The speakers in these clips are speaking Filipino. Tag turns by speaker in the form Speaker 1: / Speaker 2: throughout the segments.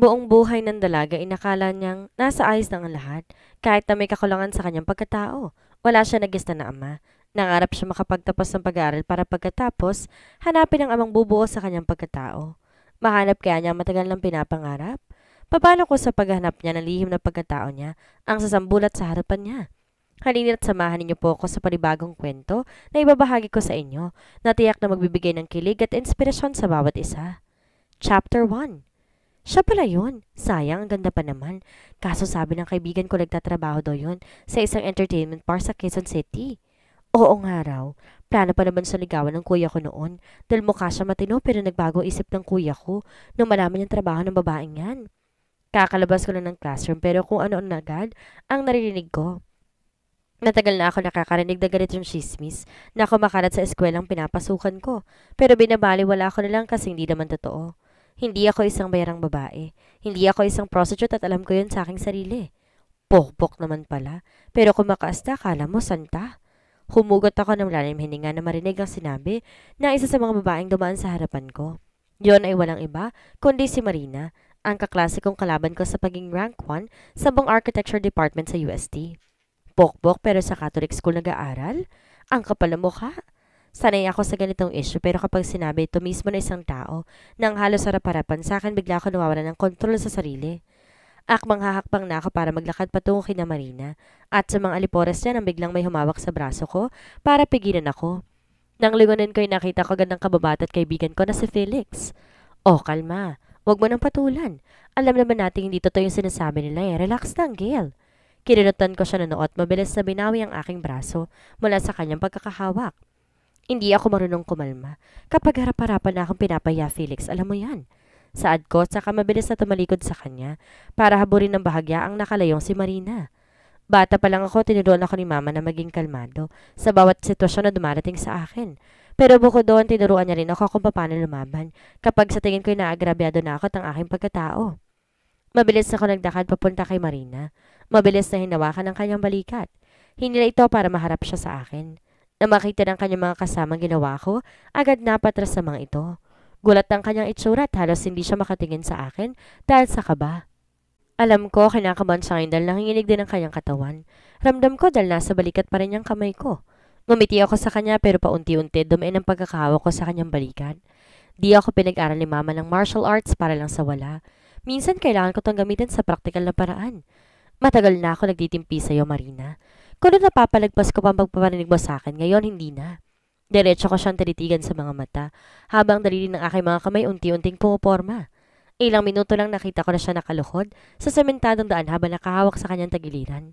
Speaker 1: Buong
Speaker 2: buhay ng dalaga inakala niyang nasa ayos na lahat kahit na may kakulangan sa kanyang pagkatao. Wala siya nag na ama. Nangarap siya makapagtapos ng pag-aaral para pagkatapos hanapin ang amang bubuo sa kanyang pagkatao. Mahanap kaya niya matagal ng pinapangarap? Paano ko sa paghanap niya ng lihim na pagkatao niya ang sasambulat sa harapan niya? Halina't samahan niyo po ako sa panibagong kwento na ibabahagi ko sa inyo na tiyak na magbibigay ng kilig at inspirasyon sa bawat isa. Chapter 1 siya pala yun. Sayang, ang ganda pa naman. Kaso sabi ng kaibigan ko nagtatrabaho daw yun sa isang entertainment park sa Quezon City. Oo nga raw. Plano pa naman sa ligawan ng kuya ko noon dahil mukha siya matino pero nagbago isip ng kuya ko nung malaman yung trabaho ng babaeng yan. Kakalabas ko lang ng classroom pero kung ano na agad ang naririnig ko. Natagal na ako nakakarinig na ganitong chismis na kumakalat sa eskwelang pinapasukan ko pero binabaliwala ko na lang kasi hindi naman totoo. Hindi ako isang bayarang babae. Hindi ako isang prostitute at alam ko yun sa aking sarili. Pokpok naman pala. Pero kumakasta, kala mo, santa? Humugot ako ng lalim hininga na marinig ang sinabi na isa sa mga babaeng dumaan sa harapan ko. Yon ay walang iba, kundi si Marina, ang kaklasikong kalaban ko sa paging rank 1 sa bang architecture department sa UST. Pokpok pero sa Catholic school nag-aaral? Ang kapal mo ka? Sanay ako sa ganitong issue pero kapag sinabi ito mismo ng isang tao nang halos harap-harapan sa akin bigla ako nawawala ng kontrol sa sarili. Akmang hahakbang na ako para maglakad patungo kina Marina at sa mga alipores niya nang biglang may humawak sa braso ko para pigilan ako. Nang ko ay nakita ko gandang kababata at kaibigan ko na si Felix. Oh, kalma. Huwag mo nang patulan. Alam naman natin hindi totoo yung sinasabi nila eh. Relax lang, Gail. Kinilutan ko siya na noot, mabilis na binawi ang aking braso mula sa kanyang pagkakahawak. Hindi ako marunong kumalma. Kapag harap-harapan na akong pinapaya Felix, alam mo yan. Saad ko, tsaka mabilis na tumalikod sa kanya para haburin ng bahagya ang nakalayong si Marina. Bata pa lang ako, tinuruan ako ni Mama na maging kalmado sa bawat sitwasyon na dumarating sa akin. Pero bukod doon, tinuruan niya rin ako kung paano lumaban kapag sa tingin ko'y naagrabyado na ako at ang aking pagkatao. Mabilis ako nagdakad papunta kay Marina. Mabilis na hinawakan ang kanyang balikat. Hinila ito para maharap siya sa akin. Na makita ng kanyang mga kasamang ginawa ko, agad napatras sa mga ito. Gulat ang kanyang itsura at halos hindi siya makatingin sa akin dahil sa kaba. Alam ko, kinakabahan siya ngayon dahil nanginginig din ang kanyang katawan. Ramdam ko dahil nasa balikat pa rin ang kamay ko. Ngumiti ako sa kanya pero paunti-unti dumain ang pagkakahawak ko sa kanyang balikat. Di ako pinag-aral ni mama ng martial arts para lang sa wala. Minsan kailangan ko itong gamitin sa praktikal na paraan. Matagal na ako nagtitimpi iyo, Marina. Kung na ano napapalagpas ko pa pagpapaninig mo sa akin, ngayon hindi na. Diretso ko siyang tinitigan sa mga mata, habang dalili ng aking mga kamay unti-unting pumuporma. Ilang minuto lang nakita ko na siya nakaluhod sa sementadong daan habang nakahawak sa kanyang tagiliran.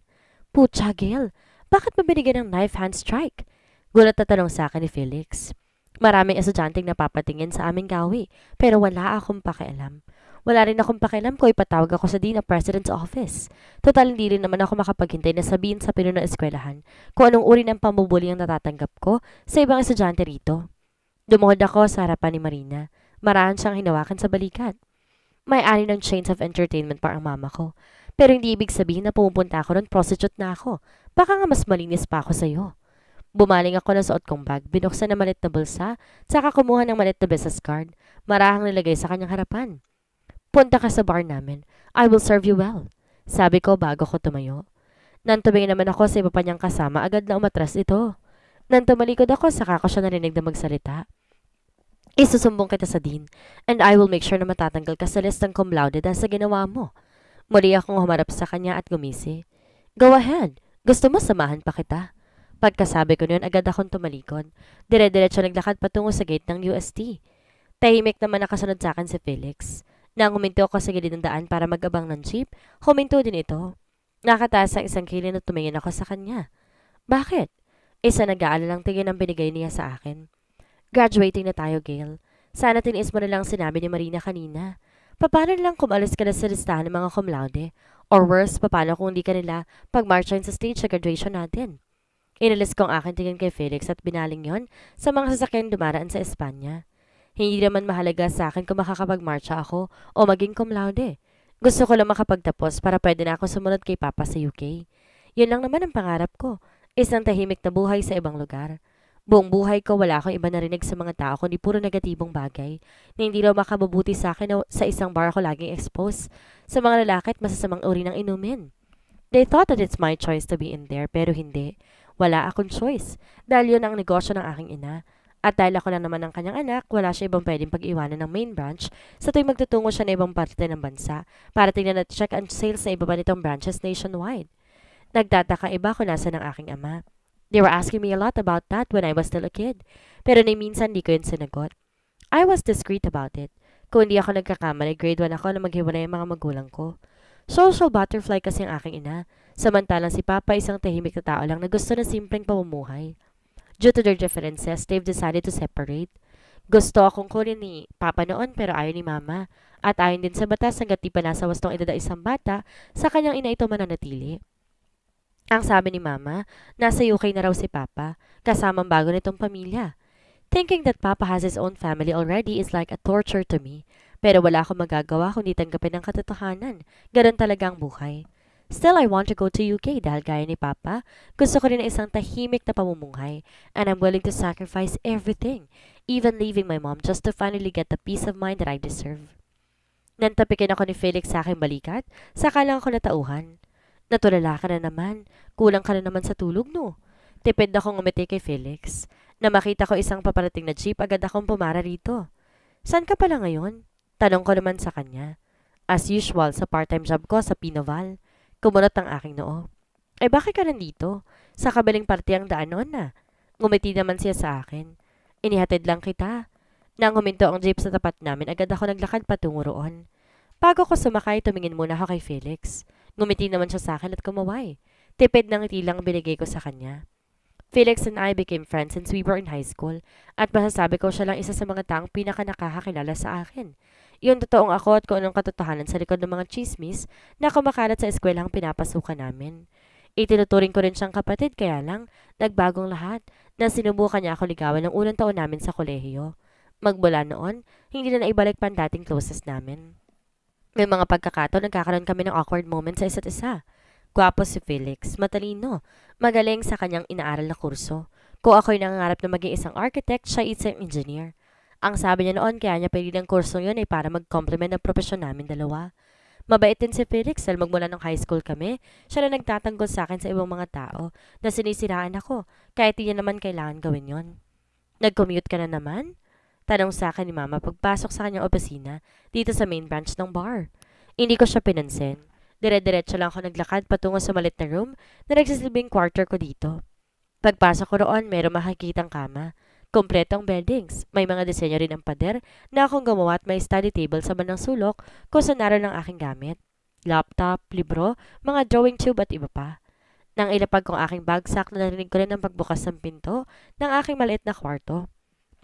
Speaker 2: Putsa, Gail, bakit mabinigyan ng knife hand strike? Gulat na tanong sa akin ni Felix. Maraming estudyanteng napapatingin sa aming gawi, pero wala akong pakialam. Wala rin akong pakialam ko ipatawag ako sa Dean of President's Office. Total hindi rin naman ako makapaghintay na sabihin sa pinuno ng eskwelahan kung anong uri ng pambubuli ang natatanggap ko sa ibang estudyante rito. Dumuhod ako sa harapan ni Marina. Marahan siyang hinawakan sa balikat. May ani ng chains of entertainment pa ang mama ko. Pero hindi ibig sabihin na pumupunta ako ng prostitute na ako. Baka nga mas malinis pa ako sa'yo. Bumaling ako na suot kong bag, binuksan na malit na bulsa, saka kumuha ng malit na business card, marahang nilagay sa kanyang harapan. Punta ka sa bar namin. I will serve you well. Sabi ko bago ko tumayo. Nantumingin naman ako sa iba pa niyang kasama agad na umatras ito. Nantumalikod ako saka ko siya narinig na magsalita. Isusumbong kita sa Dean and I will make sure na matatanggal ka sa listang cum laude dahil sa ginawa mo. Muli akong humarap sa kanya at gumisi. Go ahead. Gusto mo samahan pa kita? Pagkasabi ko noon agad akong tumalikod. Dire-diretso naglakad patungo sa gate ng UST. Tahimik naman nakasunod sa akin si Felix. Nang huminto ako sa gilid ng daan para magabang ng jeep, huminto din ito. Nakataas ang isang kilin at tumingin ako sa kanya. Bakit? Isa nag-aalalang tingin ang binigay niya sa akin. Graduating na tayo, Gail. Sana tinis mo na lang sinabi ni Marina kanina. Paano lang kung alis ka na sa listahan ng mga cum laude? Or worse, paano kung hindi ka nila pag sa stage sa graduation natin? Inalis ko ang aking tingin kay Felix at binaling yon sa mga sasakyan dumaraan sa Espanya. Hindi naman mahalaga sa akin kung makakapag-marcha ako o maging cum laude. Gusto ko lang makapagtapos para pwede na ako sumunod kay Papa sa UK. Yun lang naman ang pangarap ko. Isang tahimik na buhay sa ibang lugar. Buong buhay ko wala akong iba narinig sa mga tao kundi puro negatibong bagay na hindi daw makababuti sa akin na sa isang bar ako laging exposed sa mga lalaki at masasamang uri ng inumin. They thought that it's my choice to be in there pero hindi. Wala akong choice dahil yun ang negosyo ng aking ina. At dahil ako lang naman ng kanyang anak, wala siya ibang pwedeng pag-iwanan ng main branch sa tuwing magtutungo siya na ibang parte ng bansa para tingnan at check ang sales sa iba pa nitong branches nationwide. Nagtataka iba kung nasa ng aking ama. They were asking me a lot about that when I was still a kid, pero na minsan di ko yun sinagot. I was discreet about it. Kung hindi ako nagkakamali, grade 1 ako na maghiwalay ang mga magulang ko. Social butterfly kasi ang aking ina, samantalang si Papa isang tahimik na tao lang na gusto ng simpleng pamumuhay. Due to their differences, they've decided to separate. Gusto akong kunin ni Papa noon pero ayaw ni Mama. At ayon din sa batas hanggat di pa nasa wastong edad isang bata, sa kanyang ina ito mananatili. Ang sabi ni Mama, nasa UK na raw si Papa, kasamang bago nitong pamilya. Thinking that Papa has his own family already is like a torture to me. Pero wala akong magagawa kundi tanggapin ang katotohanan. Ganon talaga ang buhay. Still, I want to go to UK dahil gaya ni Papa, gusto ko rin ng isang tahimik na pamumuhay and I'm willing to sacrifice everything, even leaving my mom just to finally get the peace of mind that I deserve. Nantapikin ako ni Felix sa aking balikat, saka lang ako natauhan. Natulala ka na naman, kulang ka na naman sa tulog no. Tipid akong umiti kay Felix. Na makita ko isang paparating na jeep, agad akong pumara rito. Saan ka pala ngayon? Tanong ko naman sa kanya. As usual, sa part-time job ko sa Pinoval. Kumunot ang aking noo. Eh bakit ka nandito? Sa kabilang parte ang daan noon na. Ah. Ngumiti naman siya sa akin. Inihatid lang kita. Nang huminto ang jeep sa tapat namin, agad ako naglakad patungo roon. Bago ko sumakay, tumingin muna ako kay Felix. Ngumiti naman siya sa akin at kumaway. Tipid ng ngiti lang binigay ko sa kanya. Felix and I became friends since we were in high school at masasabi ko siya lang isa sa mga taong pinakanakakakilala sa akin. Yung totoong ako at kung anong katotohanan sa likod ng mga chismis na kumakalat sa eskwelang pinapasukan namin. Itinuturing ko rin siyang kapatid kaya lang nagbagong lahat na sinubukan niya ako ligawan ng unang taon namin sa kolehiyo. Magmula noon, hindi na naibalik pa ang dating closest namin. May mga pagkakataon nagkakaroon kami ng awkward moments sa isa't isa. Gwapo si Felix, matalino, magaling sa kanyang inaaral na kurso. Kung ako'y nangangarap na maging isang architect, siya isang engineer. Ang sabi niya noon, kaya niya pili ng kursong yun ay eh, para mag-complement ng profesyon namin dalawa. Mabait din si Felix dahil magmula nung high school kami. Siya na nagtatanggol sa akin sa ibang mga tao na sinisiraan ako kahit hindi naman kailangan gawin yon. Nag-commute ka na naman? Tanong sa akin ni Mama pagpasok sa kanyang opisina dito sa main branch ng bar. Hindi ko siya pinansin. Dire-diretso lang ako naglakad patungo sa malit na room na nagsisilbing quarter ko dito. Pagpasok ko roon, mayroong makikitang kama. Kompleto ang beddings. May mga disenyo rin ang pader na akong gumawa at may study table sa bandang sulok kung saan naroon ang aking gamit. Laptop, libro, mga drawing tube at iba pa. Nang ilapag kong aking bagsak na narinig ko rin ang pagbukas ng pinto ng aking maliit na kwarto.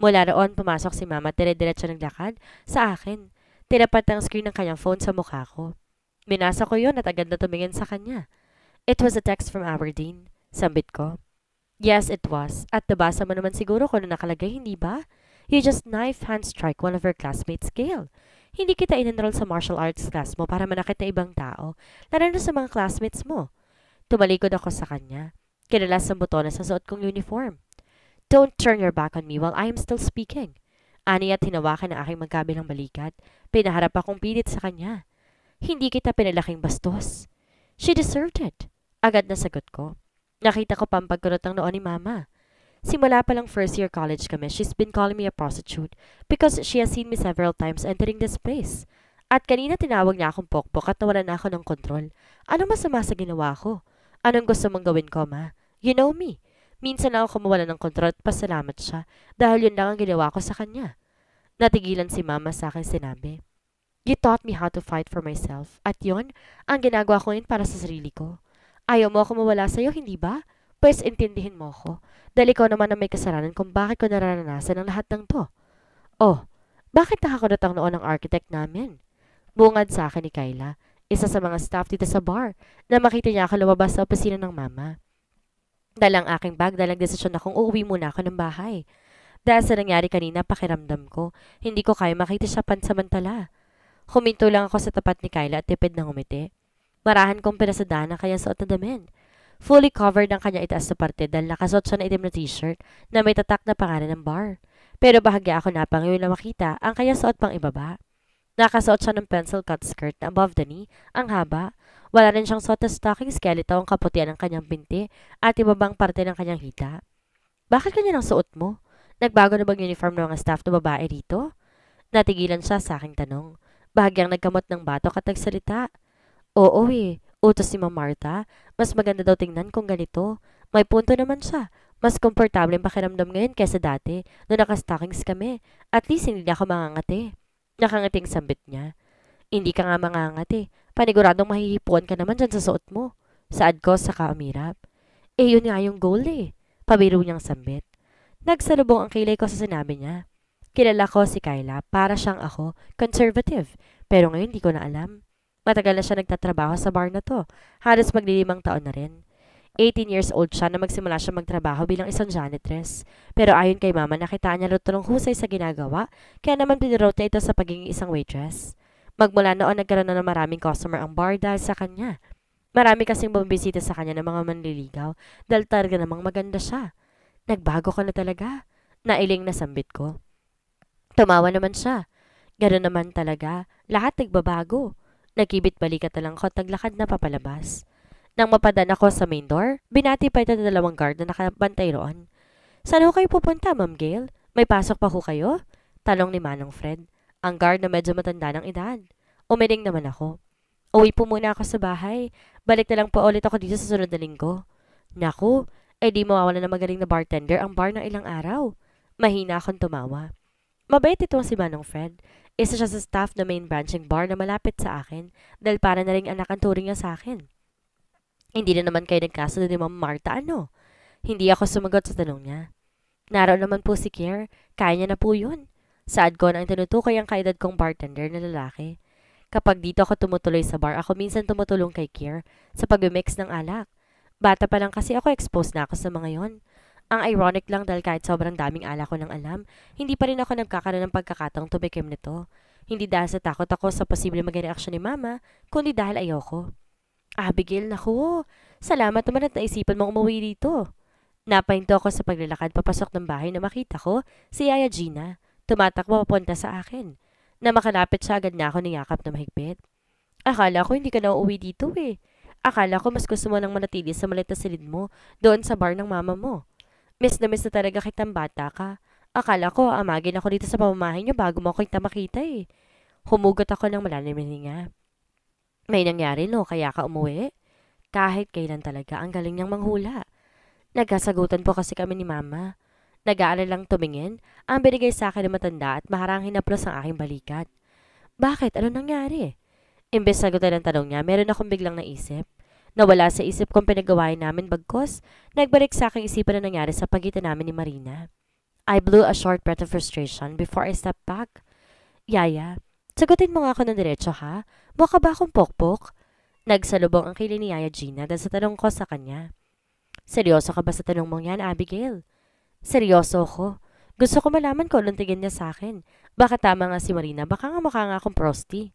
Speaker 2: Mula roon, pumasok si mama at dire-diretso ng lakad sa akin. Tinapat ang screen ng kanyang phone sa mukha ko. Minasa ko yon at agad na tumingin sa kanya. It was a text from our dean. Sambit ko. Yes, it was. At nabasa mo naman siguro kung ano nakalagay, hindi ba? You just knife hand strike one of your classmates, Gail. Hindi kita inenroll sa martial arts class mo para manakit na ibang tao, lalo na sa mga classmates mo. Tumalikod ako sa kanya. Kinalas ang butones sa suot kong uniform. Don't turn your back on me while I am still speaking. Ani at hinawakan ang aking magkabilang balikat. Pinaharap akong pilit sa kanya. Hindi kita pinalaking bastos. She deserved it. Agad na sagot ko. Nakita ko pa pampagkunot ng noon ni Mama. Simula pa lang first year college kami, she's been calling me a prostitute because she has seen me several times entering this place. At kanina tinawag niya akong pokpok at nawalan ako ng kontrol. Anong masama sa ginawa ko? Anong gusto mong gawin ko, ma? You know me. Minsan ako kumawalan ng kontrol at pasalamat siya dahil yun lang ang ginawa ko sa kanya. Natigilan si mama sa akin sinabi. You taught me how to fight for myself at yun ang ginagawa ko yun para sa sarili ko. Ayaw mo ako mawala sa'yo, hindi ba? Pwes intindihin mo ko. Dahil ikaw naman ang may kasalanan kung bakit ko naranasan ang lahat ng to. Oh, bakit nakakunot ang noon ang architect namin? Bungad sa akin ni Kayla, isa sa mga staff dito sa bar, na makita niya ako lumabas sa opisina ng mama. Dalang aking bag, dalang desisyon na kung uuwi muna ako ng bahay. Dahil sa nangyari kanina, pakiramdam ko, hindi ko kaya makita siya pansamantala. Huminto lang ako sa tapat ni Kayla at tipid ng umiti. Marahan kong pinasadana kaya suot na damin. Fully covered ang kanya itaas na parte dahil nakasuot siya na itim na t-shirt na may tatak na pangalan ng bar. Pero bahagya ako na pangayon na makita ang kaya suot pang ibaba. Nakasuot siya ng pencil cut skirt na above the knee, ang haba. Wala rin siyang suot na stocking skeleton ang kaputian ng kanyang binti at ibabang parte ng kanyang hita. Bakit kanya nang suot mo? Nagbago na bang uniform ng mga staff na babae dito? Natigilan siya sa aking tanong. Bahagyang nagkamot ng batok at nagsalita. Oo eh, utos ni Ma'am Martha. Mas maganda daw tingnan kung ganito. May punto naman siya. Mas komportable ang pakiramdam ngayon kaysa dati, noong nakastockings kami. At least hindi na ako mangangati. Nakangating sambit niya. Hindi ka nga mangangati. Paniguradong mahihipuan ka naman dyan sa suot mo. Saad ko sa kaamirap. Eh yun nga yung goal eh. Pabiro niyang sambit. Nagsalubong ang kilay ko sa sinabi niya. Kilala ko si Kyla para siyang ako, conservative. Pero ngayon hindi ko na alam. Matagal na siya nagtatrabaho sa bar na to. Halos maglilimang taon na rin. 18 years old siya na magsimula siya magtrabaho bilang isang janitress. Pero ayon kay mama, nakita niya rito ng husay sa ginagawa, kaya naman pinirot niya ito sa pagiging isang waitress. Magmula noon, nagkaroon na ng maraming customer ang bar dahil sa kanya. Marami kasing bumibisita sa kanya ng mga manliligaw dahil talaga namang maganda siya. Nagbago ka na talaga. Nailing na sambit ko. Tumawa naman siya. Ganoon naman talaga. Lahat nagbabago. Nagkibit balikat na lang ko at naglakad na papalabas. Nang mapadan ako sa main door, binati pa ito ng dalawang guard na nakabantay roon. Saan ho kayo pupunta, Ma'am Gail? May pasok pa ho kayo? Tanong ni Manong Fred. Ang guard na medyo matanda ng edad. Umiling naman ako. Uwi po muna ako sa bahay. Balik na lang po ulit ako dito sa sunod na linggo. Naku, eh di mawawala na magaling na bartender ang bar ng ilang araw. Mahina akong tumawa. Mabait itong si Manong Fred. Isa siya sa staff ng main branching bar na malapit sa akin dahil para na rin anak ang turing niya sa akin. Hindi na naman kayo nagkaso ni Ma'am Marta ano. Hindi ako sumagot sa tanong niya. Naroon naman po si Kier, kaya niya na po yun. Saad ko na ang tinutukoy ang kaedad kong bartender na lalaki. Kapag dito ako tumutuloy sa bar, ako minsan tumutulong kay Kier sa pag-mix ng alak. Bata pa lang kasi ako exposed na ako sa mga yon. Ang ironic lang dahil kahit sobrang daming ala ko ng alam, hindi pa rin ako nagkakaroon ng pagkakataong tumikim nito. Hindi dahil sa takot ako sa posible maging reaksyon ni Mama, kundi dahil ayoko. Abigail, naku, salamat naman at naisipan mong umuwi dito. Napahinto ako sa paglalakad papasok ng bahay na makita ko si Yaya Gina. Tumatakbo papunta sa akin. Na makalapit siya agad na ako niyakap na mahigpit. Akala ko hindi ka na uuwi dito eh. Akala ko mas gusto mo nang manatili sa malit silid mo doon sa bar ng mama mo. Miss na miss na talaga kitang bata ka. Akala ko, amagin ako dito sa pamamahay niyo bago mo ako kita makita eh. Humugot ako ng malalim hininga. May nangyari no, kaya ka umuwi? Kahit kailan talaga, ang galing niyang manghula. Nagkasagutan po kasi kami ni Mama. Nag-aalala lang tumingin ang binigay sa akin ng matanda at maharang hinaplos ang aking balikat. Bakit? Ano nangyari? Imbes sagutan ang tanong niya, meron akong biglang naisip. Nawala sa isip kong pinagawain namin bagkos, nagbalik sa aking isipan na nangyari sa pagitan namin ni Marina. I blew a short breath of frustration before I stepped back. Yaya, sagutin mo nga ako ng diretso ha? Mukha ba akong pokpok? Nagsalubong ang kilin ni Yaya Gina dahil sa tanong ko sa kanya. Seryoso ka ba sa tanong mong yan, Abigail? Seryoso ko. Gusto ko malaman ko anong tingin niya sa akin. Baka tama nga si Marina, baka nga mukha nga akong prosti.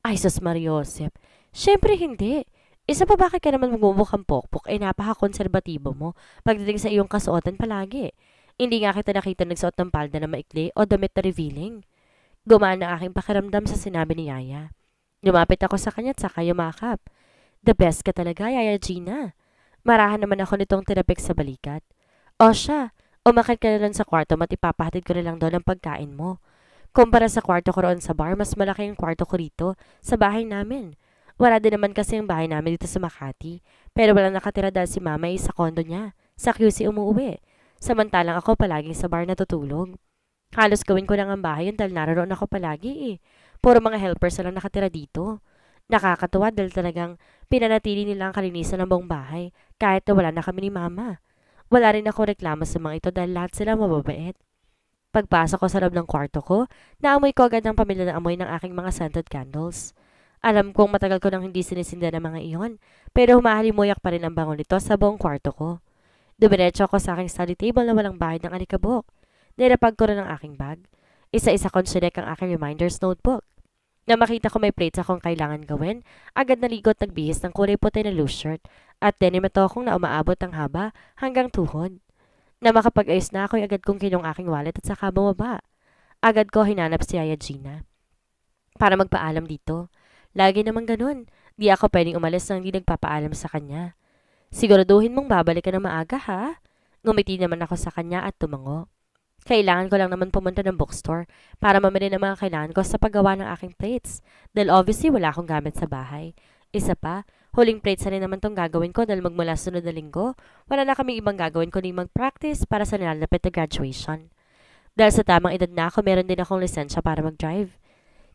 Speaker 2: Ay, sus Mariosep. Siyempre hindi. Isa pa bakit ka naman bumubukang pokpok ay eh, napaka-konserbatibo mo pagdating sa iyong kasuotan palagi. Hindi nga kita nakita nagsuot ng palda na maikli o damit na revealing. Gumaan ang aking pakiramdam sa sinabi ni Yaya. Lumapit ako sa kanya at saka yumakap. The best ka talaga, Yaya Gina. Marahan naman ako nitong tinapik sa balikat. O siya, umakit ka na lang sa kwarto at ipapahatid ko na lang doon ang pagkain mo. Kumpara sa kwarto ko roon sa bar, mas malaki ang kwarto ko rito, sa bahay namin. Wala din naman kasi yung bahay namin dito sa Makati. Pero wala nakatira dahil si mama ay sa kondo niya. Sa QC umuwi. Samantalang ako palaging sa bar natutulog. Halos gawin ko lang ang bahay yun dahil naroon ako palagi eh. Puro mga helpers na lang nakatira dito. Nakakatuwa dahil talagang pinanatili nila ang kalinisan ng buong bahay kahit na wala na kami ni mama. Wala rin ako reklamo sa mga ito dahil lahat sila mababait. Pagpasok ko sa loob ng kwarto ko, naamoy ko agad ng pamilya ng amoy ng aking mga scented candles. Alam kong matagal ko nang hindi sinisinda ng mga iyon, pero humahalimuyak pa rin ang bangon nito sa buong kwarto ko. Dumiretso ako sa aking study table na walang bahid ng alikabok. Nilapag ko rin ang aking bag. Isa-isa kong sinek ang aking reminders notebook. Na makita ko may plates akong kailangan gawin, agad naligot nagbihis ng kulay puti na loose shirt at denim na akong na umaabot ang haba hanggang tuhod. Na makapag-ayos na ako'y agad kong kinong aking wallet at saka bumaba. Agad ko hinanap si Yaya Gina para magpaalam dito. Lagi namang ganun. Di ako pwedeng umalis nang hindi nagpapaalam sa kanya. Siguraduhin mong babalik ka na maaga ha? Ngumiti naman ako sa kanya at tumango. Kailangan ko lang naman pumunta ng bookstore para mamili ng mga kailangan ko sa paggawa ng aking plates dahil obviously wala akong gamit sa bahay. Isa pa, huling plates na rin naman tong gagawin ko dahil magmula sunod na linggo, wala na kami ibang gagawin kundi mag-practice para sa nilalapit na graduation. Dahil sa tamang edad na ako, meron din akong lisensya para mag-drive.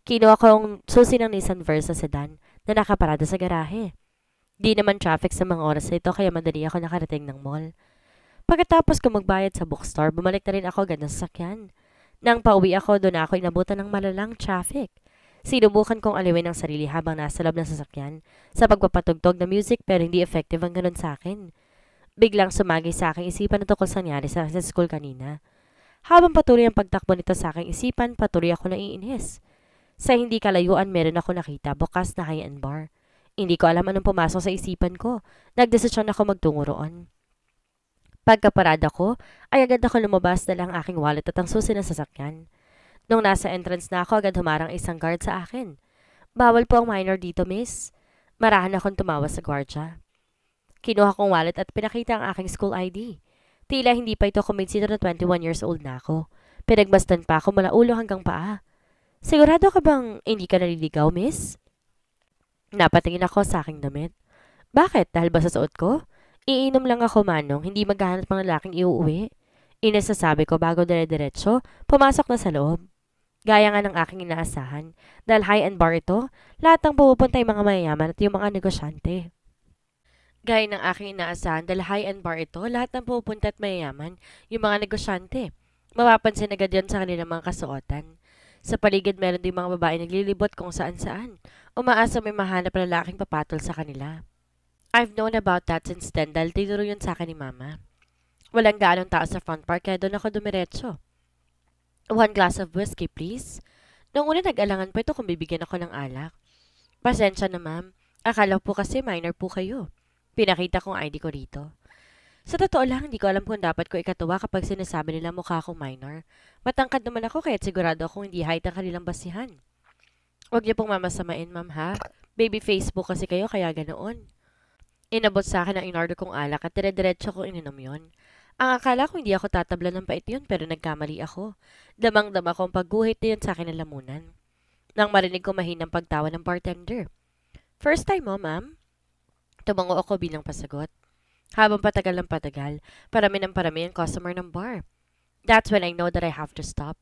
Speaker 2: Kinuha kong susi ng Nissan Versa sedan na nakaparada sa garahe. Di naman traffic sa mga oras na ito kaya madali ako nakarating ng mall. Pagkatapos ko magbayad sa bookstore, bumalik na rin ako agad sa sasakyan. Nang pauwi ako, doon ako inabutan ng malalang traffic. Sinubukan kong aliwin ang sarili habang nasa loob ng sasakyan sa pagpapatugtog na music pero hindi effective ang ganun sa akin. Biglang sumagi sa aking isipan na tungkol sa nangyari sa, school kanina. Habang patuloy ang pagtakbo nito sa aking isipan, patuloy ako iinis. Sa hindi kalayuan meron ako nakita bukas na high-end bar. Hindi ko alam anong pumasok sa isipan ko. Nagdesisyon ako magtungo roon. Pagkaparada ko, ay agad ako lumabas na lang aking wallet at ang susi ng sasakyan. Nung nasa entrance na ako, agad humarang isang guard sa akin. Bawal po ang minor dito, miss. Marahan akong tumawa sa gwardya. Kinuha kong wallet at pinakita ang aking school ID. Tila hindi pa ito kumbinsido na 21 years old na ako. Pinagbastan pa ako mula ulo hanggang paa. Sigurado ka bang hindi ka naliligaw, miss? Napatingin ako sa aking damit. Bakit? Dahil ba sa suot ko? Iinom lang ako, Manong. Hindi maghahanap ng lalaking iuuwi. Inasasabi ko bago dire-diretso, pumasok na sa loob. Gaya nga ng aking inaasahan. Dahil high and bar ito, lahat ang pupunta ay mga mayayaman at yung mga negosyante. Gaya ng aking inaasahan, dahil high and bar ito, lahat ang pupunta at mayayaman, yung mga negosyante. Mapapansin agad yon sa kanilang mga kasuotan. Sa paligid meron ding mga babae naglilibot kung saan-saan, umaasa may mahanap lalaking papatol sa kanila. I've known about that since then dahil tinuro yun sa akin ni Mama. Walang gaanong tao sa front park kaya doon ako dumiretso. One glass of whiskey, please. Noong una nag-alangan pa ito kung bibigyan ako ng alak. Pasensya na, ma'am. Akala po kasi minor po kayo. Pinakita kong ID ko rito. Sa totoo lang, hindi ko alam kung dapat ko ikatuwa kapag sinasabi nila mukha akong minor. Matangkad naman ako kaya't sigurado akong hindi height ang kanilang basihan. Huwag niyo pong mamasamain, ma'am ha. Baby Facebook kasi kayo, kaya ganoon. Inabot sa akin ang inorder kong alak at dire-diretso ko ininom yon. Ang akala ko hindi ako tatabla ng pait yun pero nagkamali ako. Damang-dama ko ang pagguhit na yun sa akin ng lamunan. Nang marinig ko mahinang pagtawa ng bartender. First time mo, oh, ma'am? Tumango ako bilang pasagot. Habang patagal ng patagal, parami ng parami ang customer ng bar. That's when I know that I have to stop.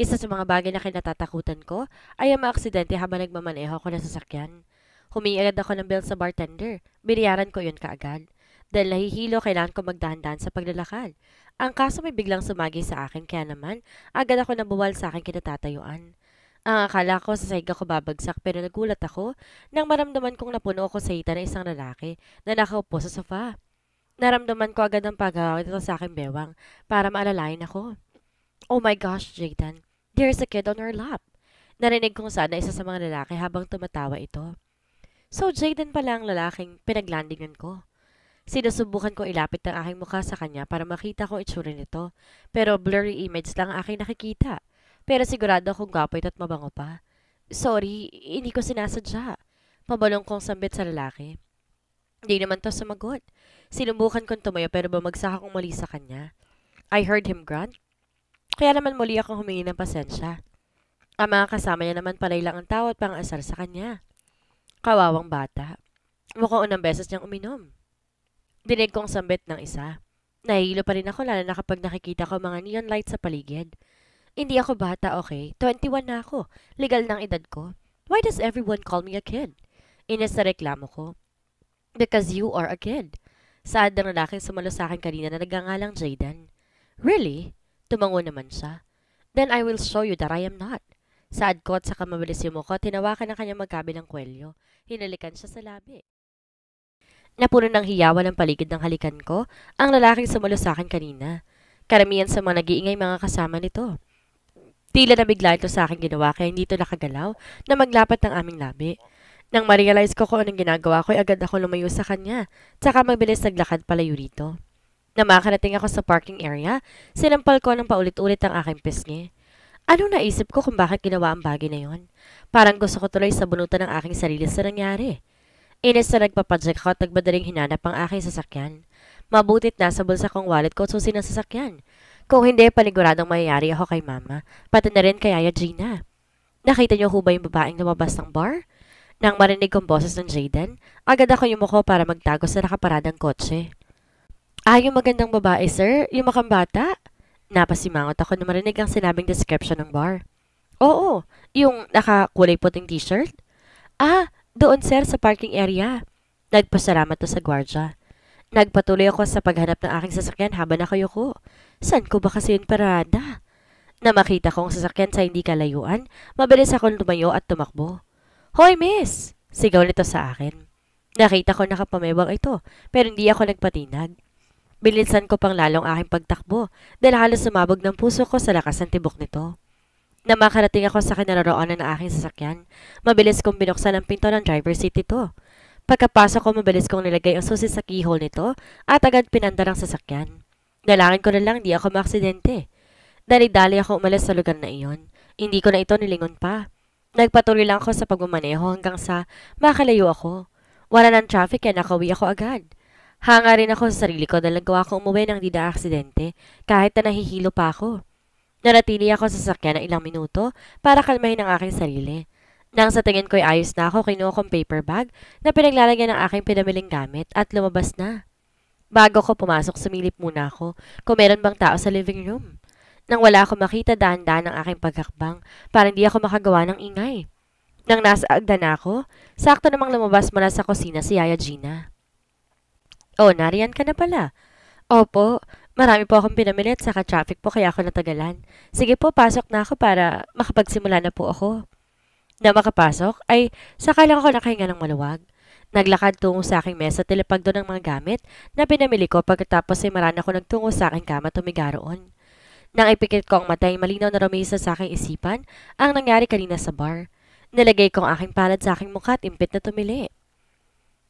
Speaker 2: Isa sa mga bagay na kinatatakutan ko ay ang maaksidente habang nagmamaneho ako ng sasakyan. Humingi agad ako ng bill sa bartender. Binayaran ko yun kaagad. Dahil nahihilo, kailangan ko magdahan sa paglalakad. Ang kaso may biglang sumagi sa akin, kaya naman, agad ako nabuwal sa akin kinatatayuan. Ang akala ko sa sahig ako babagsak pero nagulat ako nang maramdaman kong napuno ako sa hita ng isang lalaki na nakaupo sa sofa. Naramdaman ko agad ang paghahaw dito sa akin, bewang para maalalayan ako. Oh my gosh, Jaden. There's a kid on her lap. Narinig kong sana isa sa mga lalaki habang tumatawa ito. So, Jaden pala ang lalaking pinaglandingan ko. Sinusubukan kong ilapit ang aking mukha sa kanya para makita kong itsura nito, pero blurry image lang ang aking nakikita. Pero sigurado akong gwapo at mabango pa. Sorry, hindi ko sinasadya. Pabalong kong sambit sa lalaki. Hindi naman to sumagot. Sinubukan kong tumayo pero bamagsak akong mali sa kanya. I heard him grunt. Kaya naman muli akong humingi ng pasensya. Ang mga kasama niya naman palay lang ang tawa at pang-asar sa kanya. Kawawang bata. Mukhang unang beses niyang uminom. Dinig kong sambit ng isa. Nahihilo pa rin ako lalo na kapag nakikita ko mga neon lights sa paligid. Hindi ako bata, okay? 21 na ako. Legal ng edad ko. Why does everyone call me a kid? Inis na reklamo ko. Because you are a kid. Saad ng lalaking sumalo sa akin kanina na nagangalang Jaden. Really? Tumango naman siya. Then I will show you that I am not. Saad ko at saka mabilis yung muko, tinawakan ang kanyang magkabilang kwelyo. Hinalikan siya sa labi. Napuno ng hiyawan ang paligid ng halikan ko, ang lalaking sumalo sa akin kanina. Karamihan sa mga nag-iingay mga kasama nito. Tila na bigla ito sa akin ginawa kaya hindi ito nakagalaw na maglapat ng aming labi. Nang ma-realize ko kung anong ginagawa ko, ay agad ako lumayo sa kanya. Tsaka mabilis naglakad palayo rito. Na makarating ako sa parking area, sinampal ko ng paulit-ulit ang aking pisngi. Ano naisip ko kung bakit ginawa ang bagay na yon? Parang gusto ko tuloy sa bunutan ng aking sarili sa nangyari. Inis na nagpapadyak ako at nagmadaling hinanap ang aking sasakyan. Mabutit nasa bulsa kong wallet ko at susi ng sasakyan. Kung hindi, paniguradong mayayari ako kay mama, pati na rin kay Yaya Gina. Nakita niyo ho ba yung babaeng lumabas ng bar? Nang marinig kong boses ng Jaden, agad ako yumuko para magtago sa nakaparadang kotse. Ah, yung magandang babae, sir? Yung makambata? Napasimangot ako na marinig ang sinabing description ng bar. Oo, yung nakakulay puting t-shirt? Ah, doon sir sa parking area. Nagpasalamat to sa gwardya. Nagpatuloy ako sa paghanap ng aking sasakyan habang nakayuko. San ko ba kasi yung parada? Na makita kong sasakyan sa hindi kalayuan, mabilis akong tumayo at tumakbo. Hoy, miss! Sigaw nito sa akin. Nakita ko nakapamewang ito, pero hindi ako nagpatinag. Bilisan ko pang lalong aking pagtakbo dahil halos sumabog ng puso ko sa lakas ng tibok nito. Na makarating ako sa kinaroroonan ng aking sasakyan, mabilis kong binuksan ang pinto ng driver seat ito. Pagkapasok ko, mabilis kong nilagay ang susi sa keyhole nito at agad pinandar ang sasakyan. Nalangin ko na lang hindi ako maaksidente. Dali-dali ako umalis sa lugar na iyon. Hindi ko na ito nilingon pa. Nagpatuloy lang ako sa pagmamaneho hanggang sa makalayo ako. Wala ng traffic kaya nakawi ako agad. Hanga rin ako sa sarili ko dahil nagawa ko umuwi ng di na aksidente kahit na nahihilo pa ako. Nanatili ako sa sakyan ng ilang minuto para kalmahin ang aking sarili. Nang sa tingin ko'y ayos na ako, kinuha kong paper bag na pinaglalagyan ng aking pinamiling gamit at lumabas na. Bago ko pumasok, sumilip muna ako kung meron bang tao sa living room. Nang wala ako makita dahan-dahan ang aking pagkakbang para hindi ako makagawa ng ingay. Nang nasa agda na ako, sakto namang lumabas mula sa kusina si Yaya Gina. Oh, nariyan ka na pala. Opo, marami po akong pinamilit sa ka-traffic po kaya ako natagalan. Sige po, pasok na ako para makapagsimula na po ako. Na makapasok ay sakala ko nakahinga ng maluwag. Naglakad tungo sa aking mesa doon ang mga gamit na pinamili ko pagkatapos ay marana ko nagtungo sa aking kama tumiga roon. Nang ipikit ko ang mata, malinaw na rumisa sa aking isipan ang nangyari kanina sa bar. Nilagay ko ang aking palad sa aking mukha at impit na tumili.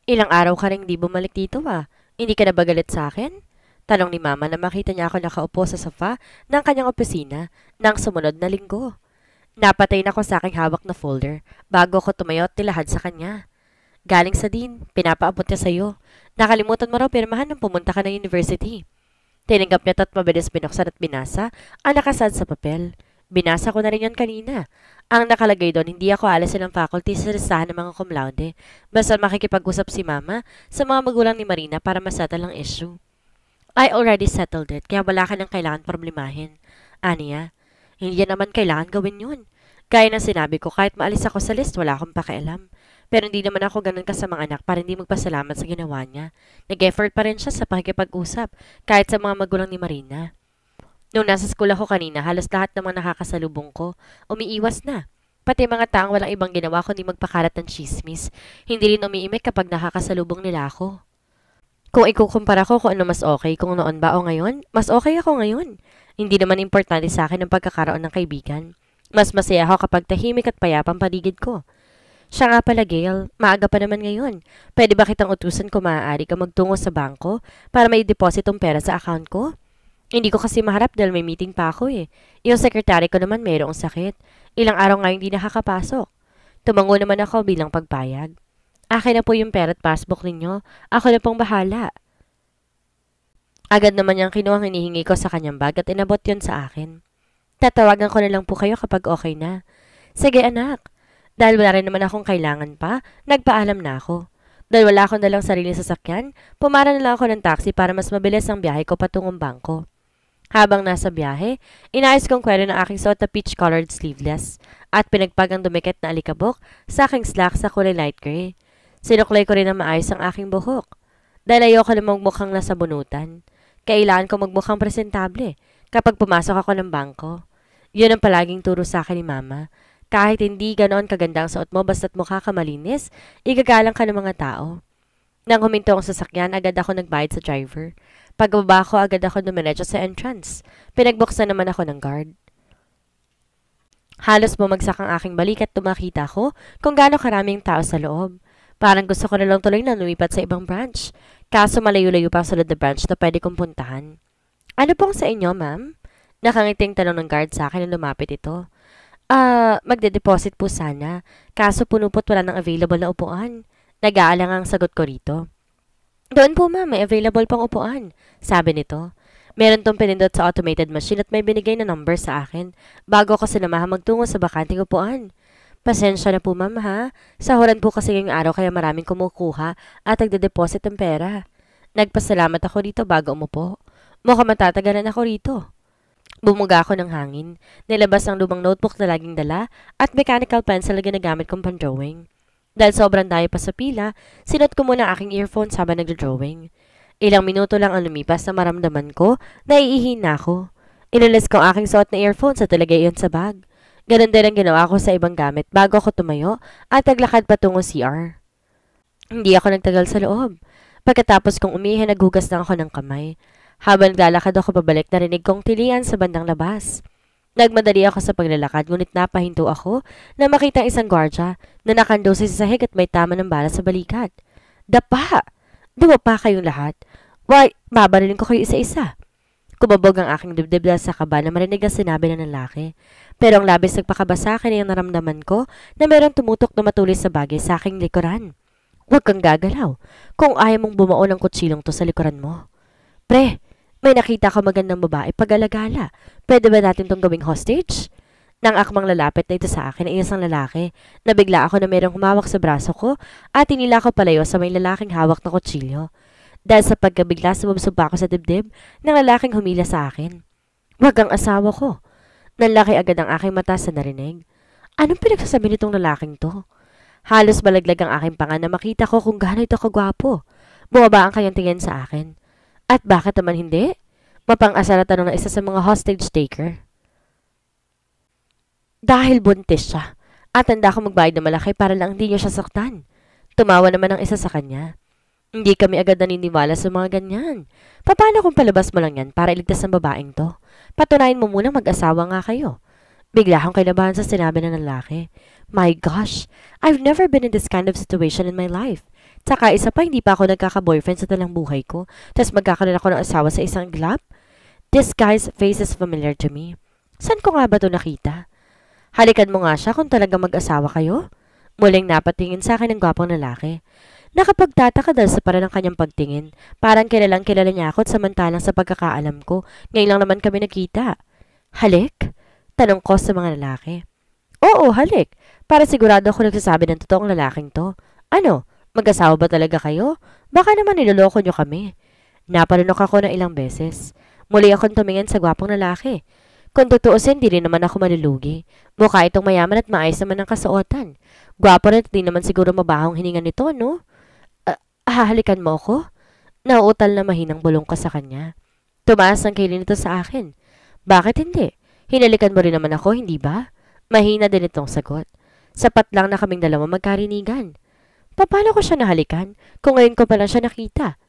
Speaker 2: Ilang araw ka rin hindi bumalik dito ah. Hindi ka na ba galit sa akin? Tanong ni Mama na makita niya ako nakaupo sa sofa ng kanyang opisina ng sumunod na linggo. Napatay na ko sa aking hawak na folder bago ko tumayo at nilahad sa kanya. Galing sa din, pinapaabot niya sa iyo. Nakalimutan mo raw pirmahan nung pumunta ka ng university. Tinanggap niya at mabilis binuksan at binasa ang nakasad sa papel. Binasa ko na rin yon kanina. Ang nakalagay doon, hindi ako alas ng faculty sa listahan ng mga cum laude. Basta makikipag-usap si mama sa mga magulang ni Marina para masettle ang issue. I already settled it, kaya wala ka nang kailangan problemahin. Aniya, hindi naman kailangan gawin yun. Kaya na sinabi ko, kahit maalis ako sa list, wala akong pakialam. Pero hindi naman ako ganun ka kasamang anak para hindi magpasalamat sa ginawa niya. Nag-effort pa rin siya sa pakikipag-usap, kahit sa mga magulang ni Marina. Noong nasa school ako kanina, halos lahat ng mga nakakasalubong ko, umiiwas na. Pati mga taong walang ibang ginawa kundi magpakalat ng chismis. Hindi rin umiimik kapag nakakasalubong nila ako. Kung ikukumpara ko kung ano mas okay, kung noon ba o ngayon, mas okay ako ngayon. Hindi naman importante sa akin ang pagkakaroon ng kaibigan. Mas masaya ako kapag tahimik at payapang paligid ko. Siya nga pala, Gail. Maaga pa naman ngayon. Pwede ba kitang utusan kung maaari ka magtungo sa bangko para may depositong pera sa account ko? Hindi ko kasi maharap dahil may meeting pa ako eh. Yung sekretary ko naman mayroong sakit. Ilang araw nga hindi nakakapasok. Tumango naman ako bilang pagpayag. Akin na po yung pera at passbook ninyo. Ako na pong bahala. Agad naman niyang kinuha ang hinihingi ko sa kanyang bag at inabot yon sa akin. Tatawagan ko na lang po kayo kapag okay na. Sige anak, dahil wala rin naman akong kailangan pa, nagpaalam na ako. Dahil wala akong dalang sariling sasakyan, pumara na lang ako ng taxi para mas mabilis ang biyahe ko patungong bangko. Habang nasa biyahe, inayos kong kwero ng aking suot na peach-colored sleeveless at pinagpag ang dumikit na alikabok sa aking slack sa kulay light gray. Sinuklay ko rin na maayos ang aking buhok dahil ayoko na magmukhang nasa bunutan. Kailangan ko magmukhang presentable kapag pumasok ako ng bangko. Yun ang palaging turo sa akin ni Mama kahit hindi ganon kaganda ang suot mo, basta't mukha ka malinis, igagalang ka ng mga tao. Nang huminto ang sasakyan, agad ako nagbayad sa driver. Pagbaba ko, agad ako dumiretso sa entrance. Pinagbuksan naman ako ng guard. Halos bumagsak ang aking balik at tumakita ko kung gaano karaming tao sa loob. Parang gusto ko na lang tuloy na lumipat sa ibang branch. Kaso malayo-layo pa sa sunod branch na pwede kong puntahan. Ano pong sa inyo, ma'am? Nakangiting tanong ng guard sa akin na lumapit ito. Ah, uh, magde-deposit po sana. Kaso punupot wala nang available na upuan. Nag-aalang ang sagot ko rito. Doon po ma'am, may available pang upuan. Sabi nito. Meron tong pinindot sa automated machine at may binigay na number sa akin bago ko sinamahan magtungo sa bakanting upuan. Pasensya na po ma'am ha. Sahuran po kasi ngayong araw kaya maraming kumukuha at nagde-deposit ng pera. Nagpasalamat ako rito bago umupo. Mukhang matatagal ako rito. Bumuga ako ng hangin. Nilabas ang lumang notebook na laging dala at mechanical pencil na ginagamit kong pan-drawing. Dahil sobrang dayo pa sa pila, sinot ko muna aking earphones habang drawing Ilang minuto lang ang lumipas na maramdaman ko na iihin na ako. Inalis ko ang aking suot na earphones at talaga iyon sa bag. Ganon din ang ginawa ko sa ibang gamit bago ako tumayo at taglakad patungo CR. Hindi ako nagtagal sa loob. Pagkatapos kong umihi, naghugas lang ako ng kamay. Habang naglalakad ako pabalik, narinig kong tilian sa bandang labas. Nagmadali ako sa paglalakad ngunit napahinto ako na makita isang gwardya na nakandose sa sahig at may tama ng bala sa balikat. Dapa! Duma pa kayong lahat. Why, babarilin ko kayo isa-isa. Kumabog ang aking dibdib dahil sa kaba na marinig ang sinabi ng lalaki. Pero ang labis nagpakaba sa akin ay naramdaman ko na mayroong tumutok na matulis sa bagay sa aking likuran. Huwag kang gagalaw kung ayaw mong bumao ng kutsilong to sa likuran mo. Pre, may nakita ka magandang babae pag-alagala. Pwede ba natin tong gawing hostage? Nang akmang lalapit na ito sa akin ay isang lalaki. Nabigla ako na mayroong humawak sa braso ko at tinila ko palayo sa may lalaking hawak na kutsilyo. Dahil sa pagkabigla, sumubsoba ako sa dibdib ng lalaking humila sa akin. Huwag ang asawa ko. Nanlaki agad ang aking mata sa narinig. Anong pinagsasabi nitong lalaking to? Halos balaglag ang aking panga na makita ko kung gaano ito kagwapo. Bumaba ang kanyang tingin sa akin. At bakit naman hindi? Mapang-asa na tanong ng isa sa mga hostage taker. Dahil buntis siya. At handa ako magbayad na malaki para lang hindi niya siya saktan. Tumawa naman ang isa sa kanya. Hindi kami agad naniniwala sa mga ganyan. Paano kung palabas mo lang yan para iligtas ang babaeng to? Patunayan mo muna mag-asawa nga kayo. Bigla akong kailabahan sa sinabi ng lalaki. My gosh, I've never been in this kind of situation in my life. Tsaka isa pa, hindi pa ako nagkaka-boyfriend sa talang buhay ko. Tapos magkakaroon ako ng asawa sa isang glap? This guy's face is familiar to me. San ko nga ba to nakita? Halikan mo nga siya kung talaga mag-asawa kayo? Muling napatingin sa akin ng gwapong lalaki. Nakapagtataka dahil sa parang ng kanyang pagtingin. Parang kilalang kilala niya ako at samantalang sa pagkakaalam ko, ngayon lang naman kami nakita. Halik? Tanong ko sa mga lalaki. Oo, halik. Para sigurado ako nagsasabi ng totoong lalaking to. Ano? Mag-asawa ba talaga kayo? Baka naman niloloko nyo kami. Napalunok ako ng ilang beses. Muli akong tumingin sa gwapong lalaki. Kung tutuusin, di rin naman ako malulugi. Mukha itong mayaman at maayos naman ang kasuotan. Gwapo rin at di naman siguro mabahong hininga nito, no? Uh, hahalikan mo ako? Nauutal na mahinang bulong ko sa kanya. Tumaas ang kilin nito sa akin. Bakit hindi? Hinalikan mo rin naman ako, hindi ba? Mahina din itong sagot. Sapat lang na kaming dalawa magkarinigan. Paano ko siya nahalikan kung ngayon ko pala siya nakita?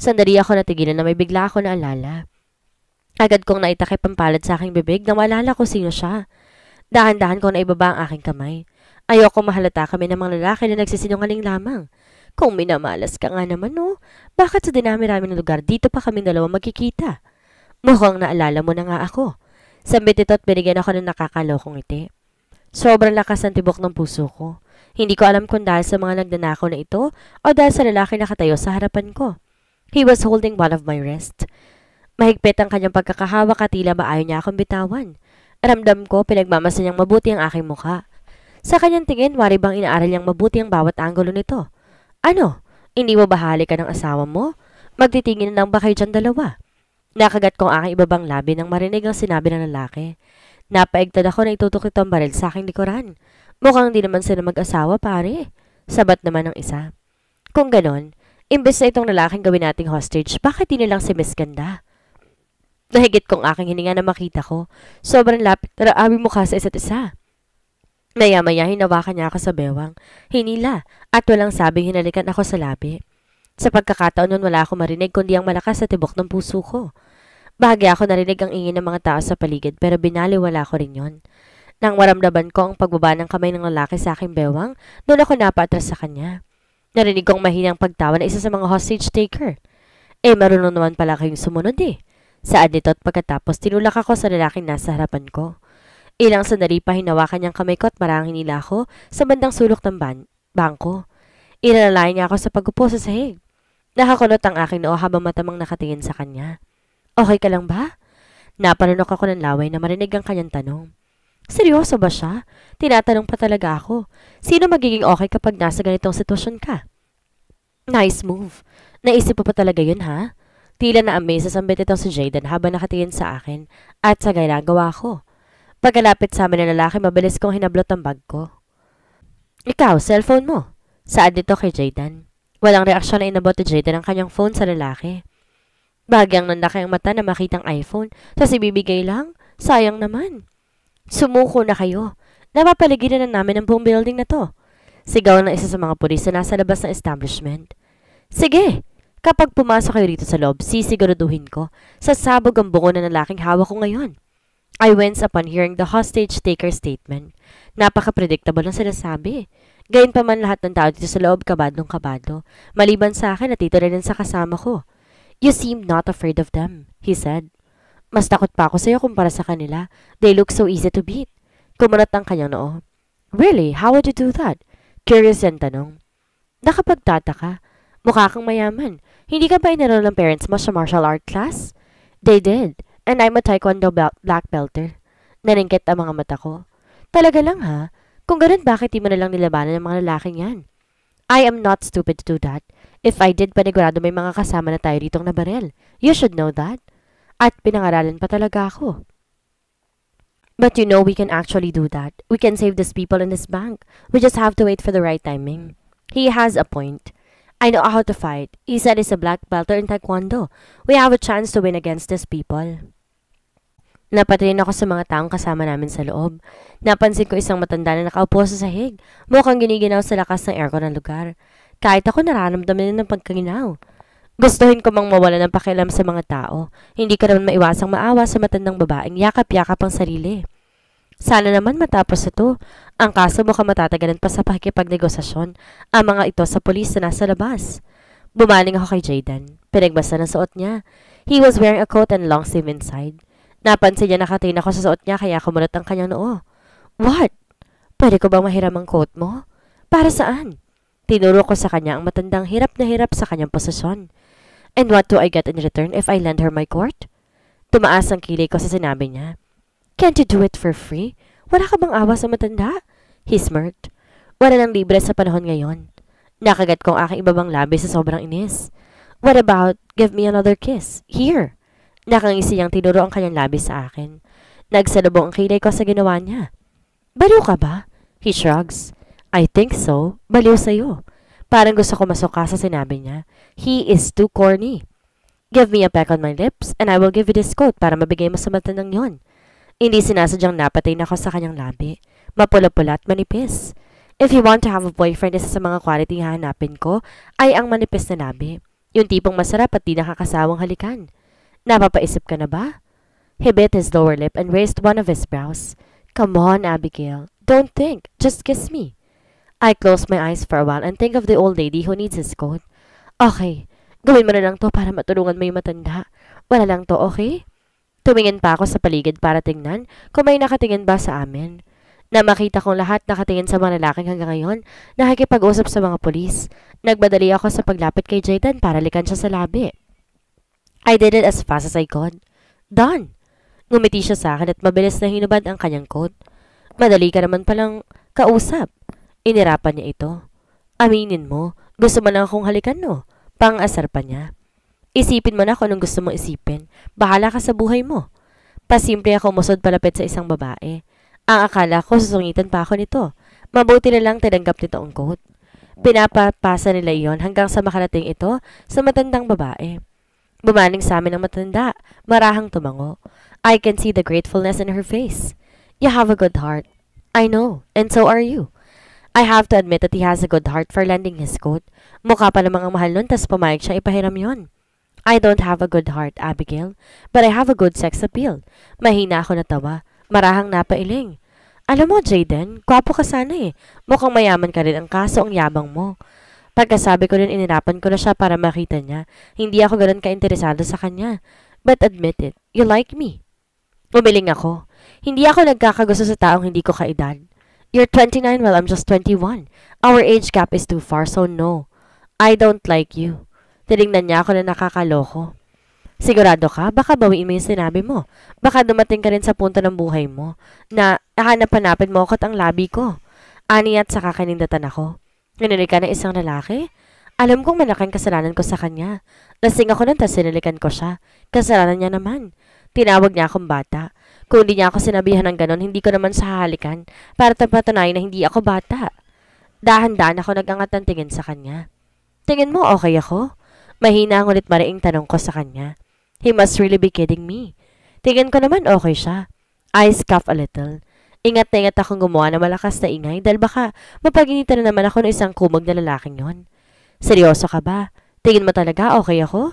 Speaker 2: Sandali ako natigilan na may bigla ako naalala. Agad kong naitakip ang palad sa aking bibig nang malala ko sino siya. Dahan-dahan ko na ibaba ang aking kamay. Ayoko mahalata kami ng mga lalaki na nagsisinungaling lamang. Kung minamalas ka nga naman, no? Bakit sa dinami-rami ng lugar dito pa kami dalawa magkikita? Mukhang naalala mo na nga ako. Sambit ito at binigyan ako ng nakakalokong ngiti. Sobrang lakas ng tibok ng puso ko. Hindi ko alam kung dahil sa mga nagnanakaw na ito o dahil sa lalaki nakatayo sa harapan ko. He was holding one of my wrists. Mahigpit ang kanyang pagkakahawak at tila maayo niya akong bitawan. Ramdam ko pinagmamasa niyang mabuti ang aking mukha. Sa kanyang tingin, wari bang inaaral niyang mabuti ang bawat anggulo nito. Ano? Hindi mo bahali ka ng asawa mo? Magtitingin na lang ba kayo dyan dalawa? Nakagat kong aking ibabang labi nang marinig ang sinabi ng lalaki. Napaigtad ako na itutok ito ang baril sa aking likuran. Mukhang di naman sila mag-asawa, pare. Eh. Sabat naman ng isa. Kung ganon, imbes na itong lalaking gawin nating hostage, bakit di na lang si Miss Ganda? Nahigit kong aking hininga na makita ko. Sobrang lapit na raabi mukha sa isa't isa. Maya-maya hinawakan niya ako sa bewang. Hinila at walang sabing hinalikan ako sa labi. Sa pagkakataon nun wala akong marinig kundi ang malakas sa tibok ng puso ko. Bahagya ako narinig ang ingin ng mga tao sa paligid pero binaliwala ko rin yon. Nang maramdaman ko ang pagbaba ng kamay ng lalaki sa aking bewang, doon ako napatras sa kanya. Narinig kong mahinang pagtawa na isa sa mga hostage taker. Eh, marunong naman pala kayong sumunod eh. Saad nito at pagkatapos tinulak ako sa lalaking nasa harapan ko. Ilang sandali pa hinawakan niyang kamay ko at marangin nila ako sa bandang sulok ng ban bangko. Inalalay niya ako sa pagupo sa sahig. Nakakulot ang aking noo habang matamang nakatingin sa kanya. Okay ka lang ba? Napanunok ako ng laway na marinig ang kanyang tanong. Seryoso ba siya? Tinatanong pa talaga ako. Sino magiging okay kapag nasa ganitong sitwasyon ka? Nice move. Naisip pa pa talaga yun, ha? Tila na amaze sa sambit si Jaden habang nakatingin sa akin at sa ginagawa ko. Pagkalapit sa amin ng lalaki, mabilis kong hinablot ang bag ko. Ikaw, cellphone mo. Saan dito kay Jaden? Walang reaksyon na inabot ni Jaden ang kanyang phone sa lalaki. Bagyang nanlaki ang mata na makitang iPhone, tapos ibibigay lang? Sayang naman. Sumuko na kayo. Napapaligiran na namin ang buong building na to. Sigaw ng isa sa mga pulis na nasa labas ng establishment. Sige! Kapag pumasok kayo dito sa loob, sisiguraduhin ko, sasabog ang bungo na lalaking hawak ko ngayon. I winced upon hearing the hostage taker statement. Napaka-predictable ang sinasabi. Gayon pa man lahat ng tao dito sa loob, kabadong kabado. Maliban sa akin at dito rin sa kasama ko. You seem not afraid of them, he said. Mas takot pa ako sa'yo kumpara sa kanila. They look so easy to beat. Kumunat ang kanyang noo. Really? How would you do that? Curious ang tanong. Nakapagtataka. Mukha kang mayaman. Hindi ka ba inaral ng parents mo sa martial art class? They did. And I'm a taekwondo black belter. Naningkit ang mga mata ko. Talaga lang ha? Kung ganun, bakit di mo nalang nilabanan ng mga lalaking yan? I am not stupid to do that. If I did, panigurado may mga kasama na tayo ritong na barel. You should know that. At pinangaralan pa talaga ako. But you know we can actually do that. We can save these people in this bank. We just have to wait for the right timing. He has a point. I know how to fight. He said he's a black belter in Taekwondo. We have a chance to win against these people. Napatingin ako sa mga taong kasama namin sa loob. Napansin ko isang matanda na nakaupo sa sahig. Mukhang giniginaw sa lakas ng aircon ng lugar. Kahit ako nararamdaman ng pagkaginaw. Gustuhin ko mang mawala ng pakialam sa mga tao. Hindi ka naman maiwasang maawa sa matandang babaeng yakap-yakap ang sarili. Sana naman matapos ito. Ang kaso mo ka matatagalan pa sa pakikipagnegosasyon ang mga ito sa polis na nasa labas. Bumaling ako kay Jaden. Pinagbasa ng suot niya. He was wearing a coat and long sleeve inside. Napansin niya nakatingin ako sa suot niya kaya kumulat ang kanyang noo. What? Pwede ko bang mahiram ang coat mo? Para saan? Tinuro ko sa kanya ang matandang hirap na hirap sa kanyang posisyon. And what do I get in return if I lend her my court? Tumaas ang kilay ko sa sinabi niya. Can't you do it for free? Wala ka bang awa sa matanda? He smirked. Wala nang libre sa panahon ngayon. Nakagat ko ang aking ibabang labi sa sobrang inis. What about, give me another kiss? Here! Nakangisi niyang tinuro ang kanyang labi sa akin. Nagsalubong ang kilay ko sa ginawa niya. Baliw ka ba? He shrugs. I think so. Baliw sa'yo. Parang gusto ko masuka sa sinabi niya. He is too corny. Give me a peck on my lips and I will give you this coat para mabigay mo sa ng yon. Hindi sinasadyang napatay na ako sa kanyang labi. Mapula-pula at manipis. If you want to have a boyfriend, isa sa mga quality hahanapin ko ay ang manipis na labi. Yung tipong masarap at di nakakasawang halikan. Napapaisip ka na ba? He bit his lower lip and raised one of his brows. Come on, Abigail. Don't think. Just kiss me. I close my eyes for a while and think of the old lady who needs his coat. Okay, gawin mo na lang to para matulungan mo yung matanda. Wala lang to, okay? Tumingin pa ako sa paligid para tingnan kung may nakatingin ba sa amin. Na makita kong lahat nakatingin sa mga lalaking hanggang ngayon, nakikipag-usap sa mga polis. Nagmadali ako sa paglapit kay Jayden para likan siya sa labi. I did it as fast as I could. Done! Ngumiti siya sa akin at mabilis na hinubad ang kanyang coat. Madali ka naman palang kausap. Inirapan niya ito. Aminin mo, gusto mo lang akong halikan no? pang-asar pa niya. Isipin mo na kung anong gusto mong isipin. Bahala ka sa buhay mo. Pasimple ako musod palapit sa isang babae. Ang akala ko susungitan pa ako nito. Mabuti na lang tinanggap nito ang coat. Pinapapasa nila iyon hanggang sa makarating ito sa matandang babae. Bumaling sa amin ang matanda, marahang tumango. I can see the gratefulness in her face. You have a good heart. I know, and so are you. I have to admit that he has a good heart for lending his coat. Mukha pa namang ang mahal nun, tas pumayag siya ipahiram yon. I don't have a good heart, Abigail, but I have a good sex appeal. Mahina ako natawa. Marahang napailing. Alam mo, Jaden, kwapo ka sana eh. Mukhang mayaman ka rin ang kaso ang yabang mo. Pagkasabi ko rin, inirapan ko na siya para makita niya. Hindi ako ganun ka-interesado sa kanya. But admit it, you like me. Umiling ako. Hindi ako nagkakagusto sa taong hindi ko kaedad. You're 29 while well, I'm just 21. Our age gap is too far, so no. I don't like you. Tinignan niya ako na nakakaloko. Sigurado ka? Baka bawiin mo yung sinabi mo. Baka dumating ka rin sa punto ng buhay mo na nahanap-hanapin mo ako ang labi ko. Ani at saka kanindatan ako. Nanilig ka na isang lalaki? Alam kong malaking kasalanan ko sa kanya. Lasing ako nun tapos sinilikan ko siya. Kasalanan niya naman. Tinawag niya akong bata. Kung hindi niya ako sinabihan ng ganon, hindi ko naman sahalikan para tapatunayan na hindi ako bata. Dahan-dahan ako nagangat ng tingin sa kanya. Tingin mo okay ako? Mahina ang ulit maraing tanong ko sa kanya. He must really be kidding me. Tingin ko naman okay siya. I scoff a little. Ingat na ingat akong gumawa ng malakas na ingay dahil baka mapaginitan na naman ako ng isang kumag na lalaking yon. Seryoso ka ba? Tingin mo talaga okay ako?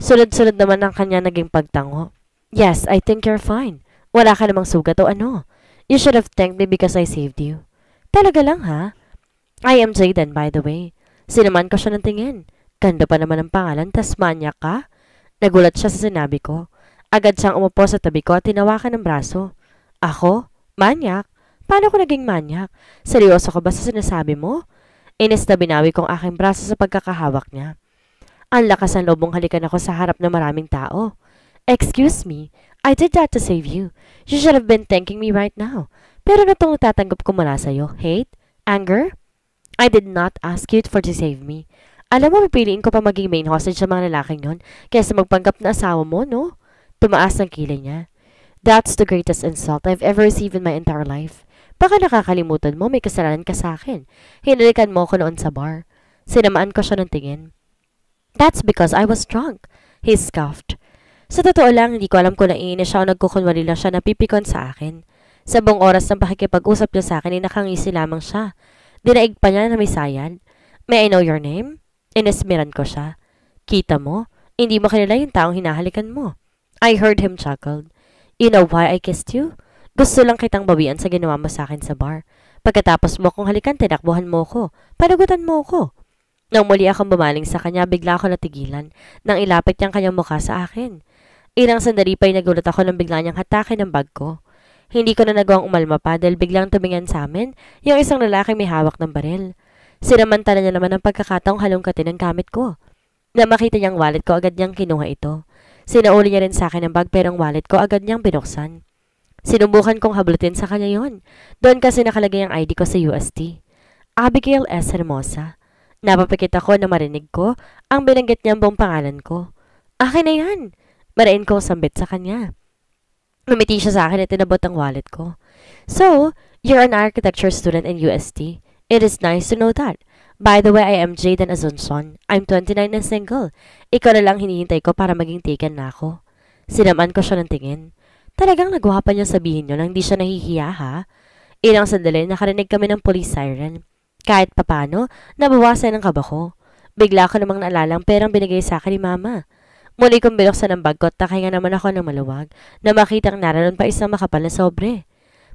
Speaker 2: Sulod-sulod naman ang kanya naging pagtango. Yes, I think you're fine. Wala ka namang sugat o ano. You should have thanked me because I saved you. Talaga lang ha? I am Jaden by the way. Sinaman ko siya ng tingin. Ganda pa naman ang pangalan, Tasmania ka? Nagulat siya sa sinabi ko. Agad siyang umupo sa tabi ko at tinawakan ng braso. Ako? Manyak? Paano ko naging manyak? Seryoso ka ba sa sinasabi mo? Inis na binawi kong aking braso sa pagkakahawak niya. Ang lakas ng lobong halikan ako sa harap ng maraming tao. Excuse me, I did that to save you. You should have been thanking me right now. Pero na itong natatanggap ko mula sa'yo? Hate? Anger? I did not ask you for to save me. Alam mo, pipiliin ko pa maging main hostage sa mga lalaking yon kaysa magpanggap na asawa mo, no? Tumaas ang kilay niya. That's the greatest insult I've ever received in my entire life. Baka nakakalimutan mo, may kasalanan ka sa akin. Hinalikan mo ko noon sa bar. Sinamaan ko siya ng tingin. That's because I was drunk. He scoffed. Sa totoo lang, hindi ko alam kung naiinis siya o nagkukunwali lang siya na pipikon sa akin. Sa buong oras ng pakikipag-usap niya sa akin, ay nakangisi lamang siya. Dinaig pa niya na may sayan. May I know your name? Inesmiran ko siya. Kita mo, hindi mo kilala yung taong hinahalikan mo. I heard him chuckled. You know why I kissed you? Gusto lang kitang babian sa ginawa mo sa akin sa bar. Pagkatapos mo akong halikan, tinakbuhan mo ko. Panagutan mo ko. Nang muli akong bumaling sa kanya, bigla ako natigilan nang ilapit niyang kanyang mukha sa akin. Ilang sandali pa'y nagulat ako nang bigla niyang hatakin ang bag ko. Hindi ko na nagawang umalma pa dahil biglang tumingin sa amin yung isang lalaki may hawak ng baril. Sinamantala niya naman ang pagkakataong halongkatin ng gamit ko. Na makita niyang wallet ko agad niyang kinuha ito. Sinauli niya rin sa akin ang bag pero ang wallet ko agad niyang binuksan. Sinubukan kong hablutin sa kanya yon. Doon kasi nakalagay ang ID ko sa UST. Abigail S. Hermosa. Napapikit ako na marinig ko ang binanggit niyang buong pangalan ko. Akin na yan! Marain kong sambit sa kanya. Umiti siya sa akin at tinabot ang wallet ko. So, you're an architecture student in UST. It is nice to know that. By the way, I am Jaden Azonson. I'm 29 and single. Ikaw na lang hinihintay ko para maging taken na ako. Sinaman ko siya ng tingin. Talagang nagwapa niya sabihin yun nang hindi siya nahihiya ha. Ilang sandali, nakarinig kami ng police siren. Kahit papano, nabawasan ang kaba ko. Bigla ko namang naalala ang perang binigay sa akin ni mama. Muli kong binuksan ang bag ko at takay naman ako ng maluwag na makitang naroon pa isang makapal na sobre.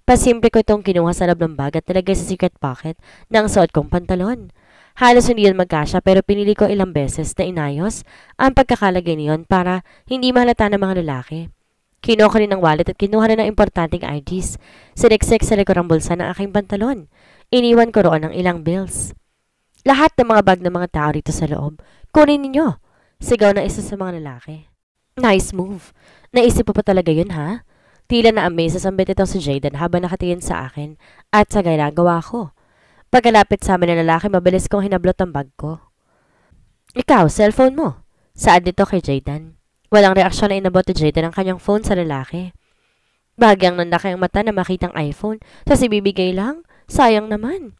Speaker 2: Pasimple ko itong kinuha sa loob ng bag at nilagay sa secret pocket ng suot kong pantalon. Halos hindi yan magkasya pero pinili ko ilang beses na inayos ang pagkakalagay niyon para hindi mahalata ng mga lalaki. Kinuha ko rin ng wallet at kinuha rin ng importanteng IDs. Siniksik sa likurang bulsa ng aking pantalon. Iniwan ko roon ang ilang bills. Lahat ng mga bag ng mga tao rito sa loob, kunin ninyo. Sigaw ng isa sa mga lalaki. Nice move. Naisip pa pa talaga yun, ha? Tila na amaze sa sambit itong si Jaden habang nakatingin sa akin at sa ginagawa ko. Pagkalapit sa amin ng lalaki, mabilis kong hinablot ang bag ko. Ikaw, cellphone mo. Saan dito kay Jaden? Walang reaksyon na inabot ni Jaden ang kanyang phone sa lalaki. Bagyang nanlaki ang mata na makitang iPhone, tapos ibibigay lang. Sayang naman.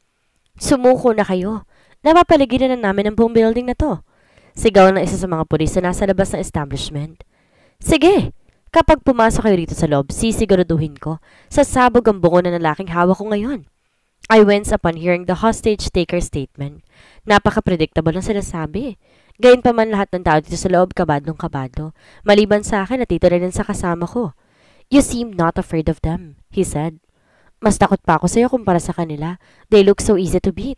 Speaker 2: Sumuko na kayo. Napapaligiran na namin ang buong building na to. Sigaw ng isa sa mga pulis na nasa labas ng establishment. Sige! Kapag pumasok kayo rito sa loob, sisiguraduhin ko, sasabog ang bungo na lalaking hawak ko ngayon. I winced upon hearing the hostage taker statement. Napaka-predictable ang sinasabi. Gayon pa man lahat ng tao dito sa loob, kabadlong kabado. Maliban sa akin at dito rin sa kasama ko. You seem not afraid of them, he said. Mas takot pa ako sa iyo kumpara sa kanila. They look so easy to beat.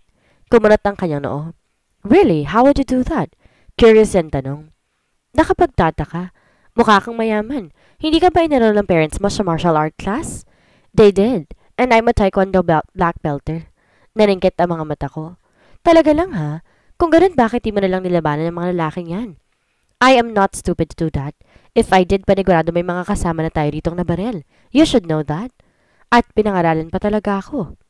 Speaker 2: Kumunat ang kanyang noo. Really? How would you do that? Curious ang tanong. Nakapagtataka. Mukha kang mayaman. Hindi ka ba inaral ng parents mo sa martial art class? They did. And I'm a taekwondo bel black belter. Naringkit ang mga mata ko. Talaga lang ha? Kung ganun, bakit di mo nalang nilabanan ng mga lalaking yan? I am not stupid to do that. If I did, panigurado may mga kasama na tayo ditong nabarel. You should know that. At pinangaralan pa talaga ako.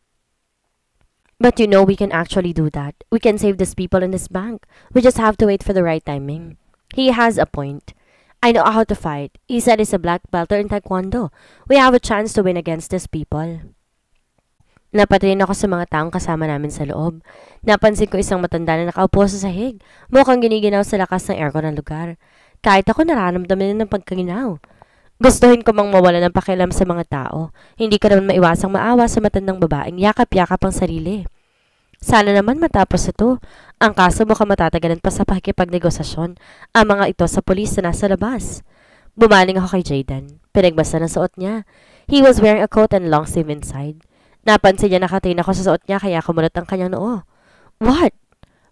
Speaker 2: But you know, we can actually do that. We can save these people in this bank. We just have to wait for the right timing. He has a point. I know how to fight. He said he's a black belter in Taekwondo. We have a chance to win against these people. Napatrin ako sa mga taong kasama namin sa loob. Napansin ko isang matanda na nakaupo sa sahig. Mukhang giniginaw sa lakas ng aircon ng lugar. Kahit ako nararamdaman ng pagkaginaw. Gustuhin ko mang mawala ng pakialam sa mga tao. Hindi ka naman maiwasang maawa sa matandang babaeng yakap-yakap ang sarili. Sana naman matapos ito. Ang kaso baka matatagalan pa sa pakikipagnegosasyon ang mga ito sa polis na nasa labas. Bumaling ako kay Jaden. Pinagbasa ng suot niya. He was wearing a coat and long sleeve inside. Napansin niya nakatain ako sa suot niya kaya kumulat ang kanyang noo. What?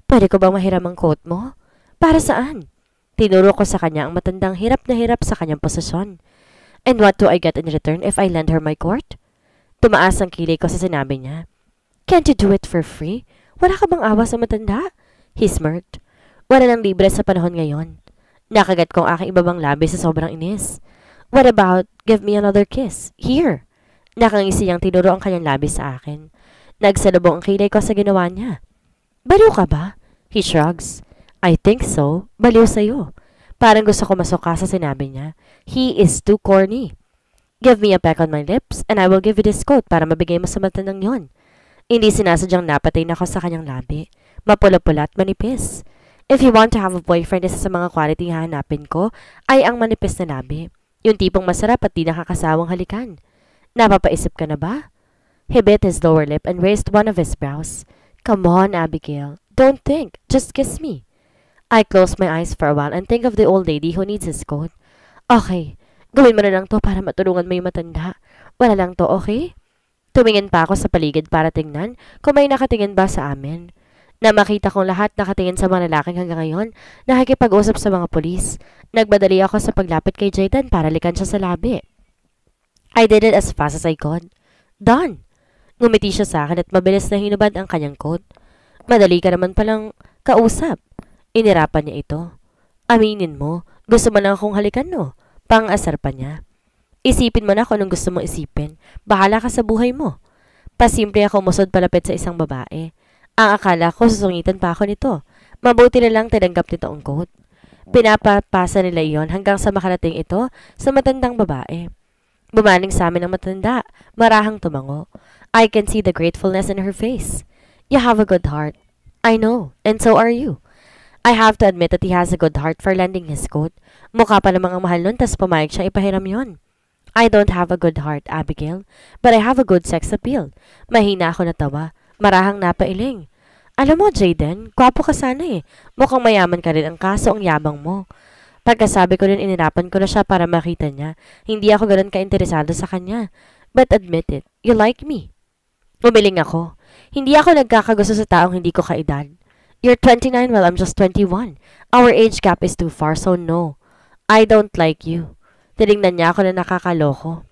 Speaker 2: Pwede ko bang mahiram ang coat mo? Para saan? Tinuro ko sa kanya ang matandang hirap na hirap sa kanyang posisyon. And what do I get in return if I lend her my court? Tumaas ang kilay ko sa sinabi niya. Can't you do it for free? Wala ka bang awa sa matanda? He smirked. Wala nang libre sa panahon ngayon. Nakagat kong aking ibabang labi sa sobrang inis. What about give me another kiss? Here! Nakangisi niyang tinuro ang kanyang labi sa akin. Nagsalubong ang kilay ko sa ginawa niya. Baliw ka ba? He shrugs. I think so. Baliw sa'yo. Parang gusto ko masuka sa sinabi niya. He is too corny. Give me a peck on my lips and I will give you this coat para mabigay mo sa matandang yon. Hindi sinasadyang napatay na ako sa kanyang labi. Mapula-pula at manipis. If you want to have a boyfriend, isa sa mga quality hahanapin ko ay ang manipis na labi. Yung tipong masarap at di nakakasawang halikan. Napapaisip ka na ba? He bit his lower lip and raised one of his brows. Come on, Abigail. Don't think. Just kiss me. I close my eyes for a while and think of the old lady who needs his coat. Okay, gawin mo na lang to para matulungan mo yung matanda. Wala lang to, okay? Tumingin pa ako sa paligid para tingnan kung may nakatingin ba sa amin. Na makita kong lahat nakatingin sa mga lalaking hanggang ngayon, nakikipag-usap sa mga polis. Nagmadali ako sa paglapit kay Jayden para likan siya sa labi. I did it as fast as I could. Done! Ngumiti siya sa akin at mabilis na hinubad ang kanyang coat. Madali ka naman palang kausap. Inirapan niya ito. Aminin mo, gusto mo lang akong halikan no? Pangasar pa niya. Isipin mo na kung anong gusto mong isipin. Bahala ka sa buhay mo. Pasimple ako musod palapit sa isang babae. Ang akala ko susungitan pa ako nito. Mabuti na lang tinanggap nito ang coat. Pinapapasa nila iyon hanggang sa makarating ito sa matandang babae. Bumaling sa amin ang matanda, marahang tumango. I can see the gratefulness in her face. You have a good heart. I know, and so are you. I have to admit that he has a good heart for lending his coat. Mukha pa namang ang mahal nun, tas pumayag siya ipahiram yon. I don't have a good heart, Abigail, but I have a good sex appeal. Mahina ako natawa. Marahang napailing. Alam mo, Jaden, kwapo ka sana eh. Mukhang mayaman ka rin ang kaso ang yabang mo. Pagkasabi ko rin, inirapan ko na siya para makita niya. Hindi ako ganun ka-interesado sa kanya. But admit it, you like me. Umiling ako. Hindi ako nagkakagusto sa taong hindi ko kaedad. You're 29 while well, I'm just 21. Our age gap is too far, so no. I don't like you. Tinignan niya ako na nakakaloko.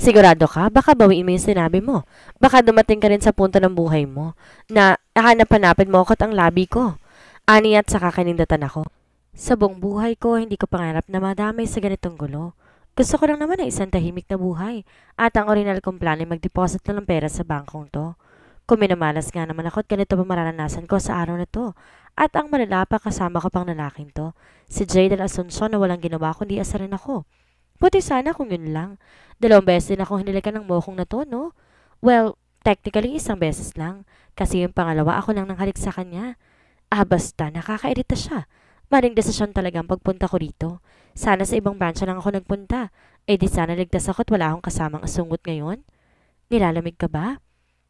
Speaker 2: Sigurado ka? Baka bawiin mo yung sinabi mo. Baka dumating ka rin sa punto ng buhay mo na hanap-hanapin mo akot ang labi ko. Ani at saka kanindatan ako. Sa buong buhay ko, hindi ko pangarap na madamay sa ganitong gulo. Gusto ko lang naman ang isang tahimik na buhay at ang original kong plan ay magdeposit na ng pera sa bangkong to. Kuminamalas nga naman ako at ganito pa mararanasan ko sa araw na to. At ang malala pa kasama ko pang lalaking to, si Jadel Asuncion na walang ginawa kundi asarin ako. Buti sana kung yun lang. Dalawang beses din akong hinilagan ng mokong na to, no? Well, technically isang beses lang. Kasi yung pangalawa ako lang nanghalik sa kanya. Ah, basta, nakakairita siya. Maling desisyon talaga ang pagpunta ko rito. Sana sa ibang branch lang ako nagpunta. Eh di sana ligtas ako at wala akong kasamang asungot ngayon. Nilalamig ka ba?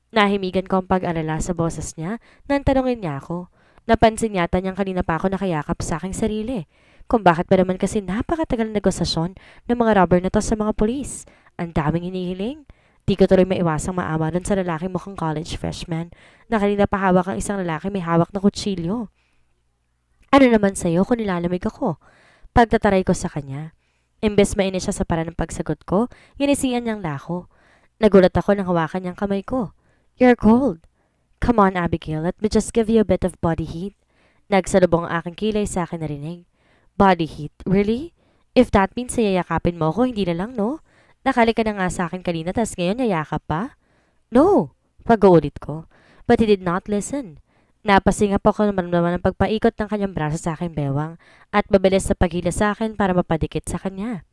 Speaker 2: Nahimigan ko ang pag-alala sa boses niya nang tanungin niya ako. Napansin yata niyang kanina pa ako nakayakap sa aking sarili. Kung bakit pa naman kasi napakatagal na negosasyon ng mga rubber na to sa mga polis. Ang daming hinihiling. Di ko tuloy maiwasang maawa nun sa lalaking mukhang college freshman na kanina pahawak ang isang lalaki may hawak na kutsilyo. Ano naman sa'yo kung nilalamig ako? Pagtataray ko sa kanya. Imbes mainis siya sa para ng pagsagot ko, ginisian niyang lako. Nagulat ako nang hawakan niyang kamay ko. You're cold. Come on, Abigail, let me just give you a bit of body heat. Nagsalubong ang aking kilay sa akin narinig. Body heat? Really? If that means yayakapin mo ako, hindi na lang, no? Nakali ka na nga sa akin kanina, tas ngayon yayakap pa? No! Pag-uulit ko. But he did not listen. Napasingap ako ng naman ng pagpaikot ng kanyang braso sa akin bewang at mabilis sa paghila sa akin para mapadikit sa kanya.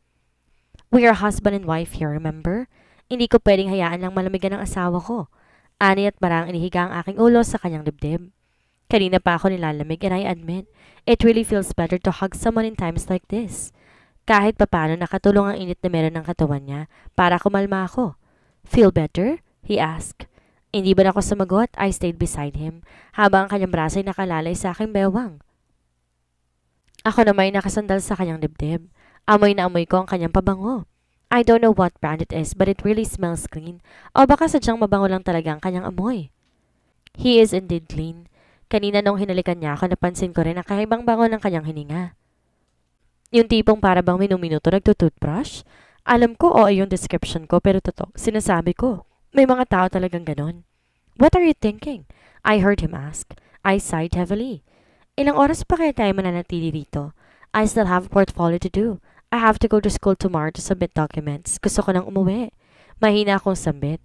Speaker 2: We are husband and wife here, remember? Hindi ko pwedeng hayaan lang malamigan ng asawa ko. Ani at marang inihiga ang aking ulo sa kanyang dibdib. Kanina pa ako nilalamig and I admit, it really feels better to hug someone in times like this. Kahit papano nakatulong ang init na meron ng katawan niya para kumalma ako. Feel better? He asked. Hindi ba ako sumagot? I stayed beside him habang ang kanyang braso ay nakalalay sa aking bewang. Ako na may nakasandal sa kanyang dibdib. Amoy na amoy ko ang kanyang pabango. I don't know what brand it is, but it really smells clean. O baka sadyang mabango lang talaga ang kanyang amoy. He is indeed clean. Kanina nung hinalikan niya ako, napansin ko rin ang kahibang bango ng kanyang hininga. Yung tipong para bang minuminuto nagtutoothbrush? Alam ko, oo yung description ko, pero totoo, sinasabi ko. May mga tao talagang ganon. What are you thinking? I heard him ask. I sighed heavily. Ilang oras pa kaya tayo mananatili dito? I still have portfolio to do. I have to go to school tomorrow to submit documents. Gusto ko nang umuwi. Mahina akong submit.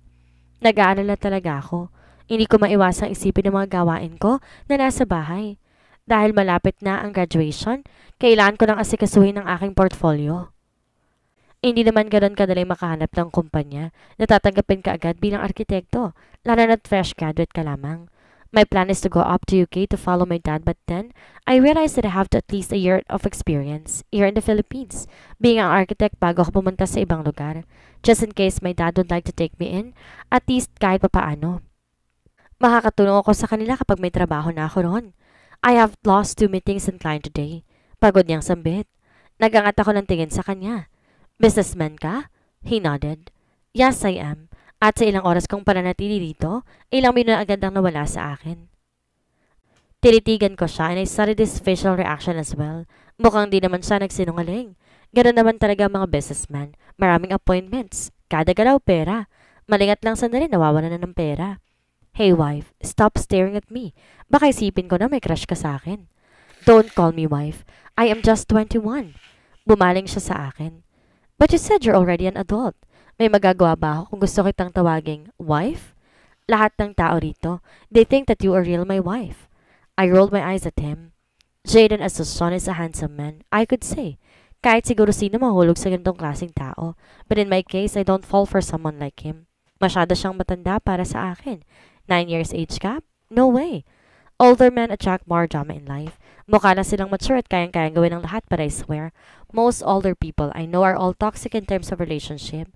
Speaker 2: nag na talaga ako. Hindi ko maiwasang isipin ng mga gawain ko na nasa bahay. Dahil malapit na ang graduation, kailan ko nang asikasuhin ang aking portfolio. Hindi naman ganoon kadali makahanap ng kumpanya na tatanggapin ka agad bilang arkitekto, lalo na fresh graduate ka lamang. My plan is to go up to UK to follow my dad, but then I realized that I have to at least a year of experience here in the Philippines, being an architect bago ako pumunta sa ibang lugar. Just in case my dad would like to take me in, at least kahit papaano. Makakatulong ako sa kanila kapag may trabaho na ako noon. I have lost two meetings and client today. Pagod niyang sambit. Nagangat ako ng tingin sa kanya. Businessman ka? He nodded. Yes, I am. At sa ilang oras kong pananatili dito, ilang minuto agad ang nawala sa akin. Tiritigan ko siya and I studied his facial reaction as well. Mukhang di naman siya nagsinungaling. Ganun naman talaga mga businessman. Maraming appointments. Kada galaw pera. Malingat lang sandali nawawala na ng pera. Hey wife, stop staring at me. Baka isipin ko na may crush ka sa akin. Don't call me wife. I am just 21. Bumaling siya sa akin. But you said you're already an adult. May magagawa ba ako kung gusto kitang tawaging wife? Lahat ng tao rito, they think that you are real my wife. I rolled my eyes at him. Jaden son is a handsome man, I could say. Kahit siguro sino mahulog sa ganitong klaseng tao. But in my case, I don't fall for someone like him. Masyado siyang matanda para sa akin. Nine years age gap? No way. Older men attract more drama in life. Mukha na silang mature at kayang-kayang gawin ang lahat but I swear, most older people I know are all toxic in terms of relationship.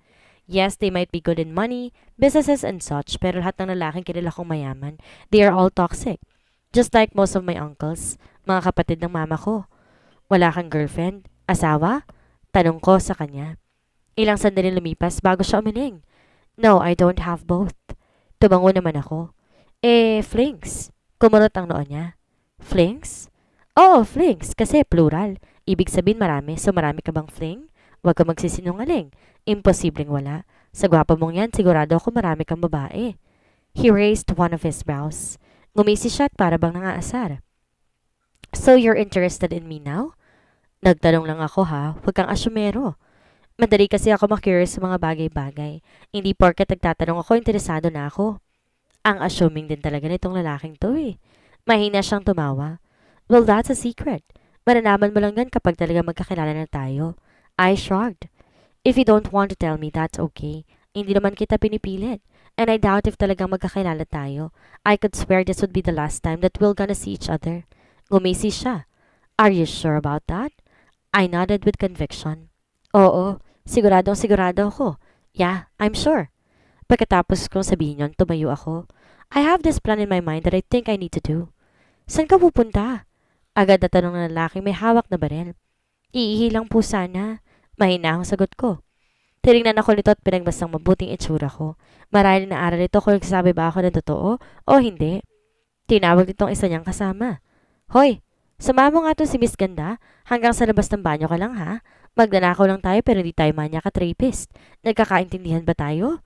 Speaker 2: Yes, they might be good in money, businesses, and such, pero lahat ng lalaking kilala kong mayaman, they are all toxic. Just like most of my uncles, mga kapatid ng mama ko. Wala kang girlfriend? Asawa? Tanong ko sa kanya. Ilang sandali lumipas bago siya umiling. No, I don't have both. Tumango naman ako. Eh, flings. Kumulot ang noon niya. Flings? Oo, oh, flings. Kasi plural. Ibig sabihin marami. So marami ka bang fling? Huwag ka magsisinungaling. Imposibleng wala. Sa gwapo mong yan, sigurado ako marami kang babae. He raised one of his brows. Ngumisi siya at para nangaasar. So you're interested in me now? Nagtanong lang ako ha, huwag kang asyumero. Madali kasi ako makurious sa mga bagay-bagay. Hindi porket nagtatanong ako, interesado na ako. Ang assuming din talaga nitong lalaking to eh. Mahina siyang tumawa. Well, that's a secret. Mananaman mo lang yan kapag talaga magkakilala na tayo. I shrugged. If you don't want to tell me, that's okay. Hindi naman kita pinipilit. And I doubt if talagang magkakilala tayo. I could swear this would be the last time that we're gonna see each other. Gumisi siya. Are you sure about that? I nodded with conviction. Oo, siguradong sigurado ako. Yeah, I'm sure. Pagkatapos kong sabihin yon, tumayo ako. I have this plan in my mind that I think I need to do. San ka pupunta? Agad na tanong ng lalaking may hawak na baril. Iihi lang po sana. Mahina ang sagot ko. Tinignan ako nito at pinagbasang mabuting itsura ko. Marahil na aral ito kung nagsasabi ba ako ng totoo o hindi. Tinawag nitong isa niyang kasama. Hoy, sumama nga si Miss Ganda. Hanggang sa labas ng banyo ka lang ha. Magdanakaw lang tayo pero hindi tayo manya ka rapist. Nagkakaintindihan ba tayo?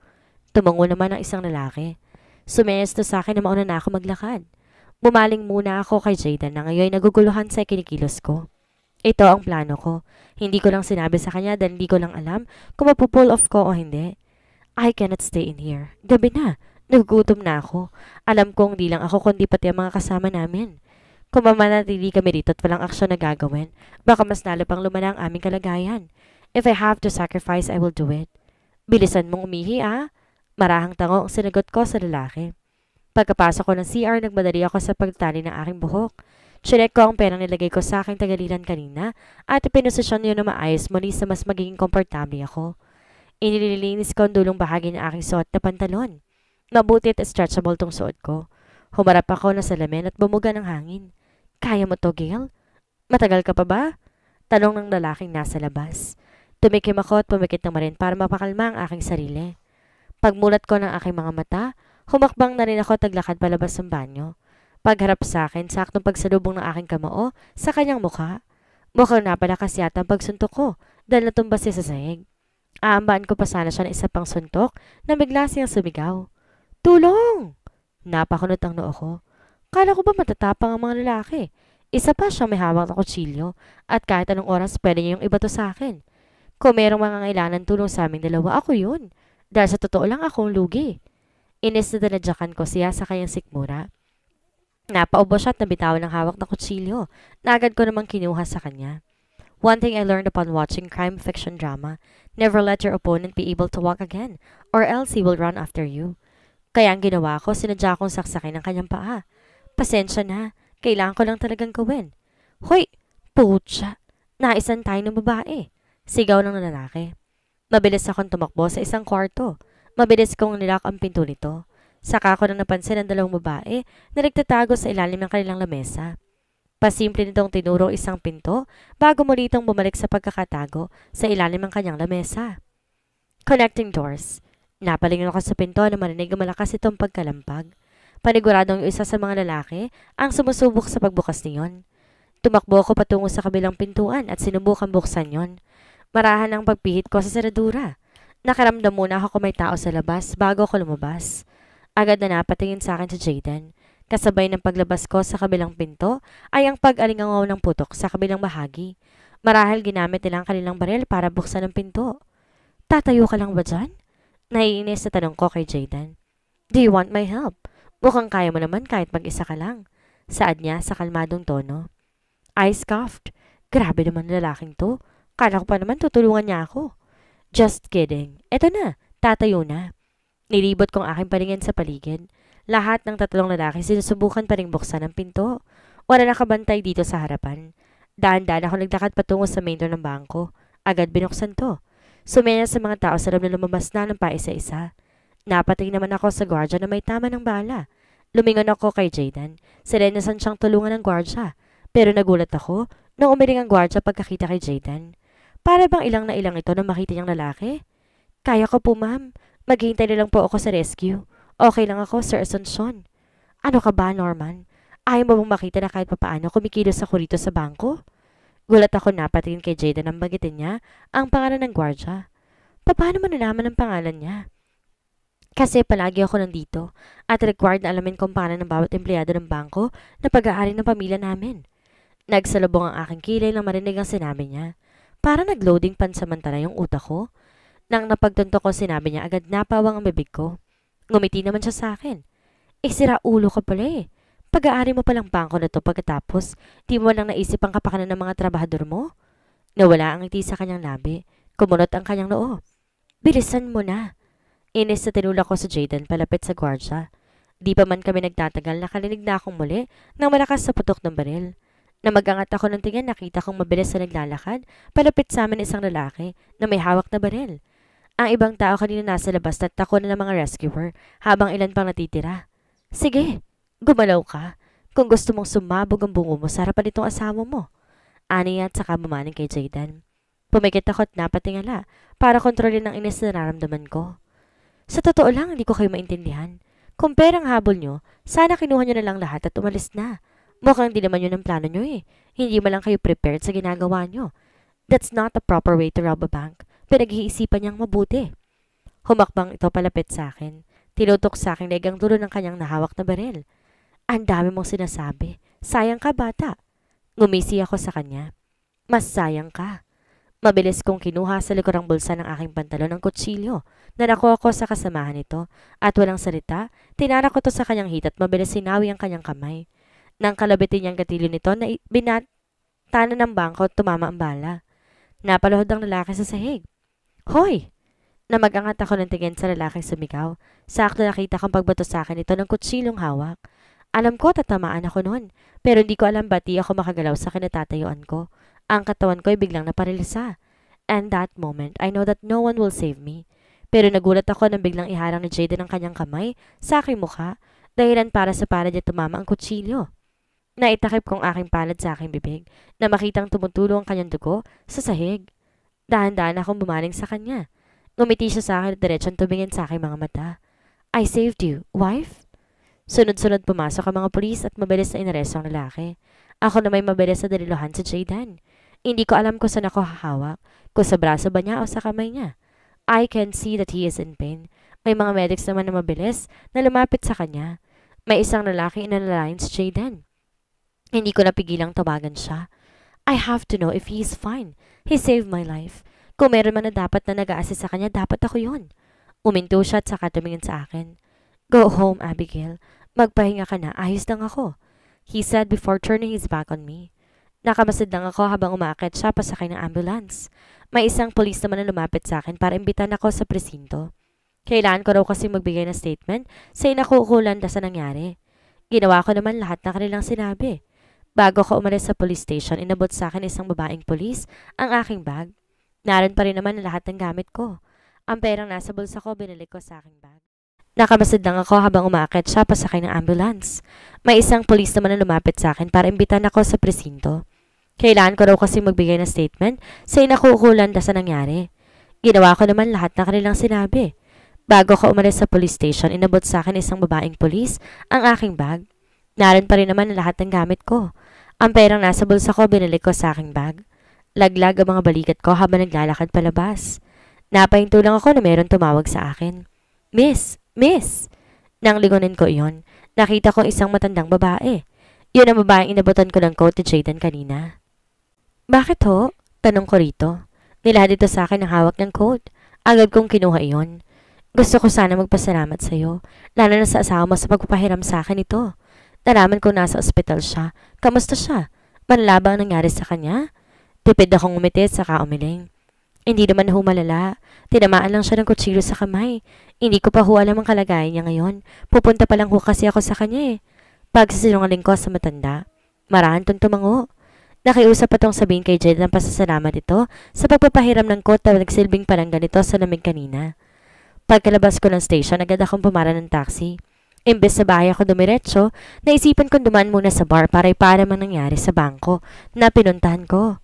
Speaker 2: Tumango naman ang isang lalaki. Sumesto sa akin na mauna na ako maglakad. Bumaling muna ako kay Jayden na ngayon naguguluhan sa kinikilos ko. Ito ang plano ko. Hindi ko lang sinabi sa kanya dahil hindi ko lang alam kung mapupull off ko o hindi. I cannot stay in here. Gabi na. Nagugutom na ako. Alam kong di lang ako kundi pati ang mga kasama namin. Kung mamanatili kami dito at walang aksyon na gagawin, baka mas lalo pang lumala ang aming kalagayan. If I have to sacrifice, I will do it. Bilisan mong umihi, ah. Marahang tango ang sinagot ko sa lalaki. Pagkapasok ko ng CR, nagmadali ako sa pagtali ng aking buhok. Chinek ko ang perang nilagay ko sa aking tagalilan kanina at pinusasyon yun na maayos muli sa mas magiging komportable ako. Inililinis ko ang dulong bahagi ng aking suot na pantalon. Mabuti at stretchable tong suot ko. Humarap ako na salamin at bumuga ng hangin. Kaya mo to, Gail? Matagal ka pa ba? Tanong ng lalaking nasa labas. Tumikim ako at pumikit ng marin para mapakalma ang aking sarili. Pagmulat ko ng aking mga mata, humakbang na rin ako taglakad palabas ng banyo. Pagharap sa akin, saktong pagsalubong ng aking kamao sa kanyang mukha. Mukhang napalakas yata ang pagsuntok ko dahil natumba siya sa sahig. Aambaan ko pa sana siya ng isa pang suntok na bigla siyang sumigaw. Tulong! Napakunot ang noo ko. Kala ko ba matatapang ang mga lalaki? Isa pa siyang may hawak na kutsilyo at kahit anong oras pwede niyong ibato sa akin. Kung merong mga ngailangan tulong sa aming dalawa, ako yun. Dahil sa totoo lang akong lugi. Inis na daladyakan ko siya sa kanyang sikmura. Napaubos siya at nabitawan ng hawak na kutsilyo na ko namang kinuha sa kanya. One thing I learned upon watching crime fiction drama, never let your opponent be able to walk again or else he will run after you. Kaya ang ginawa ko, sinadya kong saksakin ang kanyang paa. Pasensya na, kailangan ko lang talagang gawin. Hoy, putya, naisan tayo ng babae. Sigaw ng lalaki. Mabilis akong tumakbo sa isang kwarto. Mabilis kong nilak ang pinto nito. Saka ako nang napansin ang dalawang babae na nagtatago sa ilalim ng kanilang lamesa. Pasimple nitong tinuro isang pinto bago muli itong bumalik sa pagkakatago sa ilalim ng kanyang lamesa. Connecting doors. Napalingon ako sa pinto na marinig ang malakas itong pagkalampag. Paniguradong isa sa mga lalaki ang sumusubok sa pagbukas niyon. Tumakbo ako patungo sa kabilang pintuan at sinubukan buksan yon. Marahan ang pagpihit ko sa saradura. Nakaramdam muna ako kung may tao sa labas bago ako lumabas. Agad na napatingin sa akin si Jaden. Kasabay ng paglabas ko sa kabilang pinto ay ang pag-alingangaw ng putok sa kabilang bahagi. Marahil ginamit nila ang kanilang baril para buksan ang pinto. Tatayo ka lang ba
Speaker 3: dyan? Naiinis
Speaker 2: na tanong ko kay Jaden. Do you want my help? Mukhang kaya mo naman kahit mag-isa ka lang. Saad niya sa kalmadong tono. I scoffed. Grabe naman lalaking to. Kala ko pa naman tutulungan niya ako. Just kidding. Eto na, tatayo na. Nilibot kong aking paningin sa paligid. Lahat ng tatlong lalaki sinusubukan pa rin buksan ang pinto. Wala nakabantay dito sa harapan. Daan-daan ako naglakad patungo sa main door ng bangko. Agad binuksan to. Sumenya sa mga tao sa loob na lumabas na ng paisa-isa. Napating naman ako sa gwardya na may tama ng bala. Lumingon ako kay Jaden. Sinenasan siyang tulungan ng gwardya. Pero nagulat ako nang umiling ang gwardya pagkakita kay Jaden. Para bang ilang na ilang ito nang makita niyang lalaki? Kaya ko po ma'am. Maghihintay na lang po ako sa rescue. Okay lang ako, Sir Asuncion. Ano ka ba, Norman? Ayaw mo bang makita na kahit papaano kumikilos ako rito sa bangko? Gulat ako napatingin kay Jada ang bagitin niya ang pangalan ng gwardya. Paano mo nalaman ang pangalan niya? Kasi palagi ako nandito at required na alamin kung paano ng bawat empleyado ng bangko na pag-aari ng pamilya namin. Nagsalubong ang aking kilay na marinig ang sinabi niya. Para nagloading pansamantala yung utak ko nang napagtanto ko sinabi niya, agad napawang ang bibig ko. Ngumiti naman siya sa akin. Eh, sira ulo ka pala eh. Pag-aari mo palang bangko na to pagkatapos, di mo lang naisip ang kapakanan ng mga trabahador mo? Nawala ang ngiti sa kanyang labi. Kumunot ang kanyang noo. Bilisan mo na. Inis na tinula ko sa Jaden palapit sa gwardya. Di pa man kami nagtatagal, nakalinig na akong muli nang malakas sa putok ng baril. Namagangat ako ng tingin, nakita kong mabilis na naglalakad, palapit sa amin isang lalaki na may hawak na baril. Ang ibang tao kanina nasa labas at tako na ng mga rescuer habang ilan pang natitira. Sige, gumalaw ka kung gusto mong sumabog ang bungo mo sa harapan nitong asamo mo. Aniya at saka mamaning kay Jaydan. Pumikit ako at napatingala para kontrolin ang inis na nararamdaman ko. Sa totoo lang, hindi ko kayo maintindihan. Kung perang habol nyo, sana kinuha nyo na lang lahat at umalis na. Mukhang hindi naman yun ang plano nyo eh. Hindi man lang kayo prepared sa ginagawa nyo. That's not the proper way to rob a bank. Pinag-iisipan niyang mabuti. Humakbang ito palapit sa akin. Tinutok sa akin legang dulo ng kanyang nahawak na baril. Ang dami mong sinasabi. Sayang ka, bata. Ngumisi ako sa kanya. Mas sayang ka. Mabilis kong kinuha sa likurang bulsa ng aking pantalon ng kutsilyo. Nanako ako sa kasamahan nito at walang salita, tinara ko to sa kanyang hita at mabilis sinawi ang kanyang kamay. Nang kalabitin niyang gatilyo nito na binatana ng bangko at tumama ang bala. Napaluhod ang lalaki sa sahig. Hoy! Namagangat ako ng tingin sa lalaking sumigaw. Sakto nakita kang pagbato sa akin ito ng kutsilong hawak. Alam ko tatamaan ako noon, pero hindi ko alam ba't di ako makagalaw sa kinatatayuan ko. Ang katawan ko ay biglang naparilisa. And that moment, I know that no one will save me. Pero nagulat ako nang biglang iharang ni Jaden ang kanyang kamay sa aking mukha, dahilan para sa para niya tumama ang kutsilyo. Naitakip kong aking palad sa aking bibig na makitang tumutulo ang kanyang dugo sa sahig. Dahan-dahan akong bumaling sa kanya. Ngumiti siya sa akin at diretsyong tumingin sa aking mga mata. I saved you, wife? Sunod-sunod pumasok ang mga pulis at mabilis na inaresto ang lalaki. Ako na may mabilis na daliluhan si Jaydan. Hindi ko alam kung saan ako hahawak, kung sa braso ba niya o sa kamay niya. I can see that he is in pain. May mga medics naman na mabilis na lumapit sa kanya. May isang lalaki inalalayan si Jaydan. Hindi ko napigilang tawagan siya. I have to know if he's fine. He saved my life. Kung meron man na dapat na nag sa kanya, dapat ako yon. Uminto siya at saka tumingin sa akin. Go home, Abigail. Magpahinga ka na. Ayos lang ako. He said before turning his back on me. Nakamasid lang ako habang umaakit siya pasakay ng ambulance. May isang polis naman na lumapit sa akin para imbitan ako sa presinto. Kailan ko raw kasi magbigay ng statement sa inakukulan inakukulanda sa nangyari. Ginawa ko naman lahat ng kanilang sinabi. Bago ko umalis sa police station, inabot sa akin isang babaeng polis ang aking bag. Naroon pa rin naman lahat ng gamit ko. Ang perang nasa bulsa ko, binalik ko sa aking bag. Nakamasid lang ako habang umaakit siya pasakay ng ambulance. May isang polis naman na lumapit sa akin para imbitan ako sa presinto. Kailan ko raw kasi magbigay ng statement sa inakukulan inakukulanda sa nangyari. Ginawa ko naman lahat na kanilang sinabi. Bago ko umalis sa police station, inabot sa akin isang babaeng polis ang aking bag. Narin pa rin naman ang lahat ng gamit ko. Ang perang nasa bulsa ko, binalik ko sa aking bag. Laglag ang mga balikat ko habang naglalakad palabas. Napahinto lang ako na meron tumawag sa akin. Miss! Miss! Nang lingunin ko iyon, nakita ko isang matandang babae. Yun ang babaeng inabutan ko ng coat ni Jaden kanina. Bakit ho? Tanong ko rito. Nilahad dito sa akin ang hawak ng coat. Agad kong kinuha iyon. Gusto ko sana magpasalamat sa'yo, lalo na sa asawa mo sa pagpapahiram sa akin ito. Nalaman ko nasa ospital siya. Kamusta siya? Manlaba ang nangyari sa kanya? Tipid akong umitit sa kaumiling. Hindi naman ho malala. Tinamaan lang siya ng kutsilyo sa kamay. Hindi ko pa ho alam ang kalagayan niya ngayon. Pupunta pa lang ho kasi ako sa kanya eh. Pagsisinungaling ko sa matanda. Marahan tong tumango. Nakiusap pa tong sabihin kay Jed ng pasasalamat ito sa pagpapahiram ng coat na nagsilbing parang ganito sa lamig kanina. Pagkalabas ko ng station, agad akong pumara ng taxi. Imbes sa bahay ako dumiretso, naisipan kong dumaan muna sa bar para ipara mang nangyari sa bangko na pinuntahan ko.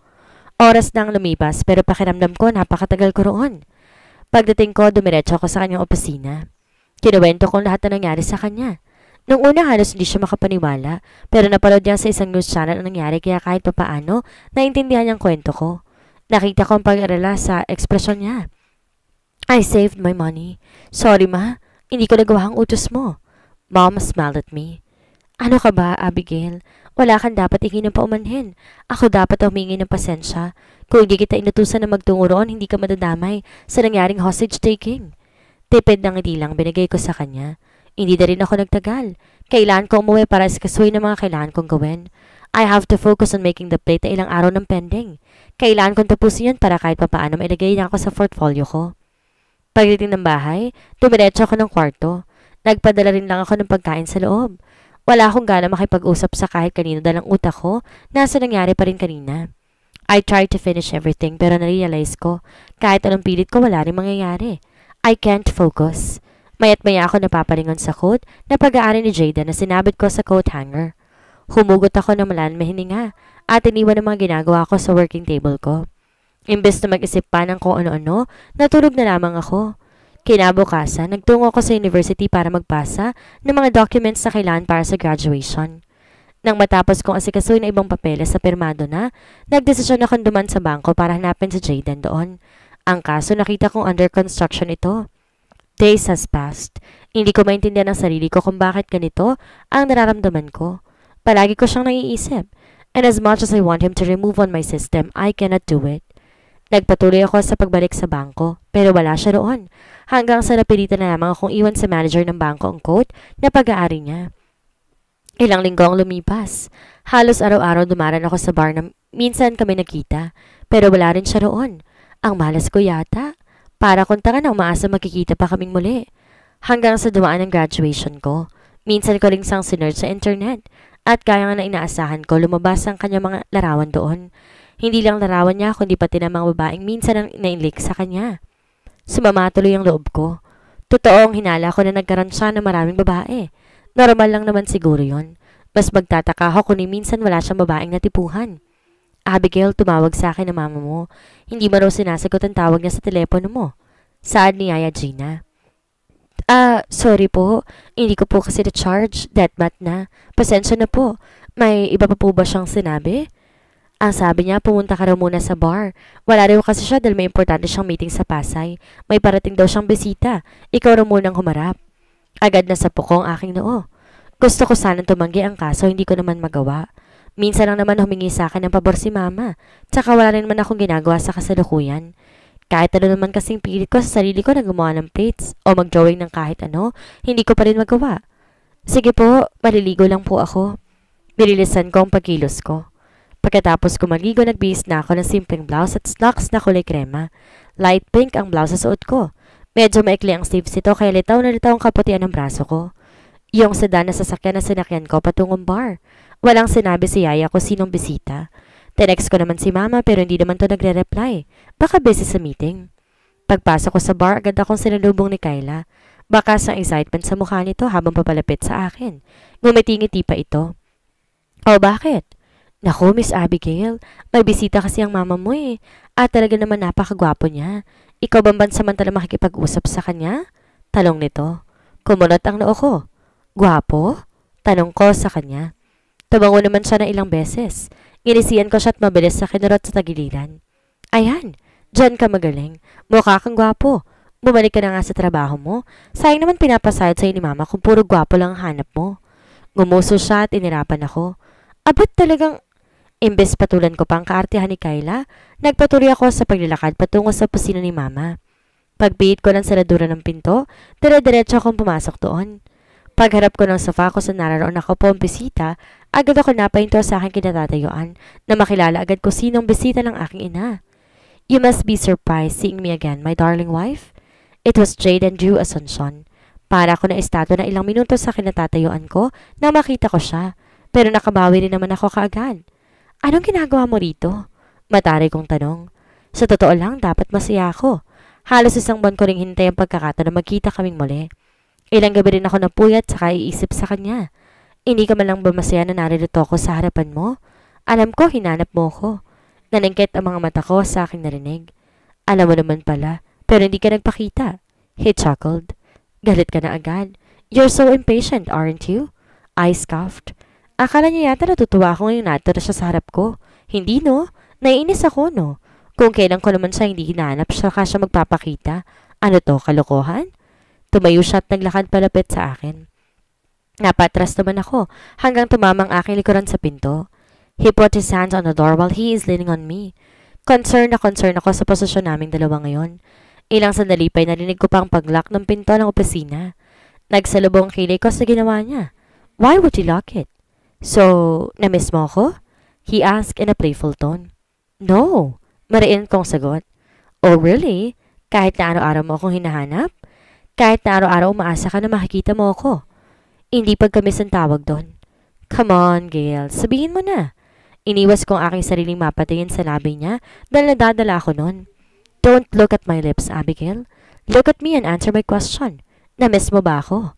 Speaker 2: Oras na ang lumipas pero pakiramdam ko napakatagal ko roon. Pagdating ko, dumiretso ako sa kanyang opisina. Kinuwento ko lahat na nangyari sa kanya. Nung una halos hindi siya makapaniwala, pero napanood niya sa isang news channel ang nangyari kaya kahit papaano, naintindihan niyang kwento ko. Nakita ko ang pag-arala sa ekspresyon niya. I saved my money. Sorry ma, hindi ko nagawa ang utos mo. Mom smiled at me. Ano ka ba, Abigail? Wala kang dapat hingin ng paumanhin. Ako dapat humingi ng pasensya. Kung hindi kita inutusan na magtungo roon, hindi ka madadamay sa nangyaring hostage taking. Tipid ng ngiti lang binigay ko sa kanya. Hindi na rin ako nagtagal. Kailan ko umuwi para iskasuhin ng mga kailangan kong gawin. I have to focus on making the plate na ilang araw ng pending. Kailan kong tapusin yan para kahit papaano mailagay niya ako sa portfolio ko. Pagdating ng bahay, tumiretso ako ng kwarto. Nagpadala rin lang ako ng pagkain sa loob. Wala akong gana makipag-usap sa kahit kanino dahil ang utak ko nasa nangyari pa rin kanina. I tried to finish everything pero narealize ko kahit anong pilit ko wala rin mangyayari. I can't focus. Mayat maya ako napapalingon sa coat na pag-aari ni Jada na sinabit ko sa coat hanger. Humugot ako ng malan mahininga at iniwan ang mga ginagawa ko sa working table ko. Imbes na mag-isip pa ng kung ano-ano, natulog na lamang ako. Kinabukasan, nagtungo ako sa university para magpasa ng mga documents na kailangan para sa graduation. Nang matapos kong asikasuin ang ibang papeles sa permado na, nagdesisyon akong duman sa bangko para hanapin si Jaden doon. Ang kaso nakita kong under construction ito. Days has passed. Hindi ko maintindihan ang sarili ko kung bakit ganito ang nararamdaman ko. Palagi ko siyang naiisip. And as much as I want him to remove on my system, I cannot do it. Nagpatuloy ako sa pagbalik sa bangko, pero wala siya roon. Hanggang sa napilitan na lamang akong iwan sa manager ng bangko ang coat na pag-aari niya. Ilang linggo ang lumipas. Halos araw-araw dumaran ako sa bar na minsan kami nakita, pero wala rin siya roon. Ang malas ko yata. Para kontakan na umaasa magkikita pa kaming muli. Hanggang sa dumaan ng graduation ko. Minsan ko rin sang sinurge sa internet. At kaya nga na inaasahan ko lumabas ang kanya mga larawan doon. Hindi lang larawan niya, kundi pati ng mga babaeng minsan ang nainlik sa kanya. Sumama tuloy ang loob ko. Totoong hinala ko na nagkaroon siya ng maraming babae. Normal lang naman siguro yon. Mas magtataka ako kung minsan wala siyang babaeng natipuhan. Abigail, tumawag sa akin na mama mo. Hindi mo raw sinasagot ang tawag niya sa telepono mo. Saan ni Aya Gina? Ah, uh, sorry po. Hindi ko po kasi na-charge. Deathmat na. Pasensya na po. May iba pa po ba siyang sinabi? Ang sabi niya, pumunta ka raw muna sa bar. Wala raw kasi siya dahil may importante siyang meeting sa Pasay. May parating daw siyang bisita. Ikaw raw munang humarap. Agad na sa puko ang aking noo. Gusto ko sana tumanggi ang kaso, hindi ko naman magawa. Minsan lang naman humingi sa akin ng pabor si mama. Tsaka wala rin naman akong ginagawa sa kasalukuyan. Kahit ano naman kasing pilit ko sa sarili ko na gumawa ng plates o mag-drawing ng kahit ano, hindi ko pa rin magawa. Sige po, maliligo lang po ako. Nililisan ko ang pagkilos ko. Pagkatapos ko maligo, nagbihis na ako ng simpleng blouse at slacks na kulay krema. Light pink ang blouse sa suot ko. Medyo maikli ang sleeves ito kaya litaw na litaw ang kaputian ng braso ko. Yung sedan na sasakyan na sinakyan ko patungong bar. Walang sinabi si Yaya ko sinong bisita. Tinext ko naman si Mama pero hindi naman to nagre-reply. Baka busy sa meeting. Pagpasok ko sa bar, agad akong sinalubong ni Kayla. Baka sa excitement sa mukha nito habang papalapit sa akin. Ngumitingiti pa ito. O oh, bakit? Nako, Miss Abigail, may bisita kasi ang mama mo eh. At ah, talaga naman napakagwapo niya. Ikaw bang bansamantala makikipag-usap sa kanya? Talong nito. Kumunot ang noo ko. Gwapo? Tanong ko sa kanya. Tumango naman siya na ilang beses. Inisiyan ko siya at mabilis sa kinurot sa tagiliran. Ayan, dyan ka magaling. Mukha kang gwapo. Bumalik ka na nga sa trabaho mo. Sayang naman pinapasayad sa'yo ni mama kung puro gwapo lang hanap mo. Gumuso siya at inirapan ako. Abat talagang Imbes patulan ko pa ang kaartihan ni Kayla, nagpatuloy ako sa paglalakad patungo sa pusina ni Mama. Pagbiit ko lang sa saradura ng pinto, dire-diretso akong pumasok doon. Pagharap ko ng sofa ko sa nararoon ako po ang bisita, agad ako napahinto sa aking kinatatayuan na makilala agad ko sinong bisita ng aking ina. You must be surprised seeing me again, my darling wife. It was Jade and Drew Asuncion. Para ako na estato na ilang minuto sa kinatatayuan ko na makita ko siya, pero nakabawi rin naman ako kaagad. Anong ginagawa mo rito? Matari kong tanong. Sa totoo lang, dapat masaya ako. Halos isang buwan ko rin hintay ang pagkakataon na magkita kaming muli. Ilang gabi rin ako napuyat sa kaiisip sa kanya. Hindi ka man lang ba masaya na naririto ako sa harapan mo? Alam ko, hinanap mo ko. Naningkit ang mga mata ko sa aking narinig. Alam mo naman pala, pero hindi ka nagpakita. He chuckled. Galit ka na agad. You're so impatient, aren't you? I scoffed. Akala niya yata natutuwa ako ngayong natira siya sa harap ko. Hindi no? Naiinis ako no? Kung kailan ko naman siya hindi hinanap, saka siya magpapakita. Ano to, kalokohan? Tumayo siya at naglakad palapit sa akin. Napatras naman ako hanggang tumamang aking likuran sa pinto. He put his hands on the door while he is leaning on me. Concerned na concerned ako sa posisyon naming dalawa ngayon. Ilang sandali pa'y narinig ko pang paglock ng pinto ng opisina. Nagsalubong kilay ko sa ginawa niya. Why would he lock it? So, na-miss mo ako? He asked in a playful tone. No, mariin kong sagot. Oh really? Kahit na araw-araw mo akong hinahanap? Kahit na araw-araw umaasa ka na makikita mo ako? Hindi pagkamis ang tawag doon. Come on, Gail, sabihin mo na. Iniwas kong aking sariling mapatingin sa labi niya dahil nadadala ako noon. Don't look at my lips, Abigail. Look at me and answer my question. Na-miss mo ba ako?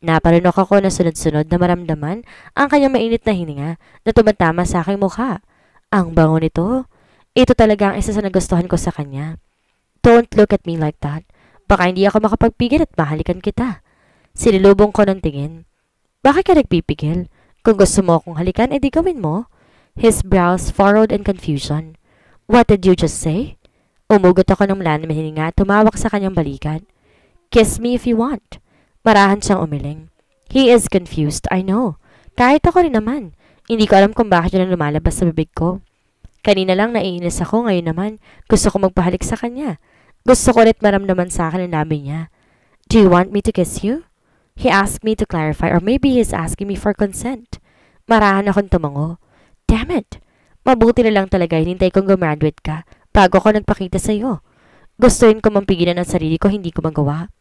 Speaker 2: Naparunok ako na sunod-sunod na maramdaman ang kanyang mainit na hininga na tumatama sa aking mukha. Ang bango nito. Ito talaga ang isa sa nagustuhan ko sa kanya. Don't look at me like that. Baka hindi ako makapagpigil at mahalikan kita. Sinilubong ko ng tingin. Bakit ka nagpipigil? Kung gusto mo akong halikan, edi gawin mo. His brows furrowed in confusion. What did you just say? Umugot ako ng mula na hininga at tumawak sa kanyang balikan. Kiss me if you want. Marahan siyang umiling. He is confused, I know. Kahit ako rin naman. Hindi ko alam kung bakit yun ang lumalabas sa bibig ko. Kanina lang naiinis ako, ngayon naman gusto ko magpahalik sa kanya. Gusto ko ulit maramdaman sa akin ang labi niya. Do you want me to kiss you? He asked me to clarify or maybe he's asking me for consent. Marahan akong tumango. Damn it! Mabuti na lang talaga hinintay kong gumraduate ka bago ako nagpakita sa'yo. Gustuin ko mampigilan ang sarili ko, hindi ko magawa.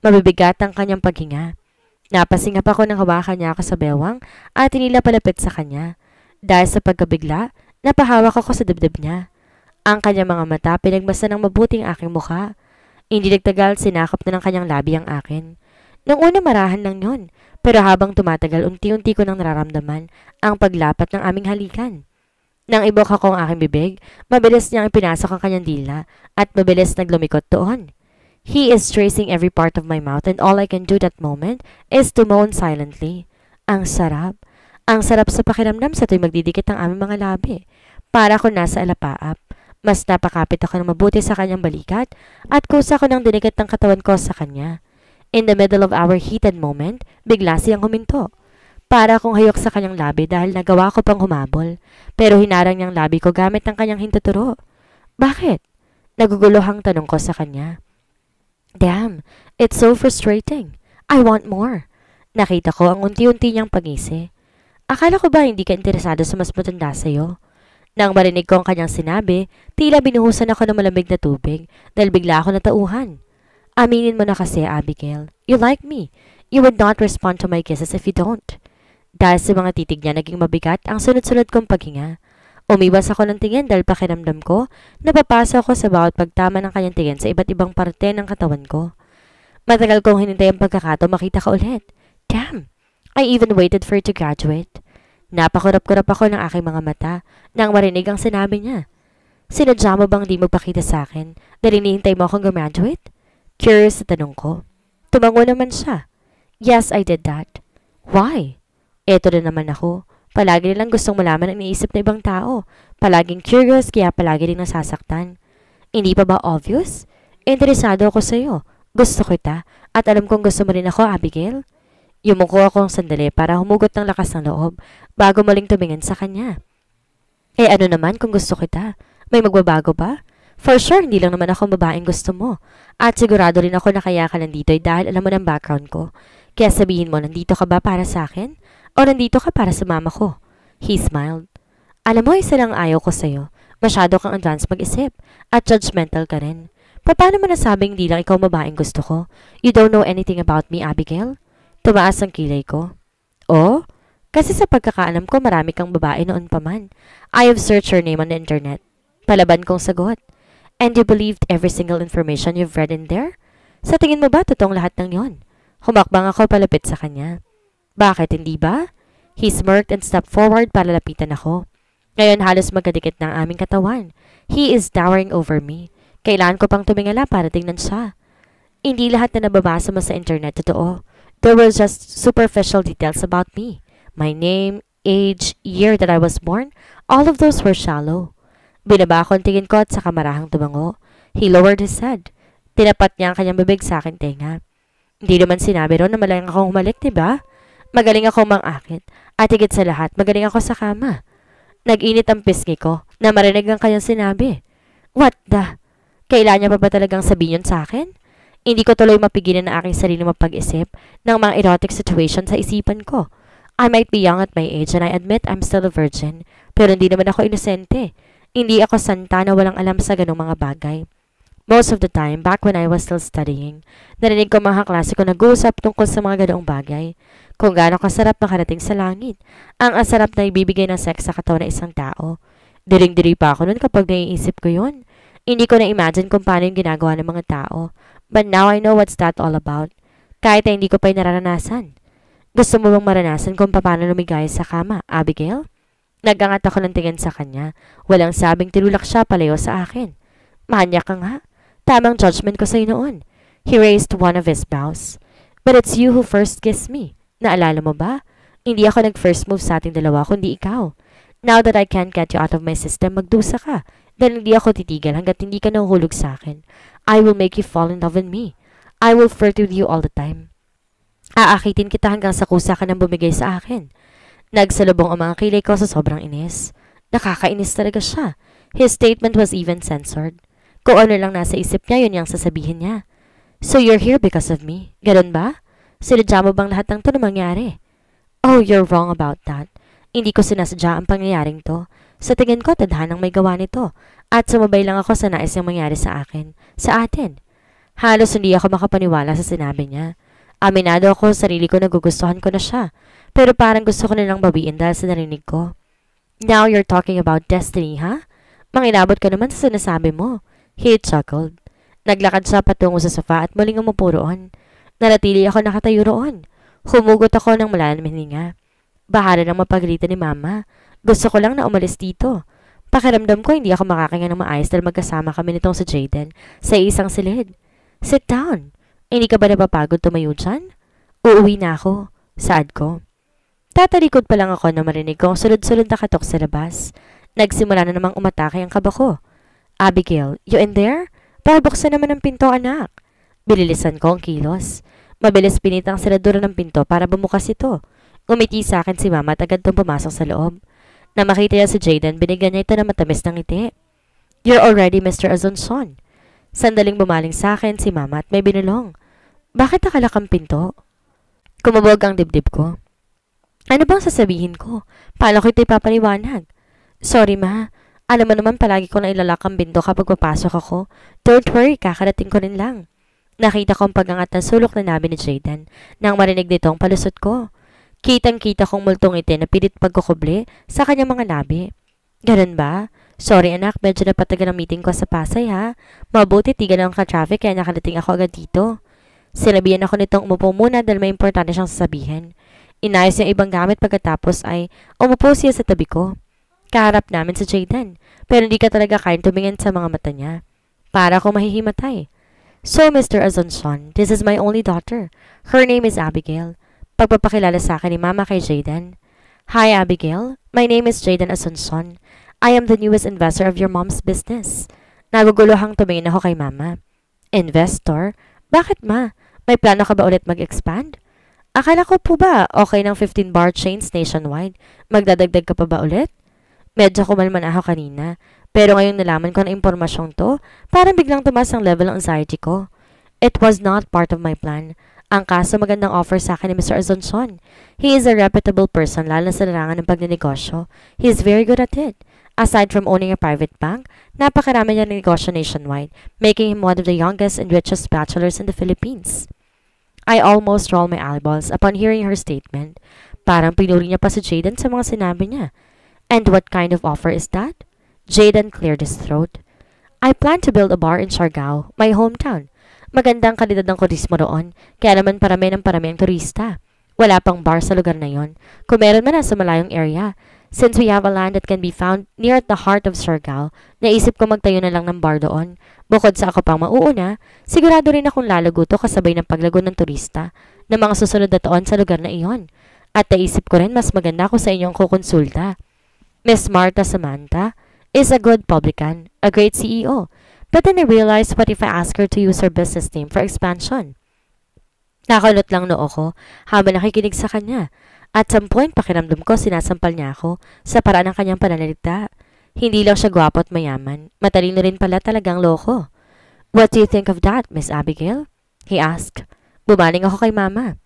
Speaker 2: Mabibigat ang kanyang paghinga. Napasingap ako ng hawakan niya ako sa bewang at tinila palapit sa kanya. Dahil sa pagkabigla, napahawak ako sa dibdib niya. Ang kanyang mga mata pinagmasa ng mabuting aking mukha. Hindi nagtagal, sinakop na ng kanyang labi ang akin. Nang una marahan lang yon, pero habang tumatagal unti-unti ko nang nararamdaman ang paglapat ng aming halikan. Nang ibok ako ang aking bibig, mabilis niyang ipinasok ang kanyang dila at mabilis naglumikot doon. He is tracing every part of my mouth and all I can do that moment is to moan silently. Ang sarap. Ang sarap sa pakiramdam sa tuwing magdidikit ang aming mga labi. Para ako nasa alapaap. Mas napakapit ako ng mabuti sa kanyang balikat at kusa ko ng dinigat ng katawan ko sa kanya. In the middle of our heated moment, bigla siyang huminto. Para akong hayok sa kanyang labi dahil nagawa ko pang humabol. Pero hinarang niyang labi ko gamit ang kanyang hintuturo. Bakit? Naguguluhang tanong ko sa kanya. Damn, it's so frustrating. I want more. Nakita ko ang unti-unti niyang pagisi. Akala ko ba hindi ka interesado sa mas matanda sa'yo? Nang marinig ko ang kanyang sinabi, tila binuhusan ako ng malamig na tubig dahil bigla ako natauhan. Aminin mo na kasi, Abigail, you like me. You would not respond to my kisses if you don't. Dahil sa mga titig niya naging mabigat ang sunod-sunod kong paghinga. Umiwas ako ng tingin dahil pakiramdam ko, napapasa ako sa bawat pagtama ng kanyang tingin sa iba't ibang parte ng katawan ko. Matagal kong hinintay ang pagkakato makita ka ulit. Damn! I even waited for it to graduate. Napakurap-kurap ako ng aking mga mata nang marinig ang sinabi niya. Sinadya mo bang di magpakita sa akin dahil hinihintay mo akong graduate? Curious sa tanong ko. Tumango naman siya. Yes, I did that. Why? Eto na naman ako. Palagi nilang gustong malaman ang iniisip ng ibang tao. Palaging curious kaya palagi din nasasaktan. Hindi pa ba obvious? Interesado ako sa iyo. Gusto kita. At alam kong gusto mo rin ako, Abigail. Yumuko ako akong sandali para humugot ng lakas ng loob bago maling tumingin sa kanya. Eh ano naman kung gusto kita? May magbabago ba? For sure, hindi lang naman ako babaeng gusto mo. At sigurado rin ako na kaya ka nandito ay eh, dahil alam mo ng background ko. Kaya sabihin mo, nandito ka ba para sa akin? o nandito ka para sa mama ko? He smiled. Alam mo, isa lang ayaw ko sa'yo. Masyado kang advance mag-isip at judgmental ka rin. Paano mo nasabing di lang ikaw babaeng gusto ko? You don't know anything about me, Abigail? Tumaas ang kilay ko. Oh? Kasi sa pagkakaalam ko, marami kang babae noon pa man. I have searched your name on the internet. Palaban kong sagot. And you believed every single information you've read in there? Sa tingin mo ba totoong lahat ng yon? Humakbang ako palapit sa kanya. Bakit, hindi ba? He smirked and stepped forward para lapitan ako. Ngayon halos magkadikit na ang aming katawan. He is towering over me. Kailan ko pang tumingala para tingnan siya. Hindi lahat na nababasa mo sa internet totoo. There were just superficial details about me. My name, age, year that I was born, all of those were shallow. Binaba ako ang tingin ko at sa kamarahang tumango. He lowered his head. Tinapat niya ang kanyang bibig sa akin tenga. Hindi naman sinabi ron na malayang akong humalik, di ba? Magaling ako mang-akit. At higit sa lahat, magaling ako sa kama. Nag-init ang pisngi ko na marinig ang kanyang sinabi. What the? Kailan niya pa ba talagang sabihin yun sa akin? Hindi ko tuloy mapigilan ang aking sarili mapag-isip ng mga erotic situation sa isipan ko. I might be young at my age and I admit I'm still a virgin, pero hindi naman ako inosente. Hindi ako santa na walang alam sa ganong mga bagay. Most of the time, back when I was still studying, narinig ko mga klase ko nag-uusap tungkol sa mga ganoong bagay. Kung gaano kasarap makarating sa langit. Ang asarap na ibibigay ng sex sa katawan ng isang tao. Diring-diri pa ako nun kapag naiisip ko yun. Hindi ko na-imagine kung paano yung ginagawa ng mga tao. But now I know what's that all about. Kahit ay hindi ko pa nararanasan. Gusto mo bang maranasan kung paano lumigaya sa kama, Abigail? Nagangat ako ng tingin sa kanya. Walang sabing tinulak siya palayo sa akin. Manya ka nga. Tamang judgment ko sa'yo noon. He raised one of his brows. But it's you who first kissed me. Naalala mo ba? Hindi ako nag-first move sa ating dalawa, kundi ikaw. Now that I can't get you out of my system, magdusa ka. Dahil hindi ako titigil hanggat hindi ka nahuhulog sa akin. I will make you fall in love with me. I will flirt with you all the time. Aakitin kita hanggang sa kusa ka nang bumigay sa akin. Nagsalubong ang mga kilay ko sa sobrang inis. Nakakainis talaga siya. His statement was even censored. Kung ano lang nasa isip niya, yun yung sasabihin niya. So you're here because of me? Ganun ba? Sinadya mo bang lahat ng to na mangyari? Oh, you're wrong about that. Hindi ko sinasadya ang pangyayaring to. Sa tingin ko, tadhanang may gawa nito. At sumabay lang ako sa nais niyang mangyari sa akin. Sa atin. Halos hindi ako makapaniwala sa sinabi niya. Aminado ako sa sarili ko na gugustuhan ko na siya. Pero parang gusto ko nilang babiin dahil sa narinig ko. Now you're talking about destiny, ha? Huh? Manginabot ka naman sa sinasabi mo. He chuckled. Naglakad siya patungo sa sofa at muling umupo roon. Nalatili ako nakatayo roon. Humugot ako ng malalang hininga. Bahala ng mapagalitan ni Mama. Gusto ko lang na umalis dito. Pakiramdam ko hindi ako makakaya ng maayos dahil magkasama kami nitong si Jaden sa isang silid. Sit down. Hindi ka ba napapagod tumayo dyan? Uuwi na ako. Sad ko. Tatalikod pa lang ako na marinig kong sulod-sulod na katok sa labas. Nagsimula na namang umatake ang kaba ko. Abigail, you in there? Para buksan naman ang pinto, anak. Bililisan ko ang kilos. Mabilis pinitang seradura ng pinto para bumukas ito. Umiti sa akin si mama at agad tong pumasok sa loob. Na makita niya si Jaden, binigyan niya ito ng matamis ng ngiti. You're already Mr. Azonson. Sandaling bumaling sa akin si mama at may binulong. Bakit nakalakang pinto? Kumabog ang dibdib ko. Ano bang sasabihin ko? Paano ko ito ipapaliwanag? Sorry ma, alam mo naman palagi ko na ilalakang ang kapag papasok ako. Don't worry, kakarating ko rin lang. Nakita ko ang pagangat ng sulok na nabi ni Jaden. Nang marinig nito ang palusot ko. Kitang-kita kong multong itin na pilit pagkukubli sa kanyang mga labi. Ganun ba? Sorry anak, medyo napatagal ang meeting ko sa Pasay ha. Mabuti tiga ang ka-traffic kaya nakalating ako agad dito. Sinabihan ako nitong umupo muna dahil may importante siyang sasabihin. Inayos niya ibang gamit pagkatapos ay umupo siya sa tabi ko. Kaharap namin sa Jaden, pero hindi ka talaga kain tumingin sa mga mata niya. Para ko mahihimatay. So, Mr. Asuncion, this is my only daughter. Her name is Abigail. Pagpapakilala sa akin ni Mama kay Jaden. Hi, Abigail. My name is Jaden Asuncion. I am the newest investor of your mom's business. Naguguluhang tumingin ako kay Mama. Investor? Bakit, Ma? May plano ka ba ulit mag-expand? Akala ko po ba okay ng 15 bar chains nationwide? Magdadagdag ka pa ba ulit? Medyo kumalman ako kanina. Pero ngayon nalaman ko na impormasyong to, parang biglang tumas ang level ng anxiety ko. It was not part of my plan. Ang kaso magandang offer sa akin ni Mr. Azonson. He is a reputable person lalo sa larangan ng pagnenegosyo. He is very good at it. Aside from owning a private bank, napakarami niya ng negosyo nationwide, making him one of the youngest and richest bachelors in the Philippines. I almost rolled my eyeballs upon hearing her statement. Parang pinuri niya pa si Jaden sa mga sinabi niya. And what kind of offer is that? Jaden cleared his throat. I plan to build a bar in Siargao, my hometown. Magandang kalidad ng turismo roon, kaya naman parami ng parami ang turista. Wala pang bar sa lugar na yon, kung meron man sa malayong area. Since we have a land that can be found near at the heart of Siargao, naisip ko magtayo na lang ng bar doon. Bukod sa ako pang mauuna, sigurado rin akong lalago to kasabay ng paglago ng turista ng mga susunod na taon sa lugar na iyon. At naisip ko rin mas maganda ko sa inyong kukonsulta. Miss Marta Samantha, is a good publican, a great CEO. But then I realized, what if I ask her to use her business name for expansion? Nakalot lang noo ko habang nakikinig sa kanya. At some point, pakiramdam ko sinasampal niya ako sa paraan ng kanyang pananalita. Hindi lang siya gwapo at mayaman. Matalino rin pala talagang loko. What do you think of that, Miss Abigail? He asked. Bumaling ako kay Mama.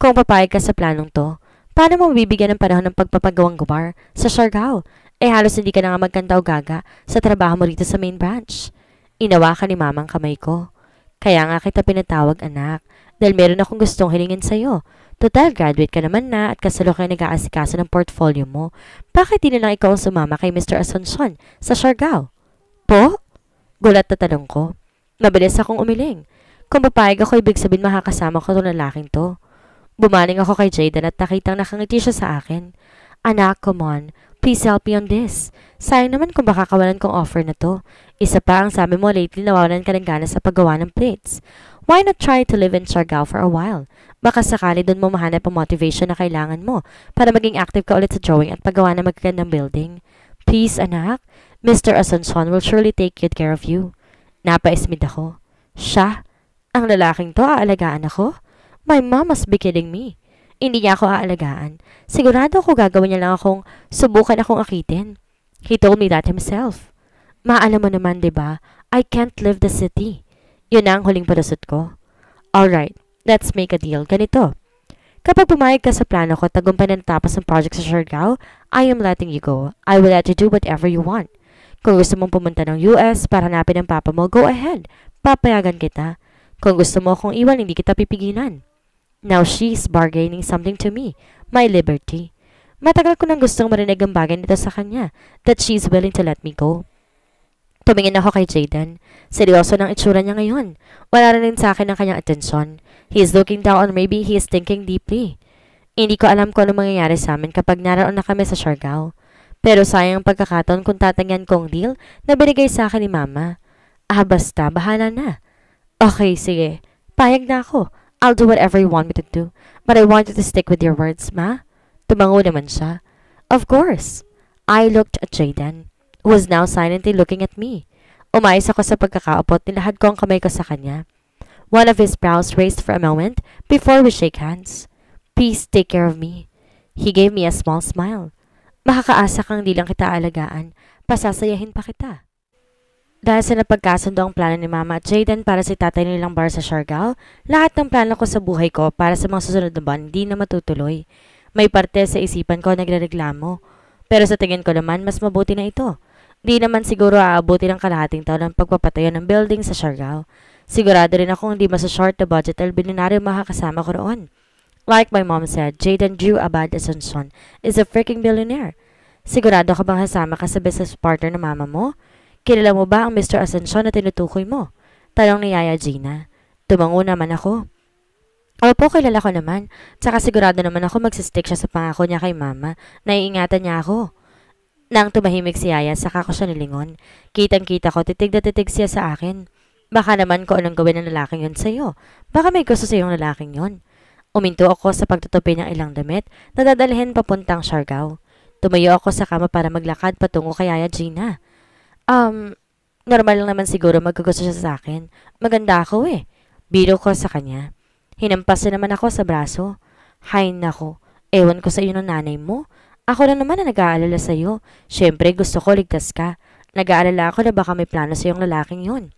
Speaker 2: Kung papayag ka sa planong to, paano mo bibigyan ng panahon ng pagpapagawang gubar sa Siargao eh halos hindi ka na nga magkanta o gaga sa trabaho mo rito sa main branch. Inawa ka ni mamang kamay ko. Kaya nga kita pinatawag anak dahil meron akong gustong hilingin sa'yo. Total, graduate ka naman na at kasalo kayo nag-aasikaso ng portfolio mo. Bakit di na lang ikaw ang sumama kay Mr. Asuncion sa Siargao? Po? Gulat na tanong ko. Mabilis akong umiling. Kung papayag ako, ibig sabihin makakasama ko itong lalaking to. Bumaling ako kay Jaden at nakitang nakangiti siya sa akin. Anak, come on. Please help me on this. Sayang naman kung baka kawalan kong offer na to. Isa pa ang sabi mo lately nawawalan ka ng gana sa paggawa ng plates. Why not try to live in Siargao for a while? Baka sakali doon mo mahanap ang motivation na kailangan mo para maging active ka ulit sa drawing at paggawa ng magagandang building. Please, anak, Mr. Asunson will surely take good care of you. Napaismid ako. Siya? Ang lalaking to, aalagaan ako? My mom must be kidding me. Hindi niya ako aalagaan. Sigurado ako gagawin niya lang akong subukan akong akitin. He told me that himself. Maalam mo naman, di ba? I can't leave the city. Yun na ang huling parasot ko. Alright, let's make a deal. Ganito. Kapag pumayag ka sa plano ko at tagumpay na natapos ang project sa Siargao, I am letting you go. I will let you do whatever you want. Kung gusto mong pumunta ng US para hanapin ang papa mo, go ahead. Papayagan kita. Kung gusto mo akong iwan, hindi kita pipigilan. Now she's bargaining something to me, my liberty. Matagal ko nang gustong marinig ang bagay nito sa kanya, that she's willing to let me go. Tumingin ako kay Jaden. Seryoso ng itsura niya ngayon. Wala na rin sa akin ang kanyang attention. He is looking down or maybe he is thinking deeply. Hindi ko alam kung ano mangyayari sa amin kapag naroon na kami sa Siargao. Pero sayang pagkakataon kung tatangyan kong ang deal na binigay sa akin ni Mama. Ah, basta, bahala na. Okay, sige. Payag na ako. I'll do whatever you want me to do, but I want you to stick with your words, ma. Tumango naman siya. Of course. I looked at Jaden, who was now silently looking at me. Umayos ako sa pagkakaapot, nilahad ko ang kamay ko sa kanya. One of his brows raised for a moment before we shake hands. Please take care of me. He gave me a small smile. Makakaasa kang di lang kita alagaan, pasasayahin pa kita. Dahil sa napagkasundo ang plano ni Mama Jaden para sa si tatay nilang bar sa Siargao, lahat ng plano ko sa buhay ko para sa mga susunod na buwan hindi na matutuloy. May parte sa isipan ko nagrereklamo. Pero sa tingin ko naman, mas mabuti na ito. Di naman siguro aabuti ng kalahating taon ang pagpapatayo ng building sa Siargao. Sigurado rin ako hindi short the budget al binunaryo makakasama ko roon. Like my mom said, Jaden Drew Abad Asuncion is a freaking billionaire. Sigurado ka bang kasama ka sa business partner ng mama mo? Kilala mo ba ang Mr. Ascension na tinutukoy mo? Tanong ni Yaya Gina. Tumango naman ako. Opo, kilala ko naman. Tsaka sigurado naman ako magsistick siya sa pangako niya kay mama. Naiingatan niya ako. Nang tumahimik si Yaya, saka ko siya nilingon. Kitang-kita ko, titig na titig siya sa akin. Baka naman ko anong gawin ng lalaking yon sa'yo. Baka may gusto sa'yong lalaking yon. Uminto ako sa pagtutupi ng ilang damit na dadalhin papuntang Siargao. Tumayo ako sa kama para maglakad patungo kay Yaya Gina. Um, normal lang naman siguro magkagusto siya sa akin. Maganda ako eh. Biro ko sa kanya. Hinampas na naman ako sa braso. Hay nako, ewan ko sa iyo ng nanay mo. Ako na naman na nag-aalala sa iyo. Siyempre gusto ko ligtas ka. Nag-aalala ako na baka may plano sa iyong lalaking yun.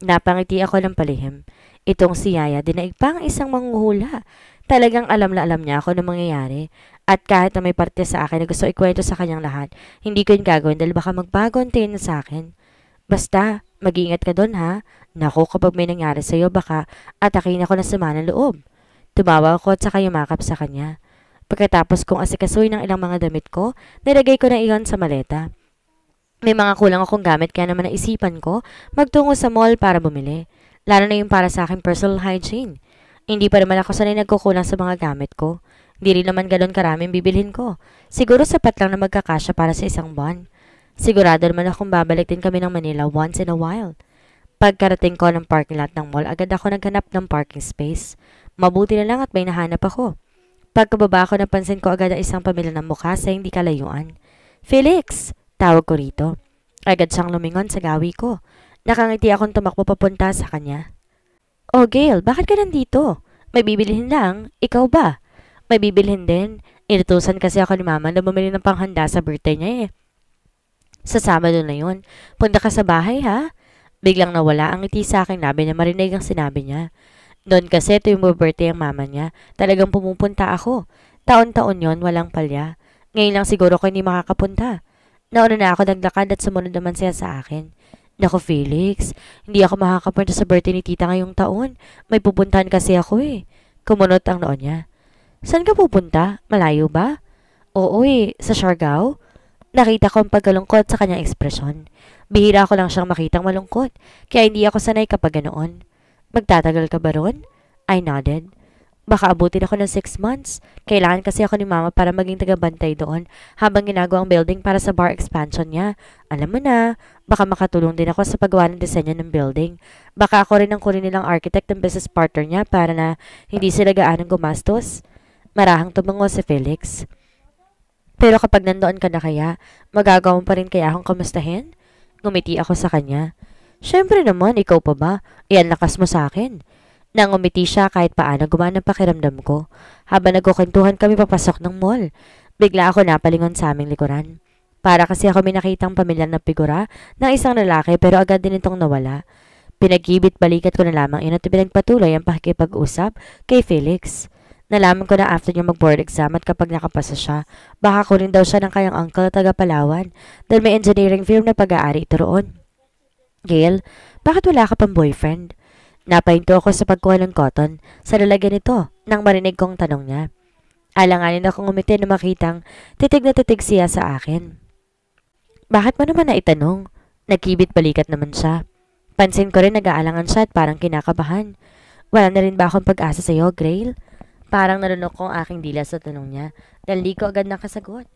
Speaker 2: Napangiti ako ng palihim. Itong si Yaya dinaig pa ang isang manghuhula Talagang alam na alam niya ako ng mangyayari. At kahit na may parte sa akin na gusto ikwento sa kanyang lahat, hindi ko yun gagawin dahil baka magbago ang tingin sa akin. Basta, mag-iingat ka doon ha. Naku, kapag may nangyari sa'yo, baka atakin ako ng sama ng loob. Tumawa ako at saka yumakap sa kanya. Pagkatapos kong asikasuy ng ilang mga damit ko, nilagay ko na iyon sa maleta. May mga kulang akong gamit kaya naman naisipan ko magtungo sa mall para bumili. Lalo na yung para sa akin personal hygiene. Hindi pa naman ako sanay nagkukulang sa mga gamit ko. Di rin naman ganun karaming bibilhin ko. Siguro sapat lang na magkakasya para sa isang buwan. Sigurado naman akong babalik din kami ng Manila once in a while. Pagkarating ko ng parking lot ng mall, agad ako naghanap ng parking space. Mabuti na lang at may nahanap ako. Pagkababa ako, napansin ko agad ang isang pamilya ng mukha sa hindi kalayuan. Felix! Tawag ko rito. Agad siyang lumingon sa gawi ko. Nakangiti akong tumakbo papunta sa kanya. Oh, Gail, bakit ka nandito? May bibilhin lang. Ikaw ba? May bibilhin din. Inutusan kasi ako ni Mama na bumili ng panghanda sa birthday niya eh. Sa Sabado na yon. Punta ka sa bahay ha? Biglang nawala ang ngiti sa akin nabi na marinig ang sinabi niya. Noon kasi tuwing birthday ang mama niya, talagang pumupunta ako. Taon-taon yon walang palya. Ngayon lang siguro ko hindi makakapunta. Nauna na ako naglakad at sumunod naman siya sa akin. Nako Felix, hindi ako makakapunta sa birthday ni tita ngayong taon. May pupuntahan kasi ako eh. Kumunot ang noon niya. Saan ka pupunta? Malayo ba? Oo eh, sa Siargao. Nakita ko ang pagkalungkot sa kanyang ekspresyon. Bihira ko lang siyang makitang malungkot, kaya hindi ako sanay kapag ganoon. Magtatagal ka ba ron? I nodded. Baka abutin ako ng 6 months. Kailangan kasi ako ni mama para maging tagabantay doon habang ginagawa ang building para sa bar expansion niya. Alam mo na, baka makatulong din ako sa paggawa ng disenyo ng building. Baka ako rin ang kunin nilang architect ng business partner niya para na hindi sila gaanong gumastos. Marahang tumango si Felix. Pero kapag nandoon ka na kaya, magagawa pa rin kaya akong kamustahin? Ngumiti ako sa kanya. Siyempre naman, ikaw pa ba? Iyan lakas mo sa akin. Nang umiti siya kahit paano gumaan ang pakiramdam ko. Habang nagkukuntuhan kami papasok ng mall, bigla ako napalingon sa aming likuran. Para kasi ako may nakitang pamilya na figura ng isang lalaki pero agad din itong nawala. Pinagibit balikat ko na lamang yun at pinagpatuloy ang pakikipag-usap kay Felix. Nalaman ko na after niya mag-board exam at kapag nakapasa siya, baka kunin daw siya ng kayang uncle na taga Palawan dahil may engineering firm na pag-aari ito roon. Gail, bakit wala ka pang boyfriend? Napahinto ako sa pagkuha ng cotton sa lalagyan nito nang marinig kong tanong niya. Alanganin akong umiti na makitang titig na titig siya sa akin. Bakit mo naman naitanong? Nagkibit balikat naman siya. Pansin ko rin nag-aalangan siya at parang kinakabahan. Wala na rin ba akong pag-asa sa sa'yo, Grail? Parang nalunok kong aking dila sa tanong niya Dali ko agad nakasagot.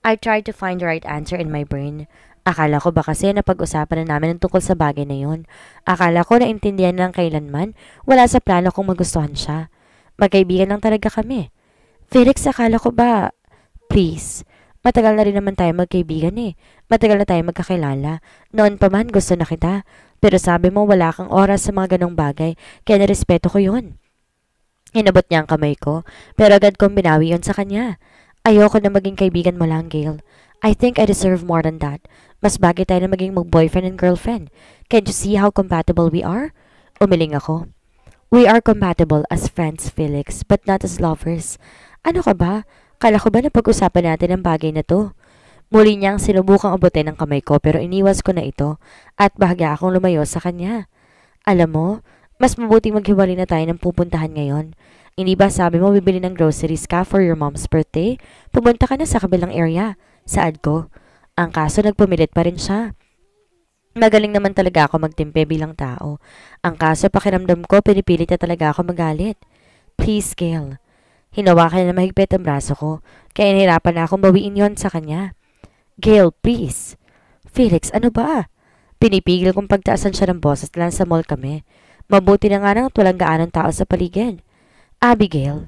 Speaker 2: I tried to find the right answer in my brain Akala ko ba kasi napag-usapan na namin ang tungkol sa bagay na yon. Akala ko na intindihan lang kailanman, wala sa plano kung magustuhan siya. Magkaibigan lang talaga kami. Felix, akala ko ba... Please, matagal na rin naman tayo magkaibigan eh. Matagal na tayo magkakilala. Noon pa man gusto na kita. Pero sabi mo wala kang oras sa mga ganong bagay, kaya narespeto ko yon. Inabot niya ang kamay ko, pero agad kong binawi yon sa kanya. Ayoko na maging kaibigan mo lang, Gail. I think I deserve more than that. Mas bagay tayo na maging mag-boyfriend and girlfriend. Can't you see how compatible we are? Umiling ako. We are compatible as friends, Felix, but not as lovers. Ano ka ba? Kala ko ba na pag-usapan natin ang bagay na to? Muli niyang sinubukang abutin ang kamay ko pero iniwas ko na ito at bahagya akong lumayo sa kanya. Alam mo, mas mabuting maghiwalay na tayo ng pupuntahan ngayon. Hindi ba sabi mo bibili ng groceries ka for your mom's birthday? Pumunta ka na sa kabilang area. Saad ko. Ang kaso nagpumilit pa rin siya. Magaling naman talaga ako magtimpe bilang tao. Ang kaso pakiramdam ko, pinipilit na talaga ako magalit. Please, Gail. Hinawakan na mahigpit ang braso ko, kaya nahirapan na akong bawiin yon sa kanya. Gail, please. Felix, ano ba? Pinipigil kong pagtaasan siya ng boses na sa mall kami. Mabuti na nga nang tulang gaanong tao sa paligid. Abigail,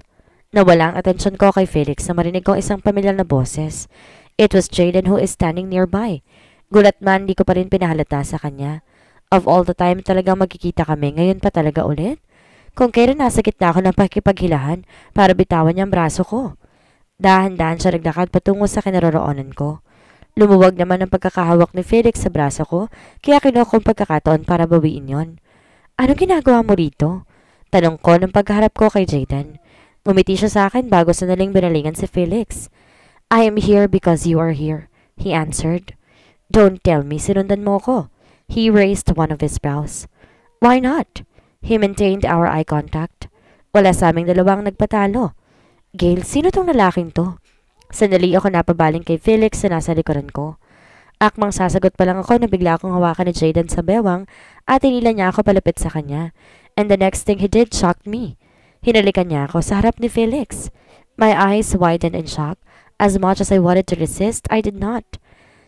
Speaker 2: nawala ang atensyon ko kay Felix na marinig kong isang pamilyar na boses. It was Jaden who is standing nearby. Gulat man, di ko pa rin pinahalata sa kanya. Of all the time talagang magkikita kami, ngayon pa talaga ulit? Kung kailan nasa gitna ako ng pakipaghilahan para bitawan niya braso ko. Dahan-dahan siya naglakad patungo sa kinaroroonan ko. Lumuwag naman ang pagkakahawak ni Felix sa braso ko, kaya kinuha kong pagkakataon para bawiin yon. Anong ginagawa mo rito? Tanong ko nang pagharap ko kay Jaden. Umiti siya sa akin bago sa naling binalingan si Felix. I am here because you are here, he answered. Don't tell me sinundan mo ko. He raised one of his brows. Why not? He maintained our eye contact. Wala sa aming dalawang nagpatalo. Gail, sino tong lalaking to? Sandali ako napabaling kay Felix na nasa likuran ko. Akmang sasagot pa lang ako na bigla akong hawakan ni Jaden sa bewang at inila niya ako palapit sa kanya. And the next thing he did shocked me. Hinalikan niya ako sa harap ni Felix. My eyes widened in shock As much as I wanted to resist, I did not.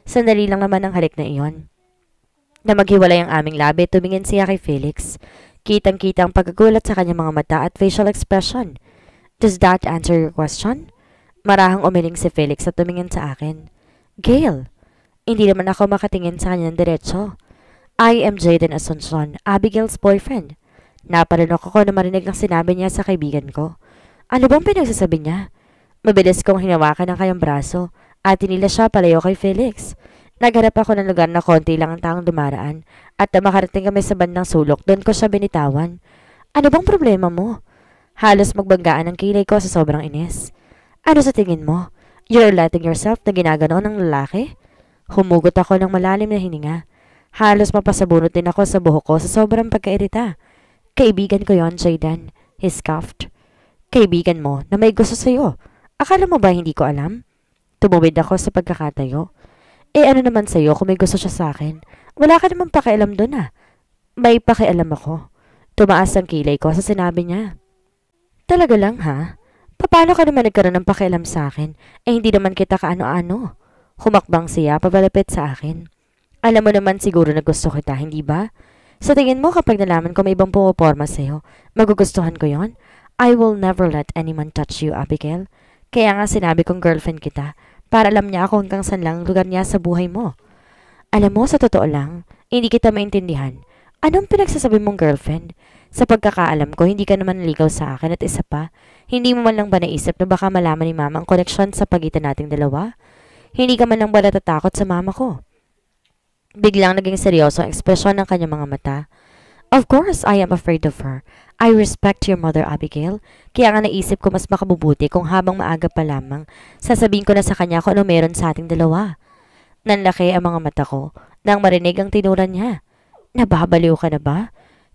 Speaker 2: Sandali lang naman ang halik na iyon. Na maghiwalay ang aming labi, tumingin siya kay Felix. Kitang-kita ang pagkagulat sa kanyang mga mata at facial expression. Does that answer your question? Marahang umiling si Felix at tumingin sa akin. Gail! Hindi naman ako makatingin sa kanyang diretso. I am Jaden Asuncion, Abigail's boyfriend. Napalunok ako na marinig ang sinabi niya sa kaibigan ko. Ano bang pinagsasabi niya? Mabilis kong hinawakan ang kanyang braso at tinila siya palayo kay Felix. Naghanap ako ng lugar na konti lang ang taong dumaraan at na makarating kami sa bandang sulok doon ko siya binitawan. Ano bang problema mo? Halos magbanggaan ang kilay ko sa sobrang inis. Ano sa tingin mo? You're letting yourself na ginagano ng lalaki? Humugot ako ng malalim na hininga. Halos mapasabunot din ako sa buhok ko sa sobrang pagkairita. Kaibigan ko yon, Jaydan. He scoffed. Kaibigan mo na may gusto sa'yo. Akala mo ba hindi ko alam? Tumawid ako sa pagkakatayo. Eh ano naman sa'yo kung may gusto siya sa akin? Wala ka namang pakialam doon ah. May pakialam ako. Tumaas ang kilay ko sa sinabi niya. Talaga lang ha? Paano ka naman nagkaroon ng pakialam sa akin? Eh hindi naman kita kaano-ano. Humakbang siya papalapit sa akin. Alam mo naman siguro na gusto kita, hindi ba? Sa tingin mo kapag nalaman ko may ibang pumaporma sa'yo, magugustuhan ko yon? I will never let anyone touch you, Abigail. Kaya nga sinabi kong girlfriend kita para alam niya ako hanggang saan lang lugar niya sa buhay mo. Alam mo, sa totoo lang, hindi kita maintindihan. Anong pinagsasabi mong girlfriend? Sa pagkakaalam ko, hindi ka naman naligaw sa akin at isa pa, hindi mo man lang ba naisip na baka malaman ni mama ang koneksyon sa pagitan nating dalawa? Hindi ka man lang ba natatakot sa mama ko? Biglang naging seryoso ang ekspresyon ng kanyang mga mata Of course, I am afraid of her. I respect your mother, Abigail. Kaya nga naisip ko mas makabubuti kung habang maaga pa lamang, sasabihin ko na sa kanya kung ano meron sa ating dalawa. Nanlaki ang mga mata ko nang marinig ang tinura niya. Nababaliw ka na ba?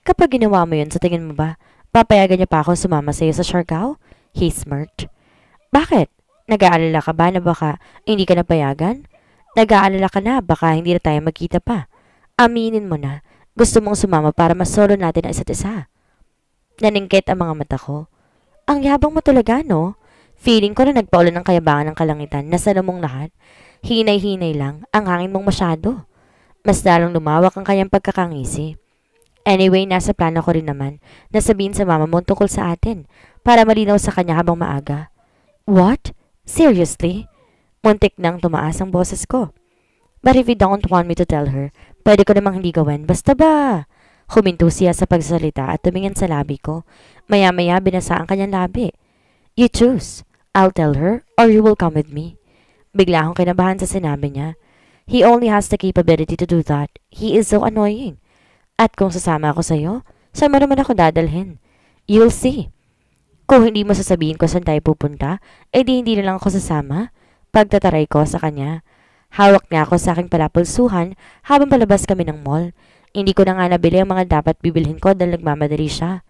Speaker 2: Kapag ginawa mo yun, sa tingin mo ba, papayagan niya pa ako sumama sa iyo sa Siargao? He smirked. Bakit? Nag-aalala ka ba na baka hindi ka napayagan? Nag-aalala ka na baka hindi na tayo magkita pa. Aminin mo na, gusto mong sumama para mas solo natin ang isa't isa. Naningkit ang mga mata ko. Ang yabang mo talaga, no? Feeling ko na nagpaulan ng kayabangan ng kalangitan na sana mong lahat. Hinay-hinay lang ang hangin mong masyado. Mas lalong lumawak ang kanyang pagkakangisi. Anyway, nasa plano ko rin naman na sabihin sa mama mo tungkol sa atin para malinaw sa kanya habang maaga. What? Seriously? Muntik nang tumaas ang boses ko. But if you don't want me to tell her, pwede ko namang hindi gawin. Basta ba? Huminto siya sa pagsalita at tumingin sa labi ko. Maya-maya binasa ang kanyang labi. You choose. I'll tell her or you will come with me. Bigla akong kinabahan sa sinabi niya. He only has the capability to do that. He is so annoying. At kung sasama ako sa'yo, saan mo naman ako dadalhin? You'll see. Kung hindi mo sasabihin ko saan tayo pupunta, edi eh hindi na lang ako sasama. Pagtataray ko sa kanya. Hawak niya ako sa aking palapulsuhan habang palabas kami ng mall. Hindi ko na nga nabili ang mga dapat bibilhin ko dahil nagmamadali siya.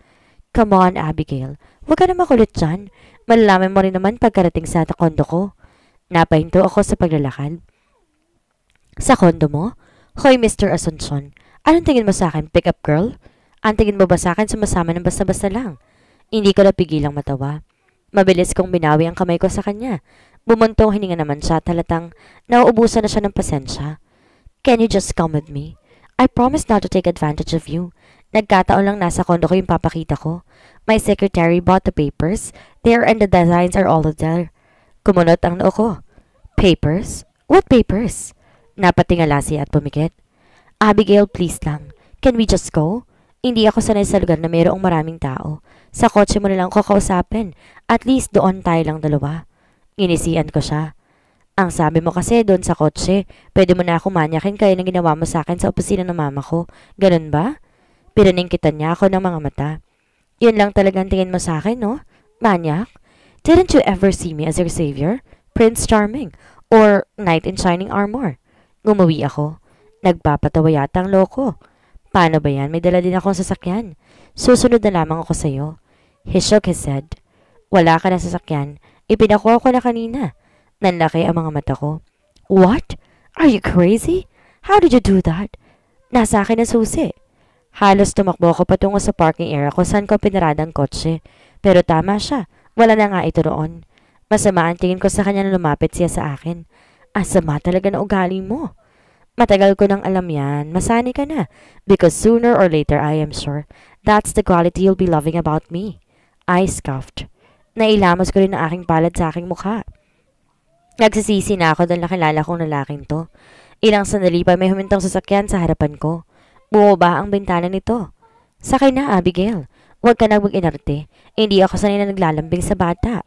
Speaker 2: Come on, Abigail. Huwag ka na makulit dyan. Malalaman mo rin naman pagkarating sa takondo ko. Napahinto ako sa paglalakad. Sa kondo mo? Hoy, Mr. Asuncion. Anong tingin mo sa akin, pick-up girl? Ang tingin mo ba sa akin sumasama ng basta-basta lang? Hindi ko napigilang matawa. Mabilis kong binawi ang kamay ko sa kanya. Bumuntong hininga naman siya talatang nauubusan na siya ng pasensya. Can you just come with me? I promise not to take advantage of you. Nagkataon lang nasa kondo ko yung papakita ko. My secretary bought the papers. There and the designs are all there. Kumunot ang noo ko. Papers? What papers? Napatingala siya at pumikit. Abigail, please lang. Can we just go? Hindi ako sanay sa lugar na mayroong maraming tao. Sa kotse mo na lang ko kausapin. At least doon tayo lang dalawa. Inisian ko siya. Ang sabi mo kasi doon sa kotse, pwede mo na ako manyakin kaya nang ginawa mo sa akin sa opisina ng mama ko. Ganun ba? Piraning kita niya ako ng mga mata. Yun lang talagang tingin mo sa akin, no? Manyak? Didn't you ever see me as your savior? Prince Charming? Or knight in shining armor? Gumuwi ako. Nagpapatawa yata ang loko. Paano ba yan? May dala din akong sasakyan. Susunod na lamang ako sa'yo. He shook his head. Wala ka na sasakyan Ipinako ko na kanina. Nanlaki ang mga mata ko. What? Are you crazy? How did you do that? Nasa akin ang susi. Halos tumakbo ako patungo sa parking area kung saan ko pinarada ang kotse. Pero tama siya. Wala na nga ito roon. Masama ang tingin ko sa kanya na lumapit siya sa akin. Ang sama talaga na ugali mo. Matagal ko nang alam yan. Masani ka na. Because sooner or later, I am sure, that's the quality you'll be loving about me. I scoffed. Nailamos ko rin ang aking palad sa aking mukha. Nagsisisi na ako dahil nakilala kong lalaking to. Ilang sandali pa may humintong sasakyan sa harapan ko. Bumaba ang bintana nito. Sakay na, Abigail. Huwag ka nang mag-inarte. Hindi ako sanay na naglalambing sa bata.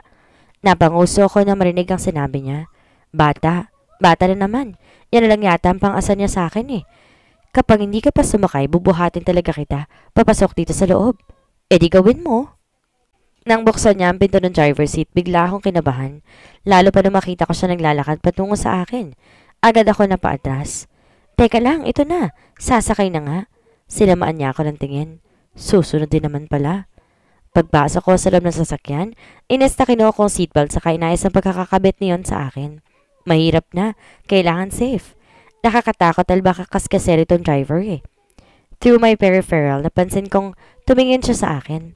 Speaker 2: Napanguso ko na marinig ang sinabi niya. Bata, bata na naman. Yan na lang yata ang pang asa niya sa akin eh. Kapag hindi ka pa sumakay, bubuhatin talaga kita. Papasok dito sa loob. E di gawin mo. Nang buksan niya ang pinto ng driver's seat, bigla akong kinabahan. Lalo pa nung makita ko siya naglalakad patungo sa akin. Agad ako na paatras. Teka lang, ito na. Sasakay na nga. Sinamaan niya ako ng tingin. Susunod din naman pala. Pagbasa ko sa loob ng sasakyan, inis na kinuha kong seatbelt sa kainayas ang pagkakakabit niyon sa akin. Mahirap na. Kailangan safe. Nakakatakot al baka kaskasero itong driver eh. Through my peripheral, napansin kong tumingin siya sa akin.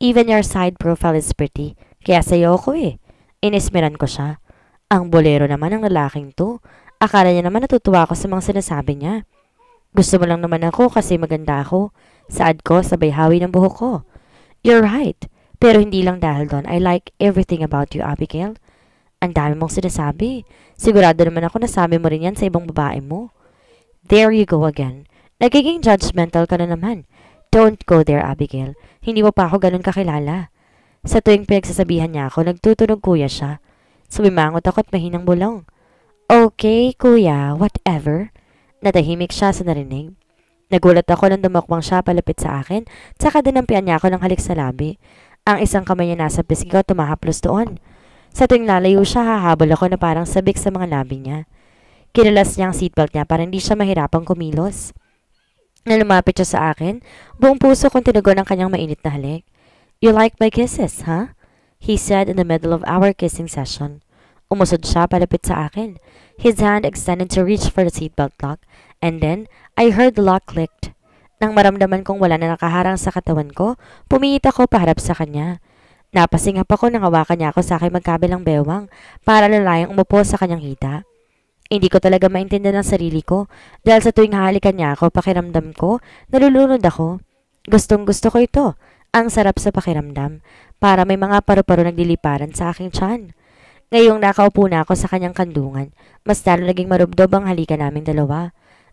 Speaker 2: Even your side profile is pretty. Kaya sayo ko eh. Inismiran ko siya. Ang bolero naman ng lalaking to. Akala niya naman natutuwa ako sa mga sinasabi niya. Gusto mo lang naman ako kasi maganda ako. Sad ko sa bayhawi ng buhok ko. You're right. Pero hindi lang dahil doon. I like everything about you, Abigail. Ang dami mong sinasabi. Sigurado naman ako nasabi mo rin yan sa ibang babae mo. There you go again. Nagiging judgmental ka na naman. Don't go there, Abigail. Hindi mo pa ako ganun kakilala. Sa tuwing pinagsasabihan niya ako, nagtutunog kuya siya. Sumimangot ako at mahinang bulong. Okay, kuya, whatever. Natahimik siya sa narinig. Nagulat ako nang dumakbang siya palapit sa akin, tsaka dinampian niya ako ng halik sa labi. Ang isang kamay niya nasa pisngi ko tumahaplos doon. Sa tuwing lalayo siya, hahabol ako na parang sabik sa mga labi niya. Kinalas niya ang seatbelt niya para hindi siya mahirapang kumilos na lumapit siya sa akin, buong puso kong tinugon ang kanyang mainit na halik. You like my kisses, huh? He said in the middle of our kissing session. Umusod siya palapit sa akin. His hand extended to reach for the seatbelt lock, and then I heard the lock clicked. Nang maramdaman kong wala na nakaharang sa katawan ko, pumihit ako paharap sa kanya. Napasingap ako nang hawakan niya ako sa aking magkabilang bewang para lalayang umupo sa kanyang hita. Hindi ko talaga maintindihan ang sarili ko dahil sa tuwing hahalikan niya ako, pakiramdam ko, nalulunod ako. Gustong gusto ko ito. Ang sarap sa pakiramdam para may mga paru-paro nagliliparan sa aking tiyan. Ngayong nakaupo na ako sa kanyang kandungan, mas lalo naging marubdob ang halika naming dalawa.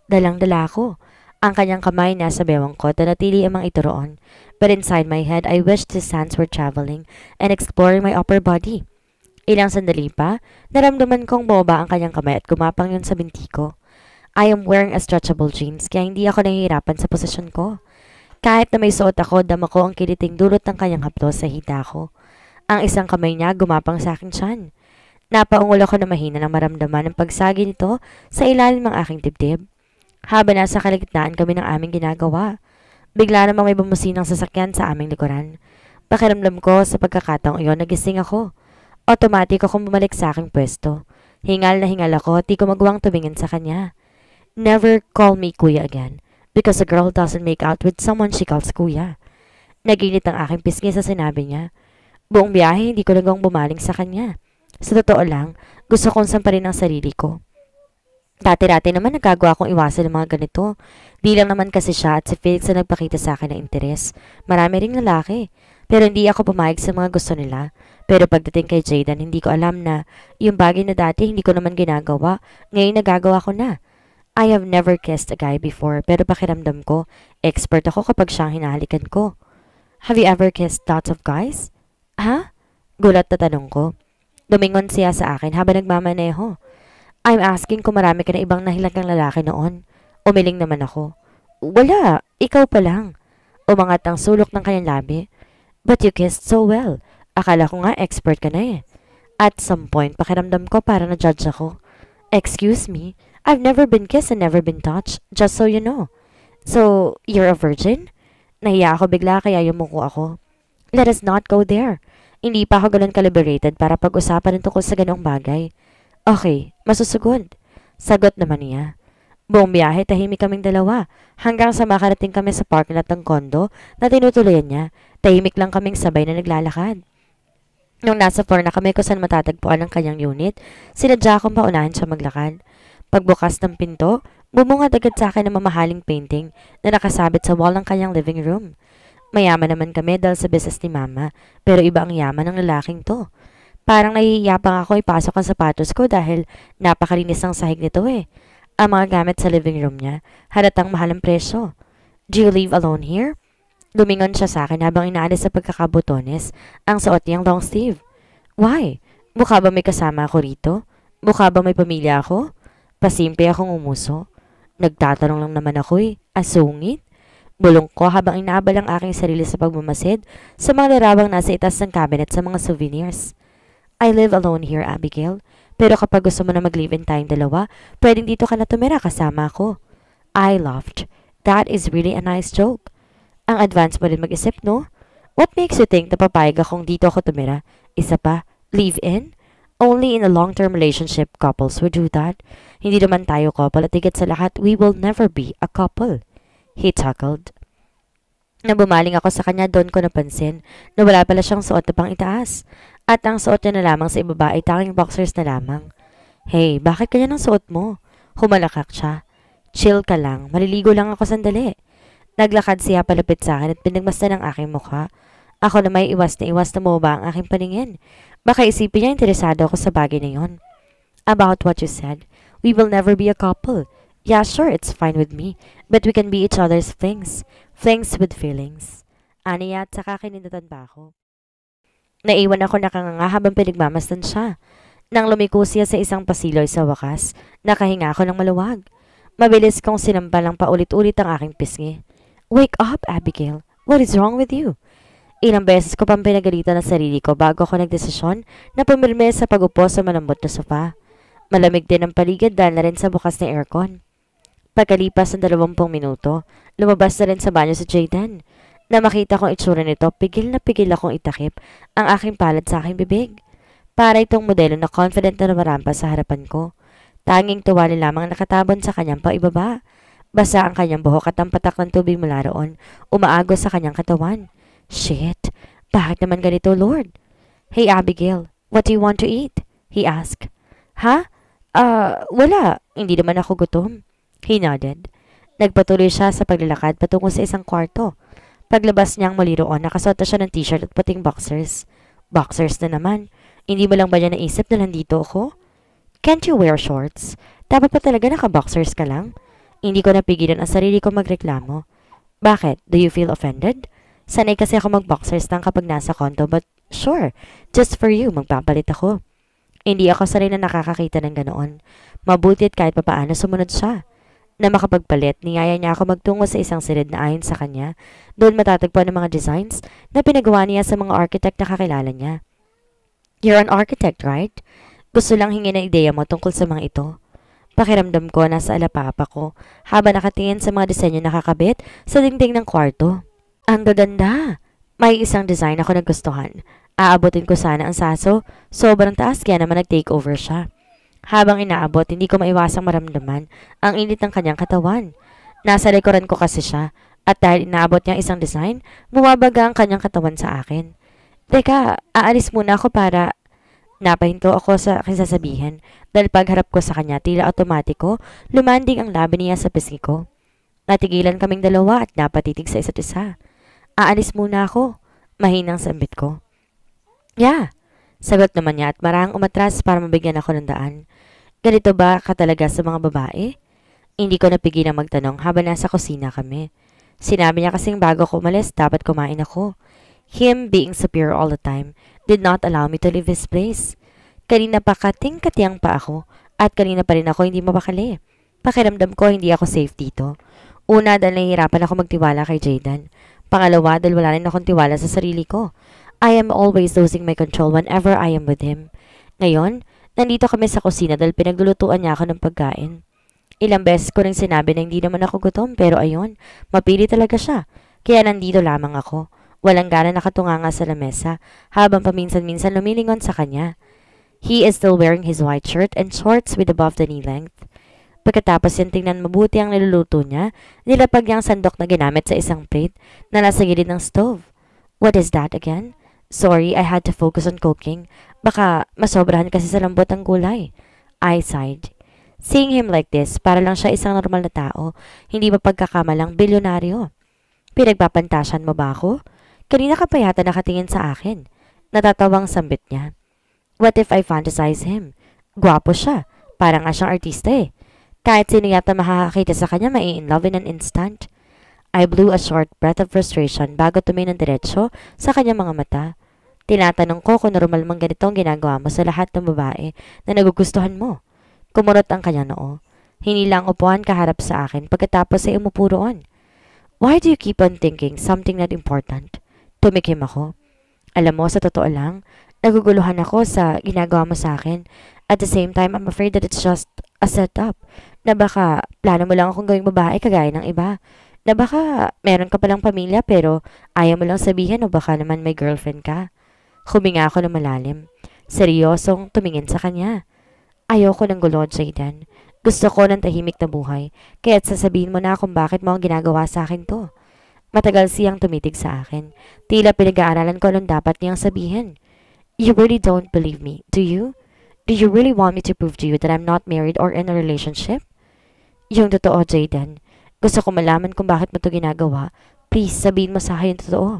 Speaker 2: Dalang-dala ako. Ang kanyang kamay nasa bewang ko, tanatili amang ito roon. But inside my head, I wish these hands were traveling and exploring my upper body. Ilang sandali pa, naramdaman kong boba ang kanyang kamay at gumapang yun sa binti ko. I am wearing a stretchable jeans kaya hindi ako nahihirapan sa posisyon ko. Kahit na may suot ako, dama ko ang kiliting dulot ng kanyang haplos sa hita ko. Ang isang kamay niya gumapang sa akin siyan. Napaungol ako na mahina na maramdaman ang pagsagi nito sa ilalim ng aking dibdib. Habang nasa kaligitnaan kami ng aming ginagawa, bigla namang may bumusinang ng sasakyan sa aming likuran. Pakiramdam ko sa pagkakataong iyon nagising ako. Automatic akong bumalik sa aking pwesto. Hingal na hingal ako, di ko magawang tumingin sa kanya. Never call me kuya again because a girl doesn't make out with someone she calls kuya. Naginit ang aking pisngi sa sinabi niya. Buong biyahe, hindi ko nagawang bumaling sa kanya. Sa totoo lang, gusto kong samparin ang sarili ko. Dati-dati naman nagagawa akong iwasan ng mga ganito. Di lang naman kasi siya at si Felix na nagpakita sa akin ng interes. Marami ring lalaki. Pero hindi ako pumayag sa mga gusto nila. Pero pagdating kay Jaden, hindi ko alam na yung bagay na dati hindi ko naman ginagawa, ngayon nagagawa ko na. I have never kissed a guy before, pero pakiramdam ko, expert ako kapag siyang hinahalikan ko. Have you ever kissed lots of guys? Ha? Gulat na tanong ko. Dumingon siya sa akin habang nagmamaneho. I'm asking kung marami ka na ibang nahilagang lalaki noon. Umiling naman ako. Wala, ikaw pa lang. Umangat ang sulok ng kanyang labi. But you kissed so well. Akala ko nga expert ka na eh. At some point, pakiramdam ko para na-judge ako. Excuse me, I've never been kissed and never been touched, just so you know. So, you're a virgin? Nahiya ako bigla kaya yumuko ako. Let us not go there. Hindi pa ako ganun calibrated para pag-usapan ng tungkol sa ganong bagay. Okay, masusugod. Sagot naman niya. Buong biyahe, tahimik kaming dalawa. Hanggang sa makarating kami sa parking lot ng kondo na tinutuloyan niya, tahimik lang kaming sabay na naglalakad. Nung nasa 4 na kami kung saan matatagpuan ang kanyang unit, sinadya akong paunahan siya maglakad. Pagbukas ng pinto, bumungad agad sa akin ang mamahaling painting na nakasabit sa wall ng kanyang living room. Mayaman naman kami dahil sa business ni Mama, pero iba ang yaman ng lalaking to. Parang nahihiya pa ako ipasok ang sapatos ko dahil napakalinis ng sahig nito eh. Ang mga gamit sa living room niya, halatang mahal ang presyo. Do you live alone here? Lumingon siya sa akin habang inaalis sa pagkakabutones ang suot niyang long sleeve. Why? Mukha ba may kasama ako rito? Mukha ba may pamilya ako? Pasimple akong umuso. Nagtatanong lang naman ako eh. Asungit? Bulong ko habang inaabal ang aking sarili sa pagmamasid sa mga larawang nasa itas ng cabinet sa mga souvenirs. I live alone here, Abigail. Pero kapag gusto mo na mag-live-in tayong dalawa, pwedeng dito ka na tumira kasama ako. I laughed. That is really a nice joke. Ang advance pa rin mag-isip, no? What makes you think na papayag akong dito ako tumira? Isa pa, live-in? Only in a long-term relationship couples would do that. Hindi naman tayo couple at higit sa lahat, we will never be a couple. He chuckled. Nang bumaling ako sa kanya, doon ko napansin na wala pala siyang suot na pang itaas. At ang suot niya na lamang sa ibaba ay tanging boxers na lamang. Hey, bakit kanya ang suot mo? Humalakak siya. Chill ka lang, maliligo lang ako sandali. Naglakad siya palapit sa akin at pinagmasdan ang aking mukha. Ako na may iwas na iwas na bumaba ang aking paningin. Baka isipin niya interesado ako sa bagay na yon. About what you said, we will never be a couple. Yeah, sure, it's fine with me. But we can be each other's flings. Flings with feelings. Aniya at saka kinindatan pa ako. Naiwan ako nakanganga habang pinagmamasdan siya. Nang lumiko siya sa isang pasiloy sa wakas, nakahinga ako ng maluwag. Mabilis kong sinampal ang paulit-ulit ang aking pisngi. Wake up, Abigail. What is wrong with you? Ilang beses ko pang pinagalitan na sarili ko bago ako nagdesisyon na pumirme sa pagupo sa malambot na sofa. Malamig din ang paligid dahil na rin sa bukas na aircon. Pagkalipas ng dalawampung minuto, lumabas na rin sa banyo si Jaden. Na makita kong itsura nito, pigil na pigil akong itakip ang aking palad sa aking bibig. Para itong modelo na confident na lumarampa sa harapan ko. Tanging tuwali lamang nakatabon sa kanyang paibaba. ibaba Basa ang kanyang buhok at ang patak ng tubig mula roon, umaagos sa kanyang katawan. Shit, bakit naman ganito, Lord? Hey, Abigail, what do you want to eat? He asked. Ha? Ah, uh, wala. Hindi naman ako gutom. He nodded. Nagpatuloy siya sa paglalakad patungo sa isang kwarto. Paglabas niyang muli roon, nakasota siya ng t-shirt at puting boxers. Boxers na naman. Hindi mo lang ba niya naisip na nandito ako? Can't you wear shorts? Dapat pa talaga naka-boxers ka lang? Hindi ko napigilan ang sarili ko magreklamo. Bakit? Do you feel offended? Sanay kasi ako mag-boxers lang kapag nasa konto but sure, just for you, magpapalit ako. Hindi ako sanay na nakakakita ng ganoon. Mabuti at kahit papaano sumunod siya. Na makapagpalit, niyaya niya ako magtungo sa isang silid na ayon sa kanya. Doon matatagpuan ng mga designs na pinagawa niya sa mga architect na kakilala niya. You're an architect, right? Gusto lang hingin ng ideya mo tungkol sa mga ito. Pakiramdam ko nasa alapapa ko habang nakatingin sa mga disenyo nakakabit sa dingding ng kwarto. Ang gaganda! May isang design ako nagustuhan. Aabotin ko sana ang saso, sobrang taas kaya naman nag-takeover siya. Habang inaabot, hindi ko maiwasang maramdaman ang init ng kanyang katawan. Nasa likuran ko kasi siya at dahil inaabot niya isang design, bumabaga ang kanyang katawan sa akin. Teka, aalis muna ako para Napahinto ako sa kanyang sasabihin dahil pagharap ko sa kanya tila automatiko, lumanding ang labi niya sa pisngi ko. Natigilan kaming dalawa at napatitig sa isa't isa. Aalis muna ako. Mahinang sambit ko. Yeah, sagot naman niya at marahang umatras para mabigyan ako ng daan. Ganito ba ka talaga sa mga babae? Hindi ko napigilan magtanong habang nasa kusina kami. Sinabi niya kasing bago ko umalis, dapat kumain ako. Him being superior all the time, did not allow me to leave this place. Kanina pa kating pa ako at kanina pa rin ako hindi mapakali. Pakiramdam ko hindi ako safe dito. Una, dahil nahihirapan ako magtiwala kay Jaden. Pangalawa, dahil wala rin akong tiwala sa sarili ko. I am always losing my control whenever I am with him. Ngayon, nandito kami sa kusina dahil pinaglulutuan niya ako ng pagkain. Ilang beses ko rin sinabi na hindi naman ako gutom pero ayun, mapili talaga siya. Kaya nandito lamang ako. Walang gana nakatunganga sa lamesa habang paminsan-minsan lumilingon sa kanya. He is still wearing his white shirt and shorts with above the knee length. Pagkatapos yan tingnan mabuti ang niluluto niya, nilapag niya ang sandok na ginamit sa isang plate na nasa gilid ng stove. What is that again? Sorry, I had to focus on cooking. Baka masobrahan kasi sa lambot ang gulay. I sighed. Seeing him like this, para lang siya isang normal na tao, hindi ba pagkakamalang bilyonaryo? Pinagpapantasan mo ba ako? Kanina ka pa yata nakatingin sa akin. Natatawang sambit niya. What if I fantasize him? Gwapo siya. Parang nga siyang artista eh. Kahit sino yata makakakita sa kanya, mai in love in an instant. I blew a short breath of frustration bago tumingin ng diretsyo sa kanyang mga mata. Tinatanong ko kung normal mang ganito ang ginagawa mo sa lahat ng babae na nagugustuhan mo. Kumurot ang kanya noo. Hinila ang upuan kaharap sa akin pagkatapos ay umupo roon. Why do you keep on thinking something not important? Tumikim ako. Alam mo, sa totoo lang, naguguluhan ako sa ginagawa mo sa akin. At the same time, I'm afraid that it's just a setup. Na baka plano mo lang akong gawing babae kagaya ng iba. Na baka meron ka palang pamilya pero ayaw mo lang sabihin o baka naman may girlfriend ka. Huminga ako ng malalim. Seryosong tumingin sa kanya. Ayoko ng gulo, Jaden. Gusto ko ng tahimik na buhay. Kaya't sasabihin mo na kung bakit mo ang ginagawa sa akin to. Matagal siyang tumitig sa akin. Tila pinag-aaralan ko anong dapat niyang sabihin. You really don't believe me, do you? Do you really want me to prove to you that I'm not married or in a relationship? Yung totoo, Jaden. Gusto ko malaman kung bakit mo to ginagawa. Please, sabihin mo sa akin yung totoo.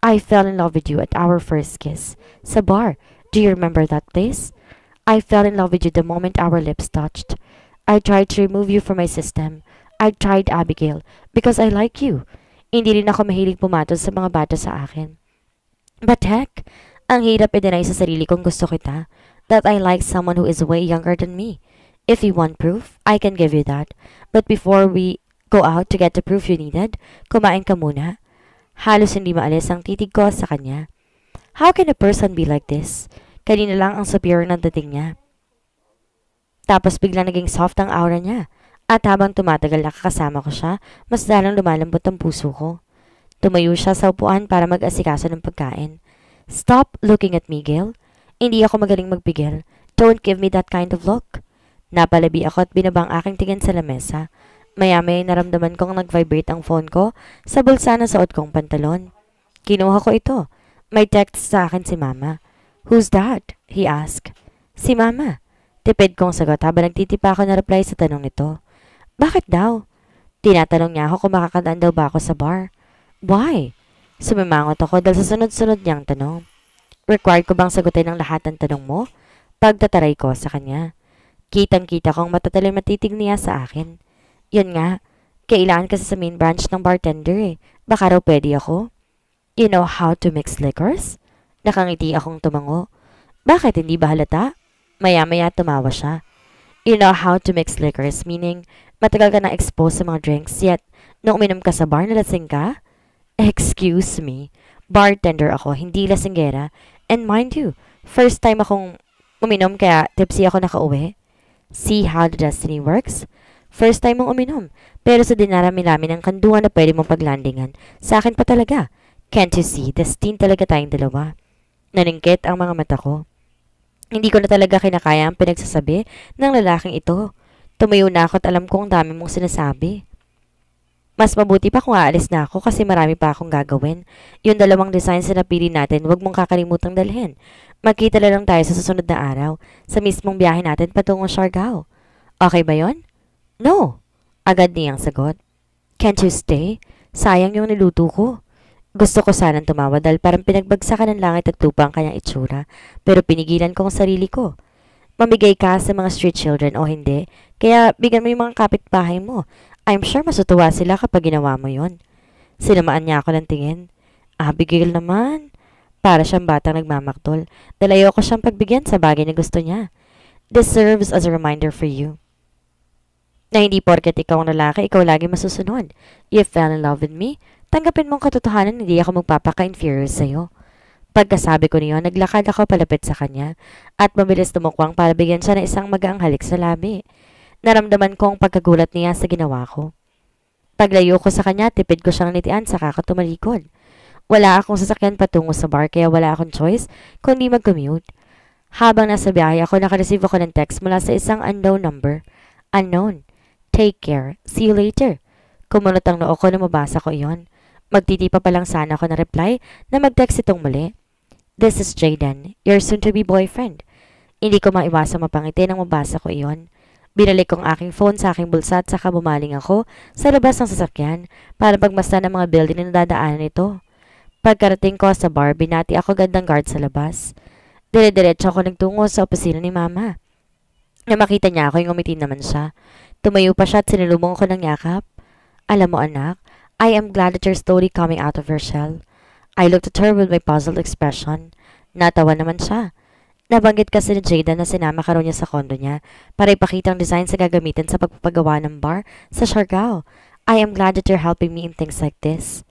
Speaker 2: I fell in love with you at our first kiss. Sa bar. Do you remember that place? I fell in love with you the moment our lips touched. I tried to remove you from my system. I tried Abigail because I like you. Hindi rin ako mahilig pumatol sa mga bata sa akin. But heck, ang hirap i-deny sa sarili kong gusto kita that I like someone who is way younger than me. If you want proof, I can give you that. But before we go out to get the proof you needed, kumain ka muna. Halos hindi maalis ang titig ko sa kanya. How can a person be like this? Kanina lang ang superior ng dating niya. Tapos bigla naging soft ang aura niya. At habang tumatagal na kakasama ko siya, mas dalang lumalambot ang puso ko. Tumayo siya sa upuan para mag-asikaso ng pagkain. Stop looking at me, Gail. Hindi ako magaling magpigil. Don't give me that kind of look. Napalabi ako at binabang aking tingin sa lamesa. maya ay naramdaman kong nag-vibrate ang phone ko sa bulsa na suot kong pantalon. Kinuha ko ito. May text sa akin si Mama. Who's that? He asked. Si Mama. Tipid kong sagot habang nagtitipa ako na reply sa tanong nito. Bakit daw? Tinatanong niya ako kung makakadaan daw ba ako sa bar. Why? Sumimangot ako dahil sa sunod-sunod niyang tanong. Required ko bang sagutin ang lahat ng tanong mo? Pagtataray ko sa kanya. Kitang-kita kong matatalim matitig niya sa akin. Yun nga, kailangan kasi sa main branch ng bartender eh. Baka raw pwede ako. You know how to mix liquors? Nakangiti akong tumango. Bakit hindi ba halata? Maya-maya tumawa siya you know how to mix liquors, meaning matagal ka na exposed sa mga drinks, yet nung uminom ka sa bar, nalasing ka? Excuse me, bartender ako, hindi lasinggera. And mind you, first time akong uminom kaya tipsy ako nakauwi. See how the destiny works? First time mong uminom, pero sa dinarami namin ang kanduan na pwede mong paglandingan, sa akin pa talaga. Can't you see, destin talaga tayong dalawa. Naningkit ang mga mata ko. Hindi ko na talaga kinakaya ang pinagsasabi ng lalaking ito. Tumayo na ako at alam ko ang dami mong sinasabi. Mas mabuti pa kung aalis na ako kasi marami pa akong gagawin. Yung dalawang designs na napili natin, huwag mong kakalimutang dalhin. Magkita na lang tayo sa susunod na araw, sa mismong biyahe natin patungong Siargao. Okay ba yon? No. Agad niyang sagot. Can't you stay? Sayang yung niluto ko. Gusto ko sanang tumawa dahil parang pinagbagsakan ng langit at lupa ang kanyang itsura, pero pinigilan ko ang sarili ko. Mamigay ka sa mga street children o hindi, kaya bigyan mo yung mga kapitbahay mo. I'm sure masutuwa sila kapag ginawa mo yon. Sinamaan niya ako ng tingin. Ah, bigil naman. Para siyang batang nagmamaktol, dahil ayoko siyang pagbigyan sa bagay na gusto niya. This serves as a reminder for you. Na hindi porket ikaw ang lalaki, ikaw lagi masusunod. You fell in love with me, Tanggapin mong katotohanan, hindi ako magpapaka-inferior sa'yo. Pagkasabi ko niyon, naglakad ako palapit sa kanya at mabilis tumukwang para bigyan siya ng isang magaang halik sa labi. Naramdaman ko ang pagkagulat niya sa ginawa ko. Paglayo ko sa kanya, tipid ko siyang nitian sa kakatumalikod. Wala akong sasakyan patungo sa bar kaya wala akong choice kundi mag-commute. Habang nasa biyahe ako, nakareceive ako ng text mula sa isang unknown number. Unknown. Take care. See you later. Kumunot ang noo ko na mabasa ko iyon. Magtitipa pa lang sana ako na reply na mag-text itong muli. This is Jaden, your soon-to-be boyfriend. Hindi ko maiwasan mapangiti nang mabasa ko iyon. Binalik kong aking phone sa aking bulsa at saka bumaling ako sa labas ng sasakyan para pagmasta ng mga building na nadadaanan nito. Pagkarating ko sa bar, binati ako gandang guard sa labas. Dire-diretso ako nagtungo sa opisina ni Mama. Na makita niya ako, ngumiti naman siya. Tumayo pa siya at sinilubong ko ng yakap. Alam mo anak, I am glad that you're slowly coming out of her shell. I looked at her with my puzzled expression. Natawa naman siya. Nabanggit kasi ni Jada na sinama ka niya sa kondo niya para ipakita ang design sa gagamitin sa pagpapagawa ng bar sa Siargao. I am glad that you're helping me in things like this.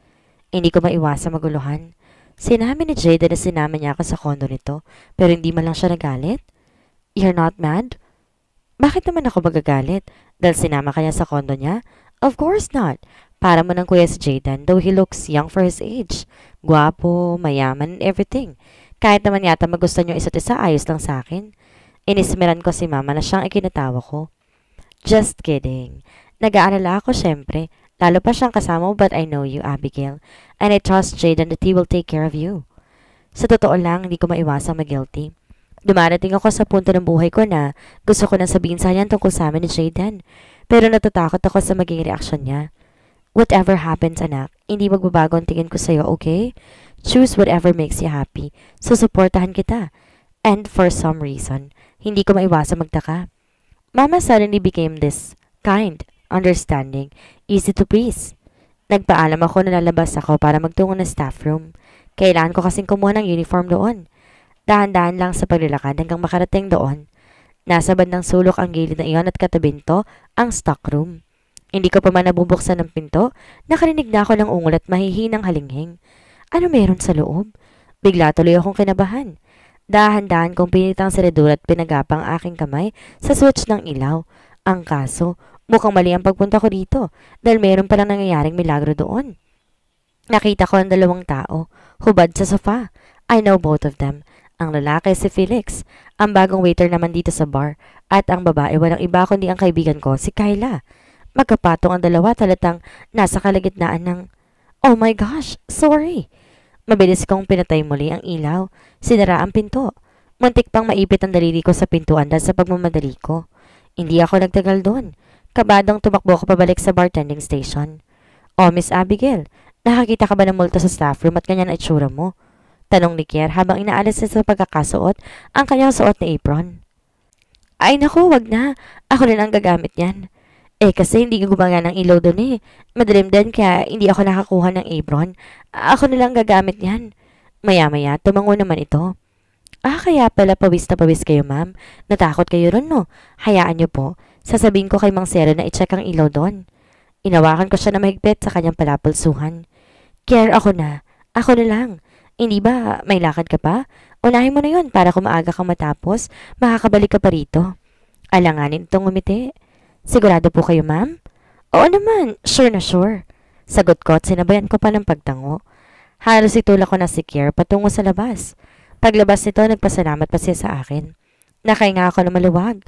Speaker 2: Hindi ko maiwasan maguluhan. Sinabi ni Jada na sinama niya ako sa kondo nito, pero hindi man lang siya nagalit. You're not mad? Bakit naman ako magagalit? Dahil sinama kanya sa kondo niya? Of course not. Para mo ng kuya si Jaden, though he looks young for his age. Guwapo, mayaman, everything. Kahit naman yata magustuhan niyo isa't isa, ayos lang sa akin. Inismiran ko si mama na siyang ikinatawa ko. Just kidding. Nag-aalala ako syempre. Lalo pa siyang kasama but I know you, Abigail. And I trust Jaden that he will take care of you. Sa totoo lang, hindi ko maiwasang mag-guilty. Dumarating ako sa punto ng buhay ko na gusto ko nang sabihin sa kanya tungkol sa amin ni Jaden. Pero natatakot ako sa maging reaksyon niya. Whatever happens, anak, hindi magbabago ang tingin ko sa'yo, okay? Choose whatever makes you happy. Susuportahan kita. And for some reason, hindi ko maiwasa magtaka. Mama suddenly became this kind, understanding, easy to please. Nagpaalam ako na lalabas ako para magtungo ng staff room. Kailangan ko kasing kumuha ng uniform doon. Dahan-dahan lang sa paglalakad hanggang makarating doon. Nasa bandang sulok ang gilid na iyon at katabinto ang stock room. Hindi ko pa man nabubuksan ng pinto, nakarinig na ako ng ungol at mahihinang halinghing. Ano meron sa loob? Bigla tuloy akong kinabahan. Dahan-dahan kong pinitang seredura at pinagapang aking kamay sa switch ng ilaw. Ang kaso, mukhang mali ang pagpunta ko dito dahil meron palang nangyayaring milagro doon. Nakita ko ang dalawang tao, hubad sa sofa. I know both of them. Ang lalaki si Felix, ang bagong waiter naman dito sa bar, at ang babae walang iba kundi ang kaibigan ko, si Kyla. Magkapatong ang dalawa talatang nasa kalagitnaan ng, Oh my gosh, sorry! Mabilis kong pinatay muli ang ilaw. Sinara ang pinto. Muntik pang maipit ang daliri ko sa pintuan dahil sa pagmamadali ko. Hindi ako nagtagal doon. Kabadang tumakbo ako pabalik sa bartending station. Oh, Miss Abigail, nakakita ka ba ng multo sa staff room at kanya na itsura mo? Tanong ni Kier habang inaalis niya sa pagkakasuot ang kanyang suot na apron. Ay naku, wag na. Ako rin ang gagamit niyan. Eh kasi hindi gumagana ng ilaw doon eh. din kaya hindi ako nakakuha ng apron. Ako na lang gagamit yan. Maya-maya, tumango naman ito. Ah, kaya pala pawis na pawis kayo ma'am. Natakot kayo ron no. Hayaan niyo po. Sasabihin ko kay Mang Sera na i-check ang ilaw doon. Inawakan ko siya na mahigpit sa kanyang palapalsuhan. Care ako na. Ako na lang. Hindi ba may lakad ka pa? Unahin mo na yon para kung maaga kang matapos, makakabalik ka pa rito. Alanganin itong umiti. Sigurado po kayo, ma'am? Oo naman, sure na sure. Sagot ko at sinabayan ko pa ng pagtango. Halos itulak ko na si Kier patungo sa labas. Paglabas nito, nagpasalamat pa siya sa akin. Nakahinga ako na maluwag.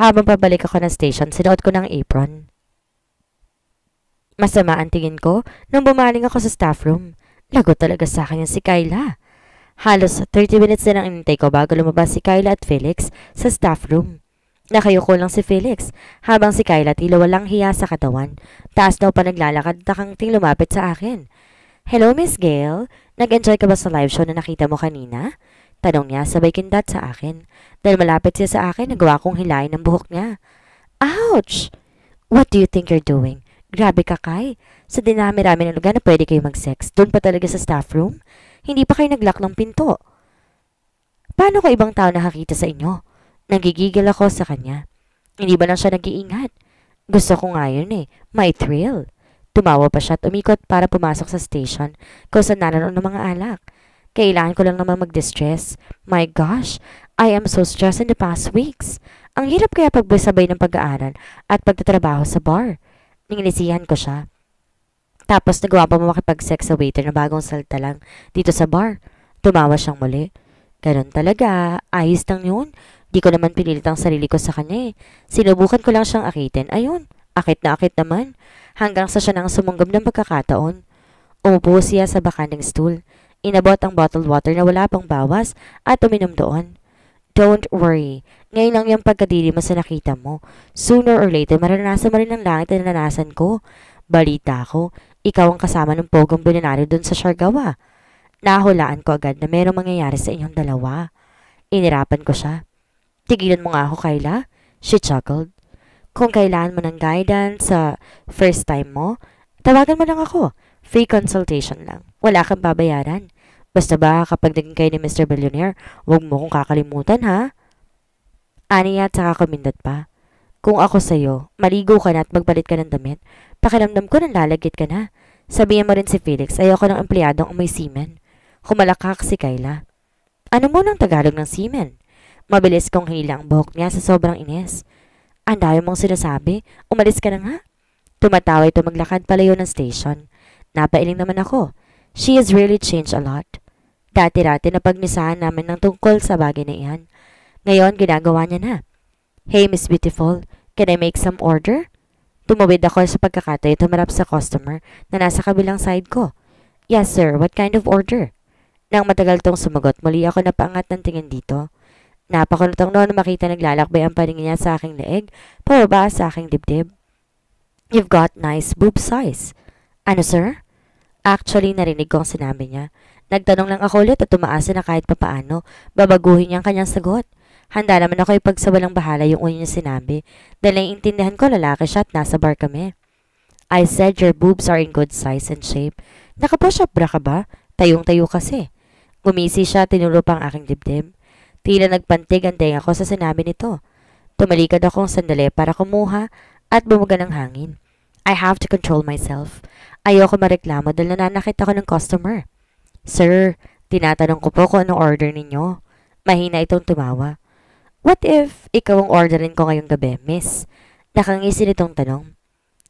Speaker 2: Habang pabalik ako ng station, sinuot ko ng apron. Masama ang tingin ko nung bumaling ako sa staff room. Lagot talaga sa akin yung si Kyla. Halos 30 minutes na nang inintay ko bago lumabas si Kyla at Felix sa staff room ko lang si Felix habang si Kyla tila walang hiya sa katawan. Taas daw pa naglalakad nakangting lumapit sa akin. Hello Miss Gail, nag-enjoy ka ba sa live show na nakita mo kanina? Tanong niya sabay kindat sa akin. Dahil malapit siya sa akin, nagawa kong hilain ang buhok niya. Ouch! What do you think you're doing? Grabe ka, Kai. Sa dinami-rami ng lugar na pwede kayo mag-sex, doon pa talaga sa staff room? Hindi pa kayo naglock ng pinto. Paano ko ibang tao nakakita sa inyo? Nagigigil ako sa kanya. Hindi ba lang siya nag-iingat? Gusto ko nga yun eh. May thrill. Tumawa pa siya at umikot para pumasok sa station kung saan nanaroon ng mga alak. Kailangan ko lang naman mag-distress. My gosh, I am so stressed in the past weeks. Ang hirap kaya pagbasabay ng pag-aaral at pagtatrabaho sa bar. Ningilisihan ko siya. Tapos nagawa pa mo makipag-sex sa waiter na bagong salta lang dito sa bar. Tumawa siyang muli. Ganun talaga, ayos lang yun. Di ko naman pinilit ang sarili ko sa kanya eh. Sinubukan ko lang siyang akitin. Ayun, akit na akit naman. Hanggang sa siya nang sumunggab ng pagkakataon. Umupo siya sa bakanding stool. Inabot ang bottled water na wala pang bawas at uminom doon. Don't worry. Ngayon lang yung pagkadili sa nakita mo. Sooner or later, maranasan mo rin ang langit na nanasan ko. Balita ko, ikaw ang kasama ng pogong binanaryo doon sa Siargawa. Nahulaan ko agad na mayroong mangyayari sa inyong dalawa. Inirapan ko siya. Tigilan mo nga ako, Kyla. She chuckled. Kung kailan mo ng guidance sa first time mo, tawagan mo lang ako. Free consultation lang. Wala kang babayaran. Basta ba kapag naging kayo ni Mr. Billionaire, huwag mo kong kakalimutan ha? Aniya at saka kumindat pa. Kung ako sa'yo, maligo ka na at magpalit ka ng damit, pakiramdam ko nang lalagit ka na. Sabihin mo rin si Felix, ayoko ng empleyadong may semen. Humalakak si Kayla. Ano mo ng Tagalog ng semen? Mabilis kong hinila ang buhok niya sa sobrang inis. Ang dayo mong sinasabi, umalis ka na nga. Tumatawa ito maglakad palayo ng station. Napailing naman ako. She has really changed a lot. Dati-dati na pagmisahan namin ng tungkol sa bagay na iyan. Ngayon, ginagawa niya na. Hey, Miss Beautiful, can I make some order? Tumawid ako sa pagkakatay tumarap sa customer na nasa kabilang side ko. Yes, sir. What kind of order? Nang matagal tong sumagot, muli ako na paangat ng tingin dito. Napakulutang noon makita naglalakbay ang paningin niya sa aking leeg, pababa sa aking dibdib. You've got nice boob size. Ano sir? Actually, narinig kong sinabi niya. Nagtanong lang ako ulit at tumaasa na kahit papaano, babaguhin niya ang kanyang sagot. Handa naman ako ipagsawalang bahala yung una niya sinabi, dahil intindihan ko lalaki siya at nasa bar kami. I said your boobs are in good size and shape. Nakapush-up bra ka ba? Tayong-tayo kasi. Gumisi siya, tinulo pa ang aking dibdib. Tila nagpantig ang ako ko sa sinabi nito. Tumalikad akong sandali para kumuha at bumuga ng hangin. I have to control myself. Ayoko mareklamo dahil nananakit ako ng customer. Sir, tinatanong ko po kung anong order ninyo. Mahina itong tumawa. What if ikaw ang orderin ko ngayong gabi, miss? Nakangisi nitong tanong.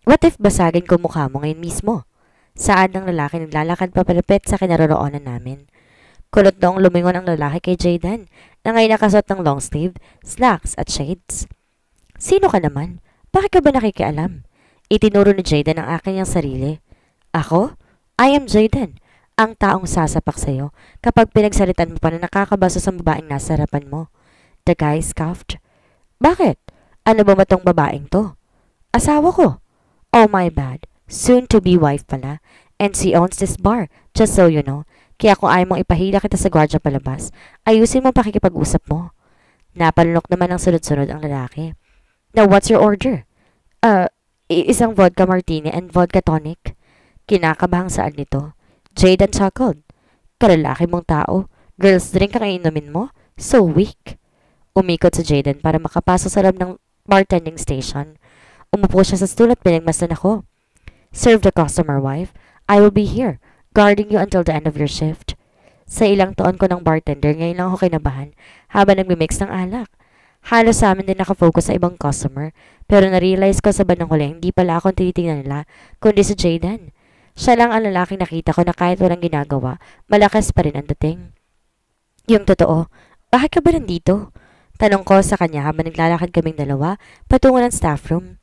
Speaker 2: What if basagin ko mukha mo ngayon mismo? Saan ng lalaki naglalakad papalapit sa kinaroroonan namin? Kulot daw lumingon ang lalaki kay Jaden na ngayon nakasot ng long sleeve, slacks at shades. Sino ka naman? Bakit ka ba nakikialam? Itinuro ni Jaden ang akin niyang sarili. Ako? I am Jaden, ang taong sasapak sa iyo kapag pinagsalitan mo pa na nakakabasa sa babaeng nasa harapan mo. The guy scoffed. Bakit? Ano ba matong babaeng to? Asawa ko. Oh my bad. Soon to be wife pala. And she owns this bar, just so you know. Kaya ako ay mong ipahila kita sa gwardya palabas, ayusin mo pakikipag-usap mo. Napalunok naman ang sunod-sunod ang lalaki. Now, what's your order? Uh, isang vodka martini and vodka tonic. Kinakabahang saan nito. Jaden chuckled. Kalalaki mong tao. Girls drink ang inumin mo? So weak. Umikot si Jaden para makapasok sa lab ng bartending station. Umupo siya sa stool at pinagmasdan ako. Serve the customer, wife. I will be here guarding you until the end of your shift. Sa ilang taon ko ng bartender, ngayon lang ako kinabahan habang nagmimix ng alak. Halos sa amin din nakafocus sa ibang customer, pero narealize ko sa bandang huli, hindi pala ako tinitingnan nila, kundi si Jaden. Siya lang ang lalaking nakita ko na kahit walang ginagawa, malakas pa rin ang dating. Yung totoo, bakit ka ba nandito? Tanong ko sa kanya habang naglalakad kaming dalawa patungo ng staff room.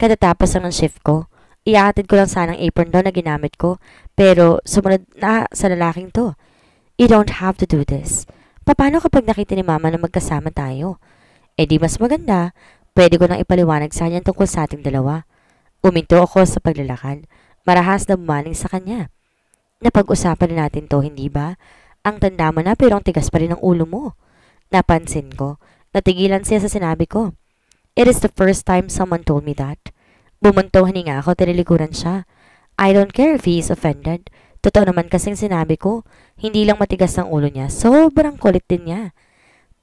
Speaker 2: Katatapos lang ng shift ko, Iaatid ko lang sanang apron daw na ginamit ko, pero sumunod na sa lalaking to. You don't have to do this. Paano kapag nakita ni mama na magkasama tayo? Eh di mas maganda, pwede ko nang ipaliwanag sa kanya tungkol sa ating dalawa. Uminto ako sa paglalakad, marahas na bumaling sa kanya. Napag-usapan na natin to, hindi ba? Ang tanda mo na pero ang tigas pa rin ang ulo mo. Napansin ko, natigilan siya sa sinabi ko. It is the first time someone told me that. Bumuntaw hininga ako, tinilikuran siya. I don't care if he is offended. Totoo naman kasing sinabi ko, hindi lang matigas ang ulo niya, sobrang kulit din niya.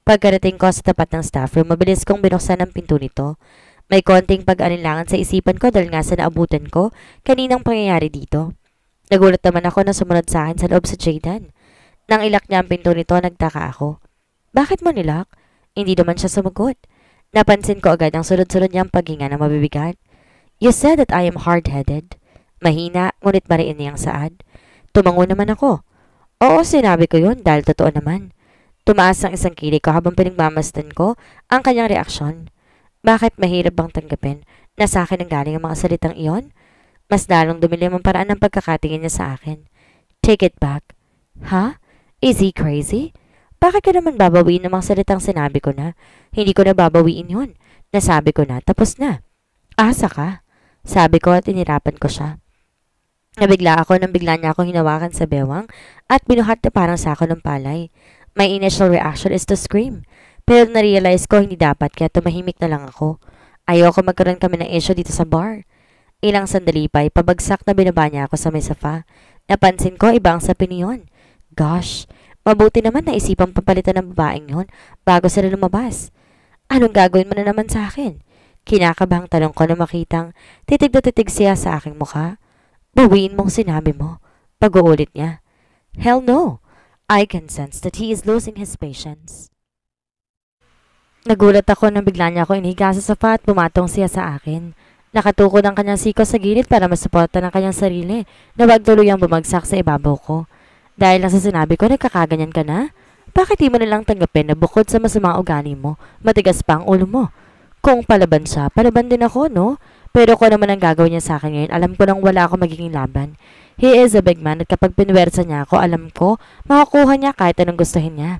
Speaker 2: Pagkarating ko sa tapat ng staff room, mabilis kong binuksan ang pinto nito. May konting pag-anilangan sa isipan ko dahil nga sa naabutan ko kaninang pangyayari dito. Nagulat naman ako na sumunod sa akin sa loob sa Jaden. Nang ilak niya ang pinto nito, nagtaka ako. Bakit mo nilak? Hindi naman siya sumagot. Napansin ko agad ang sunod-sunod niyang paghinga na mabibigat. You said that I am hard-headed. Mahina, ngunit mariin niyang saad. Tumango naman ako. Oo, sinabi ko yun dahil totoo naman. Tumaas ang isang kilig ko habang pinagmamasdan ko ang kanyang reaksyon. Bakit mahirap bang tanggapin na sa akin ang galing ang mga salitang iyon? Mas lalong dumilim ang paraan ng pagkakatingin niya sa akin. Take it back. Ha? Huh? Is he crazy? Bakit ka naman babawiin ng mga salitang sinabi ko na? Hindi ko na babawiin yun. Nasabi ko na, tapos na. Asa ka? Sabi ko at inirapan ko siya. Nabigla ako nang bigla niya akong hinawakan sa bewang at binuhat na parang sako ng palay. My initial reaction is to scream. Pero na-realize ko hindi dapat kaya tumahimik na lang ako. Ayoko magkaroon kami ng issue dito sa bar. Ilang sandali pa, pabagsak na binaba niya ako sa may sofa. Napansin ko iba ang sapin Gosh, mabuti naman naisipang pampalitan ng babaeng yon bago sila lumabas. Anong gagawin mo na naman sa akin? Kinakabang talong ko na makitang titig na titig siya sa aking mukha. Bawiin mong sinabi mo. Pag-uulit niya. Hell no. I can sense that he is losing his patience. Nagulat ako nang bigla niya ako inihiga sa sofa at pumatong siya sa akin. Nakatukod ang kanyang siko sa gilid para masuporta ng kanyang sarili na wag tuluyang bumagsak sa ibabaw ko. Dahil lang sa sinabi ko, nagkakaganyan ka na? Bakit di mo nalang tanggapin na bukod sa masamang ugali mo, matigas pa ang ulo mo? Kung palaban siya, palaban din ako, no? Pero ko ano naman ang gagawin niya sa akin ngayon, alam ko nang wala ako magiging laban. He is a big man at kapag pinwersa niya ako, alam ko, makukuha niya kahit anong gustuhin niya.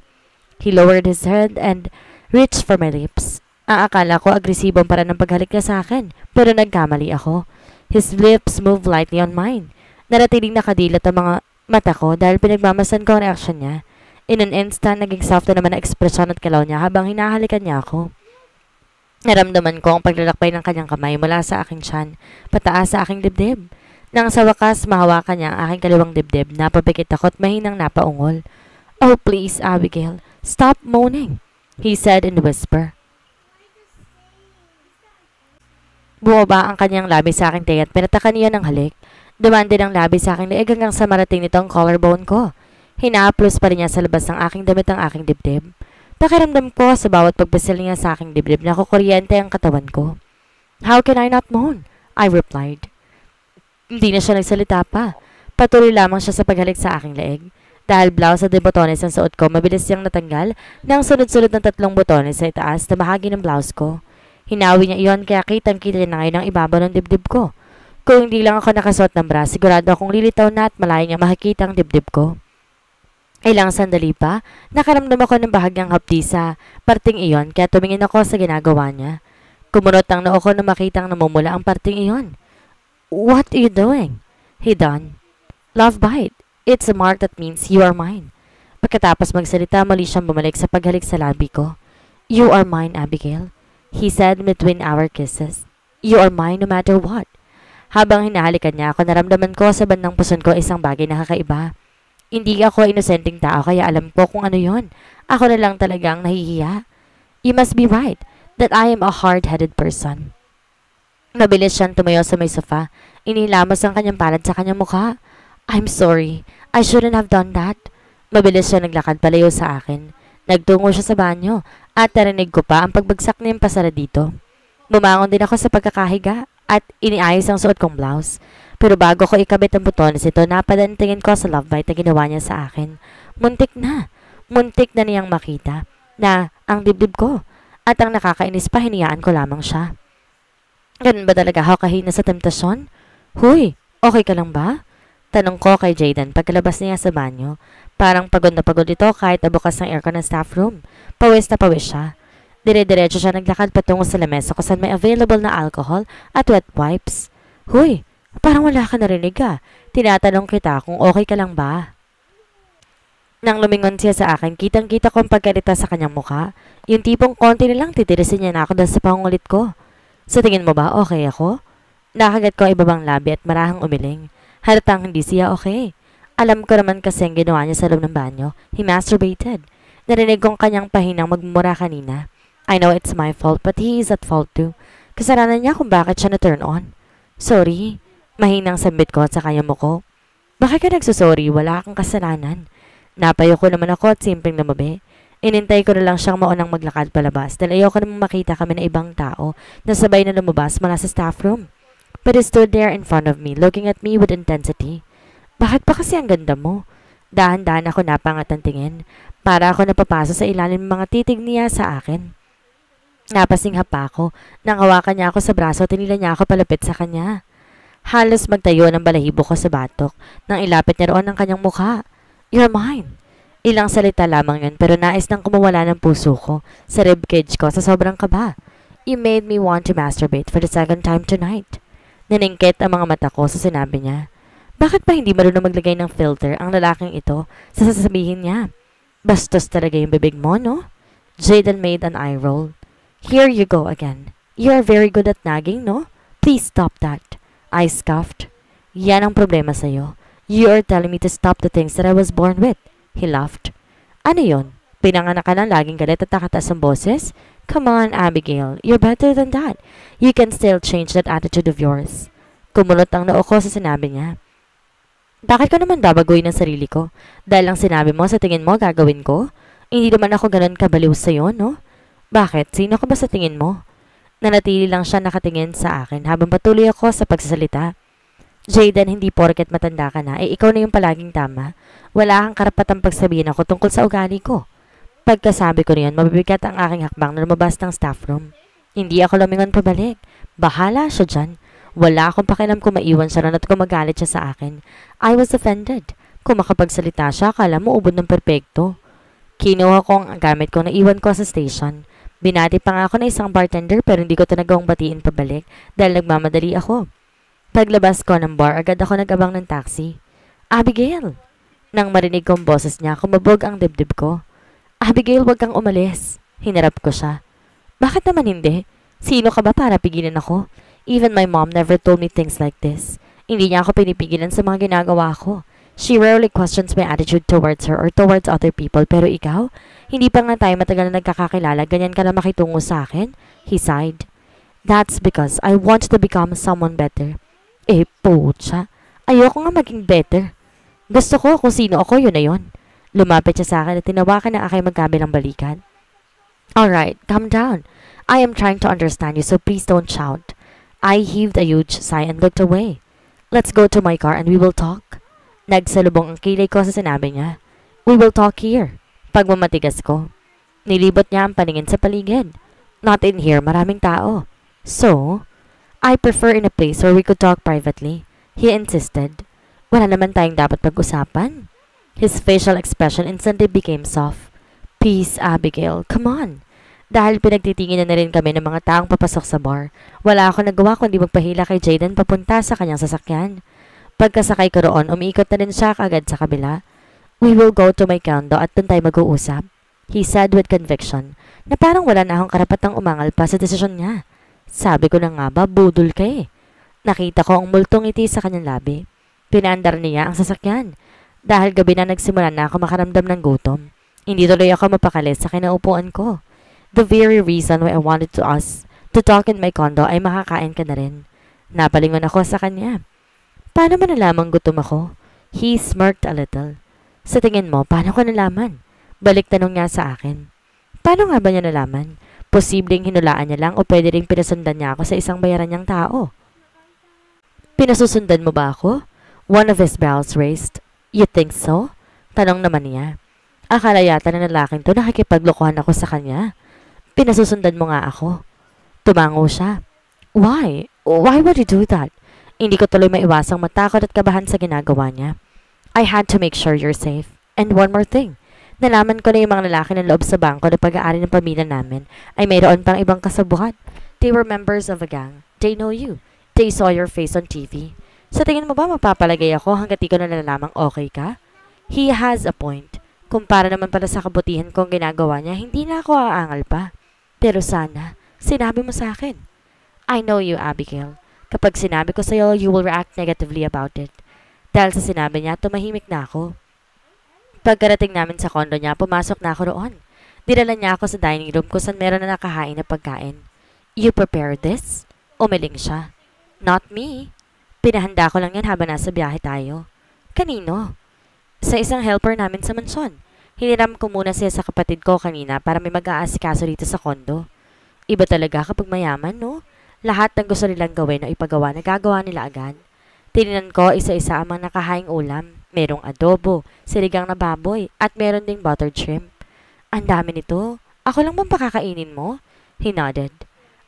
Speaker 2: He lowered his head and reached for my lips. Aakala ah, ko agresibong para ng paghalik niya sa akin, pero nagkamali ako. His lips moved lightly on mine. Naratiling nakadilat ang mga mata ko dahil pinagmamasan ko ang reaksyon niya. In an instant, naging soft na naman ang ekspresyon at kalaw niya habang hinahalikan niya ako. Naramdaman ko ang paglalakbay ng kanyang kamay mula sa aking tiyan, pataas sa aking dibdib. Nang sa wakas, mahawakan niya ang aking kaliwang dibdib, napapikit ako at mahinang napaungol. Oh, please, Abigail, stop moaning, he said in a whisper. Bumaba ang kanyang labi sa aking tiyan at pinatakan niya ng halik. Dumande ng labi sa aking leeg hanggang sa marating nitong collarbone ko. Hinaplos pa rin niya sa labas ng aking damit ang aking dibdib. Pakiramdam ko sa bawat niya sa aking dibdib na kukuryente ang katawan ko. How can I not moan? I replied. Hindi na siya nagsalita pa. Patuloy lamang siya sa paghalik sa aking leeg. Dahil blouse at botones ang suot ko, mabilis siyang natanggal ng sunod-sunod ng tatlong botones sa itaas na bahagi ng blouse ko. Hinawi niya iyon kaya kitang-kita na ngayon ang ibabaw ng dibdib ko. Kung hindi lang ako nakasuot ng bra, sigurado akong lilitaw na at malayo niya makikita ang dibdib ko. Ilang sandali pa, nakaramdam ako ng bahagyang hapdi sa parting iyon kaya tumingin ako sa ginagawa niya. Kumunot ang noo ko na makitang namumula ang parting iyon. What are you doing? He done. Love bite. It's a mark that means you are mine. Pagkatapos magsalita, mali siyang bumalik sa paghalik sa labi ko. You are mine, Abigail. He said between our kisses. You are mine no matter what. Habang hinahalikan niya ako, naramdaman ko sa bandang puson ko isang bagay na kakaiba. Hindi ako inosenteng tao kaya alam ko kung ano yon. Ako na lang talaga ang nahihiya. You must be right that I am a hard-headed person. Mabilis siyang tumayo sa may sofa. Inilamas ang kanyang palad sa kanyang mukha. I'm sorry. I shouldn't have done that. Mabilis siya naglakad palayo sa akin. Nagtungo siya sa banyo at narinig ko pa ang pagbagsak niya niyang pasara dito. Bumangon din ako sa pagkakahiga at iniayos ang suot kong blouse. Pero bago ko ikabit ang butones ito, napadantingin ko sa love bite na ginawa niya sa akin. Muntik na. Muntik na niyang makita na ang dibdib ko. At ang nakakainis pa, hiniyaan ko lamang siya. Ganun ba talaga ako kahina sa temptasyon? Huy, okay ka lang ba? Tanong ko kay Jaden pagkalabas niya sa banyo. Parang pagod na pagod ito kahit nabukas ng aircon ng staff room. Pawis na pawis siya. Dire-diretso siya naglakad patungo sa lamesa kung saan may available na alcohol at wet wipes. Huy, Parang wala ka narinig ah. Tinatanong kita kung okay ka lang ba. Nang lumingon siya sa akin, kitang-kita ko ang pagkalita sa kanyang mukha. Yung tipong konti na lang titirisin niya na ako dahil sa pangulit ko. Sa tingin mo ba okay ako? Nakagat ko ang ibabang labi at marahang umiling. Halatang hindi siya okay. Alam ko naman kasi ang ginawa niya sa loob ng banyo. He masturbated. Narinig kong kanyang pahinang magmura kanina. I know it's my fault but he is at fault too. Kasalanan niya kung bakit siya na-turn on. Sorry. Mahinang sambit ko at sa kanya muko. Bakit ka nagsusorry? Wala kang kasalanan. Napayoko naman ako at simpleng namabi. Inintay ko na lang siyang maunang maglakad palabas dahil ayaw ko namang makita kami na ibang tao na sabay na lumabas mula sa staff room. But he stood there in front of me, looking at me with intensity. Bakit pa kasi ang ganda mo? Dahan-dahan ako napangat ang tingin para ako napapasa sa ilalim mga titig niya sa akin. Napasinghap pa ako. Nang hawakan niya ako sa braso, tinila niya ako palapit sa kanya. Halos magtayo ng balahibo ko sa batok nang ilapit niya roon ang kanyang mukha. You're mine. Ilang salita lamang yun pero nais nang kumawala ng puso ko sa rib cage ko sa sobrang kaba. You made me want to masturbate for the second time tonight. Naningkit ang mga mata ko sa sinabi niya. Bakit ba hindi marunong maglagay ng filter ang lalaking ito sa sasabihin niya? Bastos talaga yung bibig mo, no? Jaden made an eye roll. Here you go again. You are very good at nagging, no? Please stop that. I scoffed. Yan ang problema sa'yo. You are telling me to stop the things that I was born with. He laughed. Ano yon? Pinanganak ka lang laging galit at nakataas ang boses? Come on, Abigail. You're better than that. You can still change that attitude of yours. Kumulot ang noo ko sa sinabi niya. Bakit ko naman babaguhin ang sarili ko? Dahil ang sinabi mo sa tingin mo gagawin ko? Hindi naman ako ganun kabaliw sa'yo, no? Bakit? Sino ka ba sa tingin mo? Nanatili lang siya nakatingin sa akin habang patuloy ako sa pagsasalita. Jaden, hindi porket matanda ka na, eh ikaw na yung palaging tama. Wala kang karapatang pagsabihin ako tungkol sa ugali ko. Pagkasabi ko niyon, mabibigat ang aking hakbang na lumabas ng staff room. Hindi ako lumingon pabalik. Bahala siya dyan. Wala akong pakialam kung maiwan siya ron at kumagalit siya sa akin. I was offended. Kung makapagsalita siya, kala mo ubod ng perpekto. Kinuha ko ang gamit ko na iwan ko sa station. Binati pa nga ako na isang bartender pero hindi ko tinagawang batiin pabalik dahil nagmamadali ako. Paglabas ko ng bar, agad ako nagabang ng taxi. Abigail! Nang marinig kong boses niya, kumabog ang dibdib ko. Abigail, wag kang umalis. Hinarap ko siya. Bakit naman hindi? Sino ka ba para pigilan ako? Even my mom never told me things like this. Hindi niya ako pinipigilan sa mga ginagawa ko. She rarely questions my attitude towards her or towards other people. Pero ikaw, hindi pa nga tayo matagal na nagkakakilala. Ganyan ka na makitungo sa akin? He sighed. That's because I want to become someone better. Eh, pocha. Ayoko nga maging better. Gusto ko kung sino ako, yun na yun. Lumapit siya sa akin at tinawakan na aking magkabilang balikan. Alright, calm down. I am trying to understand you, so please don't shout. I heaved a huge sigh and looked away. Let's go to my car and we will talk. Nagsalubong ang kilay ko sa sinabi niya. We will talk here. Pagmamatigas ko. Nilibot niya ang paningin sa paligid. Not in here, maraming tao. So, I prefer in a place where we could talk privately. He insisted. Wala naman tayong dapat pag-usapan. His facial expression instantly became soft. Peace, Abigail. Come on. Dahil pinagtitinginan na rin kami ng mga taong papasok sa bar, wala ako nagawa kundi magpahila kay Jaden papunta sa kanyang sasakyan. Pagkasakay ko roon, umiikot na rin siya kagad sa kabila. We will go to my condo at doon tayo mag-uusap. He said with conviction na parang wala na akong karapatang umangal pa sa desisyon niya. Sabi ko na nga ba, budol ka eh. Nakita ko ang multong ngiti sa kanyang labi. Pinaandar niya ang sasakyan. Dahil gabi na nagsimula na ako makaramdam ng gutom. Hindi tuloy ako mapakali sa kinaupuan ko. The very reason why I wanted to us to talk in my condo ay makakain ka na rin. Napalingon ako sa kanya. Paano mo nalaman gutom ako? He smirked a little. Sa tingin mo, paano ko nalaman? Balik tanong niya sa akin. Paano nga ba niya nalaman? Posibleng hinulaan niya lang o pwede rin pinasundan niya ako sa isang bayaran niyang tao. Pinasusundan mo ba ako? One of his brows raised. You think so? Tanong naman niya. Akala yata na lalaking to nakikipaglokohan ako sa kanya. Pinasusundan mo nga ako. Tumango siya. Why? Why would you do that? Hindi ko tuloy maiwasang matakot at kabahan sa ginagawa niya. I had to make sure you're safe. And one more thing. Nalaman ko na yung mga lalaki ng loob sa bangko na pag-aari ng pamilya namin ay mayroon pang ibang kasabuhan. They were members of a gang. They know you. They saw your face on TV. Sa tingin mo ba mapapalagay ako hanggat di ko na nalalamang okay ka? He has a point. Kumpara naman pala sa kabutihan kong ginagawa niya, hindi na ako aangal pa. Pero sana, sinabi mo sa akin. I know you, Abigail. Kapag sinabi ko sa'yo, you will react negatively about it. Dahil sa sinabi niya, tumahimik na ako. Pagkarating namin sa kondo niya, pumasok na ako roon. Dinala niya ako sa dining room kung saan meron na nakahain na pagkain. You prepare this? Umiling siya. Not me. Pinahanda ko lang yan habang nasa biyahe tayo. Kanino? Sa isang helper namin sa mansyon. Hiniram ko muna siya sa kapatid ko kanina para may mag-aasikaso dito sa kondo. Iba talaga kapag mayaman, no? Lahat ng gusto nilang gawin o ipagawa, nagagawa nila agad. Tininan ko isa-isa ang mga nakahaing ulam. Merong adobo, siligang na baboy, at meron ding butter shrimp. Ang dami nito. Ako lang bang pakakainin mo? He nodded.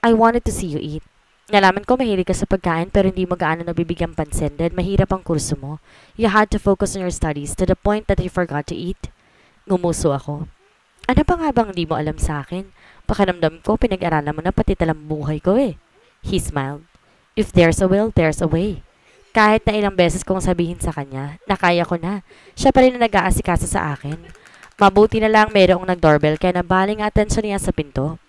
Speaker 2: I wanted to see you eat. Nalaman ko mahilig ka sa pagkain pero hindi mo gaano nabibigyan pansin dahil mahirap ang kurso mo. You had to focus on your studies to the point that you forgot to eat. Ngumuso ako. Ano pa nga bang hindi mo alam sa akin? Pakiramdam ko, pinag-aralan mo na pati talang buhay ko eh. He smiled. If there's a will, there's a way. Kahit na ilang beses kong sabihin sa kanya na kaya ko na, siya pa rin ang nag-aasikasa sa akin. Mabuti na lang mayroong nag-doorbell kaya nabaling atensyon niya sa pinto.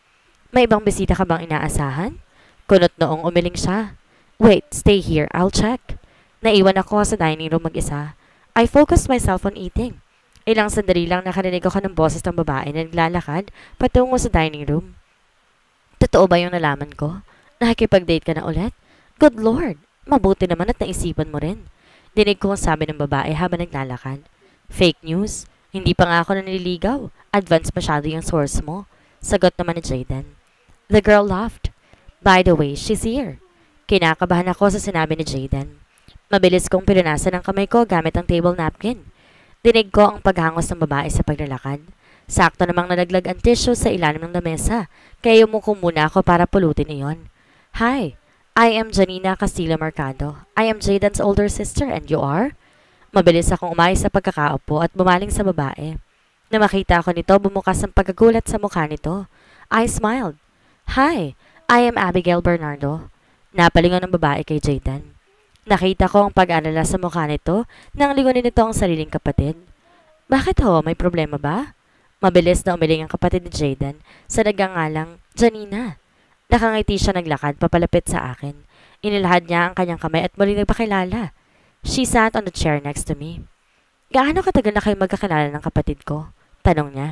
Speaker 2: May ibang bisita ka bang inaasahan? Kunot noong umiling siya. Wait, stay here. I'll check. Naiwan ako sa dining room mag-isa. I focused myself on eating. Ilang sandali lang nakarinig ako ng boses ng babae na naglalakad patungo sa dining room. Totoo ba yung nalaman ko? Nakikipag-date ka na ulit? Good Lord! Mabuti naman at naisipan mo rin. Dinig ko ang sabi ng babae habang naglalakad. Fake news. Hindi pa nga ako naniligaw. Advance masyado yung source mo. Sagot naman ni Jaden. The girl laughed. By the way, she's here. Kinakabahan ako sa sinabi ni Jaden. Mabilis kong pinunasan ang kamay ko gamit ang table napkin. Dinig ko ang paghangos ng babae sa paglalakad. Sakto namang nalaglag ang tissue sa ilalim ng lamesa, kaya yumuko muna ako para pulutin iyon. Hi, I am Janina Castillo Mercado. I am Jaden's older sister and you are? Mabilis akong umayos sa pagkakaupo at bumaling sa babae. Na makita ko nito, bumukas ang pagkagulat sa mukha nito. I smiled. Hi, I am Abigail Bernardo. Napalingon ng babae kay Jaden. Nakita ko ang pag-alala sa mukha nito nang lingunin nito ang sariling kapatid. Bakit ho? May problema ba? Mabilis na umiling ang kapatid ni Jaden sa nagangalang Janina. Nakangiti siya naglakad papalapit sa akin. Inilahad niya ang kanyang kamay at muli nagpakilala. She sat on the chair next to me. Gaano katagal na kayo magkakilala ng kapatid ko? Tanong niya.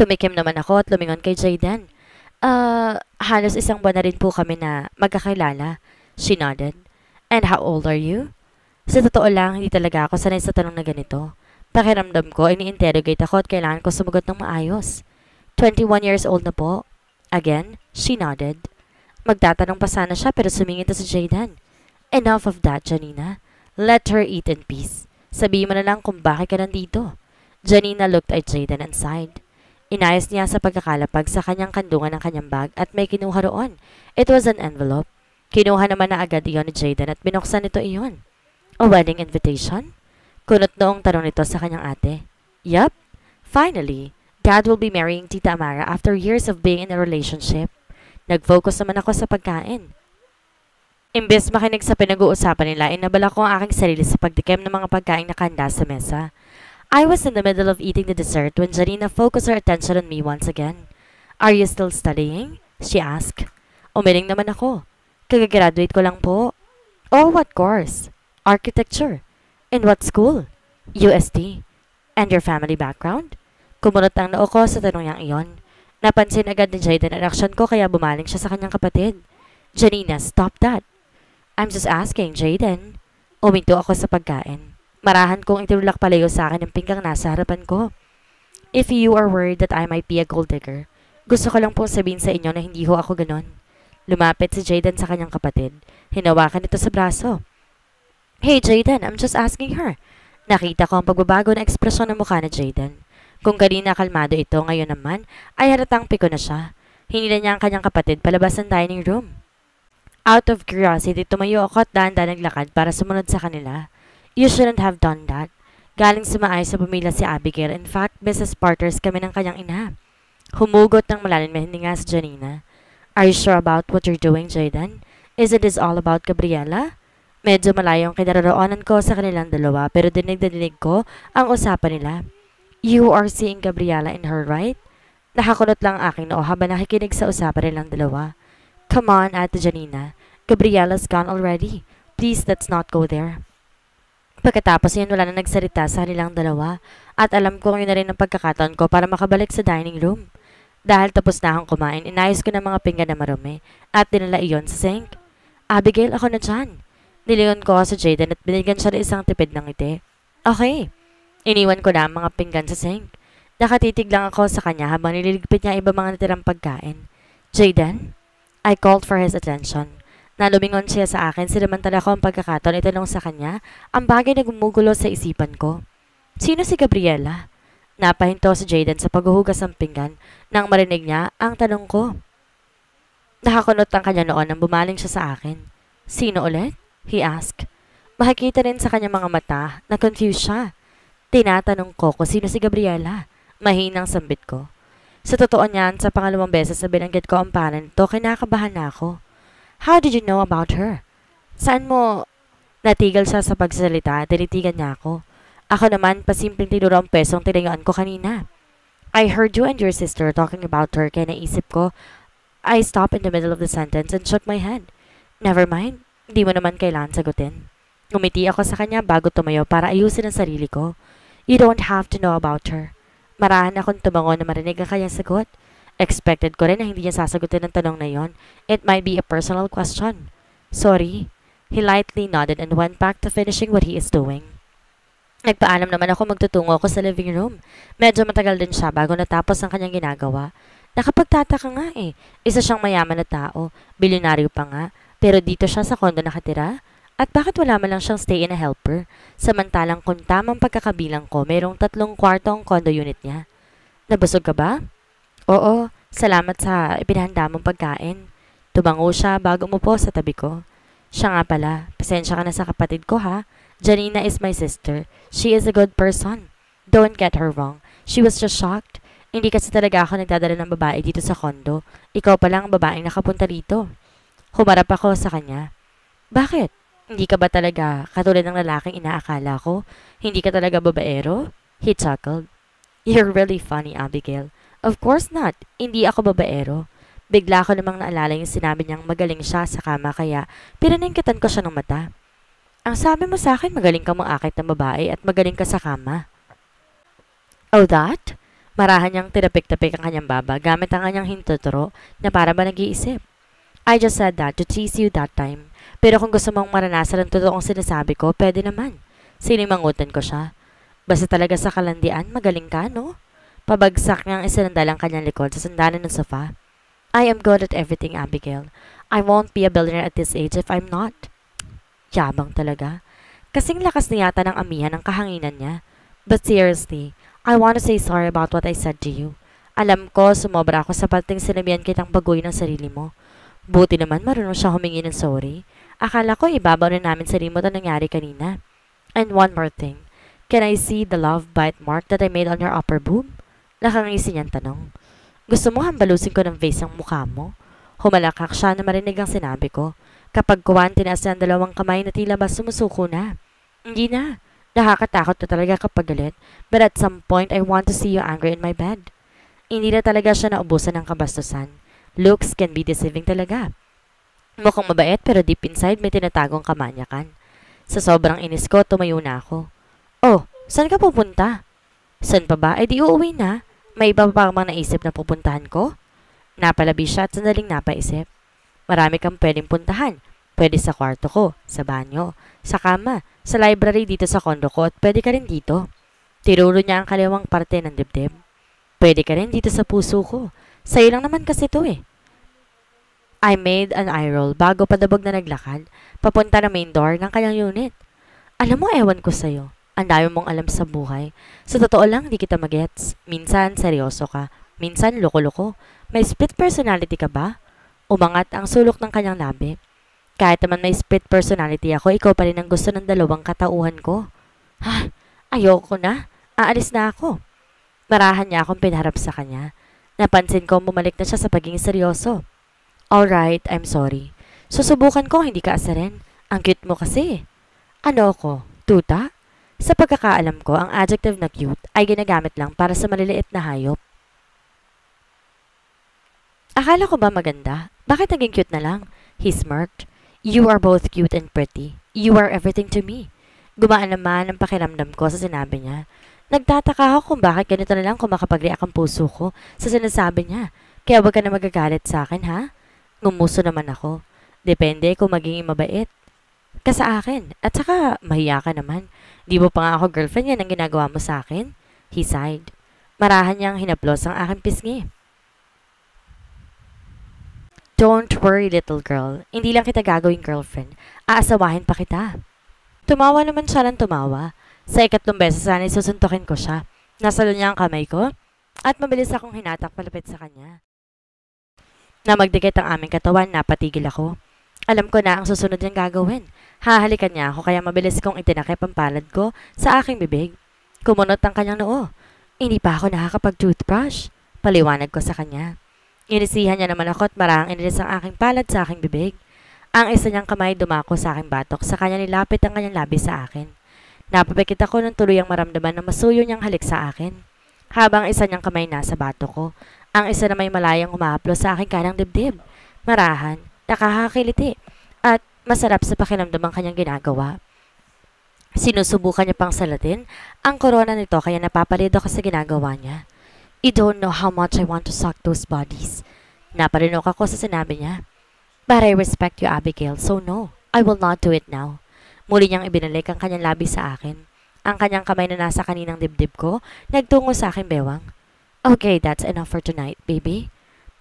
Speaker 2: Tumikim naman ako at lumingon kay Jayden. Uh, ah, halos isang buwan na rin po kami na magkakilala. She nodded. And how old are you? Sa totoo lang, hindi talaga ako sanay sa tanong na ganito. Pakiramdam ko, ini-interrogate ako at kailangan ko sumagot ng maayos. 21 years old na po. Again, she nodded. Magtatanong pa sana siya pero sumingit na si Jaden. Enough of that, Janina. Let her eat in peace. Sabi mo na lang kung bakit ka nandito. Janina looked at Jaden and sighed. Inayos niya sa pagkakalapag sa kanyang kandungan ng kanyang bag at may kinuha roon. It was an envelope. Kinuha naman na agad iyon ni Jaden at binuksan nito iyon. A wedding invitation? Kunot noong tanong nito sa kanyang ate. Yup, finally. Dad will be marrying Tita Amara after years of being in a relationship. Nag-focus naman ako sa pagkain. Imbes makinig sa pinag-uusapan nila, inabala ko ang aking sarili sa pagtikim ng mga pagkain na kanda sa mesa. I was in the middle of eating the dessert when Janina focused her attention on me once again. Are you still studying? She asked. Umiling naman ako. Kagagraduate ko lang po. Oh, what course? Architecture. In what school? UST. And your family background? Kumunot ang noo ko sa tanong niyang iyon. Napansin agad ni Jaden ang aksyon ko kaya bumaling siya sa kanyang kapatid. Janina, stop that. I'm just asking, Jaden. Uminto ako sa pagkain. Marahan kong itulak palayo sa akin ang pinggang nasa harapan ko. If you are worried that I might be a gold digger, gusto ko lang pong sabihin sa inyo na hindi ho ako ganon. Lumapit si Jaden sa kanyang kapatid. Hinawakan ito sa braso. Hey Jaden, I'm just asking her. Nakita ko ang pagbabago na ekspresyon ng mukha na Jaden. Kung kanina kalmado ito, ngayon naman ay haratang piko na siya. Hinila niya ang kanyang kapatid palabas ng dining room. Out of curiosity, tumayo ako at dahan-dahan naglakad para sumunod sa kanila. You shouldn't have done that. Galing sumaay sa pamilya si Abigail. In fact, Mrs. Parters kami ng kanyang ina. Humugot ng malalim na hininga si Janina. Are you sure about what you're doing, Jaden? Isn't this all about Gabriela? Medyo malayo ang kinaroroonan ko sa kanilang dalawa pero dinig dinig ko ang usapan nila. You are seeing Gabriela in her right? Nakakulot lang aking noo habang nakikinig sa usapan nilang dalawa. Come on, Ate Janina. Gabriela's gone already. Please, let's not go there. Pagkatapos yun, wala na nagsalita sa nilang dalawa at alam kong yun na rin ang pagkakataon ko para makabalik sa dining room. Dahil tapos na akong kumain, inayos ko ng mga pinggan na marumi at dinala iyon sa sink. Abigail, ako na dyan. Nilingon ko sa Jaden at binigyan siya ng isang tipid ng ngiti. Okay. Iniwan ko na ang mga pinggan sa sink. Nakatitig lang ako sa kanya habang nililigpit niya iba mga natirang pagkain. Jaden? I called for his attention. Nalumingon siya sa akin, sinamantala ko ang pagkakataon itanong sa kanya ang bagay na gumugulo sa isipan ko. Sino si Gabriela? Napahinto si Jaden sa paghuhugas ng pinggan nang marinig niya ang tanong ko. Nakakunot ang kanya noon nang bumaling siya sa akin. Sino ulit? He asked. Makikita rin sa kanya mga mata na confused siya Tinatanong ko kung sino si Gabriela. Mahinang sambit ko. Sa totoo niyan, sa pangalawang beses na binanggit ko ang pangalan nito, kinakabahan na ako. How did you know about her? Saan mo... Natigil siya sa pagsalita, tinitigan niya ako. Ako naman, pasimpleng tinuro ang pesong tinayuan ko kanina. I heard you and your sister talking about her kaya naisip ko, I stopped in the middle of the sentence and shook my head. Never mind, di mo naman kailangan sagutin. Umiti ako sa kanya bago tumayo para ayusin ang sarili ko. You don't have to know about her. Marahan akong tumango na marinig ang kanyang sagot. Expected ko rin na hindi niya sasagutin ang tanong na yon. It might be a personal question. Sorry. He lightly nodded and went back to finishing what he is doing. Nagpaalam naman ako magtutungo ako sa living room. Medyo matagal din siya bago natapos ang kanyang ginagawa. Nakapagtataka nga eh. Isa siyang mayaman na tao. Bilyonaryo pa nga. Pero dito siya sa kondo nakatira. At bakit wala man lang siyang stay in a helper? Samantalang kung tamang pagkakabilang ko, mayroong tatlong kwarto ang condo unit niya. Nabusog ka ba? Oo, salamat sa ipinahanda mong pagkain. Tumango siya bago mo po sa tabi ko. Siya nga pala, pasensya ka na sa kapatid ko ha. Janina is my sister. She is a good person. Don't get her wrong. She was just shocked. Hindi kasi talaga ako nagdadala ng babae dito sa kondo. Ikaw pa lang ang babaeng nakapunta dito. Humarap ako sa kanya. Bakit? Hindi ka ba talaga katulad ng lalaking inaakala ko? Hindi ka talaga babaero? He chuckled. You're really funny, Abigail. Of course not. Hindi ako babaero. Bigla ko namang naalala yung sinabi niyang magaling siya sa kama kaya pinaningkitan ko siya ng mata. Ang sabi mo sa akin, magaling ka maakit ng babae at magaling ka sa kama. Oh, that? Marahan niyang tinapik-tapik ang kanyang baba gamit ang kanyang hintuturo na para ba nag-iisip. I just said that to tease you that time. Pero kung gusto mong maranasan ang totoong sinasabi ko, pwede naman. Sinimangutan ko siya. Basta talaga sa kalandian, magaling ka, no? Pabagsak niyang isinandal ang kanyang likod sa sandalan ng sofa. I am good at everything, Abigail. I won't be a billionaire at this age if I'm not. Yabang talaga. Kasing lakas na yata ng amihan ang kahanginan niya. But seriously, I want to say sorry about what I said to you. Alam ko, sumobra ako sa pating sinabihan kitang bagoy ng sarili mo. Buti naman marunong siya humingi ng sorry. Akala ko ibabaw na namin sa limot ang nangyari kanina. And one more thing. Can I see the love bite mark that I made on your upper boob? Nakangisi niyang tanong. Gusto mo hambalusin ko ng vase ang mukha mo? Humalakak siya na marinig ang sinabi ko. Kapag kuwan, tinaas niya ang dalawang kamay na tila ba sumusuko na. Hindi na. Nakakatakot na talaga kapag galit. But at some point, I want to see you angry in my bed. Hindi na talaga siya naubusan ng kabastusan. Looks can be deceiving talaga. Mukhang mabait pero deep inside may tinatagong kamanyakan. Sa sobrang inis ko, tumayo na ako. Oh, saan ka pupunta? San pa ba? Eh di uuwi na. May iba pa bang naisip na pupuntahan ko? Napalabi siya at sandaling napaisip. Marami kang pwedeng puntahan. Pwede sa kwarto ko, sa banyo, sa kama, sa library dito sa kondo ko at pwede ka rin dito. Tiruro niya ang kaliwang parte ng dibdib. Pwede ka rin dito sa puso ko. Sa'yo lang naman kasi to eh. I made an eye roll bago padabog na naglakad, papunta na main door ng kanyang unit. Alam mo, ewan ko sa'yo. Ang dami mong alam sa buhay. Sa totoo lang, di kita magets. Minsan, seryoso ka. Minsan, loko-loko. May split personality ka ba? Umangat ang sulok ng kanyang labi. Kahit naman may split personality ako, ikaw pa rin ang gusto ng dalawang katauhan ko. Ha? Ayoko na. Aalis na ako. Marahan niya akong pinharap sa kanya. Napansin ko bumalik na siya sa pagiging seryoso. Alright, I'm sorry. Susubukan ko hindi ka asarin. Ang cute mo kasi. Ano ako? Tuta? Sa pagkakaalam ko, ang adjective na cute ay ginagamit lang para sa maliliit na hayop. Akala ko ba maganda? Bakit naging cute na lang? He smirked. You are both cute and pretty. You are everything to me. Gumaan naman ang pakiramdam ko sa sinabi niya. Nagtataka ako kung bakit ganito na lang kumakapag ang puso ko sa sinasabi niya. Kaya wag ka na magagalit sa akin, ha? Ngumuso naman ako. Depende kung magiging mabait. Ka sa akin. At saka, mahiya ka naman. Di mo pa nga ako girlfriend yan ang ginagawa mo sa akin? He sighed. Marahan niyang hinaplos ang aking pisngi. Don't worry, little girl. Hindi lang kita gagawing girlfriend. Aasawahin pa kita. Tumawa naman siya ng tumawa. Sa ikatlong beses sana susuntokin ko siya. Nasalo niya ang kamay ko at mabilis akong hinatak palapit sa kanya na magdikit ang aming katawan, napatigil ako. Alam ko na ang susunod niyang gagawin. Hahalikan niya ako kaya mabilis kong itinakip ang palad ko sa aking bibig. Kumunot ang kanyang noo. Hindi pa ako nakakapag-toothbrush. Paliwanag ko sa kanya. Inisihan niya naman ako at marang inilis ang aking palad sa aking bibig. Ang isa niyang kamay dumako sa aking batok sa kanya nilapit ang kanyang labi sa akin. Napapikit ako tuloy ang maramdaman na masuyo niyang halik sa akin. Habang isa niyang kamay nasa batok ko, ang isa na may malayang umaaplo sa akin kanang dibdib. Marahan, nakakakiliti, at masarap sa pakiramdam ang kanyang ginagawa. Sinusubukan niya pang salatin ang korona nito kaya napapalid ako sa ginagawa niya. I don't know how much I want to suck those bodies. Naparinok ako sa sinabi niya. But I respect you, Abigail, so no, I will not do it now. Muli niyang ibinalik ang kanyang labi sa akin. Ang kanyang kamay na nasa kaninang dibdib ko, nagtungo sa akin bewang. Okay, that's enough for tonight, baby.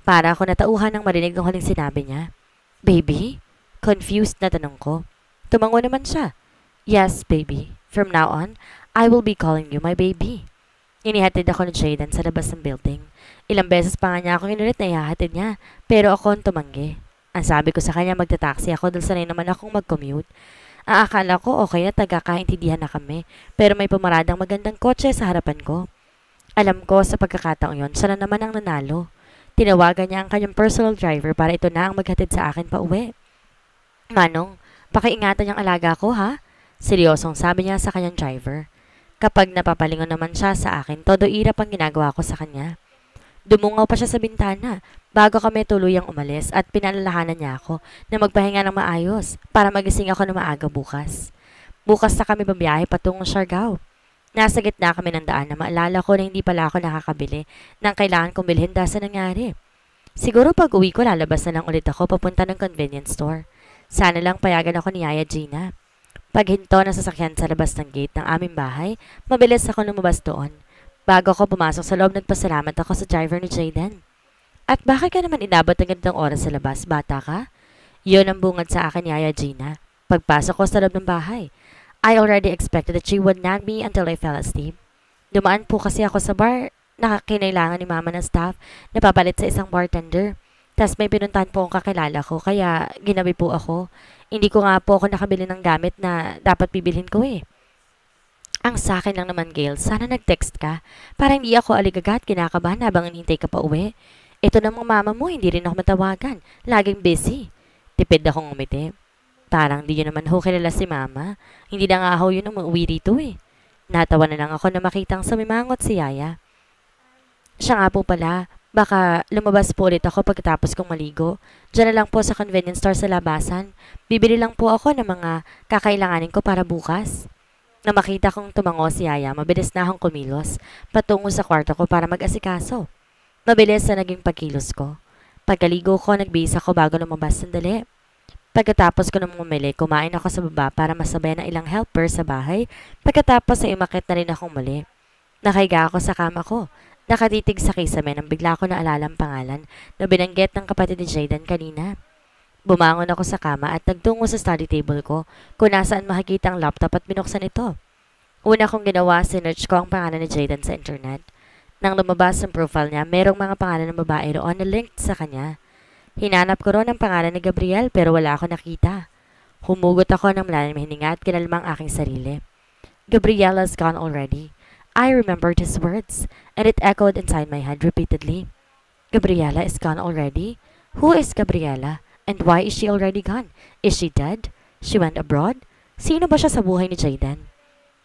Speaker 2: Para ako natauhan ng marinig ng huling sinabi niya. Baby? Confused na tanong ko. Tumango naman siya. Yes, baby. From now on, I will be calling you my baby. Inihatid ako ni Jaden sa labas ng building. Ilang beses pa nga niya akong inulit na ihahatid niya, pero ako ang tumangi. Ang sabi ko sa kanya magta-taxi ako dahil sanay naman akong mag-commute. Aakala ko okay na tagakaintindihan na kami, pero may pumaradang magandang kotse sa harapan ko. Alam ko sa pagkakataong yon, sana naman ang nanalo. Tinawagan niya ang kanyang personal driver para ito na ang maghatid sa akin pa uwi. Manong, pakiingatan niyang alaga ko ha? Seryosong sabi niya sa kanyang driver. Kapag napapalingon naman siya sa akin, todo ira pang ginagawa ko sa kanya. Dumungaw pa siya sa bintana bago kami tuluyang umalis at pinalalahanan niya ako na magpahinga ng maayos para magising ako ng maaga bukas. Bukas na kami babiyahe patungo Siargao. Nasa gitna kami ng daan na maalala ko na hindi pala ako nakakabili ng kailangan kong bilhin dahil sa nangyari. Siguro pag uwi ko lalabas na lang ulit ako papunta ng convenience store. Sana lang payagan ako ni Yaya Gina. Paghinto ng sasakyan sa labas ng gate ng aming bahay, mabilis ako lumabas doon. Bago ako pumasok sa loob, nagpasalamat ako sa driver ni Jaden. At bakit ka naman inabot ng ganitong oras sa labas, bata ka? Yun ang bungad sa akin ni Yaya Gina. Pagpasok ko sa loob ng bahay, I already expected that she would not be until I fell asleep. Dumaan po kasi ako sa bar. Nakakailangan ni mama ng staff na papalit sa isang bartender. Tapos may pinuntahan po ang kakilala ko, kaya ginabi po ako. Hindi ko nga po ako nakabili ng gamit na dapat bibilhin ko eh. Ang sa akin lang naman, Gail, sana nag-text ka para hindi ako aligagat kinakabahan habang hinihintay ka pa uwi. Ito namang mama mo, hindi rin ako matawagan. Laging busy. Tipid akong umiti. Parang di nyo naman ho kilala si mama. Hindi na nga ho yun umuwi rito eh. Natawa na lang ako na makitang sumimangot si Yaya. Siya nga po pala, baka lumabas po ulit ako pagkatapos kong maligo. Diyan na lang po sa convenience store sa labasan. Bibili lang po ako ng mga kakailanganin ko para bukas. Na makita kong tumango si Yaya, mabilis na akong kumilos patungo sa kwarto ko para mag-asikaso. Mabilis na naging pagkilos ko. Pagkaligo ko, nagbisa ako bago lumabas sandali. Pagkatapos ko nang umili, kumain ako sa baba para masabay ng ilang helper sa bahay. Pagkatapos ay umakit na rin ako muli. Nakahiga ako sa kama ko. Nakatitig sa kisame nang bigla ko naalala ang pangalan na binanggit ng kapatid ni Jaydan kanina. Bumangon ako sa kama at nagtungo sa study table ko kung nasaan makikita ang laptop at binuksan ito. Una kong ginawa, sinerch ko ang pangalan ni Jaydan sa internet. Nang lumabas ang profile niya, merong mga pangalan ng babae roon na linked sa kanya. Hinanap ko ron ang pangalan ni Gabriel pero wala ako nakita. Humugot ako ng malalim hininga at kinalmang aking sarili. Gabriel has gone already. I remembered his words, and it echoed inside my head repeatedly. Gabriela is gone already? Who is Gabriela? And why is she already gone? Is she dead? She went abroad? Sino ba siya sa buhay ni Jayden?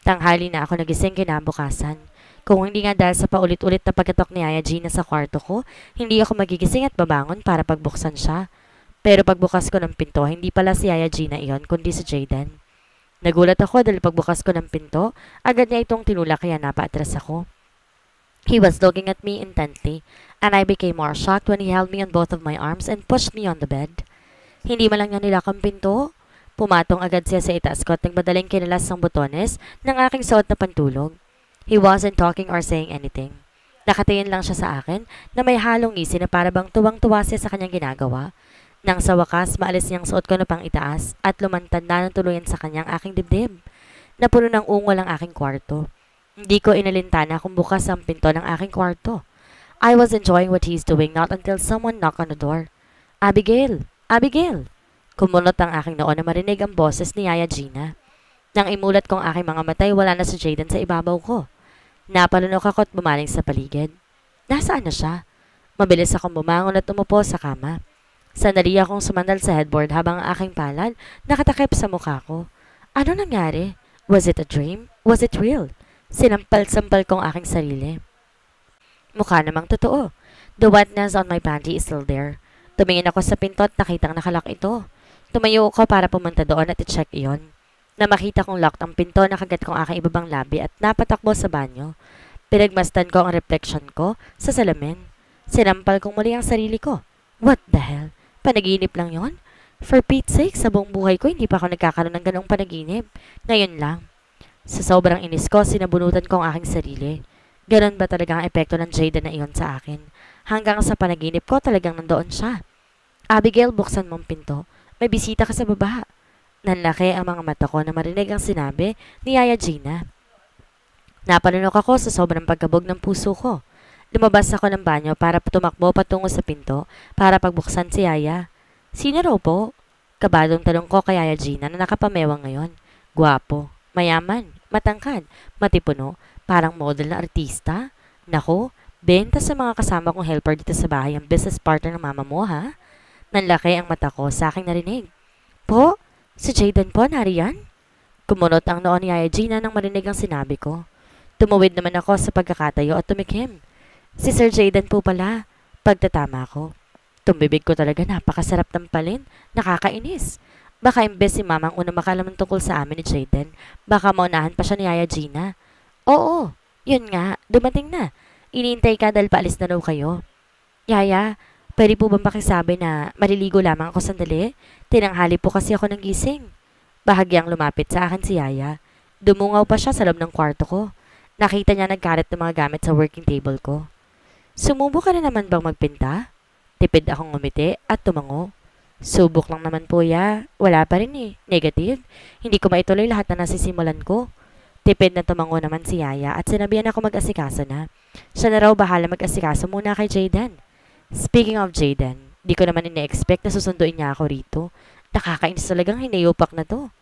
Speaker 2: Tanghali na ako nagising kinabukasan. Kung hindi nga dahil sa paulit-ulit na pagkatok ni Yaya Gina sa kwarto ko, hindi ako magigising at babangon para pagbuksan siya. Pero pagbukas ko ng pinto, hindi pala si Yaya Gina iyon, kundi si Jaden. Nagulat ako dahil pagbukas ko ng pinto, agad niya itong tinulak kaya napaatras ako. He was looking at me intently, and I became more shocked when he held me on both of my arms and pushed me on the bed. Hindi lang niya nilakang pinto. Pumatong agad siya sa itaas ko at nagmadaling kinalas ng botones ng aking suot na pantulog. He wasn't talking or saying anything. Nakatingin lang siya sa akin na may halong ngisi na para bang tuwang-tuwa siya sa kanyang ginagawa. Nang sa wakas, maalis niyang suot ko na pang itaas at lumantad na ng tuluyan sa kanyang aking dibdib. Napuno ng ungol ang aking kwarto. Hindi ko inalintana kung bukas ang pinto ng aking kwarto. I was enjoying what he's doing not until someone knocked on the door. Abigail! Abigail! Kumunot ang aking noon na marinig ang boses ni Yaya Gina. Nang imulat kong aking mga matay, wala na si Jaden sa ibabaw ko. Napanunok ako at bumaling sa paligid. Nasaan na siya? Mabilis akong bumangon at tumupo sa kama. Sanali akong sumandal sa headboard habang ang aking palad nakatakip sa mukha ko. Ano nangyari? Was it a dream? Was it real? Sinampal-sampal kong aking sarili. Mukha namang totoo. The wetness on my panty is still there. Tumingin ako sa pinto at nakitang nakalak ito. Tumayo ako para pumunta doon at i-check iyon na makita kong locked ang pinto na kagat kong aking ibabang labi at napatakbo sa banyo. Pinagmastan ko ang refleksyon ko sa salamin. Sinampal kong muli ang sarili ko. What the hell? Panaginip lang yon? For Pete's sake, sa buong buhay ko, hindi pa ako nagkakaroon ng ganong panaginip. Ngayon lang. Sa sobrang inis ko, sinabunutan ko ang aking sarili. Ganon ba talaga ang epekto ng Jada na iyon sa akin? Hanggang sa panaginip ko, talagang nandoon siya. Abigail, buksan mong pinto. May bisita ka sa baba. Nanlaki ang mga mata ko na marinig ang sinabi ni Yaya Gina. Napanunok ako sa sobrang pagkabog ng puso ko. Lumabas ako ng banyo para tumakbo patungo sa pinto para pagbuksan si Yaya. Sino raw po? Kabadong talong ko kay Yaya Gina na nakapamewang ngayon. Guwapo, mayaman, matangkad, matipuno, parang model na artista. Nako, benta sa mga kasama kong helper dito sa bahay ang business partner ng mama mo ha. Nanlaki ang mata ko sa aking narinig. Po? Si Jaden po, nariyan? Kumunot ang noon ni Aya Gina nang marinig ang sinabi ko. Tumuwid naman ako sa pagkakatayo at tumikim. Si Sir Jaden po pala, pagtatama ko. Tumbibig ko talaga, napakasarap ng palin, nakakainis. Baka imbes si mamang una makalaman tungkol sa amin ni Jaden, baka maunahan pa siya ni Aya Gina. Oo, yun nga, dumating na. Iniintay ka dahil paalis na daw kayo. Yaya, Pwede po bang pakisabi na maliligo lamang ako sandali? Tinanghali po kasi ako ng gising. Bahagyang lumapit sa akin si Yaya. Dumungaw pa siya sa loob ng kwarto ko. Nakita niya nagkalat ng mga gamit sa working table ko. Sumubo ka na naman bang magpinta? Tipid akong umiti at tumango. Subok lang naman po ya. Wala pa rin eh. Negative. Hindi ko maituloy lahat na nasisimulan ko. Tipid na tumango naman si Yaya at sinabihan ako mag-asikaso na. Siya na raw bahala mag-asikaso muna kay Jaden. Speaking of Jaden, di ko naman ine-expect na susunduin niya ako rito. Nakakainis talagang hinayupak na to.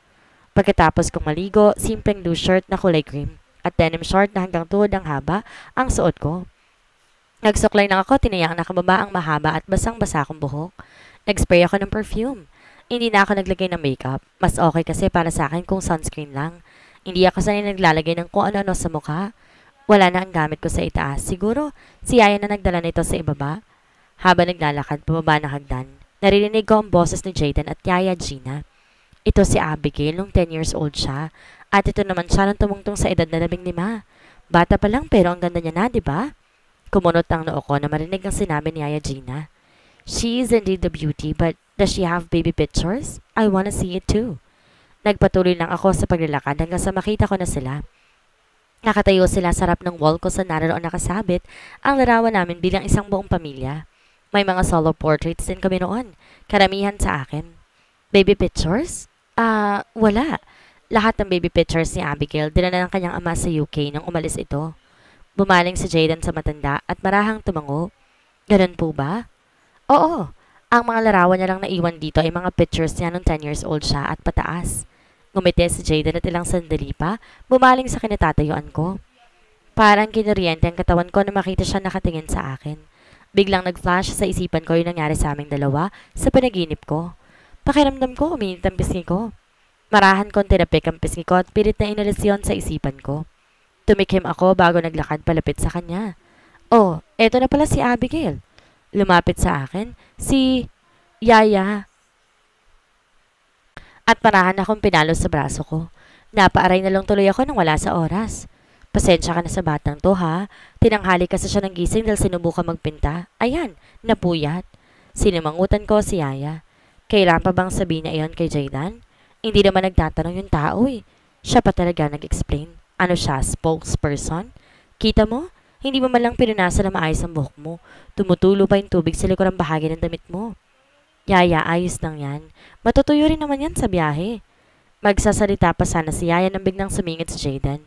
Speaker 2: Pagkatapos kong maligo, simpleng loose shirt na kulay cream at denim short na hanggang tuhod ang haba ang suot ko. Nagsuklay lang ako, tinayang nakababa ang mahaba at basang-basa akong buhok. Nag-spray ako ng perfume. Hindi na ako naglagay ng makeup. Mas okay kasi para sa akin kung sunscreen lang. Hindi ako sanay naglalagay ng kung ano-ano sa mukha. Wala na ang gamit ko sa itaas. Siguro, si Aya na nagdala nito sa ibaba. Habang naglalakad pababa ng hagdan, narinig ko ang boses ni Jaden at Yaya Gina. Ito si Abigail nung 10 years old siya at ito naman siya nang tumungtong sa edad na labing lima. Bata pa lang pero ang ganda niya na, di ba? Kumunot ang noo ko na marinig ang sinabi ni Yaya Gina. She is indeed the beauty, but does she have baby pictures? I wanna see it too. Nagpatuloy lang ako sa paglalakad hanggang sa makita ko na sila. Nakatayo sila sa harap ng wall ko sa naroon nakasabit ang larawan namin bilang isang buong pamilya. May mga solo portraits din kami noon. Karamihan sa akin. Baby pictures? Ah, uh, wala. Lahat ng baby pictures ni Abigail dinala ng kanyang ama sa UK nang umalis ito. Bumaling si Jaden sa matanda at marahang tumango. Ganun po ba? Oo. Ang mga larawan niya lang naiwan dito ay mga pictures niya nung 10 years old siya at pataas. Ngumiti si Jaden at ilang sandali pa, bumaling sa kinatatayuan ko. Parang kinuriente ang katawan ko na makita siya nakatingin sa akin. Biglang nag-flash sa isipan ko yung nangyari sa aming dalawa sa panaginip ko. Pakiramdam ko, uminit ang pisngi ko. Marahan kong tinapik ang pisngi ko at pilit na inalis sa isipan ko. Tumikim ako bago naglakad palapit sa kanya. Oh, eto na pala si Abigail. Lumapit sa akin, si Yaya. At marahan akong pinalo sa braso ko. Napaaray na lang tuloy ako nang wala sa oras. Pasensya ka na sa batang to ha. Tinanghali ka sa siya ng gising dahil sinubukan magpinta. Ayan, napuyat. Sinimangutan ko si Yaya. Kailan pa bang sabihin niya iyon kay Jaydan? Hindi naman nagtatanong yung tao eh. Siya pa talaga nag-explain. Ano siya, spokesperson? Kita mo? Hindi mo malang lang pinunasan na maayos ang buhok mo. Tumutulo pa yung tubig sa likuran bahagi ng damit mo. Yaya, ayos lang yan. Matutuyo rin naman yan sa biyahe. Magsasalita pa sana si Yaya nang biglang sumingit si Jaden.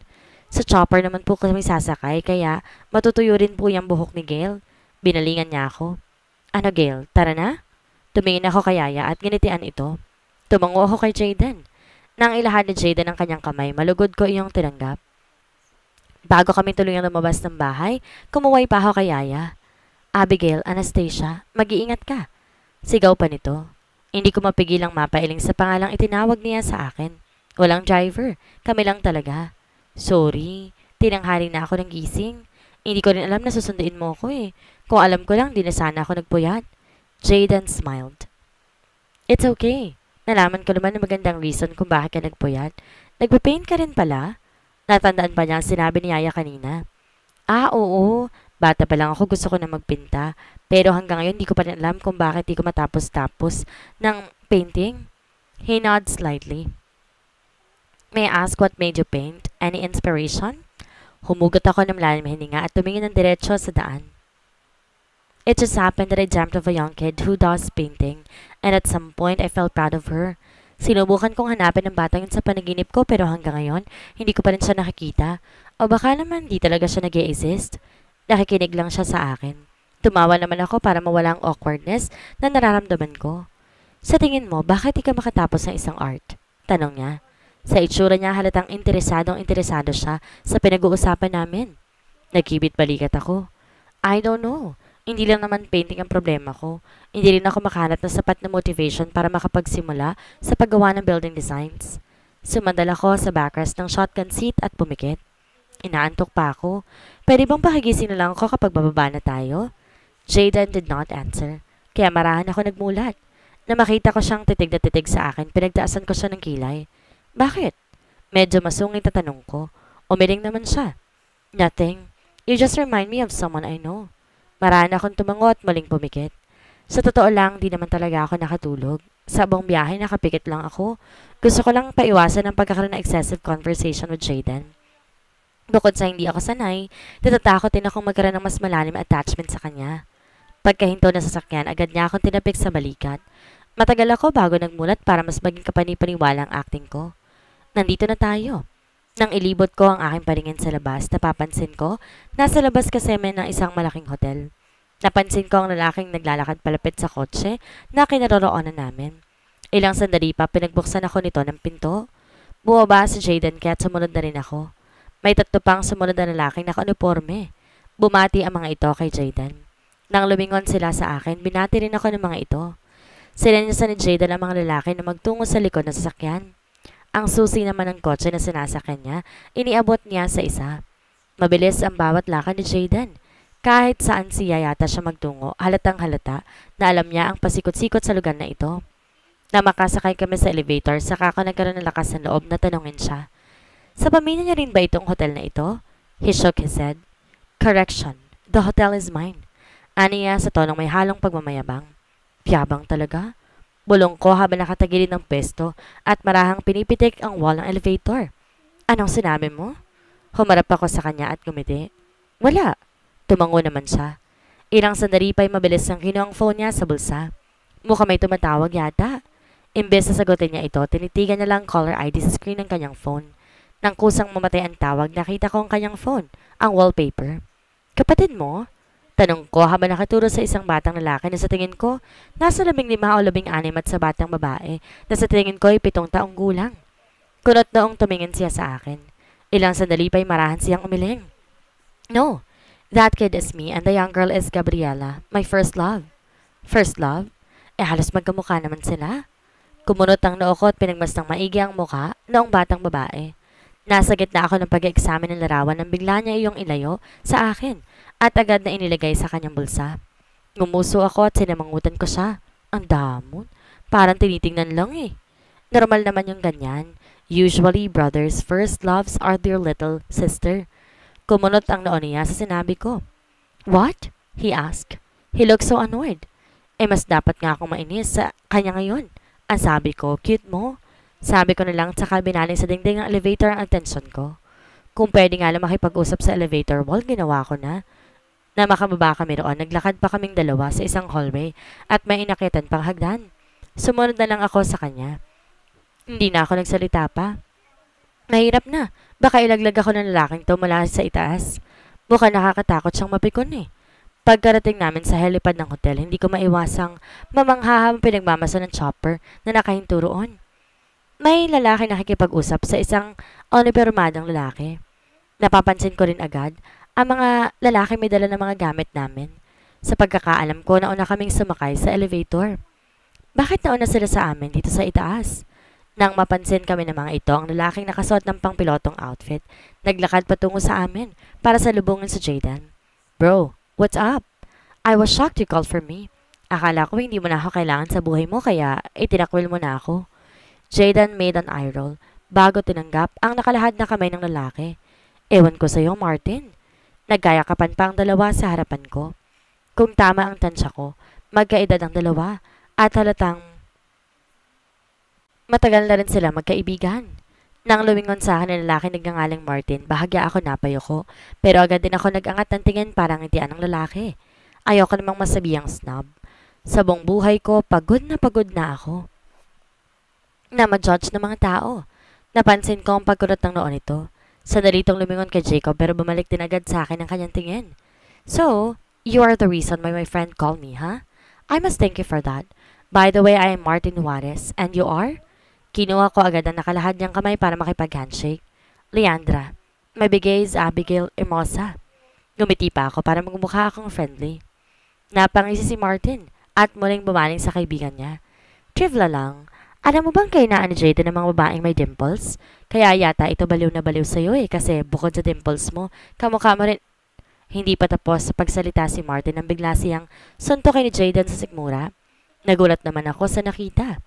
Speaker 2: Sa chopper naman po kami sasakay kaya matutuyo rin po yung buhok ni Gail. Binalingan niya ako. Ano Gail, tara na? Tumingin ako kay Yaya at ginitian ito. Tumango ako kay Jaden. Nang ilahad ni Jaden ang kanyang kamay, malugod ko iyong tinanggap. Bago kami tuluyang lumabas ng bahay, kumuway pa ako kay Yaya. Abigail, Anastasia, mag-iingat ka. Sigaw pa nito. Hindi ko mapigilang mapailing sa pangalang itinawag niya sa akin. Walang driver. Kami lang talaga. Sorry, tinanghali na ako ng gising. Hindi ko rin alam na susunduin mo ko eh. Kung alam ko lang, di na sana ako nagpuyat. Jaden smiled. It's okay. Nalaman ko naman ng magandang reason kung bakit ka nagpuyat. Nagpapaint ka rin pala? Natandaan pa niya ang sinabi ni Yaya kanina. Ah, oo. Bata pa lang ako, gusto ko na magpinta. Pero hanggang ngayon, di ko pa rin alam kung bakit di ko matapos-tapos ng painting. He nods slightly. May I ask what made you paint? Any inspiration? Humugot ako ng lalim hininga at tumingin ng diretso sa daan. It just happened that I dreamt of a young kid who does painting, and at some point I felt proud of her. Sinubukan kong hanapin ang batang yun sa panaginip ko pero hanggang ngayon, hindi ko pa rin siya nakikita. O baka naman di talaga siya nag exist Nakikinig lang siya sa akin. Tumawa naman ako para mawala ang awkwardness na nararamdaman ko. Sa tingin mo, bakit di ka makatapos ng isang art? Tanong niya. Sa itsura niya halatang interesadong interesado siya sa pinag-uusapan namin. Nagkibit balikat ako. I don't know. Hindi lang naman painting ang problema ko. Hindi rin ako makahanap ng sapat na motivation para makapagsimula sa paggawa ng building designs. Sumandal ako sa backrest ng shotgun seat at pumikit. Inaantok pa ako. Pwede bang pakigising na lang ako kapag bababa na tayo? Jaden did not answer. Kaya marahan ako nagmulat. Na makita ko siyang titig na titig sa akin, pinagtaasan ko siya ng kilay. Bakit? Medyo masungit na tanong ko. Umiling naman siya. Nothing. You just remind me of someone I know. Maraan akong tumangot, maling pumikit. Sa totoo lang, di naman talaga ako nakatulog. Sa buong biyahe, nakapikit lang ako. Gusto ko lang paiwasan ang pagkakaroon ng excessive conversation with Jaden. Bukod sa hindi ako sanay, natatakot din akong magkaroon ng mas malalim attachment sa kanya. Pagkahinto na sasakyan, agad niya akong tinapik sa balikat. Matagal ako bago nagmulat para mas maging kapanipaniwala ang acting ko. Nandito na tayo. Nang ilibot ko ang aking paningin sa labas, napapansin ko, nasa labas kasi kaseme ng isang malaking hotel. Napansin ko ang lalaking naglalakad palapit sa kotse na kinaroroonan namin. Ilang sandali pa, pinagbuksan ako nito ng pinto. Bumaba si Jaden kaya sumunod na rin ako. May tatlo pang sumunod na lalaking naka-uniforme. Bumati ang mga ito kay Jaden. Nang lumingon sila sa akin, binati rin ako ng mga ito. Sila niya sa ni Jaden ang mga lalaki na magtungo sa likod ng sasakyan. Ang susi naman ng kotse na sinasakyan niya, iniabot niya sa isa. Mabilis ang bawat lakad ni Jaden. Kahit saan siya yata siya magtungo, halatang halata na alam niya ang pasikot-sikot sa lugar na ito. Na makasakay kami sa elevator, saka ako nagkaroon ng lakas ng loob na tanungin siya. Sa pamilya niya rin ba itong hotel na ito? He shook his head. Correction, the hotel is mine. Aniya sa tonong may halong pagmamayabang. Yabang talaga? Bulong ko habang nakatagilid ng pesto at marahang pinipitik ang wall ng elevator. Anong sinabi mo? Humarap ako sa kanya at gumiti. Wala. Tumango naman siya. Ilang sandali pa'y mabilis ang kinuha ang phone niya sa bulsa. Mukha may tumatawag yata. Imbes na sagutin niya ito, tinitigan niya lang caller ID sa screen ng kanyang phone. Nang kusang mamatay ang tawag, nakita ko ang kanyang phone, ang wallpaper. Kapatid mo? Tanong ko habang nakaturo sa isang batang lalaki na sa tingin ko, nasa labing lima o labing anim at sa batang babae na sa tingin ko ay pitong taong gulang. Kunot noong tumingin siya sa akin. Ilang sandali pa'y marahan siyang umiling. No, that kid is me and the young girl is Gabriela, my first love. First love? Eh halos magkamukha naman sila. Kumunot ang noo ko at pinagmas ng maigi ang muka noong batang babae. Nasa gitna ako ng pag-examine ng larawan nang bigla niya iyong ilayo sa akin at agad na inilagay sa kanyang bulsa. Ngumuso ako at sinamangutan ko siya. Ang damon. Parang tinitingnan lang eh. Normal naman yung ganyan. Usually, brothers' first loves are their little sister. Kumunot ang noon niya sa sinabi ko. What? He asked. He looked so annoyed. Eh, mas dapat nga akong mainis sa kanya ngayon. Ang sabi ko, cute mo. Sabi ko na lang sa binali sa dingding ng elevator ang atensyon ko. Kung pwede nga lang makipag-usap sa elevator wall, ginawa ko na na makababa kami roon, naglakad pa kaming dalawa sa isang hallway at may inakitan pang hagdan. Sumunod na lang ako sa kanya. Hindi na ako nagsalita pa. Mahirap na. Baka ilaglag ako ng lalaking to mula sa itaas. Mukha nakakatakot siyang mapikon eh. Pagkarating namin sa helipad ng hotel, hindi ko maiwasang mamanghaha ang pinagmamasa ng chopper na nakahinto roon. May lalaki nakikipag-usap sa isang onipermadang lalaki. Napapansin ko rin agad ang mga lalaki may dala ng mga gamit namin. Sa pagkakaalam ko, nauna kaming sumakay sa elevator. Bakit nauna sila sa amin dito sa itaas? Nang mapansin kami ng mga ito, ang lalaking nakasuot ng pangpilotong outfit, naglakad patungo sa amin para salubungin sa Jaden. Bro, what's up? I was shocked you called for me. Akala ko hindi mo na ako kailangan sa buhay mo kaya itinakwil mo na ako. Jaden made an eye roll bago tinanggap ang nakalahad na kamay ng lalaki. Ewan ko sa'yo, Martin. Nagkayakapan pa ang dalawa sa harapan ko. Kung tama ang tansya ko, magkaedad ang dalawa at halatang matagal na rin sila magkaibigan. Nang lumingon sa akin ang lalaki nagngangalang Martin, bahagya ako napayo pero agad din ako nagangat ng tingin parang ngitian ng lalaki. Ayoko namang masabihang snob. Sa buong buhay ko, pagod na pagod na ako. Na ma-judge ng mga tao. Napansin ko ang pagkurot ng noon ito. Sandalitong lumingon kay Jacob pero bumalik din agad sa akin ang kanyang tingin. So, you are the reason why my friend called me, huh? I must thank you for that. By the way, I am Martin Juarez. And you are? Kinuha ko agad ang nakalahad niyang kamay para makipag-handshake. Leandra. Mabigay is Abigail Emosa. Gumiti pa ako para magmukha akong friendly. Napangisi si Martin at muling bumaling sa kaibigan niya. Trivla lang. Alam mo bang kay na ni Jaden ng mga babaeng may dimples? Kaya yata ito baliw na baliw sa'yo eh kasi bukod sa dimples mo, kamukha mo rin... Hindi pa tapos sa pagsalita si Martin nang bigla siyang suntokin ni Jaden sa sikmura. Nagulat naman ako sa nakita.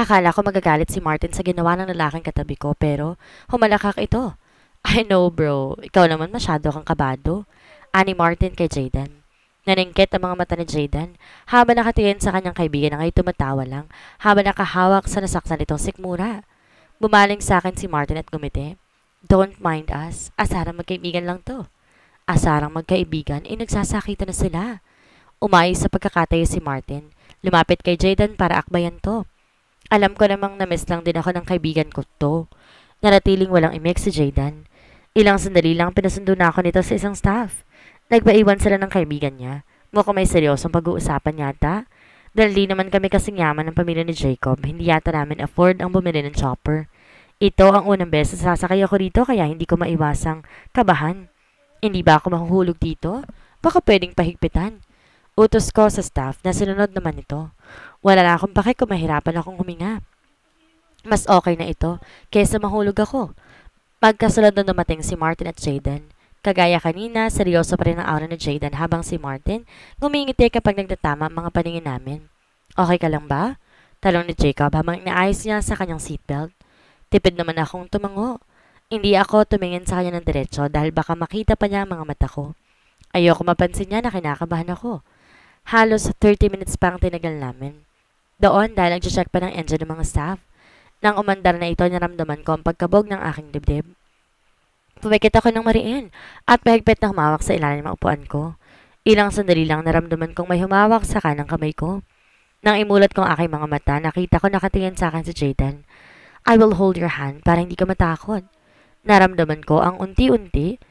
Speaker 2: Akala ko magagalit si Martin sa ginawa ng lalaking katabi ko pero humalakak ito. I know bro, ikaw naman masyado kang kabado. Ani Martin kay Jaden. Naningkit ang mga mata ni Jaden habang nakatingin sa kanyang kaibigan na ngayon tumatawa lang habang nakahawak sa nasaktan itong sikmura. Bumaling sa akin si Martin at gumiti. Don't mind us. Asarang magkaibigan lang to. Asarang magkaibigan ay eh, na sila. Umayos sa pagkakatayo si Martin. Lumapit kay Jaden para akbayan to. Alam ko namang namiss lang din ako ng kaibigan ko to. Naratiling walang imig si Jaden. Ilang sandali lang pinasundo na ako nito sa isang staff. Nagpaiwan sila ng kaibigan niya. Mukhang may seryosong pag-uusapan yata. Dahil di naman kami kasing yaman ng pamilya ni Jacob, hindi yata namin afford ang bumili ng chopper. Ito ang unang beses na sasakay ako dito kaya hindi ko maiwasang kabahan. Hindi ba ako mahuhulog dito? Baka pwedeng pahigpitan. Utos ko sa staff na sinunod naman ito. Wala na akong pake kung mahirapan akong huminga. Mas okay na ito kaysa mahulog ako. Magkasunod na dumating si Martin at Jaden. Kagaya kanina, seryoso pa rin ang aura ni Jaden habang si Martin ngumingiti kapag nagtatama ang mga paningin namin. Okay ka lang ba? Talong ni Jacob habang inaayos niya sa kanyang seatbelt. Tipid naman akong tumango. Hindi ako tumingin sa kanya ng diretso dahil baka makita pa niya ang mga mata ko. Ayoko mapansin niya na kinakabahan ako. Halos 30 minutes pa ang tinagal namin. Doon dahil nag-check pa ng engine ng mga staff. Nang umandar na ito, naramdaman ko ang pagkabog ng aking dibdib. Pumikit ako ng mariin at mahigpit na humawak sa ilalim ng upuan ko. Ilang sandali lang naramdaman kong may humawak sa kanang kamay ko. Nang imulat kong aking mga mata, nakita ko nakatingin sa akin si Jaden. I will hold your hand para hindi ka matakot. Naramdaman ko ang unti-unti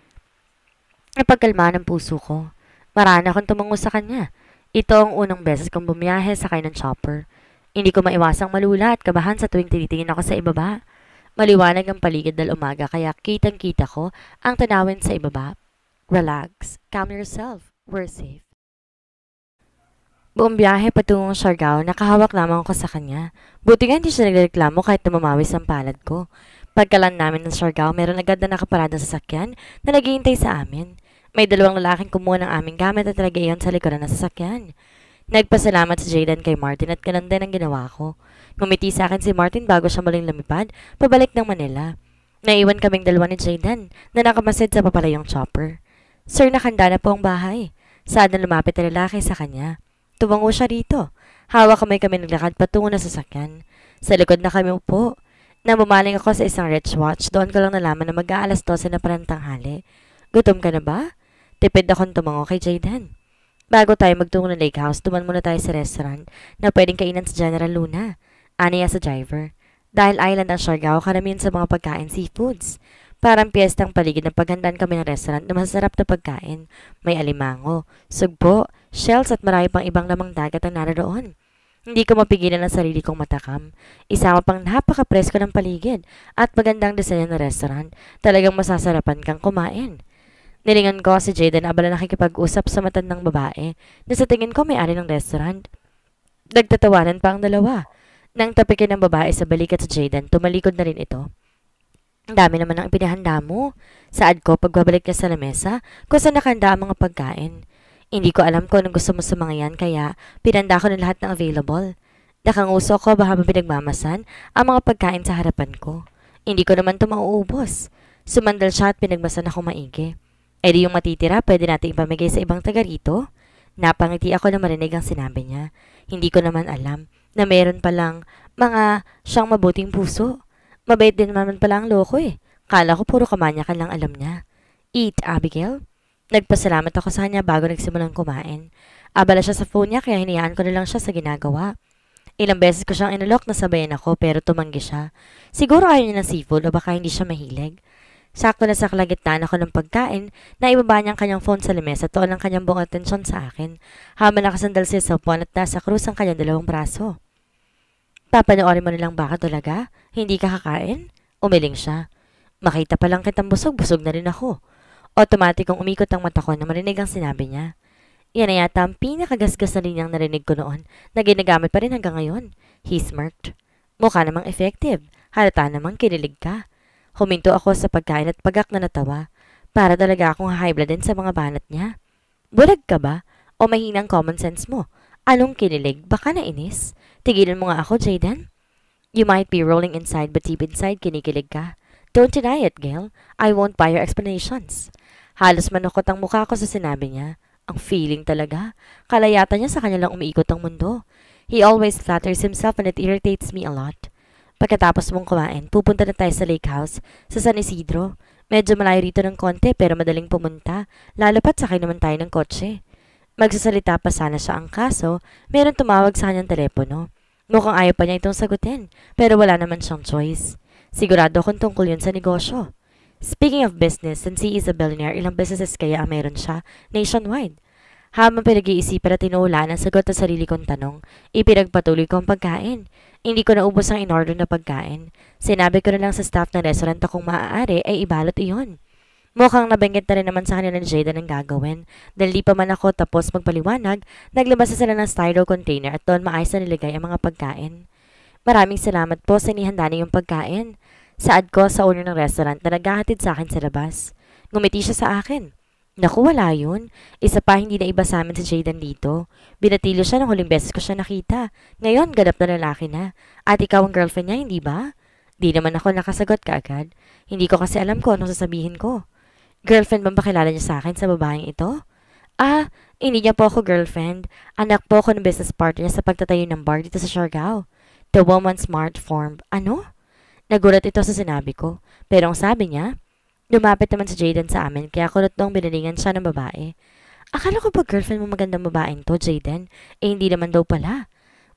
Speaker 2: na pagkalma ng puso ko. Marana akong tumango sa kanya. Ito ang unang beses kong bumiyahe sa kain chopper. Hindi ko maiwasang malula at kabahan sa tuwing tinitingin ako sa ibaba. Maliwanag ang paligid ng umaga kaya kitang-kita ko ang tanawin sa ibaba. Relax, calm yourself, we're safe. Buong biyahe patungong Siargao, nakahawak lamang ko sa kanya. Buti nga hindi siya nagreklamo kahit namamawis ang palad ko. Pagkalan namin ng Siargao, meron agad na nakaparada sa sakyan na naghihintay sa amin. May dalawang lalaking kumuha ng aming gamit at talaga iyon sa likuran ng sasakyan. Nagpasalamat si Jaden kay Martin at ganun din ang ginawa ko. Ngumiti sa akin si Martin bago siya muling lumipad, pabalik ng Manila. Naiwan kaming dalawa ni Jaydan na nakamasid sa papalayong chopper. Sir, nakanda na po ang bahay. Saan na lumapit na lalaki sa kanya. Tumango siya rito. Hawa kamay kami naglakad patungo na sasakyan. Sa likod na kami upo. Namumaling ako sa isang rich watch. Doon ko lang nalaman na mag-aalas 12 na panantanghali. Gutom ka na ba? Tipid akong tumango kay Jaydan. Bago tayo magtungo ng lake house, duman muna tayo sa restaurant na pwedeng kainan sa General Luna. Aniya sa driver. Dahil island ang Siargao, karamihan sa mga pagkain seafoods. Parang piyestang paligid ng paghandaan kami ng restaurant na masarap na pagkain. May alimango, sugpo, shells at marami pang ibang lamang dagat ang naroon. Hindi ko mapigilan ang sarili kong matakam. Isama pang napaka-presko ng paligid at magandang disenyo ng restaurant. Talagang masasarapan kang kumain. Nilingan ko si Jaden abala nakikipag-usap sa matandang babae na sa tingin ko may-ari ng restaurant. Nagtatawanan pa ang dalawa. Nang tapikin ng babae sa balikat sa Jaden, tumalikod na rin ito. Ang dami naman ang ipinahanda mo. Saad ko pagbabalik niya sa lamesa kung saan nakanda ang mga pagkain. Hindi ko alam kung anong gusto mo sa mga yan kaya pinanda ko na lahat ng available. Nakanguso ko habang pinagmamasan ang mga pagkain sa harapan ko. Hindi ko naman ito mauubos. Sumandal siya at pinagmasan ako maigi. E di yung matitira pwede natin ipamigay sa ibang taga rito. Napangiti ako na marinig ang sinabi niya. Hindi ko naman alam na meron palang mga siyang mabuting puso. Mabait din naman pala ang loko eh. Kala ko puro kamanyakan lang alam niya. Eat, Abigail. Nagpasalamat ako sa kanya bago nagsimulang kumain. Abala siya sa phone niya kaya hinayaan ko na lang siya sa ginagawa. Ilang beses ko siyang inulok na sabayan ako pero tumanggi siya. Siguro ayaw niya ng seafood o baka hindi siya mahilig. Sakto na sa kalagitnaan ako ng pagkain na ibaba niya ang kanyang phone sa lamesa at ang kanyang buong atensyon sa akin. Habang nakasandal siya sa upuan at nasa krus ang kanyang dalawang braso. Papanoorin mo nilang baka talaga? Hindi ka kakain? Umiling siya. Makita pa lang kitang busog-busog na rin ako. Automatic kong umikot ang mata ko na marinig ang sinabi niya. Yan na yata ang pinakagasgas na linyang narinig ko noon na ginagamit pa rin hanggang ngayon. He smirked. Mukha namang effective. Halata namang kinilig ka. Huminto ako sa pagkain at pagak na natawa. Para talaga akong hahaibla din sa mga banat niya. Bulag ka ba? O mahinang common sense mo? Anong kinilig? Baka nainis? Tigilan mo nga ako, Jaden. You might be rolling inside but deep inside kinikilig ka. Don't deny it, Gail. I won't buy your explanations. Halos manukot ang mukha ko sa sinabi niya. Ang feeling talaga. Kalayata niya sa kanya lang umiikot ang mundo. He always flatters himself and it irritates me a lot. Pagkatapos mong kumain, pupunta na tayo sa lake house, sa San Isidro. Medyo malayo rito ng konti pero madaling pumunta, lalo pat sakay naman tayo ng kotse. Magsasalita pa sana siya ang kaso, meron tumawag sa kanyang telepono. Mukhang ayaw pa niya itong sagutin, pero wala naman siyang choice. Sigurado kung tungkol yun sa negosyo. Speaking of business, since he is a billionaire, ilang businesses kaya ang meron siya nationwide. Habang pinag-iisipan at tinuula ang sagot sa sarili kong tanong, ipinagpatuloy ko ang pagkain. Hindi ko naubos ang in-order na pagkain. Sinabi ko na lang sa staff ng restaurant akong maaari ay ibalot iyon. Mukhang nabanggit na rin naman sa kanila ni Jada ng gagawin. Dahil di pa man ako tapos magpaliwanag, naglabas na sila ng styro container at doon maayos na nilagay ang mga pagkain. Maraming salamat po sa inihanda niyong pagkain. Saad ko sa owner ng restaurant na naghahatid sa akin sa labas. Ngumiti siya sa akin. Naku, wala yun. Isa pa hindi na iba sa amin si Jaden dito. Binatilyo siya ng huling beses ko siya nakita. Ngayon, ganap na lalaki na. At ikaw ang girlfriend niya, hindi ba? Di naman ako nakasagot kaagad. Hindi ko kasi alam ko anong sasabihin ko. Girlfriend ba pakilala niya sa akin sa babaeng ito? Ah, hindi niya po ako girlfriend. Anak po ako ng business partner niya sa pagtatayo ng bar dito sa Siargao. The woman's smart form. Ano? Nagulat ito sa sinabi ko. Pero ang sabi niya, lumapit naman si Jaden sa amin kaya kulot nung binalingan siya ng babae. Akala ko ba girlfriend mo magandang babaeng to, Jaden? Eh hindi naman daw pala.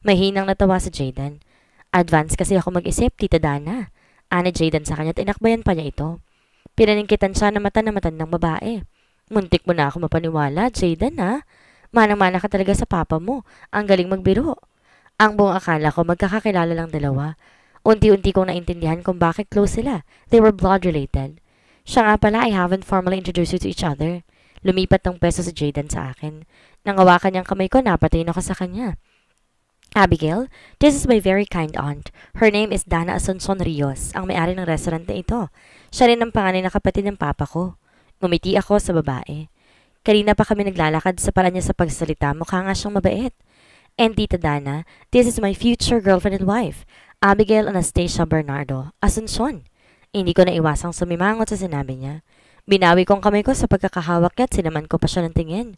Speaker 2: Mahinang natawa si Jaden. Advance kasi ako mag-isip, tita Dana. Ana Jaden sa kanya at inakbayan pa niya ito. Pinaningkitan siya ng mata na matandang babae. Muntik mo na ako mapaniwala, Jaden ha? Manang-mana ka talaga sa papa mo. Ang galing magbiro. Ang buong akala ko magkakakilala lang dalawa. Unti-unti kong naintindihan kung bakit close sila. They were blood related. Siya nga pala, I haven't formally introduced you to each other. Lumipat ng peso si Jaden sa akin. Nangawakan niyang kamay ko, napatayin ako sa kanya. Abigail, this is my very kind aunt. Her name is Dana Asunson Rios, ang may-ari ng restaurant na ito. Siya rin ang panganay na kapatid ng papa ko. Ngumiti ako sa babae. Kanina pa kami naglalakad sa para niya sa pagsalita, mukha nga siyang mabait. And Tita Dana, this is my future girlfriend and wife, Abigail Anastasia Bernardo, Asuncion. Hindi ko na iwasang sumimangot sa sinabi niya. Binawi kong kamay ko sa pagkakahawak niya at sinaman ko pa siya ng tingin.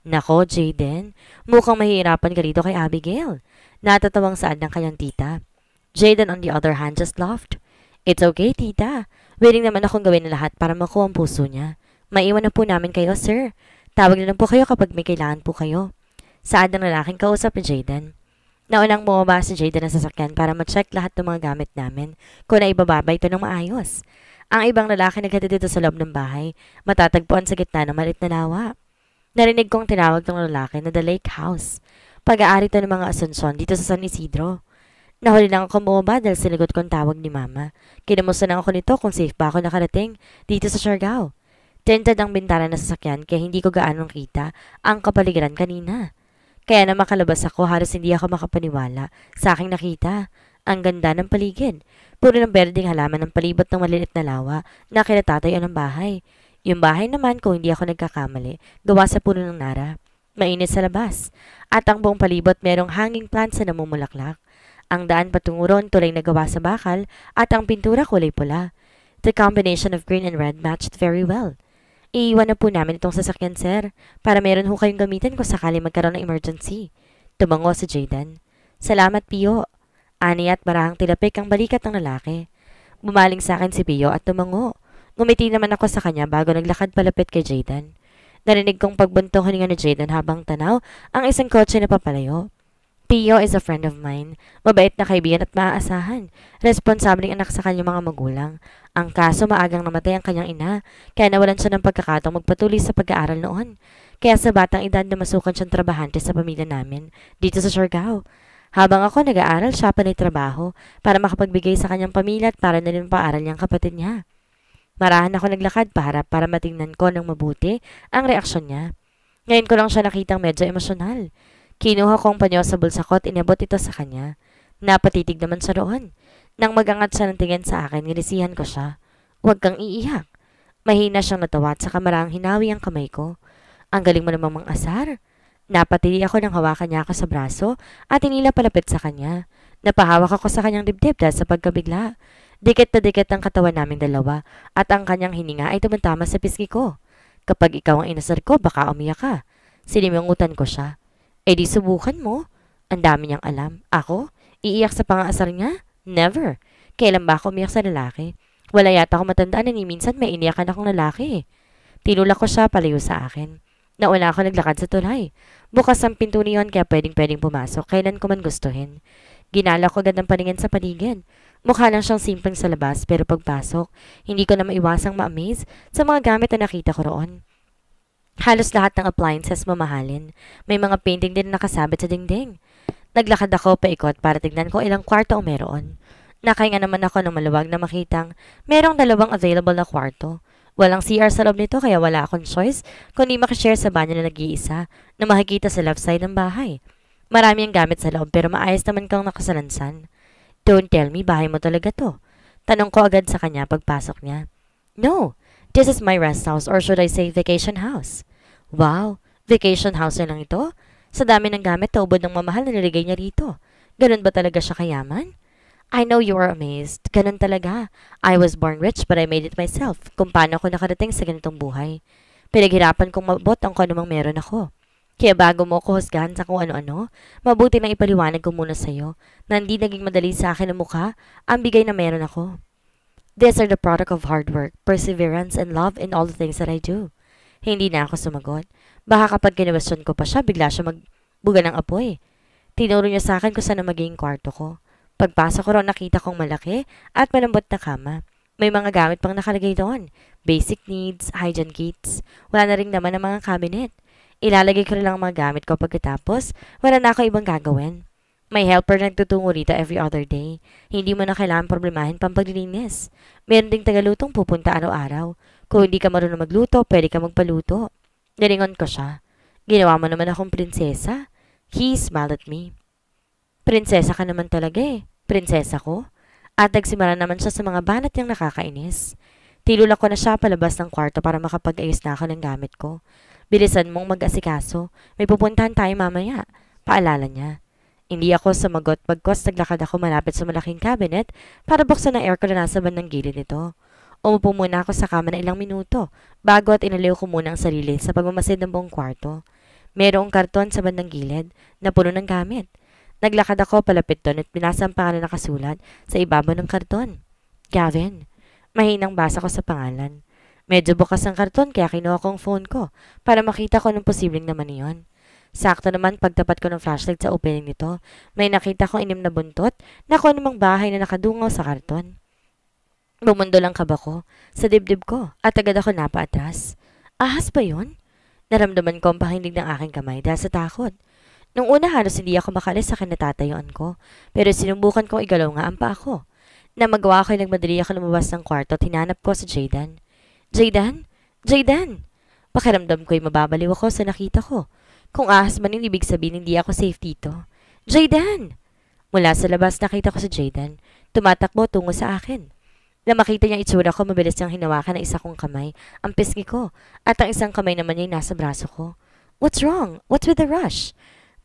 Speaker 2: Nako, Jaden, mukhang mahihirapan ka rito kay Abigail. Natatawang saad ng kanyang tita. Jaden, on the other hand, just laughed. It's okay, tita. Willing naman akong gawin na lahat para makuha ang puso niya. Maiwan na po namin kayo, sir. Tawag na lang po kayo kapag may kailangan po kayo. Saad ng lalaking kausap ni Jaden. Naunang bumaba si Jaden ng sasakyan para ma-check lahat ng mga gamit namin kung naibababa ito ng maayos. Ang ibang lalaki nagkatid dito sa loob ng bahay, matatagpuan sa gitna ng malit na lawa. Narinig kong tinawag ng lalaki na The Lake House. Pag-aari to ng mga asunsyon dito sa San Isidro. Nahuli lang ako bumaba dahil sinagot kong tawag ni Mama. Kinamusta na ako nito kung safe ba ako nakarating dito sa Siargao. Tinted ang bintana ng sasakyan kaya hindi ko gaanong kita ang kapaligiran kanina. Kaya na makalabas ako halos hindi ako makapaniwala sa aking nakita. Ang ganda ng paligid. Puro ng berdeng halaman ng palibot ng maliit na lawa na kinatatayuan ng bahay. Yung bahay naman, kung hindi ako nagkakamali, gawa sa puno ng nara. Mainit sa labas. At ang buong palibot merong hanging plansa na namumulaklak. Ang daan patungo ron tulay na gawa sa bakal at ang pintura kulay pula. The combination of green and red matched very well. Iiwan na po namin itong sasakyan, sir, para meron ho kayong gamitan kung sakali magkaroon ng emergency. Tumango si Jaden. Salamat, Pio. Ani at marahang tilapik ang balikat ng lalaki. Bumaling sa akin si Pio at tumango. Ngumiti naman ako sa kanya bago naglakad palapit kay Jaden. Narinig kong pagbuntong hininga ni Jaden habang tanaw ang isang kotse na papalayo. Pio is a friend of mine. Mabait na kaibigan at maaasahan. Responsabling anak sa kanyang mga magulang. Ang kaso maagang namatay ang kanyang ina, kaya nawalan siya ng pagkakataong magpatuloy sa pag-aaral noon. Kaya sa batang edad na masukan siyang trabahante sa pamilya namin, dito sa Siargao. Habang ako nag-aaral, siya pa trabaho para makapagbigay sa kanyang pamilya at para na rin paaral niyang kapatid niya. Marahan ako naglakad para para matingnan ko ng mabuti ang reaksyon niya. Ngayon ko lang siya nakitang medyo emosyonal. Kinuha ko ang panyo sa bulsa ko at inabot ito sa kanya. Napatitig naman sa roon. Nang magangat siya ng tingin sa akin, nilisihan ko siya. Huwag kang iiyak. Mahina siyang natawa at sa kamarang hinawi ang kamay ko. Ang galing mo namang mang asar. Napatili ako nang hawakan niya ako sa braso at inila palapit sa kanya. Napahawak ako sa kanyang dibdib dahil sa pagkabigla. Dikit na dikit ang katawan naming dalawa at ang kanyang hininga ay tumatama sa pisngi ko. Kapag ikaw ang inasar ko, baka umiyak ka. Sinimangutan ko siya. E di subukan mo. Ang dami niyang alam. Ako? Iiyak sa pangaasar niya? Never. Kailan ba ako umiyak sa lalaki? Wala yata ako matandaan na ni minsan may iniyakan akong lalaki. Tinulak ko siya palayo sa akin. Nauna ako naglakad sa tulay. Bukas ang pinto niyon kaya pwedeng-pwedeng pumasok kailan ko man gustuhin. Ginala ko agad ang paningin sa paligid. Mukha lang siyang simpleng sa labas pero pagpasok, hindi ko na maiwasang ma-amaze sa mga gamit na nakita ko roon. Halos lahat ng appliances mamahalin. May mga painting din na nakasabit sa dingding. Naglakad ako paikot para tignan ko ilang kwarto o meron. Nakahinga naman ako ng maluwag na makitang merong dalawang available na kwarto. Walang CR sa loob nito kaya wala akong choice kundi makashare sa banyo na nag-iisa na makikita sa left side ng bahay. Marami ang gamit sa loob pero maayos naman kang nakasalansan. Don't tell me, bahay mo talaga to. Tanong ko agad sa kanya pagpasok niya. No, this is my rest house or should I say vacation house. Wow, vacation house lang ito? Sa dami ng gamit taubod ng mamahal na niligay niya rito. Ganun ba talaga siya kayaman? I know you are amazed. Ganun talaga. I was born rich but I made it myself. Kung paano ako nakarating sa ganitong buhay. Pinaghirapan kong mabot ang kanumang meron ako. Kaya bago mo ko husgahan sa kung ano-ano, mabuti nang ipaliwanag ko muna sa'yo na hindi naging madali sa akin ang mukha ang bigay na meron ako. These are the product of hard work, perseverance, and love in all the things that I do. Hindi na ako sumagot. Baka kapag kinwestiyon ko pa siya, bigla siya magbuga ng apoy. Tinuro niya sa akin kung saan maging kwarto ko. Pagpasok ko raw nakita kong malaki at malambot na kama. May mga gamit pang nakalagay doon. Basic needs, hygiene kits. Wala na rin naman ang mga cabinet. Ilalagay ko lang ang mga gamit ko pagkatapos. Wala na ako ibang gagawin. May helper na nagtutungo rito every other day. Hindi mo na kailangan problemahin pang paglilinis. Meron ding tagalutong pupunta araw-araw. Kung hindi ka marunong magluto, pwede ka magpaluto. Nalingon ko siya. Ginawa mo naman akong prinsesa. He smiled at me. Prinsesa ka naman talaga eh. Prinsesa ko. At nagsimula naman siya sa mga banat niyang nakakainis. Tilula ko na siya palabas ng kwarto para makapag-ayos na ako ng gamit ko. Bilisan mong mag-asikaso. May pupuntahan tayo mamaya. Paalala niya. Hindi ako sumagot pagkos naglakad ako malapit sa malaking cabinet para buksan ang aircon na nasa bandang gilid nito. Umupo muna ako sa kama na ilang minuto bago at inaliw ko muna ang sarili sa pagmamasid ng buong kwarto. Merong karton sa bandang gilid na puno ng gamit. Naglakad ako palapit doon at binasa ang pangalan na kasulat sa ibabaw ng karton. Gavin. Mahinang basa ko sa pangalan. Medyo bukas ang karton kaya kinuha ko phone ko para makita ko anong posibleng naman iyon. Sakto naman pagtapat ko ng flashlight sa opening nito, may nakita kong inim na buntot na kung anumang bahay na nakadungaw sa karton. Bumundo lang kaba ko sa dibdib ko at agad ako napaatras. Ahas ba yon? Naramdaman ko ang pahindig ng aking kamay dahil sa takot. Nung una halos hindi ako makalis sa kinatatayuan ko, pero sinubukan kong igalaw nga ang paa ko. Na magawa ko ay nagmadali ako lumabas ng kwarto at hinanap ko si Jaden. Jaydan? Jaydan! Pakiramdam ko'y mababaliw ako sa nakita ko. Kung ahas man yung ibig sabihin hindi ako safe dito. Jaydan! Mula sa labas nakita ko si Jaydan. Tumatakbo tungo sa akin. Na makita niya itsura ko, mabilis niyang hinawakan ng isa kong kamay, ang pisngi ko, at ang isang kamay naman niya nasa braso ko. What's wrong? What's with the rush?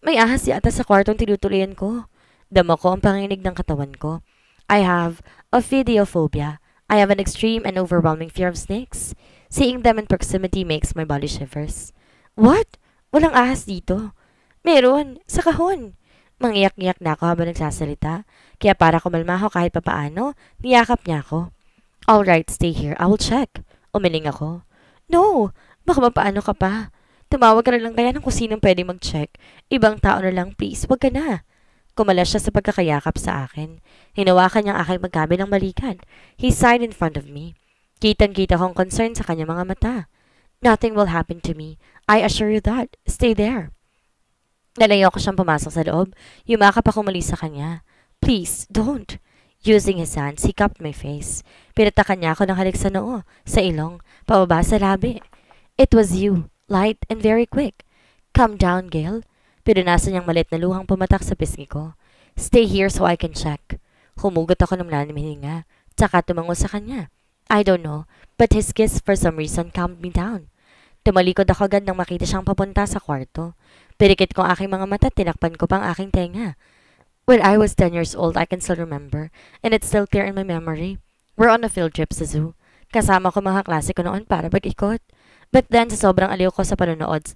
Speaker 2: May ahas yata sa kwartong tinutuloyan ko. Dama ko ang panginig ng katawan ko. I have ophidiophobia. I have an extreme and overwhelming fear of snakes. Seeing them in proximity makes my body shivers. What? Walang ahas dito. Meron, sa kahon. Mangiyak-ngiyak na ako habang nagsasalita, kaya para kumalma ako kahit papaano, niyakap niya ako. All right, stay here. I will check. Umiling ako. No, baka mapaano ka pa. Tumawag ka na lang kaya ng kusinang pwede mag-check. Ibang tao na lang, please. Huwag ka na. Kumala siya sa pagkakayakap sa akin. Hinawakan niya ang aking magkabilang balikan. He sighed in front of me. Kitang-kita kong concern sa kanyang mga mata. Nothing will happen to me. I assure you that. Stay there. Nalayo ko siyang pumasok sa loob. Yumakap ako muli sa kanya. Please, don't. Using his hands, he cupped my face. Pinatakan niya ako ng halik sa noo, sa ilong, pababa sa labi. It was you, light and very quick. Come down, Gail. Pinunasan niyang maliit na luhang pumatak sa pisngi ko. Stay here so I can check. Humugot ako ng malalim hininga, tsaka tumango sa kanya. I don't know, but his kiss for some reason calmed me down. Tumalikod ako agad nang makita siyang papunta sa kwarto. Pirikit ko aking mga mata, tinakpan ko pang aking tenga. When I was 10 years old, I can still remember, and it's still clear in my memory. We're on a field trip sa zoo. Kasama ko mga klase ko noon para mag-ikot. But then, sa sobrang aliw ko sa panonood,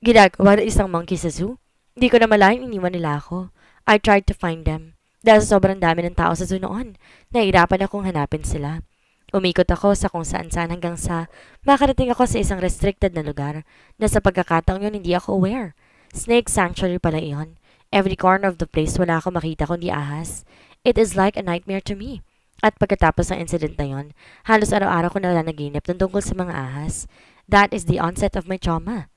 Speaker 2: ginagawa ng isang monkey sa zoo, hindi ko na malayan iniwan nila ako. I tried to find them. Dahil sa sobrang dami ng tao sa zoo noon, nahirapan akong hanapin sila. Umikot ako sa kung saan-saan hanggang sa makarating ako sa isang restricted na lugar na sa pagkakataong yun hindi ako aware. Snake sanctuary pala iyon. Every corner of the place wala akong makita kundi ahas. It is like a nightmare to me. At pagkatapos ng incident na yon, halos araw-araw ko na nalanaginip ng tungkol sa mga ahas. That is the onset of my trauma.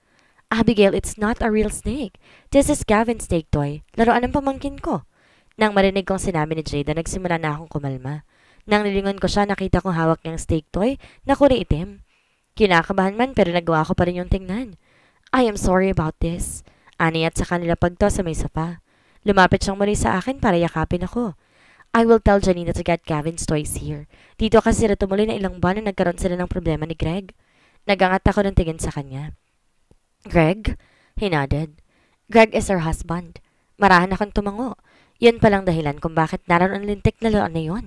Speaker 2: Abigail, it's not a real snake. This is Gavin's snake toy. Laruan ng pamangkin ko. Nang marinig kong sinabi ni Jada, nagsimula na akong kumalma. Nang nilingon ko siya, nakita kong hawak niyang steak toy na kulay itim. Kinakabahan man pero nagawa ko pa rin yung tingnan. I am sorry about this. Ani at sa kanila pagto sa may sapa. Lumapit siyang muli sa akin para yakapin ako. I will tell Janina to get Gavin's toys here. Dito kasi sila tumuli na ilang buwan na nagkaroon sila ng problema ni Greg. Nagangat ako ng tingin sa kanya. Greg? He nodded. Greg is her husband. Marahan akong tumango. Yun palang dahilan kung bakit naroon ang lintik na loan na yun.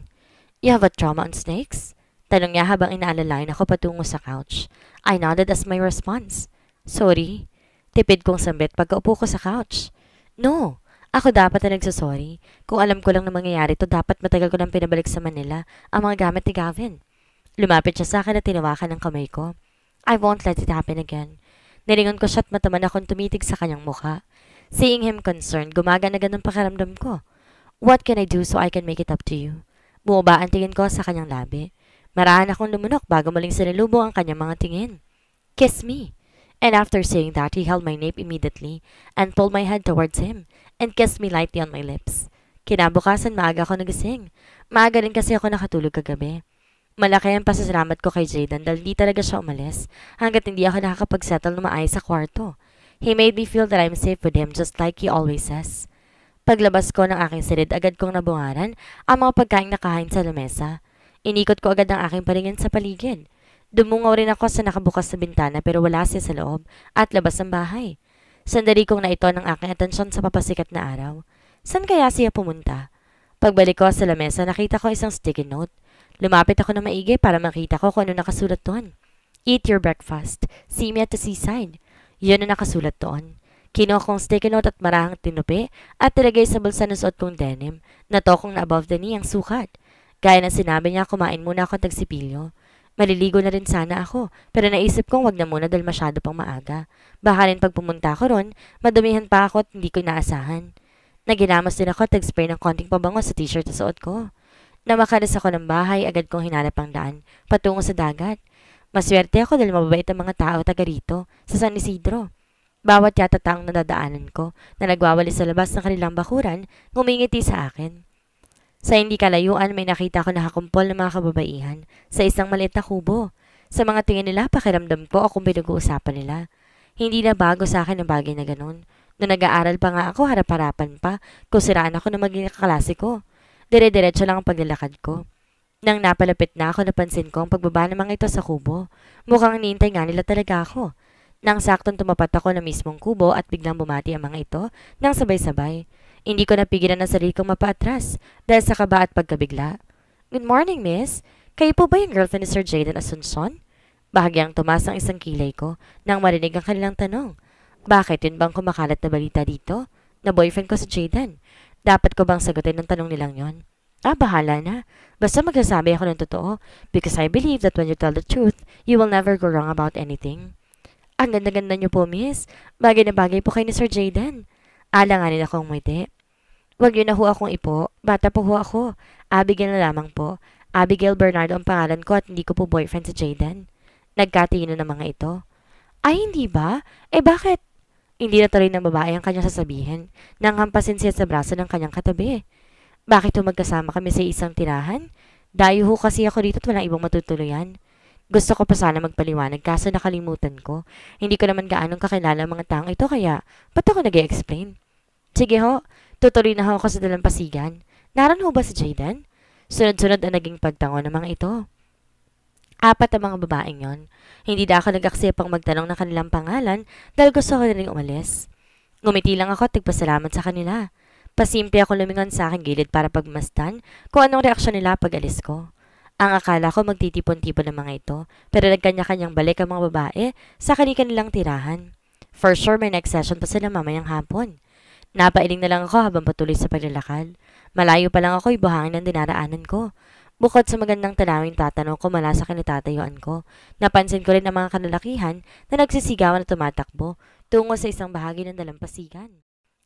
Speaker 2: You have a trauma on snakes? Tanong niya habang inaalalayan ako patungo sa couch. I nodded as my response. Sorry. Tipid kong sambit pag upo ko sa couch. No, ako dapat na nagsasorry. Kung alam ko lang na mangyayari to, dapat matagal ko nang pinabalik sa Manila ang mga gamit ni Gavin. Lumapit siya sa akin at tinawakan ng kamay ko. I won't let it happen again. Nilingon ko siya at mataman akong tumitig sa kanyang mukha. Seeing him concerned, gumaganagan ang pakiramdam ko. What can I do so I can make it up to you? ba ang tingin ko sa kanyang labi. Marahan akong lumunok bago muling sinilubong ang kanyang mga tingin. Kiss me. And after saying that, he held my nape immediately and pulled my head towards him and kissed me lightly on my lips. Kinabukasan maaga ako nagising. Maaga rin kasi ako nakatulog kagabi. Malaki ang pasasalamat ko kay Jaden dahil di talaga siya umalis hanggat hindi ako nakakapagsettle settle na maayos sa kwarto. He made me feel that I'm safe with him just like he always says. Paglabas ko ng aking silid, agad kong nabungaran ang mga pagkain nakahain sa lamesa. Inikot ko agad ang aking paringin sa paligid. Dumungaw rin ako sa nakabukas na bintana pero wala siya sa loob at labas ng bahay. Sandali kong naito ng aking atensyon sa papasikat na araw. San kaya siya pumunta? Pagbalik ko sa lamesa, nakita ko isang sticky note. Lumapit ako na maigi para makita ko kung ano nakasulat doon. Eat your breakfast. See me at the seaside. Yun ang nakasulat doon. Kinuha kong sticky note at marahang tinupi at nilagay sa bulsa ng suot kong denim na tokong na above the knee ang sukat. Gaya ng sinabi niya, kumain muna ako ng tagsipilyo. Maliligo na rin sana ako, pero naisip kong wag na muna dahil masyado pang maaga. Baka rin pag pumunta ko ron, madumihan pa ako at hindi ko inaasahan. Naginamos din ako at nag-spray ng konting pabango sa t-shirt na suot ko. Namakalas ako ng bahay, agad kong hinanap ang daan, patungo sa dagat. Maswerte ako dahil mababait ang mga tao taga rito, sa San Isidro. Bawat yata taong nadadaanan ko na nagwawalis sa labas ng kanilang bakuran, ngumingiti sa akin. Sa hindi kalayuan, may nakita ko nakakumpol ng mga kababaihan sa isang maliit na kubo. Sa mga tingin nila, pakiramdam ko akong pinag-uusapan nila. Hindi na bago sa akin ang bagay na ganun. Noong nag-aaral pa nga ako, harap-harapan pa, kusiraan ako na maging kaklase ko. Dire-diretso lang ang paglalakad ko. Nang napalapit na ako, napansin ko ang pagbaba ng mga ito sa kubo. Mukhang nintay nga nila talaga ako. Nang saktong tumapat ako na mismong kubo at biglang bumati ang mga ito nang sabay-sabay. Hindi ko napigilan na sarili kong mapaatras dahil sa kaba at pagkabigla. Good morning, miss. Kayo po ba yung girlfriend ni Sir Jaden Asuncion? Bahagyang tumas ang isang kilay ko nang marinig ang kanilang tanong. Bakit yun bang kumakalat na balita dito? Na boyfriend ko si Jaden. Dapat ko bang sagutin ang tanong nilang yon? Ah, bahala na. Basta magsasabi ako ng totoo because I believe that when you tell the truth, you will never go wrong about anything. Ang ganda-ganda niyo po, miss. Bagay na bagay po kay ni Sir Jaden. Alanganin akong ngumiti. Huwag yun na ho akong ipo. Bata po ho ako. Abigail na lamang po. Abigail Bernardo ang pangalan ko at hindi ko po boyfriend si Jaden. Nagkatingin na ng mga ito. Ay, hindi ba? Eh bakit? Hindi na natuloy ng babae ang kanyang sasabihin nang hampasin siya sa braso ng kanyang katabi. Bakit ho magkasama kami sa isang tirahan? Dayo ho kasi ako dito at walang ibang matutuluyan. Gusto ko pa sana magpaliwanag kaso nakalimutan ko. Hindi ko naman gaanong kakilala ang mga taong ito kaya ba't ako nag explain Sige ho, tutuloy na ho ako sa dalampasigan. Naran ho ba si Jaden? Sunod-sunod ang naging pagtango ng mga ito. Apat ang mga babaeng yon. Hindi na ako nag-aksip magtanong ng kanilang pangalan dahil gusto ko na rin umalis. Ngumiti lang ako at nagpasalamat sa kanila. Pasimple ako lumingon sa aking gilid para pagmastan kung anong reaksyon nila pag alis ko. Ang akala ko magtitipon-tipon ng mga ito, pero nagkanya-kanyang balik ang mga babae sa kanilang tirahan. For sure, may next session pa sila mamayang hapon. Napailing na lang ako habang patuloy sa paglalakad. Malayo pa lang ako ibuhangin ang dinaraanan ko. Bukod sa magandang tanawing tatanong ko mala sa kanitatayuan ko, napansin ko rin ang mga kanalakihan na nagsisigawan at tumatakbo tungo sa isang bahagi ng dalampasigan.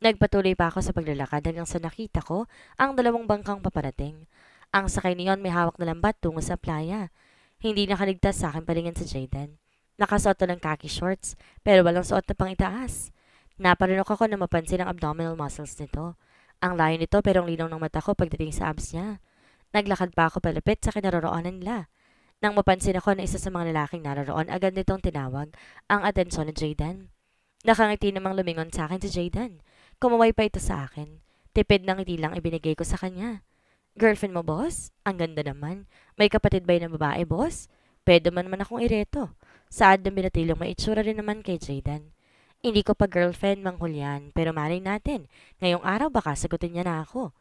Speaker 2: Nagpatuloy pa ako sa paglalakad hanggang sa nakita ko ang dalawang bangkang paparating. Ang sakay niyon may hawak na lambat tungo sa playa. Hindi nakaligtas sa akin palingan sa Jaden. Nakasuot ng khaki shorts pero walang suot na pang itaas. Naparunok ako na mapansin ang abdominal muscles nito. Ang layo nito pero ang linaw ng mata ko pagdating sa abs niya. Naglakad pa ako palapit sa kinaroroonan nila. Nang mapansin ako na isa sa mga lalaking naroroon, agad nitong tinawag ang atensyon ni Jaden. Nakangiti namang lumingon sa akin si Jaden. Kumaway pa ito sa akin. Tipid ng ngiti lang ibinigay ko sa kanya. Girlfriend mo, boss? Ang ganda naman. May kapatid ba na babae, boss? Pwede man man akong ireto. Saad na binatilong may itsura rin naman kay Jaden. Hindi ko pa girlfriend, Mang Julian, pero maling natin. Ngayong araw baka sagutin niya na ako.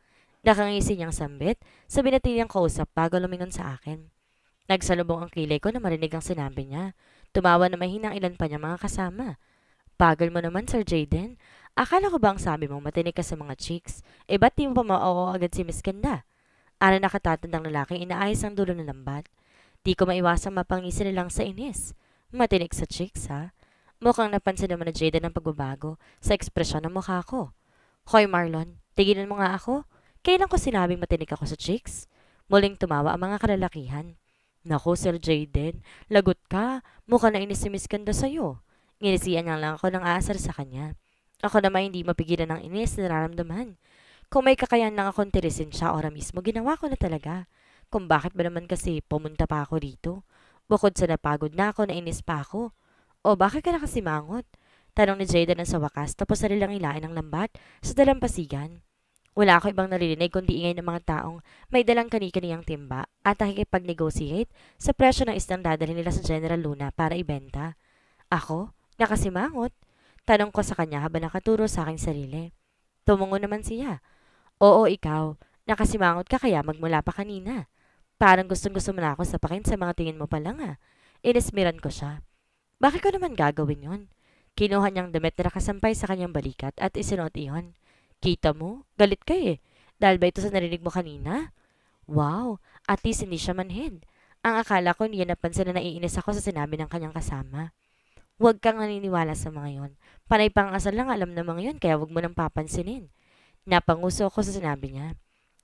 Speaker 2: Nakangisi niyang sambit sa binatilyang kausap bago lumingon sa akin. Nagsalubong ang kilay ko na marinig ang sinabi niya. Tumawa na mahinang ilan pa niya mga kasama. Pagal mo naman, Sir Jaden. Akala ko ba ang sabi mo matinig ka sa mga chicks? Eh, ba't di mo pa maoo agad si Miss Kanda? Ano nakatatandang lalaking inaayos ang dulo ng lambat? Di ko maiwasang mapangisi lang sa inis. Matinig sa chicks, ha? Mukhang napansin naman na Jaden ang pagbabago sa ekspresyon ng mukha ko. Hoy Marlon, tigilan mo nga ako. Kailan ko sinabing matinik ako sa chicks? Muling tumawa ang mga kalalakihan. Naku, Sir Jaden, lagot ka. Mukha na inis si Miss Ganda sa'yo. Nginisiyan niya lang ako ng aasar sa kanya. Ako naman hindi mapigilan ng inis na nararamdaman. Kung may kakayan lang akong tirisin siya ora mismo, ginawa ko na talaga. Kung bakit ba naman kasi pumunta pa ako dito? Bukod sa napagod na ako, nainis pa ako. O bakit ka nakasimangot? Tanong ni Jaden sa wakas tapos sa nilain ang lambat sa dalampasigan. Wala ako ibang naririnig kundi ingay ng mga taong may dalang kani-kaniyang timba at nakikipag-negotiate sa presyo ng isdang dadalhin nila sa General Luna para ibenta. Ako? Nakasimangot? Tanong ko sa kanya habang nakaturo sa aking sarili. Tumungo naman siya. Oo, ikaw. Nakasimangot ka kaya magmula pa kanina. Parang gustong-gusto mo na ako sapakin sa mga tingin mo pa lang ah. Inismiran ko siya. Bakit ko naman gagawin yon? Kinuha niyang damit na nakasampay sa kanyang balikat at isinuot iyon. Kita mo, galit ka eh. Dahil ba ito sa narinig mo kanina? Wow, at least hindi siya manhid. Ang akala ko niya napansin na naiinis ako sa sinabi ng kanyang kasama. Huwag kang naniniwala sa mga yon. Panay asal lang alam ng mga yon, kaya huwag mo nang papansinin. Napanguso ako sa sinabi niya.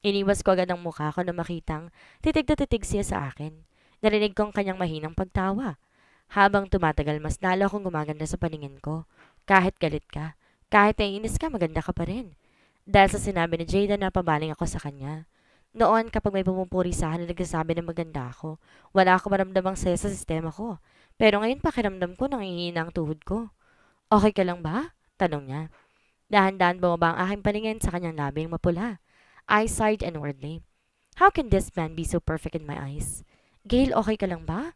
Speaker 2: Iniwas ko agad ang mukha ko na makitang titig na titig siya sa akin. Narinig ko ang kanyang mahinang pagtawa. Habang tumatagal, mas nalo akong gumaganda sa paningin ko. Kahit galit ka, kahit naiinis ka, maganda ka pa rin. Dahil sa sinabi ni Jada na pabaling ako sa kanya. Noon, kapag may pumupuri sa akin na nagsasabi na maganda ako, wala ako maramdamang saya sa sistema ko. Pero ngayon pakiramdam ko nang hihina ang tuhod ko. Okay ka lang ba? Tanong niya. Dahan-dahan bumaba ang aking paningin sa kanyang labing mapula. I sighed inwardly. How can this man be so perfect in my eyes? Gail, okay ka lang ba?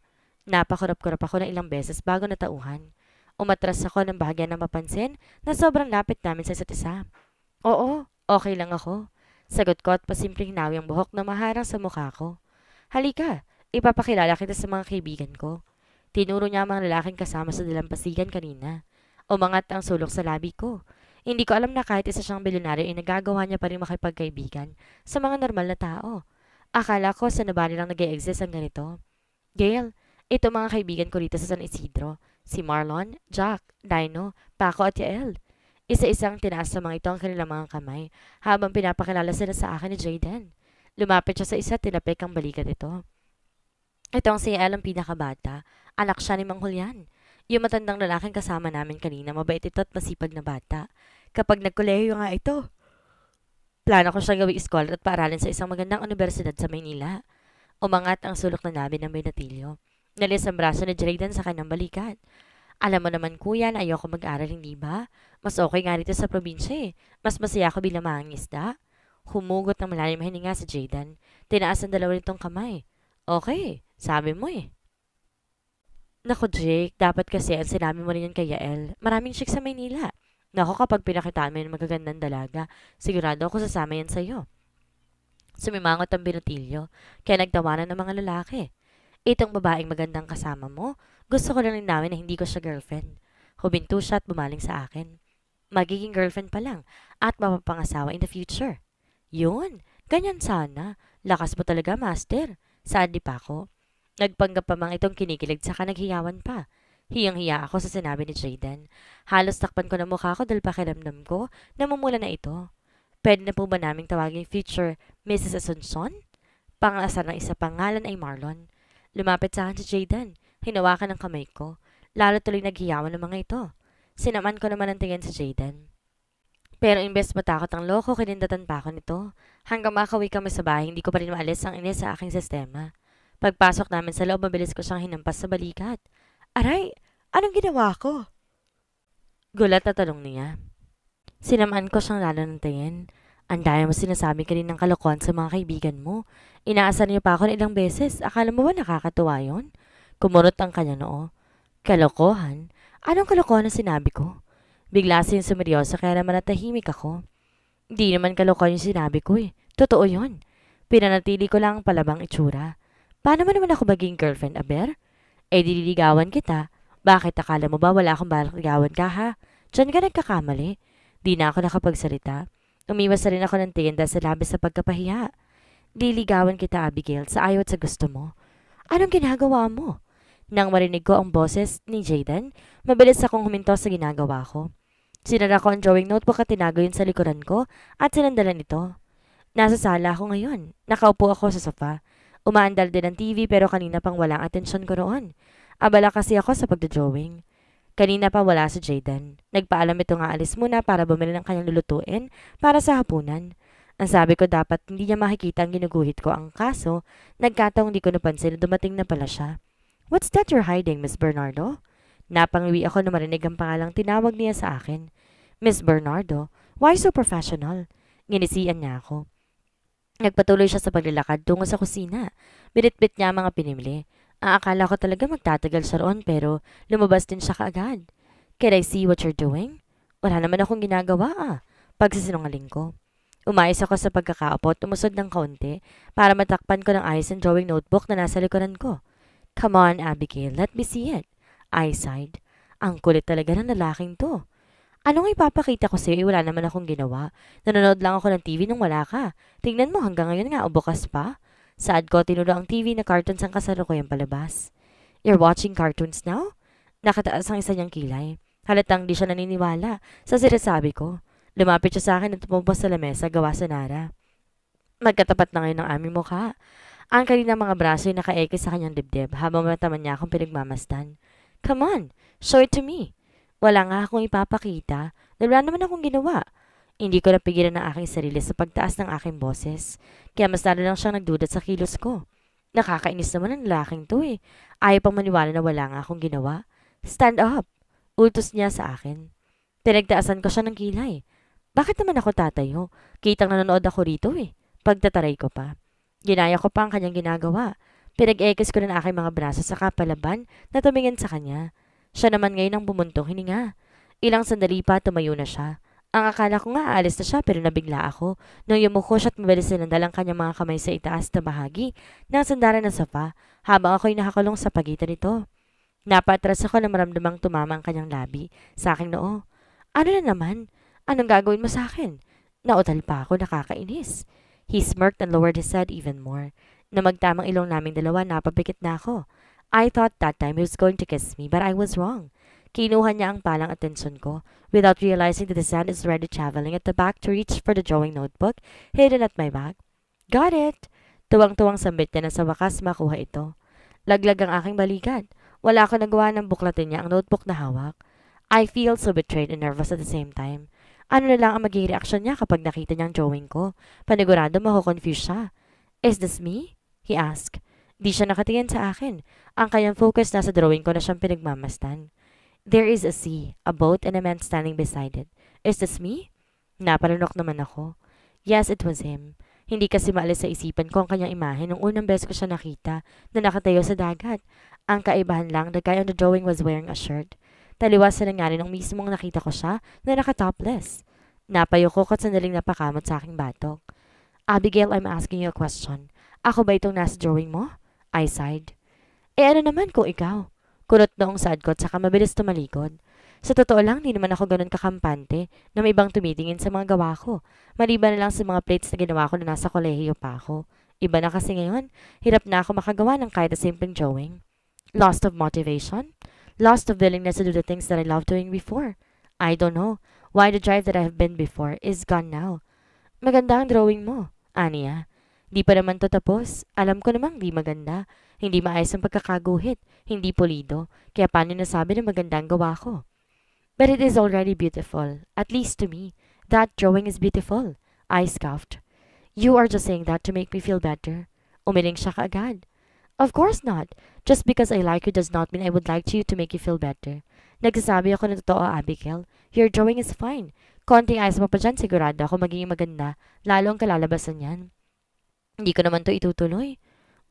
Speaker 2: Napakurap-kurap ako ng ilang beses bago natauhan. Umatras ako ng bahagyan ng mapansin na sobrang lapit namin sa isa't isa. Oo, okay lang ako. Sagot ko at pasimpleng nawi ang buhok na maharang sa mukha ko. Halika, ipapakilala kita sa mga kaibigan ko. Tinuro niya ang mga lalaking kasama sa dalampasigan kanina. Umangat ang sulok sa labi ko. Hindi ko alam na kahit isa siyang bilyonaryo ay nagagawa niya pa rin makipagkaibigan sa mga normal na tao. Akala ko sa nabali lang nag exist ang ganito. Gail, ito mga kaibigan ko rito sa San Isidro. Si Marlon, Jack, Dino, Paco at Yael. Isa-isang tinaas sa mga ito ang kanilang mga kamay habang pinapakilala sila sa akin ni Jaden. Lumapit siya sa isa tinapik ang balikat ito. Ito ang si Yael ang pinakabata. Anak siya ni Mang Julian. Yung matandang lalaking kasama namin kanina, mabait ito at masipag na bata. Kapag nagkolehiyo nga ito, plano ko siyang gawing scholar at paaralin sa isang magandang universidad sa Maynila. Umangat ang sulok na namin ng may natilyo. Nalis ang braso ni Jaden sa kanyang balikat. Alam mo naman kuya na ayoko mag-aral, hindi ba? Mas okay nga dito sa probinsya eh. Mas masaya ako bilang maang isda. Humugot ng malalim hininga si Jaden. Tinaas ang dalawa nitong kamay. Okay, sabi mo eh. Nako Jake, dapat kasi ang sinabi mo rin yan kay Yael. Maraming chick sa Maynila. Nako kapag pinakitaan mo yung magagandang dalaga, sigurado ako sasama yan sa'yo. Sumimangot ang binotilyo, kaya nagtawanan ng mga lalaki. Itong babaeng magandang kasama mo, gusto ko lang linawin na hindi ko siya girlfriend. Hubinto siya at bumaling sa akin. Magiging girlfriend pa lang at mapapangasawa in the future. Yun, ganyan sana. Lakas mo talaga, master. Sadly pa ako. Nagpanggap pa mang itong kinikilig saka naghiyawan pa. Hiyang-hiya ako sa sinabi ni Jaden. Halos takpan ko na mukha ko dahil pakiramdam ko na mumula na ito. Pwede na po ba naming tawagin future Mrs. Asuncion? Pangasan ng isa pangalan ay Marlon. Lumapit sa akin si Jaden. Hinawakan ang kamay ko. Lalo tuloy naghiyawan ng mga ito. Sinaman ko naman ang tingin sa Jaden. Pero imbes matakot ang loko, kinindatan pa ako nito. Hanggang makawi kami sa bahay, hindi ko pa rin maalis ang inis sa aking sistema. Pagpasok namin sa loob, mabilis ko siyang hinampas sa balikat. Aray, anong ginawa ko? Gulat na tanong niya. Sinamaan ko siyang lalo ng tingin. Ang mo sinasabi ka rin ng kalokohan sa mga kaibigan mo. Inaasan niyo pa ako ng ilang beses. Akala mo ba nakakatuwa yon? Kumunot ang kanya noo. Kalokohan? Anong kalokohan na sinabi ko? Bigla siyang sumeryoso kaya naman natahimik ako. Hindi naman kalokohan yung sinabi ko eh. Totoo yun. Pinanatili ko lang palabang itsura. Paano mo naman ako maging girlfriend, Aber? Eh, dililigawan kita. Bakit akala mo ba wala akong balagawan ka ha? Diyan ka nagkakamali. Di na ako nakapagsalita. Umiwas na rin ako ng tingin sa labis sa pagkapahiya. Liligawan kita, Abigail, sa ayaw at sa gusto mo. Anong ginagawa mo? Nang marinig ko ang boses ni Jaden, mabilis akong huminto sa ginagawa ko. Sinara ko ang drawing notebook at tinago yun sa likuran ko at sinandalan ito. Nasa sala ako ngayon. Nakaupo ako sa sofa. Umaandal din ang TV pero kanina pang walang atensyon ko noon. Abala kasi ako sa pagdodrawing. Kanina pa wala si Jaden. Nagpaalam ito nga alis muna para bumili ng kanyang lulutuin para sa hapunan. Ang sabi ko dapat hindi niya makikita ang ginuguhit ko ang kaso, nagkataong di ko napansin na dumating na pala siya. What's that you're hiding, Miss Bernardo? Napangiwi ako na marinig ang pangalang tinawag niya sa akin. Miss Bernardo, why so professional? Nginisian niya ako. Nagpatuloy siya sa paglalakad tungo sa kusina. Binitbit niya ang mga pinimli. Aakala ah, ko talaga magtatagal siya roon pero lumabas din siya kaagad. Can I see what you're doing? Wala naman akong ginagawa ah. Pagsisinungaling ko. Umayos ako sa pagkakaupo at umusod ng kaunti para matakpan ko ng ayos ang drawing notebook na nasa likuran ko. Come on, Abigail, let me see it. I sighed. Ang kulit talaga ng lalaking to. Anong ipapakita ko sa'yo? Eh, wala naman akong ginawa. Nanonood lang ako ng TV nung wala ka. Tingnan mo, hanggang ngayon nga, o bukas pa. Saad ko, tinulo ang TV na cartoons ang kasalukuyang palabas. You're watching cartoons now? Nakataas ang isa niyang kilay. Halatang di siya naniniwala sa sinasabi ko. Lumapit siya sa akin at tumumpas sa lamesa gawa sa Nara. Magkatapat na ngayon ng aming mukha. Ang kanilang mga braso ay nakaeke sa kanyang dibdib habang mataman niya akong pinagmamastan. Come on, show it to me. Wala nga akong ipapakita. Wala naman akong ginawa. Hindi ko napigilan ang aking sarili sa pagtaas ng aking boses. Kaya mas lalo lang siyang nagdudat sa kilos ko. Nakakainis naman ang lalaking to eh. Ayaw pang maniwala na wala nga akong ginawa. Stand up! Utos niya sa akin. Pinagtaasan ko siya ng kilay. Bakit naman ako tatayo? Kitang nanonood ako rito eh. Pagtataray ko pa. Ginaya ko pa ang kanyang ginagawa. Pinag-ekis ko na aking mga braso sa kapalaban na tumingin sa kanya. Siya naman ngayon ang bumuntong hininga. Ilang sandali pa tumayo na siya. Ang akala ko nga aalis na siya pero nabigla ako nang yumuko siya at mabilis sinandal ang kanyang mga kamay sa itaas na bahagi ng sandaran ng sopa habang ako'y nakakulong sa pagitan nito. Napatras ako na maramdamang tumama ang kanyang labi sa aking noo. Ano na naman? Anong gagawin mo sa akin? Nautal pa ako nakakainis. He smirked and lowered his head even more. Na magtamang ilong naming dalawa, napabikit na ako. I thought that time he was going to kiss me, but I was wrong. Kinuha niya ang palang atensyon ko. Without realizing that his hand is already traveling at the back to reach for the drawing notebook, hidden at my back. Got it! Tuwang-tuwang sambit niya na sa wakas makuha ito. Laglag ang aking balikat. Wala ako nagawa ng buklatin niya ang notebook na hawak. I feel so betrayed and nervous at the same time. Ano na lang ang magiging reaksyon niya kapag nakita niyang drawing ko? Panigurado mako-confuse siya. Is this me? He asked. Di siya nakatingin sa akin. Ang kanyang focus nasa drawing ko na siyang pinagmamastan. There is a sea, a boat, and a man standing beside it. Is this me? Napalunok naman ako. Yes, it was him. Hindi kasi maalis sa isipan ko ang kanyang imahe nung unang beses ko siya nakita na nakatayo sa dagat. Ang kaibahan lang, the guy on the drawing was wearing a shirt. Taliwasan na nga rin ng mismong nakita ko siya na nakatopless. Napayo ko at sandaling napakamot sa aking batok. Abigail, I'm asking you a question. Ako ba itong nasa drawing mo? I sighed. Eh ano naman kung ikaw? Kunot noong sad ko at saka mabilis tumalikod. Sa totoo lang, hindi naman ako ganun kakampante na may ibang tumitingin sa mga gawa ko. Maliban na lang sa mga plates na ginawa ko na nasa kolehiyo pa ako. Iba na kasi ngayon, hirap na ako makagawa ng kahit a simpleng drawing. Lost of motivation? lost the willingness to do the things that I loved doing before. I don't know why the drive that I have been before is gone now. Maganda ang drawing mo, Ania. Di pa naman to tapos. Alam ko namang di maganda. Hindi maayos ang pagkakaguhit. Hindi pulido. Kaya paano nasabi na maganda ang gawa ko? But it is already beautiful. At least to me. That drawing is beautiful. I scoffed. You are just saying that to make me feel better. Umiling siya kaagad. Of course not. Just because I like you does not mean I would like you to make you feel better. Nagsasabi ako ng totoo, Abigail. Your drawing is fine. Konting ayos mo pa dyan, sigurado ako magiging maganda. Lalo ang kalalabasan yan. Hindi ko naman to itutuloy.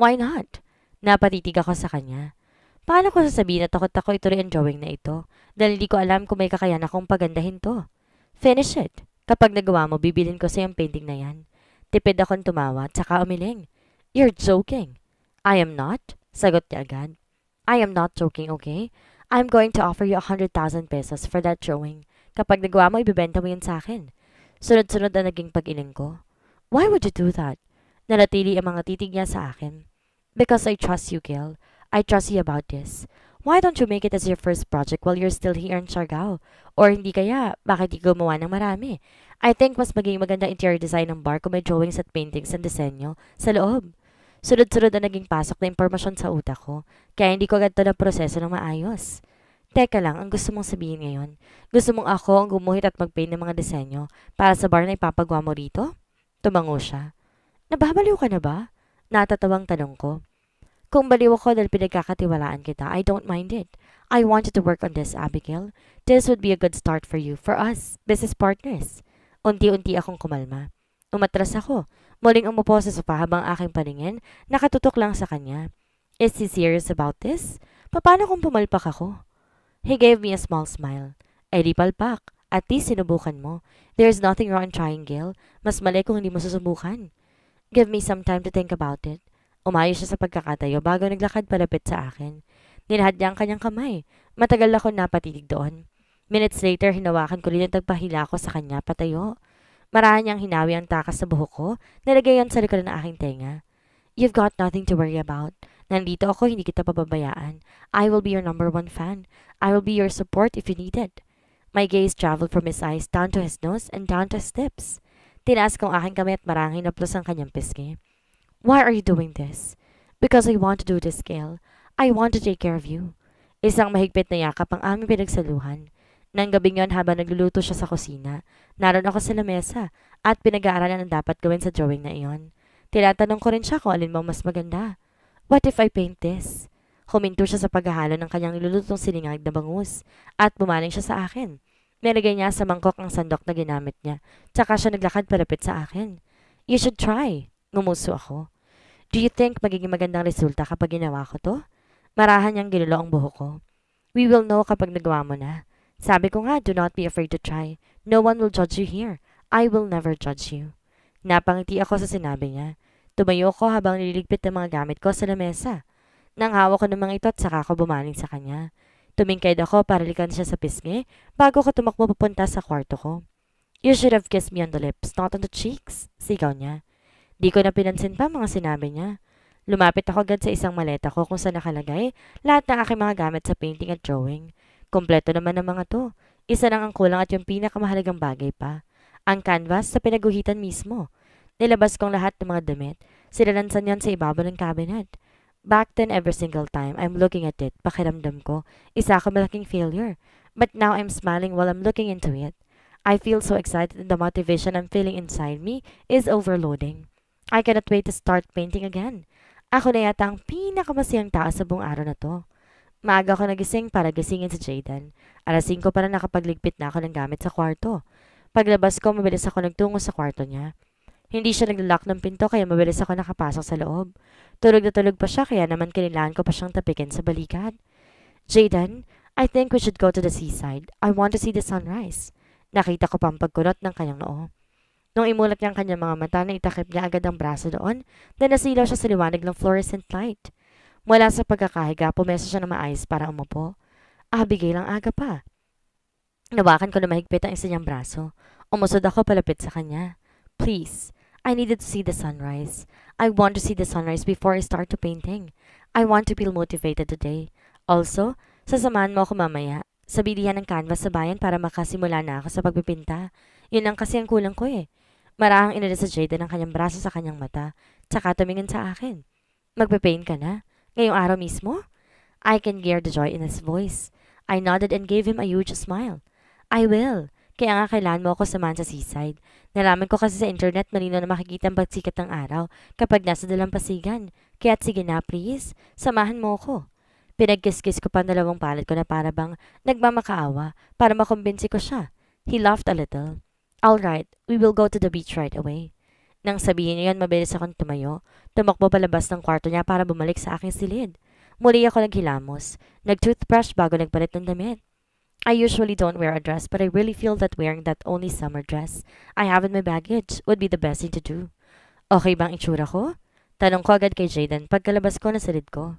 Speaker 2: Why not? Napatitig ako sa kanya. Paano ko sasabihin na takot ako ituloy ang drawing na ito? Dahil hindi ko alam kung may kakayan akong pagandahin to. Finish it. Kapag nagawa mo, bibilin ko sa yung painting na yan. Tipid akong tumawa, tsaka umiling. You're joking. I am not. Sagot niya agad. I am not joking, okay? I'm going to offer you 100,000 pesos for that drawing. Kapag nagawa mo, ibibenta mo yun sa akin. Sunod-sunod na naging pag-iling ko. Why would you do that? Nalatili ang mga titig niya sa akin. Because I trust you, Gil. I trust you about this. Why don't you make it as your first project while you're still here in Siargao? Or hindi kaya, bakit di gumawa ng marami? I think mas magiging maganda interior design ng bar kung may drawings at paintings and disenyo sa loob. Sunod-sunod na naging pasok na impormasyon sa utak ko, kaya hindi ko agad to na proseso ng maayos. Teka lang, ang gusto mong sabihin ngayon, gusto mong ako ang gumuhit at magpaint ng mga disenyo para sa bar na ipapagawa mo rito? Tumango siya. Nababaliw ka na ba? Natatawang tanong ko. Kung baliw ako dahil pinagkakatiwalaan kita, I don't mind it. I want you to work on this, Abigail. This would be a good start for you, for us, business partners. Unti-unti akong kumalma. Umatras ako Muling umupo sa sofa habang aking paningin, nakatutok lang sa kanya. Is he serious about this? Paano kung pumalpak ako? He gave me a small smile. Ay eh, di palpak. At least sinubukan mo. There's nothing wrong trying, Gail. Mas mali kung hindi mo susubukan. Give me some time to think about it. Umayos siya sa pagkakatayo bago naglakad palapit sa akin. Nilahad niya ang kanyang kamay. Matagal ako napatitig doon. Minutes later, hinawakan ko rin ang tagpahila ko sa kanya patayo. Marahan niyang hinawi ang takas sa buhok ko, nalagay yon sa likod ng aking tenga. You've got nothing to worry about. Nandito ako, hindi kita pababayaan. I will be your number one fan. I will be your support if you need it. My gaze traveled from his eyes down to his nose and down to his lips. Tinaas kong aking kamay at marangin na plus ang kanyang pisngi. Why are you doing this? Because I want to do this, Gail. I want to take care of you. Isang mahigpit na yakap ang aming pinagsaluhan. Nang gabing yon habang nagluluto siya sa kusina, naroon ako sa lamesa at pinag-aaralan ang dapat gawin sa drawing na iyon. Tinatanong ko rin siya kung alin bang mas maganda. What if I paint this? Huminto siya sa paghahalo ng kanyang nilulutong siningag na bangus at bumaling siya sa akin. Nilagay niya sa mangkok ang sandok na ginamit niya, tsaka siya naglakad palapit sa akin. You should try. Ngumuso ako. Do you think magiging magandang resulta kapag ginawa ko to? Marahan niyang ginulo ang buhok ko. We will know kapag nagawa mo na. Sabi ko nga, do not be afraid to try. No one will judge you here. I will never judge you. Napangiti ako sa sinabi niya. Tumayo ako habang nililigpit ng mga gamit ko sa lamesa. Nang hawak ko ng mga ito at saka ako bumaling sa kanya. Tumingkaid ako para likan siya sa pisngi bago ko tumakbo papunta sa kwarto ko. You should have kissed me on the lips, not on the cheeks, sigaw niya. Di ko na pinansin pa mga sinabi niya. Lumapit ako agad sa isang maleta ko kung saan nakalagay lahat ng aking mga gamit sa painting at drawing. Kompleto naman ng mga to. Isa lang ang kulang at yung pinakamahalagang bagay pa. Ang canvas sa pinaguhitan mismo. Nilabas kong lahat ng mga damit. Sinalansan yan sa ibabaw ng cabinet. Back then, every single time I'm looking at it, pakiramdam ko, isa ka malaking failure. But now I'm smiling while I'm looking into it. I feel so excited and the motivation I'm feeling inside me is overloading. I cannot wait to start painting again. Ako na yata ang pinakamasiyang tao sa buong araw na to. Maaga ako nagising para gisingin si Jaden. Alas 5 para nakapagligpit na ako ng gamit sa kwarto. Paglabas ko, mabilis ako nagtungo sa kwarto niya. Hindi siya naglalak ng pinto kaya mabilis ako nakapasok sa loob. Tulog na tulog pa siya kaya naman kinilaan ko pa siyang tapikin sa balikat. Jaden, I think we should go to the seaside. I want to see the sunrise. Nakita ko pa ang pagkulot ng kanyang noo. Nung imulat niya ang kanyang mga mata, itakip niya agad ang braso doon, na nasilaw siya sa liwanag ng fluorescent light. Mula sa pagkakahiga, pumesa siya na maayos para umupo. Abigail ah, ang aga pa. Nawakan ko na mahigpit ang isa niyang braso. Umusod ako palapit sa kanya. Please, I needed to see the sunrise. I want to see the sunrise before I start to painting. I want to feel motivated today. Also, sasamahan mo ako mamaya. Sa ng canvas sa bayan para makasimula na ako sa pagpipinta. Yun ang kasi ang kulang ko eh. Marahang inala sa Jaden ang kanyang braso sa kanyang mata, tsaka tumingin sa akin. Magpapaint ka na? Ngayong araw mismo? I can hear the joy in his voice. I nodded and gave him a huge smile. I will. Kaya nga kailan mo ako samahan sa seaside. Nalaman ko kasi sa internet malino na makikita ang pagsikat ng araw kapag nasa dalampasigan. Kaya't sige na, please. Samahan mo ako. Pinagkiskis ko pa ang dalawang palad ko na para bang nagmamakaawa para makumbinsi ko siya. He laughed a little. All right, we will go to the beach right away. Nang sabihin niya yun, mabilis akong tumayo. Tumakbo palabas ng kwarto niya para bumalik sa aking silid. Muli ako naghilamos. Nag-toothbrush bago nagpalit ng damit. I usually don't wear a dress, but I really feel that wearing that only summer dress I have in my baggage would be the best thing to do. Okay bang itsura ko? Tanong ko agad kay Jaden pagkalabas ko na salid ko.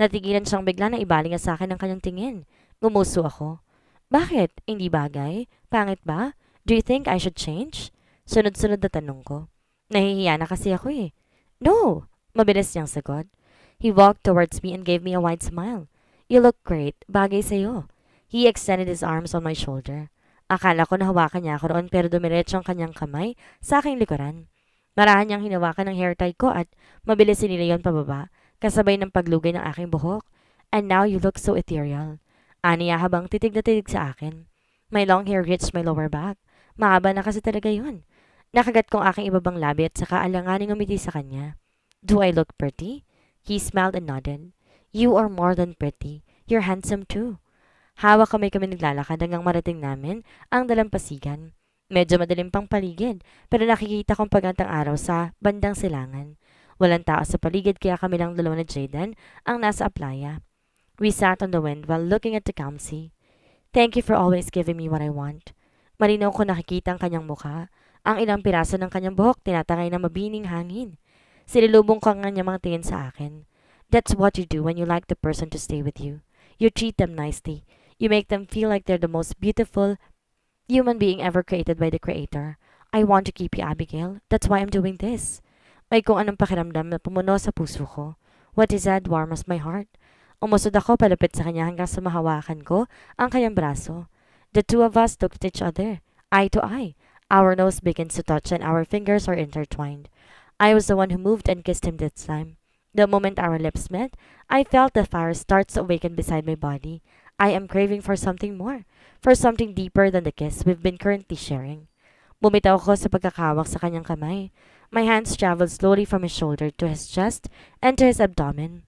Speaker 2: Natigilan siyang bigla na ibaling niya sa akin ang kanyang tingin. Gumuso ako. Bakit? Hindi bagay? Pangit ba? Do you think I should change? Sunod-sunod na tanong ko. Nahihiya na kasi ako eh. No! Mabilis niyang sagot. He walked towards me and gave me a wide smile. You look great. Bagay sa'yo. He extended his arms on my shoulder. Akala ko nahawakan niya ako roon pero dumiretso ang kanyang kamay sa aking likuran. Marahan niyang hinawakan ng hair tie ko at mabilis sinila yon pababa kasabay ng paglugay ng aking buhok. And now you look so ethereal. Aniya habang titig na titig sa akin. My long hair reached my lower back. Mahaba na kasi talaga yon. Nakagat kong aking ibabang labi at saka alanganing umiti sa kanya. Do I look pretty? He smiled and nodded. You are more than pretty. You're handsome too. Hawak kamay kami naglalakad hanggang marating namin ang dalampasigan. Medyo madalim pang paligid, pero nakikita kong pagantang araw sa bandang silangan. Walang tao sa paligid kaya kami lang dalawa na Jaden ang nasa playa. We sat on the wind while looking at the calm Thank you for always giving me what I want. Marino ko nakikita ang kanyang mukha. Ang ilang piraso ng kanyang buhok tinatangay ng mabining hangin. Sililubong ko ang kanyang mga tingin sa akin. That's what you do when you like the person to stay with you. You treat them nicely. You make them feel like they're the most beautiful human being ever created by the Creator. I want to keep you, Abigail. That's why I'm doing this. May kung anong pakiramdam na pumuno sa puso ko. What is that warm as my heart? Umusod ako palapit sa kanya hanggang sa mahawakan ko ang kanyang braso. The two of us looked at each other, eye to eye, Our nose begins to touch and our fingers are intertwined. I was the one who moved and kissed him this time. The moment our lips met, I felt the fire starts to awaken beside my body. I am craving for something more, for something deeper than the kiss we've been currently sharing. Bumitaw ko sa pagkakawak sa kanyang kamay. My hands traveled slowly from his shoulder to his chest and to his abdomen.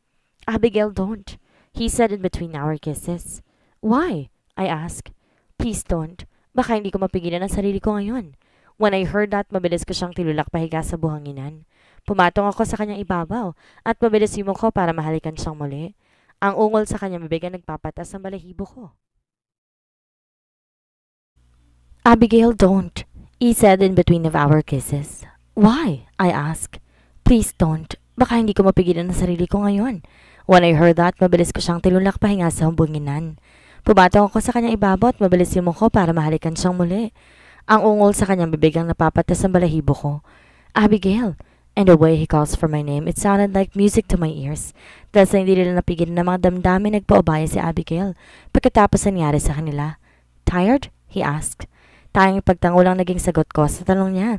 Speaker 2: Abigail, don't, he said in between our kisses. Why? I asked. Please don't. Baka hindi ko mapigilan ang sarili ko ngayon. When I heard that, mabilis ko siyang tilulak pahiga sa buhanginan. Pumatong ako sa kanyang ibabaw at mabilis yung ko para mahalikan siyang muli. Ang ungol sa kanyang bibigan nagpapatas ng balahibo ko. Abigail, don't, he said in between of our kisses. Why? I asked. Please don't. Baka hindi ko mapigilan ang sarili ko ngayon. When I heard that, mabilis ko siyang tilulak pahinga sa humbunginan. Pumatok ako sa kanyang ibabaw at mabilis mo ko para mahalikan siyang muli. Ang ungol sa kanyang bibig ang napapatas ng balahibo ko. Abigail! And the way he calls for my name, it sounded like music to my ears. Dahil sa hindi nila napigil ng mga damdamin, nagpaubaya si Abigail pagkatapos nangyari sa kanila. Tired? he asked. Tayang ipagtangulang naging sagot ko sa tanong niya.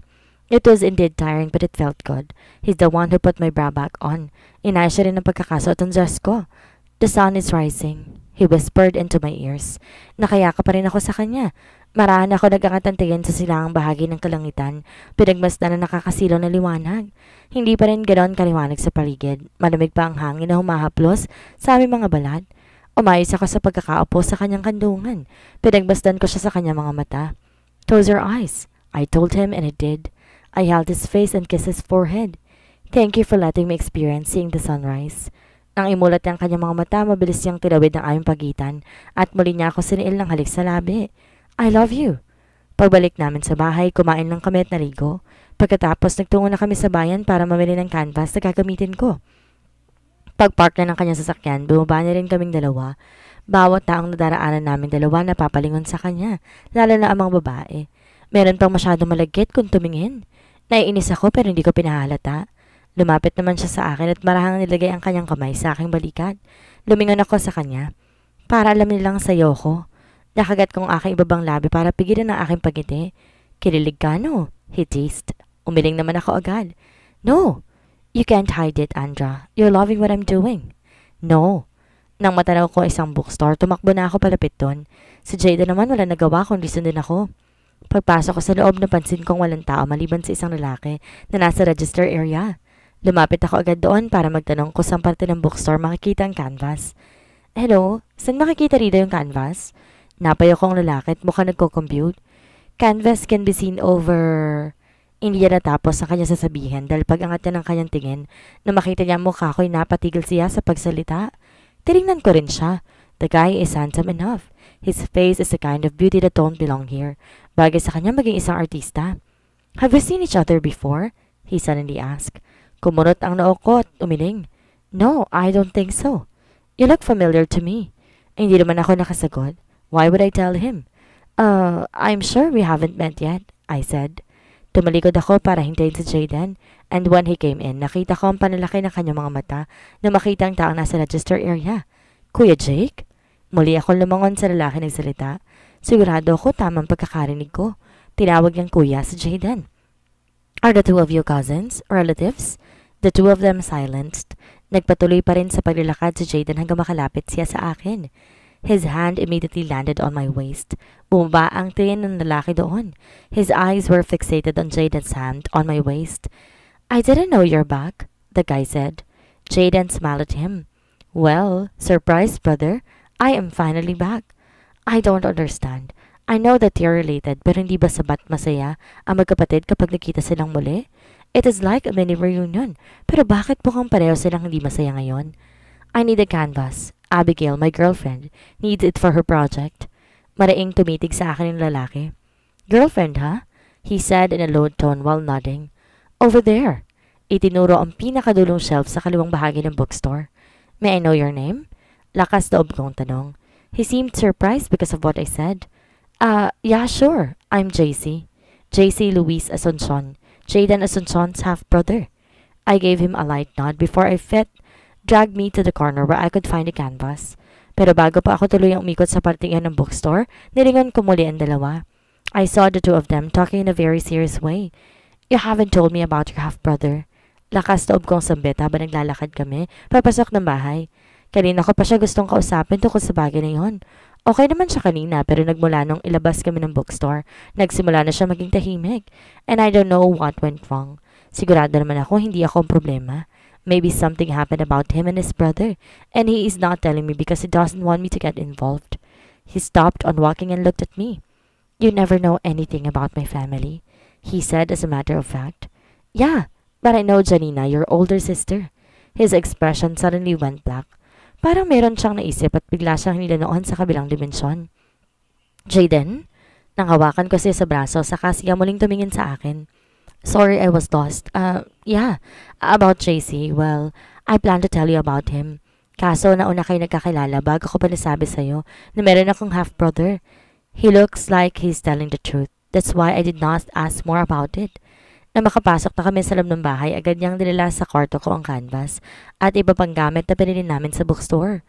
Speaker 2: It was indeed tiring but it felt good. He's the one who put my bra back on. Inaya siya rin ang pagkakasuot ng dress ko. The sun is rising he whispered into my ears. Nakayaka pa rin ako sa kanya. Marahan ako nagkakantantigan sa silangang bahagi ng kalangitan, pinagmasdan na nakakasilaw na liwanag. Hindi pa rin ganoon kaliwanag sa paligid. Malamig pa ang hangin na humahaplos sa aming mga balat. Umayos ako sa pagkakaupo sa kanyang kandungan. Pinagmasdan ko siya sa kanyang mga mata. Close your eyes. I told him and it did. I held his face and kissed his forehead. Thank you for letting me experience seeing the sunrise. Nang imulat ang kanyang mga mata, mabilis niyang tinawid ng aming pagitan at muli niya ako siniil ng halik sa labi. I love you. Pagbalik namin sa bahay, kumain ng kami at naligo. Pagkatapos, nagtungo na kami sa bayan para mamili ng canvas na gagamitin ko. Pagpark na ng kanyang sasakyan, bumaba na rin kaming dalawa. Bawat taong nadaraanan namin dalawa napapalingon sa kanya, lalo na ang mga babae. Meron pang masyadong malagkit kung tumingin. Naiinis ako pero hindi ko pinahalata. Lumapit naman siya sa akin at marahang nilagay ang kanyang kamay sa aking balikat. Lumingon ako sa kanya. Para alam nilang sayo ko. Nakagat kong aking ibabang labi para pigilan ang aking pagiti. Kililig ka no? He teased. Umiling naman ako agad. No! You can't hide it, Andra. You're loving what I'm doing. No. Nang matanaw ko isang bookstore, tumakbo na ako palapit doon. Si Jada naman wala nagawa kundi sundin ako. Pagpasok ko sa loob, napansin kong walang tao maliban sa isang lalaki na nasa register area. Lumapit ako agad doon para magtanong kung saan parte ng bookstore makikita ang canvas. Hello, saan makikita rito yung canvas? Napayo kong lalaki at mukhang nagko-compute. Canvas can be seen over... Hindi niya natapos ang kanya sasabihin dahil pag-angat niya ng kanyang tingin na makita niya ang mukha ko'y napatigil siya sa pagsalita. Tiringnan ko rin siya. The guy is handsome enough. His face is a kind of beauty that don't belong here. Bagay sa kanya maging isang artista. Have we seen each other before? He suddenly asked. Kumunot ang noo at umiling. No, I don't think so. You look familiar to me. Hindi naman ako nakasagot. Why would I tell him? Uh, I'm sure we haven't met yet, I said. Tumalikod ako para hintayin si Jaden, and when he came in, nakita ko ang panalaki ng kanyang mga mata na makita ang taong nasa register area. Kuya Jake? Muli akong lumangon sa lalaki nagsalita. Sigurado ako tamang pagkakarinig ko. Tinawag niyang kuya si Jaden. Are the two of you cousins, relatives? The two of them silenced. Nagpatuloy pa rin sa paglalakad si Jaden hanggang makalapit siya sa akin. His hand immediately landed on my waist. Bumaba ang tingin ng lalaki doon. His eyes were fixated on Jaden's hand on my waist. I didn't know you're back, the guy said. Jaden smiled at him. Well, surprise, brother. I am finally back. I don't understand. I know that you're related, pero hindi ba sabat masaya ang magkapatid kapag nakita silang muli? It is like a mini reunion. Pero bakit mukhang pareho silang hindi masaya ngayon? I need a canvas. Abigail, my girlfriend, needs it for her project. Maraing tumitig sa akin ng lalaki. Girlfriend, ha? He said in a low tone while nodding. Over there. Itinuro ang pinakadulong shelf sa kaliwang bahagi ng bookstore. May I know your name? Lakas loob kong tanong. He seemed surprised because of what I said. Ah, uh, yeah, sure. I'm JC. JC Luis Asuncion. Jaden Asunson's half-brother. I gave him a light nod before I fit, dragged me to the corner where I could find a canvas. Pero bago pa ako tuloy tuluyang umikot sa parte ng bookstore, nilingon ko muli ang dalawa. I saw the two of them talking in a very serious way. You haven't told me about your half-brother. Lakas loob kong sambit habang naglalakad kami, papasok ng bahay. Kanina ko pa siya gustong kausapin tungkol sa bagay na yon. Okay naman siya kanina pero nagmula nung ilabas kami ng bookstore, nagsimula na siya maging tahimik. And I don't know what went wrong. Sigurado naman ako hindi ako ang problema. Maybe something happened about him and his brother, and he is not telling me because he doesn't want me to get involved. He stopped on walking and looked at me. You never know anything about my family, he said as a matter of fact. Yeah, but I know Janina, your older sister. His expression suddenly went black. Parang meron siyang naisip at bigla siyang nilanoon sa kabilang dimensyon. Jaden, nanghawakan ko siya sa braso saka siya muling tumingin sa akin. Sorry I was lost. Uh, yeah, about JC, well, I plan to tell you about him. Kaso nauna kayo nagkakilala bago ko pa nasabi sa'yo na meron akong half-brother. He looks like he's telling the truth. That's why I did not ask more about it. Na makapasok na kami sa loob ng bahay, agad niyang dinila sa kwarto ko ang canvas at iba pang gamit na pinili namin sa bookstore.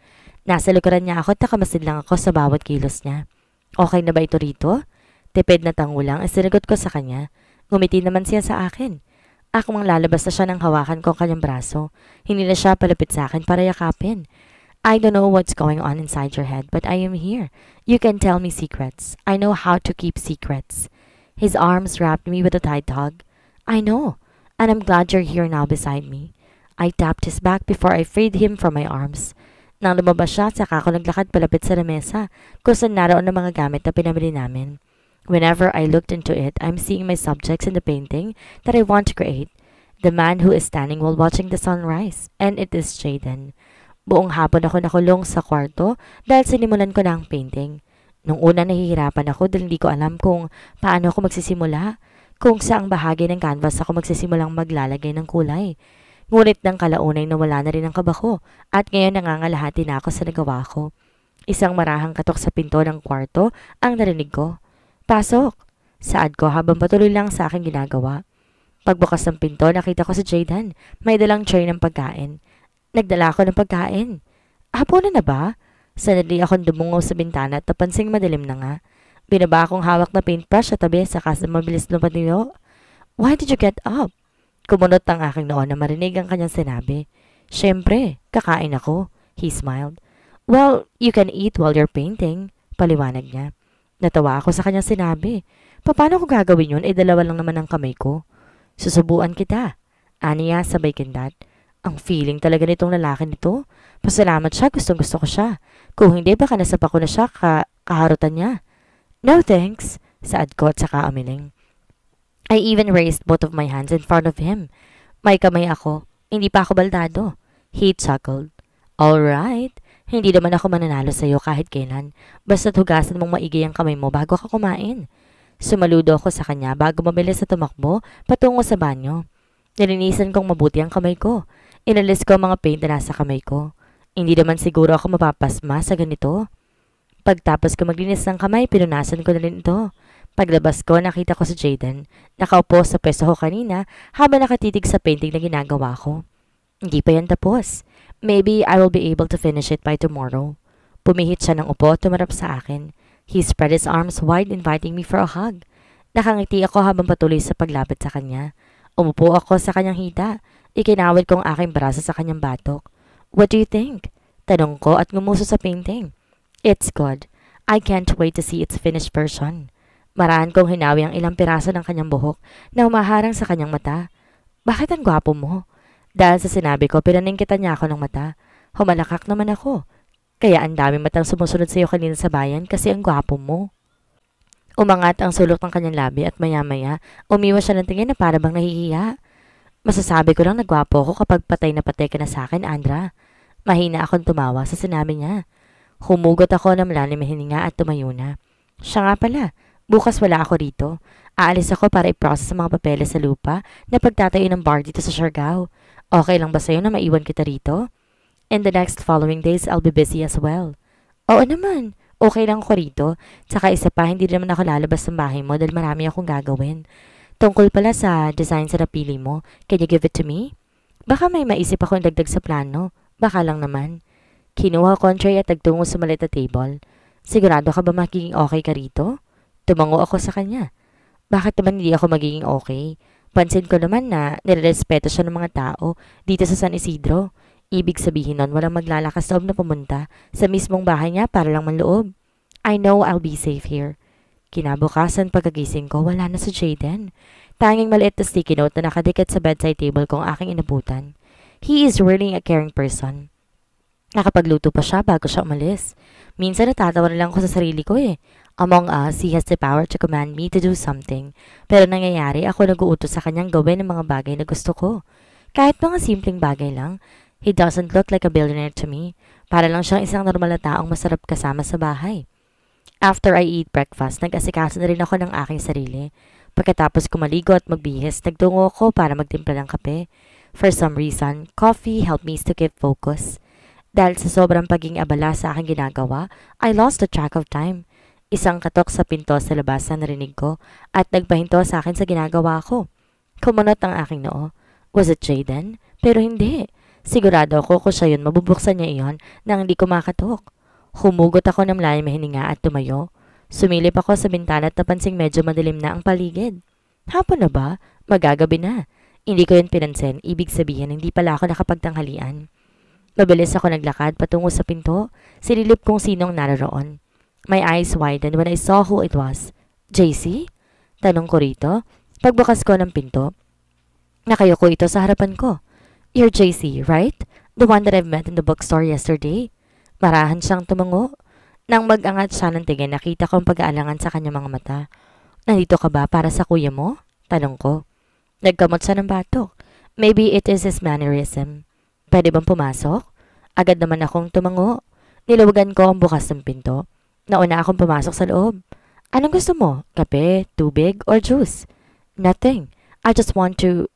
Speaker 2: Nasa likuran niya ako at nakamasid lang ako sa bawat kilos niya. Okay na ba ito rito? Tipid na tangulang ang sinagot ko sa kanya. Ngumiti naman siya sa akin. Ako mang lalabas na siya nang hawakan ko ang kanyang braso. Hindi na siya palapit sa akin para yakapin. I don't know what's going on inside your head, but I am here. You can tell me secrets. I know how to keep secrets. His arms wrapped me with a tight hug, I know, and I'm glad you're here now beside me. I tapped his back before I freed him from my arms. Nang lumabas siya, saka ako naglakad palapit sa lamesa kung saan naroon ang mga gamit na pinamili namin. Whenever I looked into it, I'm seeing my subjects in the painting that I want to create. The man who is standing while watching the sunrise, and it is Jaden. Buong hapon ako nakulong sa kwarto dahil sinimulan ko na ang painting. Nung una nahihirapan ako dahil hindi ko alam kung paano ako magsisimula kung saang bahagi ng canvas ako magsisimulang maglalagay ng kulay. Ngunit ng kalaunay nawala na rin ang kabako at ngayon nangangalahati na ako sa nagawa ko. Isang marahang katok sa pinto ng kwarto ang narinig ko. Pasok! Saad ko habang patuloy lang sa aking ginagawa. Pagbukas ng pinto, nakita ko si Jaden. May dalang tray ng pagkain. Nagdala ako ng pagkain. Apo na na ba? Sanadli akong dumungaw sa bintana at napansing madilim na nga. Binaba akong hawak na paintbrush sa tabi sa kasama mabilis lumatingo. Why did you get up? Kumunot ang aking noon na marinig ang kanyang sinabi. Siyempre, kakain ako. He smiled. Well, you can eat while you're painting. Paliwanag niya. Natawa ako sa kanyang sinabi. Paano ko gagawin yun? Eh, dalawa lang naman ang kamay ko. Susubuan kita. Aniya sabay kindat. Ang feeling talaga nitong lalaki nito. Pasalamat siya, gustong gusto ko siya. Kung hindi, baka nasap ako na siya ka kaharutan niya. No thanks, saad ko at saka umiling. I even raised both of my hands in front of him. May kamay ako. Hindi pa ako baldado. He chuckled. Alright, hindi naman ako mananalo sa iyo kahit kailan. Basta hugasan mong maigay ang kamay mo bago ka kumain. Sumaludo ako sa kanya bago mabilis na tumakbo patungo sa banyo. Nilinisan kong mabuti ang kamay ko. Inalis ko ang mga paint na nasa kamay ko. Hindi naman siguro ako mapapasma sa ganito. Pagtapos ko maglinis ng kamay, pinunasan ko na rin ito. Paglabas ko, nakita ko si Jaden. Nakaupo sa pwesto ko kanina habang nakatitig sa painting na ginagawa ko. Hindi pa yan tapos. Maybe I will be able to finish it by tomorrow. Pumihit siya ng upo, tumarap sa akin. He spread his arms wide, inviting me for a hug. Nakangiti ako habang patuloy sa paglapit sa kanya. Umupo ako sa kanyang hita. Ikinawid ko ang aking braso sa kanyang batok. What do you think? Tanong ko at ngumuso sa painting. It's good. I can't wait to see its finished version. Maraan kong hinawi ang ilang piraso ng kanyang buhok na umaharang sa kanyang mata. Bakit ang gwapo mo? Dahil sa sinabi ko, pinaning kita niya ako ng mata. Humalakak naman ako. Kaya ang daming matang sumusunod sa iyo kanina sa bayan kasi ang gwapo mo. Umangat ang sulok ng kanyang labi at maya-maya, umiwas siya ng tingin na para bang nahihiya. Masasabi ko lang nagwapo ako kapag patay na patay ka na sa akin, Andra. Mahina akong tumawa sa sinabi niya. Humugot ako ng malalim na hininga at tumayo na. Siya nga pala, bukas wala ako rito. Aalis ako para i-process ang mga papeles sa lupa na pagtatayo ng bar dito sa Siargao. Okay lang ba sa'yo na maiwan kita rito? In the next following days, I'll be busy as well. Oo naman, okay lang ako rito. Tsaka isa pa, hindi naman ako lalabas ng bahay mo dahil marami akong gagawin. Tungkol pala sa design sa napili mo, can you give it to me? Baka may maisip akong dagdag sa plano. Baka lang naman. Kinuha ko ang tray at nagtungo sa malita table. Sigurado ka ba magiging okay ka rito? Tumango ako sa kanya. Bakit naman hindi ako magiging okay? Pansin ko naman na nirerespeto siya ng mga tao dito sa San Isidro. Ibig sabihin nun walang maglalakas loob na pumunta sa mismong bahay niya para lang manloob. I know I'll be safe here. Kinabukasan pagkagising ko, wala na si Jaden. Tanging maliit na sticky note na nakadikit sa bedside table kong aking inabutan. He is really a caring person. Nakapagluto pa siya bago siya umalis. Minsan natatawa na lang ko sa sarili ko eh. Among us, he has the power to command me to do something. Pero nangyayari, ako nag-uutos sa kanyang gawin ng mga bagay na gusto ko. Kahit mga simpleng bagay lang, he doesn't look like a billionaire to me. Para lang siyang isang normal na taong masarap kasama sa bahay. After I eat breakfast, nag-asikaso na rin ako ng aking sarili. Pagkatapos kumaligo at magbihis, nagtungo ako para magtimpla ng kape. For some reason, coffee helped me to keep focus. Dahil sa sobrang paging abala sa aking ginagawa, I lost the track of time. Isang katok sa pinto sa labas na narinig ko at nagpahinto sa akin sa ginagawa ko. Kumunot ang aking noo. Was it Jaden? Pero hindi. Sigurado ako kung siya yun mabubuksan niya iyon nang hindi ko makatok. Humugot ako ng lalim hininga at tumayo. Sumilip ako sa bintana at napansing medyo madilim na ang paligid. Hapon na ba? Magagabi na. Hindi ko yun pinansin, ibig sabihin hindi pala ako nakapagtanghalian. Mabilis ako naglakad patungo sa pinto, sinilip kung sinong naroroon. My eyes widened when I saw who it was. JC? Tanong ko rito, pagbukas ko ng pinto. Nakayo ko ito sa harapan ko. You're JC, right? The one that I've met in the bookstore yesterday. Marahan siyang tumango. Nang mag-angat siya ng tingin, nakita ko ang pag-aalangan sa kanyang mga mata. Nandito ka ba para sa kuya mo? Tanong ko. Nagkamot siya ng batok. Maybe it is his mannerism. Pwede bang pumasok? Agad naman akong tumango. Nilawagan ko ang bukas ng pinto. Nauna akong pumasok sa loob. Anong gusto mo? Kape, tubig, or juice? Nothing. I just want to...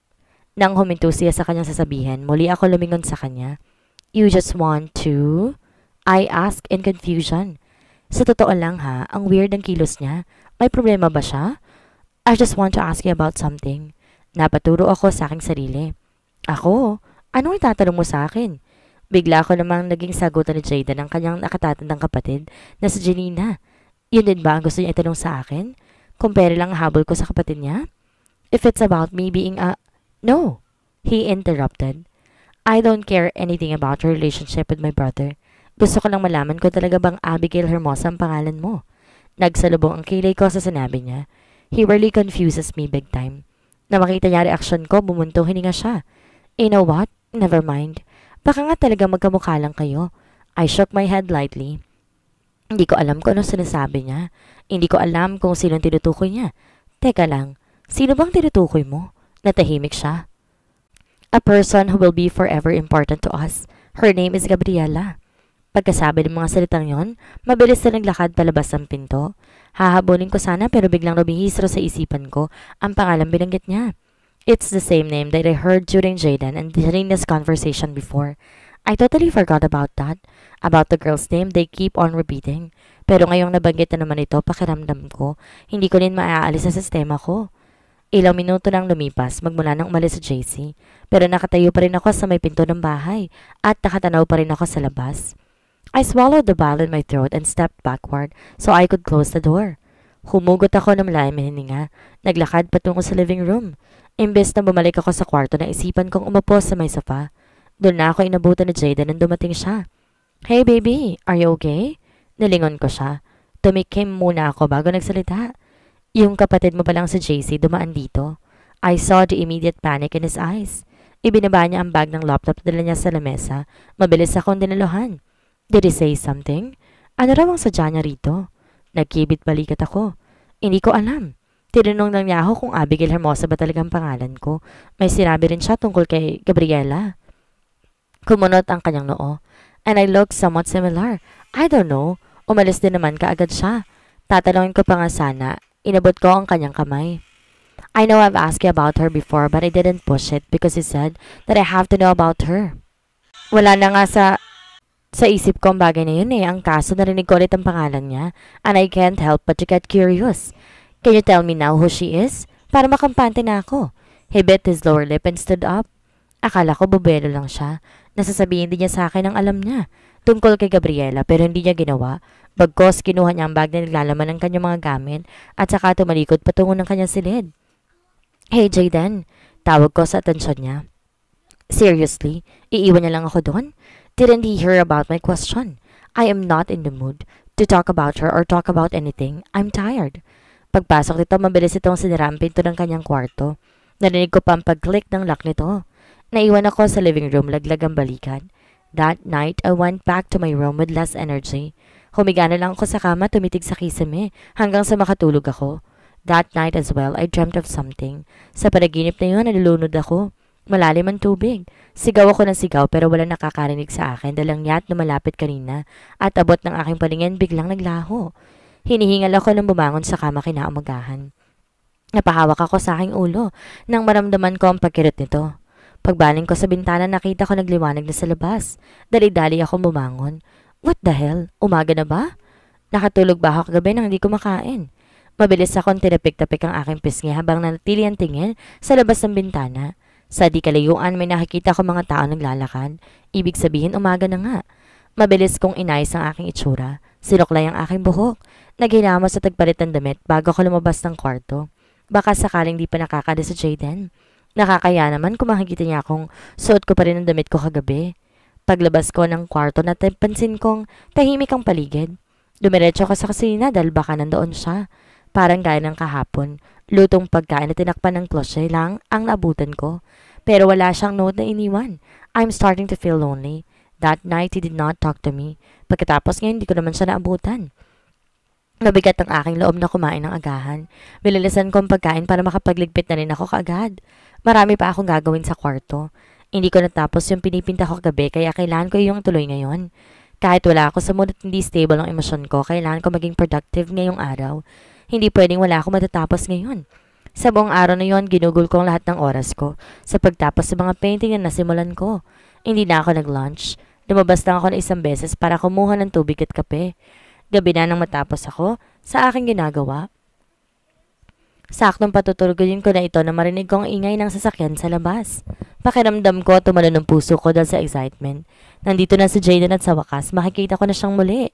Speaker 2: Nang huminto siya sa kanyang sasabihin, muli ako lumingon sa kanya. You just want to... I ask in confusion. Sa totoo lang ha, ang weird ng kilos niya. May problema ba siya? I just want to ask you about something. Napaturo ako sa aking sarili. Ako? Anong tatanong mo sa akin? Bigla ko namang naging sagutan ni Jada ng kanyang nakatatandang kapatid na si Janina. Yun din ba ang gusto niya itanong sa akin? Compare lang habol ko sa kapatid niya? If it's about me being a... No, he interrupted. I don't care anything about your relationship with my brother. Gusto ko lang malaman ko talaga bang Abigail Hermosa ang pangalan mo. Nagsalubong ang kilay ko sa sinabi niya. He really confuses me big time. Na makita niya reaksyon ko, bumuntong hininga siya. You know what? Never mind. Baka nga talaga magkamukha lang kayo. I shook my head lightly. Hindi ko alam kung ano sinasabi niya. Hindi ko alam kung sino tinutukoy niya. Teka lang, sino bang tinutukoy mo? Natahimik siya. A person who will be forever important to us. Her name is Gabriela. Pagkasabi ng mga salitang yon, mabilis na naglakad palabas ng pinto. Hahabulin ko sana pero biglang lumihistro sa isipan ko ang pangalan binanggit niya. It's the same name that I heard during Jaden and Janina's conversation before. I totally forgot about that, about the girl's name they keep on repeating. Pero ngayong nabanggit na naman ito, pakiramdam ko, hindi ko rin maaalis sa sistema ko. Ilang minuto nang lumipas magmula nang umalis sa JC, pero nakatayo pa rin ako sa may pinto ng bahay at nakatanaw pa rin ako sa labas. I swallowed the bile in my throat and stepped backward so I could close the door. Humugot ako ng lahat hininga, naglakad patungo sa living room. Imbes na bumalik ako sa kwarto na isipan kong umapo sa may sofa, doon na ako inabutan ni Jaden nang dumating siya. Hey baby, are you okay? Nilingon ko siya. Tumikim muna ako bago nagsalita. Yung kapatid mo palang si JC dumaan dito. I saw the immediate panic in his eyes. Ibinaba niya ang bag ng laptop dala niya sa lamesa. Mabilis akong dinaluhan. Did he say something? Ano raw ang sadya niya rito? Nagkibit balikat ako. Hindi ko alam. Tinanong ng Yahoo kung Abigail Hermosa ba talagang pangalan ko. May sinabi rin siya tungkol kay Gabriela. Kumunot ang kanyang noo. And I look somewhat similar. I don't know. Umalis din naman kaagad siya. Tatalongin ko pa nga sana. Inabot ko ang kanyang kamay. I know I've asked you about her before but I didn't push it because he said that I have to know about her. Wala na nga sa sa isip ko ang bagay na yun eh. Ang kaso narinig ko ulit ang pangalan niya and I can't help but to get curious. Can you tell me now who she is? Para makampante na ako. He bit his lower lip and stood up. Akala ko bobelo lang siya. Nasasabihin din niya sa akin ang alam niya. Tungkol kay Gabriela pero hindi niya ginawa. Bagkos kinuha niya ang bag na naglalaman ng kanyang mga gamit at saka tumalikod patungo ng kanyang silid. Hey Jayden, tawag ko sa atensyon niya. Seriously, iiwan niya lang ako doon? Didn't he hear about my question? I am not in the mood to talk about her or talk about anything. I'm tired. Pagpasok nito, mabilis itong sinirang pinto ng kanyang kwarto. Narinig ko pa ang pag-click ng lock nito. Naiwan ako sa living room, laglag ang balikan. That night, I went back to my room with less energy. Humiga na lang ako sa kama, tumitig sa kisame, hanggang sa makatulog ako. That night as well, I dreamt of something. Sa panaginip na yun, nalulunod ako. Malalim ang tubig. Sigaw ako ng sigaw pero wala nakakarinig sa akin dalang ang yat lumalapit kanina at abot ng aking palingin biglang naglaho. Hinihingal ako nang bumangon sa kama kinaumagahan. Napahawak ako sa aking ulo nang maramdaman ko ang pagkirot nito. Pagbaling ko sa bintana nakita ko nagliwanag na sa labas. Dali-dali akong bumangon. What the hell? Umaga na ba? Nakatulog ba ako kagabi nang hindi kumakain? Mabilis akong tinapik-tapik ang aking pisngi habang nanatili ang tingin sa labas ng bintana. Sa di kalayuan may nakikita ko mga tao naglalakad. Ibig sabihin umaga na nga. Mabilis kong inayos ang aking itsura. Sinuklay ang aking buhok. Naghilamos sa tagpalit ng damit bago ko lumabas ng kwarto. Baka sakaling di pa nakakada sa Jaden. Nakakaya naman kung makikita niya akong suot ko pa rin ang damit ko kagabi. Paglabas ko ng kwarto na natansin kong tahimik ang paligid. Dumiretso ako sa kasina dahil baka nandoon siya. Parang gaya ng kahapon, lutong pagkain na tinakpan ng klosye lang ang nabutan ko. Pero wala siyang note na iniwan. I'm starting to feel lonely. That night, he did not talk to me. Pagkatapos ngayon, hindi ko naman siya naabutan. Nabigat ang aking loob na kumain ng agahan. Bilalasan ko ang pagkain para makapagligpit na rin ako kaagad. Marami pa akong gagawin sa kwarto. Hindi ko natapos yung pinipinta ko kagabi kaya kailangan ko yung tuloy ngayon. Kahit wala ako sa mood at hindi stable ang emosyon ko, kailangan ko maging productive ngayong araw. Hindi pwedeng wala ako matatapos ngayon. Sa buong araw na yon, ginugol ko ang lahat ng oras ko sa pagtapos sa mga painting na nasimulan ko. Hindi na ako nag-lunch. Lumabas lang ako na isang beses para kumuha ng tubig at kape. Gabi na nang matapos ako sa aking ginagawa. Saktong patutulogin ko na ito na marinig ko ang ingay ng sasakyan sa labas. Pakiramdam ko tumalo ng puso ko dahil sa excitement. Nandito na si Jaden at sa wakas makikita ko na siyang muli.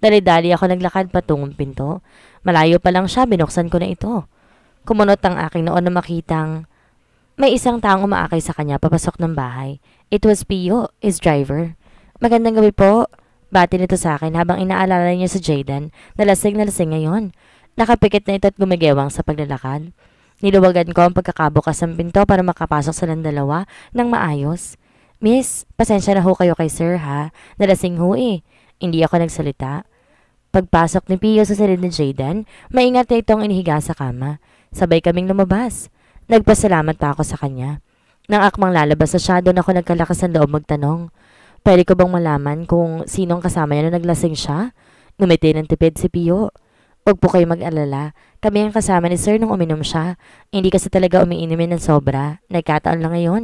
Speaker 2: Dali-dali ako naglakad patungong pinto. Malayo pa lang siya, binuksan ko na ito. Kumunot ang aking noon na makitang may isang taong umaakay sa kanya papasok ng bahay. It was Pio, his driver. Magandang gabi po. Bati nito sa akin habang inaalala niya si Jaden na lasing na lasing ngayon. Nakapikit na ito at gumigewang sa paglalakad. Niluwagan ko ang pagkakabukas ng pinto para makapasok sa ng dalawa ng maayos. Miss, pasensya na ho kayo kay sir ha. Nalasing ho eh. Hindi ako nagsalita. Pagpasok ni Pio sa silid ni Jaden, maingat na itong inihiga sa kama. Sabay kaming lumabas. Nagpasalamat pa ako sa kanya. Nang akmang lalabas sa shadow na ako nagkalakas ng loob magtanong. Pwede ko bang malaman kung sinong kasama niya na naglasing siya? Numiti ng tipid si Pio. Huwag po kayo mag-alala. Kami ang kasama ni Sir nung uminom siya. Hindi kasi talaga umiinom ng sobra. Nagkataon lang ngayon.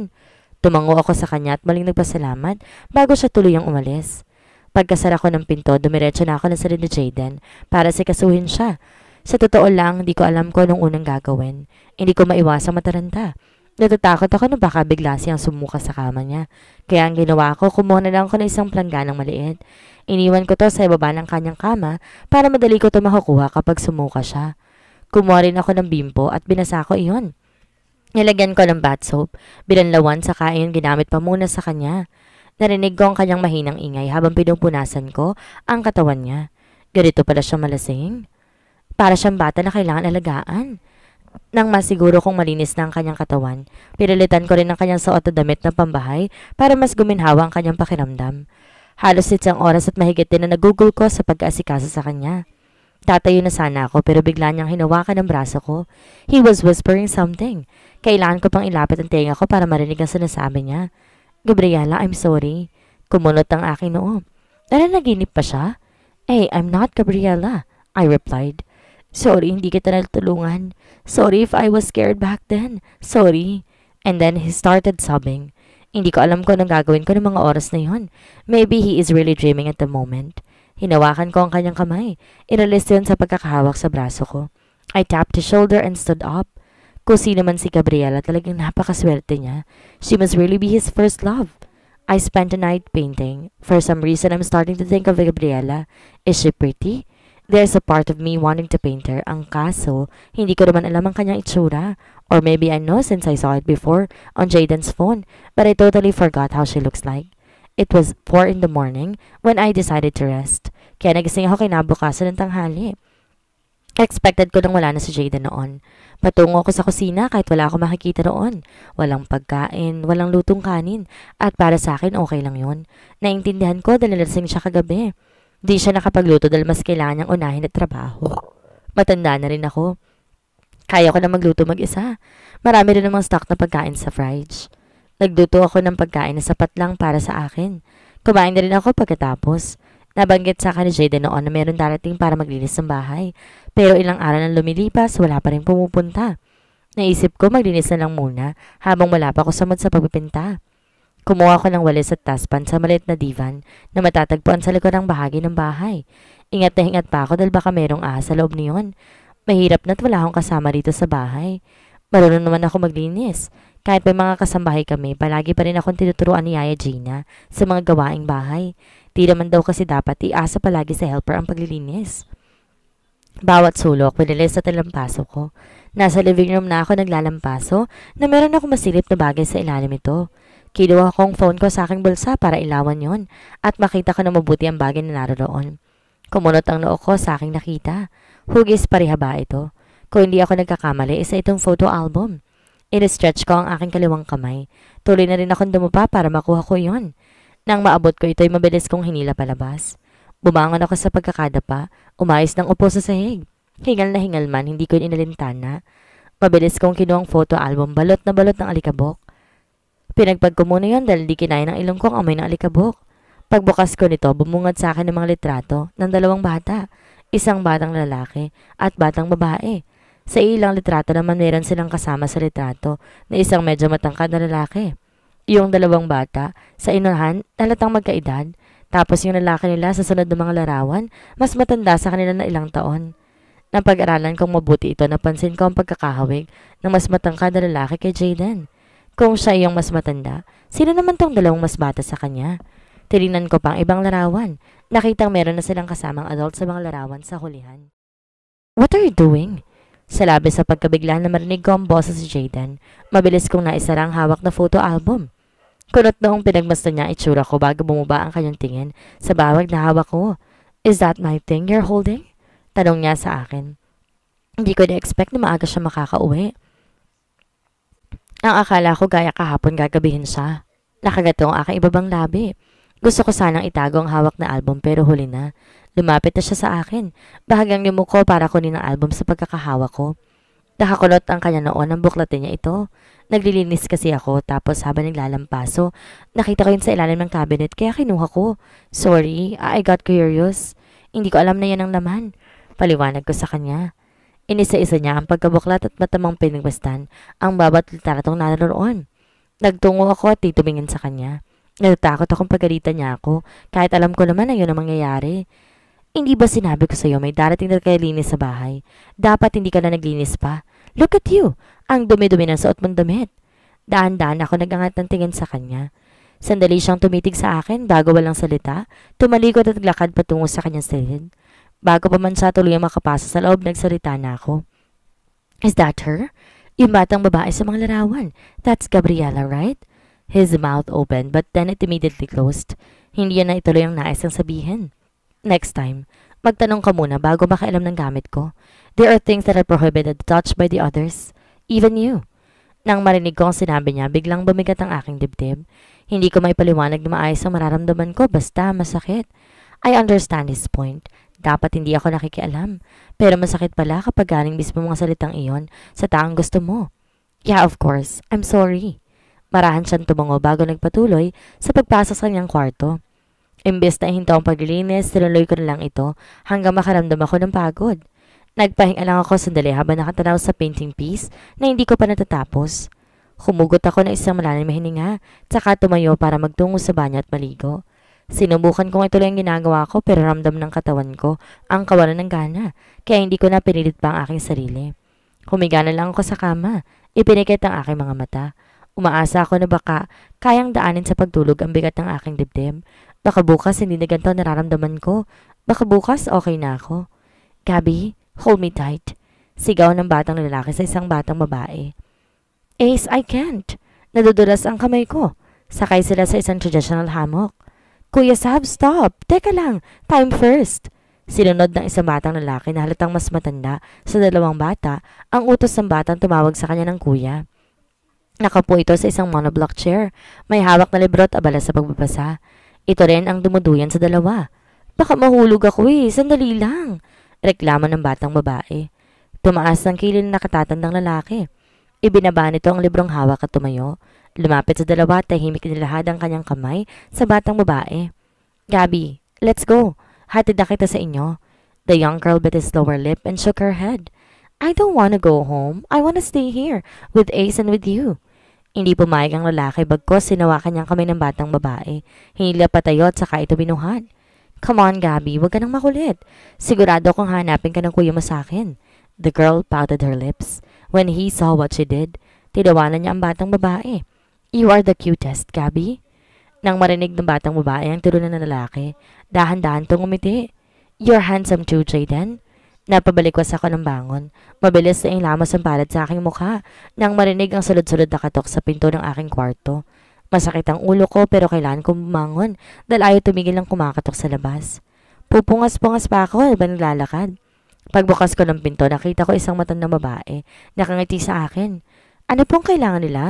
Speaker 2: Tumango ako sa kanya at maling nagpasalamat bago siya tuluyang umalis. Pagkasara ko ng pinto, dumiretso na ako ng sarili ni Jaden para sikasuhin siya. Sa totoo lang, hindi ko alam ko anong unang gagawin. Hindi ko maiwasang mataranta. Natatakot ako na baka bigla siyang sumuka sa kama niya. Kaya ang ginawa ko, kumuha na lang ako ng isang planganang maliit. Iniwan ko to sa ibaba ng kanyang kama para madali ko to makukuha kapag sumuka siya. Kumuha rin ako ng bimpo at binasa ko iyon. Nilagyan ko ng bath soap, binanlawan sa kain ginamit pa muna sa kanya. Narinig ko ang kanyang mahinang ingay habang pinupunasan ko ang katawan niya. Ganito pala siya malasing. Para siyang bata na kailangan alagaan. Nang masiguro kong malinis na ang kanyang katawan, pirilitan ko rin ang kanyang suot na damit ng pambahay para mas guminhawa ang kanyang pakiramdam. Halos itsang oras at mahigit din na nagugol ko sa pag-aasikaso sa kanya. Tatayo na sana ako pero bigla niyang hinawakan ang braso ko. He was whispering something. Kailangan ko pang ilapit ang tenga ko para marinig ang sinasabi niya. Gabriela, I'm sorry. Kumunot ang aking noo. Nananaginip pa siya? Hey, eh, I'm not Gabriela, I replied. Sorry, hindi kita natulungan. Sorry if I was scared back then. Sorry. And then he started sobbing. Hindi ko alam kung anong gagawin ko ng mga oras na yon. Maybe he is really dreaming at the moment. Hinawakan ko ang kanyang kamay. Inalis yun sa pagkakahawak sa braso ko. I tapped his shoulder and stood up. Kung sino man si Gabriela, talagang napakaswerte niya. She must really be his first love. I spent a night painting. For some reason, I'm starting to think of Gabriela. Is she pretty? There's a part of me wanting to paint her, ang kaso, hindi ko naman alam ang kanyang itsura. Or maybe I know since I saw it before on Jaden's phone, but I totally forgot how she looks like. It was 4 in the morning when I decided to rest. Kaya nagising ako kinabukasan ng tanghali. Expected ko nang wala na si Jaden noon. Patungo ako sa kusina kahit wala ako makikita noon. Walang pagkain, walang lutong kanin, at para sa akin okay lang yon. Naintindihan ko dahil siya kagabi. Di siya nakapagluto dahil mas kailangan niyang unahin at trabaho. Matanda na rin ako. Kaya ko na magluto mag-isa. Marami rin namang stock na pagkain sa fridge. Nagduto ako ng pagkain na sapat lang para sa akin. Kumain na rin ako pagkatapos. Nabanggit sa akin ni Jaden noon na meron darating para maglinis ng bahay. Pero ilang araw nang lumilipas, wala pa rin pumupunta. Naisip ko maglinis na lang muna habang wala pa ako samad sa pagpipinta. Kumuha ko ng walis at taspan sa maliit na divan na matatagpuan sa likod ng bahagi ng bahay. Ingat na ingat pa ako dahil baka mayroong ahas sa loob niyon. Mahirap na't wala akong kasama rito sa bahay. Marunong naman ako maglinis. Kahit pa mga kasambahay kami, palagi pa rin akong tinuturuan ni Yaya Gina sa mga gawaing bahay. Di naman daw kasi dapat iasa palagi sa helper ang paglilinis. Bawat sulok, pinilis sa talampaso ko. Nasa living room na ako naglalampaso na meron akong masilip na bagay sa ilalim ito. Kinuha kong phone ko sa aking bulsa para ilawan yon at makita ko na mabuti ang bagay na naroroon. Kumunot ang noo ko sa aking nakita. Hugis parihaba ito? Kung hindi ako nagkakamali, isa itong photo album. In-stretch ko ang aking kaliwang kamay. Tuloy na rin akong dumupa para makuha ko yon. Nang maabot ko ito ay mabilis kong hinila palabas. Bumangon ako sa pagkakadapa, umayos ng upo sa sahig. Hingal na hingal man, hindi ko inalintana. Mabilis kong kinuha ang photo album, balot na balot ng alikabok. Pinagpag ko muna yun dahil di kinain ng ilong kong amoy ng alikabok. Pagbukas ko nito, bumungad sa akin ng mga litrato ng dalawang bata, isang batang lalaki at batang babae. Sa ilang litrato naman meron silang kasama sa litrato na isang medyo matangkad na lalaki. Yung dalawang bata, sa inahan, halatang magkaedad, tapos yung lalaki nila sa sunod ng mga larawan, mas matanda sa kanila na ilang taon. Nang pag-aralan kong mabuti ito, napansin ko ang pagkakahawig ng mas matangkad na lalaki kay Jaden. Kung siya yung mas matanda, sino naman tong dalawang mas bata sa kanya? Tininan ko pang ibang larawan. Nakitang meron na silang kasamang adult sa mga larawan sa hulihan. What are you doing? Salabi sa pagkabigla na marinig ko ang boses si Jaden, mabilis kong naisarang hawak na photo album. Kunot noong pinagmasdan niya itsura ko bago bumuba ang kanyang tingin sa bawag na hawak ko. Is that my thing you're holding? Tanong niya sa akin. Hindi ko na-expect na maaga siya makakauwi. Ang akala ko gaya kahapon gagabihin siya. Nakagato ang aking ibabang labi. Gusto ko sanang itago ang hawak na album pero huli na. Lumapit na siya sa akin. Bahagang limuko para kunin ang album sa pagkakahawak ko. Nakakulot ang kanya noon ang buklatin niya ito. Naglilinis kasi ako tapos habang naglalampaso, nakita ko yun sa ilalim ng cabinet kaya kinuha ko. Sorry, I got curious. Hindi ko alam na yan ang laman. Paliwanag ko sa kanya. Inisa-isa niya ang pagkabuklat at matamang pinagpastan ang babat literatong naroon. Nagtungo ako at titumingin sa kanya. Natatakot akong pagalitan niya ako kahit alam ko naman na yun ang mangyayari. Hindi ba sinabi ko sa iyo may darating na kalinis sa bahay? Dapat hindi ka na naglinis pa. Look at you! Ang dumi-dumi ng suot mong damit. Daan-daan ako nagangat ng tingin sa kanya. Sandali siyang tumitig sa akin bago walang salita, tumalikot at naglakad patungo sa kanyang silid. Bago pa man sa tuloy makapasa sa loob, nagsalita na ako. Is that her? Yung batang babae sa mga larawan. That's Gabriela, right? His mouth opened but then it immediately closed. Hindi yan na ituloy ang nais ang sabihin. Next time, magtanong ka muna bago makailam ng gamit ko. There are things that are prohibited to touch by the others. Even you. Nang marinig ko ang sinabi niya, biglang bumigat ang aking dibdib. Hindi ko may paliwanag na maayos ang mararamdaman ko, basta masakit. I understand his point. Dapat hindi ako nakikialam. Pero masakit pala kapag galing mismo mga salitang iyon sa taong gusto mo. Yeah, of course. I'm sorry. Marahan siyang tumungo bago nagpatuloy sa pagpasok sa kanyang kwarto. Imbes na hinto ang paglilinis, tinuloy ko na lang ito hanggang makaramdam ako ng pagod. Nagpahinga lang ako sandali habang nakatanaw sa painting piece na hindi ko pa natatapos. Humugot ako ng isang malalim na hininga, tsaka tumayo para magtungo sa banyo at maligo. Sinubukan kong ituloy ang ginagawa ko pero ramdam ng katawan ko ang kawalan ng gana kaya hindi ko na pinilit pa ang aking sarili. Humiga na lang ako sa kama. Ipinikit ang aking mga mata. Umaasa ako na baka kayang daanin sa pagtulog ang bigat ng aking dibdib. Baka bukas hindi na ganito nararamdaman ko. Baka bukas okay na ako. Gabi, hold me tight. Sigaw ng batang lalaki sa isang batang babae. Ace, I can't. Nadudulas ang kamay ko. Sakay sila sa isang traditional hammock. Kuya Sab, stop! Teka lang, time first! Sinunod ng isang batang lalaki na halatang mas matanda sa dalawang bata ang utos ng batang tumawag sa kanya ng kuya. Nakapo ito sa isang monoblock chair. May hawak na libro at abala sa pagbabasa. Ito rin ang dumuduyan sa dalawa. Baka mahulog ako eh, sandali lang. Reklamo ng batang babae. Tumaas ng kilil na nakatatandang lalaki. Ibinaba nito ang librong hawak at tumayo. Lumapit sa dalawa at tahimik nilahad ang kanyang kamay sa batang babae. Gabi, let's go. Hatid na kita sa inyo. The young girl bit his lower lip and shook her head. I don't want to go home. I want to stay here with Ace and with you. Hindi pumayag ang lalaki bagkos sinawakan niyang kami ng batang babae. Hinila patayo at saka ito binuhan. Come on, Gabby, Huwag ka nang makulit. Sigurado kong hanapin ka ng kuya mo sa akin. The girl pouted her lips. When he saw what she did, tinawanan niya ang batang babae. You are the cutest, Gabby. Nang marinig ng batang babae ang tulunan ng lalaki, dahan-dahan tong umiti. You're handsome too, Jaden. Napabalikwas ako ng bangon. Mabilis na inlamos ang palad sa aking mukha nang marinig ang sulod-sulod na katok sa pinto ng aking kwarto. Masakit ang ulo ko pero kailan kong bumangon dahil ayaw tumigil ng kumakatok sa labas. Pupungas-pungas pa ako habang naglalakad. Pagbukas ko ng pinto, nakita ko isang matandang babae. Nakangiti sa akin. Ano pong kailangan nila?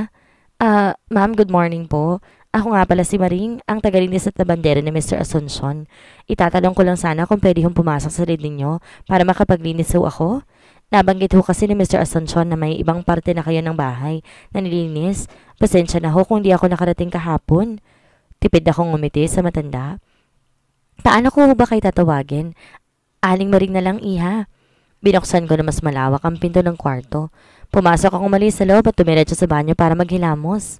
Speaker 2: Ah, uh, ma'am, good morning po. Ako nga pala si Maring, ang tagalinis at nabandera ni Mr. Asuncion. Itatanong ko lang sana kung pwede hong pumasok sa lid ninyo para makapaglinis ho ako. Nabanggit ho kasi ni Mr. Asuncion na may ibang parte na kayo ng bahay na nilinis. Pasensya na ho kung di ako nakarating kahapon. Tipid akong umiti sa matanda. Paano ko ba kayo tatawagin? Aling Maring na lang, iha. Binuksan ko na mas malawak ang pinto ng kwarto. Pumasok ang umalis sa loob at tumiretso sa banyo para maghilamos.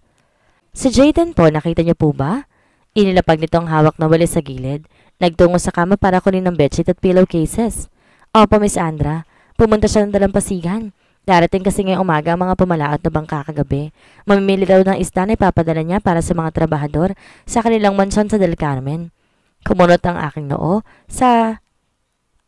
Speaker 2: Si Jayden po, nakita niyo po ba? Inilapag nito ang hawak na walis sa gilid. Nagtungo sa kama para kunin ng bedsheet at pillowcases. Opo, Miss Andra. Pumunta siya ng dalampasigan. Darating kasi ngayong umaga ang mga pumalaot na bangka kagabi. Mamimili daw ng isda na ipapadala niya para sa mga trabahador sa kanilang mansyon sa Del Carmen. Kumunot ang aking noo sa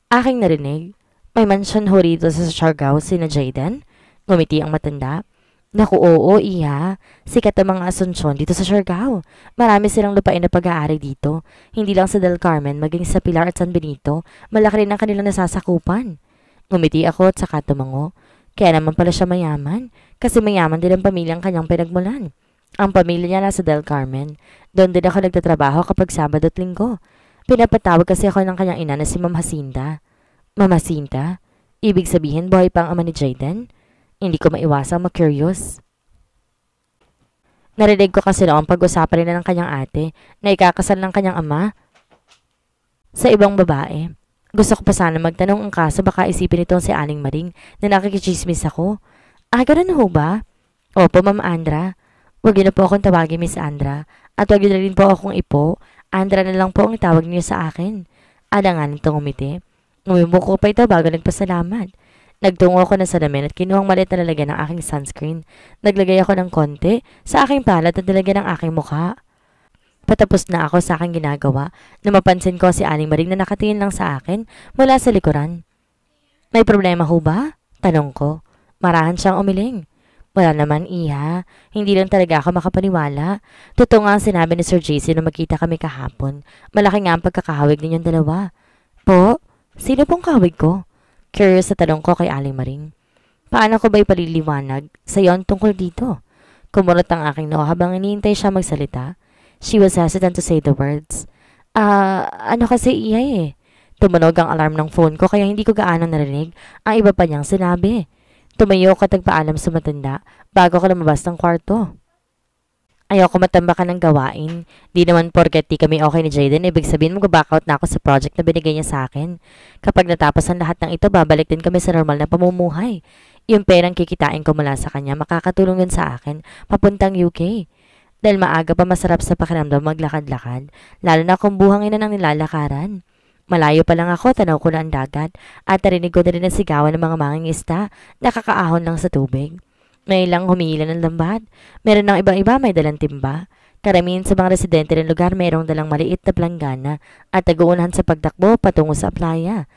Speaker 2: aking narinig. May mansyon ho rito sa Chargao, sina Jayden. Ngumiti ang matanda. Naku, oo, iya. Sikat ang mga asunsyon dito sa Siargao. Marami silang lupain na pag-aari dito. Hindi lang sa Del Carmen, maging sa Pilar at San Benito, malaki rin ang kanilang nasasakupan. Ngumiti ako at saka tumango. Kaya naman pala siya mayaman, kasi mayaman din ang pamilyang kanyang pinagmulan. Ang pamilya niya nasa Del Carmen. Doon din ako nagtatrabaho kapag Sabado at Linggo. Pinapatawag kasi ako ng kanyang ina na si Ma'am Jacinta. Ma'am Ibig sabihin, buhay pang ama ni Jayden? Hindi ko maiwasang mag curious Narinig ko kasi noong pag-usapan nila ng kanyang ate na ikakasal ng kanyang ama sa ibang babae. Gusto ko pa sana magtanong ang kaso baka isipin itong si Aling Maring na nakikichismis ako. Ah, ganun ho ba? Opo, Ma'am Andra. Huwag niyo na po akong tawagin, Miss Andra. At huwag niyo na rin po akong ipo. Andra na lang po ang tawag niyo sa akin. Alanganin tong umiti. Umimuko pa ito bago nagpasalamat. Nagtungo ako ng salamin at kinuhang ang maliit na lalagyan ng aking sunscreen. Naglagay ako ng konti sa aking palad at nilagyan ng aking mukha. Patapos na ako sa aking ginagawa na mapansin ko si Aling Maring na nakatingin lang sa akin mula sa likuran. May problema ho ba? Tanong ko. Marahan siyang umiling. Wala naman, iha. Hindi lang talaga ako makapaniwala. Totoo nga ang sinabi ni Sir JC na magkita kami kahapon. Malaki nga ang pagkakahawig ninyong dalawa. Po? Sino pong kawig ko? Curious sa tanong ko kay Aling Maring. Paano ko ba ipaliliwanag sa yon tungkol dito? Kumulot ang aking noo habang iniintay siya magsalita. She was hesitant to say the words. Ah, uh, ano kasi iya eh. Tumunog ang alarm ng phone ko kaya hindi ko gaano narinig ang iba pa niyang sinabi. Tumayo ko at nagpaalam sa matanda bago ko lumabas ng kwarto ayoko matambakan ng gawain. Di naman porket di kami okay ni Jaden, ibig sabihin mo back out na ako sa project na binigay niya sa akin. Kapag natapos ang lahat ng ito, babalik din kami sa normal na pamumuhay. Yung perang kikitain ko mula sa kanya, makakatulong yun sa akin, papuntang UK. Dahil maaga pa masarap sa pakiramdam maglakad-lakad, lalo na kung buhangin na ng nilalakaran. Malayo pa lang ako, tanaw ko na ang dagat, at narinig ko na rin ang sigawan ng mga mangingista, nakakaahon lang sa tubig. May ilang humiila ng lambad. Meron ng ibang iba may dalang timba. Karamihan sa mga residente ng lugar mayroong dalang maliit na planggana at naguunahan sa pagtakbo patungo sa playa.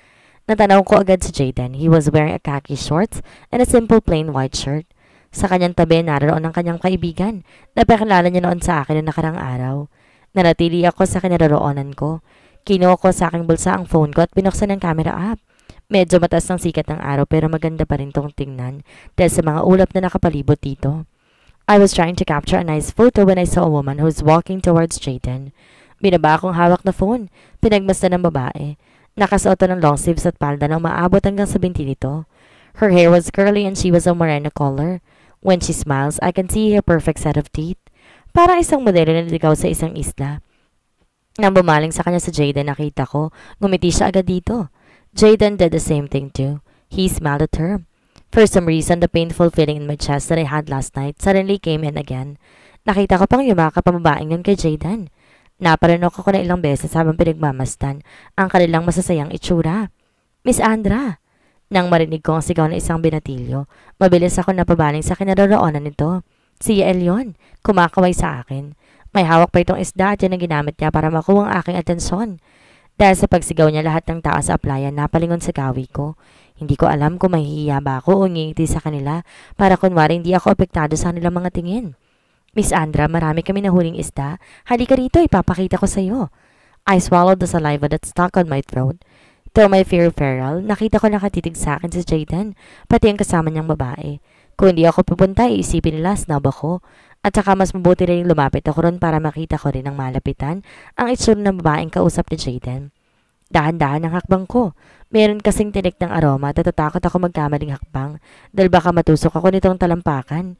Speaker 2: Natanaw ko agad si Jaden. He was wearing a khaki shorts and a simple plain white shirt. Sa kanyang tabi naroon ang kanyang kaibigan na pakilala niya noon sa akin noong nakarang araw. Nanatili ako sa kinaroroonan ko. Kinuha ko sa aking bulsa ang phone ko at binuksan ang camera app. Medyo matas ng sikat ng araw pero maganda pa rin tong tingnan dahil sa mga ulap na nakapalibot dito. I was trying to capture a nice photo when I saw a woman who's walking towards Jaden. Binaba akong hawak na phone. Pinagmasdan ng babae. Nakasuot ng long sleeves at palda na umaabot hanggang sa binti nito. Her hair was curly and she was a morena color. When she smiles, I can see her perfect set of teeth. Parang isang modelo na naligaw sa isang isla. Nang bumaling sa kanya sa Jaden, nakita ko, gumiti siya agad dito. Jaden did the same thing too. He smiled at her. For some reason, the painful feeling in my chest that I had last night suddenly came in again. Nakita ko pang yumakap ang babaeng yun kay Jaden. Naparanok ako na ilang beses habang pinagmamastan ang kanilang masasayang itsura. Miss Andra! Nang marinig ko ang sigaw ng isang binatilyo, mabilis ako napabaling sa kinaroroonan nito. Si Yael yun, kumakaway sa akin. May hawak pa itong isda at yan ang ginamit niya para makuha ang aking atensyon. Dahil sa pagsigaw niya lahat ng tao sa aplayan, napalingon sa gawi ko. Hindi ko alam kung mahihiya ba ako o ngingiti sa kanila para kunwari hindi ako apektado sa kanilang mga tingin. Miss Andra, marami kami na huling isda. Halika rito, ipapakita ko sa iyo. I swallowed the saliva that stuck on my throat. Through my fear feral, nakita ko nakatitig sa akin si Jayden, pati ang kasama niyang babae. Kung hindi ako pupunta, iisipin nila snob ako. At saka mas mabuti rin lumapit ako ron para makita ko rin ng malapitan ang itsura ng babaeng kausap ni Jaden. Dahan-dahan ang hakbang ko. Meron kasing tinik ng aroma at natatakot ako magkamaling hakbang dahil baka matusok ako nitong talampakan.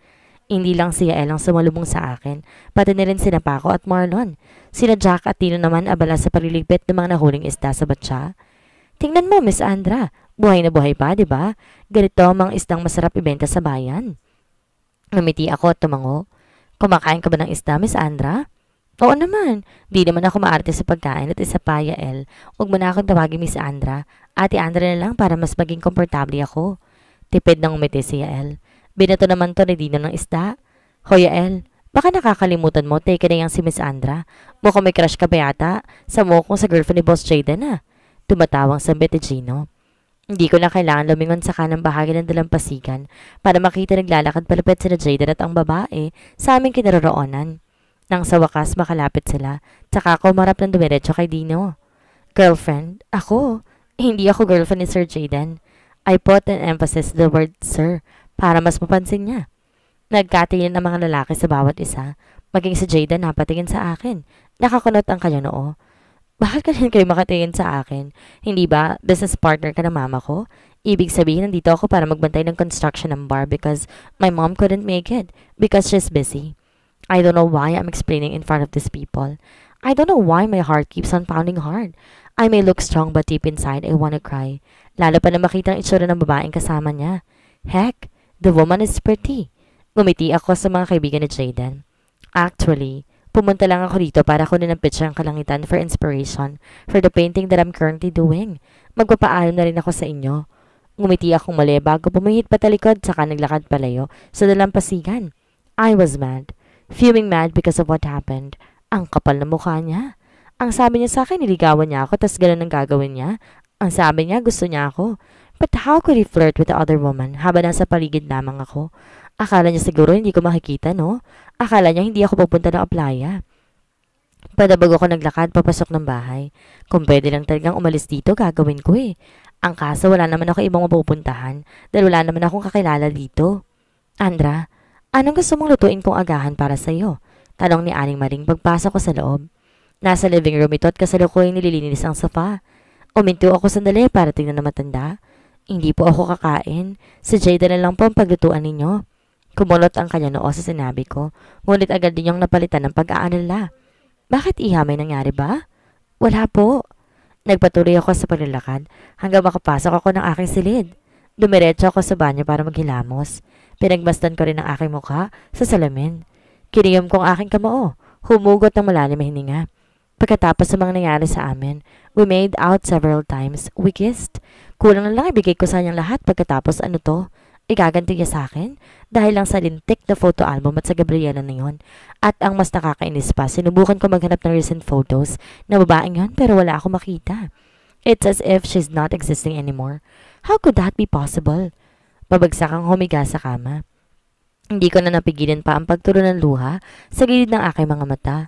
Speaker 2: Hindi lang si Yael ang sumalubong sa akin, pati na rin sina Paco at Marlon. Sina Jack at Tino naman abala sa paliligpit ng mga nahuling isda sa batsa. Tingnan mo, Miss Andra. Buhay na buhay pa, di ba? Ganito ang mga isdang masarap ibenta sa bayan. Namiti ako at tumango. Kumakain ka ba ng isda, Miss Andra? Oo naman. Di naman ako maarte sa pagkain at isa pa, Yael. Huwag mo na akong tawagin, Miss Andra. Ate Andra na lang para mas maging komportable ako. Tipid ng umiti si Yael. Binato naman to ni Dino ng isda. Ho, Yael, baka nakakalimutan mo, take na yang si Miss Andra. Mukhang may crush ka ba yata? Sa mukong sa girlfriend ni Boss Jaden na. Ah? Tumatawang sa Betty Gino. Hindi ko na kailangan lumingon sa kanang bahagi ng dalampasigan para makita naglalakad palapit sila Jaden at ang babae sa aming kinaroroonan. Nang sa wakas makalapit sila, tsaka ako marap ng dumiretso kay Dino. Girlfriend? Ako? Hindi ako girlfriend ni Sir Jaden. I put an emphasis the word sir para mas mapansin niya. Nagkatingin ang mga lalaki sa bawat isa, maging si Jaden napatingin sa akin. Nakakunot ang kanyang noo bakit ka rin kayo makatingin sa akin? Hindi ba? Business partner ka na mama ko? Ibig sabihin, nandito ako para magbantay ng construction ng bar because my mom couldn't make it because she's busy. I don't know why I'm explaining in front of these people. I don't know why my heart keeps on pounding hard. I may look strong but deep inside, I wanna cry. Lalo pa na makita ang itsura ng babaeng kasama niya. Heck, the woman is pretty. Gumiti ako sa mga kaibigan ni Jaden. Actually, Pumunta lang ako dito para kunin ang picture ng kalangitan for inspiration for the painting that I'm currently doing. Magpapaalam na rin ako sa inyo. Ngumiti akong mali bago pumihit patalikod saka naglakad palayo sa dalampasigan. I was mad. Fuming mad because of what happened. Ang kapal na mukha niya. Ang sabi niya sa akin, niligawan niya ako, tas ganun ang gagawin niya. Ang sabi niya, gusto niya ako. But how could he flirt with the other woman habang nasa paligid lamang ako? Akala niya siguro hindi ko makikita, no? Akala niya hindi ako pupunta ng aplaya. Padabag ako naglakad papasok ng bahay. Kung pwede lang talagang umalis dito, gagawin ko eh. Ang kaso, wala naman ako ibang mapupuntahan dahil wala naman akong kakilala dito. Andra, anong gusto mong lutuin kong agahan para sa'yo? Tanong ni Aling Maring pagpasok ko sa loob. Nasa living room ito at kasalukuyang nililinis ang sofa. Uminto ako sandali para tingnan na matanda. Hindi po ako kakain. Si Jada na lang po ang paglutuan ninyo. Kumulot ang kanya noo sa sinabi ko, ngunit agad din niyang napalitan ng pag-aalala. Bakit iha may nangyari ba? Wala po. Nagpatuloy ako sa paglalakad hanggang makapasok ako ng aking silid. Dumiretso ako sa banyo para maghilamos. Pinagmasdan ko rin ang aking mukha sa salamin. Kiniyom kong ang aking kamao, humugot ng malalim na hininga. Pagkatapos sa mga nangyari sa amin, we made out several times, we kissed. Kulang na lang ibigay ko sa kanyang lahat pagkatapos ano to. Igaganti niya sa akin dahil lang sa lintik na photo album at sa Gabriela na yon. At ang mas nakakainis pa, sinubukan ko maghanap ng recent photos na babaeng yon pero wala ako makita. It's as if she's not existing anymore. How could that be possible? Pabagsak ang humiga sa kama. Hindi ko na napigilan pa ang pagturo ng luha sa gilid ng aking mga mata.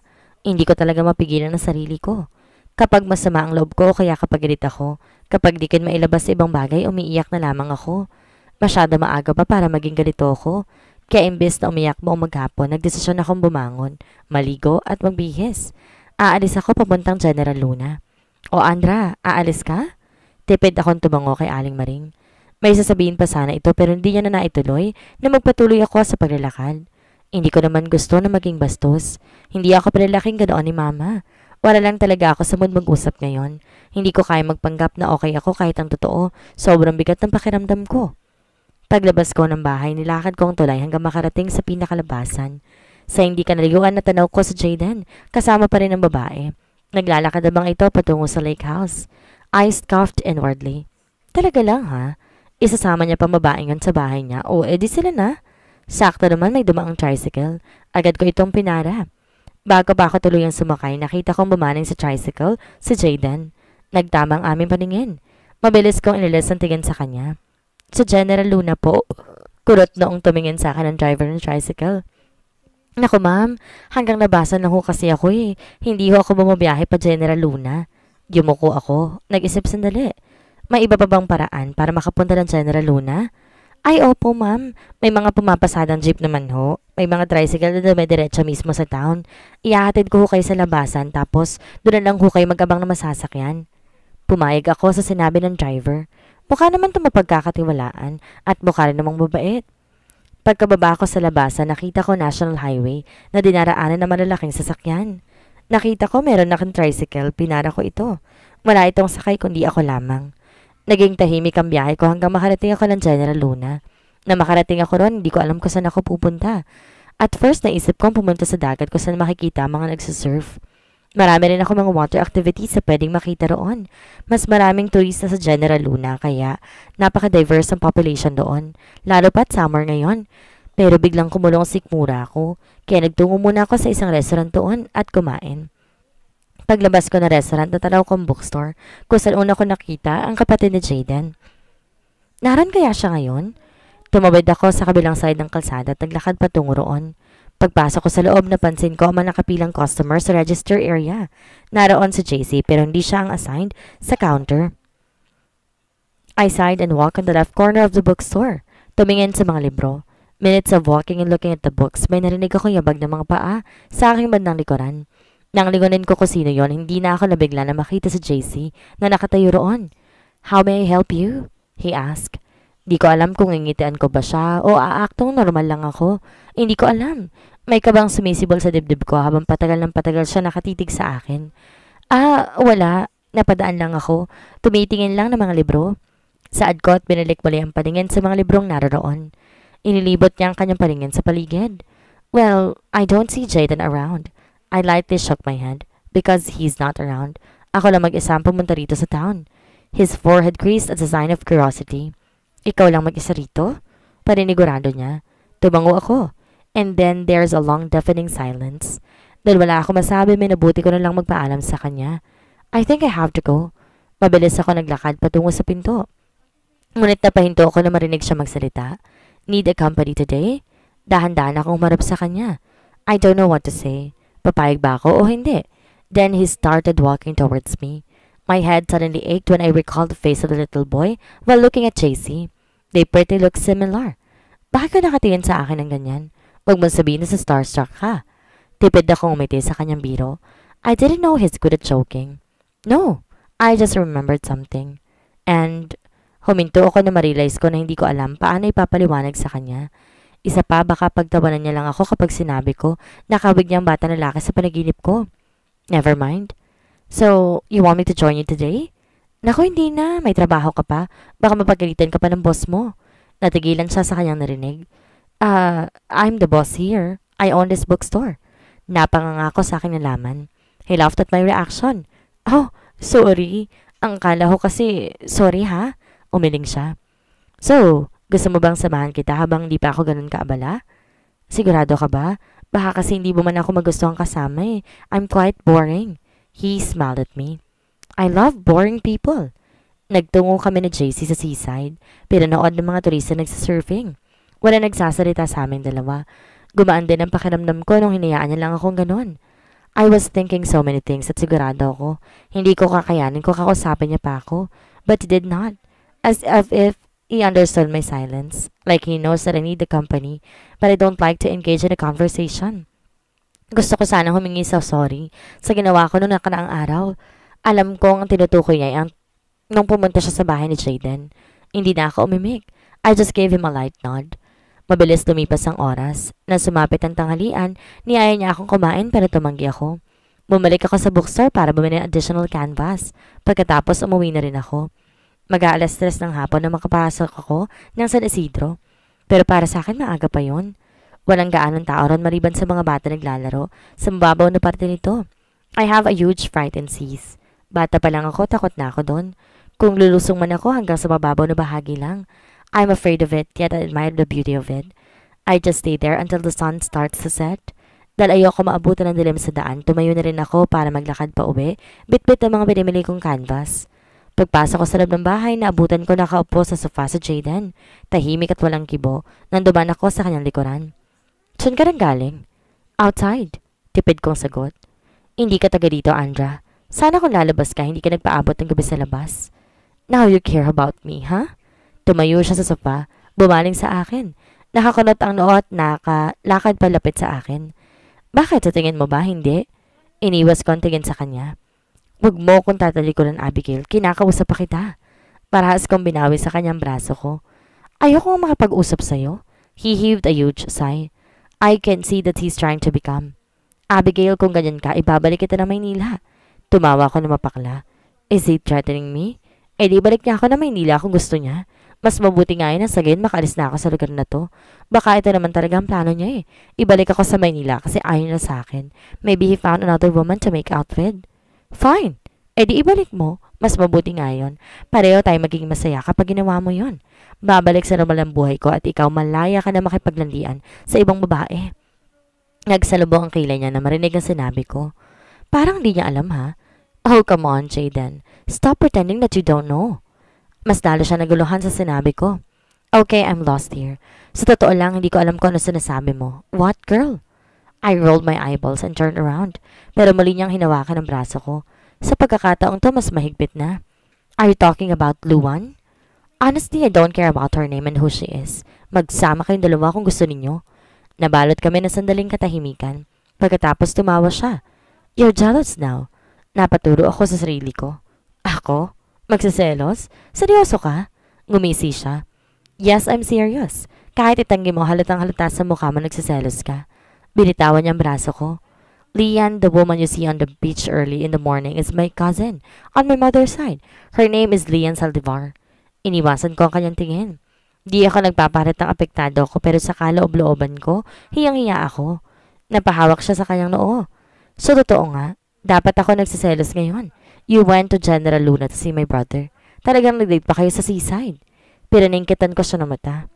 Speaker 2: Hindi ko talaga mapigilan ang sarili ko. Kapag masama ang loob ko o kaya kapag galit ako, kapag di kan mailabas sa ibang bagay, umiiyak na lamang ako. Masyado maaga pa para maging ganito ako. Kaya imbes na umiyak mo maghapon, nagdesisyon akong bumangon, maligo at magbihis. Aalis ako papuntang General Luna. O Andra, aalis ka? Tipid akong tumango kay Aling Maring. May sasabihin pa sana ito pero hindi niya na naituloy na magpatuloy ako sa paglalakad. Hindi ko naman gusto na maging bastos. Hindi ako palalaking ganoon ni Mama. Wala lang talaga ako sa mood mag-usap ngayon. Hindi ko kaya magpanggap na okay ako kahit ang totoo. Sobrang bigat ng pakiramdam ko. Paglabas ko ng bahay, nilakad ko ang tulay hanggang makarating sa pinakalabasan. Sa hindi kanaliguan na tanaw ko sa Jaden, kasama pa rin ang babae. Naglalakad bang ito patungo sa lake house. I scoffed inwardly. Talaga lang ha? Isasama niya pang babaeng yun sa bahay niya. O, edi sila na. Sakto naman may dumaang tricycle. Agad ko itong pinara. Bago pa ako tuluyang sumakay, nakita kong bumaning sa tricycle si Jaden. Nagtama ang aming paningin. Mabilis kong inilis ang tingin sa kanya. Sa General Luna po, kurot noong tumingin sa akin ang driver ng tricycle. Naku ma'am, hanggang nabasa na ho kasi ako eh. Hindi ho ako bumabiyahe pa General Luna. Yumuko ako. Nag-isip sandali. May iba pa bang paraan para makapunta ng General Luna? Ay opo ma'am, may mga pumapasadang jeep naman ho. May mga tricycle na may mismo sa town. Iahatid ko ho kayo sa labasan tapos doon na lang ho kayo mag-abang na masasakyan. Pumayag ako sa sinabi ng driver. Mukha naman itong mapagkakatiwalaan at mukha rin namang mabait. Pagkababa ko sa labasan, ah, nakita ko National Highway na dinaraanan ng malalaking sasakyan. Nakita ko meron na tricycle, pinara ko ito. Wala itong sakay kundi ako lamang. Naging tahimik ang biyahe ko hanggang makarating ako ng General Luna. Na makarating ako ron, hindi ko alam kung saan ako pupunta. At first, naisip kong pumunta sa dagat kung saan makikita mga mga surf Marami rin ako mga water activities sa pwedeng makita roon. Mas maraming turista sa General Luna kaya napaka-diverse ang population doon. Lalo pat summer ngayon. Pero biglang kumulong sikmura ako. Kaya nagtungo muna ako sa isang restaurant doon at kumain. Paglabas ko na restaurant, natanaw kong bookstore kung saan una ko nakita ang kapatid ni Jaden. Naran kaya siya ngayon? Tumabid ako sa kabilang side ng kalsada at naglakad patungo roon. Pagpasok ko sa loob, napansin ko ang manakapilang customer sa register area. Naroon si JC pero hindi siya ang assigned sa counter. I sighed and walked on the left corner of the bookstore. Tumingin sa mga libro. Minutes of walking and looking at the books, may narinig akong yabag ng mga paa sa aking bandang likuran. Nang lingunin ko kung sino yon, hindi na ako nabigla na makita si JC na nakatayo roon. How may I help you? He asked. Di ko alam kung ingitian ko ba siya o aaktong normal lang ako. Hindi ko alam. May kabang sumisibol sa dibdib ko habang patagal ng patagal siya nakatitig sa akin. Ah, wala. Napadaan lang ako. Tumitingin lang ng mga libro. Saad ko at binalik muli ang paningin sa mga librong naroroon. Inilibot niya ang kanyang paningin sa paligid. Well, I don't see Jaden around. I lightly shook my head because he's not around. Ako lang mag-isa ang pumunta rito sa town. His forehead creased as a sign of curiosity. Ikaw lang mag-isa rito? Paninigurado niya. Tumango ako. And then there's a long deafening silence. Dahil wala ako masabi, minabuti ko na lang magpaalam sa kanya. I think I have to go. Mabilis ako naglakad patungo sa pinto. Ngunit napahinto ako na marinig siya magsalita. Need a company today? Dahan-dahan akong umarap sa kanya. I don't know what to say. Papayag ba ako o hindi? Then he started walking towards me. My head suddenly ached when I recalled the face of the little boy while looking at JC. They pretty look similar. Bakit ka nakatingin sa akin ng ganyan? Huwag mong sabihin na sa starstruck ka. Tipid akong umiti sa kanyang biro. I didn't know he's good at joking. No, I just remembered something. And huminto ako na ma-realize ko na hindi ko alam paano ipapaliwanag sa kanya. Isa pa, baka pagtawanan niya lang ako kapag sinabi ko nakawig niyang bata na laki sa panaginip ko. Never mind. So, you want me to join you today? Naku, hindi na. May trabaho ka pa. Baka mapagalitan ka pa ng boss mo. Natigilan siya sa kanyang narinig uh, I'm the boss here. I own this bookstore. Napangangako sa akin nalaman. He laughed at my reaction. Oh, sorry. Ang kala ko kasi, sorry ha? Umiling siya. So, gusto mo bang samahan kita habang hindi pa ako ganun kaabala? Sigurado ka ba? Baka kasi hindi mo man ako magustuhan kasama eh. I'm quite boring. He smiled at me. I love boring people. Nagtungo kami ni JC sa seaside, pero pinanood ng mga turista nagsasurfing. Wala nagsasalita sa aming dalawa. Gumaan din ang pakiramdam ko nung hinayaan niya lang akong ganun. I was thinking so many things at sigurado ako. Hindi ko kakayanin kung kakausapin niya pa ako. But he did not. As if, if he understood my silence. Like he knows that I need the company. But I don't like to engage in a conversation. Gusto ko sana humingi sa sorry sa ginawa ko noong nakaraang araw. Alam ko ang tinutukoy niya ay ang nung pumunta siya sa bahay ni Jaden. Hindi na ako umimik. I just gave him a light nod. Mabilis lumipas ang oras. Nang sumapit ang tanghalian, niyaya niya akong kumain pero tumanggi ako. Bumalik ako sa bookstore para bumili ng additional canvas. Pagkatapos umuwi na rin ako. Mag-aalas tres ng hapon na makapasok ako ng San Isidro. Pero para sa akin maaga pa yon. Walang gaanong tao ron maliban sa mga bata naglalaro sa mababaw na parte nito. I have a huge fright and seas. Bata pa lang ako, takot na ako doon. Kung lulusong man ako hanggang sa mababaw na bahagi lang, I'm afraid of it, yet I admire the beauty of it. I just stay there until the sun starts to set. Dahil ayoko maabutan ng dilim sa daan, tumayo na rin ako para maglakad pa uwi, bitbit ang mga binimili kong canvas. Pagpasok ko sa loob ng bahay, naabutan ko nakaupo sa sofa sa Jaden. Tahimik at walang kibo, nanduman ako sa kanyang likuran. Saan ka nang galing? Outside. Tipid kong sagot. Hindi ka taga dito, Andra. Sana kung lalabas ka, hindi ka nagpaabot ng gabi sa labas. Now you care about me, ha? Huh? Tumayo siya sa sopa, bumaling sa akin. Nakakunot ang noo at nakalakad palapit sa akin. Bakit sa tingin mo ba hindi? Iniwas ko ang tingin sa kanya. Huwag mo kung tatalikuran, Abigail. Kinakausap pa kita. Parahas kong binawi sa kanyang braso ko. Ayoko makapag-usap sa'yo. He heaved a huge sigh. I can see that he's trying to become. Abigail, kung ganyan ka, ibabalik kita na Maynila. Tumawa ko na mapakla. Is he threatening me? Eh di balik niya ako na Maynila kung gusto niya. Mas mabuti nga yun ang sagin, makalis na ako sa lugar na to. Baka ito naman talaga ang plano niya eh. Ibalik ako sa Manila kasi ayaw na sa akin. Maybe he found another woman to make out with. Fine. E di ibalik mo. Mas mabuti nga yun. Pareho tayo magiging masaya kapag ginawa mo yon. Babalik sa normal ang buhay ko at ikaw malaya ka na makipaglandian sa ibang babae. Nagsalubong ang kilay niya na marinig ang sinabi ko. Parang di niya alam ha. Oh, come on, Jaden. Stop pretending that you don't know. Mas lalo siya naguluhan sa sinabi ko. Okay, I'm lost here. Sa totoo lang, hindi ko alam kung ano sinasabi mo. What, girl? I rolled my eyeballs and turned around, pero muli niyang hinawakan ang braso ko. Sa pagkakataong to, mas mahigpit na. Are you talking about Luan? Honestly, I don't care about her name and who she is. Magsama kayong dalawa kung gusto ninyo. Nabalot kami ng sandaling katahimikan. Pagkatapos tumawa siya. You're jealous now. Napaturo ako sa sarili ko. Ako? Magsaselos? Seryoso ka? Ngumisi siya. Yes, I'm serious. Kahit itanggi mo, halatang halata sa mukha mo nagsaselos ka. Binitawan niya ang braso ko. Lian, the woman you see on the beach early in the morning, is my cousin on my mother's side. Her name is Lian Saldivar. Iniwasan ko ang kanyang tingin. Di ako nagpaparit ng apektado ko pero sa kaloob-looban ko, hiyang-hiya ako. Napahawak siya sa kanyang noo. So totoo nga, dapat ako nagsiselos ngayon. You went to General Luna to see my brother. Talagang nag-date pa kayo sa seaside. Piraningkitan ko siya ng mata.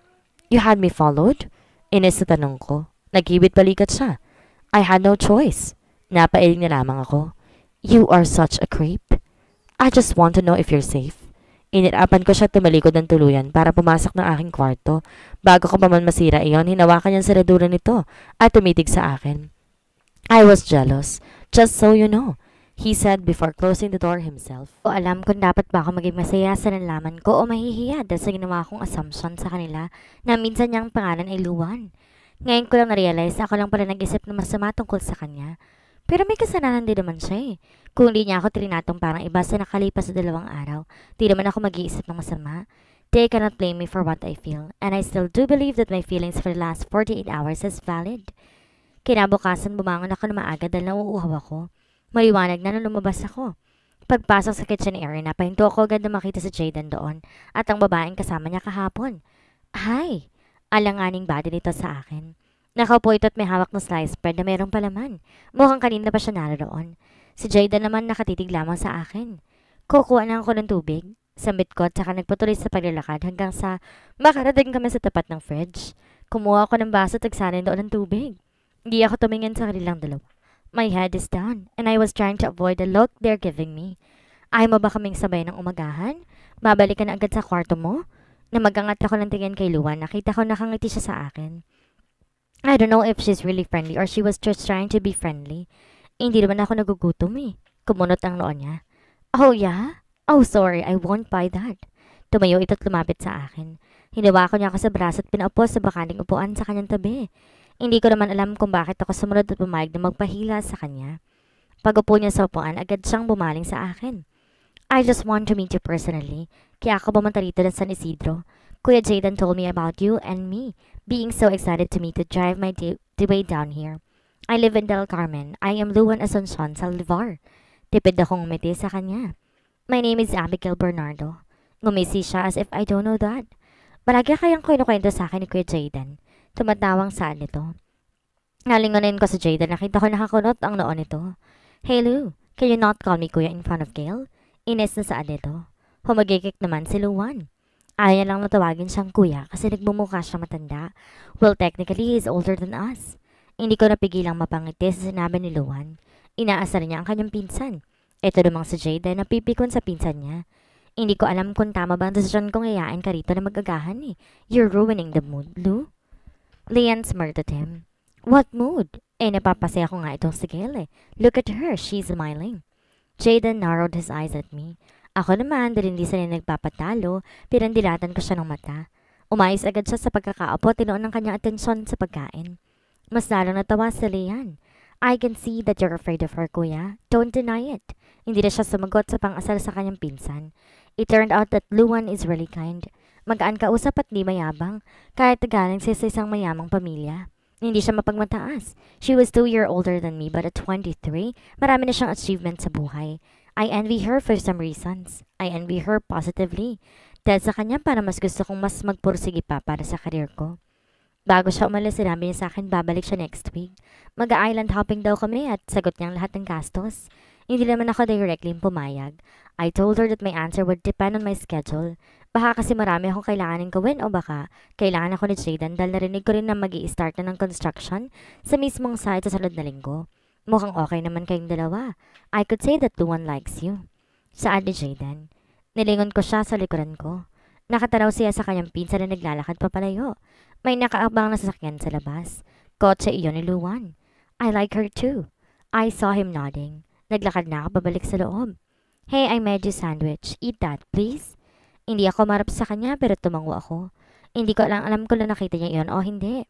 Speaker 2: You had me followed? Inis na tanong ko. Nagkibit palikat siya. I had no choice. Napailing na lamang ako. You are such a creep. I just want to know if you're safe. Inirapan ko siya tumalikod ng tuluyan para pumasok ng aking kwarto. Bago ko pa man masira iyon, hinawakan niya ang saradura nito at tumitig sa akin. I was jealous. Just so you know. He said before closing the door himself.
Speaker 3: O alam kung dapat ba ako maging masaya sa nalaman ko o mahihiya dahil sa ginawa kong assumption sa kanila na minsan niyang pangalan ay Luwan. Ngayon ko lang na-realize ako lang pala nag-isip na masama tungkol sa kanya. Pero may kasalanan din naman siya eh. Kung hindi niya ako trinatong parang iba sa nakalipas sa dalawang araw, di naman ako mag-iisip ng masama. They cannot blame me for what I feel, and I still do believe that my feelings for the last 48 hours is valid. Kinabukasan bumangon ako na maaga dahil nauuhaw ako. Maliwanag na nung lumabas ako. Pagpasok sa kitchen area, napahinto ko agad na makita si Jaden doon at ang babaeng kasama niya kahapon. Hi! Alanganing body nito sa akin. Nakaupo ito at may hawak na slice bread na mayroong palaman. Mukhang kanina pa siya naroon. Si Jada naman nakatitig lamang sa akin. Kukuha na ako ng tubig. Sambit ko at saka nagpatuloy sa paglalakad hanggang sa makarating kami sa tapat ng fridge. Kumuha ako ng baso at nagsanin doon ng tubig. Hindi ako tumingin sa kanilang dalawa. My head is down, and I was trying to avoid the look they're giving me. Ayaw mo ba kaming sabay ng umagahan? Babalik ka na agad sa kwarto mo? Na magangat ako ng tingin kay Luan, nakita ko nakangiti siya sa akin. I don't know if she's really friendly or she was just trying to be friendly. Eh, hindi naman ako nagugutom eh. Kumunot ang noon niya. Oh yeah? Oh sorry, I won't buy that. Tumayo ito at lumapit sa akin. Hinawakan niya ako sa braso at pinaupo sa bakaling upuan sa kanyang tabi. Hindi ko naman alam kung bakit ako sumunod at pumayag na magpahila sa kanya. Pag upo niya sa upuan, agad siyang bumaling sa akin. I just want to meet you personally. Kaya ako bumunta rito ng San Isidro. Kuya Jaden told me about you and me, being so excited to me to drive my day, the way down here. I live in Del Carmen. I am Luan Asuncion Salivar. Tipid akong umiti sa kanya. My name is Abigail Bernardo. Ngumisi siya as if I don't know that. Malagi kayang kinukwento sa akin ni Kuya Jaden tumatawang saan nito. Nalingonin ko sa Jada, nakita ko nakakunot ang noon nito. Hey Lou, can you not call me kuya in front of Gail? Ines na saan ito? Humagigik naman si Luwan. Ayaw niya lang matawagin siyang kuya kasi nagmumukha siya matanda. Well, technically, he's older than us. Hindi ko napigilang mapangiti sa sinabi ni Luwan. Inaasar niya ang kanyang pinsan. Ito namang si Jada na sa pinsan niya. Hindi ko alam kung tama ba ang desisyon kong yayain ka rito na magagahan eh. You're ruining the mood, Lou. Leanne smirked at him. What mood? Eh, napapasaya ko nga itong si Gail Look at her, she's smiling. Jaden narrowed his eyes at me. Ako naman, dahil hindi sila nagpapatalo, pirandilatan ko siya ng mata. Umayos agad siya sa pagkakaapo, tinuon ng kanyang atensyon sa pagkain. Mas lalong natawa si Leanne. I can see that you're afraid of her, kuya. Don't deny it. Hindi na siya sumagot sa pang-asal sa kanyang pinsan. It turned out that Luan is really kind magaan kausap at di mayabang, kahit galing siya sa isang mayamang pamilya. Hindi siya mapagmataas. She was two years older than me but at 23, marami na siyang achievement sa buhay. I envy her for some reasons. I envy her positively. Dahil sa kanya para mas gusto kong mas magpursige pa para sa karir ko. Bago siya umalis, sinabi niya sa akin babalik siya next week. Mag-island hopping daw kami at sagot niyang lahat ng gastos. Hindi naman ako directly pumayag. I told her that my answer would depend on my schedule. Baka kasi marami akong kailanganin gawin o baka kailangan ako ni Jaden dahil narinig ko rin na mag start na ng construction sa mismong site sa salad na linggo. Mukhang okay naman kayong dalawa. I could say that one likes you. Saad ni Jaden. Nilingon ko siya sa likuran ko. Nakatalaw siya sa kanyang pinsan na naglalakad papalayo. May nakaabang na sasakyan sa labas. Kotse iyon ni Luwan. I like her too. I saw him nodding. Naglakad na ako pabalik sa loob. Hey, I made you sandwich. Eat that, please. Hindi ako marap sa kanya pero tumango ako. Hindi ko lang alam ko lang nakita niya yon o hindi.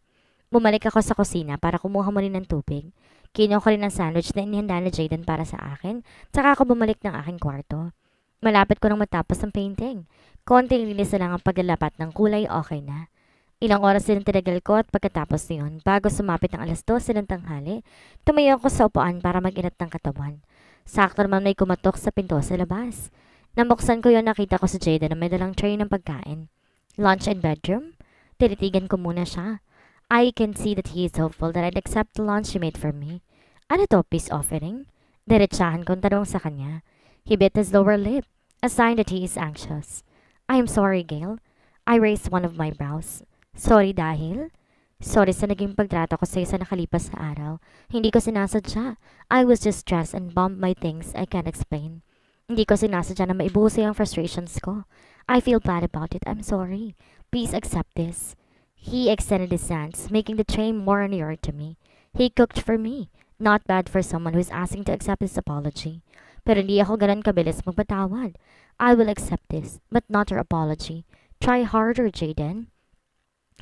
Speaker 3: Bumalik ako sa kusina para kumuha mo rin ng tubig. Kinuha ko rin ng sandwich na inihanda na Jaden para sa akin. Tsaka ako bumalik ng aking kwarto. Malapit ko nang matapos ang painting. Konting linis na lang ang paglalapat ng kulay, okay na. Ilang oras din tinagal ko at pagkatapos niyon, bago sumapit ang alas 12 ng tanghali, tumayo ako sa upuan para mag ng katawan. Sakto naman may kumatok sa pinto sa labas. Nabuksan ko yon nakita ko si Jada na may dalang tray ng pagkain. Lunch and bedroom? Tinitigan ko muna siya. I can see that he is hopeful that I'd accept the lunch he made for me. Ano to, peace offering? Diretsahan kong tanong sa kanya. He bit his lower lip, a sign that he is anxious. I am sorry, Gail. I raised one of my brows. Sorry dahil? Sorry sa naging pagtrato ko sa isa nakalipas sa araw. Hindi ko sinasadya. I was just stressed and bombed my things I can't explain. Hindi ko sinasadya na maibuso ang frustrations ko. I feel bad about it. I'm sorry. Please accept this. He extended his hands, making the train more nearer to me. He cooked for me. Not bad for someone who's asking to accept his apology. Pero hindi ako ganun kabilis magpatawad. I will accept this, but not your apology. Try harder, Jaden.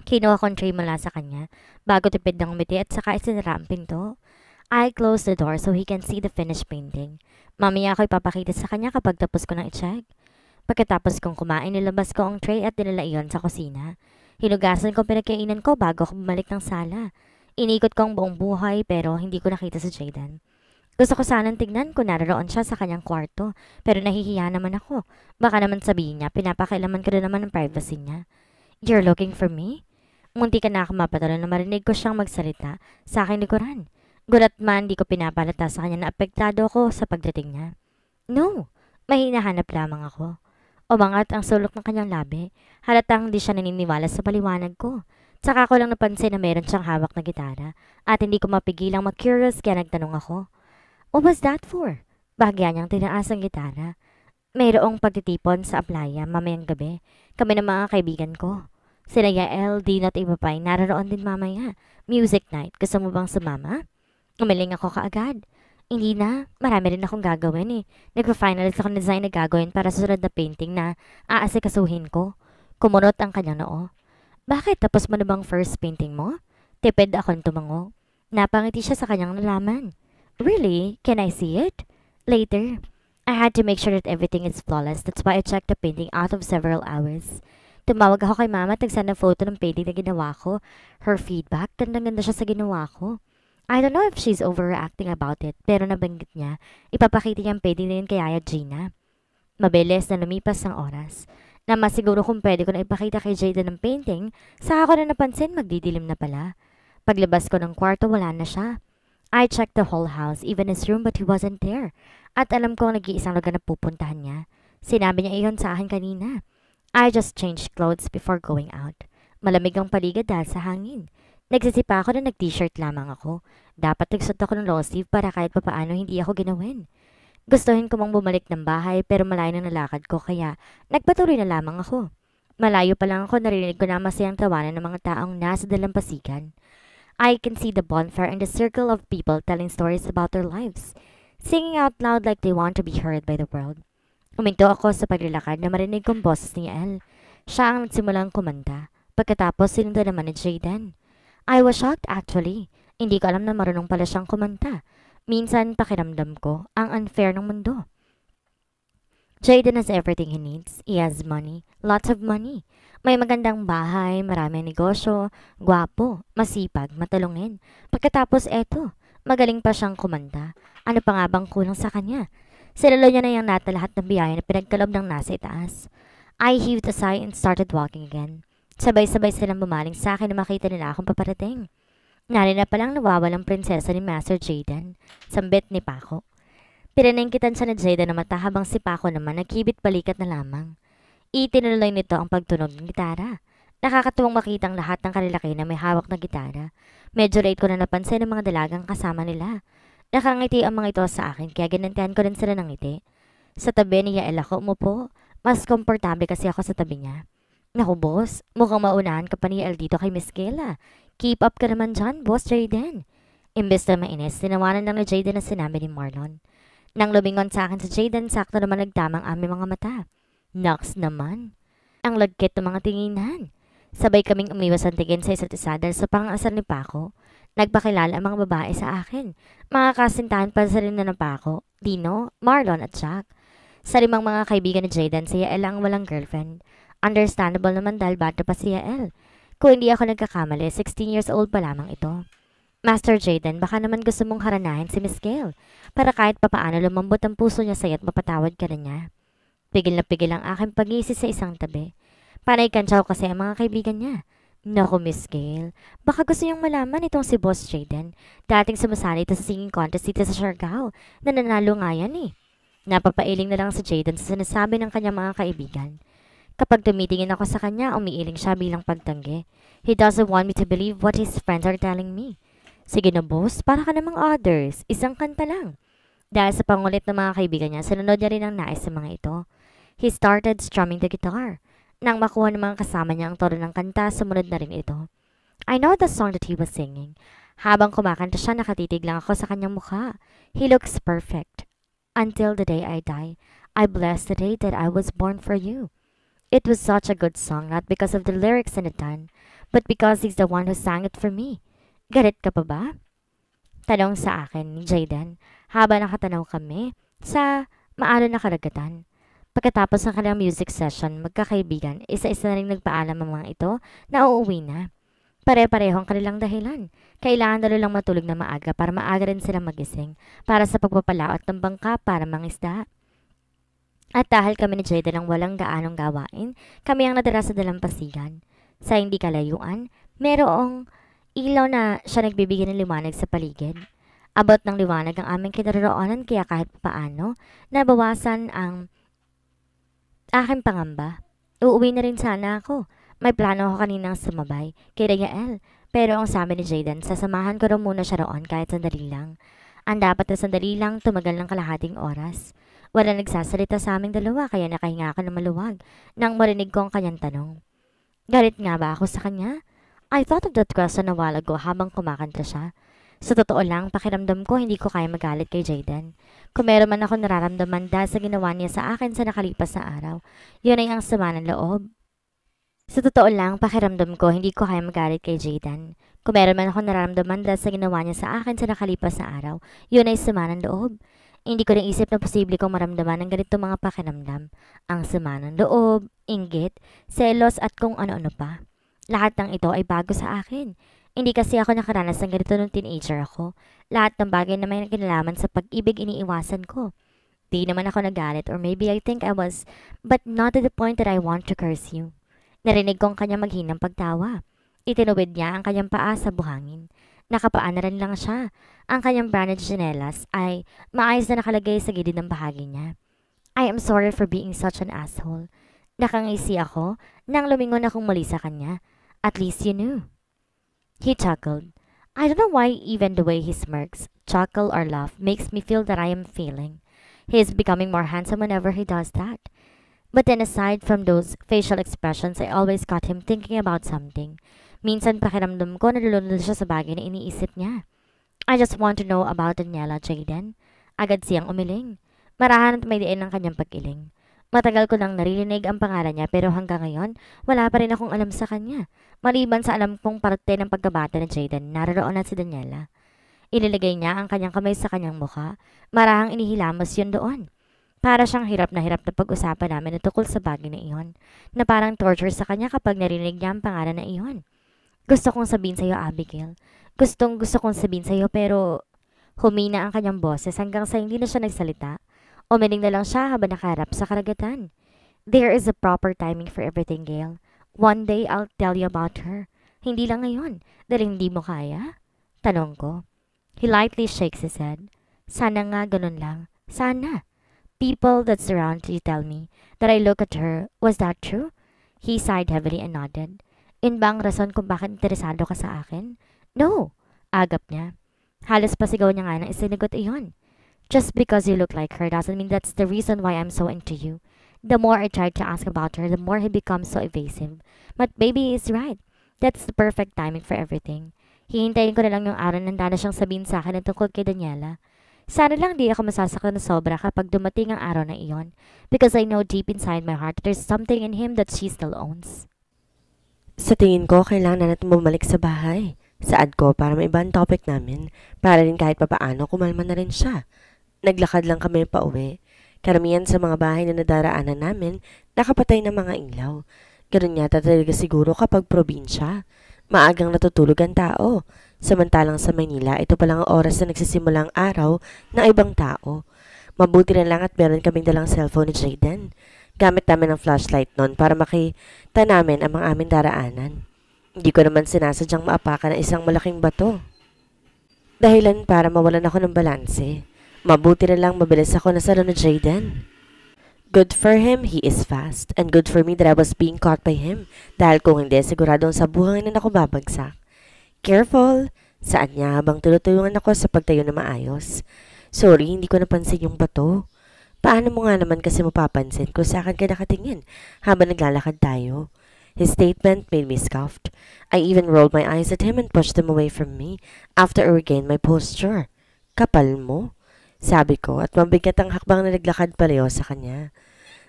Speaker 3: Kinuha ko ang tray mula sa kanya, bago tipid ng umiti at saka isinara ang pinto. I closed the door so he can see the finished painting. Mamaya ako ipapakita sa kanya kapag tapos ko ng i-check. Pagkatapos kong kumain, nilabas ko ang tray at dinala iyon sa kusina. Hinugasan ko pinagkainan ko bago ako bumalik ng sala. Inikot ko ang buong buhay pero hindi ko nakita si Jaden. Gusto ko sanang tignan kung naroon siya sa kanyang kwarto pero nahihiya naman ako. Baka naman sabihin niya pinapakailaman ko na naman ang privacy niya. You're looking for me? Munti ka na ako mapatalo na marinig ko siyang magsalita sa akin ni likuran. Gulat man, di ko pinapalata sa kanya na apektado ako sa pagdating niya. No, may hinahanap lamang ako. Umangat ang sulok ng kanyang labi. Halatang hindi siya naniniwala sa paliwanag ko. Tsaka ko lang napansin na meron siyang hawak na gitara at hindi ko mapigilang mag-curious kaya nagtanong ako. What was that for? Bahagya niyang tinaas ang gitara. Mayroong pagtitipon sa aplaya mamayang gabi. Kami ng mga kaibigan ko. Sila Yael, Dean at iba pa naroon din mamaya. Music night. Gusto mo bang sumama? Umiling ako kaagad. Hindi na, marami rin akong gagawin eh. Nagpa-finalize ako ng design na gagawin para sa sunod na painting na aasikasuhin ko. Kumunot ang kanyang noo. Bakit tapos mo na bang first painting mo? Tipid akong tumango. Napangiti siya sa kanyang nalaman. Really? Can I see it? Later. I had to make sure that everything is flawless. That's why I checked the painting out of several hours. Tumawag ako kay mama at nagsend ng photo ng painting na ginawa ko. Her feedback, gandang-ganda siya sa ginawa ko. I don't know if she's overreacting about it, pero nabanggit niya, ipapakita niya pwede na yun kay Yaya Gina. Mabilis na lumipas ang oras. Naman siguro kung pwede ko na ipakita kay Jada ng painting, saka ko na napansin magdidilim na pala. Paglabas ko ng kwarto, wala na siya. I checked the whole house, even his room, but he wasn't there. At alam ko nag-iisang lugar na pupuntahan niya. Sinabi niya iyon sa akin kanina. I just changed clothes before going out. Malamig ang paligid dahil sa hangin. Nagsisipa ako na nag-t-shirt lamang ako. Dapat nagsuot ako ng long sleeve para kahit papaano hindi ako ginawin. Gustuhin ko mang bumalik ng bahay pero malayo na nalakad ko kaya nagpatuloy na lamang ako. Malayo pa lang ako narinig ko na masayang tawanan ng mga taong nasa dalampasigan. I can see the bonfire and the circle of people telling stories about their lives, singing out loud like they want to be heard by the world. Uminto ako sa paglalakad na marinig kong boses ni El. Siya ang nagsimulang kumanta. Pagkatapos sinundan naman ni Jaden. I was shocked actually. Hindi ko alam na marunong pala siyang kumanta. Minsan pakiramdam ko ang unfair ng mundo. Jaden has everything he needs. He has money. Lots of money. May magandang bahay, maraming negosyo, gwapo, masipag, matalungin. Pagkatapos eto, magaling pa siyang kumanta. Ano pa nga bang kulang sa kanya? Silalo niya na yung nata lahat ng biyaya na pinagkalob ng nasa itaas. I heaved a sigh and started walking again. Sabay-sabay silang bumaling sa akin na makita nila akong paparating. Nari na palang nawawalang prinsesa ni Master Jaden, sambit ni Paco. Pinaningkitan siya ni Jaden na mata habang si Paco naman nagkibit balikat na lamang. Itinuloy nito ang pagtunog ng gitara. Nakakatuwang makita ang lahat ng kalilaki na may hawak na gitara. Medyo late ko na napansin ang mga dalagang kasama nila. Nakangiti ang mga ito sa akin kaya ginantihan ko rin sila ng ngiti. Sa tabi ni Yael ako umupo. Mas komportable kasi ako sa tabi niya. Naku boss, mukhang maunahan ka pa ni El dito kay Miss Kayla. Keep up ka naman dyan, boss Jaden. Imbes na mainis, tinawanan lang ni Jaden na sinabi ni Marlon. Nang lumingon sa akin si Jaden, sakto naman nagtamang aming mga mata. Nox naman. Ang lagkit ng mga tinginan. Sabay kaming umiwas ang tingin sa isa't isa dahil sa pangasar ni Paco. Nagpakilala ang mga babae sa akin. Mga kasintahan pa sa rin na ng Paco, Dino, Marlon at Jack. Sa limang mga kaibigan ni Jaden, siya ang walang girlfriend. Understandable naman dahil bata pa si Yael. Kung hindi ako nagkakamali, 16 years old pa lamang ito. Master Jaden, baka naman gusto mong haranahin si Miss Gale para kahit papaano lumambot ang puso niya sa'yo at mapatawad ka na niya. Pigil na pigil ang aking pag-iisip sa isang tabi. Panay kantsaw kasi ang mga kaibigan niya. Naku, Miss Gale, baka gusto niyang malaman itong si Boss Jaden. Dating sumasali ito sa singing contest dito sa Siargao. nanalo nga yan eh. Napapailing na lang si Jaden sa sinasabi ng kanyang mga kaibigan. Kapag tumitingin ako sa kanya, umiiling siya bilang pagtanggi. He doesn't want me to believe what his friends are telling me. Sige na boss, para ka namang others. Isang kanta lang. Dahil sa pangulit ng mga kaibigan niya, sinunod niya rin ang nais sa mga ito. He started strumming the guitar. Nang makuha ng mga kasama niya ang tono ng kanta, sumunod na rin ito. I know the song that he was singing. Habang kumakanta siya, nakatitig lang ako sa kanyang mukha. He looks perfect. Until the day I die, I bless the day that I was born for you. It was such a good song not because of the lyrics and the tune, but because he's the one who sang it for me. Galit ka pa ba? Tanong sa akin ni Jayden habang nakatanaw kami sa maano na karagatan. Pagkatapos ng kanilang music session, magkakaibigan, isa-isa na rin nagpaalam ang mga ito na uuwi na. Pare-pareho ang kanilang dahilan. Kailangan na lang matulog na maaga para maaga rin silang magising para sa pagpapalaot ng bangka para mangisda. At dahil kami ni Jada nang walang gaanong gawain, kami ang nadara sa dalampasigan. Sa hindi kalayuan, merong ilaw na siya nagbibigay ng liwanag sa paligid. Abot ng liwanag ang aming kinaroroonan kaya kahit paano, nabawasan ang aking pangamba. Uuwi na rin sana ako. May plano ako kaninang sumabay kay Rayael. Pero ang sabi ni Jaden, sasamahan ko raw muna siya roon kahit sandali lang. Ang dapat na sandali lang tumagal ng kalahating oras. Wala nagsasalita sa aming dalawa kaya nakahinga ako ng maluwag nang marinig ko ang kanyang tanong. Galit nga ba ako sa kanya? I thought of that question a while ago habang kumakanta siya. Sa totoo lang, pakiramdam ko hindi ko kaya magalit kay Jaden. Kung meron man ako nararamdaman dahil sa ginawa niya sa akin sa nakalipas na araw, yun ay ang sama ng loob. Sa totoo lang, pakiramdam ko hindi ko kaya magalit kay Jaden. Kung meron man ako nararamdaman dahil sa ginawa niya sa akin sa nakalipas na araw, yun ay sama ng loob. Hindi ko isip na posible kong maramdaman ng ganito mga pakiramdam. Ang sama ng loob, inggit, selos at kung ano-ano pa. Lahat ng ito ay bago sa akin. Hindi kasi ako nakaranas ng ganito nung teenager ako. Lahat ng bagay na may kinalaman sa pag-ibig iniiwasan ko. Di naman ako nagalit or maybe I think I was, but not to the point that I want to curse you. Narinig kong kanya maghinang pagtawa. Itinuwid niya ang kanyang paa sa buhangin. Nakapaan lang siya. Ang kanyang branded chinelas ay maayos na nakalagay sa gilid ng bahagi niya. I am sorry for being such an asshole. Nakangisi ako nang lumingon akong mali sa kanya. At least you knew. He chuckled. I don't know why even the way he smirks, chuckle or laugh makes me feel that I am failing. He is becoming more handsome whenever he does that. But then aside from those facial expressions, I always got him thinking about something. Minsan pakiramdam ko nalulunod siya sa bagay na iniisip niya. I just want to know about Daniela Jaden. Agad siyang umiling. Marahan at may diin ng kanyang pag-iling. Matagal ko nang naririnig ang pangalan niya pero hanggang ngayon, wala pa rin akong alam sa kanya. Maliban sa alam kong parte ng pagkabata ni Jaden, naroroon na si Daniela. Ililigay niya ang kanyang kamay sa kanyang mukha. Marahang inihilamos yun doon. Para siyang hirap na hirap na pag-usapan namin na tukol sa bagay na iyon, na parang torture sa kanya kapag narinig niya ang pangalan na iyon gusto kong sabihin sa'yo, Abigail. Gustong gusto kong sabihin sa'yo, pero humina ang kanyang boses hanggang sa hindi na siya nagsalita. Umiling na lang siya habang nakaharap sa karagatan. There is a proper timing for everything, Gail. One day, I'll tell you about her. Hindi lang ngayon, dahil hindi mo kaya. Tanong ko. He lightly shakes his head. Sana nga ganun lang. Sana. People that surround you tell me that I look at her. Was that true? He sighed heavily and nodded. In ba ang rason kung bakit interesado ka sa akin? No, agap niya. Halos pasigaw niya nga nang isinigot iyon. Just because you look like her doesn't mean that's the reason why I'm so into you. The more I tried to ask about her, the more he becomes so evasive. But baby is right. That's the perfect timing for everything. Hihintayin ko na lang yung araw nanda na siyang sabihin sa akin ng tungkol kay Daniela. Sana lang di ako masasaktan na sobra kapag dumating ang araw na iyon because I know deep inside my heart that there's something in him that she still owns.
Speaker 2: Sa tingin ko, kailangan natin bumalik sa bahay. Saad ko para may ibang topic namin. Para rin kahit papaano, kumalma na rin siya. Naglakad lang kami pa uwi. Karamihan sa mga bahay na nadaraanan namin, nakapatay ng mga ilaw. Ganun yata talaga siguro kapag probinsya. Maagang natutulog ang tao. Samantalang sa Manila, ito pa lang ang oras na nagsisimula ang araw ng ibang tao. Mabuti na lang at meron kaming dalang cellphone ni Jaden. Gamit namin ang flashlight noon para makita namin ang mga aming daraanan. Hindi ko naman sinasadyang maapakan ng isang malaking bato. Dahilan para mawalan ako ng balanse. Mabuti na lang mabilis ako na salo ni Jaden. Good for him, he is fast. And good for me that I was being caught by him. Dahil kung hindi, siguradong sa na ako babagsak. Careful! Saan niya habang tulutulungan ako sa pagtayo na maayos. Sorry, hindi ko napansin yung bato. Paano mo nga naman kasi mapapansin kung sa akin ka nakatingin habang naglalakad tayo? His statement made me scoffed. I even rolled my eyes at him and pushed him away from me after I regained my posture. Kapal mo? Sabi ko at mabigat ang hakbang na naglakad pareho sa kanya.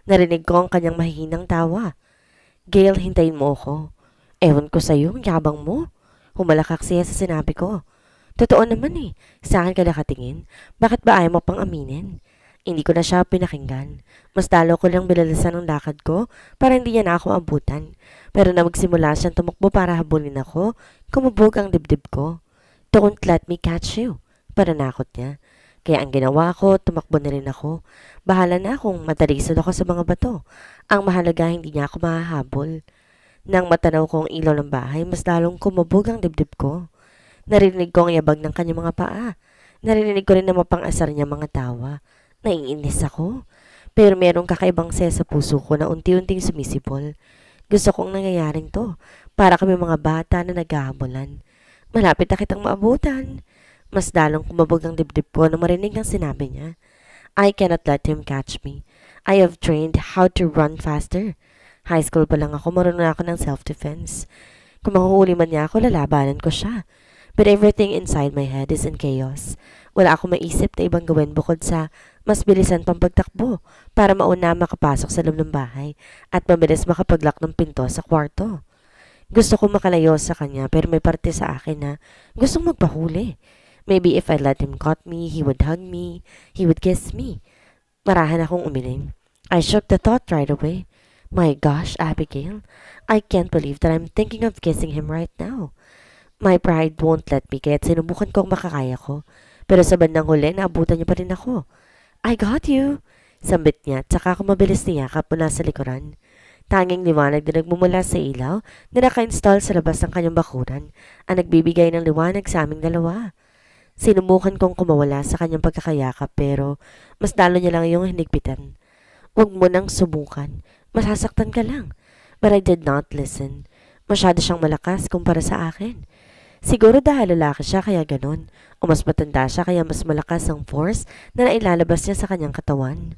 Speaker 2: Narinig ko ang kanyang mahihinang tawa. Gail, hintayin mo ako. Ewan ko sa'yo, yabang mo. Humalakak siya sa sinabi ko. Totoo naman eh. Sa akin ka nakatingin. Bakit ba ayaw mo pang aminin? Hindi ko na siya pinakinggan. Mas dalo ko lang binalasan ang lakad ko para hindi niya na ako abutan. Pero na magsimula siyang tumakbo para habulin ako, kumubog ang dibdib ko. Don't let me catch you. Paranakot niya. Kaya ang ginawa ko, tumakbo na rin ako. Bahala na akong matalisod ako sa mga bato. Ang mahalaga, hindi niya ako mahahabol. Nang matanaw ko ang ilaw ng bahay, mas lalong kumubog ang dibdib ko. Narinig ko ang yabag ng kanyang mga paa. Narinig ko rin na mapang-asar niya mga tawa. Naiinis ako. Pero merong kakaibang saya sa puso ko na unti-unting sumisipol. Gusto kong nangyayaring to. Para kami mga bata na naghahamulan. Malapit na kitang maabutan. Mas dalong kumabog ang dibdib ko nang marinig ang sinabi niya. I cannot let him catch me. I have trained how to run faster. High school pa lang ako, marunong ako ng self-defense. Kung mahuhuli man niya ako, lalabanan ko siya. But everything inside my head is in chaos. Wala akong maisip na ibang gawin bukod sa mas bilisan pang pagtakbo para mauna makapasok sa loob bahay at mabilis makapaglak ng pinto sa kwarto. Gusto ko makalayo sa kanya pero may parte sa akin na gustong magpahuli. Maybe if I let him cut me, he would hug me, he would kiss me. Marahan akong umiling. I shook the thought right away. My gosh, Abigail, I can't believe that I'm thinking of kissing him right now. My pride won't let me kaya't sinubukan kong makakaya ko. Pero sa bandang huli, naabutan niya pa rin ako. I got you! Sambit niya at saka kumabilis niyakap mula sa likuran. Tanging liwanag na nagmumula sa ilaw na naka-install sa labas ng kanyang bakuran ang nagbibigay ng liwanag sa aming dalawa. Sinubukan kong kumawala sa kanyang pagkakayakap pero mas dalo niya lang yung hinigpitan. Huwag mo nang subukan. Masasaktan ka lang. But I did not listen. Masyado siyang malakas kumpara sa akin. Siguro dahil lalaki siya kaya ganun, o mas matanda siya kaya mas malakas ang force na nailalabas niya sa kanyang katawan.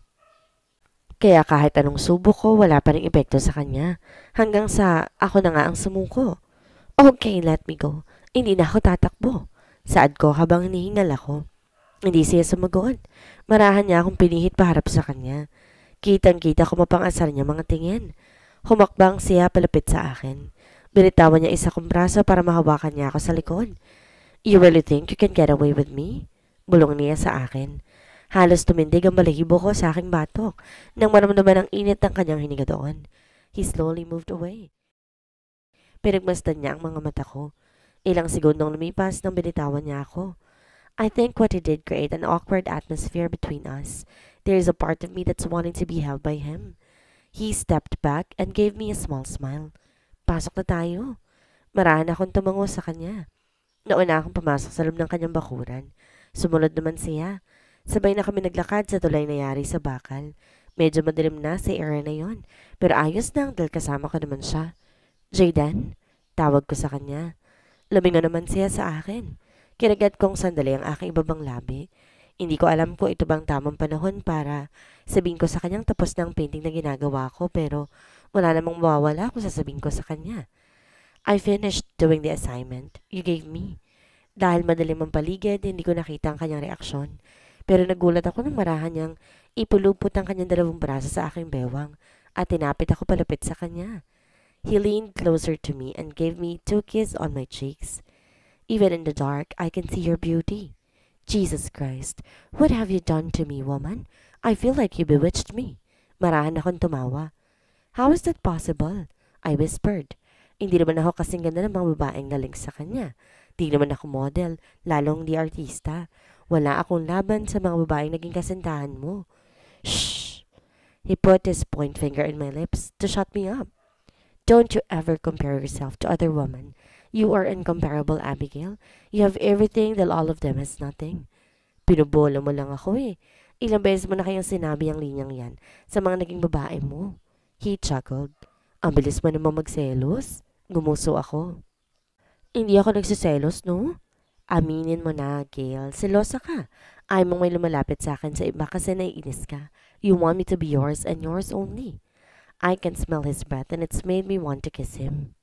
Speaker 2: Kaya kahit anong subo ko, wala pa rin epekto sa kanya. Hanggang sa ako na nga ang sumuko. Okay, let me go. Hindi na ako tatakbo. Saad ko habang hinihingal ako. Hindi siya sumagot. Marahan niya akong pinihit paharap sa kanya. Kitang-kita ko mapangasar niya mga tingin. Humakbang siya palapit sa akin. Binitawan niya isa kong braso para mahawakan niya ako sa likod. You really think you can get away with me? Bulong niya sa akin. Halos tumindig ang balahibo ko sa aking batok nang maramdaman ang init ng kanyang hininga doon. He slowly moved away. Pinagmasdan niya ang mga mata ko. Ilang segundong lumipas nang binitawan niya ako. I think what he did create an awkward atmosphere between us. There is a part of me that's wanting to be held by him. He stepped back and gave me a small smile. Pasok na tayo. Marahan akong tumango sa kanya. Nauna akong pumasok sa loob ng kanyang bakuran. Sumulod naman siya. Sabay na kami naglakad sa tulay na yari sa bakal. Medyo madilim na sa area na yon. Pero ayos na ang dahil kasama ko naman siya. Jaden, tawag ko sa kanya. Lumingon naman siya sa akin. Kinagat kong sandali ang aking ibabang labi. Hindi ko alam kung ito bang tamang panahon para sabihin ko sa kanyang tapos ng painting na ginagawa ko pero wala namang mawawala kung sasabihin ko sa kanya. I finished doing the assignment you gave me. Dahil madalim ang paligid, hindi ko nakita ang kanyang reaksyon. Pero nagulat ako nang marahan niyang ipulupot ang kanyang dalawang braso sa aking bewang at tinapit ako palapit sa kanya. He leaned closer to me and gave me two kisses on my cheeks. Even in the dark, I can see your beauty. Jesus Christ, what have you done to me, woman? I feel like you bewitched me. Marahan akong tumawa. How is that possible? I whispered. Hindi naman ako kasing ganda ng mga babaeng naling sa kanya. Di naman ako model, lalong di artista. Wala akong laban sa mga babaeng naging kasintahan mo. Shh! He put his point finger in my lips to shut me up. Don't you ever compare yourself to other women. You are incomparable, Abigail. You have everything that all of them has nothing. Pinubolo mo lang ako eh. Ilang beses mo na kayang sinabi ang linyang yan sa mga naging babae mo. He chuckled. Ang bilis mo naman magselos. Gumuso ako. Hindi ako nagsiselos, no? Aminin mo na, Gail. Selosa ka. Ay mong may lumalapit sa akin sa iba kasi naiinis ka. You want me to be yours and yours only. I can smell his breath and it's made me want to kiss him.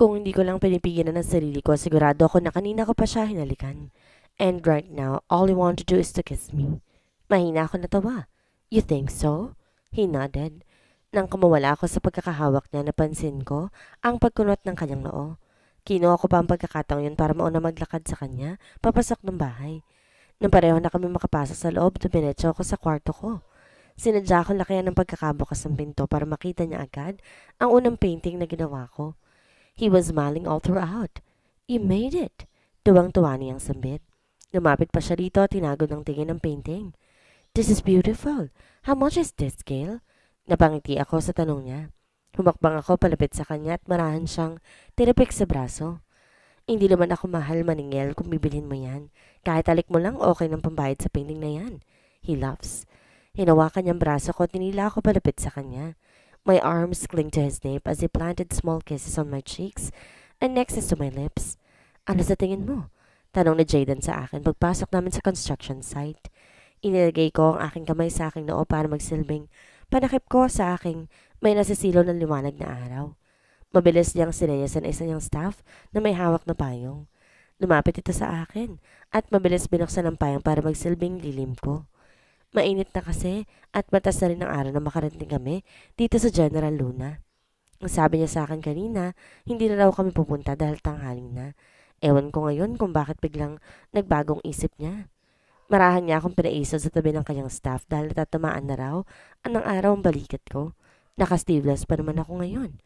Speaker 2: Kung hindi ko lang pinipigilan ang sarili ko, sigurado ako na kanina ko pa siya hinalikan. And right now, all you want to do is to kiss me. Mahina ako natawa. You think so? He nodded. Nang kumawala ako sa pagkakahawak niya, napansin ko ang pagkunot ng kanyang noo. Kinuha ko pa ang pagkakataong yun para mauna maglakad sa kanya, papasok ng bahay. Nang pareho na kami makapasok sa loob, dumiretso ako sa kwarto ko. Sinadya ko lakayan ng pagkakabukas ng pinto para makita niya agad ang unang painting na ginawa ko. He was smiling all throughout. You made it! Tuwang-tuwa niyang sambit. Lumapit pa siya dito at tinago ng tingin ng painting. This is beautiful. How much is this, Gail? Napangiti ako sa tanong niya. Humakbang ako palapit sa kanya at marahan siyang tinapik sa braso. Hindi naman ako mahal maningil kung bibilhin mo yan. Kahit alik mo lang, okay ng pambayad sa painting na yan. He laughs. Hinawakan niyang braso ko at tinila ako palapit sa kanya. My arms cling to his nape as he planted small kisses on my cheeks and next is to my lips. Ano sa tingin mo? Tanong ni Jaden sa akin pagpasok namin sa construction site. Inilagay ko ang aking kamay sa aking noo para magsilbing panakip ko sa aking may nasisilo ng liwanag na araw. Mabilis niyang sinayasan isa niyang staff na may hawak na payong. Lumapit ito sa akin at mabilis binuksan ang payong para magsilbing lilim ko. Mainit na kasi at matas na rin ang araw na makarating kami dito sa General Luna. Ang sabi niya sa akin kanina, hindi na raw kami pupunta dahil tanghaling na. Ewan ko ngayon kung bakit biglang nagbagong isip niya. Marahan niya akong pinaisaw sa tabi ng kanyang staff dahil natatamaan na raw anang araw ang balikat ko. Nakastibless pa naman ako ngayon.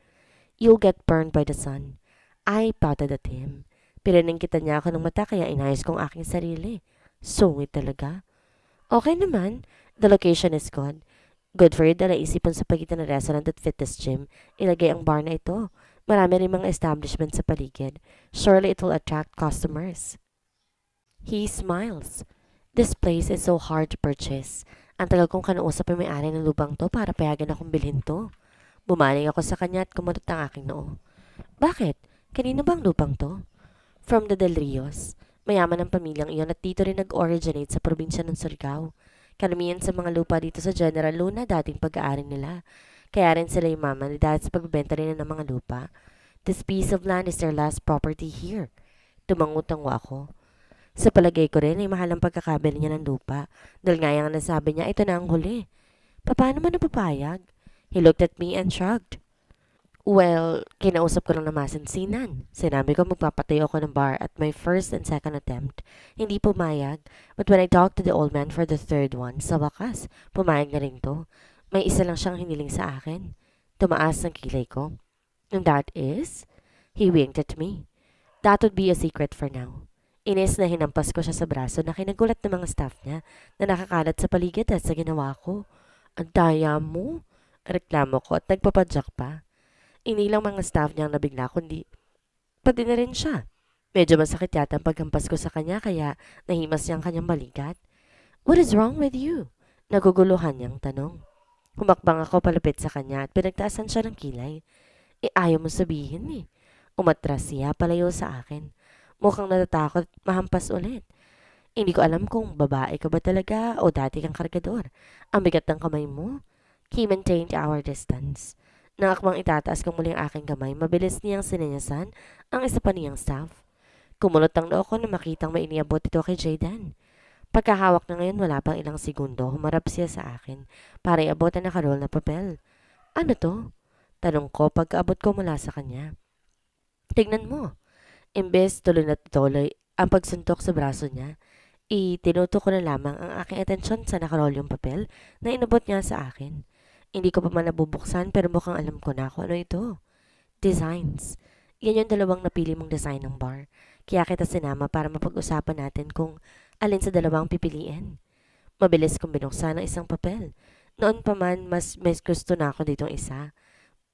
Speaker 2: You'll get burned by the sun. I pouted at him. Pinaning kita niya ako ng mata kaya inayos kong aking sarili. Sungit talaga. Okay naman. The location is good. Good for you dala naisipan sa pagitan ng restaurant at fitness gym, ilagay ang bar na ito. Marami rin mga establishment sa paligid. Surely it will attract customers. He smiles. This place is so hard to purchase. Ang tagal kong kanausap ang may-ari ng lubang to para payagan akong bilhin to. Bumaling ako sa kanya at kumunot ang aking noo. Bakit? Kanino bang lubang to? From the Del Rios. Mayaman ang pamilyang iyon at dito rin nag-originate sa probinsya ng Surigao. Karamihan sa mga lupa dito sa General Luna dating pag-aari nila. Kaya rin sila yung mama dahil sa pagbebenta nila ng mga lupa. This piece of land is their last property here. Tumangutang ako. Sa palagay ko rin ay eh, mahalang ang pagkakabili niya ng lupa dahil nga yung nasabi niya ito na ang huli. Paano man napapayag? He looked at me and shrugged. Well, kinausap ko lang na masinsinan. Sinabi ko magpapatayo ako ng bar at my first and second attempt. Hindi pumayag, but when I talked to the old man for the third one, sa wakas, pumayag na rin to. May isa lang siyang hiniling sa akin. Tumaas ang kilay ko. And that is? He winked at me. That would be a secret for now. Inis na hinampas ko siya sa braso na kinagulat ng mga staff niya na nakakalat sa paligid at sa ginawa ko. Ang daya mo! Reklamo ko at nagpapadyak pa. Inilang mga staff niya ang nabigla kundi pati na rin siya. Medyo masakit yata ang paghampas ko sa kanya kaya nahimas niya ang kanyang balikat. What is wrong with you? Naguguluhan niyang tanong. Humakbang ako palapit sa kanya at pinagtaasan siya ng kilay. E ayaw mo sabihin eh. Umatras siya palayo sa akin. Mukhang natatakot mahampas ulit. Hindi ko alam kung babae ka ba talaga o dati kang kargador. Ang bigat ng kamay mo. He maintained our distance. Nang akmang itataas ko muli ang aking kamay, mabilis niyang sininyasan ang isa pa niyang staff. Kumulot ang loo ko na makitang mainiabot ito kay Jaydan. Pagkahawak na ngayon, wala pang ilang segundo, humarap siya sa akin para iabot ang nakarol na papel. Ano to? Tanong ko pagkaabot ko mula sa kanya. Tignan mo, Imbes tuloy na tuloy ang pagsuntok sa braso niya, itinuto ko na lamang ang aking atensyon sa nakarolyong papel na inabot niya sa akin. Hindi ko pa man nabubuksan pero mukhang alam ko na ako ano ito. Designs. Yan yung dalawang napili mong design ng bar. Kaya kita sinama para mapag-usapan natin kung alin sa dalawang pipiliin. Mabilis kong binuksan ang isang papel. Noon pa man, mas, mas gusto na ako ditong isa.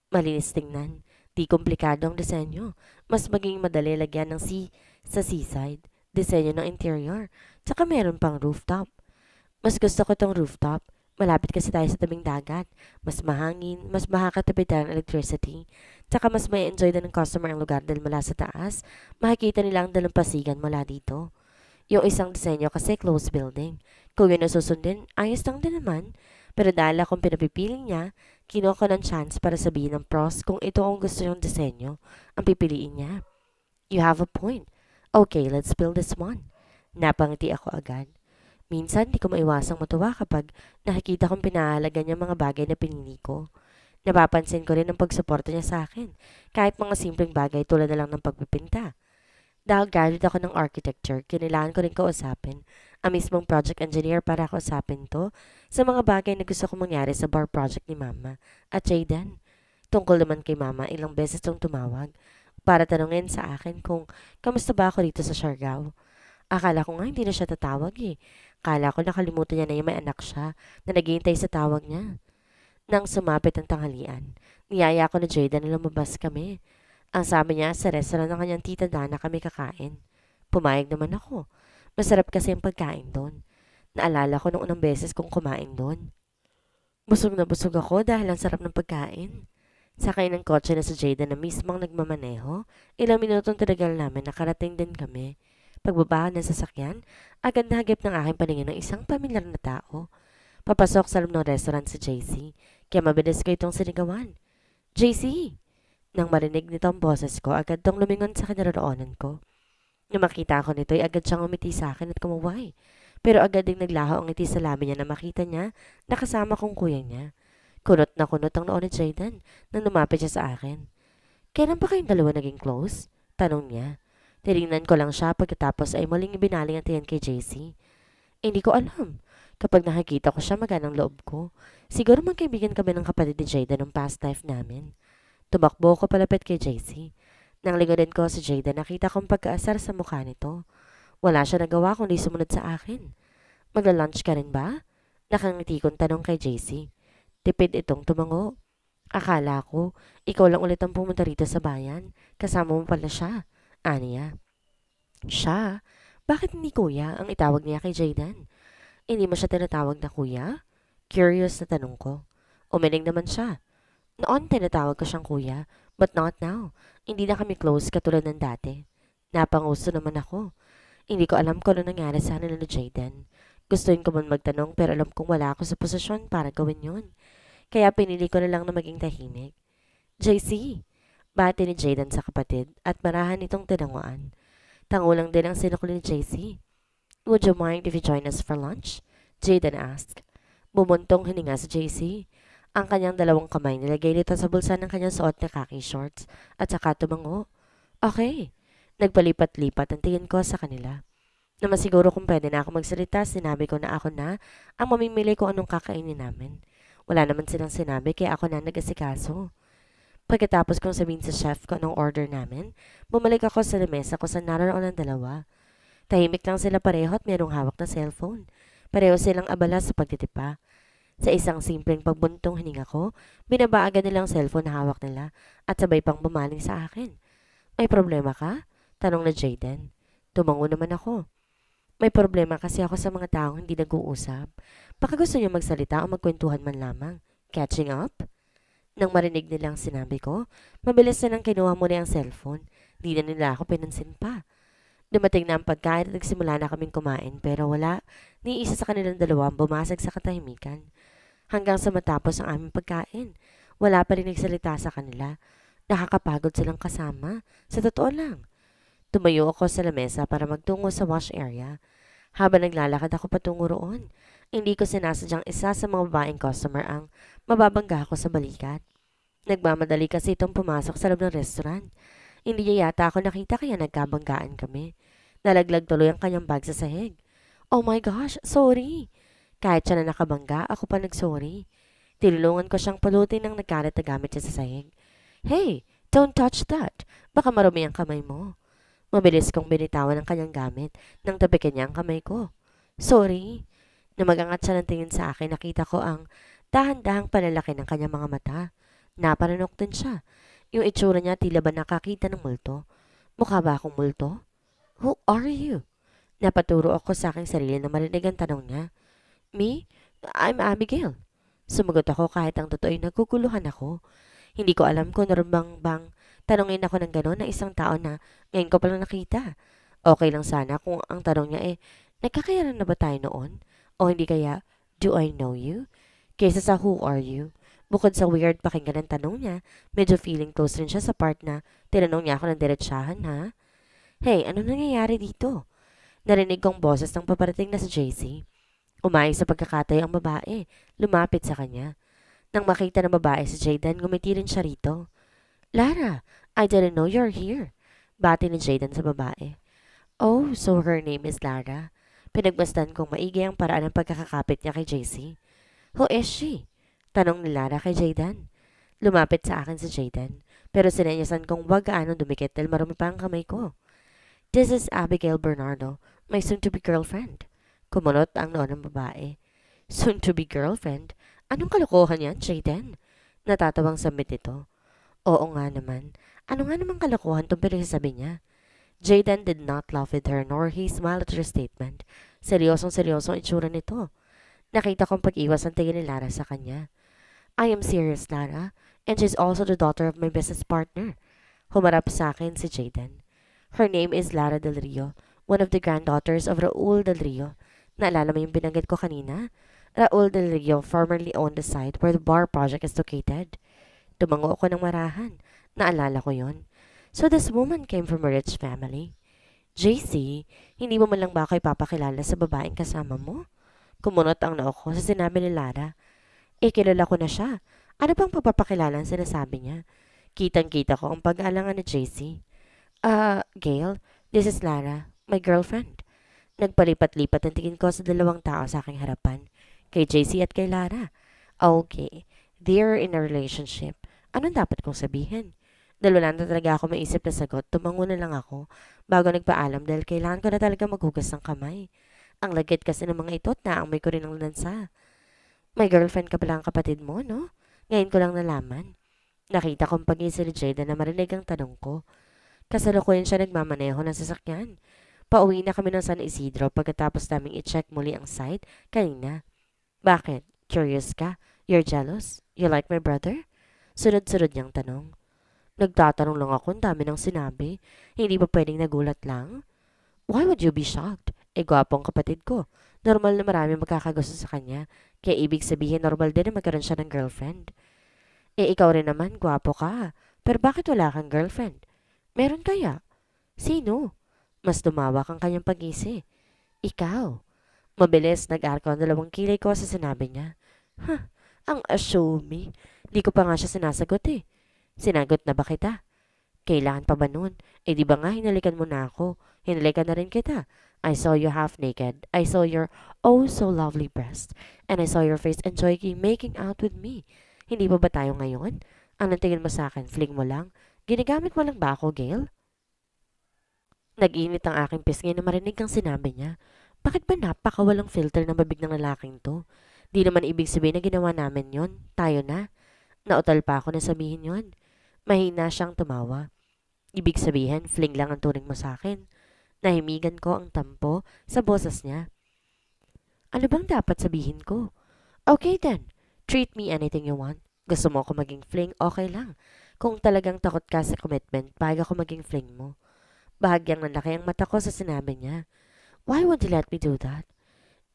Speaker 2: Malinis tingnan. Di komplikado ang disenyo. Mas maging madali lagyan ng sea sa seaside, disenyo ng interior, tsaka meron pang rooftop. Mas gusto ko tong rooftop. Malapit kasi tayo sa tabing dagat. Mas mahangin, mas makakatabi tayo electricity. Tsaka mas may enjoy din ng customer ang lugar dahil mula sa taas, makikita nila ang dalampasigan mula dito. Yung isang disenyo kasi close building. Kung yun ang susundin, ayos lang din naman. Pero dahil akong pinapipiling niya, Kinuha ko ng chance para sabihin ng pros kung ito ang gusto niyang disenyo, ang pipiliin niya. You have a point. Okay, let's build this one. Napangiti ako agad. Minsan, di ko maiwasang matuwa kapag nakikita kong pinahalaga niya mga bagay na pinili ko. Napapansin ko rin ang pagsuporta niya sa akin, kahit mga simpleng bagay tulad na lang ng pagpipinta. Dahil graduate ako ng architecture, kinilangan ko rin kausapin ang mismong project engineer para kausapin to sa mga bagay na gusto kong mangyari sa bar project ni Mama at Jaden. Tungkol naman kay Mama, ilang beses tong tumawag para tanungin sa akin kung kamusta ba ako dito sa Siargao. Akala ko nga hindi na siya tatawag eh. Kala ko nakalimutan niya na yung may anak siya na naghihintay sa tawag niya. Nang sumapit ang tanghalian, niyaya ko na Jaden na lumabas kami. Ang sabi niya, sa restaurant ng kanyang tita Dana kami kakain. Pumayag naman ako. Masarap kasi ang pagkain doon. Naalala ko nung unang beses kong kumain doon. Busog na busog ako dahil ang sarap ng pagkain. Sakay ng kotse na sa Jada na mismong nagmamaneho, ilang minutong tinagal namin nakarating din kami. Pagbaba ng sasakyan, agad nahagip ng aking paningin ng isang pamilyar na tao. Papasok sa loob ng restaurant si JC, kaya mabilis ko itong sinigawan. JC! Nang marinig nito ang boses ko, agad tong lumingon sa kinaroonan ko. Nung makita ko nito ay agad siyang umiti sa akin at kumaway. Pero agad ding naglaho ang ngiti sa labi niya na makita niya na kasama kong kuya niya. Kunot na kunot ang noon ni Jayden nang lumapit siya sa akin. Kailan pa kayong dalawa naging close? Tanong niya. Tiringnan ko lang siya pagkatapos ay muling ibinaling ang tingin kay JC. Hindi ko alam. Kapag nakikita ko siya, maganang loob ko. Siguro magkaibigan kami ng kapatid ni Jayden ng past life namin. Tumakbo ko palapit kay JC. Nang lingunin ko si Jada, nakita kong pagkaasar sa mukha nito. Wala siya nagawa kundi sumunod sa akin. Magla-lunch ka rin ba? Nakangiti kong tanong kay JC. Tipid itong tumango. Akala ko, ikaw lang ulit ang pumunta rito sa bayan. Kasama mo pala siya. Aniya. Siya? Bakit hindi kuya ang itawag niya kay Jaydan? Hindi mo siya tinatawag na kuya? Curious na tanong ko. Umiling naman siya. Noon tinatawag ko siyang kuya But not now. Hindi na kami close katulad ng dati. Napanguso naman ako. Hindi ko alam kung ano nangyari sa nila ni Jaden. Gustuin ko man magtanong pero alam kong wala ako sa posisyon para gawin yun. Kaya pinili ko na lang na maging tahimik. JC! Bati ni Jaden sa kapatid at marahan itong tinanguan. Tangulang din ang sinukli ni JC. Would you mind if you join us for lunch? Jaden asked. Bumuntong hininga si JC ang kanyang dalawang kamay nilagay nito sa bulsa ng kanyang suot na khaki shorts at saka tumango. Okay. Nagpalipat-lipat ang tingin ko sa kanila. Na masiguro kung pwede na ako magsalita, sinabi ko na ako na ang mamimili kung anong kakainin namin. Wala naman silang sinabi kaya ako na nag-asikaso. Pagkatapos kong sabihin sa chef ko anong order namin, bumalik ako sa lamesa ko sa naroon ang dalawa. Tahimik lang sila pareho at merong hawak na cellphone. Pareho silang abala sa pagtitipa. Sa isang simpleng pagbuntong hininga ko, binaba agad nilang cellphone na hawak nila at sabay pang bumaling sa akin. May problema ka? Tanong na Jaden. Tumango naman ako. May problema kasi ako sa mga taong hindi nag-uusap. Baka gusto niyo magsalita o magkwentuhan man lamang. Catching up? Nang marinig nilang sinabi ko, mabilis na lang kinuha mo na ang cellphone. Di na nila ako pinansin pa. Dumating na ang pagkain at nagsimula na kaming kumain pero wala. Ni isa sa kanilang dalawa ang bumasag sa katahimikan hanggang sa matapos ang aming pagkain. Wala pa rin nagsalita sa kanila. Nakakapagod silang kasama. Sa totoo lang. Tumayo ako sa lamesa para magtungo sa wash area. Habang naglalakad ako patungo roon, hindi ko sinasadyang isa sa mga babaeng customer ang mababangga ako sa balikat. Nagmamadali kasi itong pumasok sa loob ng restaurant. Hindi niya yata ako nakita kaya nagkabanggaan kami. Nalaglag tuloy ang kanyang bag sa sahig. Oh my gosh, sorry! Kahit siya na nakabangga, ako pa nagsorry. Tinulungan ko siyang pulutin ng nagkalat na gamit niya sa sahig. Hey, don't touch that. Baka marumi ang kamay mo. Mabilis kong binitawan ang kanyang gamit nang tapikin niya ang kamay ko. Sorry. Na magangat siya ng tingin sa akin, nakita ko ang dahan-dahang palalaki ng kanyang mga mata. Napananok din siya. Yung itsura niya tila ba nakakita ng multo. Mukha ba akong multo? Who are you? Napaturo ako sa aking sarili na marinig ang tanong niya. Me? I'm Abigail. Sumagot ako kahit ang totoo'y naguguluhan ako. Hindi ko alam kung normal bang tanongin ako ng gano'n na isang tao na ngayon ko palang nakita. Okay lang sana kung ang tanong niya eh, nagkakayaran na ba tayo noon? O hindi kaya, do I know you? Kesa sa who are you? Bukod sa weird pakinggan ng tanong niya, medyo feeling close rin siya sa part na tinanong niya ako ng diretsyahan ha. Hey, ano nangyayari dito? Narinig kong boses ng paparating na si JC. Umayos sa pagkakatay ang babae, lumapit sa kanya. Nang makita ng babae si Jaden, gumiti rin siya rito. Lara, I didn't know you're here. Bati ni Jaden sa babae. Oh, so her name is Lara. Pinagmasdan kong maigi ang paraan ng pagkakakapit niya kay JC. Who is she? Tanong ni Lara kay Jaden. Lumapit sa akin si Jaden, pero sinenyasan kong wag gaano dumikit dahil marumi pa ang kamay ko. This is Abigail Bernardo, my soon-to-be girlfriend. Kumunot ang ng babae. Soon-to-be girlfriend? Anong kalokohan yan, Jaden? Natatawang sambit ito. Oo nga naman. Ano nga namang kalokohan itong pinagsasabi niya? Jaden did not laugh with her nor he smile at her statement. Seryosong-seryosong itsura nito. Nakita kong pag-iwas ang tingin ni Lara sa kanya. I am serious, Lara, and she's also the daughter of my business partner. Humarap sa akin si Jaden. Her name is Lara Del Rio, one of the granddaughters of Raul Del Rio, Naalala mo yung binanggit ko kanina? Raul Del Rio formerly owned the site where the bar project is located. Tumango ako ng marahan. Naalala ko yon. So this woman came from a rich family. JC, hindi mo man lang ba ako ipapakilala sa babaeng kasama mo? Kumunot ang noo sa sinabi ni Lara. Eh, kilala ko na siya. Ano bang papapakilala ang sinasabi niya? Kitang-kita ko ang pag-alangan ni JC. Ah, uh, Gail, this is Lara, my girlfriend. Nagpalipat-lipat ang tingin ko sa dalawang tao sa aking harapan, kay JC at kay Lara. Okay, they're in a relationship. Anong dapat kong sabihin? Dalawa lang na talaga ako maisip na sagot, tumango na lang ako bago nagpaalam dahil kailangan ko na talaga maghugas ng kamay. Ang lagit kasi ng mga ito at naamoy ko rin ang lansa. May girlfriend ka pala ang kapatid mo, no? Ngayon ko lang nalaman. Nakita kong pag-isa ni Jada na marinig ang tanong ko. Kasalukuyan siya nagmamaneho ng sasakyan. Pauwi na kami ng San Isidro pagkatapos naming i-check muli ang site kanina. Bakit? Curious ka? You're jealous? You like my brother? Sunod-sunod niyang tanong. Nagtatanong lang ako, ang dami ng sinabi. Hindi ba pwedeng nagulat lang? Why would you be shocked? Eh, gwapong kapatid ko. Normal na marami magkakagusto sa kanya. Kaya ibig sabihin, normal din na magkaroon siya ng girlfriend. Eh, ikaw rin naman, gwapo ka. Pero bakit wala kang girlfriend? Meron kaya? Sino? Mas dumawak ang kanyang pag Ikaw. Mabilis nag-arko ang dalawang kilay ko sa sinabi niya. Ha, ang asumi. Di ko pa nga siya sinasagot eh. Sinagot na ba kita? Kailangan pa ba nun? Eh di ba nga hinalikan mo na ako? Hinalikan na rin kita. I saw you half naked. I saw your oh so lovely breast. And I saw your face enjoying making out with me. Hindi pa ba tayo ngayon? Anong tingin mo sa akin? Fling mo lang? Ginagamit mo lang ba ako, Gail? Nag-init ang aking pisngi na marinig ang sinabi niya. Bakit ba napakawalang filter ng babig ng lalaking to? Di naman ibig sabihin na ginawa namin yon. Tayo na. Nautal pa ako na sabihin yon. Mahina siyang tumawa. Ibig sabihin, fling lang ang turing mo sa akin. Nahimigan ko ang tampo sa boses niya. Ano bang dapat sabihin ko? Okay then, treat me anything you want. Gusto mo ako maging fling, okay lang. Kung talagang takot ka sa commitment, paga ako maging fling mo. Bahagyang nanlaki ang mata ko sa sinabi niya. Why won't you let me do that?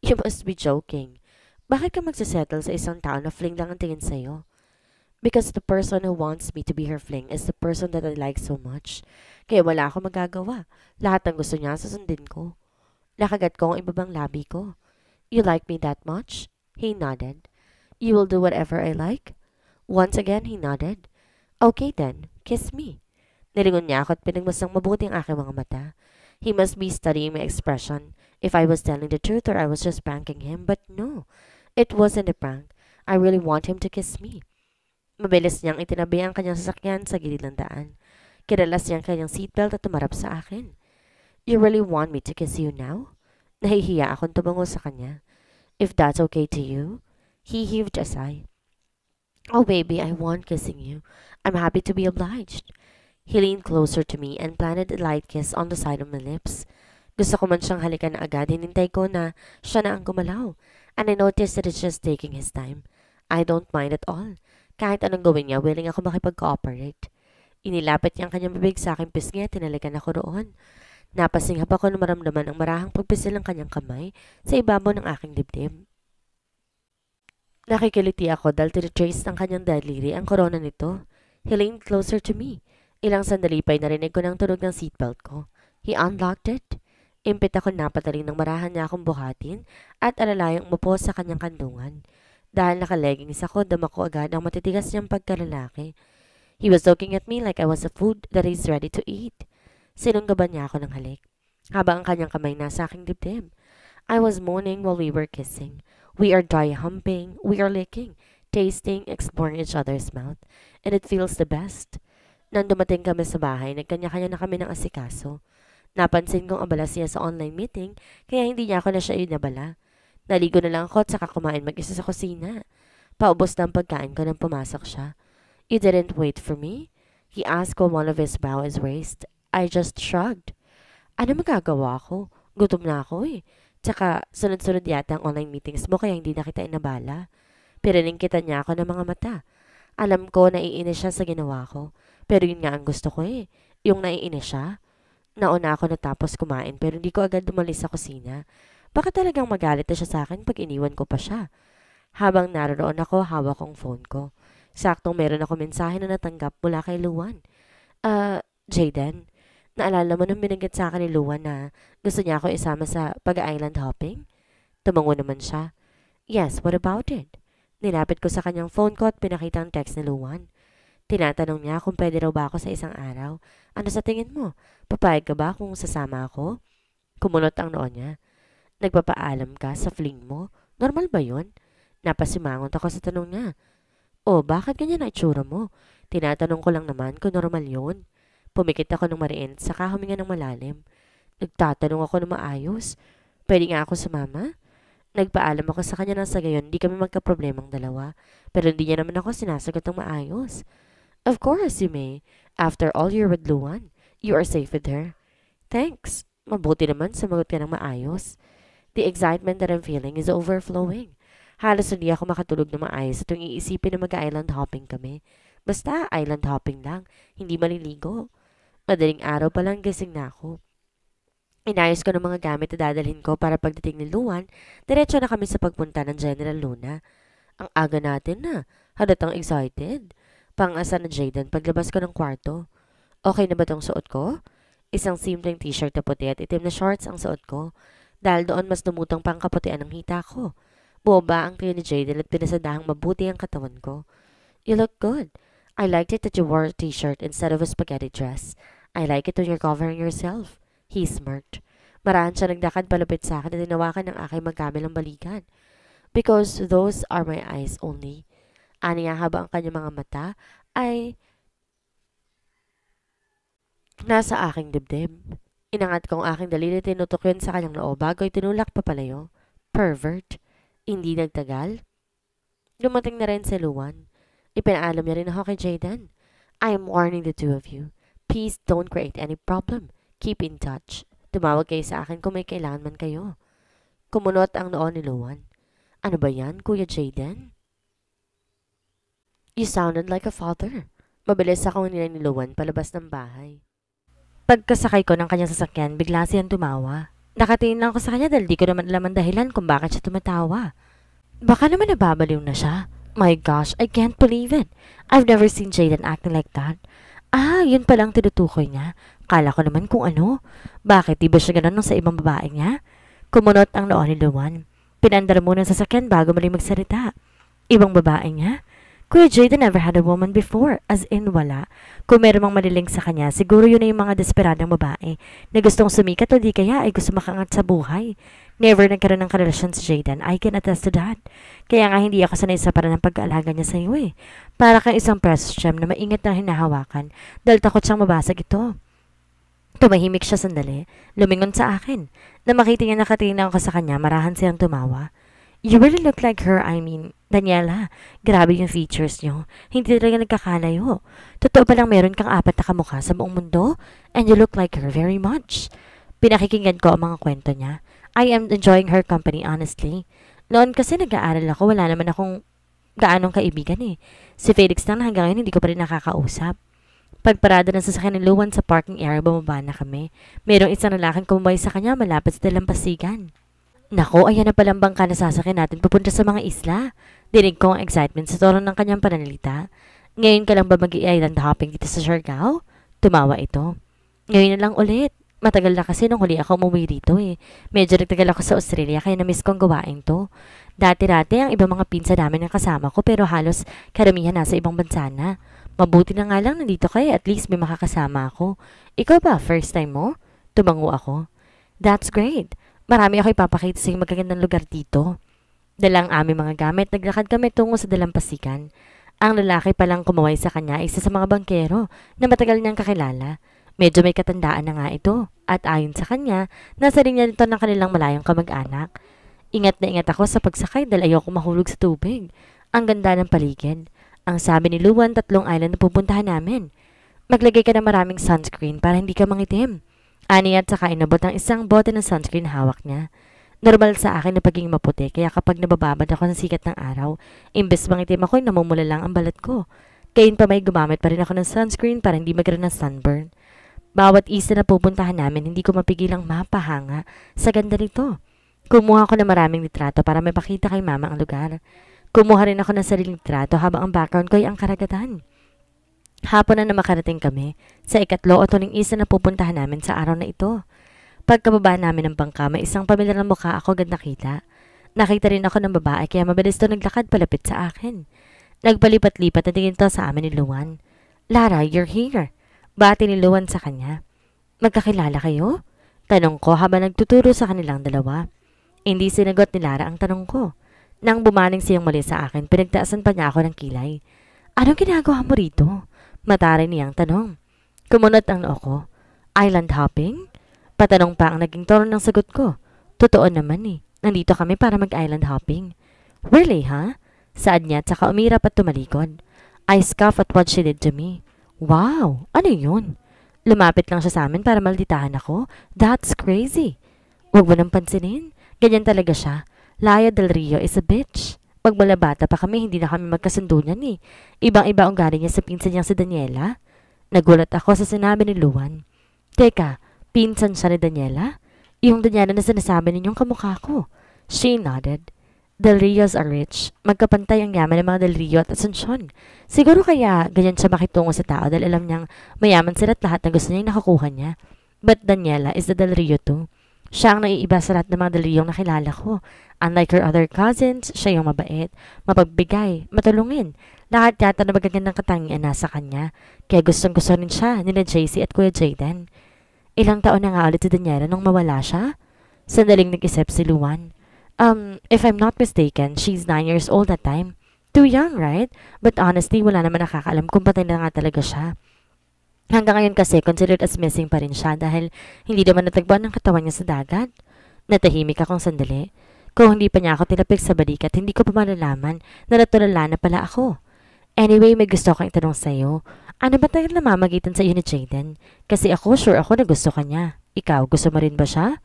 Speaker 2: You must be joking. Bakit ka magsasettle sa isang tao na fling lang ang tingin sa'yo? Because the person who wants me to be her fling is the person that I like so much. Kaya wala akong magagawa. Lahat ng gusto niya, sasundin ko. Nakagat ko ang ibabang labi ko. You like me that much? He nodded. You will do whatever I like? Once again, he nodded. Okay then, kiss me. Nilingon niya ako at pinagmasang mabuti ang aking mga mata. He must be studying my expression if I was telling the truth or I was just pranking him. But no, it wasn't a prank. I really want him to kiss me. Mabilis niyang itinabi ang kanyang sasakyan sa gilid ng daan. Kinalas niya ang kanyang seatbelt at tumarap sa akin. You really want me to kiss you now? Nahihiya akong tumango sa kanya. If that's okay to you? He heaved a sigh. Oh baby, I want kissing you. I'm happy to be obliged. He leaned closer to me and planted a light kiss on the side of my lips. Gusto ko man siyang halikan na agad, hinintay ko na siya na ang gumalaw. And I noticed that it's just taking his time. I don't mind at all. Kahit anong gawin niya, willing ako makipag-cooperate. Inilapit niya ang kanyang bibig sa aking pisngi at tinalikan ako roon. Napasinghap ako na maramdaman ang marahang pagpisil ng kanyang kamay sa ibabaw ng aking dibdib. Nakikiliti ako dahil tinitrace ng kanyang daliri ang korona nito. He leaned closer to me. Ilang sandali pa'y narinig ko ng tunog ng seatbelt ko. He unlocked it. Impit ako napataling ng marahan niya akong buhatin at alalayang umupo sa kanyang kandungan. Dahil nakaleggings ako, dama ko agad ang matitigas niyang pagkalalaki. He was looking at me like I was a food that is ready to eat. Sinunggaban niya ako ng halik. Habang ang kanyang kamay nasa aking dibdib. I was moaning while we were kissing. We are dry humping, we are licking, tasting, exploring each other's mouth. And it feels the best. Nang dumating kami sa bahay, nagkanya-kanya na kami ng asikaso. Napansin kong abala siya sa online meeting, kaya hindi niya ako na siya inabala. Naligo na lang ako at saka kumain mag-isa sa kusina. Paubos na ang pagkain ko nang pumasok siya. You didn't wait for me? He asked while one of his brow is raised. I just shrugged. Ano magagawa ko? Gutom na ako eh. Tsaka sunod-sunod yata ang online meetings mo kaya hindi na kita inabala. Pirining kita niya ako ng mga mata. Alam ko na iinis siya sa ginawa ko. Pero yun nga ang gusto ko eh. Yung naiinis siya. Nauna ako natapos kumain pero hindi ko agad umalis sa kusina. Baka talagang magalit na siya sa akin pag iniwan ko pa siya. Habang naroon ako, hawak kong phone ko. Saktong meron ako mensahe na natanggap mula kay Luwan. Ah, uh, Jaden, naalala mo nung binanggit sa akin ni Luwan na gusto niya ako isama sa pag-island hopping? Tumango naman siya. Yes, what about it? Nilapit ko sa kanyang phone ko at pinakita ang text ni Luwan. Tinatanong niya kung pwede raw ba ako sa isang araw. Ano sa tingin mo? Papayag ka ba kung sasama ako? Kumunot ang noon niya. Nagpapaalam ka sa fling mo? Normal ba yon? Napasimangot ako sa tanong niya. O, oh, bakit ganyan ang itsura mo? Tinatanong ko lang naman kung normal yon. Pumikit ako ng mariin, saka huminga ng malalim. Nagtatanong ako ng maayos. Pwede nga ako sa mama? Nagpaalam ako sa kanya ng sa gayon, di kami magkaproblemang dalawa. Pero hindi niya naman ako sinasagot ng maayos. Of course you may. After all, you're with Luan. You are safe with her. Thanks. Mabuti naman, sumagot ka ng maayos. The excitement that I'm feeling is overflowing. Halos hindi ako makatulog na maayos at iisipin na mag-island hopping kami. Basta island hopping lang, hindi maliligo. Madaling araw pa lang gising na ako. Inayos ko ng mga gamit na dadalhin ko para pagdating ni Luan, diretso na kami sa pagpunta ng General Luna. Ang aga natin na, halatang excited. Pangasa na Jaden paglabas ko ng kwarto. Okay na ba tong suot ko? Isang simpleng t-shirt na puti at itim na shorts ang suot ko dahil doon mas dumutang pangkaputian ng hita ko. ba ang tiyo ni Jaden at pinasadahang mabuti ang katawan ko. You look good. I liked it that you wore a t-shirt instead of a spaghetti dress. I like it when you're covering yourself. He smirked. Marahan siya nagdakad palapit sa akin at tinawakan ng aking magkamelang balikan. Because those are my eyes only. Aniya habang ang kanyang mga mata ay nasa aking dibdib. Inangat kong aking dalili tinutok yun sa kanyang noo bago itinulak papalayo. Pervert. Hindi nagtagal. Dumating na rin si Luan. Ipinaalam niya rin ako kay Jaden. I am warning the two of you. Please don't create any problem. Keep in touch. Tumawag kayo sa akin kung may kailangan man kayo. Kumunot ang noo ni Luan. Ano ba yan, Kuya Jaden? You sounded like a father. Mabilis akong nilaniluwan palabas ng bahay. Pagkasakay ko ng kanyang sasakyan, bigla siyang tumawa. Nakatingin lang ako sa kanya dahil di ko naman alam ang dahilan kung bakit siya tumatawa. Baka naman nababaliw na siya. My gosh, I can't believe it. I've never seen Jaden acting like that. Ah, yun palang tinutukoy niya. Kala ko naman kung ano. Bakit di ba siya ganun sa ibang babae niya? Kumunot ang noon ni Luwan. Pinandar muna sa sasakyan bago mali magsalita. Ibang babae niya? Kuya Jada never had a woman before, as in wala. Kung meron mang maliling sa kanya, siguro yun ay yung mga desperadong babae na gustong sumikat o di kaya ay gusto makangat sa buhay. Never nagkaroon ng karelasyon si Jaden, I can attest to that. Kaya nga hindi ako sanay sa parang ng pag-aalaga niya sa iyo eh. Para kang isang precious gem na maingat na hinahawakan dahil takot siyang mabasag ito. Tumahimik siya sandali, lumingon sa akin. Na makita niya nakatingin ako sa kanya, marahan siyang tumawa. You really look like her, I mean. Daniela, grabe yung features niyo. Hindi talaga nagkakalayo. Oh. Totoo ba lang meron kang apat na kamukha sa buong mundo and you look like her very much. Pinakikinggan ko ang mga kwento niya. I am enjoying her company, honestly. Noon kasi nag-aaral ako, wala naman akong gaanong kaibigan eh. Si Felix lang hanggang ngayon hindi ko pa rin nakakausap. Pagparada ng sasakyan ni Luwan sa parking area, bumaba na kami. Merong isang lalaking kumabay sa kanya malapit sa dalampasigan. Nako, ayan na palang bangka na sasakyan natin papunta sa mga isla. Dinig ko ang excitement sa tono ng kanyang pananalita. Ngayon ka lang ba mag island hopping dito sa Siargao? Tumawa ito. Ngayon na lang ulit. Matagal na kasi nung huli ako umuwi dito eh. Medyo nagtagal ako sa Australia kaya na-miss kong gawain to. Dati-dati ang ibang mga pinsa namin ang kasama ko pero halos karamihan nasa ibang bansa na. Mabuti na nga lang nandito kayo at least may makakasama ako. Ikaw ba, first time mo? Tumango ako. That's great. Marami ako ipapakita sa yung magagandang lugar dito. Dala ang aming mga gamit, naglakad kami tungo sa dalampasigan. Ang lalaki palang kumaway sa kanya isa sa mga bangkero na matagal niyang kakilala. Medyo may katandaan na nga ito at ayon sa kanya, nasa rin niya nito ng kanilang malayong kamag-anak. Ingat na ingat ako sa pagsakay dahil ayoko mahulog sa tubig. Ang ganda ng paligid. Ang sabi ni Luan, tatlong island na pupuntahan namin. Maglagay ka ng maraming sunscreen para hindi ka mangitim. Ani at saka inabot ang isang bote ng sunscreen hawak niya. Normal sa akin na pagiging maputi kaya kapag nabababad ako ng sikat ng araw, imbes itim ako, namumula lang ang balat ko. Kayin pa may gumamit pa rin ako ng sunscreen para hindi magkaroon ng sunburn. Bawat isa na pupuntahan namin, hindi ko mapigilang mapahanga sa ganda nito. Kumuha ako ng maraming litrato para may kay mama ang lugar. Kumuha rin ako ng sariling litrato habang ang background ko ay ang karagatan. Hapon na na makarating kami sa ikatlo o tuling isa na pupuntahan namin sa araw na ito. Pagkababa namin ng bangka, may isang pamilya na mukha ako agad nakita. Nakita rin ako ng babae kaya mabilis to naglakad palapit sa akin. Nagpalipat-lipat na tingin to sa amin ni Luan. Lara, you're here. Bati ni Luan sa kanya. Magkakilala kayo? Tanong ko habang nagtuturo sa kanilang dalawa. Hindi sinagot ni Lara ang tanong ko. Nang bumaning siyang mali sa akin, pinagtaasan pa niya ako ng kilay. Anong ginagawa mo rito? Mataray niyang tanong. Kumunot ang noo ko. Island hopping? Patanong pa ang naging tono ng sagot ko. Totoo naman eh. Nandito kami para mag-island hopping. Really, ha? Huh? Saad niya at umirap at tumalikod. I scoff at what she did to me. Wow! Ano yun? Lumapit lang siya sa amin para malditahan ako? That's crazy! Huwag mo nang pansinin. Ganyan talaga siya. Laya Del Rio is a bitch. Magmula pa kami, hindi na kami magkasundo niyan eh. Ibang-iba ang galing niya sa pinsan niyang si Daniela. Nagulat ako sa sinabi ni Luan. Teka, pinsan siya ni Daniela? Yung Daniela na sinasabi ninyong kamukha ko. She nodded. Del Rios are rich. Magkapantay ang yaman ng mga Del Rio at Asuncion. Siguro kaya ganyan siya makitungo sa tao dahil alam niyang mayaman sila at lahat ng gusto niya nakakuha niya. But Daniela is the Del Rio too. Siya ang naiiba sa lahat ng mga daliyong nakilala ko. Unlike her other cousins, siya yung mabait, mapagbigay, matulungin. Lahat yata na magagandang katangian nasa kanya. Kaya gustong gusto rin siya nina JC at Kuya Jayden. Ilang taon na nga ulit si Daniela nung mawala siya? Sandaling nag-isip si Luan. Um, if I'm not mistaken, she's 9 years old that time. Too young, right? But honestly, wala naman nakakaalam kung patay na nga talaga siya. Hanggang ngayon kasi, considered as missing pa rin siya dahil hindi naman natagpuan ng katawan niya sa dagat. Natahimik akong sandali. Kung hindi pa niya ako tinapik sa balikat, hindi ko pa malalaman na natulala na pala ako. Anyway, may gusto akong itanong sa'yo. Ano ba tayo namamagitan sa iyo ni Jaden? Kasi ako, sure ako na gusto ka niya. Ikaw, gusto mo rin ba siya?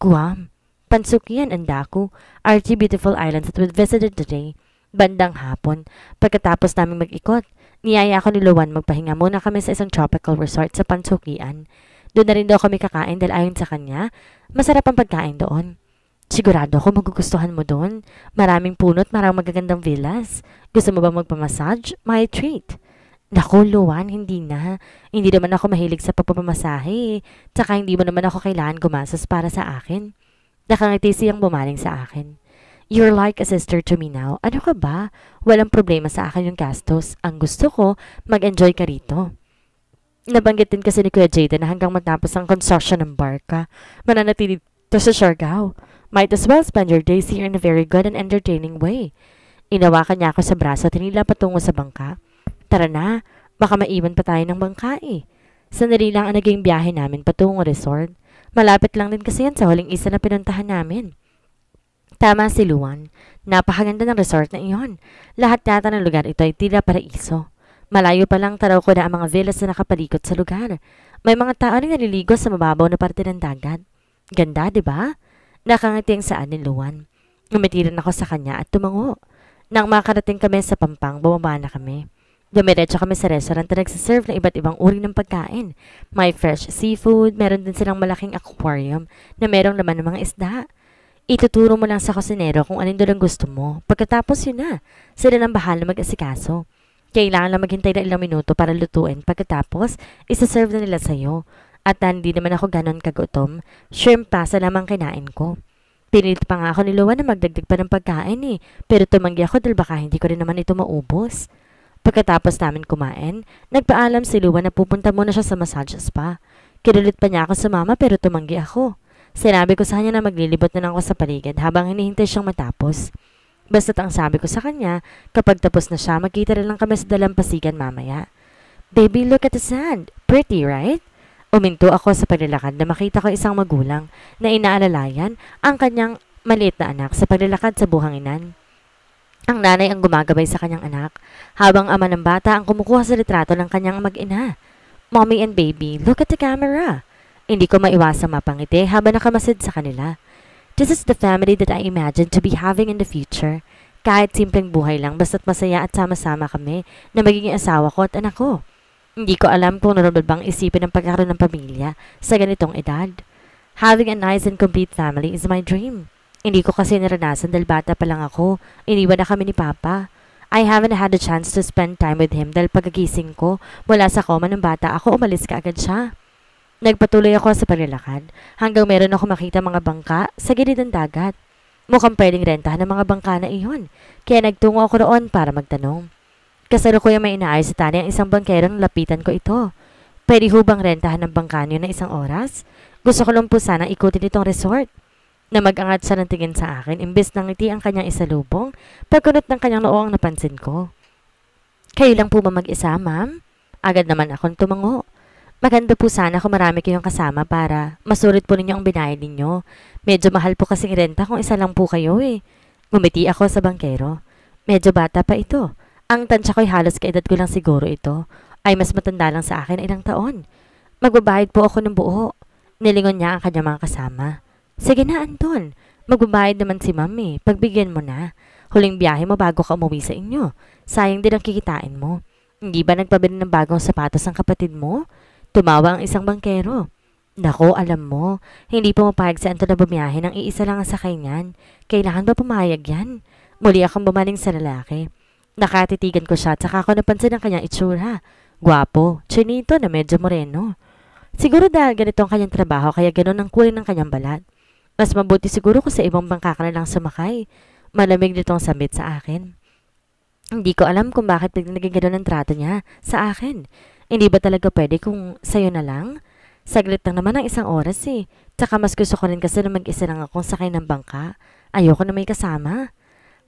Speaker 2: Guam. Pansok yan, Andaku. RT Beautiful Island that we visited today. Bandang hapon, pagkatapos naming mag-ikot. Niyaya ako ni Luwan magpahinga muna kami sa isang tropical resort sa Pansukian. Doon na rin daw kami kakain dahil ayon sa kanya, masarap ang pagkain doon. Sigurado ako magugustuhan mo doon. Maraming punot, maraming magagandang villas. Gusto mo ba magpamassage? My treat. Naku, Luwan, hindi na. Hindi naman ako mahilig sa pagpapamasahe. Tsaka hindi mo naman ako kailangan gumasas para sa akin. Nakangiti siyang bumaling sa akin. You're like a sister to me now. Ano ka ba? Walang problema sa akin yung gastos. Ang gusto ko, mag-enjoy ka rito. Nabanggit din kasi ni Kuya Jaden na hanggang matapos ang construction ng barka, mananatili to sa Siargao. Might as well spend your days here in a very good and entertaining way. Inawakan niya ako sa braso at hinila patungo sa bangka. Tara na, baka maiwan pa tayo ng bangka eh. Sandali lang ang naging biyahe namin patungo resort. Malapit lang din kasi yan sa huling isa na pinuntahan namin. Tama si Luan. Napakaganda ng resort na iyon. Lahat yata ng lugar ito ay tila paraiso. Malayo pa lang taraw ko na ang mga villas na nakapalikot sa lugar. May mga tao rin naliligo sa mababaw na parte ng dagat. Ganda, di ba? Nakangiti ang saan ni Luan. Umitiran ako sa kanya at tumango. Nang makarating kami sa pampang, bumaba na kami. Dumiretso kami sa restaurant na nagsiserve ng iba't ibang uri ng pagkain. May fresh seafood, meron din silang malaking aquarium na merong laman ng mga isda. Ituturo mo lang sa kusinero kung anong doon gusto mo. Pagkatapos yun na, sila nang bahala mag-asikaso. Kailangan lang maghintay na ilang minuto para lutuin. Pagkatapos, isa-serve na nila sa'yo. At na hindi naman ako ganon kagutom, shrimp pasa lamang kinain ko. Pinilit pa nga ako ni Luwa na magdagdag pa ng pagkain eh, pero tumanggi ako dahil baka hindi ko rin naman ito maubos. Pagkatapos namin kumain, nagpaalam si Luwa na pupunta muna siya sa massage spa. Kinulit pa niya ako sa mama pero tumanggi ako. Sinabi ko sa kanya na maglilibot na lang ako sa paligid habang hinihintay siyang matapos. Basta't ang sabi ko sa kanya, kapag tapos na siya, magkita rin lang kami sa dalampasigan mamaya. Baby, look at the sand. Pretty, right? Uminto ako sa paglalakad na makita ko isang magulang na inaalalayan ang kanyang maliit na anak sa paglalakad sa buhanginan. Ang nanay ang gumagabay sa kanyang anak, habang ama ng bata ang kumukuha sa litrato ng kanyang mag-ina. Mommy and baby, look at the camera. Hindi ko maiwasang mapangiti habang nakamasid sa kanila. This is the family that I imagine to be having in the future. Kahit simpleng buhay lang, basta't masaya at sama-sama kami na magiging asawa ko at anak ko.
Speaker 1: Hindi ko alam kung
Speaker 2: normal bang isipin ang pagkaroon ng pamilya sa ganitong edad. Having a nice and complete family is my dream. Hindi ko kasi naranasan dahil bata pa lang ako. Iniwan na kami ni Papa. I haven't had a chance to spend time with him dahil pagkagising ko mula sa koma ng bata ako umalis ka agad siya. Nagpatuloy ako sa paglalakad hanggang meron ako makita mga bangka sa gilid ng dagat. Mukhang pwedeng rentahan ng mga bangka na iyon, kaya nagtungo ako roon para magtanong. Kasalukuyang may inaayos sa tani ang isang bangkerong lapitan ko ito. Pwede ho bang rentahan ng bangka niyo na isang oras? Gusto ko lang po sana ikutin itong resort na mag-angat siya ng tingin sa akin imbes nang ngiti ang kanyang isalubong, pagkunot ng kanyang noo ang napansin ko. Kayo lang po ba mag-isa, ma'am? Agad naman akong tumango. Maganda po sana kung marami kayong kasama para masulit po ninyo ang binayad ninyo. Medyo mahal po kasing renta kung isa lang po kayo eh. Gumiti ako sa bangkero. Medyo bata pa ito. Ang tansya ko'y halos kaedad ko lang siguro ito. Ay mas matanda lang sa akin ilang taon. Magbabayad po ako ng buo. Nilingon niya ang kanyang mga kasama. Sige na, Anton. Magbabayad naman si mami. Eh. Pagbigyan mo na. Huling biyahe mo bago ka umuwi sa inyo. Sayang din ang kikitain mo. Hindi ba nagpabili ng bagong sapatos ang kapatid mo? Tumawa ang isang bangkero. Nako, alam mo, hindi po mapayag si Anto na bumiyahe ng iisa lang ang sakay niyan. Kailangan ba pumayag yan? Muli akong bumaling sa lalaki. Nakatitigan ko siya at saka ako napansin ang kanyang itsura. Guwapo, chinito na medyo moreno. Siguro dahil ganito ang kanyang trabaho kaya ganun ang kulay ng kanyang balat. Mas mabuti siguro ko sa ibang bangka ka na lang sumakay. Malamig nitong samit sa akin. Hindi ko alam kung bakit naging ganun ang trato niya sa akin. Hindi ba talaga pwede kung sa'yo na lang? Saglit lang naman ang isang oras eh. Tsaka mas gusto ko rin kasi na mag-isa lang akong sakay ng bangka. Ayoko na may kasama.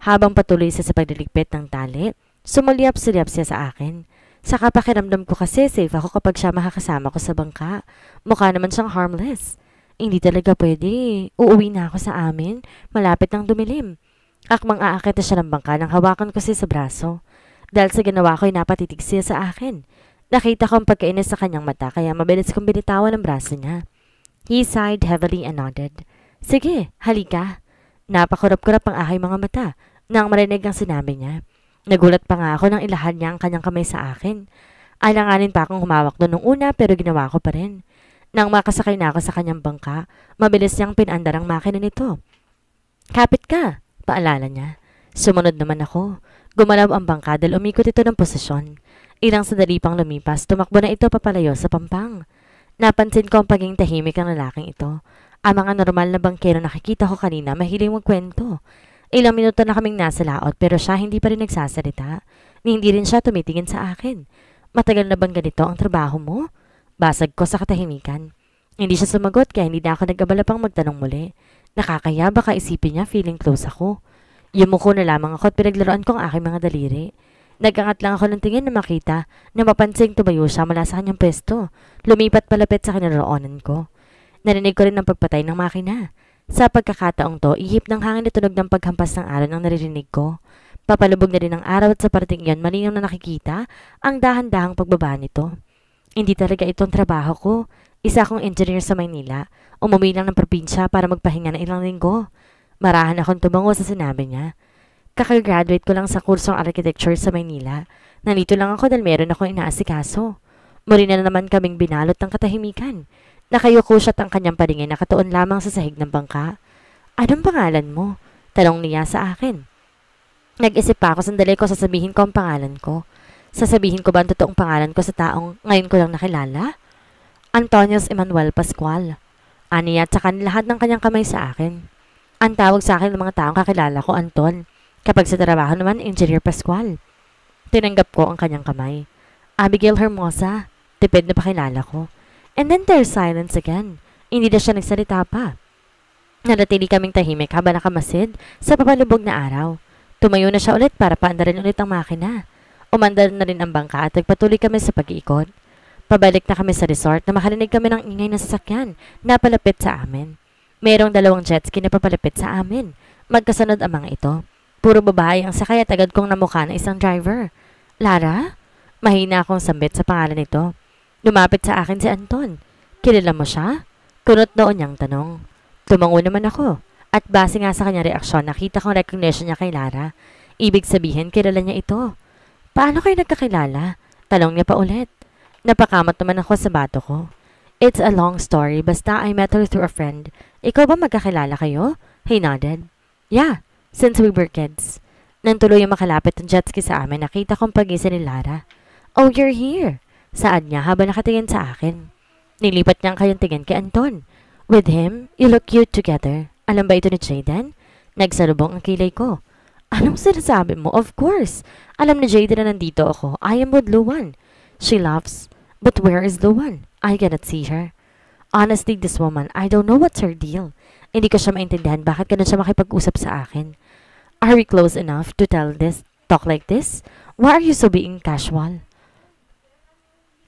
Speaker 2: Habang patuloy siya sa pagliligpit ng tali, sumulyap-sulyap siya sa akin. Saka pakiramdam ko kasi safe ako kapag siya makakasama ko sa bangka. Mukha naman siyang harmless. Hindi talaga pwede. Eh. Uuwi na ako sa amin. Malapit ng dumilim. Akmang aakit na siya ng bangka nang hawakan ko siya sa braso. Dahil sa ginawa ko ay napatitig siya sa akin. Nakita ko ang pagkainis sa kanyang mata kaya mabilis kong binitawan ang braso niya. He sighed heavily and nodded. Sige, halika. Napakurap-kurap ang aking mga mata nang marinig ang sinabi niya. Nagulat pa nga ako nang ilahad niya ang kanyang kamay sa akin. Alanganin pa akong humawak doon nung una pero ginawa ko pa rin. Nang makasakay na ako sa kanyang bangka, mabilis niyang pinandar ang makina nito. Kapit ka, paalala niya. Sumunod naman ako. Gumalaw ang bangka dahil umikot ito ng posisyon. Ilang sandali pang lumipas, tumakbo na ito papalayo sa pampang. Napansin ko ang paging tahimik ng lalaking ito. Ang mga normal na bangkero nakikita ko kanina mahiling magkwento. Ilang minuto na kaming nasa laot pero siya hindi pa rin nagsasalita. Hindi rin siya tumitingin sa akin. Matagal na bang ganito ang trabaho mo? Basag ko sa katahimikan. Hindi siya sumagot kaya hindi na ako nag-abala pang magtanong muli. Nakakaya baka isipin niya feeling close ako. Yumuko na lamang ako at pinaglaruan ko ang aking mga daliri. Nagkangat lang ako ng tingin na makita na mapansing tumayo siya mula sa kanyang pwesto. Lumipat palapit sa kinaroonan ko. Narinig ko rin ang pagpatay ng makina. Sa pagkakataong to, ihip ng hangin na tunog ng paghampas ng araw ng naririnig ko. Papalubog na rin ang araw at sa parating yon malinaw na nakikita ang dahan-dahang pagbaba nito. Hindi talaga itong trabaho ko. Isa akong engineer sa Maynila. Umuwi lang ng probinsya para magpahinga ng ilang linggo. Marahan akong tumango sa sinabi niya. Kakagraduate ko lang sa kursong architecture sa Maynila. Nandito lang ako dahil meron akong inaasikaso. Muli na naman kaming binalot ng katahimikan. Nakayuko siya ang kanyang paringin na katuon lamang sa sahig ng bangka. Anong pangalan mo? Tanong niya sa akin. Nag-isip pa ako sandali ko sasabihin ko ang pangalan ko. Sasabihin ko ba ang totoong pangalan ko sa taong ngayon ko lang nakilala? Antonios Emmanuel Pascual. Aniya at saka lahat ng kanyang kamay sa akin. Ang tawag sa akin ng mga taong kakilala ko, Anton. Kapag sa trabaho naman, Engineer Pascual. Tinanggap ko ang kanyang kamay. Abigail Hermosa, tipid na pakilala ko. And then there's silence again. Hindi na siya nagsalita pa. Naratili kaming tahimik habang nakamasid sa papalubog na araw. Tumayo na siya ulit para paandarin ulit ang makina. Umandar na rin ang bangka at nagpatuloy kami sa pag-iikot. Pabalik na kami sa resort na makarinig kami ng ingay ng sasakyan na palapit sa amin. Mayroong dalawang jet ski na papalapit sa amin. Magkasunod ang mga ito. Puro babae ang sakay at agad kong namukha na isang driver. Lara? Mahina akong sambit sa pangalan nito. Lumapit sa akin si Anton. Kilala mo siya? Kunot noon niyang tanong. Tumango naman ako. At base nga sa kanyang reaksyon, nakita kong recognition niya kay Lara. Ibig sabihin, kilala niya ito. Paano kayo nagkakilala? Talong niya pa ulit. Napakamat naman ako sa bato ko. It's a long story, basta I met her through a friend. Ikaw ba magkakilala kayo? He nodded. Yeah, since we were kids. Nang tuloy yung makalapit ng jetski sa amin, nakita kong pagisa ni Lara. Oh, you're here! Saan niya habang nakatingin sa akin. Nilipat niyang kayong tingin kay Anton. With him, you look cute together. Alam ba ito ni Jaden? Nagsalubong ang kilay ko. Anong sinasabi mo? Of course. Alam ni Jaden na nandito ako. I am with Luan. She laughs. But where is Luan? I cannot see her. Honestly, this woman, I don't know what's her deal. Hindi ko siya maintindihan bakit ganun siya makipag-usap sa akin. Are we close enough to tell this, talk like this? Why are you so being casual?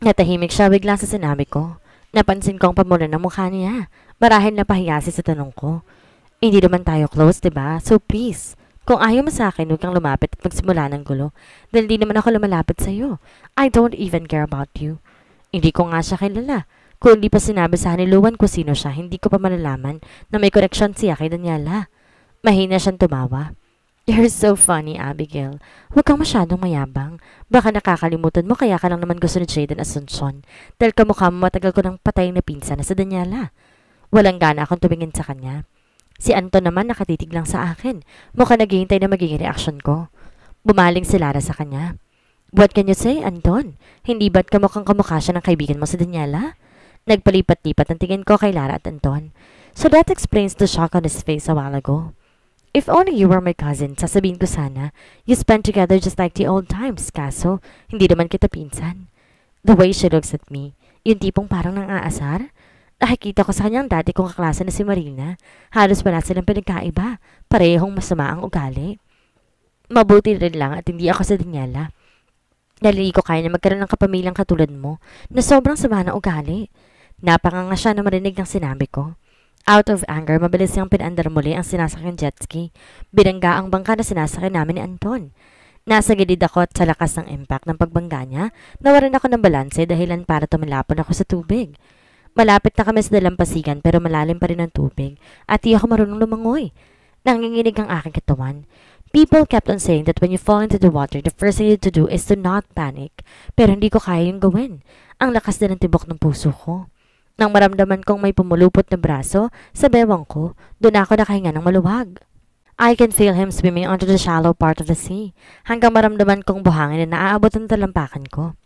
Speaker 2: Natahimik siya bigla sa sinabi ko. Napansin kong pamula ng mukha niya. Marahil napahiya siya sa tanong ko. Hindi naman tayo close, ba? Diba? So please, kung ayaw mo sa akin, huwag kang lumapit at magsimula ng gulo. Dahil di naman ako lumalapit sa iyo. I don't even care about you. Hindi ko nga siya kilala. Kung hindi pa sinabi sa haniluan ko sino siya, hindi ko pa malalaman na may koneksyon siya kay Daniela. Mahina siyang tumawa. You're so funny, Abigail. Huwag kang masyadong mayabang. Baka nakakalimutan mo kaya ka lang naman gusto ni Jaden Asuncion. Dahil kamukha mo matagal ko ng patay na pinsa na sa Daniela. Walang gana akong tumingin sa kanya. Si Anton naman nakatitig lang sa akin. Mukha naghihintay na magiging reaksyon ko. Bumaling si Lara sa kanya. What can you say, Anton? Hindi ba't kamukhang kamukha siya ng kaibigan mo sa Daniela? Nagpalipat-lipat ang tingin ko kay Lara at Anton. So that explains the shock on his face a while ago. If only you were my cousin, sasabihin ko sana, you spent together just like the old times, kaso, hindi naman kita pinsan. The way she looks at me, yung tipong parang nang aasar. Nakikita ko sa kanyang dati kong kaklase na si Marina, halos wala silang pinagkaiba, parehong masama ang ugali. Mabuti rin lang at hindi ako sa Daniela. Dahil ko kaya na magkaroon ng kapamilyang katulad mo na sobrang sama ng ugali. Napanganga siya na marinig ng sinabi ko. Out of anger, mabilis niyang pinandar muli ang sinasakyan jet ski. Binangga ang bangka na sinasakyan namin ni Anton. Nasa gilid ako at sa lakas ng impact ng pagbangga niya, nawaran ako ng balanse dahilan para tumilapon ako sa tubig. Malapit na kami sa dalampasigan pero malalim pa rin ang tubig at hindi ako marunong lumangoy. Nanginginig ang aking katawan. People kept on saying that when you fall into the water, the first thing you to do is to not panic. Pero hindi ko kaya yung gawin. Ang lakas din ng tibok ng puso ko. Nang maramdaman kong may pumulupot na braso sa bewang ko, doon ako nakahinga ng maluwag. I can feel him swimming under the shallow part of the sea hanggang maramdaman kong buhangin na naaabot ang talampakan ko.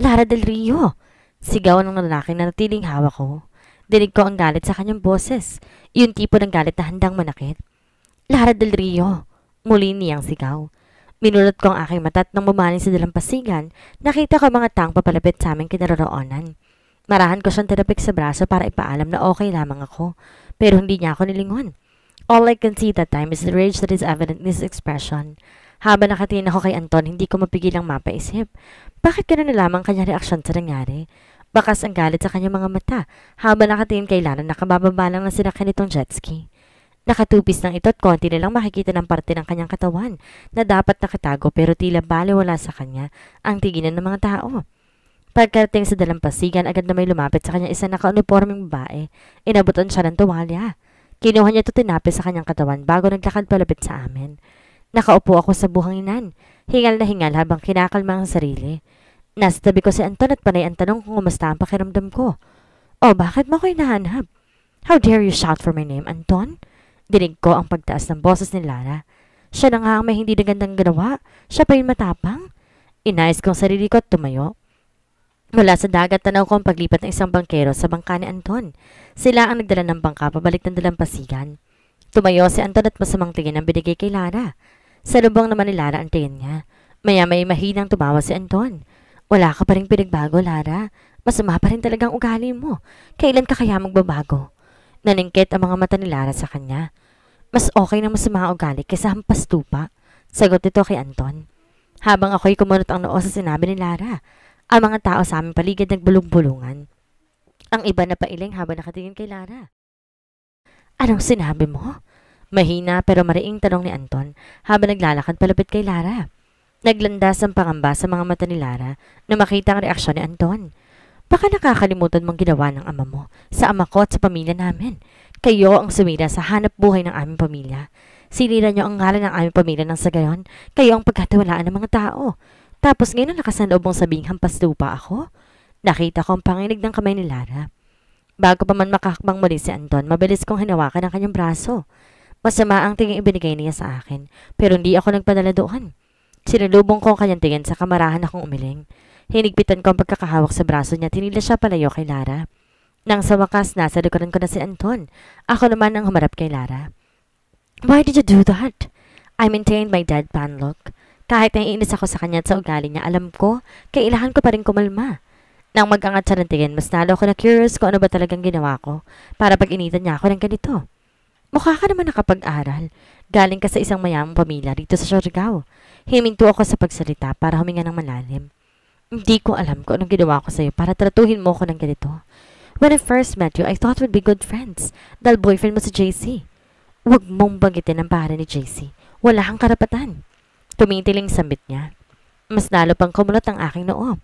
Speaker 2: Lara del Rio! Sigaw ng lalaki na natiling hawak ko. Dinig ko ang galit sa kanyang boses, yung tipo ng galit na handang manakit. Lara del Rio! Muli niyang sigaw. Minulot ko ang aking mata at nang bumani sa dalampasigan, nakita ko mga taong papalapit sa aming kinaroroonan. Marahan ko siyang tinapik sa braso para ipaalam na okay lamang ako, pero hindi niya ako nilingon. All I can see that time is the rage that is evident in his expression. Habang nakatingin ako kay Anton, hindi ko mapigilang mapaisip. Bakit ganun na lamang kanya reaksyon sa nangyari? Bakas ang galit sa kanyang mga mata habang nakatingin kay Lana nakabababa lang na sinakyan nitong jet Nakatupis ng ito at konti na lang makikita ng parte ng kanyang katawan na dapat nakatago pero tila baliwala sa kanya ang tinginan ng mga tao. Pagkarating sa dalampasigan, agad na may lumapit sa kanya isang naka babae. Inabutan siya ng tuwalya. Kinuha niya ito tinapis sa kanyang katawan bago naglakad palapit sa amin. Nakaupo ako sa buhanginan, hingal na hingal habang kinakalma ang sarili. Nasa tabi ko si Anton at panay ang tanong kung kumusta ang pakiramdam ko. Oh, bakit mo ko hinahanap? How dare you shout for my name, Anton? Dinig ko ang pagtaas ng boses ni Lara. Siya na nga ang may hindi na gandang ginawa. Siya pa yung matapang. Inayos kong sarili ko at tumayo. Mula sa dagat, tanaw ko ang paglipat ng isang bangkero sa bangka ni Anton. Sila ang nagdala ng bangka pabalik ng dalampasigan. Tumayo si Anton at masamang tingin ang binigay kay Lara. Sa lubang naman ni Lara ang tingin niya. Maya-may mahinang tumawa si Anton. Wala ka pa rin pinagbago, Lara. Masama pa rin talagang ugali mo. Kailan ka kaya magbabago? Naningkit ang mga mata ni Lara sa kanya. Mas okay na masama ugali kaysa hampas tupa. Sagot nito kay Anton. Habang ako'y kumunot ang noo sa sinabi ni Lara, ang mga tao sa aming paligid nagbulong-bulungan.
Speaker 3: Ang iba na pailing habang nakatingin kay Lara.
Speaker 2: Anong sinabi mo? Mahina pero mariing tanong ni Anton habang naglalakad palapit kay Lara. Naglandas ang pangamba sa mga mata ni Lara na makita ang reaksyon ni Anton. Baka nakakalimutan mong ginawa ng ama mo sa ama ko at sa pamilya namin. Kayo ang sumira sa hanap buhay ng aming pamilya. Sinira niyo ang ngalan ng aming pamilya ng sagayon. Kayo ang pagkatawalaan ng mga tao. Tapos ngayon nakasanobong sabing hampas lupa ako. Nakita ko ang panginig ng kamay ni Lara. Bago pa man makakbang muli si Anton, mabilis kong hinawakan ang kanyang braso. Masama ang tingin ibinigay niya sa akin, pero hindi ako nagpadala doon. Sinulubong ko ang kanyang tingin sa kamarahan akong umiling. Hinigpitan ko ang pagkakahawak sa braso niya, tinila siya palayo kay Lara. Nang sa wakas, nasa likuran ko na si Anton. Ako naman ang humarap kay Lara. Why did you do that? I maintained my deadpan look. Kahit naiinis ako sa kanya at sa ugali niya, alam ko, kailangan ko pa rin kumalma. Nang mag-angat siya ng tingin, mas nalo ako na curious kung ano ba talagang ginawa ko para pag-initan niya ako ng ganito. Mukha ka naman nakapag-aral. Galing ka sa isang mayamang pamilya dito sa Siargao. Himinto ako sa pagsalita para huminga ng malalim. Hindi ko alam kung anong ginawa ko sa iyo para tratuhin mo ako ng ganito. When I first met you, I thought we'd be good friends dahil boyfriend mo si JC. Huwag mong banggitin ang para ni JC. Wala kang karapatan. Tumintiling sambit niya. Mas lalo pang kumulot ang aking noo.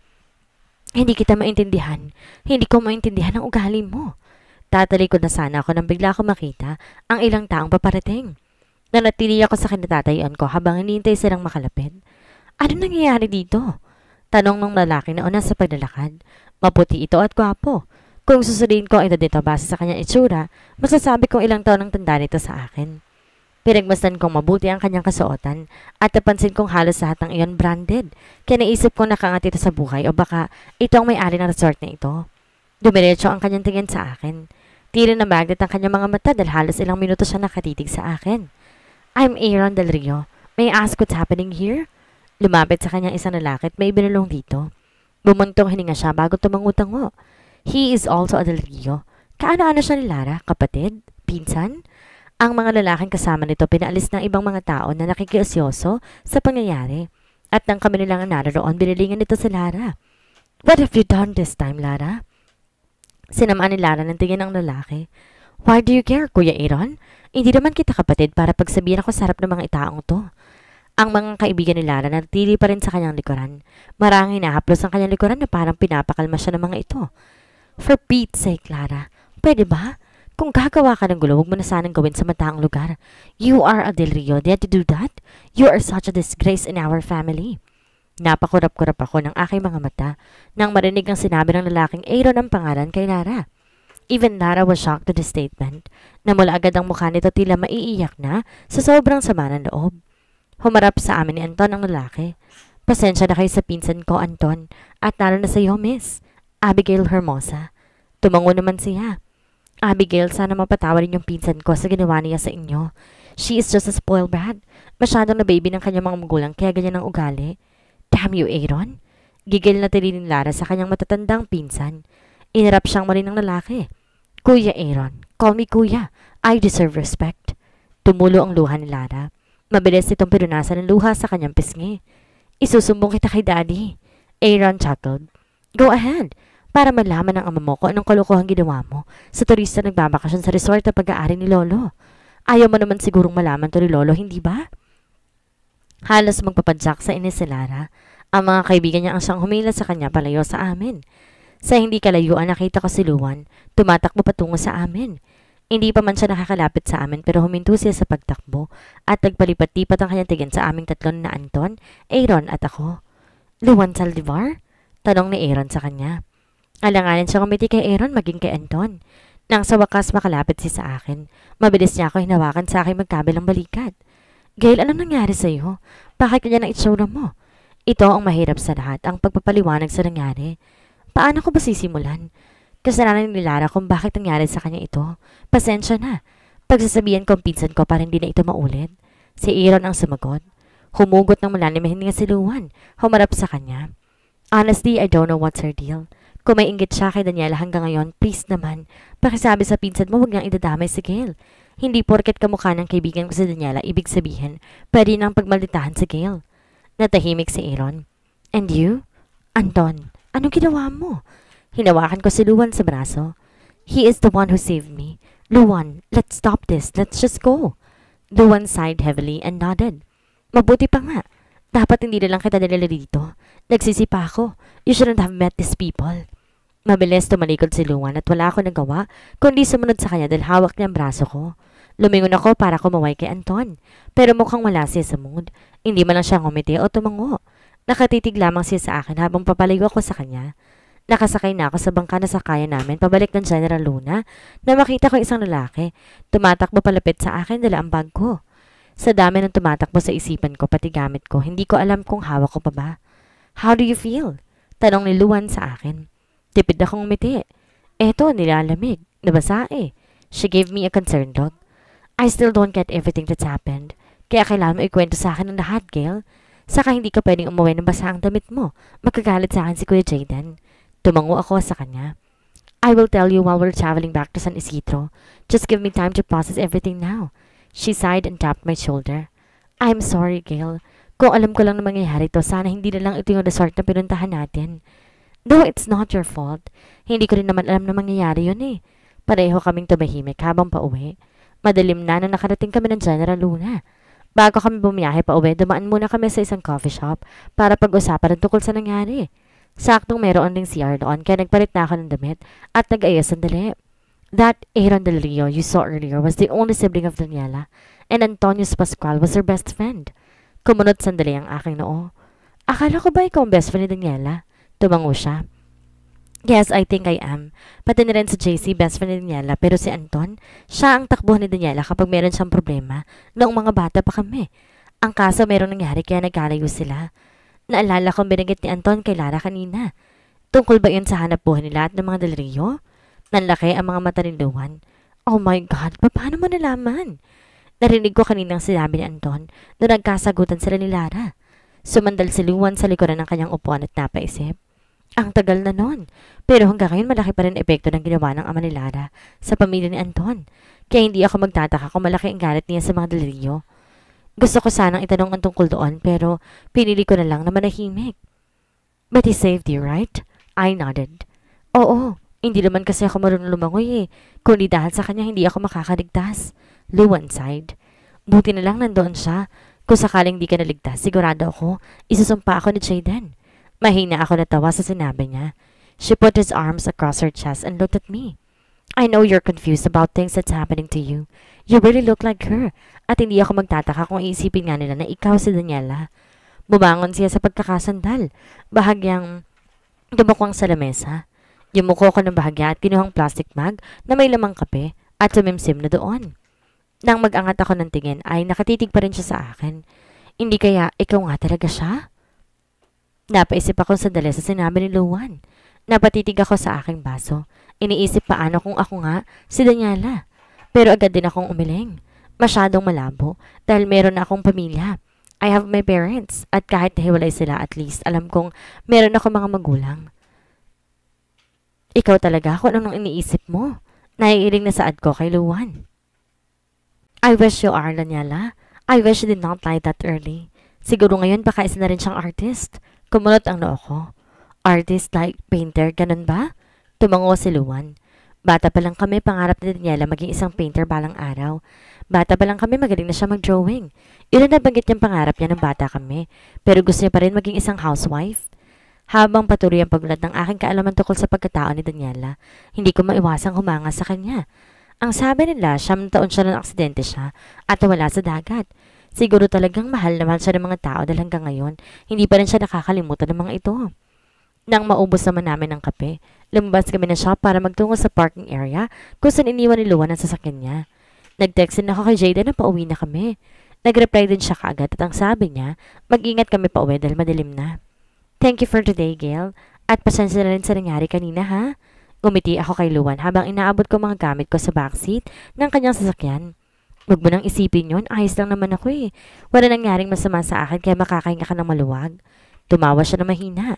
Speaker 2: Hindi kita maintindihan. Hindi ko maintindihan ang ugali mo. Tatalikod na sana ako nang bigla ko makita ang ilang taong paparating. Nanatili ako sa kinatatayuan ko habang hinihintay silang makalapit. Ano nangyayari dito? Tanong ng lalaki na una sa paglalakad. Maputi ito at gwapo. Kung susuriin ko ang edad base sa kanyang itsura, masasabi kong ilang taon ang tanda nito sa akin. Pinagmasdan kong mabuti ang kanyang kasuotan at napansin kong halos lahat ng iyon branded. Kaya naisip ko nakangati ito sa buhay o baka ito ang may-ari ng resort na ito. Dumiretso ang kanyang tingin sa akin. Tira na magnet ang kanyang mga mata dahil halos ilang minuto siya nakatitig sa akin. I'm Aaron Del Rio. May ask what's happening here? Lumapit sa kanyang isang lalaki at may binulong dito. Bumuntong hininga siya bago tumangutang mo. He is also a Del Rio. Kaano-ano siya ni Lara, kapatid? Pinsan? Ang mga lalaking kasama nito pinaalis ng ibang mga tao na nakikiusyoso sa pangyayari. At nang kami nilang naroon, binilingan nito si Lara. What have you done this time, Lara? Sinamaan ni Lara ng tingin ng lalaki. Why do you care, Kuya Aaron? Hindi naman kita kapatid para pagsabihan ako sa harap ng mga itaong to. Ang mga kaibigan ni Lara natili pa rin sa kanyang likuran. Marang hinahaplos ang kanyang likuran na parang pinapakalma siya ng mga ito. For Pete's sake, Lara, pwede ba? Kung gagawa ka ng gulo, huwag mo na sanang gawin sa mataang lugar. You are a Del Rio. Did you do that? You are such a disgrace in our family. Napakurap-kurap ako ng aking mga mata nang marinig ang sinabi ng lalaking Aaron ang pangalan kay Lara. Even Lara was shocked to the statement. Namula agad ang mukha nito tila maiiyak na sa sobrang sama ng loob. Humarap sa amin ni Anton ang lalaki. Pasensya na kay sa pinsan ko, Anton, at lalo na sa iyo, miss. Abigail Hermosa. Tumango naman siya. Abigail, sana mapatawarin yung pinsan ko sa ginawa niya sa inyo. She is just a spoiled brat. Masyadong na baby ng kanyang mga magulang kaya ganyan ang ugali. Damn you, Aaron! Gigil na tili ni Lara sa kanyang matatandang pinsan. Inarap siyang mali ng lalaki. Kuya Aaron, call me kuya. I deserve respect. Tumulo ang luha ni Lara. Mabilis itong pinunasan ng luha sa kanyang pisngi. Isusumbong kita kay daddy. Aaron chuckled. Go ahead para malaman ng ama mo kung anong kalukuhang ginawa mo sa turista nagbabakasyon sa resort na pag-aari ni Lolo. Ayaw mo naman sigurong malaman to ni Lolo, hindi ba? Halos magpapadyak sa inis si Lara. Ang mga kaibigan niya ang siyang humila sa kanya palayo sa amin. Sa hindi kalayuan nakita ko si Luan, tumatakbo patungo sa amin. Hindi pa man siya nakakalapit sa amin pero huminto siya sa pagtakbo at nagpalipat-lipat ang kanyang tingin sa aming tatlo na Anton, Aaron at ako. Luan Saldivar? Tanong ni Aaron sa kanya. Alanganin sa kumiti kay Aaron maging kay Anton. Nang sa wakas makalapit siya sa akin, mabilis niya ako hinawakan sa aking magkabilang balikat. Gail, anong nangyari sa iyo? Bakit kanya na itsura mo? Ito ang mahirap sa lahat, ang pagpapaliwanag sa nangyari. Paano ko ba sisimulan? Kasalanan ni Lara kung bakit nangyari sa kanya ito. Pasensya na. Pagsasabihan ko ang pinsan ko para hindi na ito maulit. Si Aaron ang sumagot. Humugot ng mula ni mahininga si Luan. Humarap sa kanya. Honestly, I don't know what's her deal. Kung may inggit siya kay Daniela hanggang ngayon, please naman, pakisabi sa pinsan mo huwag niyang idadamay si Gail. Hindi porket kamukha ng kaibigan ko si Daniela, ibig sabihin, pwede nang pagmalitahan si Gail. Natahimik si Aaron. And you? Anton, ano ginawa mo? Hinawakan ko si Luwan sa braso. He is the one who saved me. Luwan, let's stop this. Let's just go. Luwan sighed heavily and nodded. Mabuti pa nga. Dapat hindi na lang kita nilala dito. Nagsisipa ako. You shouldn't have met these people. Mabilis tumalikod si Luwan at wala ako nagawa kundi sumunod sa kanya dahil hawak niya ang braso ko. Lumingon ako para kumaway kay Anton, pero mukhang wala siya sa mood. Hindi man lang siya ngumiti o tumango. Nakatitig lamang siya sa akin habang papalayo ako sa kanya. Nakasakay na ako sa bangka na sakayan namin pabalik ng General Luna na makita ko isang lalaki. Tumatakbo palapit sa akin dala ang bag ko. Sa dami ng tumatakbo sa isipan ko pati gamit ko, hindi ko alam kung hawak ko pa ba. How do you feel? Tanong ni Luan sa akin. Tipid akong umiti. Eto, nilalamig. Nabasa eh. She gave me a concerned look. I still don't get everything that's happened. Kaya kailangan mo ikwento sa akin ng lahat, Gail. Saka hindi ka pwedeng umuwi ng basa ang damit mo. Magkagalit sa akin si Kuya Jaden. Tumango ako sa kanya. I will tell you while we're traveling back to San Isidro. Just give me time to process everything now. She sighed and tapped my shoulder. I'm sorry, Gail. Kung alam ko lang na mangyayari to, sana hindi na lang ito yung resort na pinuntahan natin. Though it's not your fault, hindi ko rin naman alam na mangyayari yun eh. Pareho kaming tumahimik habang pauwi. Madilim na nang nakarating kami ng General Luna. Bago kami bumiyahe pauwi, dumaan muna kami sa isang coffee shop para pag-usapan ang tukol sa nangyari. Saktong mayroon ding CR doon kaya nagpalit na ako ng damit at nag-ayos sandali. That Aaron Del Rio you saw earlier was the only sibling of Daniela and Antonio Pascual was her best friend. Kumunot sandali ang aking noo. Akala ko ba ikaw ang best friend ni Daniela? Tumango siya. Yes, I think I am. Pati na rin si JC, best friend ni Daniela. Pero si Anton, siya ang takbuhan ni Daniela kapag meron siyang problema noong mga bata pa kami. Ang kaso merong nangyari kaya nagkalayo sila. Naalala kong binigit ni Anton kay Lara kanina. Tungkol ba yun sa hanap buhay nila at ng mga Del Rio? Nanlaki ang mga mata ni Luan. Oh my God, paano mo nalaman? Narinig ko kaninang sinabi ni Anton na nagkasagutan sila ni Lara. Sumandal si Luan sa likuran ng kanyang upuan at napaisip. Ang tagal na nun. Pero hanggang ngayon malaki pa rin epekto ng ginawa ng ama ni Lara sa pamilya ni Anton. Kaya hindi ako magtataka kung malaki ang galit niya sa mga delirio. Gusto ko sanang itanong ang tungkol doon pero pinili ko na lang na manahimik. But he saved you, right? I nodded. Oo, hindi naman kasi ako marunong lumangoy eh. Kundi dahil sa kanya hindi ako makakaligtas. Lewan sighed. Buti na lang nandoon siya. Kung sakaling di ka naligtas, sigurado ako, isusumpa ako ni Jaden. Mahina ako natawa sa sinabi niya. She put his arms across her chest and looked at me. I know you're confused about things that's happening to you. You really look like her. At hindi ako magtataka kung iisipin nga nila na ikaw si Daniela. Bumangon siya sa pagkakasandal. Bahagyang tumukwang sa lamesa. Yumuko ko ng bahagya at kinuhang plastic bag na may lamang kape at sumimsim na doon. Nang mag-angat ako ng tingin ay nakatitig pa rin siya sa akin. Hindi kaya ikaw nga talaga siya? Napaisip ako sandali sa sinabi ni Luwan. Napatitig ako sa aking baso. Iniisip paano kung ako nga si Daniela. Pero agad din akong umiling. Masyadong malabo dahil meron na akong pamilya. I have my parents at kahit nahiwalay sila at least alam kong meron ako mga magulang. Ikaw talaga kung anong iniisip mo. Naiiling na saad ko kay Luwan. I wish you are, Lanyala. I wish you did not die that early. Siguro ngayon baka isa na rin siyang artist. Kumulot ang noo ko. Artist like painter, ganun ba? Tumango si Luan. Bata pa lang kami, pangarap ni Daniela maging isang painter balang araw. Bata pa lang kami, magaling na siya mag-drawing. Ilan na banggit niyang pangarap niya ng bata kami, pero gusto niya pa rin maging isang housewife. Habang patuloy ang pagulat ng aking kaalaman tungkol sa pagkatao ni Daniela, hindi ko maiwasang humanga sa kanya. Ang sabi nila, siyam taon siya ng aksidente siya at wala sa dagat. Siguro talagang mahal naman mahal siya ng mga tao dahil hanggang ngayon, hindi pa rin siya nakakalimutan ng mga ito. Nang maubos naman namin ang kape, lumabas kami na siya para magtungo sa parking area kung saan iniwan ni Luan ang sasakyan niya. Nag-text ako kay Jada na pauwi na kami. Nag-reply din siya kaagad at ang sabi niya, mag-ingat kami pa uwi dahil madilim na. Thank you for today, Gail. At pasensya na rin sa nangyari kanina, ha? umiti ako kay Luan habang inaabot ko mga gamit ko sa backseat ng kanyang sasakyan. Huwag mo nang isipin yon ayos lang naman ako eh. Wala nangyaring masama sa akin kaya makakahinga ka ng maluwag. Tumawa siya na mahina.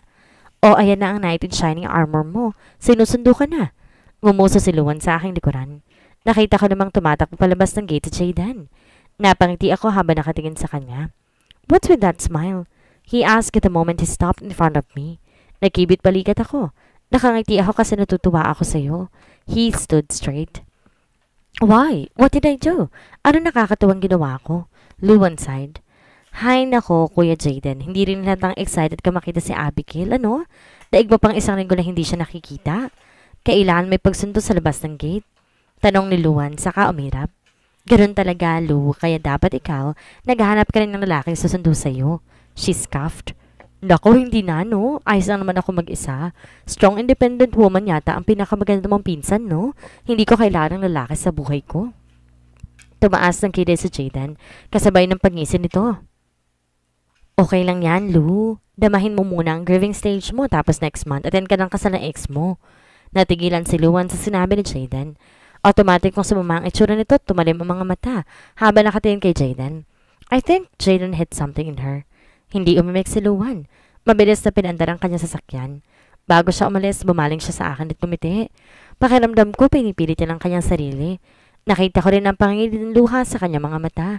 Speaker 2: O oh, ayan na ang knight in shining armor mo, sinusundo ka na. Ngumuso si Luan sa aking likuran. Nakita ko namang tumatakbo palabas ng gate si Jaydan. Napangiti ako habang nakatingin sa kanya. What's with that smile? He asked at the moment he stopped in front of me. Nakibit balikat ako. Nakangiti ako kasi natutuwa ako sa'yo. He stood straight. Why? What did I do? Ano nakakatuwang ginawa ko? Luwan sighed. Hay nako, Kuya Jaden. Hindi rin natang excited ka makita si Abigail, ano? Daig pa pang isang linggo na hindi siya nakikita. Kailan may pagsundo sa labas ng gate. Tanong ni Luan, saka umirap. Ganun talaga, Lu, kaya dapat ikaw, naghahanap ka rin ng lalaking susundo sa'yo. She scoffed. Nako, hindi na, no? Ayos lang naman ako mag-isa. Strong independent woman yata ang pinakamaganda mong pinsan, no? Hindi ko kailangan ng lalaki sa buhay ko. Tumaas ng kilay sa Jaden, kasabay ng pangisin nito. Okay lang yan, Lou. Damahin mo muna ang grieving stage mo tapos next month attend ka ng kasal ng ex mo. Natigilan si Luan sa sinabi ni Jaden. Automatic kong sumama ang itsura nito at tumalim ang mga mata habang nakatingin kay Jaden. I think Jaden hit something in her. Hindi umimik si Luan. Mabilis na pinandar ang kanyang sasakyan. Bago siya umalis, bumaling siya sa akin at tumiti. Pakiramdam ko, pinipilit niya ng kanyang sarili. Nakita ko rin ang ng luha sa kanyang mga mata.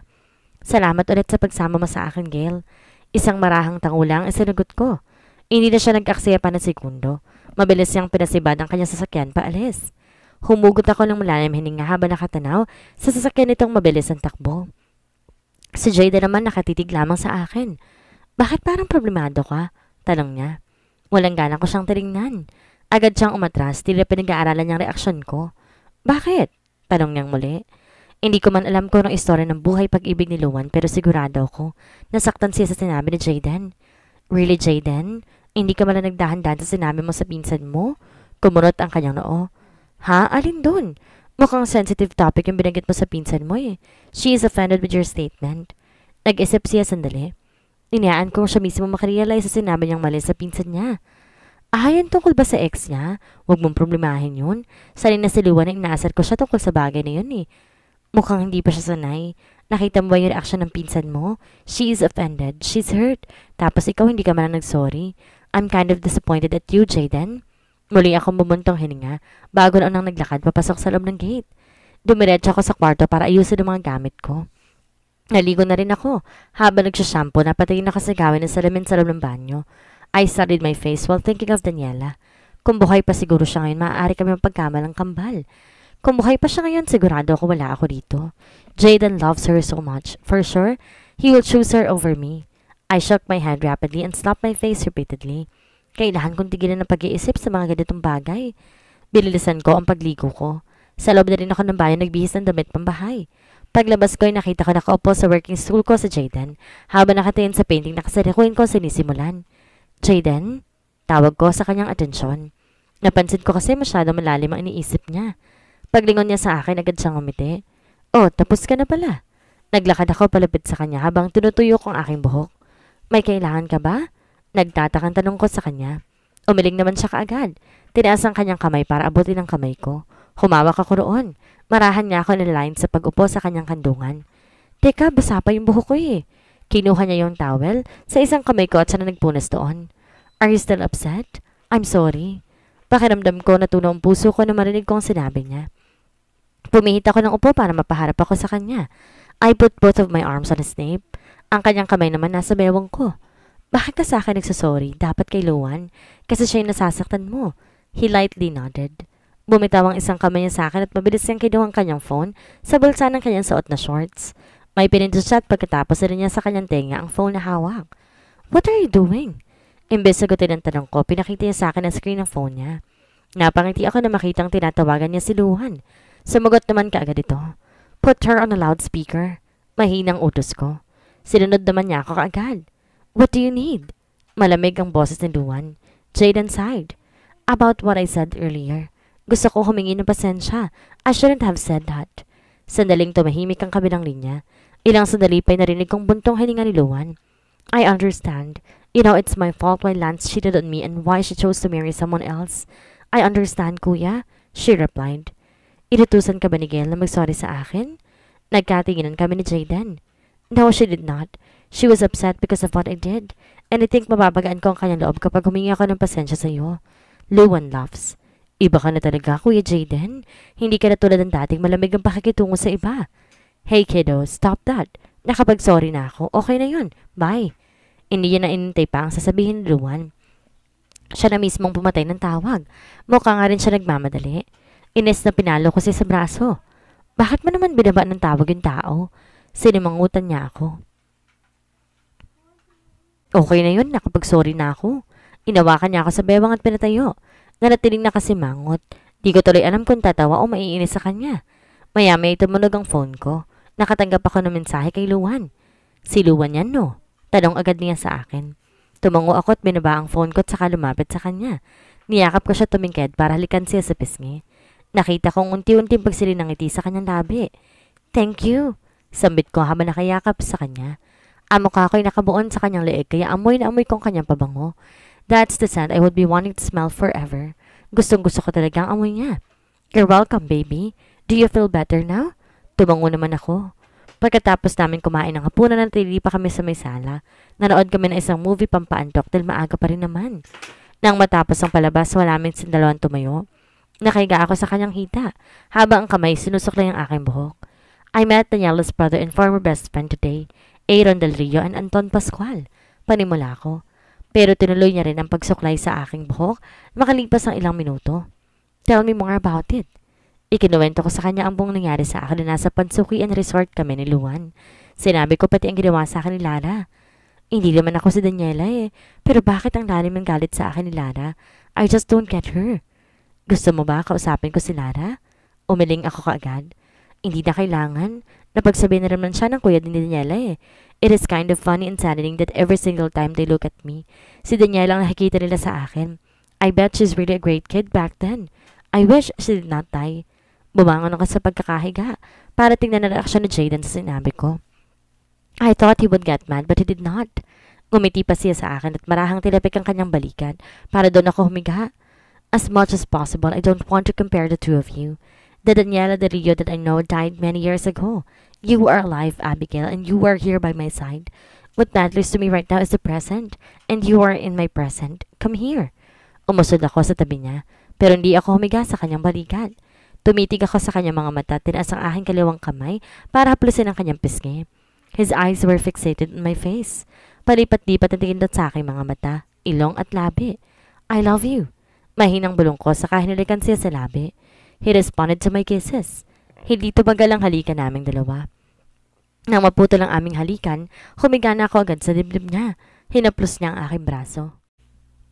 Speaker 2: Salamat ulit sa pagsama mo sa akin, Gail. Isang marahang tango lang isinagot ko. Hindi na siya nag-aksaya pa ng segundo. Mabilis niyang pinasibad ang kanyang sasakyan paalis. Humugot ako ng malalim hininga habang nakatanaw sa sasakyan nitong mabilis ang takbo. Si Jada naman nakatitig lamang sa akin. Bakit parang problemado ka? Tanong niya. Walang gana ko siyang tinignan. Agad siyang umatras, tila pinag-aaralan niyang reaksyon ko. Bakit? Tanong niyang muli. Hindi ko man alam kung anong istorya ng buhay pag-ibig ni Luan pero sigurado ako nasaktan siya sa sinabi ni Jayden. Really, Jayden? Hindi ka man nagdahan-dahan sa sinabi mo sa pinsan mo? Kumurot ang kanyang noo. Ha? Alin dun? Mukhang sensitive topic yung binanggit mo sa pinsan mo eh. She is offended with your statement. Nag-isip siya sandali. Inayaan kong siya mismo makarealize sa sinabi niyang mali sa pinsan niya. Ahayan tungkol ba sa ex niya? Huwag mong problemahin yun. Sanay na si Liwanag naasar ko siya tungkol sa bagay na yun eh. Mukhang hindi pa siya sanay. Nakita mo ba yung reaction ng pinsan mo? She is offended. She's hurt. Tapos ikaw hindi ka man nag-sorry. I'm kind of disappointed at you, Jaden. Muli akong bumuntong hininga bago na unang naglakad papasok sa loob ng gate. Dumiretso ako sa kwarto para ayusin ang mga gamit ko. Naligo na rin ako. Habang nagsasampo, napatingin na kasagawin ng salamin sa loob ng banyo. I studied my face while thinking of Daniela. Kung buhay pa siguro siya ngayon, maaari kami ng kambal. Kung buhay pa siya ngayon, sigurado ako wala ako dito. Jaden loves her so much. For sure, he will choose her over me. I shook my head rapidly and slapped my face repeatedly. Kailangan kong tigilan ng pag-iisip sa mga ganitong bagay. Bililisan ko ang pagligo ko. Sa loob na rin ako ng bayan nagbihis ng damit pambahay. Paglabas ko ay nakita ko nakaupo sa working stool ko sa Jayden habang nakatingin sa painting na kasarikuin ko sinisimulan. Jayden? Tawag ko sa kanyang atensyon. Napansin ko kasi masyado malalim ang iniisip niya. Paglingon niya sa akin, agad siyang umiti. Oh, tapos ka na pala. Naglakad ako palapit sa kanya habang tinutuyo ko ang aking buhok. May kailangan ka ba? Nagtatakang tanong ko sa kanya. Umiling naman siya kaagad. Tinaas ang kanyang kamay para abutin ang kamay ko. Humawak ako roon. Marahan niya ako ng line sa pag-upo sa kanyang kandungan. Teka, basa pa yung buhok ko eh. Kinuha niya yung towel sa isang kamay ko at siya na nagpunas doon. Are you still upset? I'm sorry. Pakiramdam ko natunaw ang puso ko na marinig ko ang sinabi niya. Pumihit ako ng upo para mapaharap ako sa kanya. I put both of my arms on his nape. Ang kanyang kamay naman nasa bewang ko. Bakit ka sa akin nagsasorry? Dapat kay Luan. Kasi siya yung nasasaktan mo. He lightly nodded. Bumitaw ang isang kamay niya sa akin at mabilis niyang kinuha ang kanyang phone sa bulsa ng kanyang suot na shorts. May pininto siya at pagkatapos rin niya sa kanyang tenga ang phone na hawak. What are you doing? Imbes sagutin ang tanong ko, pinakita niya sa akin ang screen ng phone niya. Napangiti ako na makitang tinatawagan niya si Luhan. Sumagot naman kaagad ito. Put her on a loudspeaker. Mahinang utos ko. Sinunod naman niya ako kaagad. What do you need? Malamig ang boses ni Luhan. Jaden sighed. About what I said earlier. Gusto ko humingi ng pasensya. I shouldn't have said that. Sandaling tumahimik ang kabilang linya. Ilang sandali pa'y narinig kong buntong hininga ni Luan. I understand. You know, it's my fault why Lance cheated on me and why she chose to marry someone else. I understand, kuya, she replied. Inutusan ka ba ni Gail na magsorry sa akin? Nagkatinginan kami ni Jaden. No, she did not. She was upset because of what I did. And I think mababagaan ko ang kanyang loob kapag humingi ako ng pasensya sa iyo. Luan laughs. Iba ka na talaga, Kuya Jaden. Hindi ka na tulad ng dating malamig ang pakikitungo sa iba. Hey kiddo, stop that. Nakapag-sorry na ako. Okay na yun. Bye. Hindi niya na inintay pa ang sasabihin ni Luan. Siya na mismong pumatay ng tawag. Mukha nga rin siya nagmamadali. Ines na pinalo ko siya sa braso. Bakit mo naman binaba ng tawag yung tao? Sinimangutan niya ako. Okay na yun, nakapag-sorry na ako. Inawakan niya ako sa bewang at pinatayo. Nanatiling na kasi mangot. Di ko tuloy alam kung tatawa o maiinis sa kanya. Maya-maya tumunog ang phone ko. Nakatanggap ako ng mensahe kay Luwan. Si Luwan yan no? Tanong agad niya sa akin. Tumango ako at binaba ang phone ko at saka lumapit sa kanya. Niyakap ko siya tumingkad para halikan siya sa pisngi. Nakita kong unti-unting pagsili ng ngiti sa kanyang labi. Thank you. Sambit ko habang nakayakap sa kanya. Ang mukha ko'y nakabuon sa kanyang leeg kaya amoy na amoy kong kanyang pabango. That's the scent I would be wanting to smell forever. Gustong gusto ko talaga ang amoy niya. You're welcome, baby. Do you feel better now? Tumango naman ako. Pagkatapos namin kumain ng hapunan, natili pa kami sa may sala. Nanood kami ng isang movie pampaantok dahil maaga pa rin naman. Nang matapos ang palabas, wala min dalawang tumayo. Nakahiga ako sa kanyang hita. Habang ang kamay, sinusok lang ang aking buhok. I met Daniela's brother and former best friend today, Aaron Del Rio and Anton Pascual. Panimula ko. Pero tinuloy niya rin ang pagsuklay sa aking buhok makalipas ang ilang minuto. Tell me more about it. Ikinuwento ko sa kanya ang buong nangyari sa akin na nasa Pansukian Resort kami ni Luan. Sinabi ko pati ang ginawa sa akin ni Lara. Hindi naman ako si Daniela eh, pero bakit ang lalim ng galit sa akin ni Lara? I just don't get her. Gusto mo ba kausapin ko si Lara? Umiling ako kaagad. Hindi na kailangan. Napagsabi na naman siya ng kuya ni Daniela eh. It is kind of funny and saddening that every single time they look at me, si Daniela ang nakikita nila sa akin. I bet she's really a great kid back then. I wish she did not die. Bumangon ako sa pagkakahiga para tingnan na reaksyon ni Jaden sa sinabi ko. I thought he would get mad but he did not. Gumiti pa siya sa akin at marahang tilapik ang kanyang balikan para doon ako humiga. As much as possible, I don't want to compare the two of you. The Daniela de Rio that I know died many years ago, You are alive, Abigail, and you are here by my side. What matters to me right now is the present, and you are in my present. Come here. Umusod ako sa tabi niya, pero hindi ako humiga sa kanyang balikat. Tumitig ako sa kanyang mga mata, tinaas ang aking kaliwang kamay para haplusin ang kanyang pisngi. His eyes were fixated on my face. Palipat-lipat ang tingin sa aking mga mata, ilong at labi. I love you. Mahinang bulong ko sa kahinalikan siya sa labi. He responded to my kisses. Hindi tumagal ang halika naming dalawa. Nang maputol ang aming halikan, humiga na ako agad sa dibdib niya. Hinaplos niya ang aking braso.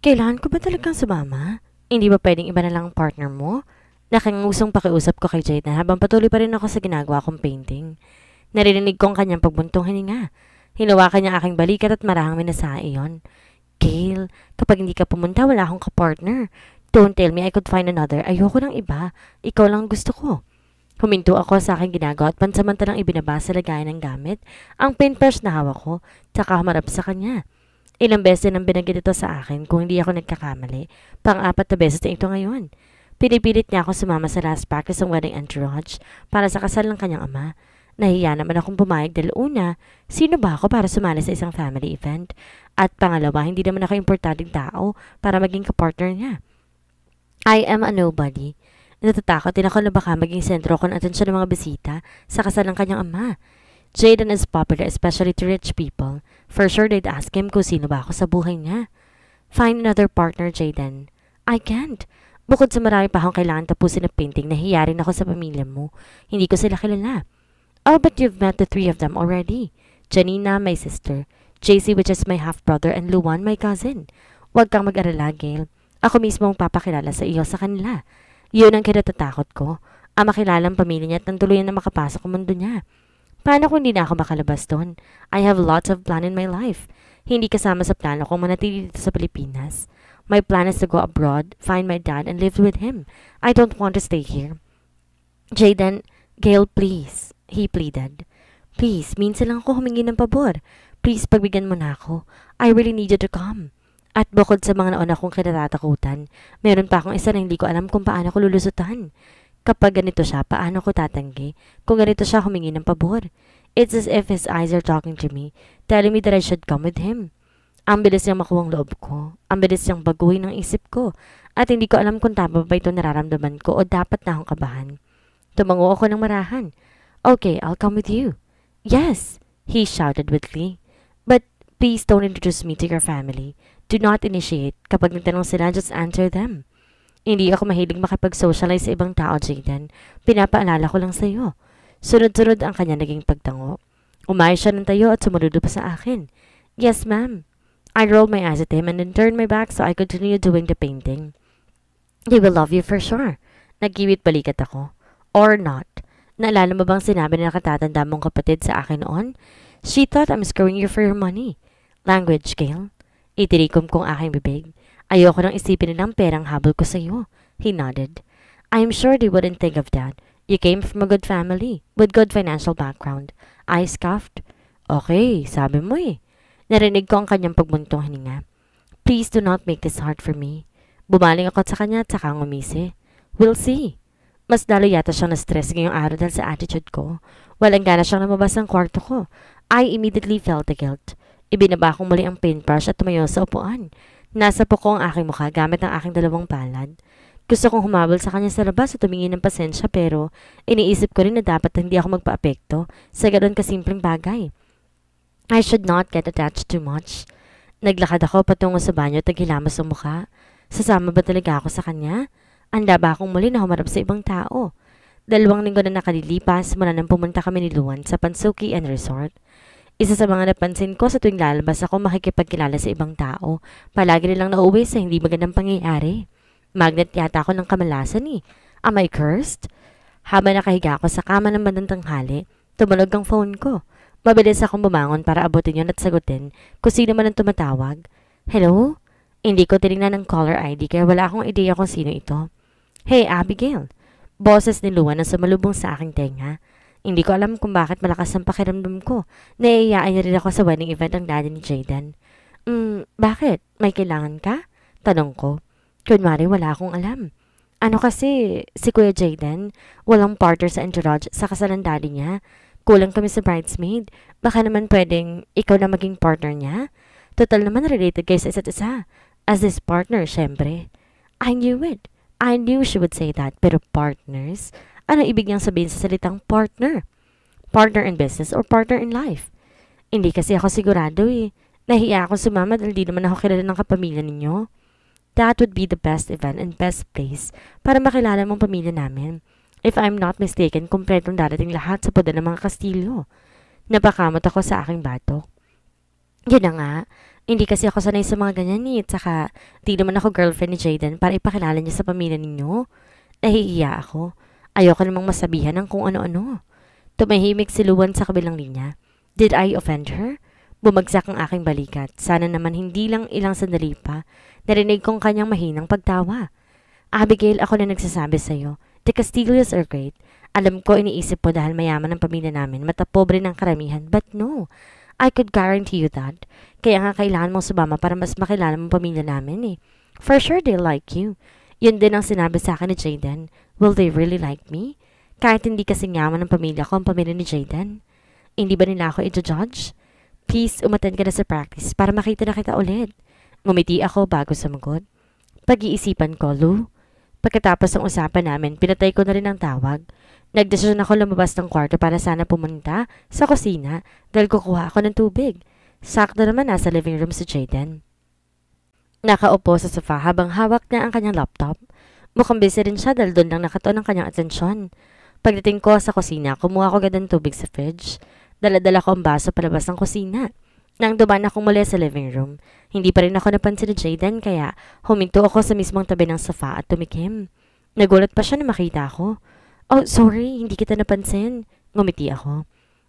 Speaker 2: Kailan ko ba talagang sumama? Hindi ba pwedeng iba na lang ang partner mo? Nakangusong pakiusap ko kay Jade na habang patuloy pa rin ako sa ginagawa kong painting. Narinig ang kanyang pagbuntong hininga. Hinawakan niya aking balikat at marahang minasahe iyon. Gail, kapag hindi ka pumunta, wala akong kapartner. Don't tell me I could find another. Ayoko ng iba. Ikaw lang gusto ko. Huminto ako sa aking ginagawa at pansamantalang ibinaba sa lagayan ng gamit ang pin purse na hawak ko, tsaka humarap sa kanya. Ilang beses nang binanggit ito sa akin kung hindi ako nagkakamali, pang-apat na beses na ito ngayon. Pinipilit niya ako sumama sa last practice ng wedding entourage para sa kasal ng kanyang ama. Nahiya naman akong pumayag dahil una, sino ba ako para sumali sa isang family event? At pangalawa, hindi naman ako importanteng tao para maging kapartner niya. I am a nobody. Natatakot din ako na baka maging sentro ko ng atensyon ng mga bisita sa kasal ng kanyang ama. Jaden is popular especially to rich people. For sure they'd ask him kung sino ba ako sa buhay niya. Find another partner, Jaden. I can't. Bukod sa marami pa akong kailangan tapusin na painting, nahiyarin ako sa pamilya mo. Hindi ko sila kilala. Oh, but you've met the three of them already. Janina, my sister. JC, which is my half-brother, and Luan, my cousin. Huwag kang mag-alala, ah, Gail. Ako mismo ang papakilala sa iyo sa kanila. Yun ang kinatatakot ko. Ang makilalang pamilya niya at nang tuluyan na makapasok sa mundo niya. Paano kung hindi na ako makalabas doon? I have lots of plan in my life. Hindi kasama sa plano kong manatili dito sa Pilipinas. My plan is to go abroad, find my dad, and live with him. I don't want to stay here. Jaden, Gail, please, he pleaded. Please, minsan lang ako humingi ng pabor. Please, pagbigyan mo na ako. I really need you to come. At bukod sa mga nauna kong kinatatakutan, meron pa akong isa na hindi ko alam kung paano ko lulusutan. Kapag ganito siya, paano ko tatanggi? Kung ganito siya humingi ng pabor? It's as if his eyes are talking to me, telling me that I should come with him. Ang bilis niyang makuha loob ko. Ang bilis niyang baguhin ang isip ko. At hindi ko alam kung tama ba ito nararamdaman ko o dapat na akong kabahan. Tumango ako ng marahan. Okay, I'll come with you. Yes, he shouted with glee. But please don't introduce me to your family. Do not initiate. Kapag nagtanong sila, just answer them. Hindi ako mahilig makipag-socialize sa ibang tao, Jaden. Pinapaalala ko lang sa iyo. Sunod-sunod ang kanya naging pagtango. Umayos siya ng tayo at sumunod pa sa akin. Yes, ma'am. I rolled my eyes at him and then turned my back so I continued doing the painting. They will love you for sure. Nagkiwit balikat ako. Or not. Naalala mo bang sinabi na nakatatanda mong kapatid sa akin noon? She thought I'm screwing you for your money. Language, Gail. Itirikom kong aking bibig. Ayoko nang isipin na ng perang habol ko sa iyo. He nodded. I'm sure they wouldn't think of that. You came from a good family, with good financial background. I scoffed. Okay, sabi mo eh. Narinig ko ang kanyang pagbuntong hininga. Please do not make this hard for me. Bumaling ako sa kanya at saka ngumisi. We'll see. Mas dalo yata siyang na-stress ngayong araw dahil sa attitude ko. Walang gana siyang lumabas ng kwarto ko. I immediately felt the guilt. Ibinaba ko muli ang paintbrush at tumayo sa upuan. Nasa po ko ang aking mukha gamit ang aking dalawang palad. Gusto kong humabol sa kanya sa labas at tumingin ng pasensya pero iniisip ko rin na dapat hindi ako magpa-apekto sa ganoon kasimpleng bagay. I should not get attached too much. Naglakad ako patungo sa banyo at naghilamos ang mukha. Sasama ba talaga ako sa kanya? Anda ba akong muli na humarap sa ibang tao? Dalawang linggo na nakalilipas mula nang pumunta kami ni Luan sa Pansuki and Resort. Isa sa mga napansin ko sa tuwing lalabas ako makikipagkilala sa ibang tao, palagi nilang nauwi sa hindi magandang pangyayari. Magnet yata ako ng kamalasan eh. Am I cursed? Habang nakahiga ako sa kama ng bandang tanghali, tumunog ang phone ko. Mabilis akong bumangon para abutin yun at sagutin kung sino man ang tumatawag. Hello? Hindi ko tinignan ng caller ID kaya wala akong ideya kung sino ito. Hey Abigail, boses ni Luan ang sumalubong sa aking tenga. Hindi ko alam kung bakit malakas ang pakiramdam ko. Naiyayaan niya rin ako sa wedding event ng daddy ni Jaden. Mm, bakit? May kailangan ka? Tanong ko. Kunwari wala akong alam. Ano kasi, si Kuya Jaden, walang partner sa entourage sa kasalan daddy niya. Kulang kami sa bridesmaid. Baka naman pwedeng ikaw na maging partner niya. Total naman related kayo sa isa't isa. As his partner, syempre. I knew it. I knew she would say that. Pero partners? Anong ibig niyang sabihin sa salitang partner? Partner in business or partner in life? Hindi kasi ako sigurado eh. Nahiya ako sumama dahil di naman ako kilala ng kapamilya ninyo. That would be the best event and best place para makilala mong pamilya namin. If I'm not mistaken, kumpletong darating lahat sa poda ng mga Kastilyo. Napakamot ako sa aking batok. Yun na nga, hindi kasi ako sanay sa mga ganyan ni, eh. saka di naman ako girlfriend ni Jaden para ipakilala niya sa pamilya ninyo. Nahihiya ako. Ayoko namang masabihan ng kung ano-ano. Tumahimik si Luan sa kabilang linya. Did I offend her? Bumagsak ang aking balikat. Sana naman hindi lang ilang sandali pa, narinig kong kanyang mahinang pagtawa. Abigail, ako na nagsasabi sa'yo. The Castillos are great. Alam ko, iniisip ko dahil mayaman ang pamilya namin, matapobre ng karamihan, but no. I could guarantee you that. Kaya nga kailangan mong sumama para mas makilala mong pamilya namin eh. For sure they like you. Yun din ang sinabi sa akin ni Jaden. Will they really like me? Kahit hindi kasing yaman ng pamilya ko ang pamilya ni Jaden. Hindi ba nila ako i-judge? Please, umattend ka na sa practice para makita na kita ulit. Ngumiti ako bago sumagot. Pag-iisipan ko, Lou. Pagkatapos ng usapan namin, pinatay ko na rin ang tawag. Nagdesisyon ako lumabas ng kwarto para sana pumunta sa kusina dahil kukuha ako ng tubig. Sakto naman nasa living room si Jaden. Nakaupo sa sofa habang hawak na ang kanyang laptop. Mukhang busy rin siya dahil doon lang nakatoon ang kanyang atensyon. Pagdating ko sa kusina, kumuha ko agad ng tubig sa fridge. Daladala ko ang baso palabas ng kusina. Nang dumaan ako muli sa living room, hindi pa rin ako napansin ni Jaden kaya huminto ako sa mismong tabi ng sofa at tumikim. Nagulat pa siya na makita ako. Oh, sorry, hindi kita napansin. Ngumiti ako.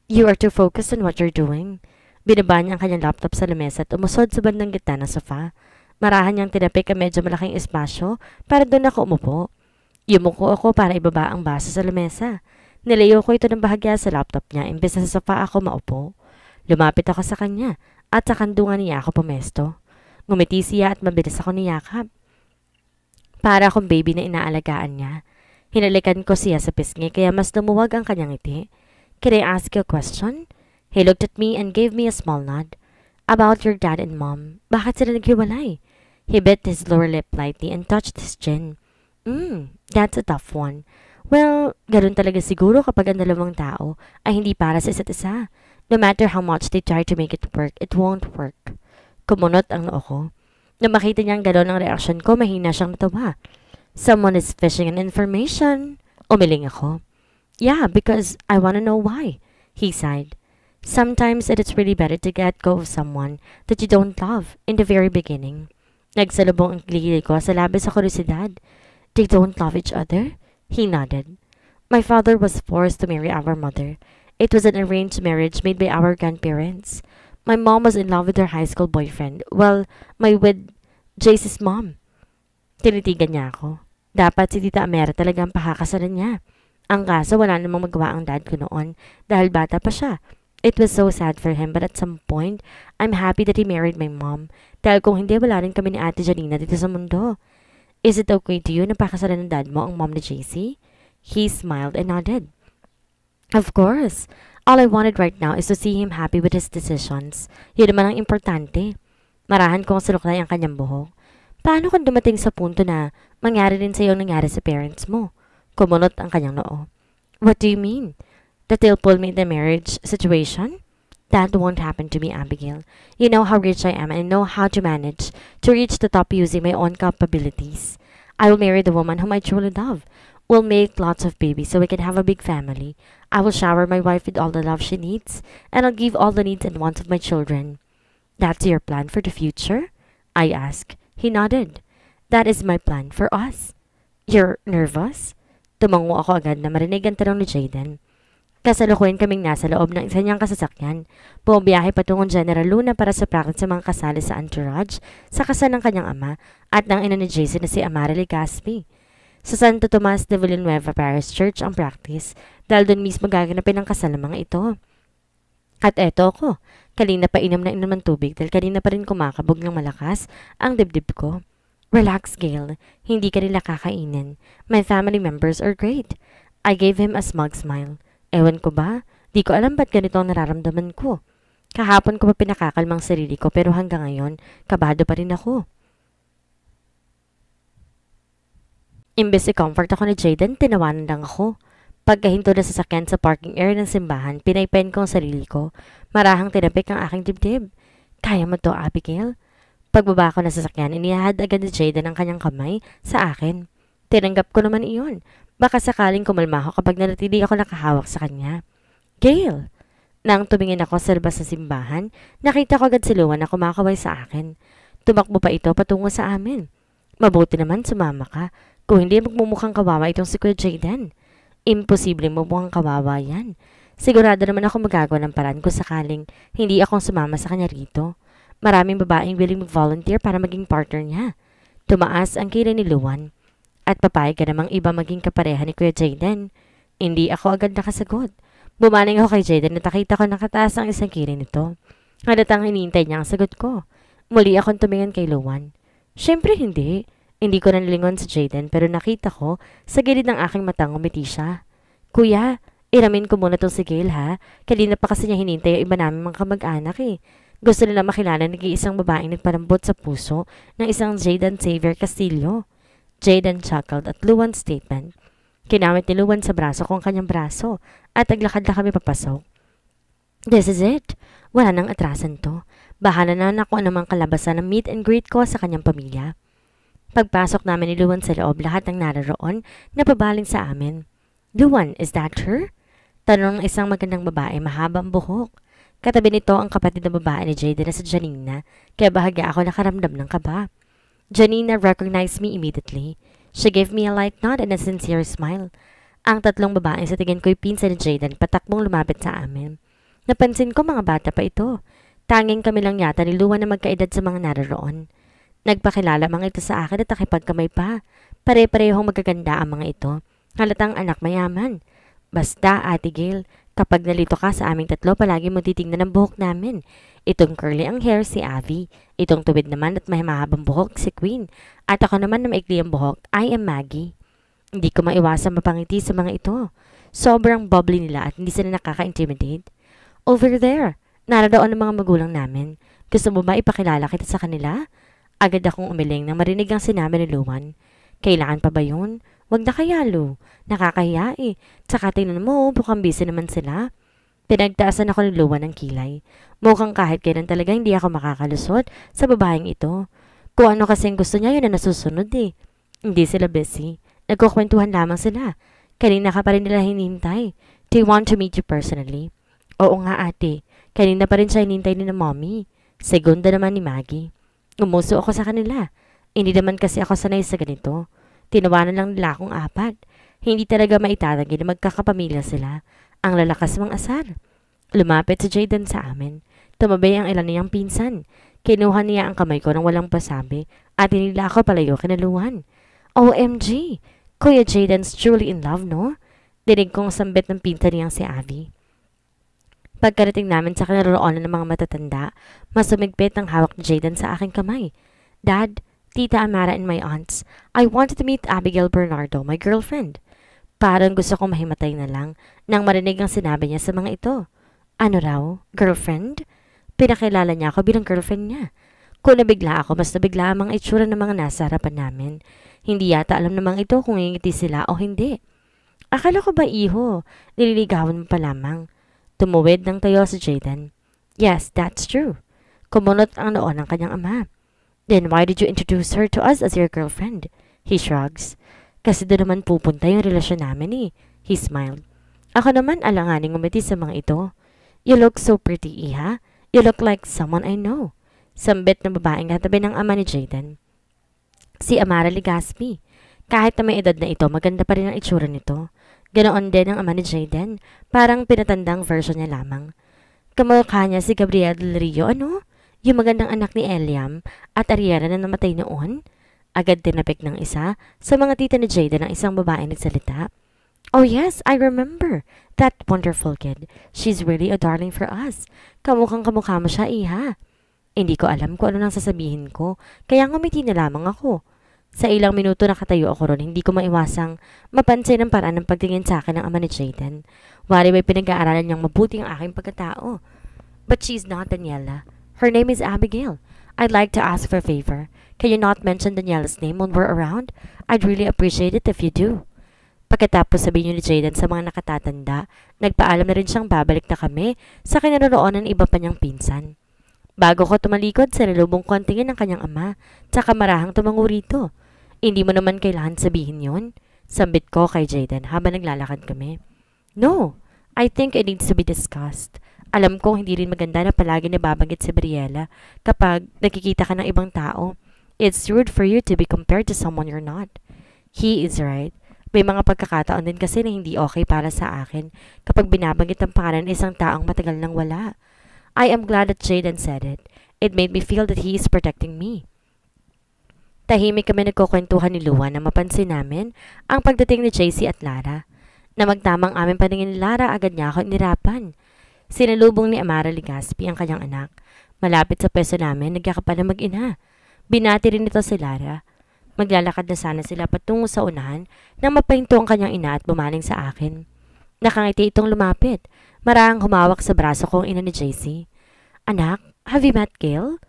Speaker 2: You are too focused on what you're doing. Binaba niya ang kanyang laptop sa lamesa at umusod sa bandang gitna ng sofa. Marahan niyang tinapik ang medyo malaking espasyo para doon ako umupo. Yumuko ako para ibaba ang baso sa lamesa. Nilayo ko ito ng bahagya sa laptop niya imbes na sa sofa ako maupo. Lumapit ako sa kanya at sa kandungan niya ako pumesto. Ngumiti siya at mabilis ako niyakap. Para akong baby na inaalagaan niya. Hinalikan ko siya sa pisngi kaya mas lumuwag ang kanyang ngiti. Can I ask you a question? He looked at me and gave me a small nod. About your dad and mom, bakit sila naghiwalay? He bit his lower lip lightly and touched his chin. Mm, that's a tough one. Well, ganun talaga siguro kapag ang dalawang tao ay hindi para sa isa't isa. No matter how much they try to make it work, it won't work. Kumunot ang noo ko. Nung makita niyang ganun ang reaksyon ko, mahina siyang natawa. Someone is fishing an information. Umiling ako. Yeah, because I want to know why. He sighed. Sometimes it is really better to get go of someone that you don't love in the very beginning. Nagsalubong ang kiligili ko sa labis sa kurusidad. They don't love each other? He nodded. My father was forced to marry our mother. It was an arranged marriage made by our grandparents. My mom was in love with her high school boyfriend. Well, my with Jace's mom. Tinitigan niya ako. Dapat si Tita Amera talagang pakakasalan niya. Ang kaso wala namang magawa ang dad ko noon dahil bata pa siya It was so sad for him, but at some point, I'm happy that he married my mom. Dahil kung hindi, wala rin kami ni Ate Janina dito sa mundo. Is it okay to you na pakasalan ng dad mo ang mom ni JC? He smiled and nodded. Of course. All I wanted right now is to see him happy with his decisions. Yun naman ang importante. Marahan kong sinuklay ang kanyang buhok. Paano kung dumating sa punto na mangyari din sa iyo nangyari sa parents mo? Kumunot ang kanyang noo. What do you mean? that they'll pull me in the marriage situation. That won't happen to me, Abigail. You know how rich I am and know how to manage to reach the top using my own capabilities. I will marry the woman whom I truly love. We'll make lots of babies so we can have a big family. I will shower my wife with all the love she needs, and I'll give all the needs and wants of my children. That's your plan for the future? I asked. He nodded. That is my plan for us. You're nervous? Tumango ako agad na marinig ang tanong ni Jaden. Kasalukuyan kaming nasa loob ng isa niyang kasasakyan. Pumabiyahe patungong General Luna para sa practice sa mga kasali sa entourage, sa kasal ng kanyang ama at ng ina ni Jason na si Amara Legaspi. Sa Santo Tomas de Villanueva Parish Church ang practice dahil doon mismo gaganapin ang kasal ng mga ito. At eto ako, kanina pa inom na inom ng tubig dahil kanina pa rin kumakabog ng malakas ang dibdib ko. Relax, Gail. Hindi ka nila kakainin. My family members are great. I gave him a smug smile. Ewan ko ba? Di ko alam ba't ganito ang nararamdaman ko. Kahapon ko pa pinakakalmang sarili ko pero hanggang ngayon, kabado pa rin ako. Imbes i-comfort ako ni Jaden, tinawanan lang ako. Pagkahinto na sa sasakyan sa parking area ng simbahan, pinaypen ko ang sarili ko. Marahang tinapik ang aking dibdib. Kaya mo to, Abigail? Pagbaba ko na sa sasakyan, inihahad agad ni Jaden ang kanyang kamay sa akin. Tinanggap ko naman iyon. Baka sakaling kumalma ako kapag nanatili ako nakahawak sa kanya. Gail! Nang tumingin ako sa labas sa simbahan, nakita ko agad si Luan na kumakaway sa akin. Tumakbo pa ito patungo sa amin. Mabuti naman sumama ka. Kung hindi magmumukhang kawawa itong si Kuya Jaden. Imposible mumukhang kawawa yan. Sigurado naman ako magagawa ng paraan kung sakaling hindi akong sumama sa kanya rito. Maraming babaeng willing mag-volunteer para maging partner niya. Tumaas ang kilay ni Luan at papayag namang iba maging kapareha ni Kuya Jaden. Hindi ako agad nakasagot. Bumaling ako kay Jaden at nakita ko nakataas ang isang kilin nito. Halatang hinihintay niya ang sagot ko. Muli akong tumingin kay Luwan. Siyempre hindi. Hindi ko nanilingon sa Jaden pero nakita ko sa gilid ng aking matang umiti siya. Kuya, iramin ko muna tong si Gail ha. Kanina pa kasi niya hinintay yung iba namin mga kamag-anak eh. Gusto nila makilala nag isang babaeng nagpalambot sa puso ng isang Jaden Xavier Castillo. Jaden chuckled at Luwan's statement. Kinawit ni Luwan sa braso kong ang kanyang braso at naglakad na kami papasok. This is it. Wala nang atrasan to. Bahala na na kung anumang kalabasan ng meet and greet ko sa kanyang pamilya. Pagpasok namin ni Luwan sa loob, lahat ng nararoon napabaling sa amin. Luwan, is that her? Tanong isang magandang babae mahabang buhok. Katabi nito ang kapatid na babae ni Jaden na sa Janina, kaya bahagya ako nakaramdam ng kaba. Janina recognized me immediately. She gave me a light nod and a sincere smile. Ang tatlong babae sa tingin ko'y pinsan ni Jaden patakbong lumapit sa amin. Napansin ko mga bata pa ito. Tanging kami lang yata ni Luwa na magkaedad sa mga naroon. Nagpakilala mga ito sa akin at nakipagkamay pa. Pare-parehong magaganda ang mga ito. Halatang anak mayaman. Basta, Ate Gail, Kapag nalito ka sa aming tatlo, palagi mo titignan ang buhok namin. Itong curly ang hair si Avi. Itong tuwid naman at may mahabang buhok si Queen. At ako naman na maikli ang buhok, I am Maggie. Hindi ko maiwasan mapangiti sa mga ito. Sobrang bubbly nila at hindi sila nakaka-intimidate. Over there, naradaon ang mga magulang namin. Gusto mo ba ipakilala kita sa kanila? Agad akong umiling nang marinig ang sinabi ni Luan. Kailangan pa ba yun? Wag na kaya, Lo. Nakakahiya eh. Tsaka tingnan mo, bukang oh, busy naman sila. Pinagtaasan ako ni Luwa ng kilay. Mukhang kahit kailan talaga hindi ako makakalusot sa babaeng ito. Kung ano kasing gusto niya yun na nasusunod eh. Hindi sila busy. Nagkukwentuhan lamang sila. Kanina ka pa rin nila hinihintay. They want to meet you personally. Oo nga ate. Kanina pa rin siya hinihintay ni na mommy. Segunda naman ni Maggie. Umuso ako sa kanila. Hindi naman kasi ako sanay sa ganito. Tinawanan lang nila akong apat. Hindi talaga maitatanggi na magkakapamilya sila. Ang lalakas mang asar. Lumapit si Jaden sa amin. Tumabay ang ilan niyang pinsan. Kinuha niya ang kamay ko nang walang pasabi at hinila ako palayo kinaluhan. OMG! Kuya Jaden's truly in love, no? Dinig kong sambit ng pinta niyang si Abby. Pagkarating namin sa kinaroonan ng mga matatanda, mas sumigpit ang hawak ni Jaden sa aking kamay. Dad, Tita Amara and my aunts, I wanted to meet Abigail Bernardo, my girlfriend. Parang gusto ko mahimatay na lang nang marinig ang sinabi niya sa mga ito. Ano raw? Girlfriend? Pinakilala niya ako bilang girlfriend niya. Kung nabigla ako, mas nabigla ang mga itsura ng mga nasa harapan namin. Hindi yata alam namang ito kung ngingiti sila o hindi. Akala ko ba iho? Nililigawan mo pa lamang. Tumuwid ng tayo si Jaden. Yes, that's true. Kumunot ang noon ng kanyang ama. Then why did you introduce her to us as your girlfriend? He shrugs. Kasi doon naman pupunta yung relasyon namin eh. He smiled. Ako naman alanganing umiti sa mga ito. You look so pretty, Iha. You look like someone I know. Sambit na babaeng katabi ng ama ni Jaden. Si Amara Ligaspi. Kahit na may edad na ito, maganda pa rin ang itsura nito. Ganoon din ang ama ni Jaden. Parang pinatandang version niya lamang. Kamukha niya si Gabriel Del Rio, ano? Yung magandang anak ni Eliam at Ariana na namatay noon, agad tinapik ng isa sa mga tita ni Jada ng isang babae nagsalita. Oh yes, I remember. That wonderful kid. She's really a darling for us. Kamukhang kamukha mo siya, iha. Hindi ko alam kung ano nang sasabihin ko, kaya ngumiti na lamang ako. Sa ilang minuto nakatayo ako ron, hindi ko maiwasang mapansin ang paraan ng pagtingin sa akin ng ama ni Jayden. Wari may pinag-aaralan niyang mabuti ang aking pagkatao. But she's not Daniela. Her name is Abigail. I'd like to ask for a favor. Can you not mention Daniela's name when we're around? I'd really appreciate it if you do. Pagkatapos sabihin ni Jaden sa mga nakatatanda, nagpaalam na rin siyang babalik na kami sa kinaroroon ng iba pa niyang pinsan. Bago ko tumalikod, sinalubong ko ang tingin ng kanyang ama, tsaka marahang tumango rito. Hindi mo naman kailangan sabihin yon. Sambit ko kay Jaden habang naglalakad kami. No, I think it needs to be discussed. Alam kong hindi rin maganda na palagi nababanggit si Briella kapag nakikita ka ng ibang tao. It's rude for you to be compared to someone you're not. He is right. May mga pagkakataon din kasi na hindi okay para sa akin kapag binabanggit ang pangalan ng isang taong matagal nang wala. I am glad that Jaden said it. It made me feel that he is protecting me. Tahimik kami nagkukwentuhan ni Luan na mapansin namin ang pagdating ni JC at Lara. Na magtamang aming paningin ni Lara agad niya ako inirapan. Sinalubong ni Amara Ligaspi ang kanyang anak. Malapit sa peso namin, nagkakapala mag-ina. Binati rin ito si Lara. Maglalakad na sana sila patungo sa unahan nang mapahinto ang kanyang ina at bumaling sa akin. Nakangiti itong lumapit. Marahang humawak sa braso kong ina ni JC. Anak, have you met Gail?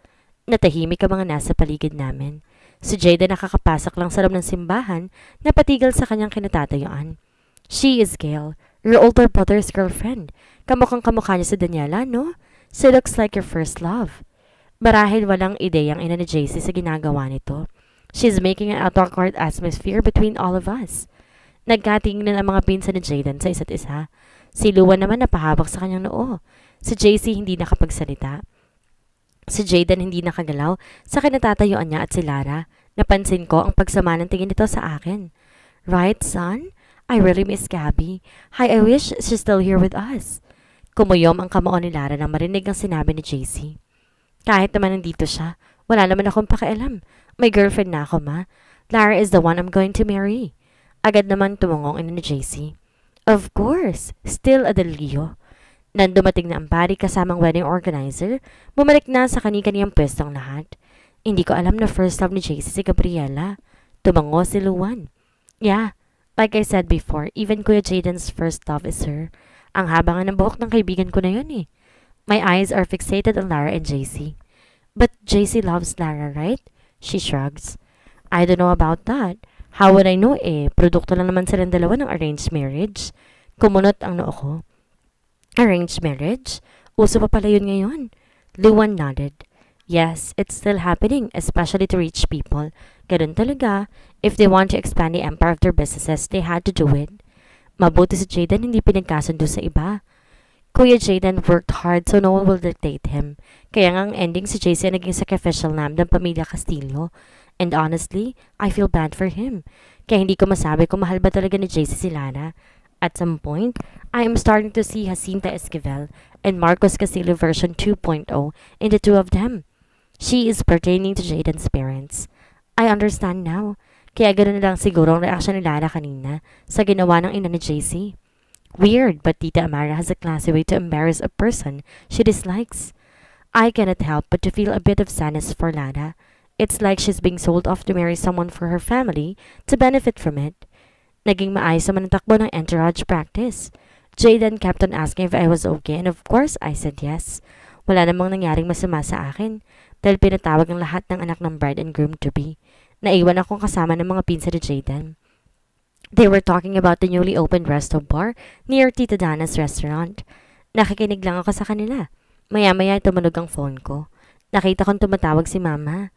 Speaker 2: Natahimik ang mga nasa paligid namin. Si Jada nakakapasok lang sa loob ng simbahan na patigal sa kanyang kinatatayuan. She is Gail. Your older brother's girlfriend. Kamukhang kamukha niya si Daniela, no? She looks like your first love. Marahil walang ideyang ina ni JC sa ginagawa nito. She's making an awkward atmosphere between all of us. Nagkatinginan ang mga pinsan ni Jaden sa isa't isa. Si Luan naman napahabak sa kanyang noo. Si JC hindi nakapagsalita. Si Jaden hindi nakagalaw sa kinatatayuan niya at si Lara. Napansin ko ang pagsama ng tingin nito sa akin. Right, son? I really miss Gabby. Hi, I wish she's still here with us. Kumuyom ang kamao ni Lara nang marinig ang sinabi ni JC. Kahit naman nandito siya, wala naman akong pakialam. May girlfriend na ako, ma. Lara is the one I'm going to marry. Agad naman tumungong ina ni JC. Of course, still Adelio. Nang dumating na ang pari kasamang wedding organizer, bumalik na sa kani-kaniyang pwestong lahat. Hindi ko alam na first love ni JC si Gabriela. Tumango si Luan. Yeah, Like I said before, even Kuya Jaden's first love is her. Ang haba nga ng buhok ng kaibigan ko na yun eh. My eyes are fixated on Lara and JC. But JC loves Lara, right? She shrugs. I don't know about that. How would I know eh? Produkto lang naman silang dalawa ng arranged marriage. Kumunot ang noo ko. Arranged marriage? Uso pa pala yun ngayon. Luwan nodded. Yes, it's still happening, especially to rich people. Ganun talaga. If they want to expand the empire of their businesses, they had to do it. Mabuti si Jaden hindi pinagkasundo sa iba. Kuya Jaden worked hard so no one will dictate him. Kaya nga ang ending si JC ay naging sacrificial lamb ng pamilya Castillo. And honestly, I feel bad for him. Kaya hindi ko masabi kung mahal ba talaga ni JC si Lana. At some point, I am starting to see Jacinta Esquivel and Marcos Castillo version 2.0 in the two of them. She is pertaining to Jaden's parents. I understand now. Kaya ganoon na lang siguro ang reaction ni Lala kanina sa ginawa ng ina ni JC. Weird, but Tita Amara has a classy way to embarrass a person she dislikes. I cannot help but to feel a bit of sadness for Lala. It's like she's being sold off to marry someone for her family to benefit from it. Naging maayos naman ang takbo ng entourage practice. Jaden kept on asking if I was okay and of course I said yes. Wala namang nangyaring masama sa akin dahil pinatawag ang lahat ng anak ng bride and groom to be. Naiwan akong kasama ng mga pinsa ni Jaden. They were talking about the newly opened resto bar near Tita Dana's restaurant. Nakikinig lang ako sa kanila. Maya-maya tumunog ang phone ko. Nakita kong tumatawag si Mama.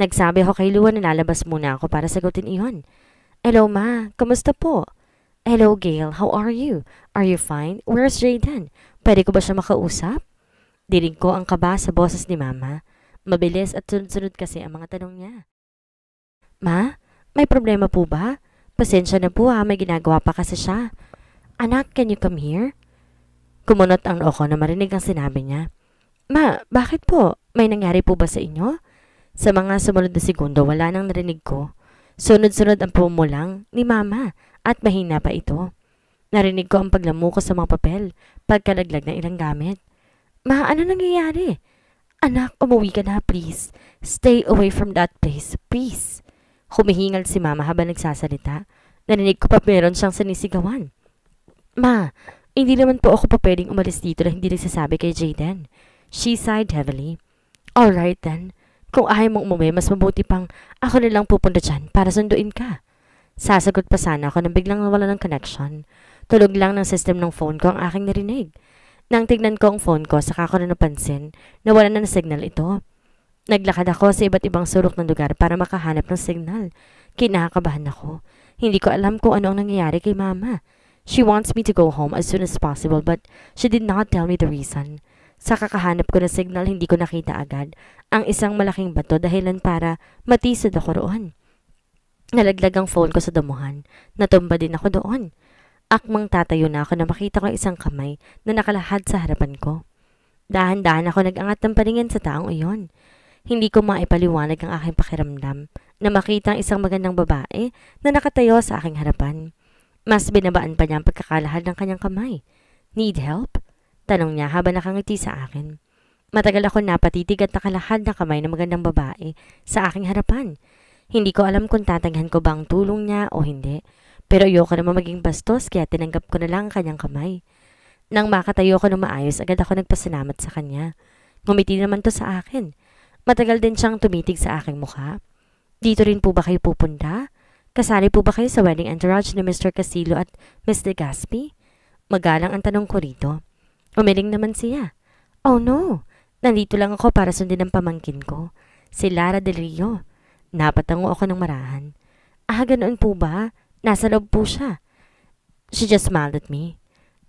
Speaker 2: Nagsabi ako kay Luan na lalabas muna ako para sagutin iyon. Hello, Ma. Kamusta po? Hello, Gail. How are you? Are you fine? Where's Jaden? Pwede ko ba siya makausap? Dinig ko ang kaba sa boses ni Mama. Mabilis at sunod-sunod kasi ang mga tanong niya. Ma, may problema po ba? Pasensya na po ha, ah. may ginagawa pa kasi siya. Anak, can you come here? Kumunot ang noo ko na marinig ang sinabi niya. Ma, bakit po? May nangyari po ba sa inyo? Sa mga sumunod na segundo, wala nang narinig ko. Sunod-sunod ang pumulang ni Mama at mahina pa ito. Narinig ko ang paglamuko sa mga papel, pagkalaglag ng ilang gamit. Ma, ano nangyayari? Anak, umuwi ka na, please. Stay away from that place, please. Humihingal si mama habang nagsasalita. Narinig ko pa meron siyang sinisigawan. Ma, hindi naman po ako pa pwedeng umalis dito na hindi nagsasabi kay Jaden. She sighed heavily. Alright then. Kung ayaw mong umuwi, mas mabuti pang ako na lang pupunta dyan para sunduin ka. Sasagot pa sana ako nang biglang nawala ng connection. Tulog lang ng system ng phone ko ang aking narinig. Nang tignan ko ang phone ko, saka ko na napansin na wala na ng signal ito. Naglakad ako sa iba't ibang sulok ng lugar para makahanap ng signal. Kinakabahan ako. Hindi ko alam kung ano ang nangyayari kay mama. She wants me to go home as soon as possible but she did not tell me the reason. Sa kakahanap ko ng signal, hindi ko nakita agad ang isang malaking bato dahilan para matisod ako roon. Nalaglag ang phone ko sa damuhan. Natumba din ako doon. Akmang tatayo na ako na makita ko isang kamay na nakalahad sa harapan ko. Dahan-dahan ako nag-angat ng paningin sa taong iyon. Hindi ko maipaliwanag ang aking pakiramdam na makita ang isang magandang babae na nakatayo sa aking harapan. Mas binabaan pa niya ang pagkakalahad ng kanyang kamay. Need help? Tanong niya habang nakangiti sa akin. Matagal ako napatitig at nakalahad ng kamay ng magandang babae sa aking harapan. Hindi ko alam kung tatanghan ko ba ang tulong niya o hindi. Pero ayoko naman maging bastos kaya tinanggap ko na lang ang kanyang kamay. Nang makatayo ko na maayos, agad ako nagpasalamat sa kanya. Ngumiti naman to sa akin. Matagal din siyang tumitig sa aking mukha. Dito rin po ba kayo pupunta? Kasali po ba kayo sa wedding entourage ni Mr. Casilo at Ms. De Gaspi? Magalang ang tanong ko rito. Umiling naman siya. Oh no, nandito lang ako para sundin ang pamangkin ko. Si Lara Del Rio. Napatango ako ng marahan. Ah, ganoon po ba? Nasa loob po siya. She just smiled at me.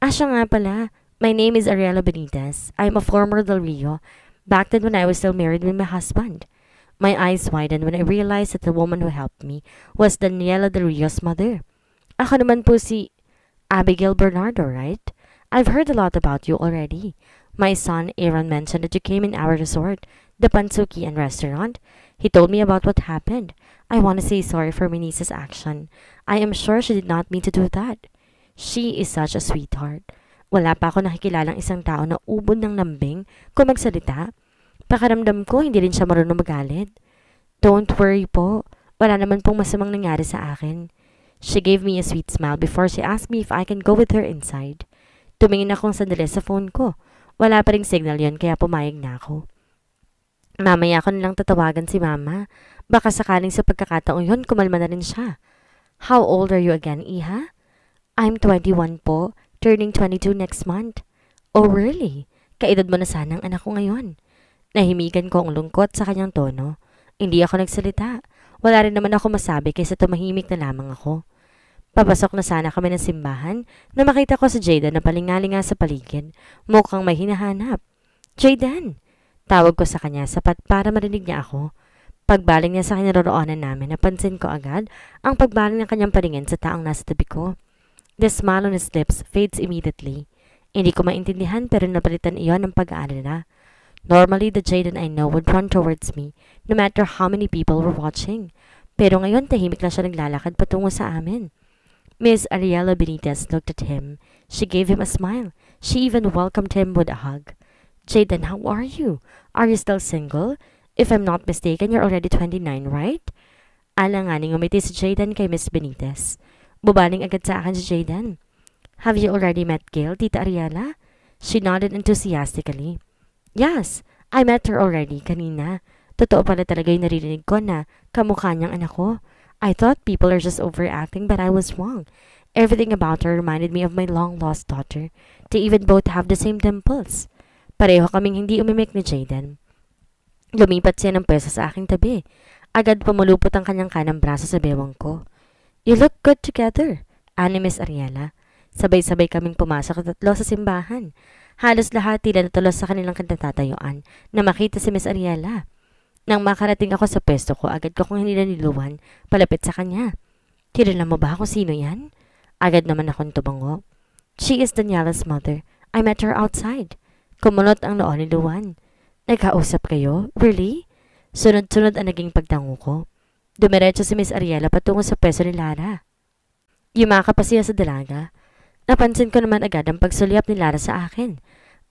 Speaker 2: Ah, siya nga pala. My name is Ariela Benitez. I'm a former Del Rio Back then when I was still married with my husband. My eyes widened when I realized that the woman who helped me was Daniela Del Rio's mother. Ako naman po si Abigail Bernardo, right? I've heard a lot about you already. My son, Aaron, mentioned that you came in our resort, the Pansuki and restaurant. He told me about what happened. I want to say sorry for my niece's action. I am sure she did not mean to do that. She is such a sweetheart. Wala pa ako nakikilalang isang tao na ubod ng lambing kung magsalita. Pakaramdam ko, hindi rin siya marunong magalit. Don't worry po. Wala naman pong masamang nangyari sa akin. She gave me a sweet smile before she asked me if I can go with her inside. Tumingin akong sandali sa phone ko. Wala pa ring signal yon kaya pumayag na ako. Mamaya ko nilang tatawagan si mama. Baka sakaling sa pagkakataong yon, kumalma na rin siya. How old are you again, Iha? I'm 21 po turning 22 next month. Oh really? Kaedad mo na sana ang anak ko ngayon. Nahimigan ko ang lungkot sa kanyang tono. Hindi ako nagsalita. Wala rin naman ako masabi kaysa tumahimik na lamang ako. Papasok na sana kami ng simbahan na makita ko si Jada na palingalinga sa paligid. Mukhang may hinahanap. Jaden! Tawag ko sa kanya sapat para marinig niya ako. Pagbaling niya sa kinaroroonan namin, napansin ko agad ang pagbaling ng kanyang paningin sa taong nasa tabi ko. The smile on his lips fades immediately. Hindi ko maintindihan pero napalitan iyon ng pag-aalala. Normally, the Jaden I know would run towards me, no matter how many people were watching. Pero ngayon, tahimik na siya naglalakad patungo sa amin. Miss Ariella Benitez looked at him. She gave him a smile. She even welcomed him with a hug. Jaden, how are you? Are you still single? If I'm not mistaken, you're already 29, right? Alanganing umiti si Jaden kay Miss Benitez. Bubaling agad sa akin si Jaden. Have you already met Gail, Tita Ariela? She nodded enthusiastically. Yes, I met her already kanina. Totoo pala talaga yung naririnig ko na kamukha niyang anak ko. I thought people are just overacting but I was wrong. Everything about her reminded me of my long-lost daughter. They even both have the same dimples. Pareho kaming hindi umimik ni Jaden. Lumipat siya ng pwesto sa aking tabi. Agad pumulupot ang kanyang kanang braso sa bewang ko. You look good together, ani Miss Ariela. Sabay-sabay kaming pumasok at tatlo sa simbahan. Halos lahat tila natulos sa kanilang kantatatayuan na makita si Miss Ariela. Nang makarating ako sa pwesto ko, agad ko kung hinila niluwan palapit sa kanya. Kilala mo ba kung sino yan? Agad naman akong tubango. She is Daniela's mother. I met her outside. Kumulot ang noo ni Luan. Nagkausap kayo? Really? Sunod-sunod ang naging pagtango ko. Dumiretso si Miss Ariela patungo sa peso ni Lara. Yumakap pa siya sa dalaga. Napansin ko naman agad ang pagsulyap ni Lara sa akin.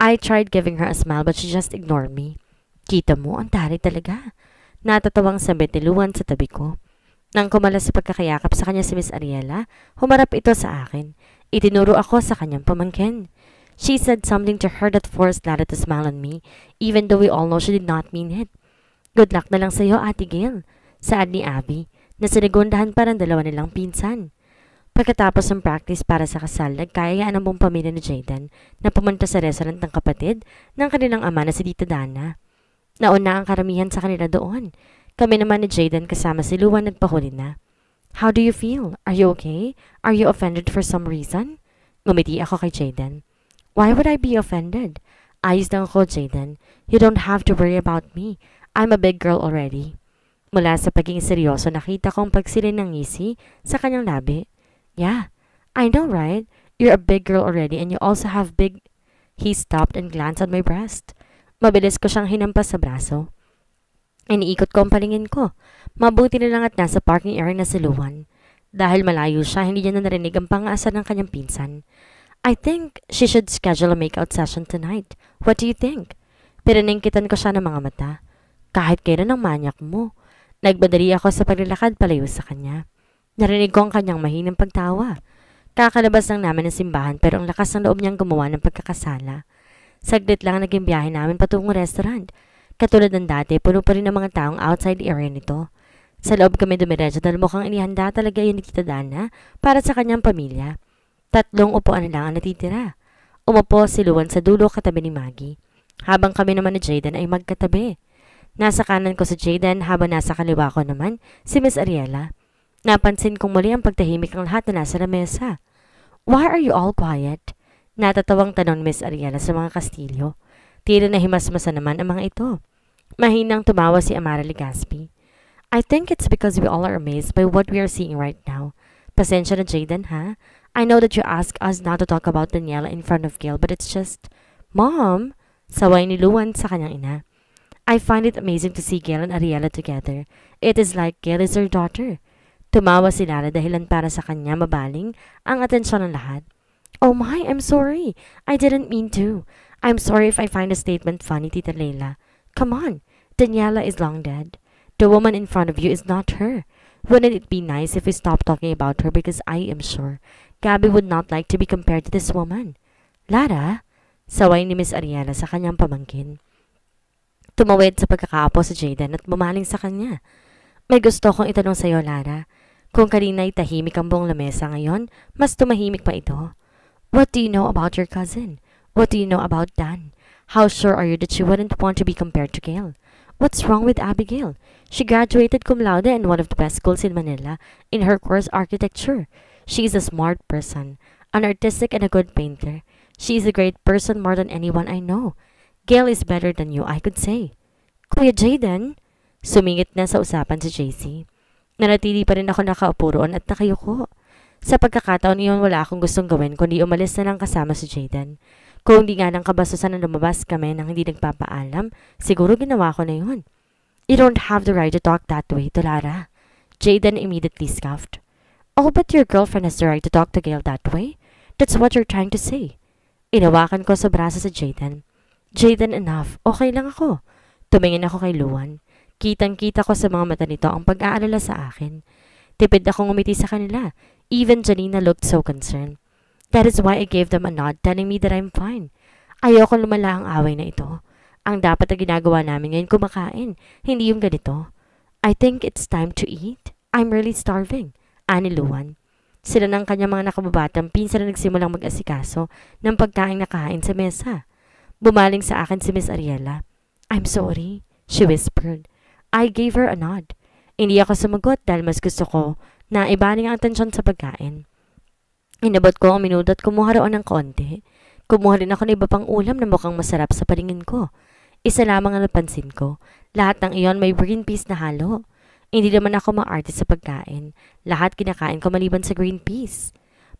Speaker 2: I tried giving her a smile but she just ignored me. Kita mo, ang tari talaga. Natatawang sabit ni sa tabi ko. Nang kumalas sa pagkakayakap sa kanya si Miss Ariela, humarap ito sa akin. Itinuro ako sa kanyang pamangkin. She said something to her that forced Lara to smile on me, even though we all know she did not mean it. Good luck na lang sa iyo, Ate Gail saad ni Abby na sinigondahan pa ng dalawa nilang pinsan. Pagkatapos ng practice para sa kasal, nagkayayaan ang buong pamilya ni Jaden na pumunta sa restaurant ng kapatid ng kanilang ama na si Dita Dana. Nauna ang karamihan sa kanila doon. Kami naman ni Jaden kasama si Luan nagpahuli na. How do you feel? Are you okay? Are you offended for some reason? Ngumiti ako kay Jaden. Why would I be offended? Ayos lang ako, Jaden. You don't have to worry about me. I'm a big girl already. Mula sa pagiging seryoso, nakita ko ang pagsilin ng ngisi sa kanyang labi. Yeah, I know right? You're a big girl already and you also have big... He stopped and glanced at my breast. Mabilis ko siyang hinampas sa braso. Iniikot ko ang palingin ko. Mabuti na lang at nasa parking area na si Luan. Dahil malayo siya, hindi niya na narinig ang pangaasar ng kanyang pinsan. I think she should schedule a makeout session tonight. What do you think? Pero ningkitan ko siya ng mga mata. Kahit kailan ang manyak mo. Nagmadali ako sa paglalakad palayo sa kanya. Narinig ko ang kanyang mahinang pagtawa. Kakalabas lang namin ng simbahan pero ang lakas ng loob niyang gumawa ng pagkakasala. Saglit lang naging biyahe namin patungong restaurant. Katulad ng dati, puno pa rin ang mga taong outside area nito. Sa loob kami dumiretso dahil mukhang inihanda talaga yung nagtitadana para sa kanyang pamilya. Tatlong upuan lang ang natitira. Umupo si Luan sa dulo katabi ni Maggie. Habang kami naman ni Jaden ay magkatabi. Nasa kanan ko si Jaden habang nasa kaliwa ko naman si Miss Ariela. Napansin kong muli ang pagtahimik ng lahat na nasa lamesa. Why are you all quiet? Natatawang tanong Miss Ariela sa mga Kastilyo. Tira na himasmasa naman ang mga ito. Mahinang tumawa si Amara Legaspi. I think it's because we all are amazed by what we are seeing right now. Pasensya na Jaden ha? I know that you ask us not to talk about Daniela in front of Gail but it's just... Mom! Saway ni Luan sa kanyang ina. I find it amazing to see Gail and Ariella together. It is like Gail is her daughter. Tumawa si Lara dahilan para sa kanya mabaling ang atensyon ng lahat. Oh my, I'm sorry. I didn't mean to. I'm sorry if I find a statement funny, Tita Leila. Come on, Daniela is long dead. The woman in front of you is not her. Wouldn't it be nice if we stopped talking about her because I am sure Gabby would not like to be compared to this woman? Lara, saway ni Miss Ariela sa kanyang pamangkin. Tumawid sa pagkakaapo sa Jaden at bumaling sa kanya. May gusto kong itanong sa iyo, Lara. Kung kanina'y tahimik ang buong lamesa ngayon, mas tumahimik pa ito. What do you know about your cousin? What do you know about Dan? How sure are you that she wouldn't want to be compared to Gail? What's wrong with Abigail? She graduated cum laude in one of the best schools in Manila in her course architecture. She is a smart person, an artistic and a good painter. She is a great person more than anyone I know. Gail is better than you, I could say. Kuya Jaden, sumingit na sa usapan si JC. Nanatili pa rin ako nakaupo roon at nakayuko. Sa pagkakataon niyon wala akong gustong gawin kundi umalis na lang kasama si Jaden. Kung di nga ng kabastusan na lumabas kami nang hindi nagpapaalam, siguro ginawa ko na yun. You don't have the right to talk that way to Jaden immediately scoffed. Oh, but your girlfriend has the right to talk to Gail that way. That's what you're trying to say. Inawakan ko sa braso sa Jaden. Jaden enough, okay lang ako. Tumingin ako kay Luan. Kitang-kita ko sa mga mata nito ang pag-aalala sa akin. Tipid akong umiti sa kanila. Even Janina looked so concerned. That is why I gave them a nod telling me that I'm fine. Ayoko lumala ang away na ito. Ang dapat na ginagawa namin ngayon kumakain, hindi yung ganito. I think it's time to eat. I'm really starving. Ani Luan. Sila ng kanyang mga nakababatang pinsan na nagsimulang mag-asikaso ng pagkain na kahain sa mesa. Bumaling sa akin si Miss Ariela. I'm sorry, she whispered. I gave her a nod. Hindi ako sumagot dahil mas gusto ko na ibaling ang atensyon sa pagkain. Inabot ko ang minuto at kumuha roon ng konti. Kumuha rin ako ng iba pang ulam na mukhang masarap sa paningin ko. Isa lamang ang napansin ko. Lahat ng iyon may green peas na halo. Hindi naman ako ma-artist sa pagkain. Lahat kinakain ko maliban sa green peas.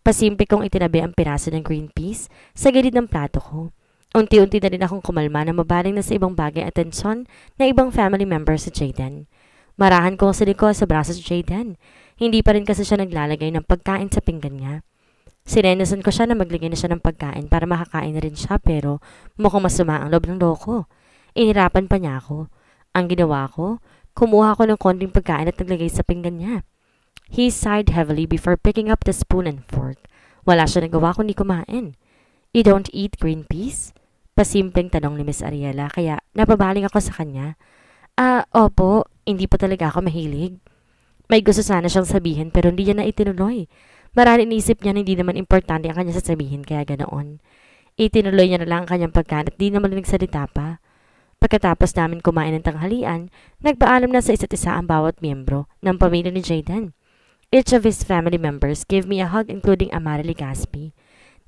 Speaker 2: Pasimple kong itinabi ang piraso ng green peas sa gilid ng plato ko. Unti-unti na rin akong kumalma na mabaling na sa ibang bagay atensyon tensyon na ibang family member sa Jaden. Marahan ko ang siliko sa braso si Jaden. Hindi pa rin kasi siya naglalagay ng pagkain sa pinggan niya. Sinenasan ko siya na maglagay na siya ng pagkain para makakain na rin siya pero mukhang masama ang loob ng loko. Inirapan pa niya ako. Ang ginawa ko, kumuha ko ng konting pagkain at naglagay sa pinggan niya. He sighed heavily before picking up the spoon and fork. Wala siya nagawa kundi kumain. You don't eat green peas? Pasimpleng tanong ni Miss Ariela kaya napabaling ako sa kanya. Ah, uh, opo, hindi pa talaga ako mahilig. May gusto sana siyang sabihin pero hindi niya na itinuloy. Marami iniisip niya na hindi naman importante ang kanya sasabihin kaya ganoon. Itinuloy niya na lang ang kanyang pagkain at di naman nagsalita pa. Pagkatapos namin kumain ng tanghalian, nagpaalam na sa isa't isa ang bawat miyembro ng pamilya ni Jaden. Each of his family members gave me a hug including Amarili Gaspi.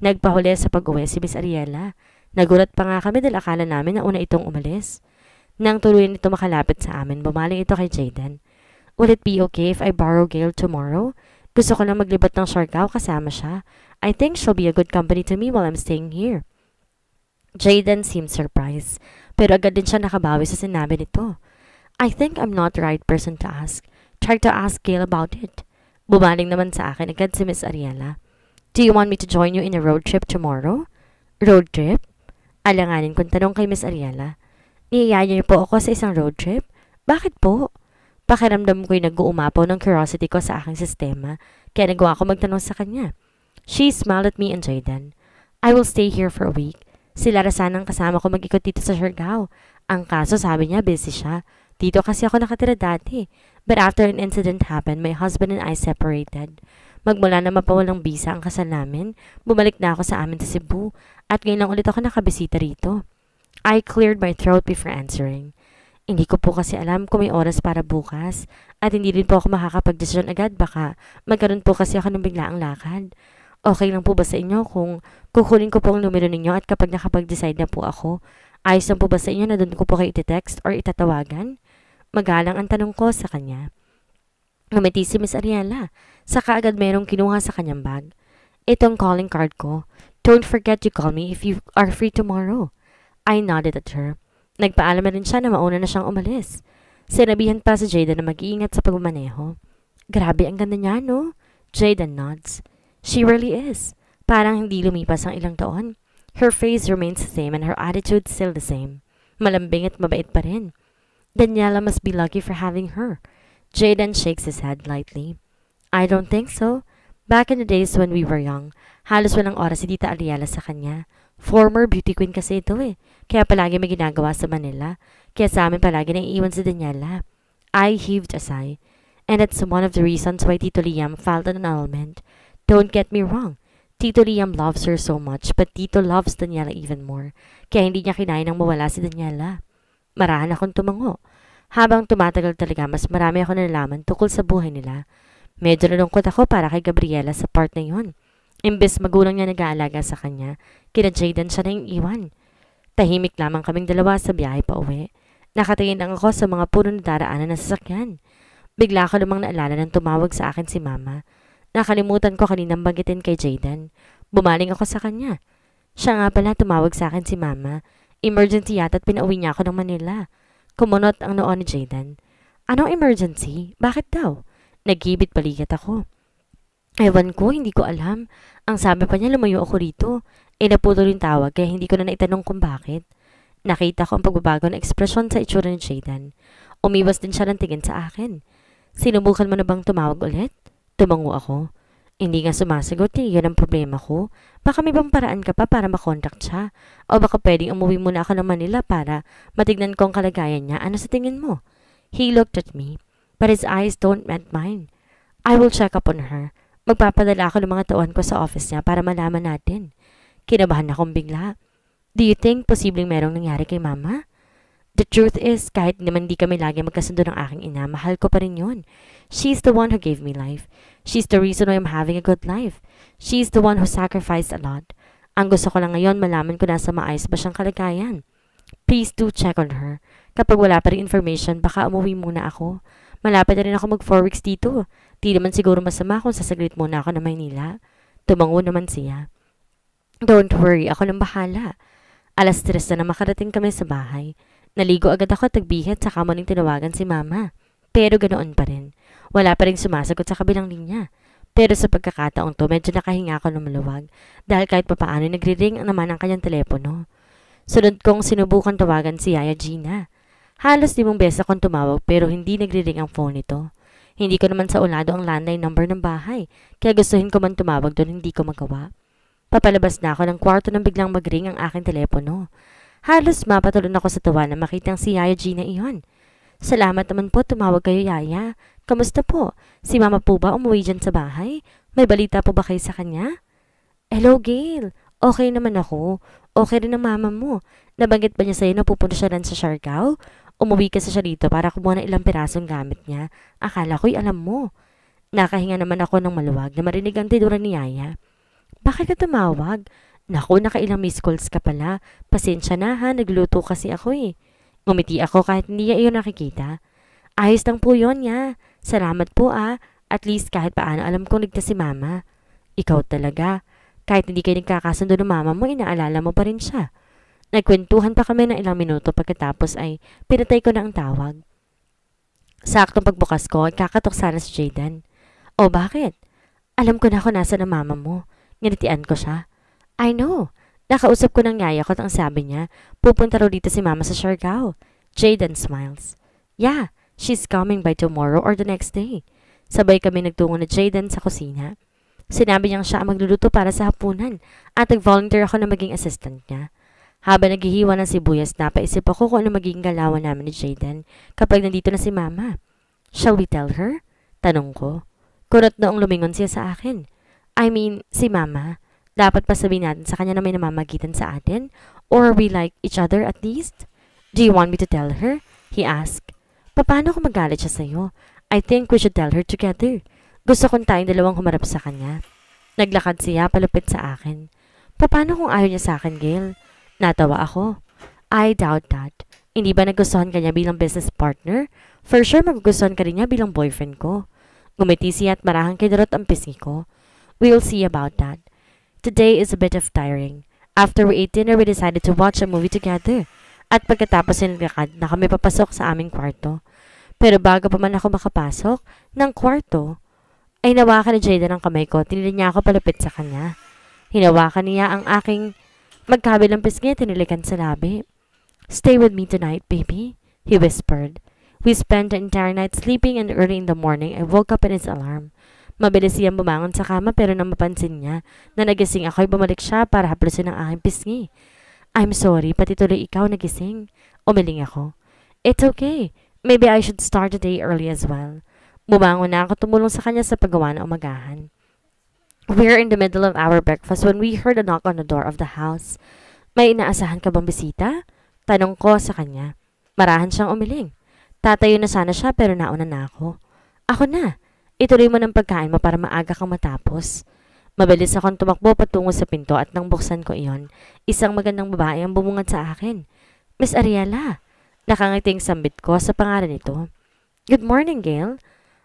Speaker 2: Nagpahuli sa pag-uwi si Miss Ariela. Nagulat pa nga kami dahil akala namin na una itong umalis. Nang tuluyan nito makalapit sa amin, bumaling ito kay Jaden. Will it be okay if I borrow Gail tomorrow? Gusto ko na maglibat ng Siargao kasama siya. I think she'll be a good company to me while I'm staying here. Jaden seemed surprised, pero agad din siya nakabawi sa sinabi nito. I think I'm not the right person to ask. Try to ask Gail about it. Bumaling naman sa akin agad si Miss Ariela. Do you want me to join you in a road trip tomorrow? Road trip? Alanganin kong tanong kay Miss Ariela. Niyaya niyo po ako sa isang road trip? Bakit po? Pakiramdam ko'y nag-uumapaw ng curiosity ko sa aking sistema, kaya nagawa ko magtanong sa kanya. She smiled at me and Jaden. I will stay here for a week. Sila rasan ang kasama ko mag-ikot dito sa Siargao. Ang kaso sabi niya busy siya. Dito kasi ako nakatira dati. But after an incident happened, my husband and I separated. Magmula na mapawalang bisa ang kasal namin, bumalik na ako sa amin sa Cebu at ngayon lang ulit ako nakabisita rito. I cleared my throat before answering. Hindi ko po kasi alam kung may oras para bukas at hindi rin po ako makakapag-desisyon agad baka magkaroon po kasi ako ng biglaang lakad. Okay lang po ba sa inyo kung kukunin ko po ang numero ninyo at kapag nakapag-decide na po ako, ayos lang po ba sa inyo na doon ko po kayo iti-text or itatawagan? Magalang ang tanong ko sa kanya. Ngumiti si Miss Ariela, saka agad merong kinuha sa kanyang bag. Itong calling card ko. Don't forget to call me if you are free tomorrow. I nodded at her. Nagpaalam rin siya na mauna na siyang umalis. Sinabihan pa si Jada na mag-iingat sa pagmamaneho. Grabe ang ganda niya, no? Jada nods. She really is. Parang hindi lumipas ang ilang taon. Her face remains the same and her attitude still the same. Malambing at mabait pa rin. Daniela must be lucky for having her. Jaden shakes his head lightly. I don't think so. Back in the days when we were young, halos walang oras si Tita Ariela sa kanya. Former beauty queen kasi ito eh. Kaya palagi may ginagawa sa Manila. Kaya sa amin palagi na iiwan si Daniela. I heaved a sigh. And it's one of the reasons why Tito Liam filed an annulment. Don't get me wrong. Tito Liam loves her so much, but Tito loves Daniela even more. Kaya hindi niya kinain ang mawala si Daniela. Marahan akong tumango. Habang tumatagal talaga, mas marami ako nalaman tungkol sa buhay nila. Medyo nalungkot ako para kay Gabriela sa part na yun. Imbes magulang niya nag-aalaga sa kanya, kina Jaden siya na yung iwan. Tahimik lamang kaming dalawa sa biyahe pa uwi. Nakatingin lang ako sa mga puro na daraanan na sasakyan. Bigla ko lumang naalala nang tumawag sa akin si mama. Nakalimutan ko kaninang banggitin kay Jaden. Bumaling ako sa kanya. Siya nga pala tumawag sa akin si mama. Emergency yata at pinauwi niya ako ng Manila. Kumunot ang noon ni Jaden. Anong emergency? Bakit daw? Nagibit balikat ako. Ewan ko, hindi ko alam. Ang sabi pa niya, lumayo ako rito. E naputol yung tawag kaya hindi ko na naitanong kung bakit. Nakita ko ang pagbabago ng ekspresyon sa itsura ni Jaden. Umiwas din siya ng tingin sa akin. Sinubukan mo na bang tumawag ulit? Tumango ako. Hindi nga sumasagot eh, yun ang problema ko. Baka may bang paraan ka pa para makontakt siya. O baka pwedeng umuwi muna ako ng Manila para matignan ko ang kalagayan niya. Ano sa tingin mo? He looked at me. But his eyes don't meant mine. I will check up on her. Magpapadala ako ng mga tauhan ko sa office niya para malaman natin. Kinabahan akong bigla. Do you think posibleng merong nangyari kay mama? The truth is, kahit naman di kami lagi magkasundo ng aking ina, mahal ko pa rin yun. She's the one who gave me life. She's the reason why I'm having a good life. She's the one who sacrificed a lot. Ang gusto ko lang ngayon, malaman ko na sa maayos ba siyang kalagayan. Please do check on her. Kapag wala pa rin information, baka umuwi muna ako. Malapit na rin ako mag 4 weeks dito. Di naman siguro masama kung sasaglit muna ako na Maynila. Tumango naman siya. Don't worry, ako nang bahala. Alas tres na na makarating kami sa bahay. Naligo agad ako at nagbihet sa kamuning tinawagan si mama. Pero ganoon pa rin. Wala pa rin sumasagot sa kabilang linya. Pero sa pagkakataong to, medyo nakahinga ako ng maluwag dahil kahit papaano nagri ring naman ang kanyang telepono. Sunod kong sinubukan tawagan si Yaya Gina. Halos limang beses akong tumawag pero hindi nagriring ang phone nito. Hindi ko naman sa ulado ang landline number ng bahay, kaya gustuhin ko man tumawag doon hindi ko magawa. Papalabas na ako ng kwarto nang biglang magring ang aking telepono. Halos mapatalon ako sa tuwa na makitang si Yaya G na iyon. Salamat naman po, tumawag kayo Yaya. Kamusta po? Si Mama po ba umuwi dyan sa bahay? May balita po ba kayo sa kanya? Hello Gail, okay naman ako. Okay rin ang mama mo. Nabanggit ba niya sa'yo na pupunta siya rin sa Siargao? Umuwi kasi siya dito para kumuha ng ilang pirasong gamit niya. Akala ko'y alam mo. Nakahinga naman ako ng maluwag na marinig ang tidura ni Yaya. Bakit ka tumawag? Naku, nakailang miss calls ka pala. Pasensya na ha, nagluto kasi ako eh. Umiti ako kahit hindi niya iyon nakikita. Ayos lang po yon niya. Salamat po ah. At least kahit paano alam kong ligtas si mama. Ikaw talaga. Kahit hindi kayo nagkakasundo ng mama mo, inaalala mo pa rin siya. Nagkwentuhan pa kami ng ilang minuto pagkatapos ay pinatay ko na ang tawag. Sa aktong pagbukas ko ay kakatok sana si Jaden. O oh, bakit? Alam ko na ako nasa na mama mo. Nginitian ko siya. I know. Nakausap ko ng yaya ko at ang sabi niya, pupunta raw dito si mama sa Siargao. Jaden smiles. Yeah, she's coming by tomorrow or the next day. Sabay kami nagtungo na Jaden sa kusina. Sinabi niyang siya ang magluluto para sa hapunan at nag-volunteer ako na maging assistant niya. Habang naghihiwa ng sibuyas, napaisip ako kung ano magiging galawan namin ni Jaden kapag nandito na si Mama. Shall we tell her? Tanong ko. Kurot noong lumingon siya sa akin. I mean, si Mama. Dapat pa sabihin natin sa kanya na may namamagitan sa atin? Or we like each other at least? Do you want me to tell her? He asked. Paano kung magalit siya sa'yo? I think we should tell her together. Gusto kong tayong dalawang humarap sa kanya. Naglakad siya palapit sa akin. Paano kung ayaw niya sa akin, Gail? Natawa ako. I doubt that. Hindi ba nagustuhan ka niya bilang business partner? For sure, magugustuhan ka rin niya bilang boyfriend ko. Gumiti siya at marahang Darot ang pisngi ko. We'll see about that. Today is a bit of tiring. After we ate dinner, we decided to watch a movie together. At pagkatapos nilakad na kami papasok sa aming kwarto. Pero bago pa man ako makapasok ng kwarto, ay nawakan ni Jada ng kamay ko. Tinili niya ako palapit sa kanya. Hinawakan niya ang aking Magkabilang pisngi at tinilikan sa labi. Stay with me tonight, baby, he whispered. We spent the entire night sleeping and early in the morning I woke up in his alarm. Mabilis siyang bumangon sa kama pero nang mapansin niya na nagising ako ay bumalik siya para haplasin ang aking pisngi. I'm sorry, pati tuloy ikaw nagising. Umiling ako. It's okay. Maybe I should start the day early as well. Bumangon na ako tumulong sa kanya sa paggawa ng umagahan were in the middle of our breakfast when we heard a knock on the door of the house. May inaasahan ka bang bisita? Tanong ko sa kanya. Marahan siyang umiling. Tatayo na sana siya pero nauna na ako. Ako na. Ituloy mo ng pagkain mo para maaga kang matapos. Mabilis akong tumakbo patungo sa pinto at nang buksan ko iyon, isang magandang babae ang bumungad sa akin. Miss Ariela, nakangiting sambit ko sa pangalan nito. Good morning, Gail.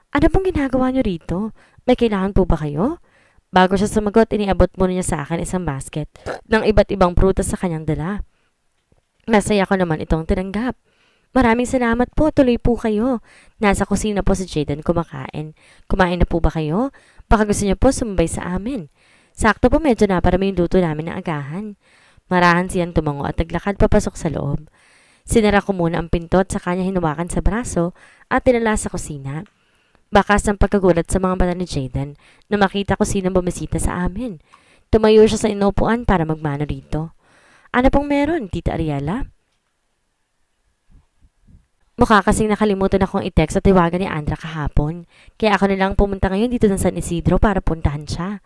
Speaker 2: Ano pong ginagawa niyo rito? May kailangan po ba kayo? Bago siya sumagot, iniabot muna niya sa akin isang basket ng iba't ibang prutas sa kanyang dala. Masaya ko naman itong tinanggap. Maraming salamat po, tuloy po kayo. Nasa kusina po si Jaden kumakain. Kumain na po ba kayo? Baka gusto niyo po sumabay sa amin. Sakto po medyo naparami yung luto namin ng agahan. Marahan siyang tumango at naglakad papasok sa loob. Sinara ko muna ang pinto at sa kanya hinawakan sa braso at tinala sa kusina. Bakas ang pagkagulat sa mga mata ni Jaden na makita ko sinang bumisita sa amin. Tumayo siya sa inupuan para magmano rito. Ano pong meron, Tita Ariela? Mukha kasing nakalimutan akong i-text sa tiwagan ni Andra kahapon. Kaya ako nilang pumunta ngayon dito ng San Isidro para puntahan siya.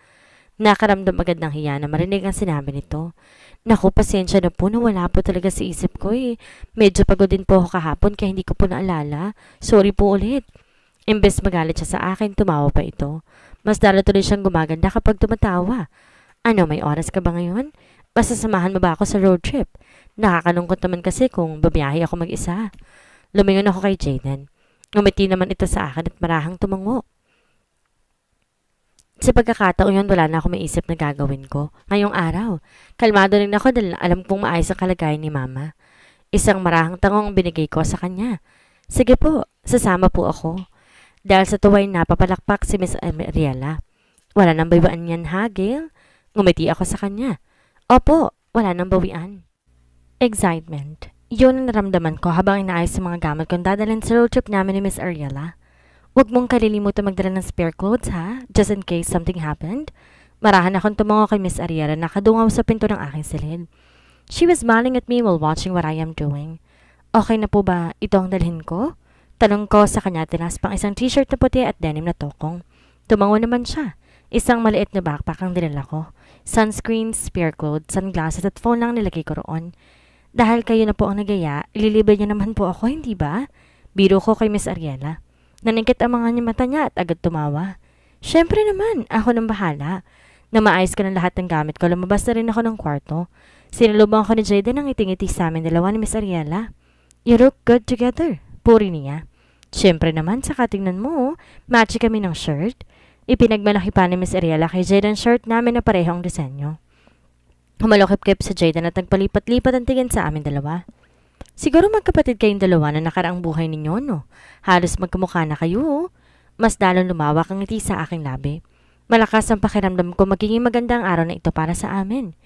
Speaker 2: Nakaramdam agad ng hiya na marinig ang sinabi nito. Naku, pasensya na po na wala po talaga sa isip ko eh. Medyo pagod din po ako kahapon kaya hindi ko po naalala. Sorry po ulit. Imbes magalit siya sa akin, tumawa pa ito. Mas dalo siyang gumaganda kapag tumatawa. Ano, may oras ka ba ngayon? Basta mo ba ako sa road trip? Nakakalungkot naman kasi kung babiyahe ako mag-isa. Lumingon ako kay Jaden. Umiti naman ito sa akin at marahang tumango. Sa pagkakataon yun, wala na ako maisip na gagawin ko. Ngayong araw, kalmado rin ako dahil alam kong maayos ang kalagayan ni Mama. Isang marahang tangong binigay ko sa kanya. Sige po, sasama po ako. Dahil sa tuway na papalakpak si Miss Ariella. Wala nang bawian ha, Hagel. Ngumiti ako sa kanya. Opo, wala nang bawian. Excitement. Yun ang naramdaman ko habang inaayos sa mga gamit kong dadalhin sa road trip namin ni Miss Ariella. Huwag mong kalilimutan magdala ng spare clothes ha, just in case something happened. Marahan akong tumungo kay Miss Ariella na nakadungaw sa pinto ng aking silid. She was smiling at me while watching what I am doing. Okay na po ba ito ang dalhin ko? Tanong ko sa kanya tinas pang isang t-shirt na puti at denim na tokong. Tumango naman siya. Isang maliit na backpack ang dinala ko. Sunscreen, spare cloth, sunglasses at phone lang nilagay ko roon. Dahil kayo na po ang nagaya, ililibre niya naman po ako, hindi ba? Biro ko kay Miss Ariela. Naningkit ang mga niya mata niya at agad tumawa. Siyempre naman, ako nang bahala. Na maayos ko ng lahat ng gamit ko, lumabas na rin ako ng kwarto. Sinulubang ko ni Jaden ang itingiti sa amin dalawa ni Miss Ariela. You look good together, puri niya. Siyempre naman, sa katingnan mo, oh. matchy kami ng shirt. Ipinagmalaki pa ni Miss Ariella kay Jaden shirt namin na parehong disenyo. Humalokip-kip sa Jaden at nagpalipat-lipat ang tingin sa amin dalawa. Siguro magkapatid kayong dalawa na nakaraang buhay ninyo, no? Halos magkamukha na kayo, oh. Mas dalong lumawak ang ngiti sa aking labi. Malakas ang pakiramdam ko magiging maganda ang araw na ito para sa amin.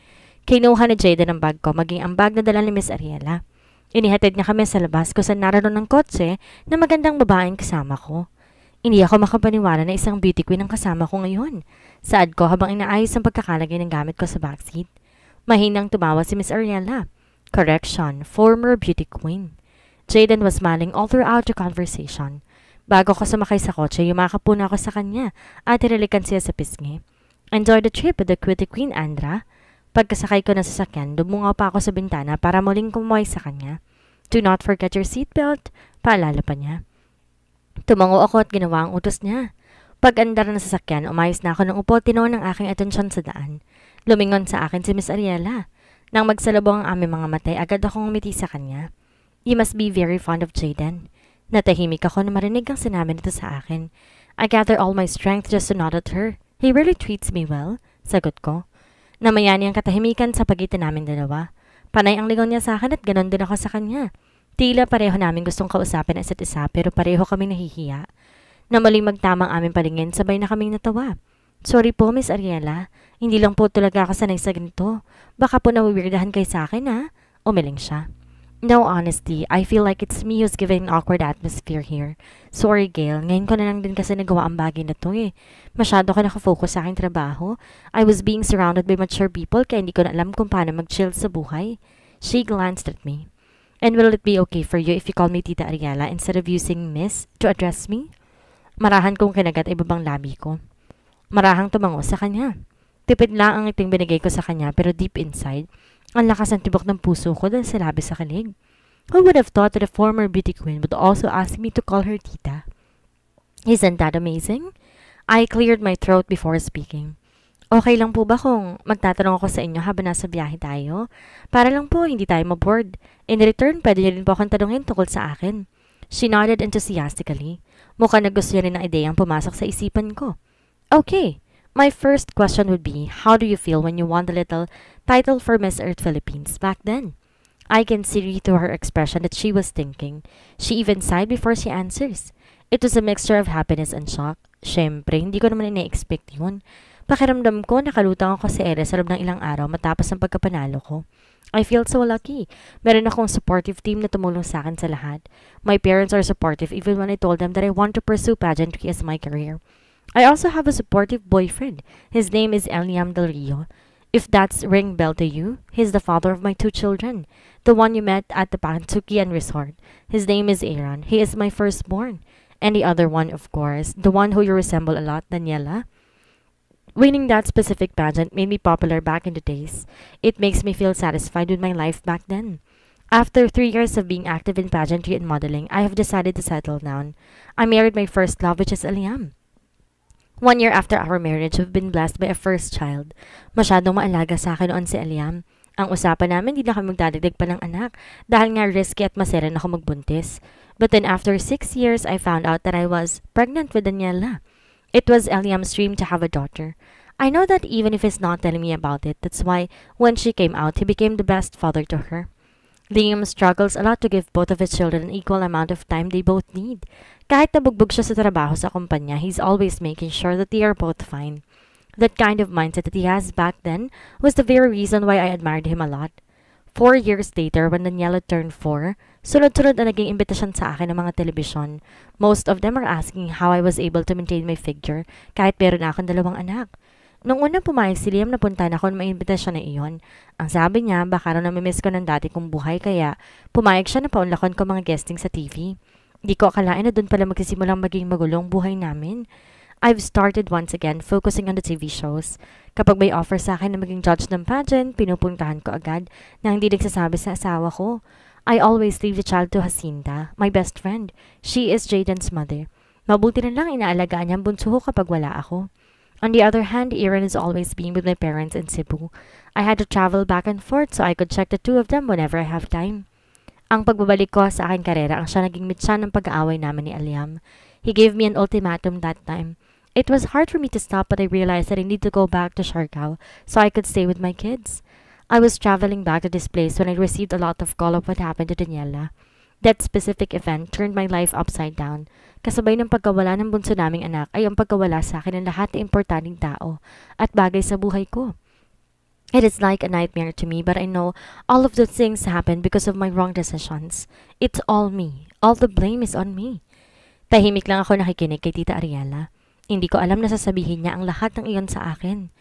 Speaker 2: Kinuha na Jaden ng bag ko, maging ang bag na dala ni Miss Ariella. Inihatid niya kami sa labas kung saan naroon ng kotse na magandang babaeng kasama ko. Hindi ako makapaniwala na isang beauty queen ang kasama ko ngayon. Saad ko habang inaayos ang pagkakalagay ng gamit ko sa backseat. Mahinang tumawa si Miss Ariella. Correction, former beauty queen. Jaden was smiling all throughout the conversation. Bago ko sumakay sa kotse, yumakap po na ako sa kanya at tinalikan siya sa pisngi. Enjoy the trip with the beauty queen, Andra. Pagkasakay ko ng sasakyan, dumungaw pa ako sa bintana para muling kumuhay sa kanya. Do not forget your seatbelt, paalala pa niya. Tumango ako at ginawa ang utos niya. Pag andar sa sasakyan, umayos na ako ng upo tinaw ng aking atensyon sa daan. Lumingon sa akin si Miss Ariela. Nang magsalubong ang aming mga matay, agad akong umiti sa kanya. You must be very fond of Jaden. Natahimik ako na marinig ang sinabi nito sa akin. I gather all my strength just to nod at her. He really treats me well, sagot ko. Namayani ang katahimikan sa pagitan namin dalawa. Panay ang ligaw niya sa akin at ganon din ako sa kanya. Tila pareho namin gustong kausapin ang isa't isa pero pareho kaming nahihiya. Na magtamang aming palingin sabay na kaming natawa. Sorry po, Miss Ariela. Hindi lang po talaga ako sanay sa ganito. Baka po nawiwirdahan kay sa akin, ha? Umiling siya. No, honesty. I feel like it's me who's giving an awkward atmosphere here. Sorry, Gail. Ngayon ko na lang din kasi nagawa ang bagay na to eh. Masyado ka nakafocus sa aking trabaho. I was being surrounded by mature people kaya hindi ko na alam kung paano mag-chill sa buhay. She glanced at me. And will it be okay for you if you call me Tita Ariela instead of using Miss to address me? Marahan kong kinagat ay babang labi ko. Marahang tumango sa kanya. Tipid lang ang iting binigay ko sa kanya pero deep inside, ang lakas ng tibok ng puso ko dahil sa sa kilig. Who would have thought that a former beauty queen would also ask me to call her tita? Isn't that amazing? I cleared my throat before speaking. Okay lang po ba kung magtatanong ako sa inyo habang nasa biyahe tayo? Para lang po hindi tayo maboard. In return, pwede niyo rin po akong tanungin tungkol sa akin. She nodded enthusiastically. Mukhang na gusto niya rin ang ideyang pumasok sa isipan ko. Okay, My first question would be, how do you feel when you won the little title for Miss Earth Philippines back then? I can see through her expression that she was thinking. She even sighed before she answers. It was a mixture of happiness and shock. Siyempre, hindi ko naman ina-expect yun. Pakiramdam ko, nakalutang ako si Ere sa loob ng ilang araw matapos ang pagkapanalo ko. I feel so lucky. Meron akong supportive team na tumulong sa akin sa lahat. My parents are supportive even when I told them that I want to pursue pageantry as my career. I also have a supportive boyfriend. His name is Eliam Del Rio. If that's ring bell to you, he's the father of my two children, the one you met at the Pantukian Resort. His name is Aaron. He is my firstborn. And the other one, of course, the one who you resemble a lot, Daniela. Winning that specific pageant made me popular back in the days. It makes me feel satisfied with my life back then. After three years of being active in pageantry and modeling, I have decided to settle down. I married my first love, which is Eliam. One year after our marriage, we've been blessed by a first child. Masyadong maalaga sa akin noon si Aliam. Ang usapan namin, hindi na kami magdadagdag pa ng anak dahil nga risky at masera na ako magbuntis. But then after six years, I found out that I was pregnant with Daniela. It was Eliam's dream to have a daughter. I know that even if he's not telling me about it, that's why when she came out, he became the best father to her. Liam struggles a lot to give both of his children an equal amount of time they both need. Kahit nabugbog siya sa trabaho sa kumpanya, he's always making sure that they are both fine. That kind of mindset that he has back then was the very reason why I admired him a lot. Four years later, when Daniela turned four, sunod-sunod na naging imbitasyon sa akin ng mga telebisyon. Most of them are asking how I was able to maintain my figure kahit meron akong dalawang anak. Nung una pumayag si Liam na punta na ako ng na iyon. Ang sabi niya, baka raw namimiss ko ng dati kong buhay kaya pumayag siya na paunlakon ko mga guesting sa TV. Di ko akalain na doon pala magsisimulang maging magulong buhay namin. I've started once again focusing on the TV shows. Kapag may offer sa akin na maging judge ng pageant, pinupuntahan ko agad na hindi nagsasabi sa asawa ko. I always leave the child to Jacinta, my best friend. She is Jaden's mother. Mabuti na lang inaalagaan niya ang bunso ko kapag wala ako. On the other hand, Erin has always been with my parents in Cebu. I had to travel back and forth so I could check the two of them whenever I have time. Ang pagbabalik ko sa akin karera ang siya naging mitsa ng pag-aaway namin ni Aliam. He gave me an ultimatum that time. It was hard for me to stop but I realized that I need to go back to Siargao so I could stay with my kids. I was traveling back to this place when I received a lot of call of what happened to Daniela. That specific event turned my life upside down. Kasabay ng pagkawala ng bunso naming anak ay ang pagkawala sa akin ng lahat ng importanteng tao at bagay sa buhay ko. It is like a nightmare to me, but I know all of those things happened because of my wrong decisions. It's all me. All the blame is on me. Tahimik lang ako nakikinig kay Tita Ariela. Hindi ko alam na sasabihin niya ang lahat ng iyon sa akin.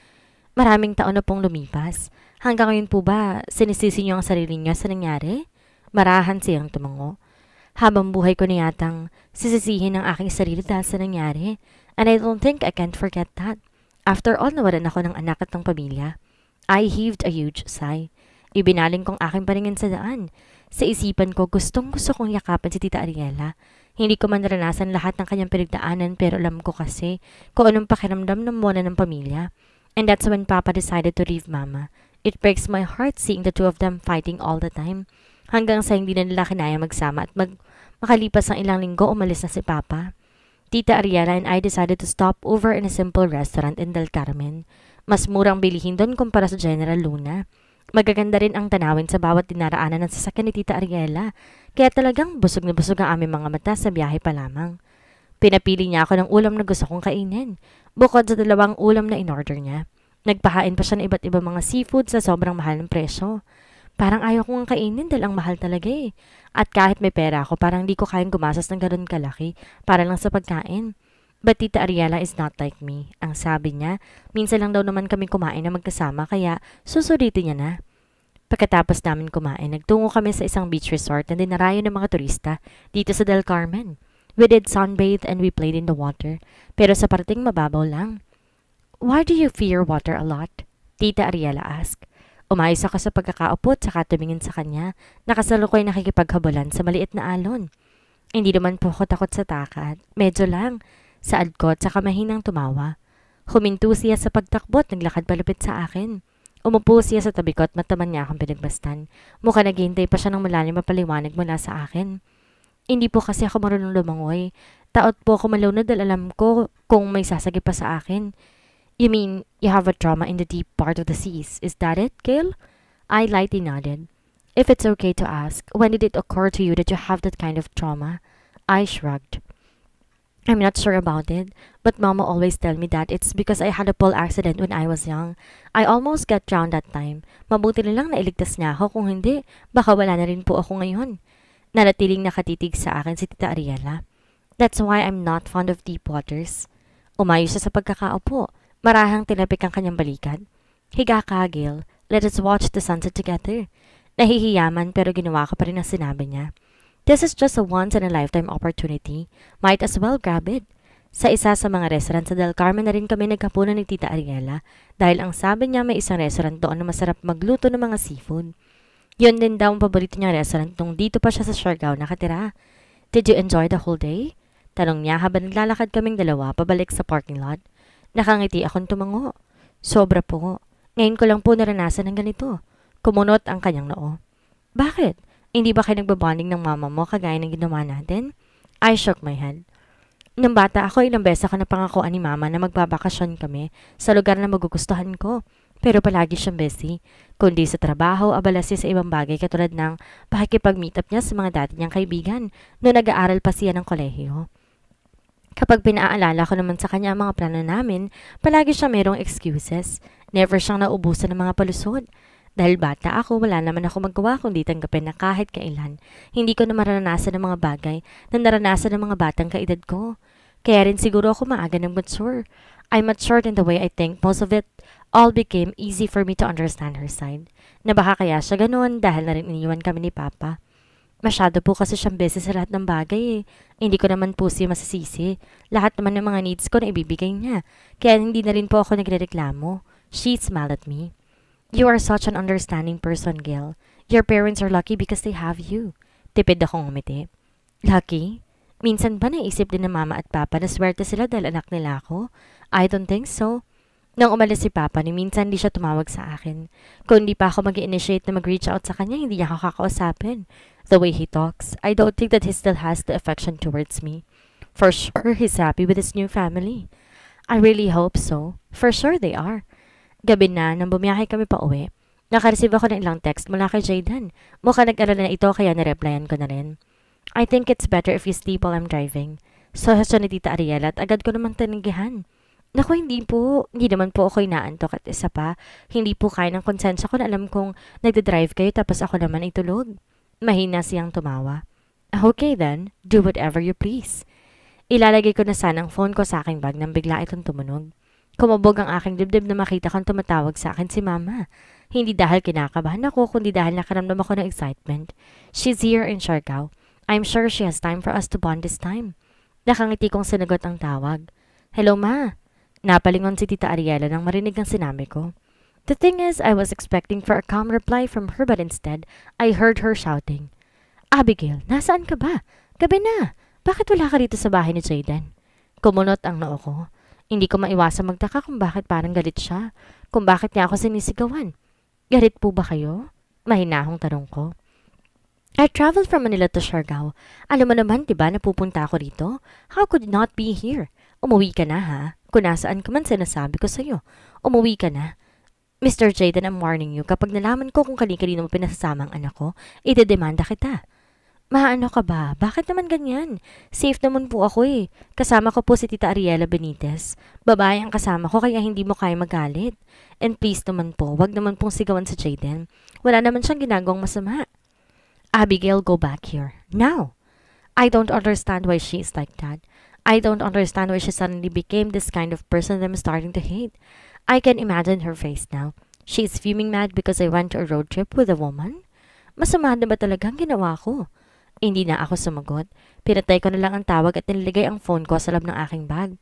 Speaker 2: Maraming taon na pong lumipas. Hanggang ngayon po ba sinisisi niyo ang sarili niyo sa nangyari? Marahan siyang tumango. Habang buhay ko na yatang sisisihin ang aking sarili dahil sa nangyari, and I don't think I can't forget that. After all, nawalan ako ng anak at ng pamilya. I heaved a huge sigh. Ibinaling kong aking paningin sa daan. Sa isipan ko, gustong gusto kong yakapan si Tita Ariela. Hindi ko man naranasan lahat ng kanyang pinagdaanan pero alam ko kasi kung anong pakiramdam ng mona ng pamilya. And that's when Papa decided to leave Mama. It breaks my heart seeing the two of them fighting all the time. Hanggang sa hindi na nila kinaya magsama at mag makalipas ang ilang linggo, umalis na si Papa. Tita Ariela and I decided to stop over in a simple restaurant in Del Carmen. Mas murang bilihin doon kumpara sa General Luna. Magaganda rin ang tanawin sa bawat dinaraanan ng sasakyan ni Tita Ariela, kaya talagang busog na busog ang aming mga mata sa biyahe pa lamang. Pinapili niya ako ng ulam na gusto kong kainin, bukod sa dalawang ulam na in-order niya. Nagpahain pa siya ng iba't ibang mga seafood sa sobrang mahal ng presyo. Parang ayaw ko ng kainin dahil ang mahal talaga eh. At kahit may pera ako, parang di ko kayang gumasas ng ganun kalaki para lang sa pagkain. But Tita Ariela is not like me. Ang sabi niya, minsan lang daw naman kami kumain na magkasama kaya susuritin niya na. Pagkatapos namin kumain, nagtungo kami sa isang beach resort na dinarayo ng mga turista dito sa Del Carmen. We did sunbathe and we played in the water, pero sa parting mababaw lang. Why do you fear water a lot? Tita Ariela asked. Umayos ako sa pagkakaupot sa saka tumingin sa kanya. Nakasalukoy nakikipaghabulan sa maliit na alon. Hindi naman po ako takot sa takat. Medyo lang. Saad ko at saka mahinang tumawa. Huminto siya sa pagtakbo at naglakad palapit sa akin. Umupo siya sa tabi ko at mataman niya akong pinagmastan. Mukha naghihintay pa siya ng malalim mapaliwanag mula sa akin. Hindi po kasi ako marunong lumangoy. Taot po ako malunod dahil alam ko kung may sasagi pa sa akin. You mean you have a trauma in the deep part of the seas, is that it, Gail? I lightly nodded. If it's okay to ask, when did it occur to you that you have that kind of trauma? I shrugged. I'm not sure about it, but Mama always tell me that it's because I had a pole accident when I was young. I almost got drowned that time. Mabuti na lang nailigtas na ako, kung hindi, baka wala na rin po ako ngayon. Nalatiling nakatitig sa akin si Tita Ariela. That's why I'm not fond of deep waters. Umayos siya sa pagkakaupo Marahang tinapik ang kanyang balikat. Higa ka, Gail. Let us watch the sunset together. Nahihiyaman pero ginawa ko pa rin ang sinabi niya. This is just a once-in-a-lifetime opportunity. Might as well grab it. Sa isa sa mga restaurant sa Del Carmen na rin kami naghapunan ni Tita Ariela dahil ang sabi niya may isang restaurant doon na masarap magluto ng mga seafood. Yun din daw ang paborito niyang restaurant nung dito pa siya sa Siargao nakatira. Did you enjoy the whole day? Tanong niya habang naglalakad kaming dalawa pabalik sa parking lot. Nakangiti akong tumango. Sobra po. Ngayon ko lang po naranasan ng ganito. Kumunot ang kanyang noo. Bakit? Hindi ba kayo nagbabonding ng mama mo kagaya ng ginawa natin? I shook my head. Nang bata ako, ilang beses na napangakoan ni mama na magbabakasyon kami sa lugar na magugustuhan ko. Pero palagi siyang busy. Kundi sa trabaho, abala siya sa ibang bagay katulad ng pakikipag-meet up niya sa mga dati niyang kaibigan noong nag-aaral pa siya ng kolehiyo. Kapag pinaalala ko naman sa kanya ang mga plano namin, palagi siya mayroong excuses. Never siyang naubusan ng mga palusod. Dahil bata ako, wala naman ako magawa kundi tanggapin na kahit kailan. Hindi ko na maranasan ng mga bagay na naranasan ng mga batang kaedad ko. Kaya rin siguro ako maaga ng mature. I'm matured in the way I think most of it all became easy for me to understand her side. Na baka kaya siya ganoon dahil na rin iniwan kami ni Papa. Masyado po kasi siyang beses sa lahat ng bagay eh. Hindi ko naman po siya masasisi. Lahat naman ng mga needs ko na ibibigay niya. Kaya hindi na rin po ako nagre-reklamo. She smiled at me. You are such an understanding person, Gil. Your parents are lucky because they have you. Tipid akong umiti. Lucky? Minsan ba naisip din ng mama at papa na swerte sila dahil anak nila ako? I don't think so. Nang umalis si Papa ni minsan hindi siya tumawag sa akin. Kung hindi pa ako mag initiate na mag-reach out sa kanya, hindi niya ako kakausapin. The way he talks, I don't think that he still has the affection towards me. For sure, he's happy with his new family. I really hope so. For sure they are. Gabi na, nang bumiyahe kami pa uwi, nakareceive ako ng ilang text mula kay Jaden. Mukha nag-alala na ito kaya nireplyan ko na rin. I think it's better if you sleep while I'm driving. So, so ni Tita Ariel at agad ko naman tanigihan. Naku, hindi po. Hindi naman po ako inaantok at isa pa. Hindi po kaya ng konsensya ko na alam kong nagdadrive kayo tapos ako naman ay tulog. Mahina siyang tumawa. Okay then, do whatever you please. Ilalagay ko na sanang phone ko sa aking bag nang bigla itong tumunog. Kumabog ang aking dibdib na makita kong tumatawag sa akin si mama. Hindi dahil kinakabahan ako, kundi dahil nakaramdam ako ng excitement. She's here in Siargao. I'm sure she has time for us to bond this time. Nakangiti kong sinagot ang tawag. Hello, ma. Napalingon si Tita Ariela nang marinig ang sinabi ko. The thing is, I was expecting for a calm reply from her but instead, I heard her shouting, Abigail, nasaan ka ba? Gabi na! Bakit wala ka dito sa bahay ni Jaden? Kumunot ang noo ko. Hindi ko maiwasang magtaka kung bakit parang galit siya, kung bakit niya ako sinisigawan. Galit po ba kayo? Mahinahong tarong ko. I traveled from Manila to Siargao. Alam mo naman, di ba, napupunta ako rito? How could not be here? Umuwi ka na ha? Kung nasaan ka man sinasabi ko sa'yo. Umuwi ka na. Mr. Jaden, I'm warning you, kapag nalaman ko kung kanino mo pinasasama ang anak ko, idedemanda kita. Maano ka ba? Bakit naman ganyan? Safe naman po ako eh. Kasama ko po si Tita Ariela Benitez. Babae ang kasama ko kaya hindi mo kaya magalit. And please naman po, wag naman pong sigawan si Jaden. Wala naman siyang ginagawang masama. Abigail, go back here. Now! I don't understand why she is like that. I don't understand why she suddenly became this kind of person that I'm starting to hate. I can imagine her face now. She is fuming mad because I went to a road trip with a woman? Masama na ba talaga ang ginawa ko? Hindi na ako sumagot. Pinatay ko na lang ang tawag at niligay ang phone ko sa lab ng aking bag.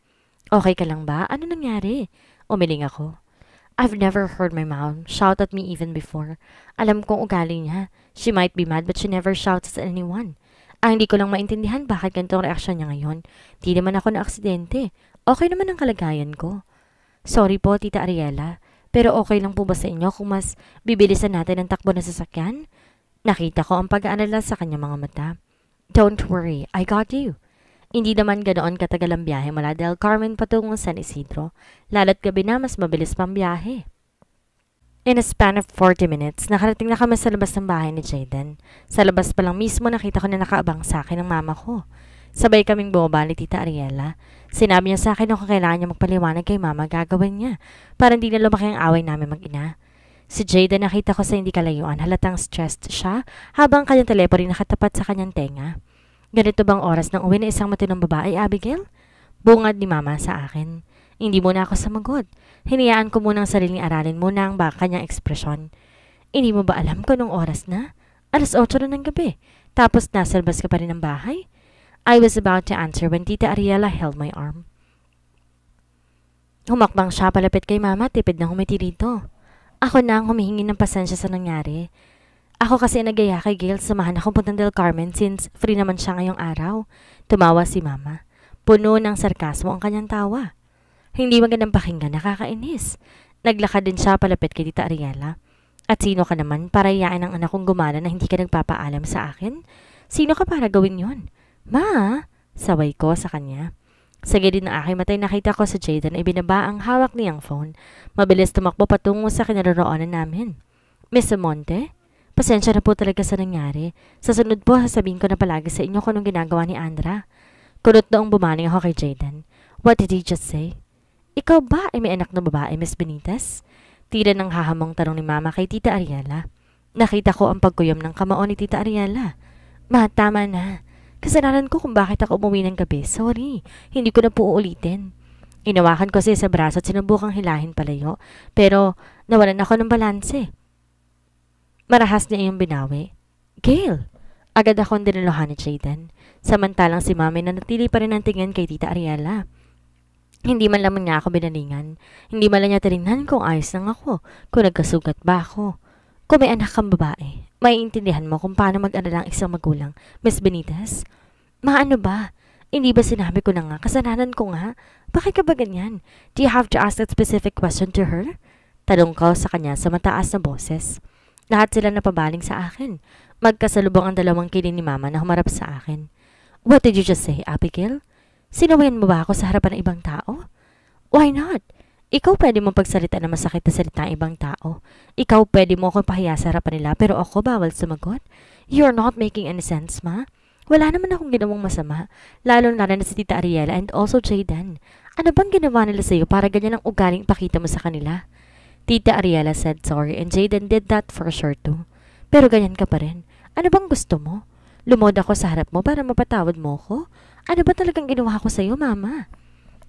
Speaker 2: Okay ka lang ba? Ano nangyari? Umiling ako. I've never heard my mom shout at me even before. Alam kong ugali niya. She might be mad but she never shouts at anyone. Ah, hindi ko lang maintindihan bakit ganito ang reaksyon niya ngayon. Di naman ako na aksidente. Okay naman ang kalagayan ko. Sorry po, Tita Ariela. Pero okay lang po ba sa inyo kung mas bibilisan natin ang takbo ng sasakyan? Nakita ko ang pag-aalala sa kanyang mga mata. Don't worry, I got you. Hindi naman ganoon katagal ang biyahe mula Del Carmen patungong San Isidro, Lalat gabi na mas mabilis pang biyahe. In a span of 40 minutes, nakarating na kami sa labas ng bahay ni Jaden. Sa labas pa lang mismo nakita ko na nakaabang sa akin ang mama ko. Sabay kaming boba Tita Ariela. Sinabi niya sa akin na kung kailangan niya magpaliwanag kay mama, gagawin niya. Para hindi na lumaki ang away namin mag-ina. Si Jada nakita ko sa hindi kalayuan, halatang stressed siya habang kanyang telepono rin nakatapat sa kanyang tenga. Ganito bang oras nang uwi na isang matinong babae, Abigail? Bungad ni mama sa akin. Hindi muna ako samagot. Hinayaan ko muna ang sariling aralin muna ang baka niyang ekspresyon. Hindi mo ba alam kung anong oras na? Alas 8 na ng gabi. Tapos nasa labas ka pa rin ng bahay? I was about to answer when Tita Ariela held my arm. Humakbang siya palapit kay Mama, tipid na humiti rito. Ako na ang humihingi ng pasensya sa nangyari. Ako kasi nagaya kay Gail, samahan akong puntang Del Carmen since free naman siya ngayong araw. Tumawa si Mama. Puno ng sarkasmo ang kanyang tawa. Hindi magandang pakinggan, nakakainis. Naglakad din siya palapit kay Tita Ariela. At sino ka naman para iyain ang anak kong gumana na hindi ka nagpapaalam sa akin? Sino ka para gawin yon? Ma, saway ko sa kanya. Sa gilid ng aking matay nakita ko sa Jaden ay binaba ang hawak niyang phone. Mabilis tumakbo patungo sa kinaroroonan namin. Miss Monte, pasensya na po talaga sa nangyari. Sa sunod po, sasabihin ko na palagi sa inyo kung anong ginagawa ni Andra. Kunot noong bumaling ako kay Jaden. What did he just say? Ikaw ba ay may anak na babae, Miss Benitez? Tira ng hahamong tanong ni Mama kay Tita Ariela. Nakita ko ang pagkuyom ng kamao ni Tita Ariela. Ma, tama na. Kasalanan ko kung bakit ako umuwi ng gabi. Sorry, hindi ko na po uulitin. Inawakan ko siya sa braso at sinubukang hilahin palayo, pero nawalan ako ng balanse. Marahas niya yung binawi. Gail! Agad akong dinilohan ni Jaden. Samantalang si mami na natili pa rin ang tingin kay tita Ariela. Hindi man lamang niya ako binalingan. Hindi man lang niya tinignan kung ayos lang ako, kung nagkasugat ba ako. Kung may anak kang babae maiintindihan mo kung paano mag-aral ang isang magulang. Miss Benitez, maano ba? Hindi ba sinabi ko na nga? Kasalanan ko nga? Bakit ka ba ganyan? Do you have to ask that specific question to her? Tanong ko sa kanya sa mataas na boses. Lahat sila napabaling sa akin. Magkasalubong ang dalawang kilin ni mama na humarap sa akin. What did you just say, Abigail? Sinawayan mo ba ako sa harapan ng ibang tao? Why not? Ikaw pwede mong pagsalita ng masakit na salita ng ibang tao. Ikaw pwede mo akong pahiya sa harapan nila pero ako bawal sumagot. You're not making any sense, ma. Wala naman akong ginawang masama, lalo na na si Tita Ariela and also Jaydan. Ano bang ginawa nila sa iyo para ganyan ang ugaling pakita mo sa kanila? Tita Ariela said sorry and Jayden did that for sure too. Pero ganyan ka pa rin. Ano bang gusto mo? Lumod ako sa harap mo para mapatawad mo ko? Ano ba talagang ginawa ko sa iyo, mama?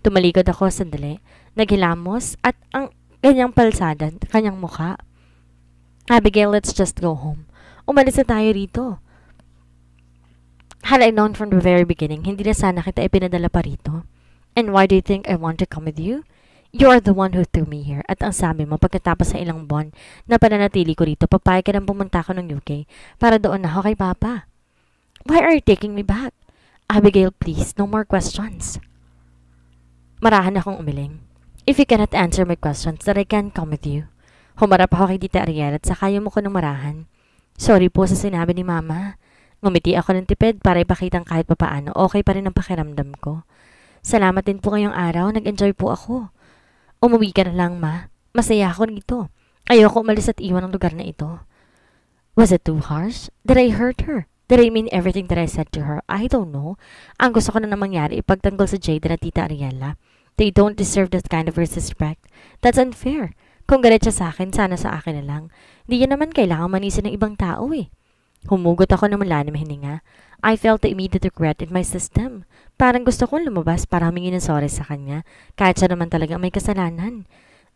Speaker 2: Tumalikod ako sandali naghilamos at ang kanyang palsada, kanyang mukha. Abigail, let's just go home. Umalis na tayo rito. Had I known from the very beginning, hindi na sana kita ipinadala pa rito. And why do you think I want to come with you? You are the one who threw me here. At ang sabi mo, pagkatapos sa ilang buwan na pananatili ko rito, papayag ka nang pumunta ko ng UK para doon na ako kay Papa. Why are you taking me back? Abigail, please, no more questions. Marahan akong umiling. If you cannot answer my questions, then I can come with you. Humarap ako kay Tita Ariel at sakayo mo ko ng marahan. Sorry po sa sinabi ni Mama. Ngumiti ako ng tipid para ipakitang kahit papaano okay pa rin ang pakiramdam ko. Salamat din po ngayong araw, nag-enjoy po ako. Umuwi ka na lang, Ma. Masaya ako nito. Ayoko umalis at iwan ang lugar na ito. Was it too harsh? Did I hurt her? Did I mean everything that I said to her? I don't know. Ang gusto ko na namang mangyari, ipagtanggol sa Jade na Tita Ariella. They don't deserve that kind of respect. That's unfair. Kung galit siya sa akin, sana sa akin na lang. Hindi niya naman kailangan manisin ng ibang tao eh. Humugot ako ng malalim hininga. I felt the immediate regret in my system. Parang gusto kong lumabas para humingi ng sorry sa kanya, kahit siya naman talaga may kasalanan.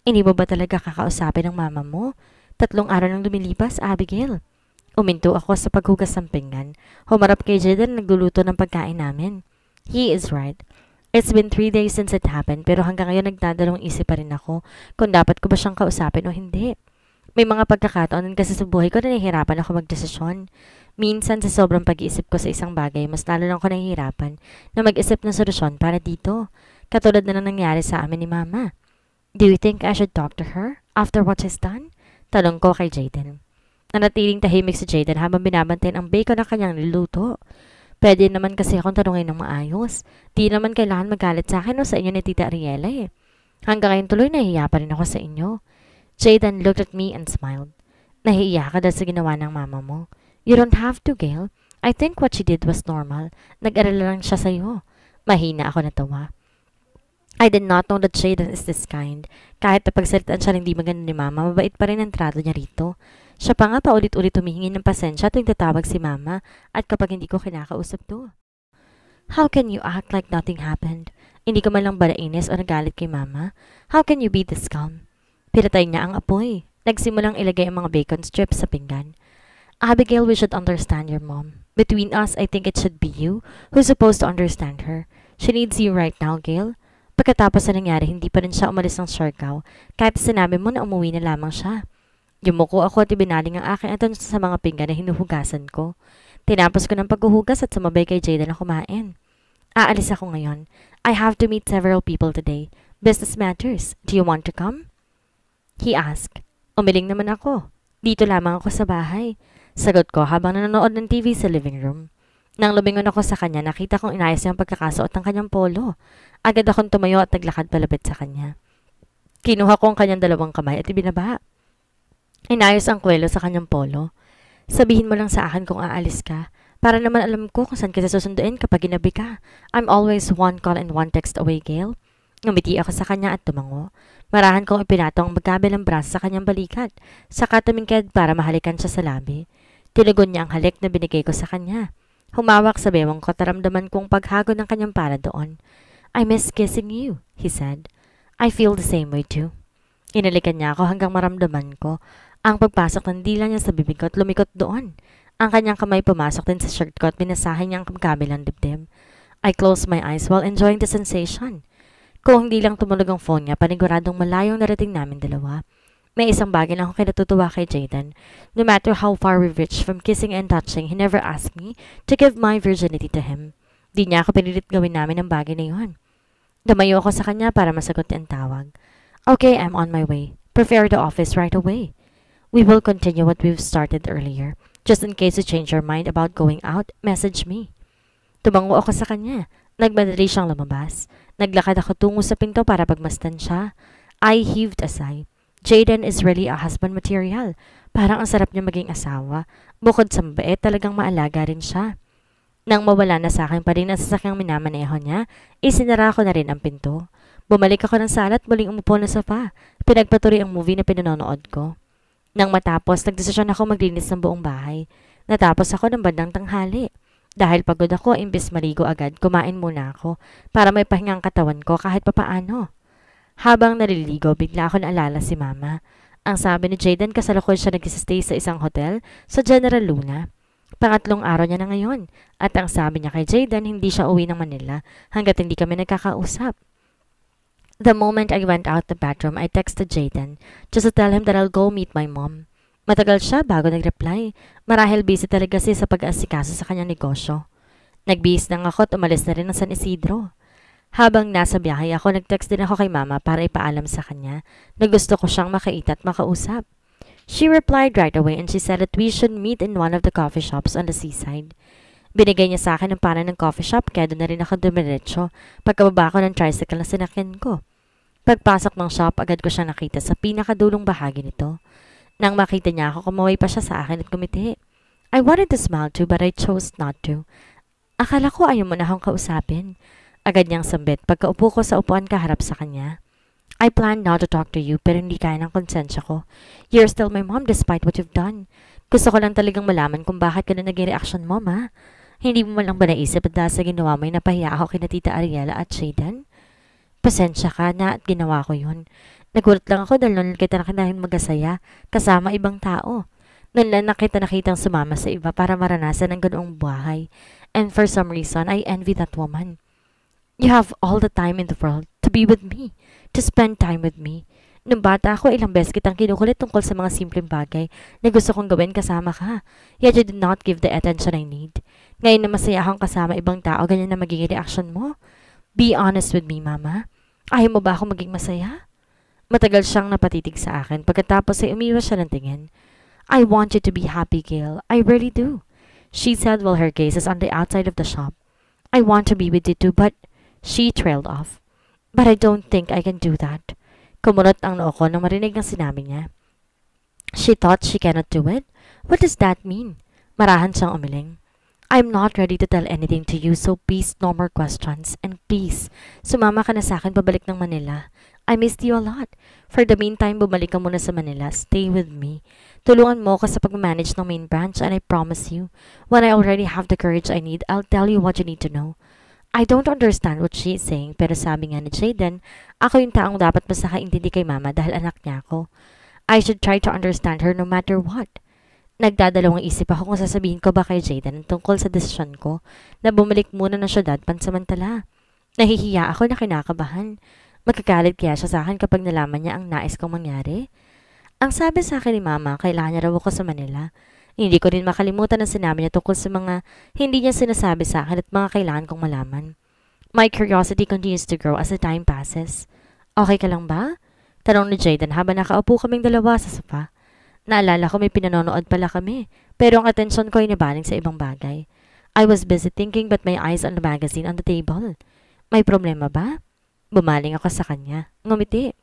Speaker 2: Hindi mo ba talaga kakausapin ng mama mo? Tatlong araw nang lumilipas, Abigail. Uminto ako sa paghugas ng pinggan. Humarap kay Jaden na nagluluto ng pagkain namin. He is right. It's been three days since it happened pero hanggang ngayon nagdadalawang isip pa rin ako kung dapat ko ba siyang kausapin o hindi. May mga pagkakataon din kasi sa buhay ko na nahihirapan ako magdesisyon. Minsan sa sobrang pag-iisip ko sa isang bagay, mas lalo lang ako nahihirapan na mag-isip ng solusyon para dito. Katulad na lang nangyari sa amin ni Mama. Do you think I should talk to her after what she's done? Talong ko kay Jaden. Nanatiling tahimik si Jaden habang binabantayan ang bacon na kanyang niluto. Pwede naman kasi akong tanungin ng maayos. Di naman kailangan magalit sa akin o sa inyo ni Tita Ariela eh. Hanggang ngayon tuloy nahihiya pa rin ako sa inyo. Jaden looked at me and smiled. Nahiiya ka dahil sa ginawa ng mama mo. You don't have to, Gail. I think what she did was normal. Nag-aral lang siya sa'yo. Mahina ako natawa. I did not know that Jaden is this kind. Kahit napagsaltaan siya hindi di maganda ni mama, mabait pa rin ang trato niya rito. Siya pa nga paulit-ulit humihingi ng pasensya tuwing tatawag si mama at kapag hindi ko kinakausap to. How can you act like nothing happened? Hindi ka man lang ba nainis o nagalit kay mama? How can you be this calm? Piratay niya ang apoy. Nagsimulang ilagay ang mga bacon strips sa pinggan. Abigail, we should understand your mom. Between us, I think it should be you who's supposed to understand her. She needs you right now, Gail. Pagkatapos na nangyari, hindi pa rin siya umalis ng Siargao, kahit sinabi mo na umuwi na lamang siya. Yumuko ako at ibinaling ang akin aton sa mga pinggan na hinuhugasan ko. Tinapos ko ng paghuhugas at sumabay kay Jada na kumain. Aalis ako ngayon. I have to meet several people today. Business matters. Do you want to come? He asked. Umiling naman ako. Dito lamang ako sa bahay. Sagot ko habang nanonood ng TV sa living room. Nang lumingon ako sa kanya, nakita kong inayos niya ang pagkakasuot ng kanyang polo. Agad akong tumayo at naglakad palapit sa kanya. Kinuha ko ang kanyang dalawang kamay at ibinaba. Inayos ang kwelo sa kanyang polo. Sabihin mo lang sa akin kung aalis ka. Para naman alam ko kung saan ka susunduin kapag ginabi ka. I'm always one call and one text away, Gail. Ngumiti ako sa kanya at tumango. Marahan kong ipinato ang magkabilang braso sa kanyang balikat, saka tumingkad para mahalikan siya sa labi. Tinugon niya ang halik na binigay ko sa kanya. Humawak sa bewang ko taramdaman kong paghago ng kanyang para doon. I miss kissing you, he said. I feel the same way too. Inalikan niya ako hanggang maramdaman ko ang pagpasok ng dila niya sa bibig ko at lumikot doon. Ang kanyang kamay pumasok din sa shirt ko at minasahin niya ang kamilang dibdib. I closed my eyes while enjoying the sensation. Kung hindi lang tumunog ang phone niya, paniguradong malayong narating namin dalawa. May isang bagay na ako kinatutuwa kay Jaden. No matter how far we've reached from kissing and touching, he never asked me to give my virginity to him. Di niya ako pinilit gawin namin ang bagay na yun. Damayo ako sa kanya para masagot ang tawag. Okay, I'm on my way. Prefer the office right away. We will continue what we've started earlier. Just in case you change your mind about going out, message me. Tumango ako sa kanya. Nagmadali siyang lumabas. Naglakad ako tungo sa pinto para pagmastan siya. I heaved a sigh. Jaden is really a husband material. Parang ang sarap niya maging asawa. Bukod sa mabait, talagang maalaga rin siya. Nang mawala na sa akin pa rin ang sasakyang minamaneho niya, isinara ko na rin ang pinto. Bumalik ako ng sala at muling umupo na sofa. Pinagpatuloy ang movie na pinanonood ko. Nang matapos, nagdesisyon ako maglinis ng buong bahay. Natapos ako ng bandang tanghali. Dahil pagod ako, imbes maligo agad, kumain muna ako para may pahingang katawan ko kahit papaano. Habang naliligo, bigla ako naalala si Mama. Ang sabi ni Jaden, kasalukod siya nagsistay sa isang hotel sa General Luna. Pangatlong araw niya na ngayon at ang sabi niya kay Jaden, hindi siya uwi ng Manila hanggat hindi kami nagkakausap. The moment I went out the bedroom, I texted Jaden just to tell him that I'll go meet my mom. Matagal siya bago nagreply. Marahil busy talaga siya sa pag-aasikaso sa kanyang negosyo. Nagbihis nang ako at umalis na rin ng San Isidro. Habang nasa biyahe ako, nagtext din ako kay mama para ipaalam sa kanya na gusto ko siyang makaita at makausap. She replied right away and she said that we should meet in one of the coffee shops on the seaside. Binigay niya sa akin ang panan ng coffee shop kaya doon na rin ako dumiretso pagkababa ko ng tricycle na sinakyan ko. Pagpasok ng shop, agad ko siya nakita sa pinakadulong bahagi nito. Nang makita niya ako, kumaway pa siya sa akin at kumiti. I wanted to smile too but I chose not to. Akala ko ayaw mo na akong kausapin. Agad niyang sambit pagkaupo ko sa upuan kaharap sa kanya. I planned not to talk to you pero hindi kaya ng konsensya ko. You're still my mom despite what you've done. Gusto ko lang talagang malaman kung bakit ka na naging reaction mom ha. Hindi mo man lang ba naisip at dahil sa ginawa mo ay napahiya ako kina Tita Ariela at Shaden? Pasensya ka na at ginawa ko yun. Nagulat lang ako dahil noon kita nakinahin magasaya kasama ibang tao. Noon lang nakita nakitang sumama sa iba para maranasan ang ganoong buhay. And for some reason, I envy that woman. You have all the time in the world to be with me, to spend time with me. Nung bata ako, ilang beses kitang kinukulit tungkol sa mga simpleng bagay na gusto kong gawin kasama ka. Yet you did not give the attention I need. Ngayon na masaya akong kasama ibang tao, ganyan na magiging reaction mo. Be honest with me, Mama. Ayaw mo ba ako maging masaya? Matagal siyang napatitig sa akin pagkatapos ay umiwas siya ng tingin. I want you to be happy, Gail. I really do. She said while her gaze is on the outside of the shop. I want to be with you too, but... She trailed off. But I don't think I can do that. Kumunot ang noo ko nang marinig ang sinabi niya. She thought she cannot do it? What does that mean? Marahan siyang umiling. I'm not ready to tell anything to you, so please no more questions. And please, sumama ka na sa akin pabalik ng Manila. I missed you a lot. For the meantime, bumalik ka muna sa Manila. Stay with me. Tulungan mo ka sa pag-manage ng main branch and I promise you, when I already have the courage I need, I'll tell you what you need to know. I don't understand what she is saying pero sabi nga ni Jaden, ako yung taong dapat masakaintindi kay mama dahil anak niya ako. I should try to understand her no matter what. Nagdadalawang isip ako kung sasabihin ko ba kay Jaden tungkol sa desisyon ko na bumalik muna ng syudad pansamantala. Nahihiya ako na kinakabahan. Magkagalit kaya siya sa akin kapag nalaman niya ang nais kong mangyari. Ang sabi sa akin ni Mama, kailangan niya raw ako sa Manila. Hindi ko rin makalimutan ang sinabi niya tungkol sa mga hindi niya sinasabi sa akin at mga kailangan kong malaman. My curiosity continues to grow as the time passes. Okay ka lang ba? Tanong ni Jaden habang nakaupo kaming dalawa sa sofa. Naalala ko may pinanonood pala kami, pero ang atensyon ko ay nabaling sa ibang bagay. I was busy thinking but my eyes on the magazine on the table. May problema ba? Bumaling ako sa kanya. Ngumiti.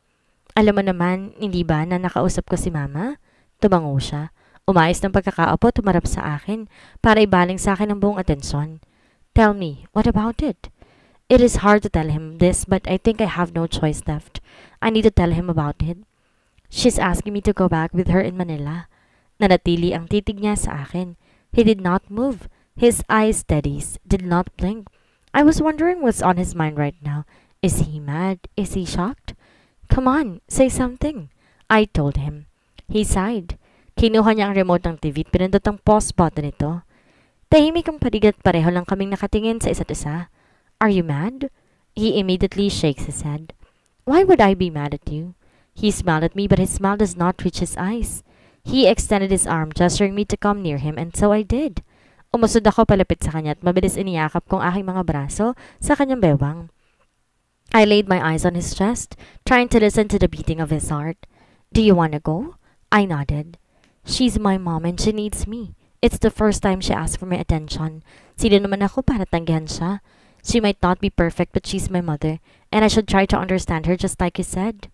Speaker 2: Alam mo naman, hindi ba na nakausap ko si mama? Tumango siya. Umayos ng pagkakaapo, tumarap sa akin para ibaling sa akin ang buong atensyon. Tell me, what about it? It is hard to tell him this but I think I have no choice left. I need to tell him about it. She's asking me to go back with her in Manila. Nanatili ang titig niya sa akin. He did not move. His eyes steady, did not blink. I was wondering what's on his mind right now. Is he mad? Is he shocked? Come on, say something. I told him. He sighed. Kinuha niya ang remote ng TV at pinindot ang pause button nito. Tahimik ang parigat pareho lang kaming nakatingin sa isa't isa. Are you mad? He immediately shakes his head. Why would I be mad at you? He smiled at me, but his smile does not reach his eyes. He extended his arm, gesturing me to come near him, and so I did. Umusod ako palapit sa kanya at mabilis iniyakap kong aking mga braso sa kanyang bewang. I laid my eyes on his chest, trying to listen to the beating of his heart. Do you want to go? I nodded. She's my mom and she needs me. It's the first time she asked for my attention. Sino naman ako para tanggihan siya? She might not be perfect but she's my mother and I should try to understand her just like he said.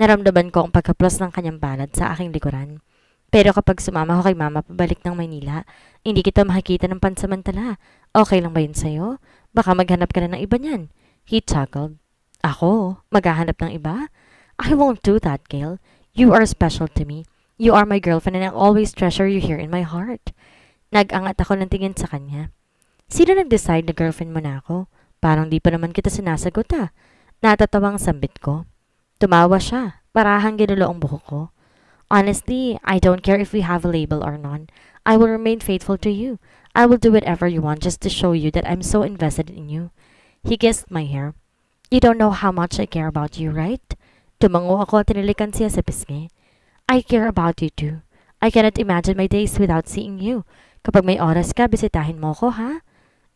Speaker 2: Naramdaman ko ang pagka-plus ng kanyang balad sa aking likuran. Pero kapag sumama ko kay mama pabalik ng Maynila, hindi kita makikita ng pansamantala. Okay lang ba yun sa'yo? Baka maghanap ka na ng iba niyan. He chuckled. Ako? Maghahanap ng iba? I won't do that, Gail. You are special to me. You are my girlfriend and I always treasure you here in my heart. Nag-angat ako ng tingin sa kanya. Sino nag-decide na girlfriend mo na ako? Parang di pa naman kita sinasagot ah. Natatawang sambit ko. Tumawa siya. Parahang ginulo ang buko ko. Honestly, I don't care if we have a label or not. I will remain faithful to you. I will do whatever you want just to show you that I'm so invested in you. He kissed my hair. You don't know how much I care about you, right? Tumango ako at tinilikan siya sa pisngi. I care about you too. I cannot imagine my days without seeing you. Kapag may oras ka, bisitahin mo ko, ha?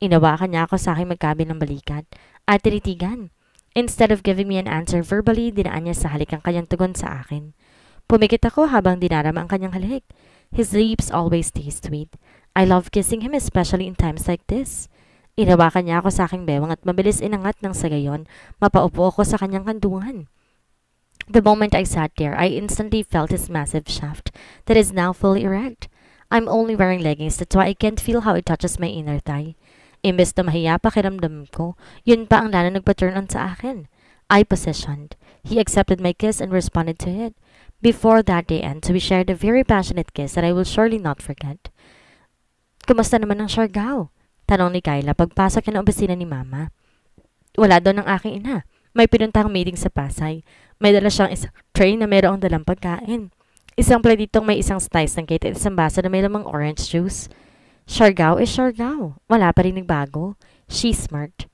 Speaker 2: Inawakan niya ako sa aking magkabilang balikat at tinitigan. Instead of giving me an answer verbally, dinaan niya sa halik ang kanyang tugon sa akin. Pumikit ako habang dinarama ang kanyang halik. His lips always taste sweet. I love kissing him especially in times like this. Inawakan niya ako sa aking bewang at mabilis inangat ng sagayon. Mapaupo ako sa kanyang kanduhan. The moment I sat there, I instantly felt his massive shaft that is now fully erect. I'm only wearing leggings, that's why I can't feel how it touches my inner thigh. Imbes na mahiya pakiramdam ko, yun pa ang Lana nagpa-turn on sa akin. I possessioned. He accepted my kiss and responded to it. Before that day ends, we shared a very passionate kiss that I will surely not forget. Kumusta naman ang Siargao? Tanong ni Kyla pagpasok niya ng opisina ni Mama. Wala doon ang aking ina. May pinuntahang meeting sa Pasay. May dala siyang isang tray na mayroong dalang pagkain. Isang platitong may isang slice ng cake at isang baso na may lamang orange juice. Siargao is Siargao. Wala pa rin nagbago. She's smart.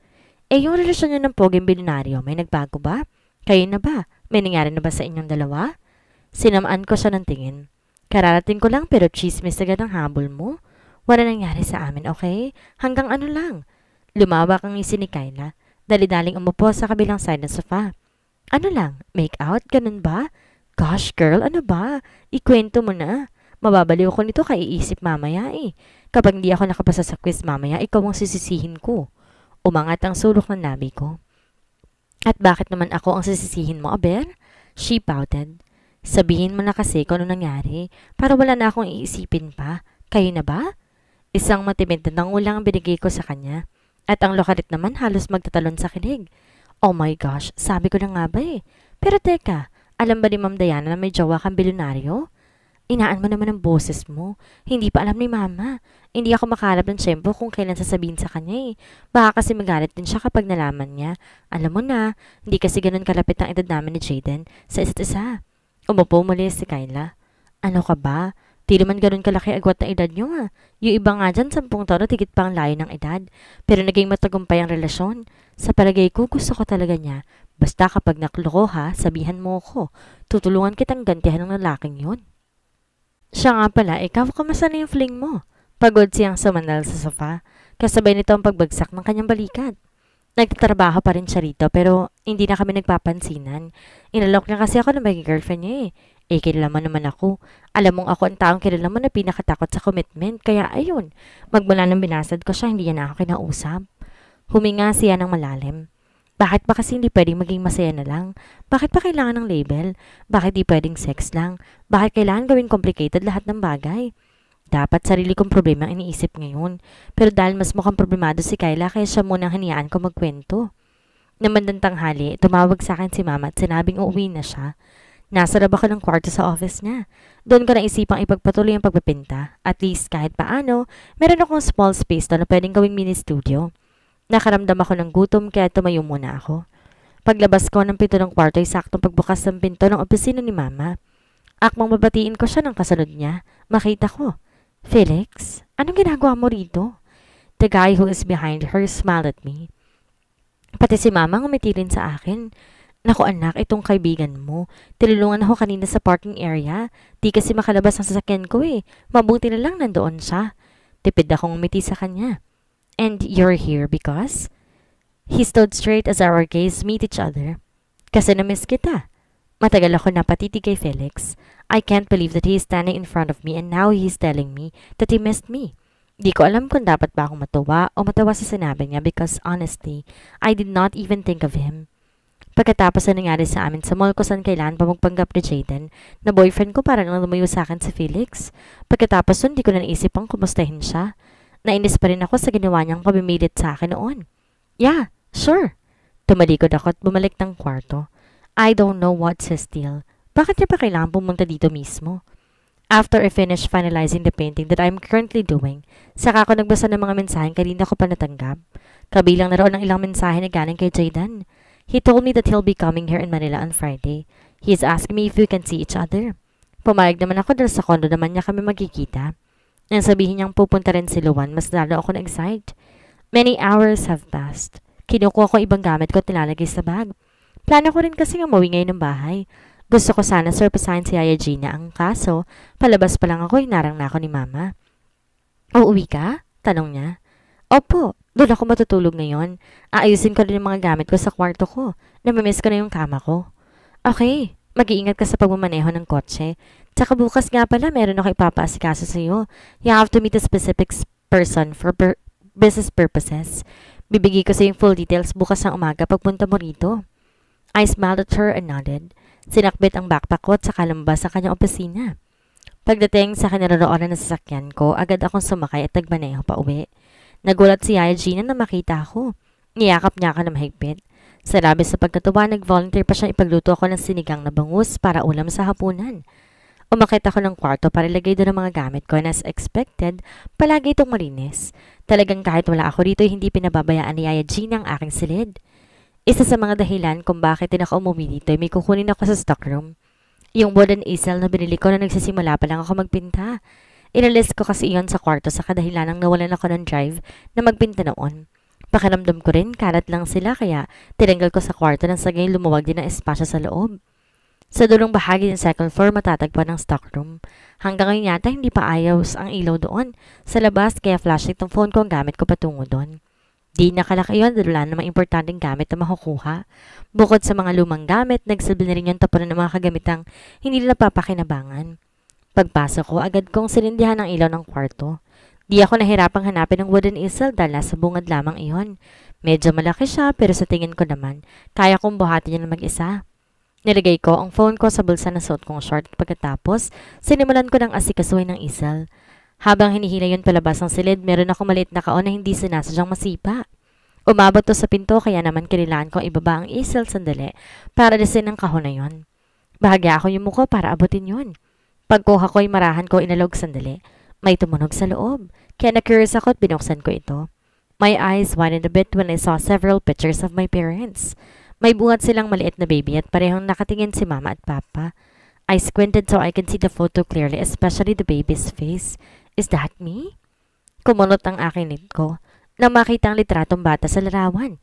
Speaker 2: Eh, yung relasyon niyo ng poging binaryo, may nagbago ba? Kayo na ba? May nangyari na ba sa inyong dalawa? Sinamaan ko siya ng tingin. Kararating ko lang pero chismis agad ang habol mo. Wala nangyari sa amin, okay? Hanggang ano lang. Lumawak ang ngisi ni Kayla. Dalidaling umupo sa kabilang side ng sofa. Ano lang? Make out? Ganun ba? Gosh, girl, ano ba? Ikwento mo na. Mababaliw ko nito kaiisip mamaya eh. Kapag hindi ako nakapasa sa quiz mamaya, ikaw ang sisisihin ko. Umangat ang sulok ng labi ko. At bakit naman ako ang sisisihin mo, Aber? She pouted. Sabihin mo na kasi kung ano nangyari para wala na akong iisipin pa. Kayo na ba? Isang matimid na nangulang ang binigay ko sa kanya. At ang lokarit naman halos magtatalon sa kilig. Oh my gosh, sabi ko na nga ba eh. Pero teka, alam ba ni Ma'am Diana na may jowa kang bilyonaryo? Inaan mo naman ang boses mo. Hindi pa alam ni mama. Hindi ako makalap ng tiyempo kung kailan sasabihin sa kanya eh. Baka kasi magalit din siya kapag nalaman niya. Alam mo na, hindi kasi ganun kalapit ang edad namin ni Jaden sa isa't isa. Umupo muli si Kyla. Ano ka ba? Di naman ganun kalaki agwat na edad niyo ha. Yung iba nga dyan, sampung taon at higit pa ang layo ng edad. Pero naging matagumpay ang relasyon. Sa palagay ko, gusto ko talaga niya. Basta kapag nakloko ha, sabihan mo ko. Tutulungan kitang gantihan ng lalaking yun. Siya nga pala, ikaw, kamusta na yung fling mo? Pagod siyang sumandal sa sofa, kasabay nito ang pagbagsak ng kanyang balikat. Nagtatrabaho pa rin siya rito pero hindi na kami nagpapansinan. Inalok niya kasi ako na maging girlfriend niya eh. Eh, kilala mo naman ako. Alam mong ako ang taong kilala mo na pinakatakot sa commitment. Kaya ayun, magmula nang binasad ko siya, hindi niya na ako kinausap. Huminga siya ng malalim. Bakit ba kasi hindi pwedeng maging masaya na lang? Bakit pa kailangan ng label? Bakit di pwedeng sex lang? Bakit kailangan gawin complicated lahat ng bagay? Dapat sarili kong problema ang iniisip ngayon. Pero dahil mas mukhang problemado si Kayla, kaya siya munang haniyaan ko magkwento. Naman ng tanghali, tumawag sa akin si mama at sinabing uuwi na siya. Nasa lab ako ng kwarto sa office niya. Doon ko na naisipang ipagpatuloy ang pagpipinta. At least kahit paano, meron akong small space na pwedeng gawing mini studio. Nakaramdam ako ng gutom kaya tumayo muna ako. Paglabas ko ng pito ng kwarto ay saktong pagbukas ng pinto ng opisina ni Mama. Akmang mabatiin ko siya ng kasunod niya. Makita ko. Felix, anong ginagawa mo rito? The guy who is behind her smiled at me. Pati si Mama ngumiti rin sa akin. Naku anak, itong kaibigan mo. Tinulungan ako kanina sa parking area. Di kasi makalabas ang sasakyan ko eh. Mabuti na lang nandoon siya. Tipid akong umiti sa kanya. And you're here because? He stood straight as our gaze meet each other. Kasi na-miss kita. Matagal ako napatiti kay Felix. I can't believe that he is standing in front of me and now he is telling me that he missed me. Di ko alam kung dapat ba akong matuwa o matawa sa sinabi niya because honestly, I did not even think of him. Pagkatapos na nangyari sa amin sa mall ko saan kailan pa magpanggap ni Jaden na boyfriend ko para nang lumayo sa akin si Felix. Pagkatapos nun, di ko na naisip ang kumustahin siya. Nainis pa rin ako sa ginawa niyang pamimilit sa akin noon. Yeah, sure. Tumalikod ako at bumalik ng kwarto. I don't know what's his deal. Bakit niya pa kailangan pumunta dito mismo? After I finished finalizing the painting that I'm currently doing, saka ako nagbasa ng mga mensaheng kanina ko pa natanggap. Kabilang na naroon ang ilang mensahe na galing kay Jaydan. He told me that he'll be coming here in Manila on Friday. He's asking me if we can see each other. Pumayag naman ako dahil sa condo naman niya kami magkikita. Nang sabihin niyang pupunta rin si Luwan, mas lalo ako na-excite. Many hours have passed. Kinukuha ko ibang gamit ko at nilalagay sa bag. Plano ko rin kasi umuwi ngayon ng bahay. Gusto ko sana surpasahin si Yaya Gina ang kaso, palabas pa lang ako, hinarang na ako ni Mama. Uuwi ka? Tanong niya. Opo, doon ako matutulog ngayon. Aayusin ko rin yung mga gamit ko sa kwarto ko. Namimiss ko na yung kama ko. Okay, mag-iingat ka sa pagmamaneho ng kotse. Tsaka bukas nga pala, meron ako ipapaasikaso sa iyo. You have to meet a specific person for per- business purposes. Bibigay ko sa yung full details bukas ng umaga pagpunta mo rito. I smiled at her and nodded. Sinakbit ang backpack ko at saka lumabas sa kanyang opisina. Pagdating sa kinaroroonan na sasakyan ko, agad akong sumakay at nagmaneho pa uwi. Nagulat si Yaya Gina na makita ako. Niyakap niya ako ng mahigpit. Sa labis sa pagkatuwa, nag-volunteer pa siya ipagluto ako ng sinigang na bangus para ulam sa hapunan. Umakita ko ng kwarto para ilagay doon ang mga gamit ko and as expected, palagi itong malinis. Talagang kahit wala ako rito, hindi pinababayaan ni Yaya Gina ang aking silid. Isa sa mga dahilan kung bakit din ako umuwi dito ay may kukunin ako sa stockroom. Yung wooden easel na binili ko na nagsisimula pa lang ako magpinta. Inalis ko kasi iyon sa kwarto sa kadahilanang nawalan ako ng drive na magpinta noon. Pakiramdam ko rin, kalat lang sila kaya tinanggal ko sa kwarto nang sagay lumuwag din ang espasyo sa loob. Sa dulong bahagi ng second floor matatagpuan ang stockroom. Hanggang ngayon yata hindi pa ayos ang ilaw doon sa labas kaya flashlight ng phone ko ang gamit ko patungo doon. Di nakalaki yun dahil wala namang importanteng gamit na makukuha. Bukod sa mga lumang gamit, nagsilbi na rin yung tapunan ng mga kagamitang hindi na papakinabangan. Pagpasok ko, agad kong silindihan ang ilaw ng kwarto. Di ako nahirapang hanapin ang wooden easel dahil nasa bungad lamang iyon. Medyo malaki siya pero sa tingin ko naman, kaya kong buhatin niya mag-isa. Nilagay ko ang phone ko sa bulsa na suot kong short pagkatapos sinimulan ko ng asikasuhin ng isal. Habang hinihila yun palabas ng silid, meron ako maliit na kaon na hindi sinasadyang masipa. Umabot to sa pinto kaya naman kinilaan kong ibaba ang isal sandali para lisin ng kahon na yun. Bahagya ako yung muko para abutin yun. Pagkuha ko'y marahan ko inalog sandali. May tumunog sa loob. Kaya na-curious ako at binuksan ko ito. My eyes widened a bit when I saw several pictures of my parents. May buhat silang maliit na baby at parehong nakatingin si mama at papa. I squinted so I can see the photo clearly, especially the baby's face. Is that me? Kumunot ang akin ko nang makita ang litratong bata sa larawan.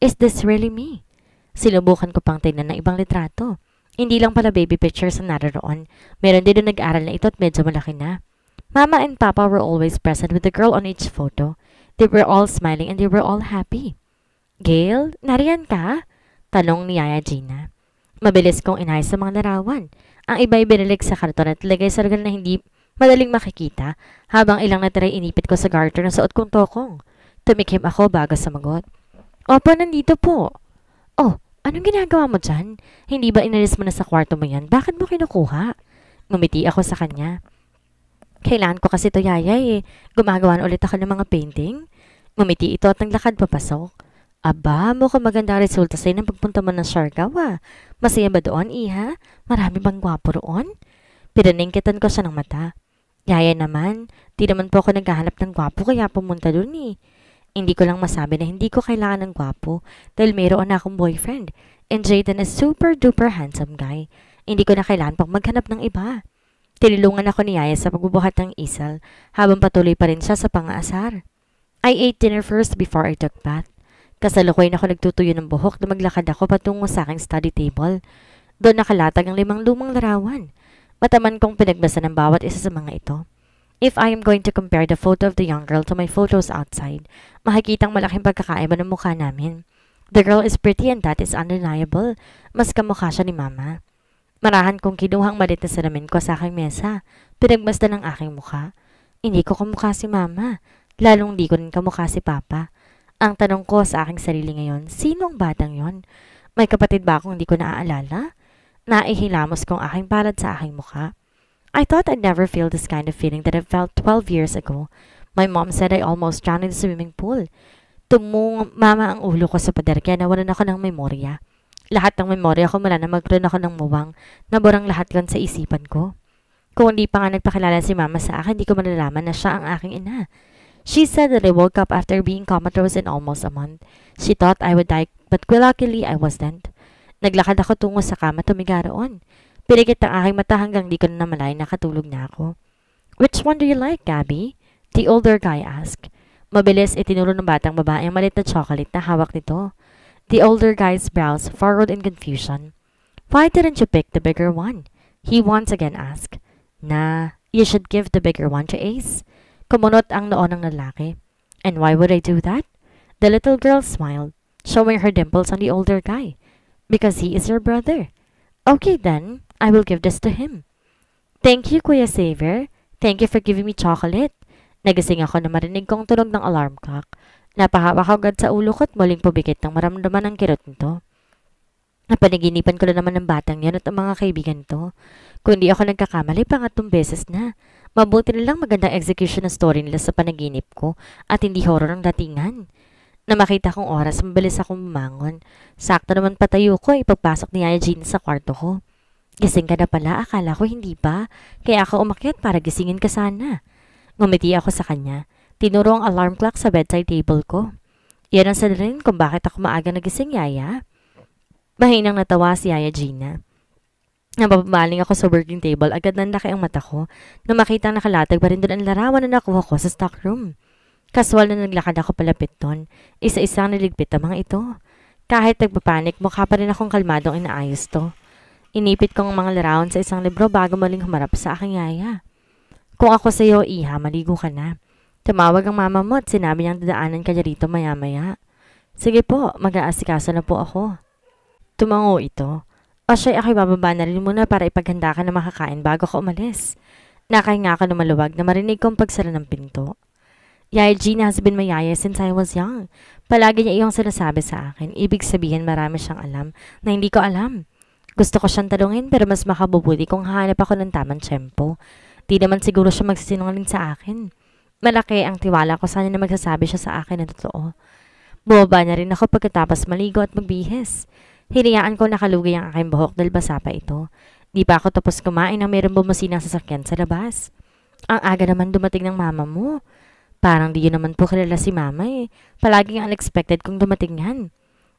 Speaker 2: Is this really me? Sinubukan ko pang tingnan ng ibang litrato. Hindi lang pala baby pictures ang naroon. Meron din na nag-aral na ito at medyo malaki na. Mama and Papa were always present with the girl on each photo. They were all smiling and they were all happy. Gail, nariyan ka? Tanong ni Yaya Gina. Mabilis kong inayos ang mga larawan. Ang iba ay binilig sa karton at lagay sa regal na hindi madaling makikita habang ilang natira inipit ko sa garter na suot kong tokong. Tumikim ako bago sumagot. Opo, nandito po. Oh, anong ginagawa mo dyan? Hindi ba inalis mo na sa kwarto mo yan? Bakit mo kinukuha? Ngumiti ako sa kanya. Kailan ko kasi to yaya eh. Gumagawa ulit ako ng mga painting. Ngumiti ito at naglakad papasok. Aba, mukhang maganda resulta sa'yo ng pagpunta mo ng Siargao ah. Masaya ba doon, iha? Marami bang gwapo roon? Pinaningkitan ko siya ng mata. Yaya naman, di naman po ako naghahanap ng gwapo kaya pumunta doon eh. Hindi ko lang masabi na hindi ko kailangan ng gwapo dahil mayroon na akong boyfriend and Jayden is super duper handsome guy. Hindi ko na kailangan pang maghanap ng iba. Tinilungan ako ni Yaya sa pagbubuhat ng isal habang patuloy pa rin siya sa pangaasar. I ate dinner first before I took bath. Kasalukuyan ako nagtutuyo ng buhok na maglakad ako patungo sa aking study table. Doon nakalatag ang limang lumang larawan. Mataman kong pinagbasa ng bawat isa sa mga ito. If I am going to compare the photo of the young girl to my photos outside, makikita ang malaking pagkakaiba ng mukha namin. The girl is pretty and that is undeniable. Mas kamukha siya ni mama. Marahan kong kinuhang malit na salamin ko sa aking mesa. Pinagmasdan ng aking mukha. Hindi ko kamukha si mama. Lalong di ko rin kamukha si papa. Ang tanong ko sa aking sarili ngayon, sino ang batang yon? May kapatid ba akong hindi ko naaalala? Naihilamos kong aking palad sa aking mukha. I thought I'd never feel this kind of feeling that I felt 12 years ago. My mom said I almost drowned in the swimming pool. Tumung mama ang ulo ko sa pader kaya nawalan ako ng memorya. Lahat ng memorya ko mula na magroon ako ng muwang, naborang lahat yon sa isipan ko. Kung hindi pa nga nagpakilala si mama sa akin, hindi ko malalaman na siya ang aking ina. She said that I woke up after being comatose in almost a month. She thought I would die, but luckily I wasn't. Naglakad ako tungo sa kama tumiga roon. Pinigit ang aking mata hanggang di ko na namalay nakatulog na ako. Which one do you like, Gabby? The older guy asked. Mabilis itinuro ng batang babae ang malit na chocolate na hawak nito. The older guy's brows furrowed in confusion. Why didn't you pick the bigger one? He once again asked. Nah, you should give the bigger one to Ace. Kumunot ang noo ng lalaki. And why would I do that? The little girl smiled, showing her dimples on the older guy. Because he is your brother. Okay then, I will give this to him. Thank you, Kuya Saver. Thank you for giving me chocolate. Nagising ako na marinig kong tunog ng alarm clock. Napahawak agad sa ulo ko at muling pubikit ng maramdaman ng kirot nito. Napanaginipan ko na naman ng batang yan at ang mga kaibigan nito. Kundi ako nagkakamali pangatong beses na. Mabuti na lang magandang execution ng story nila sa panaginip ko at hindi horror ang datingan. Na makita kong oras, mabilis akong bumangon. Sakto naman patayo ko ay pagpasok ni Yaya Jean sa kwarto ko. Gising ka na pala, akala ko hindi ba? Kaya ako umakyat para gisingin ka sana. Ngumiti ako sa kanya. Tinuro ang alarm clock sa bedside table ko. Yan ang sadarin kung bakit ako maaga nagising, Yaya. Mahinang natawa si Yaya Gina. Nababaling ako sa working table, agad na laki ang mata ko na makita nakalatag pa rin doon ang larawan na nakuha ko sa stock room. Kaswal na naglakad ako palapit doon. Isa-isang niligpit ang mga ito. Kahit nagpapanik, mukha pa rin akong kalmadong inaayos to. Inipit kong mga larawan sa isang libro bago maling humarap sa aking yaya. Kung ako sa iyo, iha, maligo ka na. Tumawag ang mama mo at sinabi niyang dadaanan ka niya rito maya-maya. Sige po, mag-aasikaso na po ako. Tumango ito. O siya, ako'y bababa na rin muna para ipaghanda ka na makakain bago ka umalis. Nakahinga ako na maluwag na marinig kong pagsara ng pinto. Yaya Jean has been my yaya since I was young. Palagi niya iyong sinasabi sa akin. Ibig sabihin marami siyang alam na hindi ko alam. Gusto ko siyang talungin pero mas makabubuti kung hahanap ako ng tamang tempo. Di naman siguro siya magsisinungaling sa akin. Malaki ang tiwala ko sana na magsasabi siya sa akin ng totoo. Bumaba na rin ako pagkatapos maligo at magbihis. Hinayaan ko nakalugay ang aking buhok dahil basa pa ito. Di pa ako tapos kumain nang mayroong bumasinang sasakyan sa labas. Ang aga naman dumating ng mama mo. Parang di yun naman po kilala si mama eh. Palaging unexpected kung dumating yan.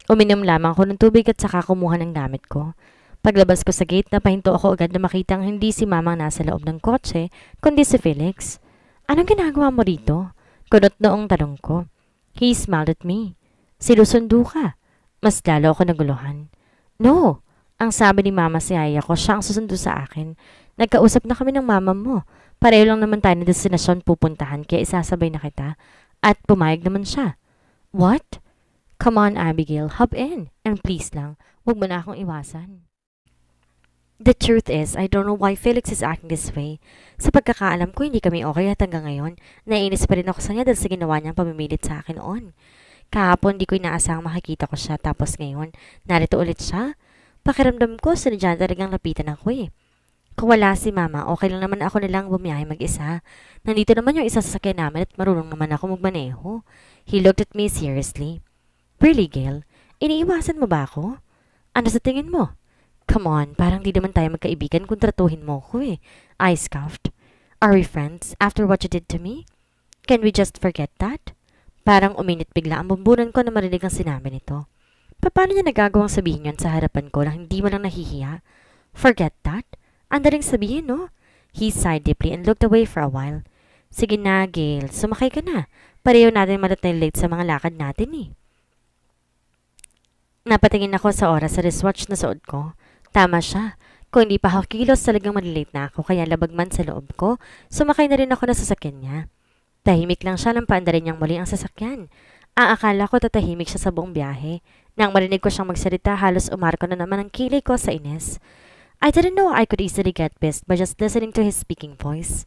Speaker 2: Uminom lamang ako ng tubig at saka kumuha ng gamit ko. Paglabas ko sa gate, napahinto ako agad na makita ang hindi si mama nasa loob ng kotse, kundi si Felix. Anong ginagawa mo rito? Kunot noong tanong ko. He smiled at me. Sinusundo ka. Mas lalo ako naguluhan. No! Ang sabi ni mama si Aya ko, siya ang susundo sa akin. Nagkausap na kami ng mama mo. Pareho lang naman tayo na destinasyon pupuntahan kaya isasabay na kita. At pumayag naman siya. What? Come on, Abigail, hop in. And please lang, huwag mo na akong iwasan. The truth is, I don't know why Felix is acting this way. Sa pagkakaalam ko, hindi kami okay at hanggang ngayon, naiinis pa rin ako sa niya dahil sa ginawa niyang pamimilit sa akin on. Kahapon, di ko inaasang makikita ko siya. Tapos ngayon, narito ulit siya. Pakiramdam ko, sinadyan talagang lapitan ako eh. Kung wala si mama, okay lang naman ako nilang bumiyahe mag-isa. Nandito naman yung isa sasakyan namin at marunong naman ako magmaneho. He looked at me seriously. Really, Gail? Iniiwasan mo ba ako? Ano sa tingin mo? Come on, parang di naman tayo magkaibigan kung tratuhin mo ko eh. I scoffed. Are we friends after what you did to me? Can we just forget that? Parang uminit bigla ang bumbunan ko na marinig ang sinabi nito. Paano niya nagagawang sabihin yon sa harapan ko na hindi mo lang nahihiya? Forget that? Ang daling sabihin, no? He sighed deeply and looked away for a while. Sige na, Gail. Sumakay ka na. Pareho natin malat na late sa mga lakad natin eh. Napatingin ako sa oras sa wristwatch na suot ko. Tama siya. Kung hindi pa ako kilos, talagang malilate na ako kaya labagman sa loob ko, sumakay na rin ako na sasakyan niya. Tahimik lang siya nang paandarin niyang muli ang sasakyan. Aakala ko tatahimik siya sa buong biyahe. Nang marinig ko siyang magsalita, halos umarko na naman ang kilay ko sa ines. I didn't know I could easily get pissed by just listening to his speaking voice.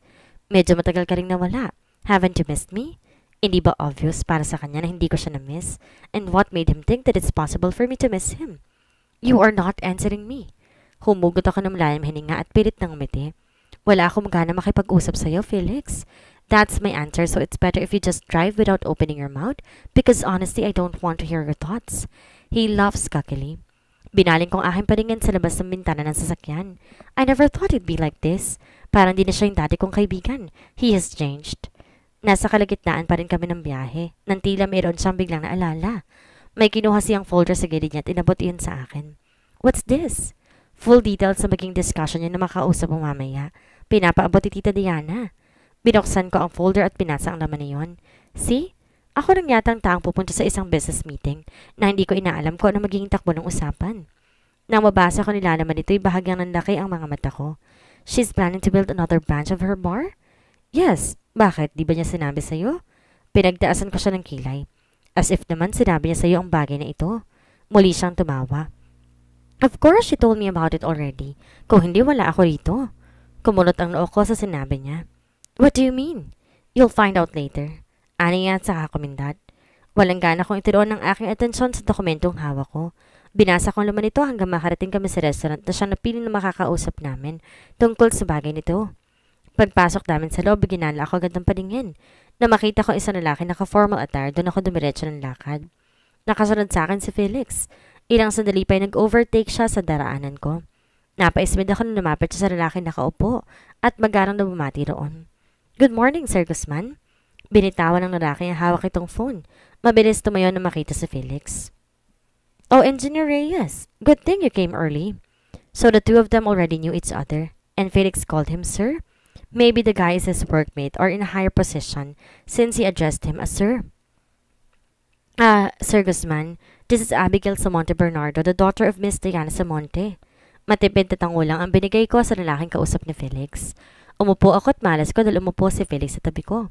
Speaker 2: Medyo matagal ka rin nawala. Haven't you missed me? Hindi ba obvious para sa kanya na hindi ko siya na-miss? And what made him think that it's possible for me to miss him? You are not answering me. Humugot ako ng layang hininga at pilit ng umiti. Wala akong gana makipag-usap sa'yo, Felix. Felix. That's my answer, so it's better if you just drive without opening your mouth because honestly, I don't want to hear your thoughts. He laughs cockily. Binaling kong aking paningin sa labas ng bintana ng sasakyan. I never thought it'd be like this. Parang di na siya yung dati kong kaibigan. He has changed. Nasa kalagitnaan pa rin kami ng biyahe. Nang tila mayroon siyang biglang naalala. May kinuha siyang folder sa gilid niya at inabot iyon sa akin. What's this? Full details sa maging discussion niya na makausap mo mamaya. Pinapaabot ni Tita Diana. Binuksan ko ang folder at pinasa ang laman na yun. See? Ako lang yata ang taang pupunta sa isang business meeting na hindi ko inaalam ko ano magiging takbo ng usapan. Nang mabasa ko nilalaman ito'y bahagyang nanlaki ang mga mata ko. She's planning to build another branch of her bar? Yes. Bakit? Di ba niya sinabi sa'yo? Pinagtaasan ko siya ng kilay. As if naman sinabi niya sa'yo ang bagay na ito. Muli siyang tumawa. Of course, she told me about it already. Kung hindi, wala ako rito. Kumulot ang noo ko sa sinabi niya. What do you mean? You'll find out later. Ani at sa komendad. Walang gana kong itiroon ang aking atensyon sa dokumentong hawak ko. Binasa ko naman ito hanggang makarating kami sa restaurant na siya napili na makakausap namin tungkol sa bagay nito. Pagpasok namin sa loob, ginala ako agad ng paningin na makita ko isang lalaki naka-formal attire doon ako dumiretso ng lakad. Nakasunod sa akin si Felix. Ilang sandali pa nag-overtake siya sa daraanan ko. Napaismid ako nung lumapit siya sa lalaki nakaupo at magarang na bumati roon. Good morning, Sir Guzman. Binitawan ng lalaki ang hawak itong phone. Mabilis tumayo na makita si Felix. Oh, Engineer Reyes, good thing you came early. So the two of them already knew each other, and Felix called him sir. Maybe the guy is his workmate or in a higher position since he addressed him as sir. Ah, uh, Sir Guzman, this is Abigail Samonte Bernardo, the daughter of Miss Diana Samonte. Matipid na tangulang ang binigay ko sa lalaking kausap ni Felix. Umupo ako at malas ko dahil umupo si Felix sa tabi ko.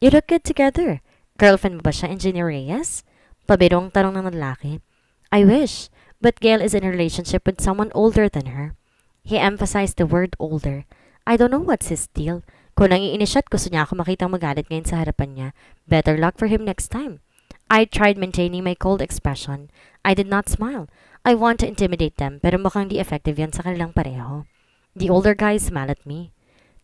Speaker 2: You look good together. Girlfriend mo ba siya, Engineer Reyes? Pabirong tanong ng lalaki. I wish, but Gail is in a relationship with someone older than her. He emphasized the word older. I don't know what's his deal. Kung nangiinis siya at gusto niya ako makita magalit ngayon sa harapan niya, better luck for him next time. I tried maintaining my cold expression. I did not smile. I want to intimidate them, pero mukhang di effective yan sa kanilang pareho. The older guy smiled at me.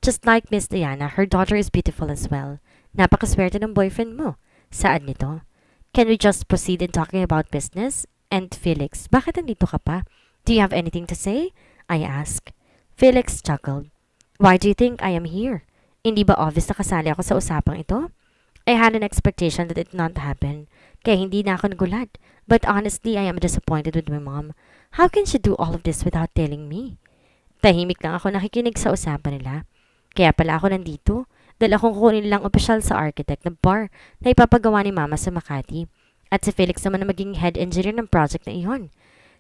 Speaker 2: Just like Miss Diana, her daughter is beautiful as well. Napakaswerte ng boyfriend mo. Saan nito? Can we just proceed in talking about business? And Felix, bakit nandito ka pa? Do you have anything to say? I ask. Felix chuckled. Why do you think I am here? Hindi ba obvious na kasali ako sa usapang ito? I had an expectation that it not happen. Kaya hindi na ako nagulat. But honestly, I am disappointed with my mom. How can she do all of this without telling me? Tahimik lang ako nakikinig sa usapan nila. Kaya pala ako nandito. Dahil akong kunin lang opisyal sa architect ng bar na ipapagawa ni Mama sa Makati. At si Felix naman na maging head engineer ng project na iyon.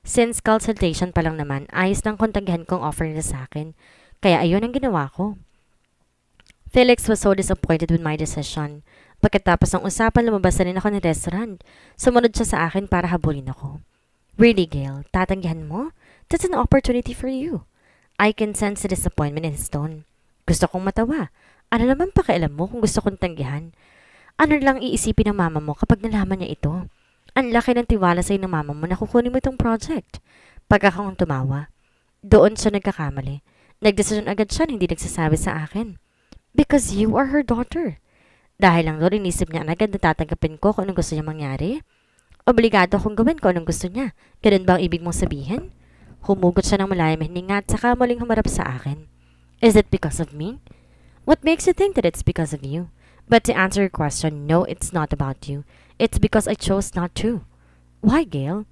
Speaker 2: Since consultation pa lang naman, ayos ng kontagihan kong offer nila sa akin. Kaya ayun ang ginawa ko. Felix was so disappointed with my decision. Pagkatapos ng usapan, lumabas na rin ako ng restaurant. Sumunod siya sa akin para habulin ako. Really, Gail, tatanggihan mo? That's an opportunity for you. I can sense the disappointment in his tone. Gusto kong matawa. Ano naman pakialam mo kung gusto kong tanggihan? Ano lang iisipin ng mama mo kapag nalaman niya ito? Ang laki ng tiwala sa'yo ng mama mo na kukunin mo itong project. Pagkakang tumawa, doon siya nagkakamali. Nagdesisyon agad siya hindi nagsasabi sa akin. Because you are her daughter. Dahil lang doon, inisip niya agad na tatanggapin ko kung anong gusto niya mangyari. Obligado akong gawin ko anong gusto niya. Ganun ba ang ibig mong sabihin? Humugot siya ng malayang hininga at saka muling humarap sa akin. Is it because of me? What makes you think that it's because of you? But to answer your question, no, it's not about you. It's because I chose not to. Why, Gail?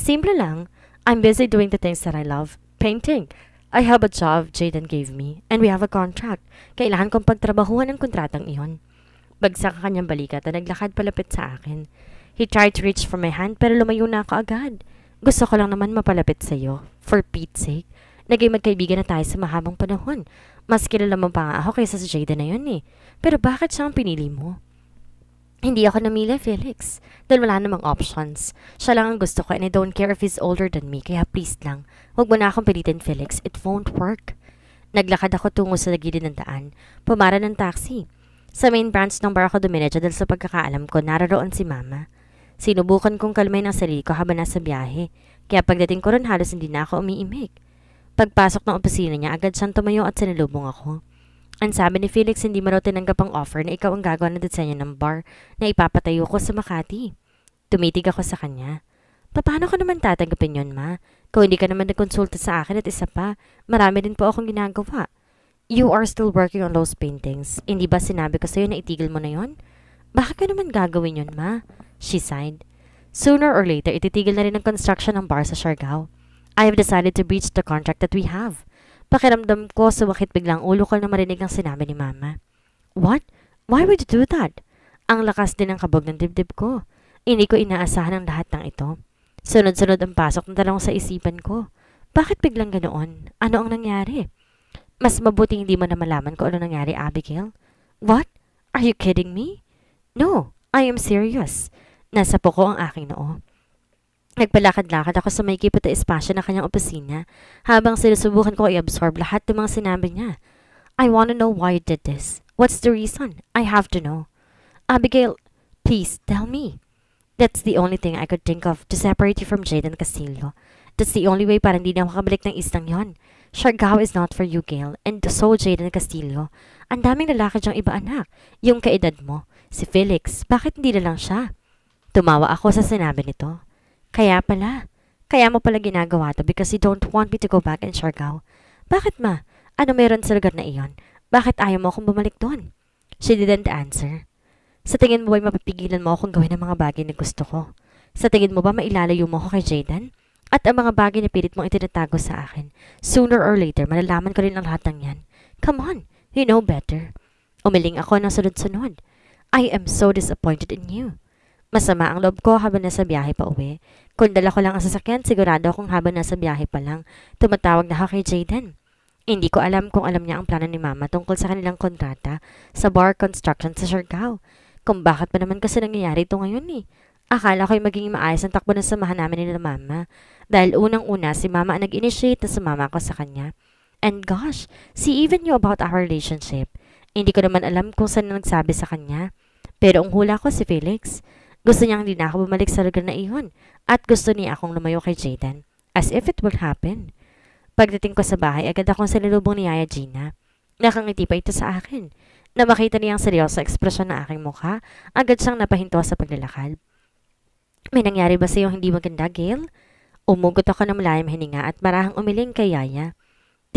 Speaker 2: Simple lang. I'm busy doing the things that I love. Painting. I have a job Jaden gave me, and we have a contract. Kailangan kong pagtrabahuhan ang kontratang iyon. Bagsak ang kanyang balikat na naglakad palapit sa akin. He tried to reach for my hand pero lumayo na ako agad. Gusto ko lang naman mapalapit sa iyo. For Pete's sake. Naging magkaibigan na tayo sa mahabang panahon. Mas kilala mo pa nga ako kaysa sa Jada na yun eh. Pero bakit siya ang pinili mo? Hindi ako namili, Felix. Dahil wala namang options. Siya lang ang gusto ko and I don't care if he's older than me. Kaya please lang, huwag mo na akong pilitin, Felix. It won't work. Naglakad ako tungo sa gilid ng daan. Pumara ng taxi. Sa main branch ng bar ako dumiretso dahil sa pagkakaalam ko, naroroon si Mama. Sinubukan kong kalmayin ang sarili ko habang nasa biyahe. Kaya pagdating ko ron halos hindi na ako umiimik. Pagpasok ng opisina niya, agad siyang tumayo at sinilubong ako. Ang sabi ni Felix, hindi mo raw tinanggap ang offer na ikaw ang gagawa ng disenyo ng bar na ipapatayo ko sa Makati. Tumitig ako sa kanya. Paano ko naman tatanggapin yon ma? Kung hindi ka naman nagkonsulta sa akin at isa pa, marami din po akong ginagawa. You are still working on those paintings. Hindi ba sinabi ko sa'yo na itigil mo na yon? Bakit ka naman gagawin yon ma? She sighed. Sooner or later, ititigil na rin ang construction ng bar sa Siargao. I have decided to breach the contract that we have. Pakiramdam ko sa wakit biglang ulo ko na marinig ang sinabi ni Mama. What? Why would you do that? Ang lakas din ng kabog ng dibdib ko. Hindi ko inaasahan ang lahat ng ito. Sunod-sunod ang pasok ng dalawang sa isipan ko. Bakit biglang ganoon? Ano ang nangyari? Mas mabuti hindi mo na malaman kung ano nangyari, Abigail. What? Are you kidding me? No, I am serious. Nasa po ko ang aking noo. Nagpalakad-lakad ako sa maikip at espasyo na kanyang opisina habang sinusubukan ko i-absorb lahat ng mga sinabi niya. I want to know why you did this. What's the reason? I have to know. Abigail, please tell me. That's the only thing I could think of to separate you from Jaden Castillo. That's the only way para hindi na makabalik ng isang yon. Siargao is not for you, Gail, and so Jaden Castillo. Ang daming lalaki diyang iba anak, yung kaedad mo. Si Felix, bakit hindi na lang siya? Tumawa ako sa sinabi nito. Kaya pala. Kaya mo pala ginagawa to because you don't want me to go back in Siargao. Bakit ma? Ano meron sa lugar na iyon? Bakit ayaw mo akong bumalik doon? She didn't answer. Sa tingin mo ba'y mapipigilan mo akong gawin ang mga bagay na gusto ko? Sa tingin mo ba mailalayo mo ako kay Jaden? At ang mga bagay na pilit mong itinatago sa akin, sooner or later, malalaman ko rin ang lahat ng yan. Come on, you know better. Umiling ako ng sunod-sunod. I am so disappointed in you. Masama ang loob ko habang nasa biyahe pa uwi. Kung dala ko lang ang sasakyan, sigurado akong habang nasa biyahe pa lang, tumatawag na ako kay Jaden. Hindi ko alam kung alam niya ang plano ni Mama tungkol sa kanilang kontrata sa bar construction sa Siargao. Kung bakit pa naman kasi nangyayari ito ngayon eh. Akala ko'y magiging maayos ang takbo ng samahan namin ni Mama. Dahil unang-una si Mama ang nag-initiate na sumama ko sa kanya. And gosh, si even knew about our relationship. Hindi ko naman alam kung saan nagsabi sa kanya. Pero ang hula ko si Felix. Gusto niya hindi na ako bumalik sa lugar na iyon at gusto niya akong lumayo kay Jaden. As if it will happen. Pagdating ko sa bahay, agad akong sinilubong ni Yaya Gina. Nakangiti pa ito sa akin. Na makita niya ang seryosa ekspresyon ng aking mukha, agad siyang napahinto sa paglalakad. May nangyari ba sa iyo hindi maganda, Gail? Umugot ako ng malayang hininga at marahang umiling kay Yaya.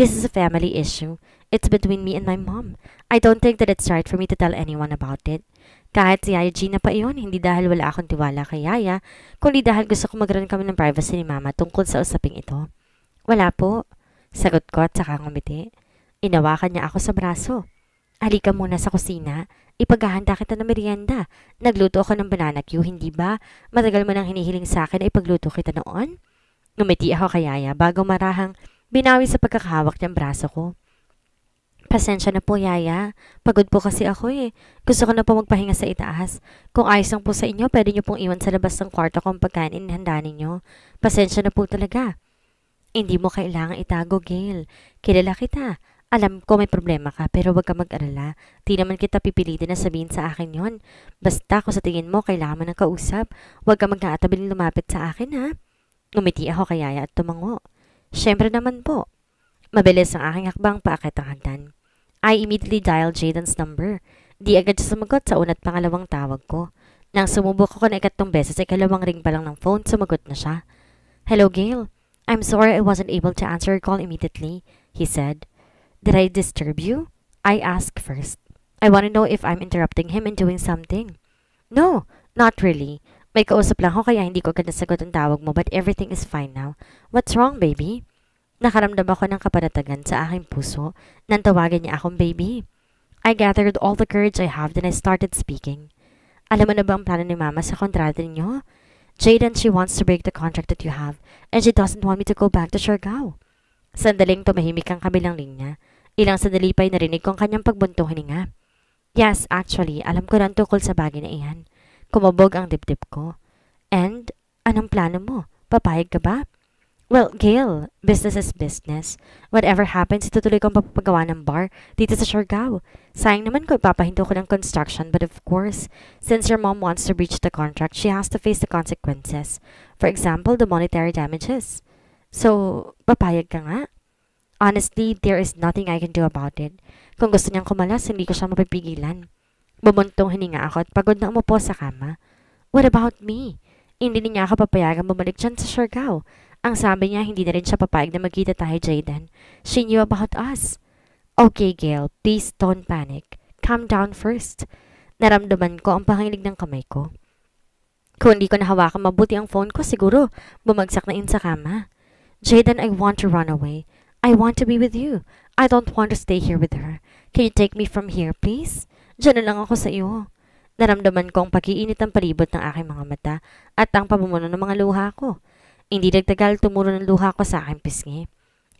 Speaker 2: This is a family issue. It's between me and my mom. I don't think that it's right for me to tell anyone about it. Kahit si Yaya Gina pa iyon, hindi dahil wala akong tiwala kay Yaya, kundi dahil gusto ko magkaroon kami ng privacy ni Mama tungkol sa usaping ito. Wala po. Sagot ko at saka ngumiti. Inawakan niya ako sa braso. Halika muna sa kusina. Ipaghahanda kita ng merienda. Nagluto ako ng banana cue, hindi ba? Matagal mo nang hinihiling sa akin na ipagluto kita noon? Ngumiti ako kay Yaya bago marahang binawi sa pagkakahawak niyang braso ko. Pasensya na po, Yaya. Pagod po kasi ako eh. Gusto ko na po magpahinga sa itaas. Kung ayos lang po sa inyo, pwede nyo pong iwan sa labas ng kwarto kung pagkain inihanda ninyo. Pasensya na po talaga. Hindi mo kailangan itago, Gail. Kilala kita. Alam ko may problema ka, pero wag ka mag-alala. Di naman kita pipilitin na sabihin sa akin yon. Basta kung sa tingin mo, kailangan mo ng kausap. Wag ka mag-aatabil lumapit sa akin, ha? Umiti ako kay Yaya at tumango. Siyempre naman po. Mabilis ang aking hakbang paakit ang hagdan. I immediately dialed Jaden's number. Di agad siya sumagot sa una't pangalawang tawag ko. Nang sumubok ako na ikatlong beses, ikalawang ring pa lang ng phone, sumagot na siya. Hello, Gail. I'm sorry I wasn't able to answer your call immediately, he said. Did I disturb you? I asked first. I want to know if I'm interrupting him and doing something. No, not really. May kausap lang ako kaya hindi ko agad nasagot ang tawag mo but everything is fine now. What's wrong, baby? Nakaramdam ako ng kapanatagan sa aking puso nang tawagin niya akong baby. I gathered all the courage I have and I started speaking. Alam mo na ba ang plano ni Mama sa kontrata ninyo? Jaden, she wants to break the contract that you have and she doesn't want me to go back to Siargao. Sandaling tumahimik ang kabilang linya. Ilang sandali pa'y narinig kong kanyang pagbuntong nga. Yes, actually, alam ko na ang tukol sa bagay na iyan. Kumabog ang dibdib ko. And, anong plano mo? Papayag ka ba? Well, Gail, business is business. Whatever happens, itutuloy ko ang papagawa ng bar dito sa Siargao. Sayang naman ko ipapahinto ko ng construction but of course, since your mom wants to breach the contract, she has to face the consequences. For example, the monetary damages. So, papayag ka nga? Honestly, there is nothing I can do about it. Kung gusto niyang kumalas, hindi ko siya mapipigilan. Bumuntong hininga ako at pagod na umupo sa kama. What about me? Hindi niya ako papayagan bumalik dyan sa Siargao. Ang sabi niya, hindi na rin siya papayag na magkita tayo, Jaden. She knew about us. Okay, Gail, please don't panic. Calm down first. Naramdaman ko ang panginig ng kamay ko. Kung hindi ko nahawakan mabuti ang phone ko, siguro bumagsak na in sa kama. Jaden, I want to run away. I want to be with you. I don't want to stay here with her. Can you take me from here, please? Diyan na lang ako sa iyo. Naramdaman ko ang pag-iinit ng palibot ng aking mga mata at ang pamumuno ng mga luha ko. Hindi nagtagal tumuro ng luha ko sa akin, pisngi.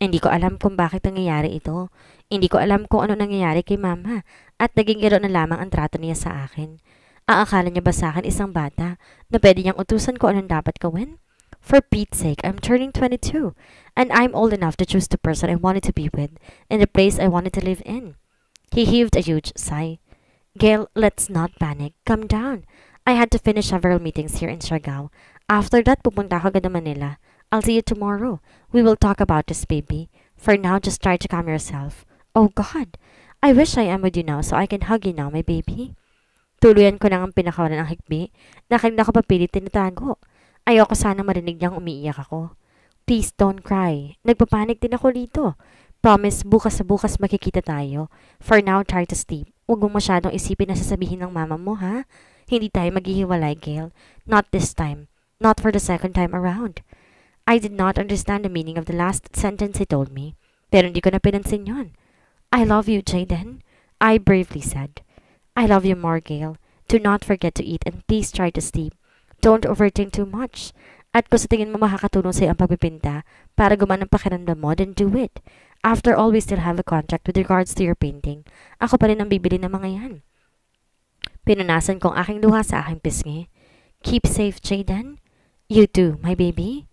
Speaker 2: Hindi ko alam kung bakit nangyayari ito. Hindi ko alam kung ano nangyayari kay mama at naging ganoon na lamang ang trato niya sa akin. Aakala niya ba sa akin isang bata na pwede niyang utusan ko anong dapat gawin? For Pete's sake, I'm turning 22 and I'm old enough to choose the person I wanted to be with and the place I wanted to live in. He heaved a huge sigh. Gail, let's not panic. Come down. I had to finish several meetings here in Siargao. After that, pupunta ako agad Manila. I'll see you tomorrow. We will talk about this, baby. For now, just try to calm yourself. Oh, God! I wish I am with you now so I can hug you now, my baby. Tuluyan ko na ang pinakawalan ng hikbi na kanina ko papilit tinatago. Ayoko sana marinig niyang umiiyak ako. Please don't cry. Nagpapanik din ako dito. Promise, bukas sa bukas makikita tayo. For now, try to sleep. Huwag mo masyadong isipin na sasabihin ng mama mo, ha? Hindi tayo maghihiwalay, Gail. Not this time not for the second time around. I did not understand the meaning of the last sentence he told me, pero hindi ko na pinansin yon. I love you, Jaden, I bravely said. I love you more, Gail. Do not forget to eat and please try to sleep. Don't overthink too much. At kung sa tingin mo makakatulong sa'yo ang pagpipinta para gumana ang pakiramdam mo, then do it. After all, we still have a contract with regards to your painting. Ako pa rin ang bibili ng mga yan. Pinunasan kong aking luha sa aking pisngi. Keep safe, Jaden. You too, my baby.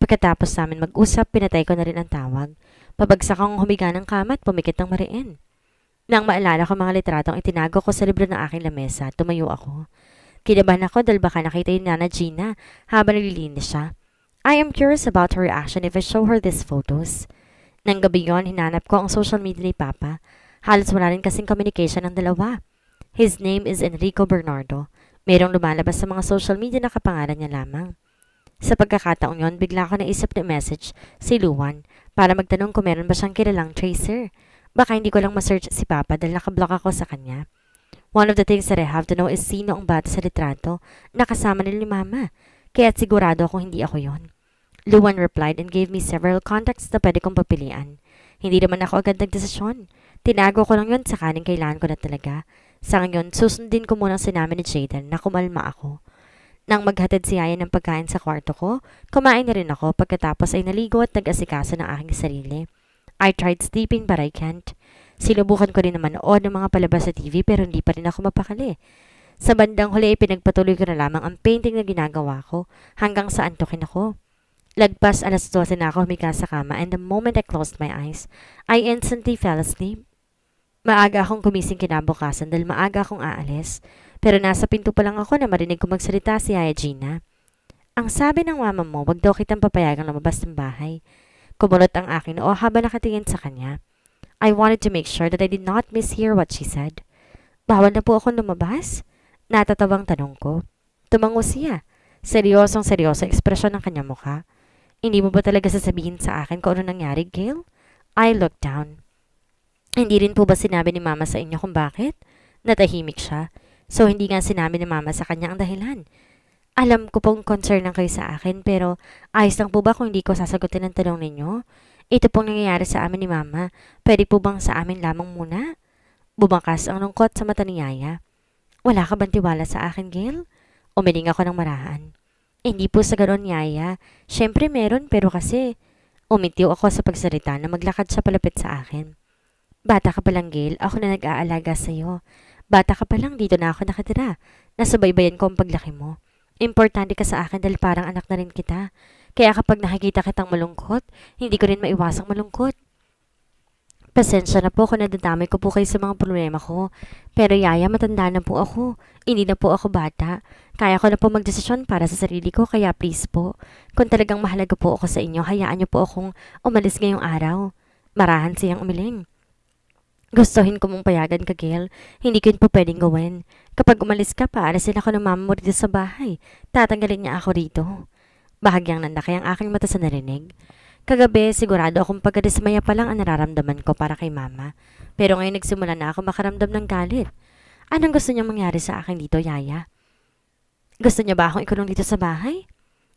Speaker 2: Pagkatapos namin mag-usap, pinatay ko na rin ang tawag. Pabagsak akong humiga ng kamat, pumikit ng mariin. Nang maalala ko mga litratong itinago ko sa libro ng aking lamesa, tumayo ako. Kinabahan ako dahil baka nakita yung Nana Gina habang naglilinis siya. I am curious about her reaction if I show her these photos. Nang gabi yon, hinanap ko ang social media ni Papa. Halos wala rin kasing communication ng dalawa. His name is Enrico Bernardo. Merong lumalabas sa mga social media na kapangalan niya lamang. Sa pagkakataon yon, bigla ko naisip na message si Luwan para magtanong kung meron ba siyang kilalang tracer. Baka hindi ko lang ma-search si Papa dahil nakablock ako sa kanya. One of the things that I have to know is sino ang bata sa litrato na kasama nila ni Mama. Kaya sigurado akong hindi ako yon. Luwan replied and gave me several contacts na pwede kong papilian. Hindi naman ako agad nagdesisyon. Tinago ko lang yon sa kanin kailangan ko na talaga. Sa ngayon, susundin ko muna ang sinamin ni Jaden na kumalma ako. Nang maghatid si Yaya ng pagkain sa kwarto ko, kumain na rin ako pagkatapos ay naligo at nag-asikaso ng aking sarili. I tried sleeping but I can't. Silubukan ko rin naman noon ng mga palabas sa TV pero hindi pa rin ako mapakali. Sa bandang huli ay pinagpatuloy ko na lamang ang painting na ginagawa ko hanggang sa antokin ako. Lagpas alas 12 na ako humiga sa kama and the moment I closed my eyes, I instantly fell asleep. Maaga akong kumising kinabukasan dahil maaga akong aalis. Pero nasa pinto pa lang ako na marinig ko magsalita si Aya Gina. Ang sabi ng mama mo, wag daw kitang papayagang lumabas ng bahay. Kumulot ang aking noo habang nakatingin sa kanya. I wanted to make sure that I did not mishear what she said. Bawal na po akong lumabas? Natatawang tanong ko. Tumango siya. Seryosong seryoso ekspresyon ng kanyang mukha. Hindi mo ba talaga sasabihin sa akin kung ano nangyari, Gail? I looked down. Hindi rin po ba sinabi ni Mama sa inyo kung bakit? Natahimik siya. So, hindi nga sinamin ni mama sa kanya ang dahilan. Alam ko pong concern lang kayo sa akin, pero ayos lang po ba kung hindi ko sasagutin ang tanong ninyo? Ito pong nangyayari sa amin ni Mama. Pwede po bang sa amin lamang muna? Bumangkas ang lungkot sa mata ni Yaya. Wala ka bang tiwala sa akin, Gail? Umiling ako ng marahan. Hindi po sa ganoon, Yaya. Siyempre meron, pero kasi... Umitiw ako sa pagsalita na maglakad siya palapit sa akin. Bata ka palang, Gail. Ako na nag-aalaga sa'yo. Bata ka pa lang, dito na ako nakatira. Nasabaybayan ko ang paglaki mo. Importante ka sa akin dahil parang anak na rin kita. Kaya kapag nakikita kitang malungkot, hindi ko rin maiwasang malungkot. Pasensya na po kung nadadamay ko po kayo sa mga problema ko. Pero yaya, matanda na po ako. Hindi na po ako bata. Kaya ko na po magdesisyon para sa sarili ko, kaya please po. Kung talagang mahalaga po ako sa inyo, hayaan niyo po akong umalis ngayong araw. Marahan siyang umiling. Gustohin ko mong payagan ka, Gail. Hindi ko yun po pwedeng gawin. Kapag umalis ka, paalasin ako ng mama mo rito sa bahay. Tatanggalin niya ako rito. Bahagyang nandaki ang aking mata sa narinig. Kagabi, sigurado akong pagkadismaya pa lang ang nararamdaman ko para kay mama. Pero ngayon nagsimula na ako makaramdam ng galit. Anong gusto niyang mangyari sa akin dito, Yaya? Gusto niya ba akong ikulong dito sa bahay?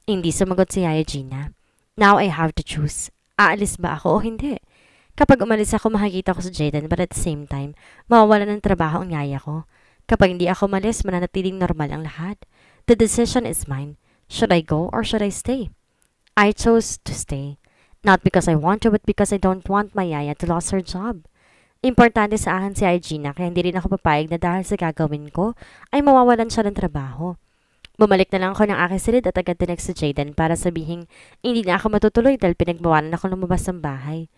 Speaker 2: Hindi sumagot si Yaya Gina. Now I have to choose. Aalis ba ako o hindi? Kapag umalis ako, makikita ko si Jaden but at the same time, mawawala ng trabaho ang yaya ko. Kapag hindi ako umalis, mananatiling normal ang lahat. The decision is mine. Should I go or should I stay? I chose to stay. Not because I want to, but because I don't want my yaya to lose her job. Importante sa akin si Argina kaya hindi rin ako papayag na dahil sa gagawin ko ay mawawalan siya ng trabaho. Bumalik na lang ako ng aking silid at agad tinext si Jaden para sabihin hindi na ako matutuloy dahil pinagbawalan ako lumabas ng bahay.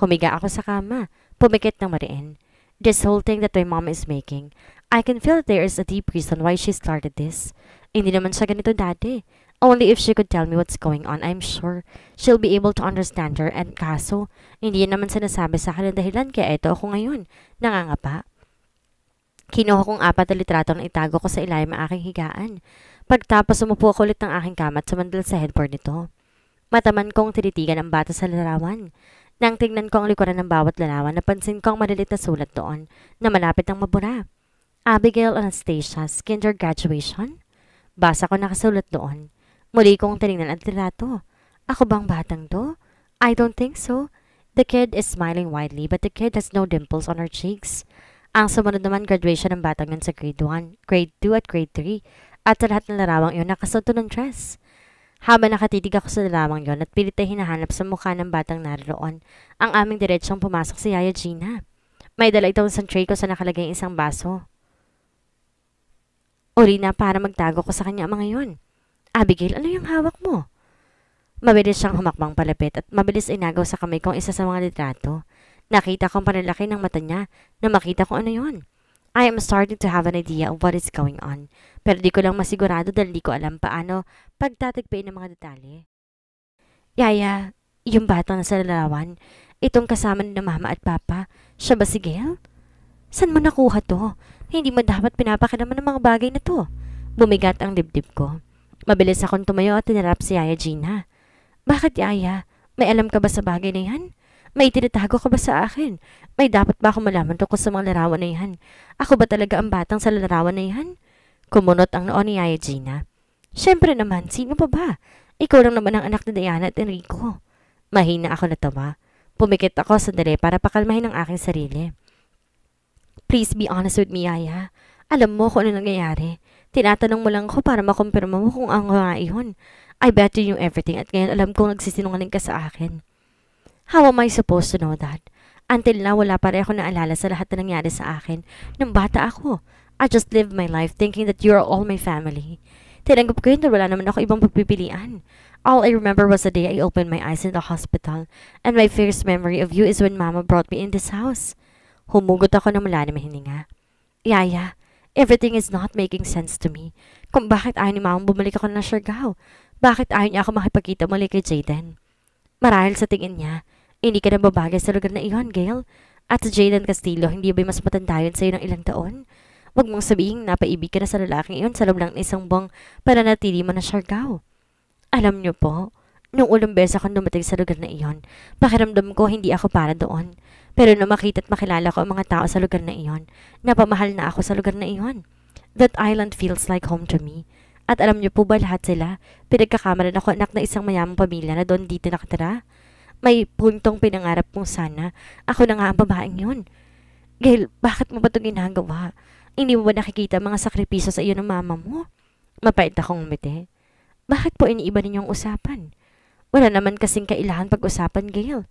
Speaker 2: Humiga ako sa kama. Pumikit ng mariin. This whole thing that my mom is making, I can feel that there is a deep reason why she started this. Hindi naman siya ganito dati. Only if she could tell me what's going on, I'm sure she'll be able to understand her and kaso, hindi naman sinasabi sa akin ang dahilan kaya ito ako ngayon, nangangapa. Kinuha kong apat na litrato ng itago ko sa ilalim ng aking higaan. Pagtapos umupo ako ulit ng aking kama at sumandal sa headboard nito. Mataman kong tinitigan ang bata sa larawan. Nang tingnan ko ang likuran ng bawat larawan, napansin ko ang malilit na sulat doon na malapit ang mabura. Abigail Anastasia's Kinder Graduation? Basa ko nakasulat doon. Muli kong tinignan ang tirato. Ako bang batang to? I don't think so. The kid is smiling widely but the kid has no dimples on her cheeks. Ang sumunod naman graduation ng batang yun sa grade 1, grade 2 at grade 3 at sa lahat ng larawang yun nakasunto ng dress. Habang nakatitig ako sa lamang yon at pilit ay hinahanap sa mukha ng batang naroon, ang aming diretsyong pumasok si Yaya Gina. May dala itong sa tray ko sa nakalagay isang baso. Orina para magtago ko sa kanya mga yon. Abigail, ano yung hawak mo? Mabilis siyang humakbang palapit at mabilis inagaw sa kamay kong isa sa mga litrato. Nakita kong panalaki ng mata niya na makita ko ano yon. I am starting to have an idea of what is going on. Pero di ko lang masigurado dahil di ko alam paano pagtatagpain ng mga detalye. Yaya, yung na sa lalawan, itong kasama ni mama at papa, siya ba si Gail? Saan mo nakuha to? Hindi mo dapat pinapakinaman ng mga bagay na to. Bumigat ang dibdib ko. Mabilis akong tumayo at tinarap si Yaya Gina. Bakit, Yaya? May alam ka ba sa bagay na yan? May tinatago ka ba sa akin? May dapat ba akong malaman tungkol sa mga larawan na yan? Ako ba talaga ang batang sa larawan na yan? Kumunot ang noon ni Yaya Gina. Siyempre naman, sino pa ba? Ikaw lang naman ang anak ni Diana at Enrico. Mahina ako na tama. Pumikit ako sandali para pakalmahin ang aking sarili. Please be honest with me, Yaya. Alam mo kung ano nangyayari. Tinatanong mo lang ako para makumpirma mo kung ang nga iyon. I bet you knew everything at ngayon alam kong nagsisinungaling ka sa akin. How am I supposed to know that? Until now, wala pa rin ako naalala sa lahat na nangyari sa akin nung bata ako. I just lived my life thinking that you are all my family. Tinanggap ko yun dahil wala naman ako ibang pagpipilian. All I remember was the day I opened my eyes in the hospital, and my first memory of you is when Mama brought me in this house. Humugot ako ng malalim na mahininga. Yaya, everything is not making sense to me. Kung bakit ayaw ni Mama bumalik ako na Siargao? Bakit ayaw niya ako makipagkita muli kay Jaden? Marahil sa tingin niya, hindi ka na babagay sa lugar na iyon, Gail. At Jaden Castillo, hindi ba'y mas matanda yun sa'yo ng ilang taon? Huwag mong sabihin na paibig ka na sa lalaking iyon sa loob ng isang buwang pananatili mo na Siargao. Alam niyo po, nung ulang beses akong dumating sa lugar na iyon, pakiramdam ko hindi ako para doon. Pero nung makita at makilala ko ang mga tao sa lugar na iyon, napamahal na ako sa lugar na iyon. That island feels like home to me. At alam niyo po ba lahat sila? Pinagkakamaran ako anak na isang mayamang pamilya na doon dito nakatira. May puntong pinangarap kong sana. Ako na nga ang babaeng yun. Gail, bakit mo ba ito ginagawa? Hindi mo ba nakikita mga sakripiso sa iyo ng mama mo? Mapait akong umiti. Bakit po iniiba ninyo ang usapan? Wala naman kasing kailangan pag-usapan, Gail.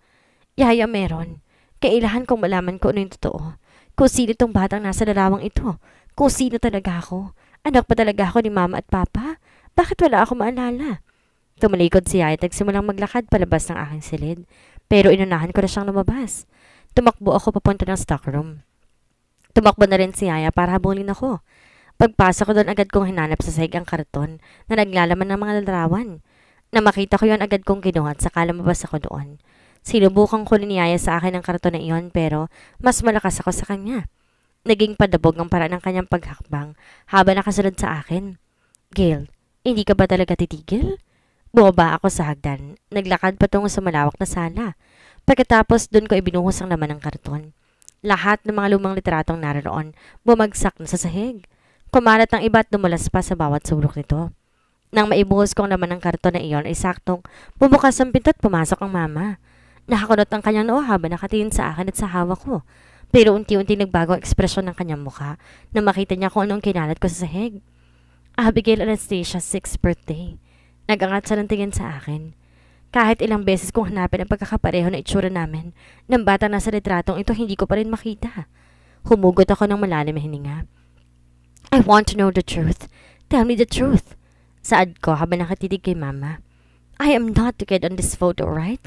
Speaker 2: Yaya meron. Kailangan kong malaman ko ano yung totoo. Kung sino itong batang nasa larawang ito. Kung sino talaga ako. Anak pa talaga ako ni mama at papa. Bakit wala ako maalala? Tumalikod si Yaya at nagsimulang maglakad palabas ng aking silid. Pero inunahan ko na siyang lumabas. Tumakbo ako papunta ng stockroom. Tumakbo na rin si Yaya para habulin ako. Pagpasa ko doon agad kong hinanap sa sahig ang karton na naglalaman ng mga larawan. Na makita ko yon agad kong kinuha at saka ako doon. Sinubukan ko ni Yaya sa akin ang karton na iyon pero mas malakas ako sa kanya. Naging padabog ang paraan ng kanyang paghakbang habang nakasunod sa akin. Gail, hindi ka ba talaga titigil? Bumaba ako sa hagdan. Naglakad patungo sa malawak na sala. Pagkatapos, doon ko ibinuhos ang laman ng karton. Lahat ng mga lumang litratong naroon, bumagsak na sa sahig. Kumalat ang iba at dumulas pa sa bawat sulok nito. Nang maibuhos ko ang laman ng karton na iyon ay saktong bumukas ang pinto at pumasok ang mama. Nakakunot ang kanyang noo habang nakatingin sa akin at sa hawak ko. Pero unti-unti nagbago ang ekspresyon ng kanyang mukha na makita niya kung anong kinalat ko sa sahig. Abigail Anastasia's 6th birthday. Nagangat siya ng tingin sa akin. Kahit ilang beses kong hanapin ang pagkakapareho na itsura namin, ng bata na sa litratong ito hindi ko pa rin makita. Humugot ako ng malalim na hininga. I want to know the truth. Tell me the truth. Saad ko habang nakatitig kay mama. I am not to get on this photo, right?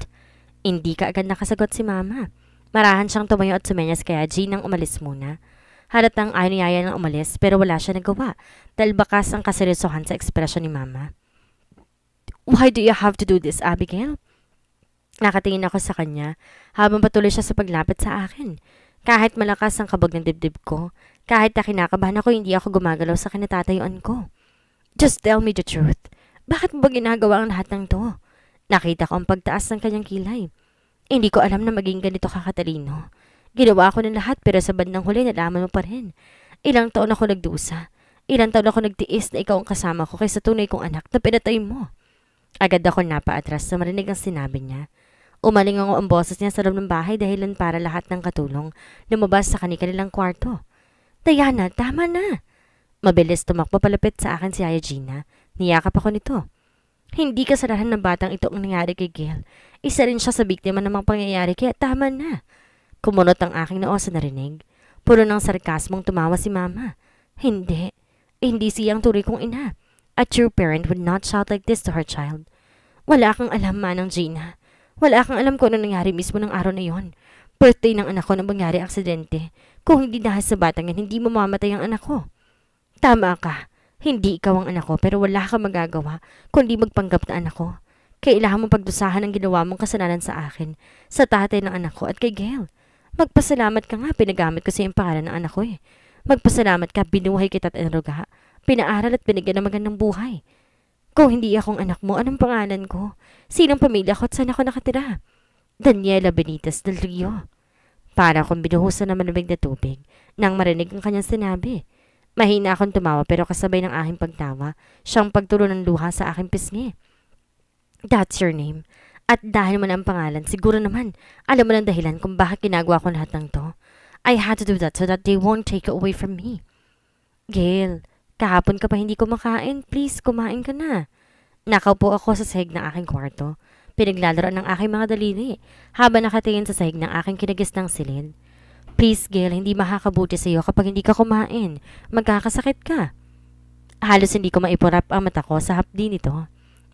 Speaker 2: Hindi ka agad nakasagot si mama. Marahan siyang tumayo at sumenyas kaya Jean ang umalis muna. Halatang ayaw ni Yaya nang umalis pero wala siya nagawa dahil bakas ang kaseryosohan sa ekspresyon ni Mama. Why do you have to do this, Abigail? Nakatingin ako sa kanya habang patuloy siya sa paglapit sa akin. Kahit malakas ang kabog ng dibdib ko, kahit na kinakabahan ako, hindi ako gumagalaw sa kinatatayuan ko. Just tell me the truth. Bakit mo ba ginagawa ang lahat ng to? Nakita ko ang pagtaas ng kanyang kilay. Hindi ko alam na maging ganito kakatalino. Ginawa ko ng lahat pero sa bandang huli nalaman mo pa rin. Ilang taon ako nagdusa. Ilang taon ako nagtiis na ikaw ang kasama ko kaysa tunay kong anak na pinatay mo. Agad ako napaatras sa marinig ang sinabi niya. Umaling ako ang boses niya sa loob ng bahay dahilan para lahat ng katulong lumabas sa kanilang kwarto. Diana, tama na! Mabilis tumakbo palapit sa akin si Aya Gina. Niyakap ako nito. Hindi kasalanan ng batang ito ang nangyari kay Gail. Isa rin siya sa biktima ng mga pangyayari kaya tama na. Kumunot ang aking noo sa narinig. Puno ng sarkasmong tumawa si mama. Hindi. Hindi siyang tuloy kong ina. A true parent would not shout like this to her child. Wala kang alam, Manang Gina. Wala kang alam kung ano nangyari mismo ng araw na yon. Birthday ng anak ko nang mangyari aksidente. Kung hindi dahil sa batang yan, hindi mamamatay ang anak ko. Tama ka. Hindi ikaw ang anak ko pero wala kang magagawa kundi magpanggap na anak ko. Kailangan mong pagdusahan ang ginawa mong kasalanan sa akin, sa tatay ng anak ko at kay Gail. Magpasalamat ka nga, pinagamit ko sa iyong pangalan ng anak ko eh. Magpasalamat ka, binuhay kita at inaruga. Pinaaral at binigyan ng magandang buhay. Kung hindi akong anak mo, anong pangalan ko? Sinong pamilya ko at saan ako nakatira? Daniela Benitez del Rio. Para kong binuhusan naman ng na tubig nang marinig ang kanyang sinabi. Mahina akong tumawa pero kasabay ng aking pagtawa, siyang pagtulo ng luha sa aking pisngi. That's your name. At dahil mo na ang pangalan, siguro naman, alam mo ang dahilan kung bakit ginagawa ko lahat ng to. I had to do that so that they won't take it away from me. Gail, kahapon ka pa hindi kumakain. Please, kumain ka na. Nakaupo ako sa sahig ng aking kwarto. Pinaglalaro ng aking mga daliri habang nakatingin sa sahig ng aking kinagis ng silid. Please, Gail, hindi makakabuti sa iyo kapag hindi ka kumain. Magkakasakit ka. Halos hindi ko maipurap ang mata ko sa hapdi nito.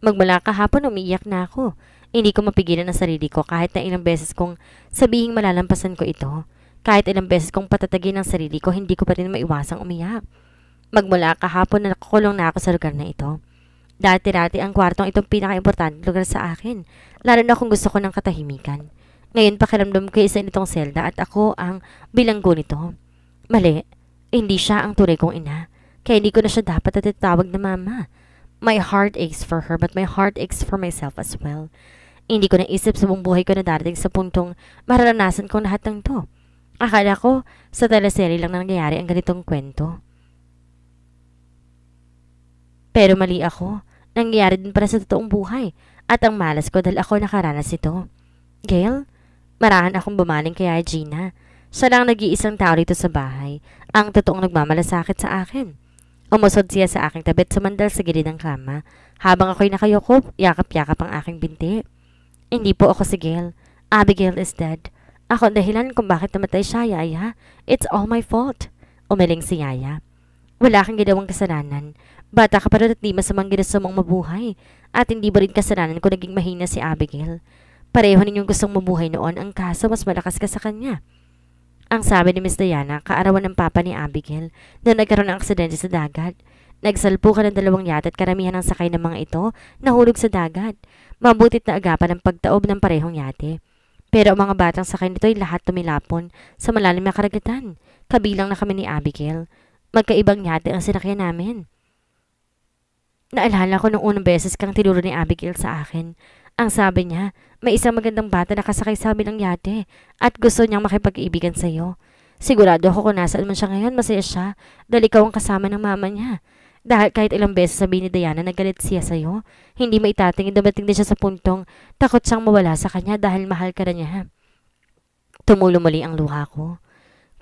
Speaker 2: Magmula kahapon, umiiyak na ako. Hindi ko mapigilan ang sarili ko kahit na ilang beses kong sabihing malalampasan ko ito. Kahit ilang beses kong patatagin ang sarili ko, hindi ko pa rin maiwasang umiyak. Magmula kahapon na nakukulong na ako sa lugar na ito. Dati-dati ang kwartong itong pinaka-importante lugar sa akin, lalo na kung gusto ko ng katahimikan. Ngayon pakiramdam ko isa nitong Zelda at ako ang bilanggo nito. Mali, hindi siya ang tunay kong ina. Kaya hindi ko na siya dapat natatawag na mama. My heart aches for her but my heart aches for myself as well. Hindi ko naisip sa buong buhay ko na darating sa puntong mararanasan ko lahat ng to. Akala ko sa teleserye lang na nangyayari ang ganitong kwento. Pero mali ako. Nangyayari din para sa totoong buhay. At ang malas ko dahil ako nakaranas ito. Gail, Marahan akong bumaling kaya Gina. Siya lang nag-iisang tao dito sa bahay, ang totoong nagmamalasakit sa akin. Umusod siya sa aking tabit sumandal sa gilid ng kama. Habang ako'y nakayokop, yakap-yakap ang aking binti. Hindi po ako si Gail. Abigail is dead. Ako ang dahilan kung bakit namatay siya, Yaya. It's all my fault. Umiling si Yaya. Wala kang ginawang kasalanan. Bata ka pa rin at di masamang ginasumang mabuhay. At hindi ba rin kasalanan ko naging mahina si Abigail. Pareho ninyong gustong mabuhay noon ang kaso mas malakas ka sa kanya. Ang sabi ni Miss Diana, kaarawan ng papa ni Abigail na nagkaroon ng aksidente sa dagat. Nagsalpo ka ng dalawang yat at karamihan ng sakay ng mga ito nahulog sa dagat. Mabutit na agapan ang pagtaob ng parehong yate. Pero ang mga batang sakay nito ay lahat tumilapon sa malalim na karagatan. Kabilang na kami ni Abigail. Magkaibang yate ang sinakyan namin. Naalala ko nung unang beses kang tinuro ni Abigail sa akin. Ang sabi niya, may isang magandang bata nakasakay sa amin ng yate at gusto niyang makipag-ibigan sa iyo. Sigurado ako kung nasaan man siya ngayon, masaya siya dahil ikaw ang kasama ng mama niya. Dahil kahit ilang beses sabihin ni Diana na galit siya sa iyo, hindi maitatingin dumating din siya sa puntong takot siyang mawala sa kanya dahil mahal ka na niya. Tumulo muli ang luha ko.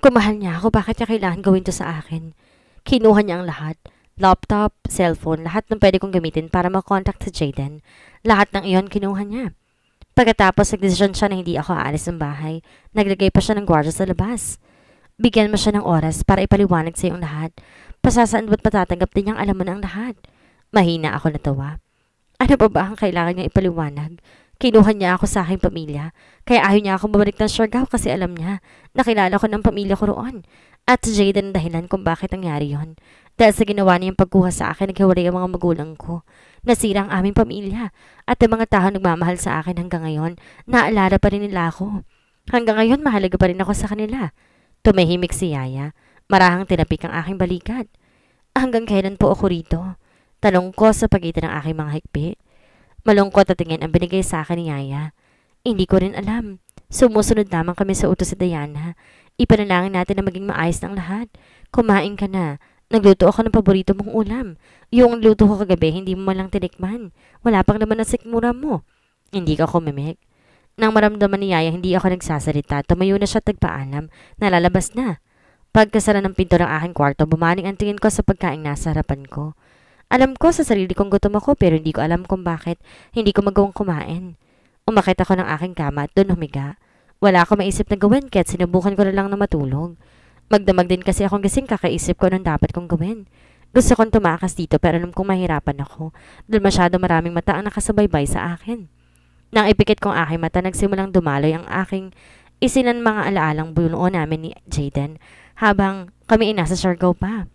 Speaker 2: Kung mahal niya ako, bakit niya kailangan gawin to sa akin? Kinuha niya ang lahat. Laptop, cellphone, lahat ng pwede kong gamitin para makontakt sa Jaden. Lahat ng iyon kinuha niya. Pagkatapos nagdesisyon siya na hindi ako aalis ng bahay, naglagay pa siya ng gwardiya sa labas. Bigyan mo siya ng oras para ipaliwanag sa iyong lahat. Pasasaan ba't matatanggap din niyang alam mo na ang lahat? Mahina ako natawa. Ano pa ba ang kailangan niya ipaliwanag? Kinuha niya ako sa aking pamilya, kaya ayaw niya akong babalik ng Siargao kasi alam niya, nakilala ko ng pamilya ko roon. At si Jaden ang dahilan kung bakit nangyari yon. Dahil sa ginawa niyang pagkuha sa akin, naghiwalay ang mga magulang ko. Nasira ang aming pamilya at ang mga tao nagmamahal sa akin hanggang ngayon, naalala pa rin nila ako. Hanggang ngayon, mahalaga pa rin ako sa kanila. Tumahimik si Yaya. Marahang tinapik ang aking balikat. Hanggang kailan po ako rito? Tanong ko sa pagitan ng aking mga hikpi. Malungkot at tingin ang binigay sa akin ni Yaya. Hindi ko rin alam. Sumusunod naman kami sa utos sa Diana. Ipanalangin natin na maging maayos ng lahat. Kumain ka na Nagluto ako ng paborito mong ulam. Yung luto ko kagabi, hindi mo malang tinikman. Wala pang naman ang sikmura mo. Hindi ka kumimik. Nang maramdaman ni Yaya, hindi ako nagsasalita. Tumayo na siya tagpaalam. Nalalabas na. Pagkasara ng pinto ng aking kwarto, bumaning ang tingin ko sa pagkaing nasa harapan ko. Alam ko sa sarili kong gutom ako pero hindi ko alam kung bakit hindi ko magawang kumain. Umakit ako ng aking kama at doon humiga. Wala akong maisip na gawin kaya't sinubukan ko na lang na matulog. Magdamag din kasi akong gising kakaisip ko anong dapat kong gawin. Gusto kong tumakas dito pero alam kong mahirapan ako dahil masyado maraming mata ang nakasabaybay sa akin. Nang ipikit kong aking mata, nagsimulang dumaloy ang aking isinan mga alaalang bulo namin ni Jaden habang kami inasa Siargao pa.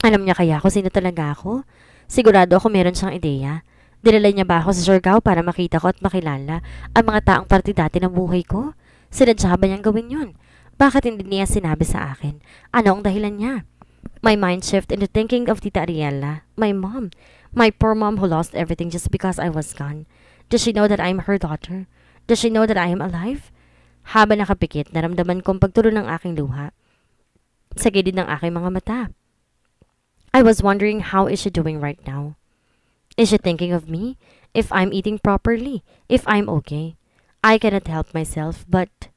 Speaker 2: Alam niya kaya kung sino talaga ako? Sigurado ako meron siyang ideya. Dinalay niya ba ako sa Siargao para makita ko at makilala ang mga taong parte dati ng buhay ko? Sinadya ba niyang gawin yun? Bakit hindi niya sinabi sa akin? Ano ang dahilan niya? My mind shift into thinking of Tita Ariella, my mom, my poor mom who lost everything just because I was gone. Does she know that I'm her daughter? Does she know that I am alive? Habang nakapikit, naramdaman kong pagtulo ng aking luha sa gilid ng aking mga mata. I was wondering how is she doing right now? Is she thinking of me? If I'm eating properly? If I'm okay? I cannot help myself, but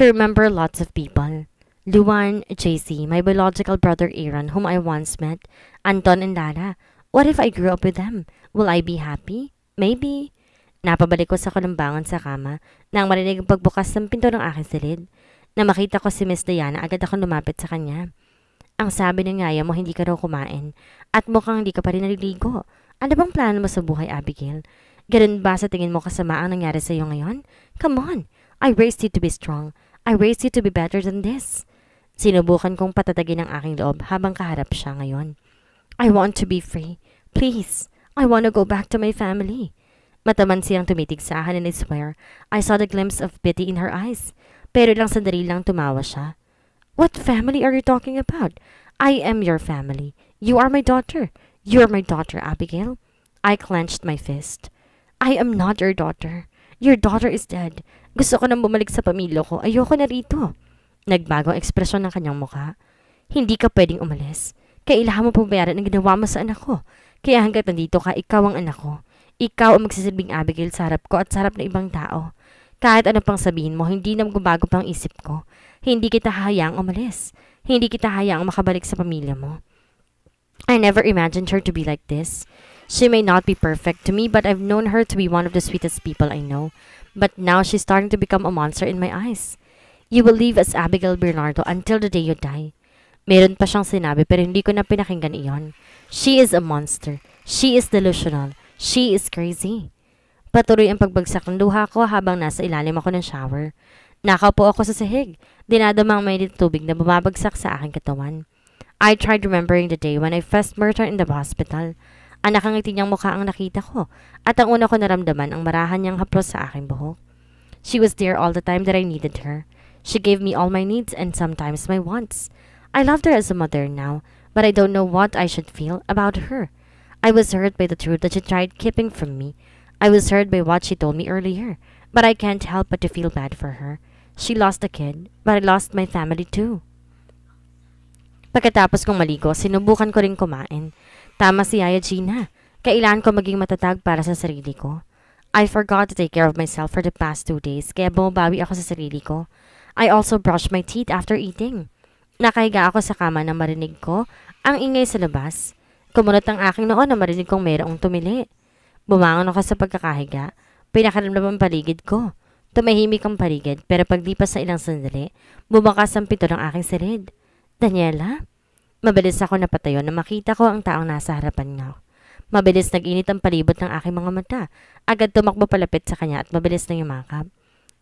Speaker 2: to remember lots of people. Luan, JC, my biological brother Aaron, whom I once met, Anton and Lara. What if I grew up with them? Will I be happy? Maybe. Napabalikos ako ng bangon sa kama nang marinig ang pagbukas ng pinto ng aking silid. Na makita ko si Miss Diana, agad ako lumapit sa kanya. Ang sabi ng yaya mo, hindi ka raw kumain. At mukhang hindi ka pa rin naliligo. Ano bang plano mo sa buhay, Abigail? Ganun ba sa tingin mo kasama ang nangyari sa iyo ngayon? Come on, I raised you to be strong. I raised you to be better than this. Sinubukan kong patatagin ang aking loob habang kaharap siya ngayon. I want to be free. Please, I want to go back to my family. Mataman siyang tumitig sa akin and I swear, I saw the glimpse of pity in her eyes. Pero lang sandali lang tumawa siya. What family are you talking about? I am your family. You are my daughter. You are my daughter, Abigail. I clenched my fist. I am not your daughter. Your daughter is dead. Gusto ko nang bumalik sa pamilya ko. Ayoko na rito. Nagbagong ekspresyon ng kanyang mukha. Hindi ka pwedeng umalis. Kailangan mo pumbayaran ang ginawa mo sa anak ko. Kaya hanggat nandito ka, ikaw ang anak ko. Ikaw ang magsisilbing Abigail sa harap ko at sa harap ng ibang tao. Kahit anong pang sabihin mo, hindi na gumabago pang isip ko. Hindi kita hayaang umalis. Hindi kita hayaang makabalik sa pamilya mo. I never imagined her to be like this. She may not be perfect to me, but I've known her to be one of the sweetest people I know. But now she's starting to become a monster in my eyes. You will live as Abigail Bernardo until the day you die. Meron pa siyang sinabi pero hindi ko na pinakinggan iyon. She is a monster. She is delusional. She is crazy. Patuloy ang pagbagsak ng luha ko habang nasa ilalim ako ng shower. Nakaupo ako sa sahig. Dinadama Dinadamang may tubig na bumabagsak sa aking katawan. I tried remembering the day when I first murdered in the hospital. Ang nakangiti niyang mukha ang nakita ko at ang una ko naramdaman ang marahan niyang haplos sa aking buhok. She was there all the time that I needed her. She gave me all my needs and sometimes my wants. I loved her as a mother now, but I don't know what I should feel about her. I was hurt by the truth that she tried keeping from me. I was hurt by what she told me earlier, but I can't help but to feel bad for her. She lost a kid, but I lost my family too. Pagkatapos kong maligo, sinubukan ko rin kumain. Tama si Yaya Gina. Kailan ko maging matatag para sa sarili ko. I forgot to take care of myself for the past two days, kaya bumabawi ako sa sarili ko. I also brushed my teeth after eating. Nakahiga ako sa kama na marinig ko ang ingay sa labas. Kumunot ang aking noon na marinig kong mayroong tumili. Bumangon ako sa pagkakahiga. Pinakaramdam ang paligid ko. Tumahimik ang paligid pero paglipas sa ilang sandali, bumakas ang pinto ng aking silid. Daniela? Mabilis ako napatayo na makita ko ang taong nasa harapan niya. Mabilis nag-init ang palibot ng aking mga mata. Agad tumakbo palapit sa kanya at mabilis na yumakap.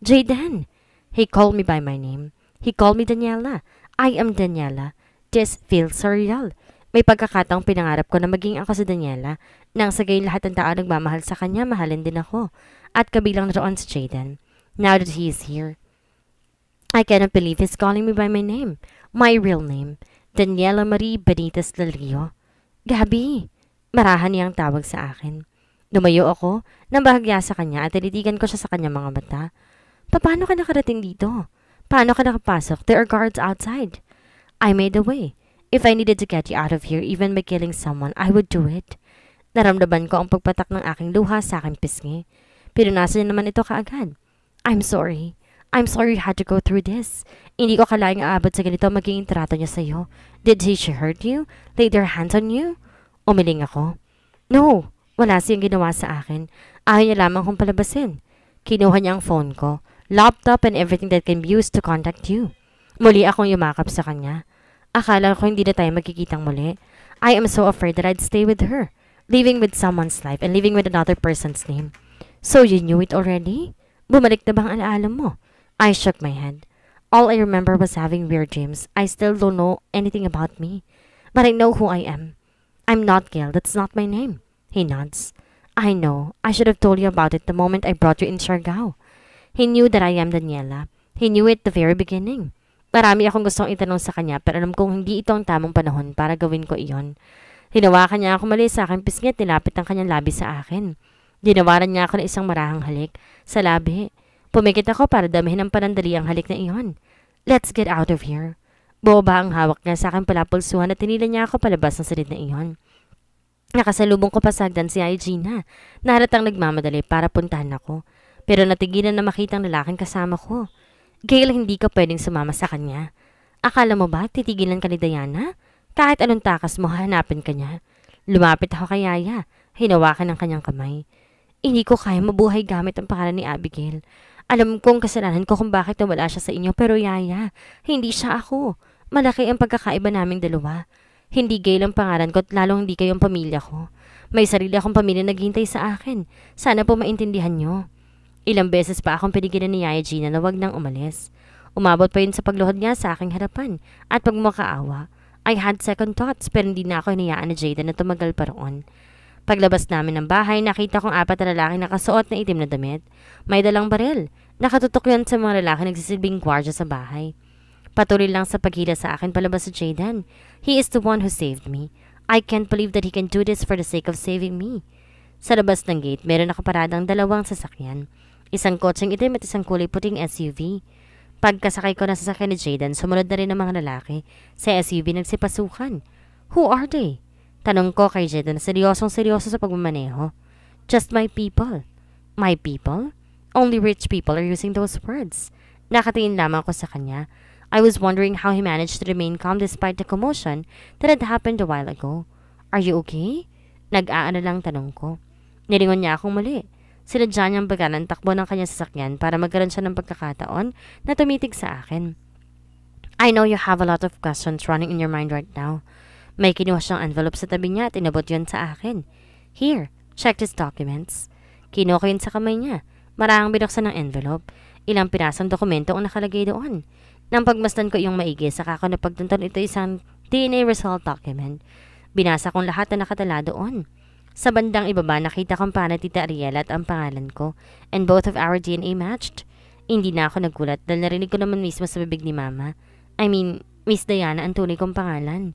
Speaker 2: Jaden! He called me by my name. He called me Daniela. I am Daniela. This feels surreal. May pagkakataong pinangarap ko na maging ako si Daniela. Nang sa gayon lahat ng tao nagmamahal sa kanya, mahalin din ako. At kabilang na roon si Jaden. Now that he is here, I cannot believe he's calling me by my name. My real name. Daniela Marie Benitez Del Rio. Gabi! Marahan niyang tawag sa akin. Lumayo ako, nabahagya sa kanya at tinitigan ko siya sa kanyang mga mata. Paano ka nakarating dito? Paano ka nakapasok? There are guards outside. I made the way. If I needed to get you out of here even by killing someone, I would do it. Naramdaman ko ang pagpatak ng aking luha sa aking pisngi. Pinunasan niya naman ito kaagad. I'm sorry. I'm sorry you had to go through this. Hindi ko kalaing aabot sa ganito maging trato niya sa'yo. Did she hurt you? Lay their hands on you? Umiling ako. No, wala siyang ginawa sa akin. Ayaw niya lamang kong palabasin. Kinuha niya ang phone ko, laptop and everything that can be used to contact you. Muli akong yumakap sa kanya. Akala ko hindi na tayo magkikitang muli. I am so afraid that I'd stay with her, living with someone's life and living with another person's name. So you knew it already? Bumalik na bang alaala mo? I shook my head. All I remember was having weird dreams. I still don't know anything about me. But I know who I am. I'm not Gail. That's not my name. He nods. I know. I should have told you about it the moment I brought you in Siargao. He knew that I am Daniela. He knew it the very beginning. Marami akong gustong itanong sa kanya pero alam kong hindi ito ang tamang panahon para gawin ko iyon. Hinawakan niya ako mali sa aking pisngit nilapit ang kanyang labi sa akin. Dinawaran niya ako ng isang marahang halik sa labi. Pumikit ako para damihin ang panandali ang halik na iyon. Let's get out of here. Boba ang hawak niya sa akin palapulsuhan at tinila niya ako palabas ng silid na iyon. Nakasalubong ko pasagdan si Aegina. Naratang nagmamadali para puntahan ako. Pero natigilan na makita ang lalaking kasama ko. Gail, hindi ka pwedeng sumama sa kanya. Akala mo ba titigilan ka ni Diana? Kahit anong takas mo, hanapin ka niya. Lumapit ako kay Yaya. Hinawakan ang kanyang kamay. Hindi ko kaya mabuhay gamit ang pangalan ni Abigail. Alam kong kasalanan ko kung bakit nawala siya sa inyo pero yaya, hindi siya ako. Malaki ang pagkakaiba naming dalawa. Hindi gay lang pangalan ko at lalo hindi kayo ang pamilya ko. May sarili akong pamilya naghintay sa akin. Sana po maintindihan nyo. Ilang beses pa akong pinigilan ni Yaya Gina na wag nang umalis. Umabot pa yun sa pagluhod niya sa aking harapan at pagmakaawa. I had second thoughts pero hindi na ako hinayaan na Jada na tumagal pa roon. Paglabas namin ng bahay, nakita kong apat na lalaki nakasuot na itim na damit. May dalang baril. Nakatutok yan sa mga lalaki nagsisilbing gwardya sa bahay. Patuloy lang sa paghila sa akin palabas sa Jaden. He is the one who saved me. I can't believe that he can do this for the sake of saving me. Sa labas ng gate, meron nakaparadang dalawang sasakyan. Isang kotseng itim at isang kulay puting SUV. Pagkasakay ko na sa sasakyan ni Jaden, sumunod na rin ang mga lalaki. Sa SUV nagsipasukan. Who are they? Tanong ko kay Jed na ano, seryosong seryoso sa pagmamaneho. Just my people. My people? Only rich people are using those words. Nakatingin lamang ako sa kanya. I was wondering how he managed to remain calm despite the commotion that had happened a while ago. Are you okay? Nag-aano lang tanong ko. Nilingon niya akong mali. Sinadya niyang baga ng takbo ng kanyang sasakyan para magkaroon siya ng pagkakataon na tumitig sa akin. I know you have a lot of questions running in your mind right now. May kinuha siyang envelope sa tabi niya at inabot yun sa akin. Here, check these documents. Kinuha ko yun sa kamay niya. Marahang binuksan ng envelope. Ilang pirasang dokumento ang nakalagay doon. Nang pagmasdan ko yung maigi, saka ko napagtantan ito isang DNA result document. Binasa kong lahat na nakatala doon. Sa bandang ibaba, nakita kong para tita Ariela at ang pangalan ko, and both of our DNA matched. Hindi na ako nagulat dahil narinig ko naman mismo sa bibig ni Mama. I mean, Miss Diana ang tunay kong pangalan.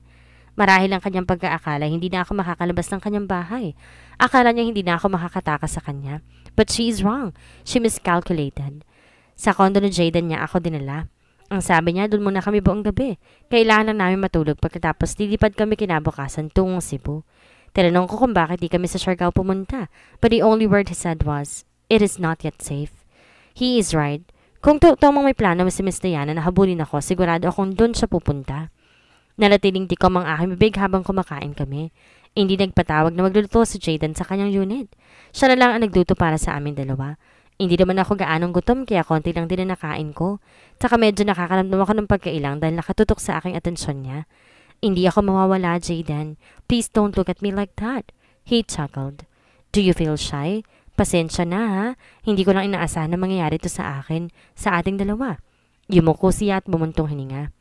Speaker 2: Marahil ang kanyang pag-aakala, hindi na ako makakalabas ng kanyang bahay. Akala niya hindi na ako makakatakas sa kanya. But she is wrong. She miscalculated. Sa kondo ni Jaden niya ako dinala. Ang sabi niya, doon muna kami buong gabi. Kailangan lang namin matulog pagkatapos lilipad kami kinabukasan tungong Cebu. Tinanong ko kung bakit di kami sa Siargao pumunta, but the only word he said was, It is not yet safe. He is right. Kung totoo mong may plano si Miss Diana na habulin ako, sigurado akong doon siya pupunta. Nalatiling tikom ang aking bibig habang kumakain kami. Hindi nagpatawag na magluluto si Jaden sa kanyang unit. Siya na lang ang nagluto para sa amin dalawa. Hindi naman ako gaanong gutom kaya konti lang din na nakain ko. Tsaka medyo nakakaramdam ako ng pagkailang dahil nakatutok sa aking atensyon niya. Hindi ako mawawala, Jaden. Please don't look at me like that. He chuckled. Do you feel shy? Pasensya na ha. Hindi ko lang inaasahan na mangyayari to sa akin, sa ating dalawa. Yumuko siya at bumuntong hininga.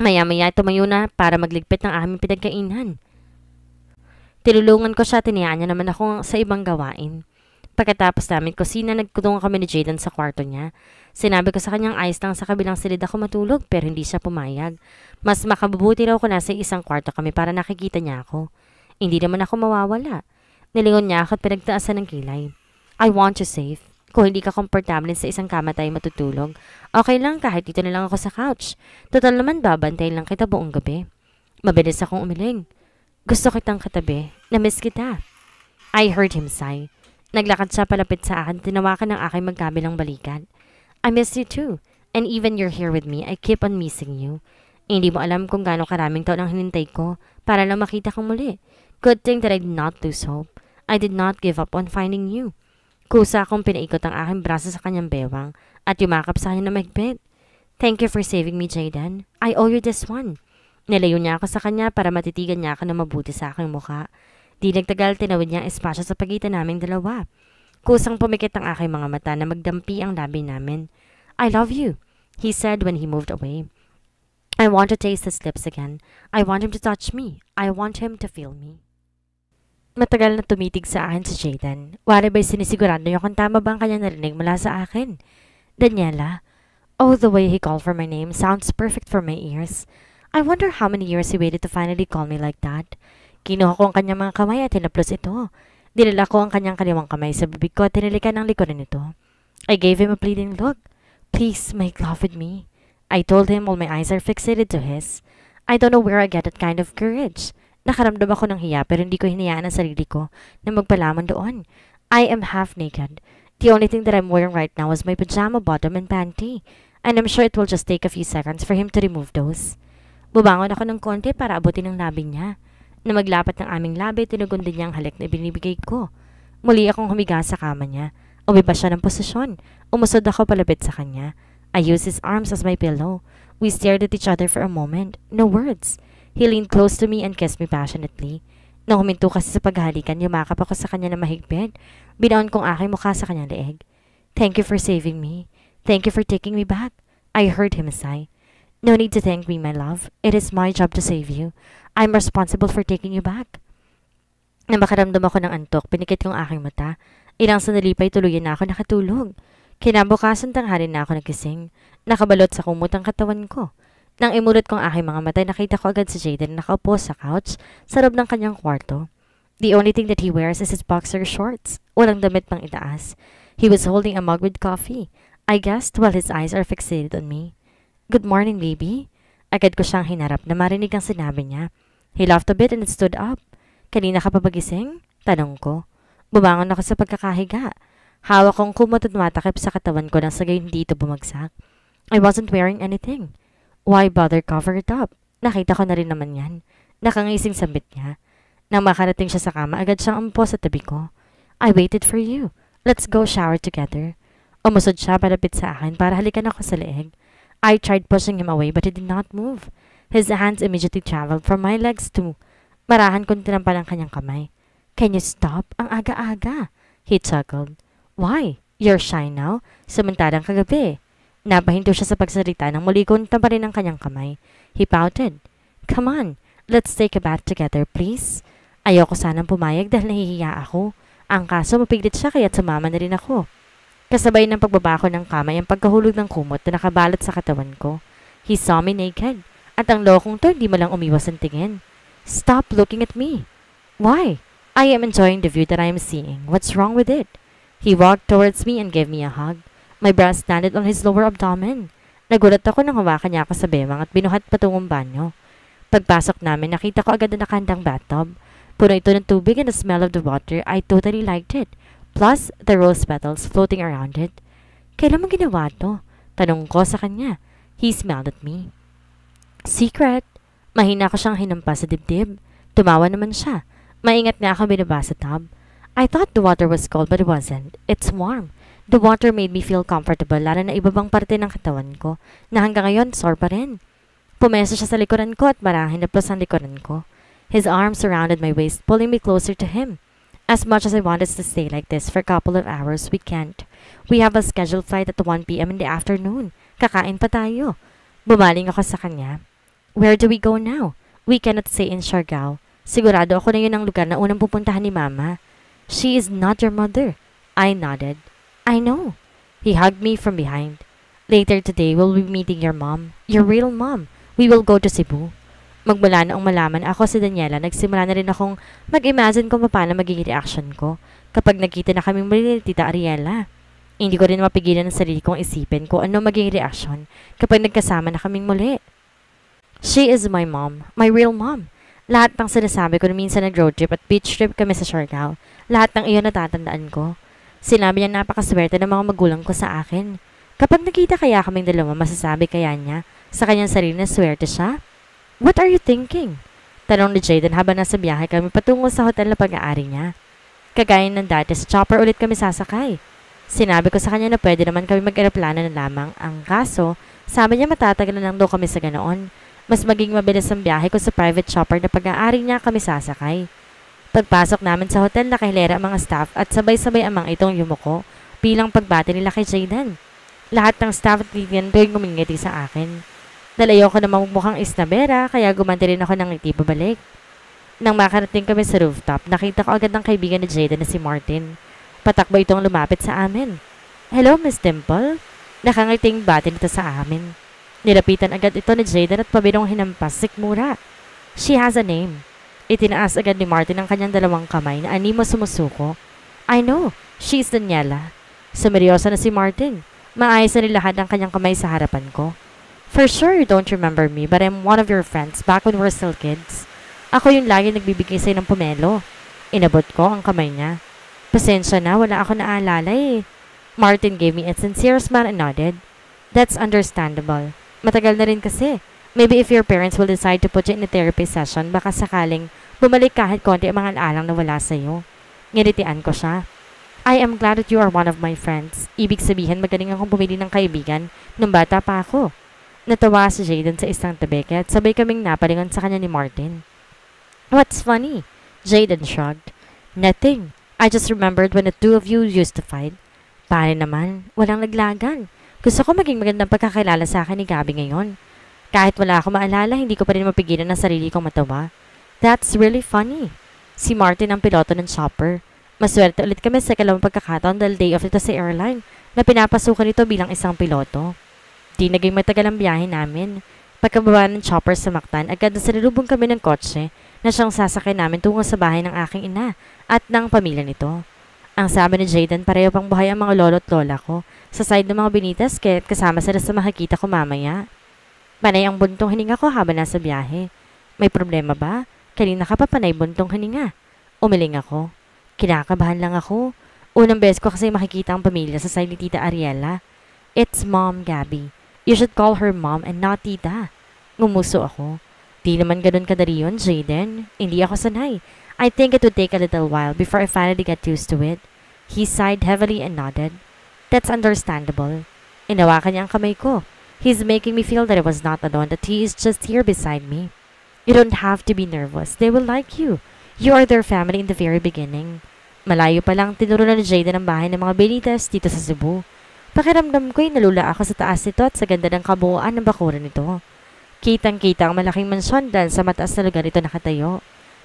Speaker 2: Maya-maya tumayo na para magligpit ng aming pinagkainan. Tinulungan ko siya at niya naman ako sa ibang gawain. Pagkatapos namin kusina, nagkutungan kami ni Jaden sa kwarto niya. Sinabi ko sa kanyang ayos lang sa kabilang silid ako matulog pero hindi siya pumayag. Mas makabubuti raw ko nasa isang kwarto kami para nakikita niya ako. Hindi naman ako mawawala. Nilingon niya ako at pinagtaasan ng kilay. I want you safe. Kung hindi ka komportable sa isang kama tayo matutulog, okay lang kahit dito na lang ako sa couch. Total naman babantay lang kita buong gabi. Mabilis akong umiling. Gusto kitang katabi. Namiss kita. I heard him sigh. Naglakad siya palapit sa akin, tinawakan ng aking magkabilang balikan. I miss you too. And even you're here with me, I keep on missing you. Hindi mo alam kung gaano karaming taon ang hinintay ko para lang makita ka muli. Good thing that I did not lose hope. I did not give up on finding you. Kusa akong pinaikot ang aking braso sa kanyang bewang at yumakap sa kanya na magbit. Thank you for saving me, Jayden. I owe you this one. Nilayo niya ako sa kanya para matitigan niya ako na mabuti sa aking mukha. Di nagtagal tinawid niya ang espasyo sa pagitan naming dalawa. Kusang pumikit ang aking mga mata na magdampi ang labi namin. I love you, he said when he moved away. I want to taste his lips again. I want him to touch me. I want him to feel me. Matagal na tumitig sa akin si Jaden. Wari ba'y sinisigurado niyo kung tama ba ang kanya narinig mula sa akin? Daniela, oh the way he called for my name sounds perfect for my ears. I wonder how many years he waited to finally call me like that. Kinuha ko ang kanyang mga kamay at hinaplos ito. Dinala ko ang kanyang kaliwang kamay sa bibig ko at tinilikan ang likuran nito. I gave him a pleading look. Please make love with me. I told him while my eyes are fixated to his. I don't know where I get that kind of courage. Nakaramdam ako ng hiya pero hindi ko hinayaan ang sarili ko na magpalaman doon. I am half naked. The only thing that I'm wearing right now is my pajama bottom and panty. And I'm sure it will just take a few seconds for him to remove those. Bubangon ako ng konti para abutin ang labi niya. Na maglapat ng aming labi, tinugon din niya ang halik na binibigay ko. Muli akong humiga sa kama niya. Umiba siya ng posisyon. Umusod ako palapit sa kanya. I used his arms as my pillow. We stared at each other for a moment. No words. He leaned close to me and kissed me passionately. Nang huminto kasi sa paghalikan, yumakap ako sa kanya na mahigpit. Binaon kong aking mukha sa kanyang leeg. Thank you for saving me. Thank you for taking me back. I heard him sigh. No need to thank me, my love. It is my job to save you. I'm responsible for taking you back. Na makaramdam ako ng antok, pinikit kong aking mata. Ilang sandali pa'y tuluyan na ako nakatulog. Kinabukasan tanghali na ako nagising. Nakabalot sa kumot ang katawan ko. Nang imulat kong aking mga mata, nakita ko agad si Jaden nakaupo sa couch sa loob ng kanyang kwarto. The only thing that he wears is his boxer shorts. Walang damit pang itaas. He was holding a mug with coffee. I guessed while his eyes are fixated on me. Good morning, baby. Agad ko siyang hinarap na marinig ang sinabi niya. He laughed a bit and stood up. Kanina ka pa pagising? Tanong ko. Bumangon ako sa pagkakahiga. Hawak kong kumot at matakip sa katawan ko nang sagay hindi ito bumagsak. I wasn't wearing anything. Why bother cover it up? Nakita ko na rin naman yan. Nakangising sambit niya. Nang makarating siya sa kama, agad siyang umpo sa tabi ko. I waited for you. Let's go shower together. Umusod siya palapit sa akin para halikan ako sa leeg. I tried pushing him away but he did not move. His hands immediately traveled from my legs to marahan ko tinampan ang kanyang kamay. Can you stop? Ang aga-aga. He chuckled. Why? You're shy now? Samantalang kagabi. Napahinto siya sa pagsalita nang muli kunta pa rin ang kanyang kamay. He pouted. Come on, let's take a bath together, please. Ayoko sanang pumayag dahil nahihiya ako. Ang kaso mapiglit siya kaya sumama na rin ako. Kasabay ng pagbaba ko ng kamay ang pagkahulog ng kumot na nakabalot sa katawan ko. He saw me naked, at ang lokong to hindi malang umiwas ang tingin. Stop looking at me. Why? I am enjoying the view that I am seeing. What's wrong with it? He walked towards me and gave me a hug. May brass landed on his lower abdomen. Nagulat ako nang hawakan niya ako sa bewang at binuhat patungong banyo. Pagpasok namin, nakita ko agad na nakandang bathtub. Puno ito ng tubig and the smell of the water, I totally liked it. Plus, the rose petals floating around it. Kailan mo ginawa to? Tanong ko sa kanya. He smiled at me. Secret! Mahina ko siyang hinampas sa dibdib. Tumawa naman siya. Maingat na ako binaba sa tub. I thought the water was cold but it wasn't. It's warm. The water made me feel comfortable, lalo na ibabang parte ng katawan ko, na hanggang ngayon sore pa rin. Pumesa siya sa likuran ko at marahil naplos ang likuran ko. His arms surrounded my waist, pulling me closer to him. As much as I wanted to stay like this for a couple of hours, we can't. We have a scheduled flight at 1 p.m. in the afternoon. Kakain pa tayo. Bumaling ako sa kanya. Where do we go now? We cannot stay in Siargao. Sigurado ako na yun ang lugar na unang pupuntahan ni Mama. She is not your mother. I nodded. I know. He hugged me from behind. Later today, we'll be meeting your mom. Your real mom. We will go to Cebu. Magmula noong malaman ako si Daniela, nagsimula na rin akong mag-imagine kung paano magiging reaction ko kapag nakita na kaming muli ni Tita Ariela. Hindi ko rin mapigilan ang sarili kong isipin kung ano magiging reaction kapag nagkasama na kaming muli. She is my mom, my real mom. Lahat ng sinasabi ko na minsan nag-road trip at beach trip kami sa Siargao, lahat ng iyon natatandaan ko. Sinabi niya napakaswerte ng mga magulang ko sa akin. Kapag nakita kaya kaming dalawa, masasabi kaya niya sa kanyang sarili na swerte siya? What are you thinking? Tanong ni Jaden habang nasa biyahe kami patungo sa hotel na pag-aari niya. Kagaya ng dati, sa chopper ulit kami sasakay. Sinabi ko sa kanya na pwede naman kami mag-eroplano na lamang. Ang kaso, sabi niya matatagal lang daw kami sa ganoon. Mas maging mabilis ang biyahe ko sa private chopper na pag-aari niya kami sasakay. Pagpasok namin sa hotel, nakahilera ang mga staff at sabay-sabay ang mga itong yumuko bilang pagbati nila kay Jaden. Lahat ng staff at Vivian doon gumingiti sa akin. Dalayo ko namang mukhang isnabera kaya gumanti rin ako ng ngiti pabalik. Nang makarating kami sa rooftop, nakita ko agad ng kaibigan ni Jaden na si Martin. Patakbo itong lumapit sa amin. Hello, Miss Temple. Nakangiting bati nito sa amin. Nilapitan agad ito ni Jaden at pabinong hinampas si Kmura. She has a name. Itinaas agad ni Martin ang kanyang dalawang kamay na anima sumusuko. I know, she's Daniela. Sumeryosa na si Martin. Maayos na nilahad ang kanyang kamay sa harapan ko. For sure you don't remember me, but I'm one of your friends back when we were still kids. Ako yung lagi nagbibigay sa'yo ng pomelo. Inabot ko ang kamay niya. Pasensya na, wala ako naaalala eh. Martin gave me a sincere smile and nodded. That's understandable. Matagal na rin kasi. Maybe if your parents will decide to put you in a therapy session, baka sakaling bumalik kahit konti ang mga alang na wala sa'yo. Nginitian ko siya. I am glad that you are one of my friends. Ibig sabihin, magaling akong pumili ng kaibigan nung bata pa ako. Natawa si Jaden sa isang tabi kaya sabay kaming napalingon sa kanya ni Martin. What's funny? Jaden shrugged. Nothing. I just remembered when the two of you used to fight. Pare naman, walang laglagan. Gusto ko maging magandang pagkakilala sa akin ni Gabi ngayon. Kahit wala ako maalala, hindi ko pa rin mapigilan ang sarili kong matawa. That's really funny. Si Martin ang piloto ng chopper. Maswerte ulit kami sa kalawang pagkakataon dahil day off ito sa airline na pinapasukan ito bilang isang piloto. Di naging matagal ang biyahe namin. Pagkababa ng chopper sa Mactan, agad na sinalubong kami ng kotse na siyang sasakay namin tungo sa bahay ng aking ina at ng pamilya nito. Ang sabi ni Jaden, pareho pang buhay ang mga lolo at lola ko sa side ng mga binitas kaya't kasama sila sa makikita ko mamaya. Panay ang buntong hininga ko habang nasa biyahe. May problema ba? Kanina ka pa panay buntong hininga. Umiling ako. Kinakabahan lang ako. Unang beses ko kasi makikita ang pamilya sa side ni Tita Ariela. It's Mom Gabby. You should call her Mom and not Tita. Ngumuso ako. Di naman ganun kadali yun, Jaden. Hindi ako sanay. I think it would take a little while before I finally get used to it. He sighed heavily and nodded. That's understandable. Inawakan niya ang kamay ko. He's making me feel that I was not alone, that he is just here beside me. You don't have to be nervous. They will like you. You are their family in the very beginning. Malayo pa lang tinuro na ni Jaden ang bahay ng mga Benitez dito sa Cebu. Pakiramdam ko'y nalula ako sa taas nito at sa ganda ng kabuuan ng bakura nito. Kitang-kita ang malaking mansyon dahil sa mataas na lugar ito nakatayo.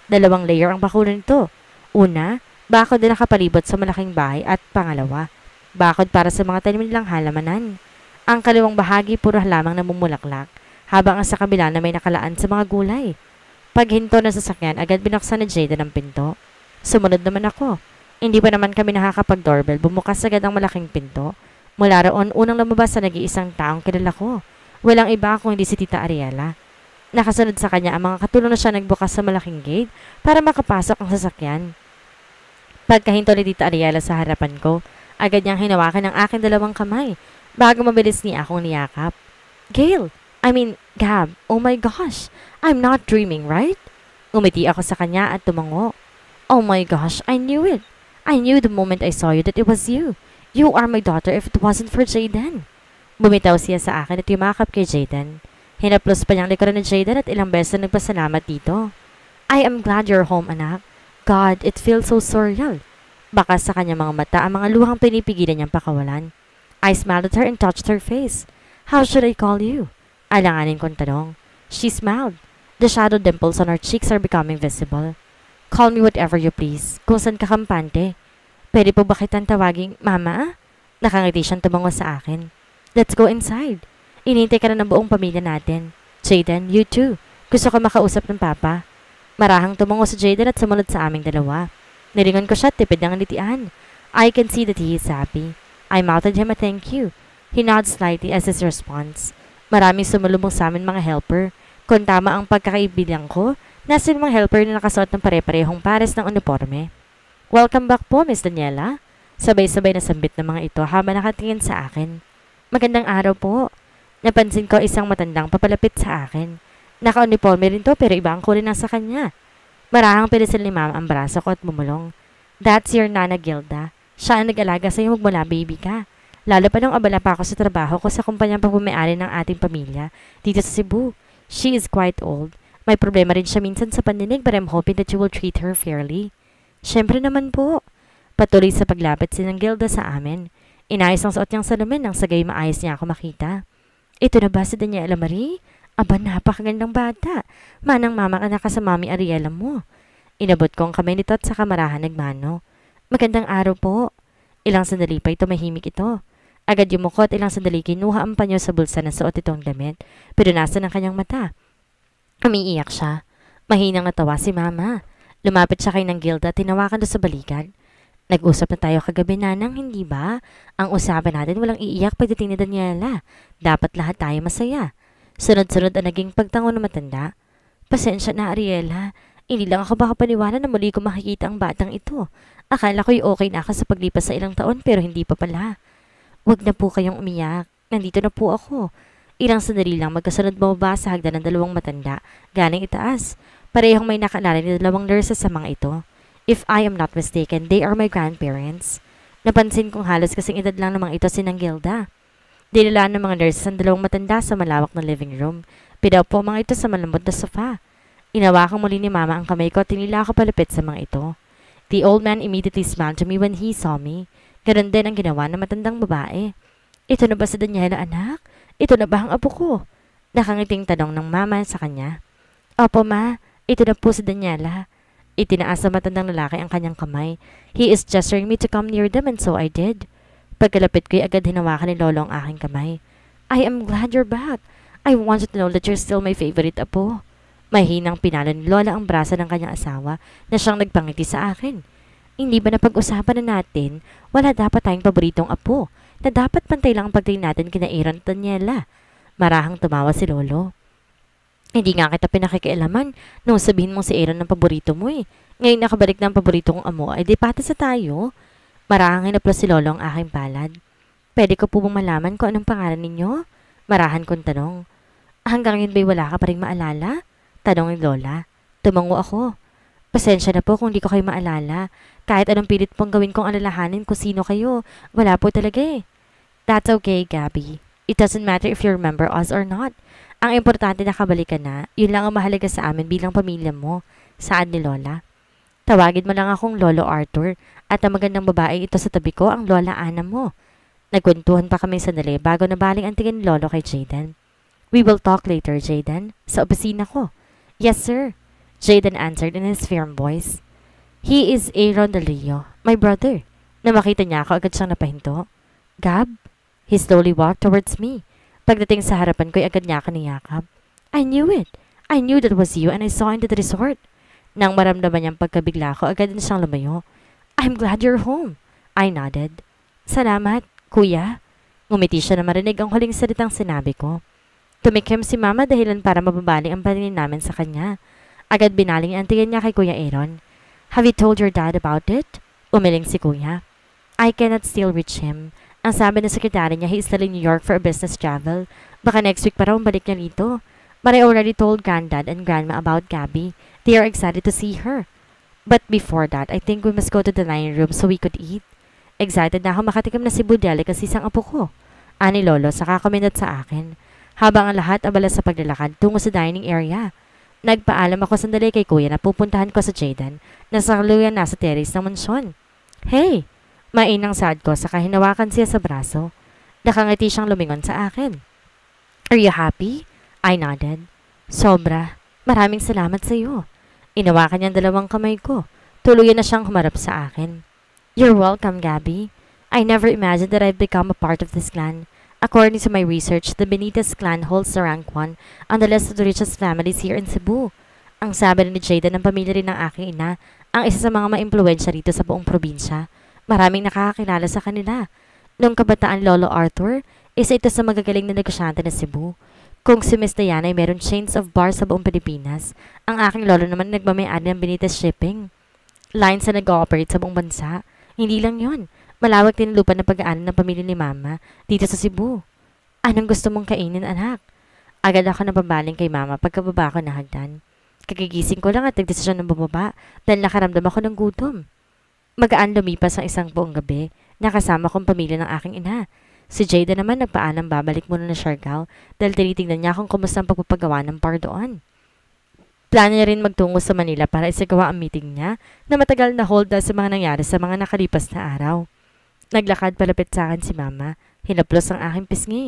Speaker 2: Dalawang layer ang bakura nito. Una, bakod na nakapalibot sa malaking bahay at pangalawa, bakod para sa mga tanim nilang halamanan. Ang kaliwang bahagi puro halamang namumulaklak, habang ang sa kabila na may nakalaan sa mga gulay. Paghinto ng sasakyan, agad binuksan ni Jada ang pinto. Sumunod naman ako. Hindi pa naman kami nakakapag-doorbell, bumukas agad ang malaking pinto. Mula roon, unang lumabas sa nag-iisang taong kilala ko. Walang iba kung hindi si Tita Ariela. Nakasunod sa kanya ang mga katulong na siya nagbukas sa malaking gate para makapasok ang sasakyan. Pagkahinto ni Tita Ariela sa harapan ko, agad niyang hinawakan ang aking dalawang kamay bago mabilis niya akong niyakap. Gail, I mean, Gab, oh my gosh, I'm not dreaming, right? Umiti ako sa kanya at tumango. Oh my gosh, I knew it. I knew the moment I saw you that it was you. You are my daughter if it wasn't for Jaden. Bumitaw siya sa akin at yumakap kay Jaden. Hinaplos pa niyang likuran ni Jaden at ilang beses na nagpasalamat dito. I am glad you're home, anak. God, it feels so surreal. Baka sa kanyang mga mata ang mga luhang pinipigilan niyang pakawalan. I smiled at her and touched her face. How should I call you? Alanganin kong tanong. She smiled. The shadow dimples on her cheeks are becoming visible. Call me whatever you please. Kung saan ka kampante. Pwede po ba kitang tawaging mama? Nakangiti siyang tumango sa akin. Let's go inside. Inintay ka na ng buong pamilya natin. Jaden, you too. Gusto ko makausap ng papa. Marahang tumango sa Jaden at sumunod sa aming dalawa. Nilingon ko siya at tipid ng ngitian. I can see that he is happy. I mouthed him a thank you. He nods slightly as his response. Maraming sumulubong sa amin mga helper. Kung tama ang pagkakaibigan ko, nasa mga helper na nakasuot ng pare-parehong pares ng uniforme. Welcome back po, Miss Daniela. Sabay-sabay na sambit ng mga ito habang nakatingin sa akin. Magandang araw po. Napansin ko isang matandang papalapit sa akin. Naka-uniforme rin to pero iba ang kulay nasa kanya. Marahang pinisil ni ma'am ang braso ko at bumulong. That's your Nana Gilda. Siya ang nag-alaga sa'yo magmula baby ka. Lalo pa nang abala pa ako sa trabaho ko sa kumpanyang pagbumayari ng ating pamilya dito sa Cebu. She is quite old. May problema rin siya minsan sa paninig but I'm hoping that you will treat her fairly. Siyempre naman po. Patuloy sa paglapit si ng Gilda sa amin. Inayos ang suot niyang salamin nang sagay maayos niya ako makita. Ito na ba si Daniela Marie? Aba, napakagandang bata. Manang mama ka na ka sa mami Ariela mo. Inabot ko ang kamay nito at sa kamarahan nagmano. Magandang araw po. Ilang sandali pa ito mahimik ito. Agad yumuko at ilang sandali kinuha ang panyo sa bulsa na suot itong damit, pero nasa ng kanyang mata. Umiiyak siya. Mahinang natawa si mama. Lumapit siya kay ng Gilda at tinawakan sa balikan. Nag-usap na tayo kagabi, nanang, hindi ba? Ang usapan natin walang iiyak pagdating ni Daniela. Dapat lahat tayo masaya. Sunod-sunod ang naging pagtango ng matanda. Pasensya na, Ariela. Hindi lang ako baka paniwala na muli ko makikita ang batang ito. Akala ko'y okay na ako sa paglipas sa ilang taon pero hindi pa pala. Huwag na po kayong umiyak. Nandito na po ako. Ilang sandali lang magkasunod bumaba sa hagdan ng dalawang matanda, galing itaas. Parehong may nakalala ni dalawang nurses sa mga ito. If I am not mistaken, they are my grandparents. Napansin kong halos kasing edad lang ng mga ito si Nang Gilda. ng mga nurses ang dalawang matanda sa malawak na living room. Pidaw po mga ito sa malambot na sofa. Inawakang muli ni mama ang kamay ko at tinila ako palapit sa mga ito. The old man immediately smiled to me when he saw me. Ganun din ang ginawa ng matandang babae. Ito na ba si Daniela anak? Ito na ba ang apo ko? Nakangiting tanong ng mama sa kanya. Opo ma, ito na po si Daniela. Itinaas sa matandang lalaki ang kanyang kamay. He is gesturing me to come near them and so I did. Pagkalapit ko'y agad hinawakan ni Lolo ang aking kamay. I am glad you're back. I wanted to know that you're still my favorite apo. Mahinang pinalo ni Lola ang brasa ng kanyang asawa na siyang nagpangiti sa akin. Hindi ba napag-usapan na natin, wala dapat tayong paboritong apo na dapat pantay lang ang pagtingin natin kina Aaron at Daniela. Marahang tumawa si Lolo. Hindi nga kita pinakikialaman nung sabihin mo si Aaron ang paborito mo eh. Ngayon nakabalik na ang paborito kong amo, ay di sa tayo. Marahang hinaplos si Lolo ang aking palad. Pwede ko po bang malaman kung anong pangalan ninyo? Marahan kong tanong. Hanggang ngayon ba'y wala ka pa rin maalala? Tanong ni Lola. Tumango ako. Pasensya na po kung di ko kayo maalala. Kahit anong pilit pong gawin kong alalahanin kung sino kayo, wala po talaga eh. That's okay, Gabby. It doesn't matter if you remember us or not. Ang importante na kabalikan na, yun lang ang mahalaga sa amin bilang pamilya mo. Saan ni Lola? Tawagin mo lang akong Lolo Arthur at ang magandang babae ito sa tabi ko ang Lola Ana mo. Nagkwentuhan pa kami sandali bago nabaling ang tingin ni Lolo kay Jaden. We will talk later, Jaden. Sa opisina ko. Yes, sir, Jaden answered in his firm voice. He is Aaron Dalio, my brother. Na makita niya ako, agad siyang napahinto. Gab, he slowly walked towards me. Pagdating sa harapan ko'y agad niya ako niyakap. I knew it. I knew that was you and I saw in the resort. Nang maramdaman niyang pagkabigla ko, agad din siyang lumayo. I'm glad you're home. I nodded. Salamat, kuya. Ngumiti siya na marinig ang huling salitang sinabi ko. Tumikim si Mama dahilan para mababaling ang paningin namin sa kanya. Agad binaling ang tingin niya kay Kuya Aaron. Have you told your dad about it? Umiling si Kuya. I cannot still reach him. Ang sabi ng sekretary niya, he is still in New York for a business travel. Baka next week para umbalik balik niya rito. But I already told Granddad and Grandma about Gabby. They are excited to see her. But before that, I think we must go to the dining room so we could eat. Excited na ako makatikim na si Budeli kasi isang apo ko. Ani Lolo, saka kuminat sa akin habang ang lahat abala sa paglalakad tungo sa dining area. Nagpaalam ako sandali kay kuya na pupuntahan ko sa Jaden na sa kaluyan nasa terrace ng mansyon. Hey! Mainang sad ko sa kahinawakan siya sa braso. Nakangiti siyang lumingon sa akin. Are you happy? I nodded. Sobra. Maraming salamat sa iyo. Inawakan niya dalawang kamay ko. Tuluyan na siyang humarap sa akin. You're welcome, Gabby. I never imagined that I'd become a part of this clan. According to my research, the Benitez clan holds the rank 1 on the list of the richest families here in Cebu. Ang sabi ni Jada ng pamilya rin ng aking ina, ang isa sa mga maimpluwensya rito sa buong probinsya. Maraming nakakakilala sa kanila. Noong kabataan Lolo Arthur, isa ito sa magagaling na negosyante na Cebu. Kung si Miss Diana ay meron chains of bars sa buong Pilipinas, ang aking lolo naman nagmamayari ng Benitez Shipping. Lines na nag-ooperate sa buong bansa. Hindi lang yon malawak din lupa ng pag-aanan ng pamilya ni Mama dito sa Cebu. Anong gusto mong kainin, anak? Agad ako na nababaling kay Mama pagkababa ko na hagdan. Kagigising ko lang at nagdesisyon ng bumaba dahil nakaramdam ako ng gutom. Magaan lumipas ang isang buong gabi nakasama kong pamilya ng aking ina. Si Jada naman nagpaalam babalik muna na Siargao dahil tinitignan niya kung kumusta ang pagpapagawa ng par doon. Plano niya rin magtungo sa Manila para isagawa ang meeting niya na matagal na hold sa mga nangyari sa mga nakalipas na araw. Naglakad palapit sa akin si mama. Hinaplos ang aking pisngi.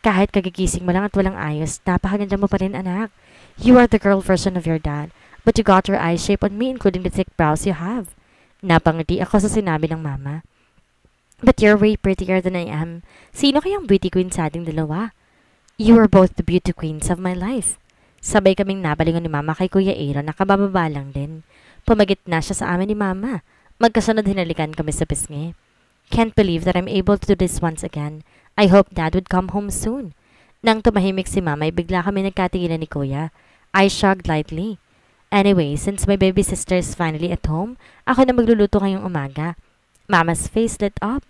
Speaker 2: Kahit kagigising mo lang at walang ayos, napakaganda mo pa rin anak. You are the girl version of your dad, but you got your eye shape on me including the thick brows you have. Napangiti ako sa sinabi ng mama. But you're way prettier than I am. Sino kayang beauty queen sa ating dalawa? You are both the beauty queens of my life. Sabay kaming nabalingon ni mama kay Kuya Aaron na kabababa lang din. Pumagit na siya sa amin ni mama. Magkasunod hinalikan kami sa pisngi. Can't believe that I'm able to do this once again. I hope Dad would come home soon. Nang tumahimik si Mama, ay bigla kami nagkatinginan ni Kuya. I shrugged lightly. Anyway, since my baby sister is finally at home, ako na magluluto ngayong umaga. Mama's face lit up.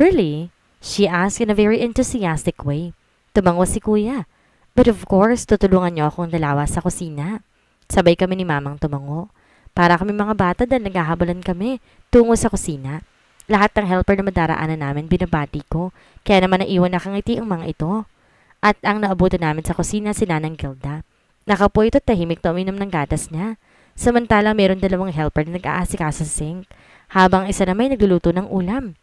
Speaker 2: Really? She asked in a very enthusiastic way. Tumango si Kuya. But of course, tutulungan niyo akong dalawa sa kusina. Sabay kami ni Mamang tumango. Para kami mga bata dahil naghahabalan kami tungo sa kusina. Lahat ng helper na madaraanan namin, binabati ko. Kaya naman naiwan nakangiti ang mga ito. At ang naabutan namin sa kusina si Nanang Gilda. Nakapo ito tahimik na uminom ng gatas niya. Samantalang meron dalawang helper na nag-aasikasa sa sink, habang isa na may nagluluto ng ulam.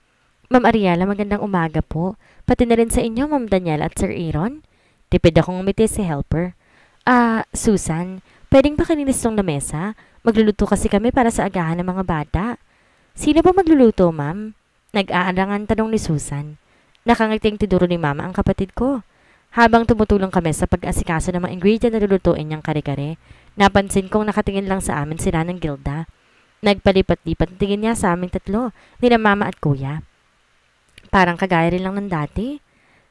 Speaker 2: Ma'am Ariela, magandang umaga po. Pati na rin sa inyo, Ma'am Daniel at Sir Aaron. Tipid akong umiti si helper. Ah, uh, Susan, pwedeng ba kaninis tong lamesa? Magluluto kasi kami para sa agahan ng mga bata. Sino ba magluluto, ma'am? Nag-aalangan tanong ni Susan. Nakangiting tiduro ni mama ang kapatid ko. Habang tumutulong kami sa pag-asikaso ng mga ingredient na lulutuin niyang kare-kare, napansin kong nakatingin lang sa amin sila ng Gilda. Nagpalipat-lipat tingin niya sa aming tatlo, nila mama at kuya. Parang kagaya rin lang ng dati.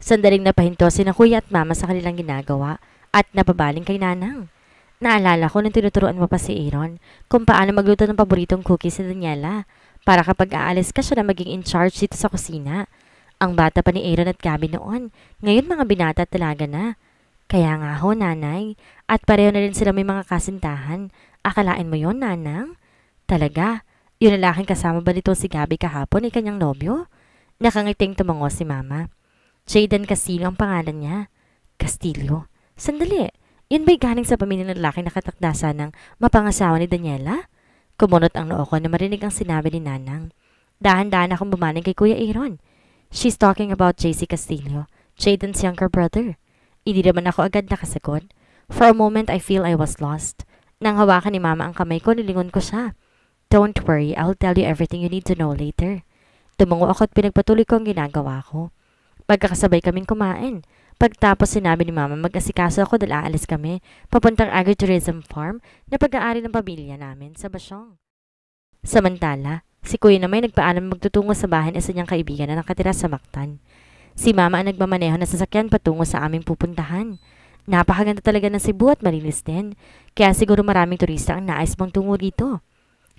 Speaker 2: Sandaling napahinto si na kuya at mama sa kanilang ginagawa at napabaling kay nanang. Naalala ko nang tinuturuan mo pa si Aaron kung paano magluto ng paboritong cookies ni Daniela para kapag aalis ka siya na maging in charge dito sa kusina. Ang bata pa ni Aaron at Gabi noon, ngayon mga binata talaga na. Kaya nga ho, nanay, at pareho na rin sila may mga kasintahan. Akalain mo yon nanang? Talaga, yung lalaking kasama ba nito si Gabi kahapon ay kanyang nobyo? Nakangiting tumango si mama. Jaden Castillo ang pangalan niya. Castillo? Sandali, yun ba'y galing sa pamilya ng lalaking nakatakda ng mapangasawa ni Daniela? Kumunot ang noo ko na marinig ang sinabi ni Nanang. Dahan-dahan akong bumaling kay Kuya Aaron. She's talking about JC Castillo, Jaden's younger brother. Hindi naman ako agad nakasagot. For a moment, I feel I was lost. Nang hawakan ni Mama ang kamay ko, nilingon ko siya. Don't worry, I'll tell you everything you need to know later. Tumungo ako at pinagpatuloy ko ang ginagawa ko. Pagkakasabay kaming kumain. Pagtapos sinabi ni mama, mag-asikaso ako dahil aalis kami papuntang agritourism farm na pag-aari ng pamilya namin sa Basyong. Samantala, si kuya namay nagpaalam magtutungo sa bahay ng isa niyang kaibigan na nakatira sa Mactan. Si mama ang nagmamaneho na sasakyan patungo sa aming pupuntahan. Napakaganda talaga ng Cebu at malinis din, kaya siguro maraming turista ang nais mong tungo dito.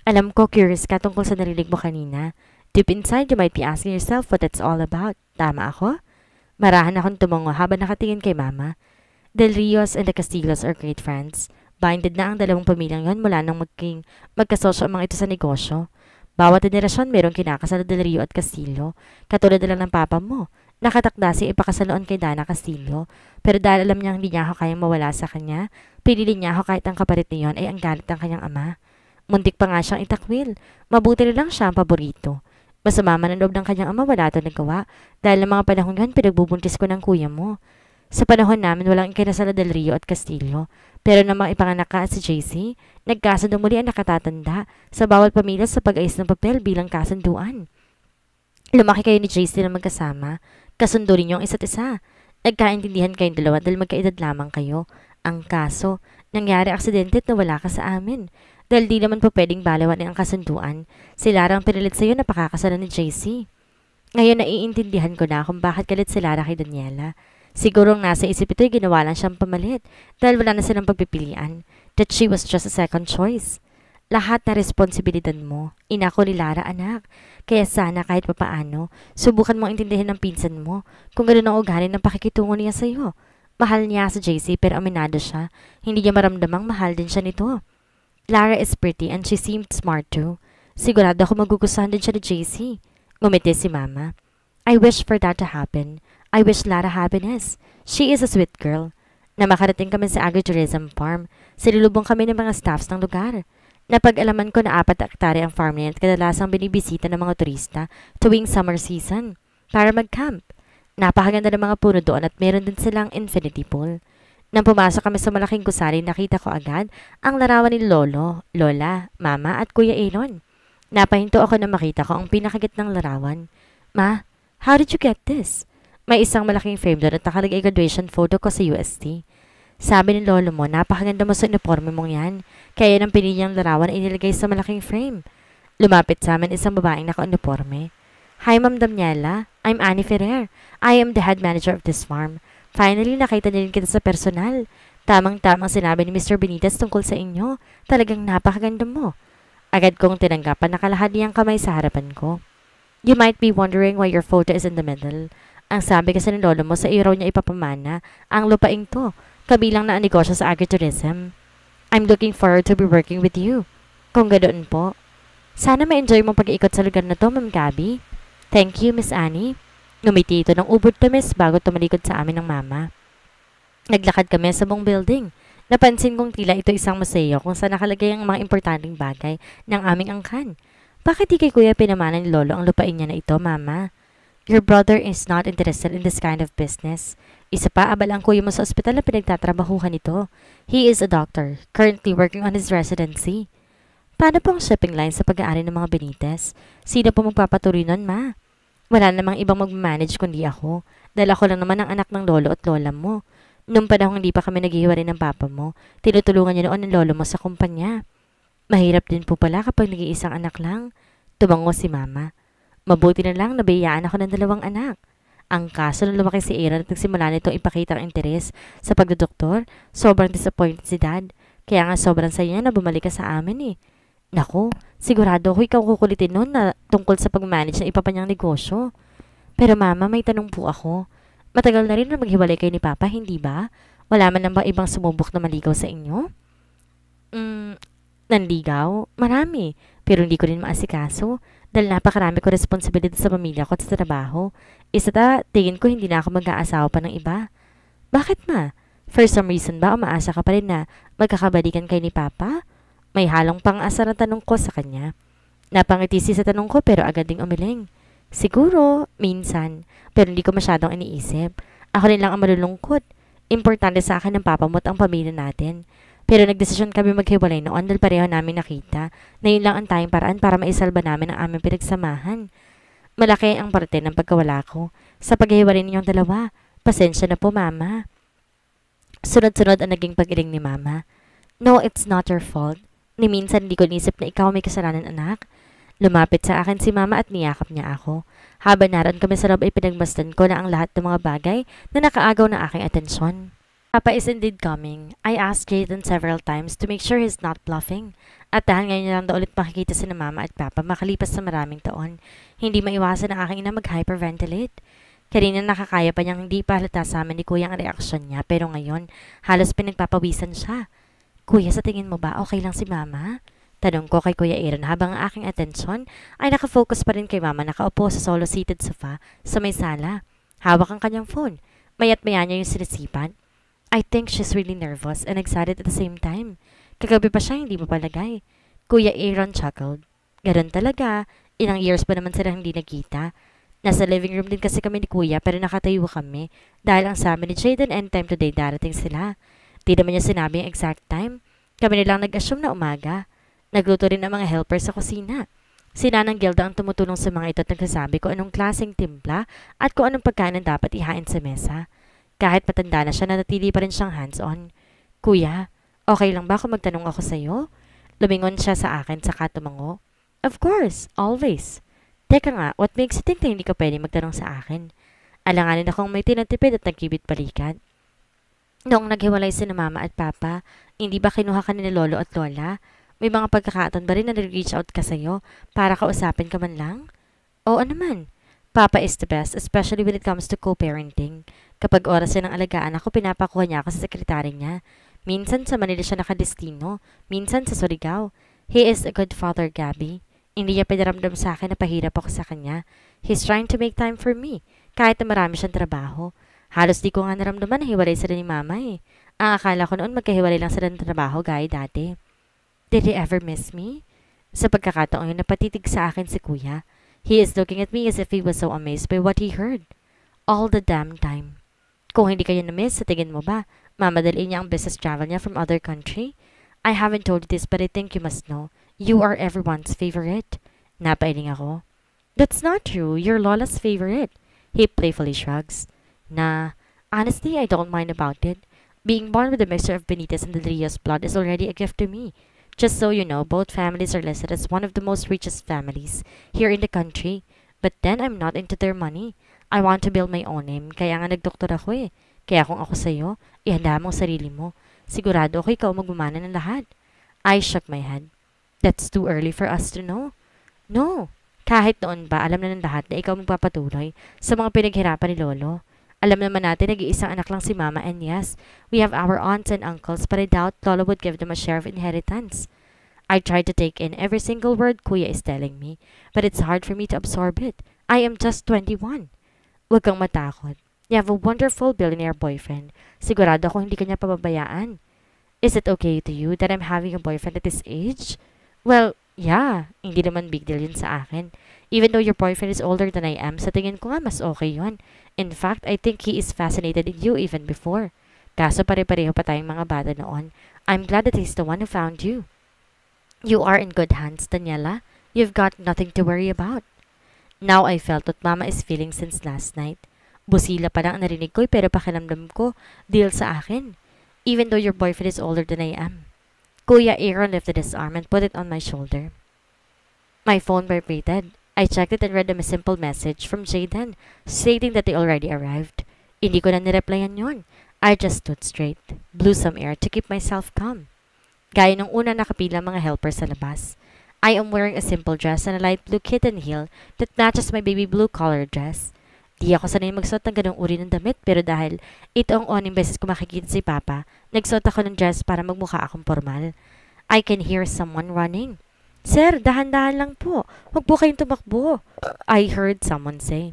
Speaker 2: Alam ko curious ka tungkol sa narinig mo kanina. Deep inside, you might be asking yourself what that's all about. Tama ako? Marahan akong tumango habang nakatingin kay Mama. Del Rios and the Castillos are great friends. Binded na ang dalawang pamilyang yon mula nang magking magkasosyo ang mga ito sa negosyo. Bawat generasyon merong kinakasal na Del Rio at Castillo, katulad na lang ng papa mo. Nakatakda siya ipakasaloon kay Dana Castillo, pero dahil alam niya hindi niya ako kayang mawala sa kanya, pinili niya ako kahit ang kapalit niyon ay ang galit ng kanyang ama. Muntik pa nga siyang itakwil, mabuti na lang siya ang paborito. Masama man ang loob ng kanyang ama, wala ito nagawa. Dahil ng mga panahon yan, pinagbubuntis ko ng kuya mo. Sa panahon namin, walang ikinasala del Rio at Castillo. Pero namang ipanganak ka at si JC, nagkasundo muli ang nakatatanda sa bawat pamilya sa pag-ayos ng papel bilang kasunduan. Lumaki kayo ni JC na magkasama, kasundo rin yung isa't isa. Nagkaintindihan kayong dalawa dahil magkaedad lamang kayo. Ang kaso, nangyari aksidente at nawala ka sa amin. Dahil di naman po pwedeng balawan ang kasunduan. Si Lara ang sa iyo na pakakasalan ni JC. Ngayon naiintindihan ko na kung bakit galit si Lara kay Daniela. Siguro ang nasa isip ito'y ginawa lang siyang pamalit dahil wala na silang pagpipilian. That she was just a second choice. Lahat na responsibilidad mo, inako ni Lara anak. Kaya sana kahit papaano, subukan mong intindihin ng pinsan mo kung gano'n ang ugali ng pakikitungo niya sa iyo. Mahal niya sa si JC pero aminado siya. Hindi niya maramdamang mahal din siya nito. Clara is pretty and she seemed smart too. Sigurado ako magugustuhan din siya ni JC. Ngumiti si Mama. I wish for that to happen. I wish Lara happiness. She is a sweet girl. Na makarating kami sa agritourism farm, silulubong kami ng mga staffs ng lugar. Napag-alaman ko na apat na aktare ang farm na at kadalasang binibisita ng mga turista tuwing summer season para mag-camp. Napakaganda ng mga puno doon at meron din silang infinity pool. Nang pumasok kami sa malaking gusali, nakita ko agad ang larawan ni Lolo, Lola, Mama at Kuya Elon. Napahinto ako na makita ko ang pinakagat ng larawan. Ma, how did you get this? May isang malaking frame doon at nakalagay graduation photo ko sa UST. Sabi ni Lolo mo, napakaganda mo sa uniforme mong yan. Kaya yan ang pinili larawan na inilagay sa malaking frame. Lumapit sa amin isang babaeng naka-uniforme. Hi, Ma'am Damniela. I'm Annie Ferrer. I am the head manager of this farm. Finally, nakita na rin kita sa personal. Tamang-tamang sinabi ni Mr. Benitez tungkol sa inyo. Talagang napakaganda mo. Agad kong tinanggapan na kalahad niyang kamay sa harapan ko. You might be wondering why your photo is in the middle. Ang sabi kasi ni lolo mo sa iraw niya ipapamana ang lupaing to, kabilang na ang negosyo sa agritourism. I'm looking forward to be working with you. Kung ganoon po. Sana ma-enjoy mong pag-iikot sa lugar na to, Ma'am Gabby. Thank you, Miss Annie. Numiti ito ng to miss bago tumalikod sa amin ng mama. Naglakad kami sa buong building. Napansin kong tila ito isang museo kung saan nakalagay ang mga importanteng bagay ng aming angkan. Bakit di kay kuya pinamana ni Lolo ang lupain niya na ito, mama? Your brother is not interested in this kind of business. Isa pa, abal ang kuya mo sa ospital na pinagtatrabahuhan ito. He is a doctor, currently working on his residency. Paano po shipping line sa pag-aari ng mga Benitez? Sino po magpapatuloy nun, ma? Wala namang ibang mag-manage kundi ako. Dahil ako lang naman ang anak ng lolo at lola mo. Noong panahon hindi pa kami naghihiwalay ng papa mo, tinutulungan niya noon ang lolo mo sa kumpanya. Mahirap din po pala kapag nag-iisang anak lang. Tumango si mama. Mabuti na lang nabayaan ako ng dalawang anak. Ang kaso nung lumaki si Aaron at nagsimula nitong ipakita ang interes sa pagdodoktor, sobrang disappointed si dad. Kaya nga sobrang saya na bumalik ka sa amin eh. Nako, sigurado ako ikaw kukulitin noon na tungkol sa pag-manage ng iba niyang negosyo. Pero mama, may tanong po ako. Matagal na rin na maghiwalay kayo ni Papa, hindi ba? Wala man lang ba ibang sumubok na maligaw sa inyo? Mm, nandigaw? Marami. Pero hindi ko rin maasikaso dahil napakarami ko responsibilidad sa pamilya ko at sa trabaho. Isa ta, tingin ko hindi na ako mag-aasawa pa ng iba. Bakit ma? For some reason ba maasa ka pa rin na magkakabalikan kay ni Papa? May halong pang-asar ang tanong ko sa kanya. Napangiti siya sa tanong ko pero agad ding umiling. Siguro, minsan, pero hindi ko masyadong iniisip. Ako rin lang ang malulungkot. Importante sa akin ng papa mo't ang pamilya natin. Pero nagdesisyon kami maghiwalay noon dahil pareho namin nakita na yun lang ang tayong paraan para maisalba namin ang aming pinagsamahan. Malaki ang parte ng pagkawala ko sa paghiwalay ninyong dalawa. Pasensya na po, Mama. Sunod-sunod ang naging pag ni Mama. No, it's not your fault. Ni minsan di ko nisip na ikaw may kasalanan anak. Lumapit sa akin si mama at niyakap niya ako. Habang naroon kami sa loob ay pinagmasdan ko na ang lahat ng mga bagay na nakaagaw ng aking atensyon. Papa is indeed coming. I asked Jaden several times to make sure he's not bluffing. At dahil ngayon lang daw ulit makikita si na mama at papa makalipas sa maraming taon, hindi maiwasan na aking ina mag-hyperventilate. Kanina nakakaya pa niyang hindi pa halata sa amin ni kuya ang reaksyon niya pero ngayon halos pinagpapawisan siya. Kuya, sa tingin mo ba okay lang si mama? Tanong ko kay Kuya Aaron habang ang aking atensyon ay nakafocus pa rin kay mama nakaupo sa solo-seated sofa sa may sala. Hawak ang kanyang phone. Mayat maya niya yung sinisipan. I think she's really nervous and excited at the same time. Kagabi pa siya hindi mapalagay. Kuya Aaron chuckled. Ganun talaga. Ilang years pa naman sila hindi nagkita. Nasa living room din kasi kami ni Kuya pero nakatayo kami dahil ang sa amin ni Jaden and time today darating sila. Di naman niya sinabi ang exact time. Kami nilang nag-assume na umaga. Nagluto rin ang mga helper sa kusina. Si Nanang Gilda ang tumutulong sa mga ito at nagsasabi kung anong klaseng timpla at kung anong pagkain ang dapat ihain sa mesa. Kahit matanda na siya, nanatili pa rin siyang hands-on. Kuya, okay lang ba kung magtanong ako sa iyo? Lumingon siya sa akin saka tumango. Of course, always. Teka nga, what makes you think na hindi ka pwede magtanong sa akin? Alanganin akong may tinatipid at nagkibit balikan. Noong naghiwalay si na mama at papa, hindi ba kinuha ka ni lolo at lola? May mga pagkakataon ba rin na nag-reach out ka sa'yo para kausapin ka man lang? Oo naman. Papa is the best, especially when it comes to co-parenting. Kapag oras niya ng alagaan ako, pinapakuha niya ako sa sekretary niya. Minsan sa Manila siya nakadestino, minsan sa Surigao. He is a good father, Gabby. Hindi niya pinaramdam sa akin na pahirap ako sa kanya. He's trying to make time for me, kahit na marami siyang trabaho. Halos di ko nga naramdaman na hiwalay sila ni mama eh. Ang akala ko noon magkahiwalay lang sila ng trabaho gaya dati. Did he ever miss me? Sa pagkakataon yun, napatitig sa akin si kuya. He is looking at me as if he was so amazed by what he heard. All the damn time. Kung hindi kayo na-miss, sa tingin mo ba, mamadali niya ang business travel niya from other country? I haven't told you this but I think you must know. You are everyone's favorite. Napailing ako. That's not true. You're Lola's favorite. He playfully shrugs na honestly, I don't mind about it. Being born with a mixture of Benitez and Del Rio's blood is already a gift to me. Just so you know, both families are listed as one of the most richest families here in the country. But then, I'm not into their money. I want to build my own name. Kaya nga nagdoktor ako eh. Kaya kung ako sa'yo, ihanda mo sarili mo. Sigurado ako ikaw magmumana ng lahat. I shook my head. That's too early for us to know. No. Kahit noon ba, alam na ng lahat na ikaw magpapatuloy sa mga pinaghirapan ni Lolo. Alam naman natin, nag-iisang anak lang si Mama and yes, we have our aunts and uncles but I doubt Lola would give them a share of inheritance. I try to take in every single word Kuya is telling me, but it's hard for me to absorb it. I am just 21. Huwag kang matakot. You have a wonderful billionaire boyfriend. Sigurado ako hindi kanya pababayaan. Is it okay to you that I'm having a boyfriend at this age? Well, yeah, hindi naman big deal yun sa akin. Even though your boyfriend is older than I am, sa tingin ko nga mas okay yon. In fact, I think he is fascinated in you even before. Kaso pare-pareho pa tayong mga bata noon. I'm glad that he's the one who found you. You are in good hands, Daniela. You've got nothing to worry about. Now I felt what Mama is feeling since last night. Busila pa lang narinig ko pero pakiramdam ko, deal sa akin. Even though your boyfriend is older than I am. Kuya Aaron lifted his arm and put it on my shoulder. My phone vibrated. I checked it and read them a simple message from Jaden stating that they already arrived. Hindi ko na nireplyan yon. I just stood straight, blew some air to keep myself calm. Gaya nung una nakapila mga helper sa labas.
Speaker 3: I am wearing a
Speaker 2: simple dress and a light blue kitten heel that matches my baby blue collar dress. Di ako sanay magsuot ng ganong uri ng damit pero dahil ito ang oning beses ko makikita si Papa, nagsuot ako ng dress para magmukha akong formal. I can hear someone running. Sir, dahan-dahan lang po. Huwag po kayong tumakbo. I heard someone say.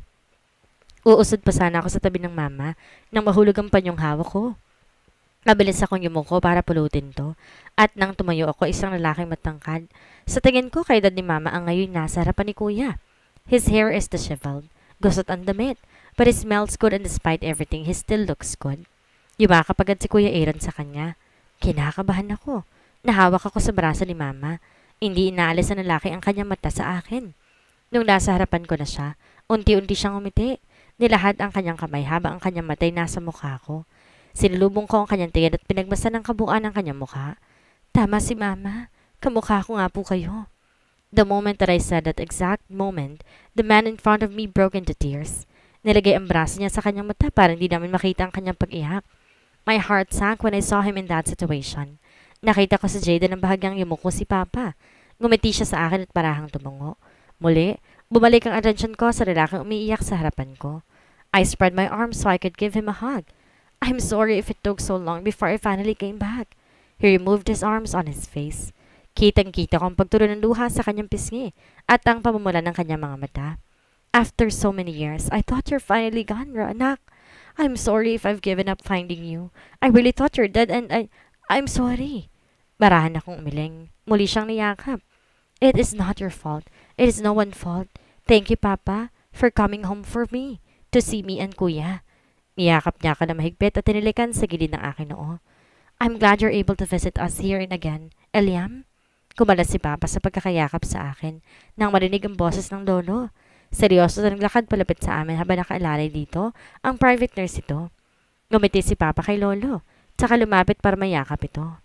Speaker 2: Uusod pa sana ako sa tabi ng mama nang mahulog ang panyong hawak ko. Mabilis akong yumuko para pulutin to at nang tumayo ako isang lalaking matangkad. Sa tingin ko kay edad ni mama ang ngayon nasa harapan ni kuya. His hair is disheveled, gusot ang damit, but he smells good and despite everything, he still looks good. Yumakap agad si Kuya Aaron sa kanya. Kinakabahan ako. Nahawak ako sa braso ni Mama. Hindi inaalis ng lalaki ang kanyang mata sa akin. Nung nasa harapan ko na siya, unti-unti siyang umiti. Nilahad ang kanyang kamay habang ang kanyang matay nasa mukha ko. Sinilubong ko ang kanyang tingin at pinagmasan ang kabuuan ng kanyang mukha. Tama si Mama. Kamukha ko nga po kayo. The moment that I said that exact moment, the man in front of me broke into tears. Nilagay ang braso niya sa kanyang mata para hindi namin makita ang kanyang pag-iyak. My heart sank when I saw him in that situation. Nakita ko sa Jada ng bahagyang yumuko si Papa. Ngumiti siya sa akin at parahang tumungo. Muli, bumalik ang atensyon ko sa lalaking umiiyak sa harapan ko. I spread my arms so I could give him a hug. I'm sorry if it took so long before I finally came back. He removed his arms on his face. Kitang-kita ko ang pagtulo ng luha sa kanyang pisngi at ang pamumula ng kanyang mga mata. After so many years, I thought you're finally gone, anak. I'm sorry if I've given up finding you. I really thought you're dead and I... I'm sorry. Marahan akong umiling. Muli siyang niyakap. It is not your fault. It is no one's fault. Thank you, Papa, for coming home for me, to see me and Kuya. Niyakap niya ka na mahigpit at tinilikan sa gilid ng akin noo. I'm glad you're able to visit us here and again, Eliam. Kumalas si Papa sa pagkakayakap sa akin nang marinig ang boses ng lolo. Seryoso na naglakad palapit sa amin habang nakaalalay dito ang private nurse ito. Ngumiti si Papa kay Lolo. Tsaka lumapit para mayakap ito.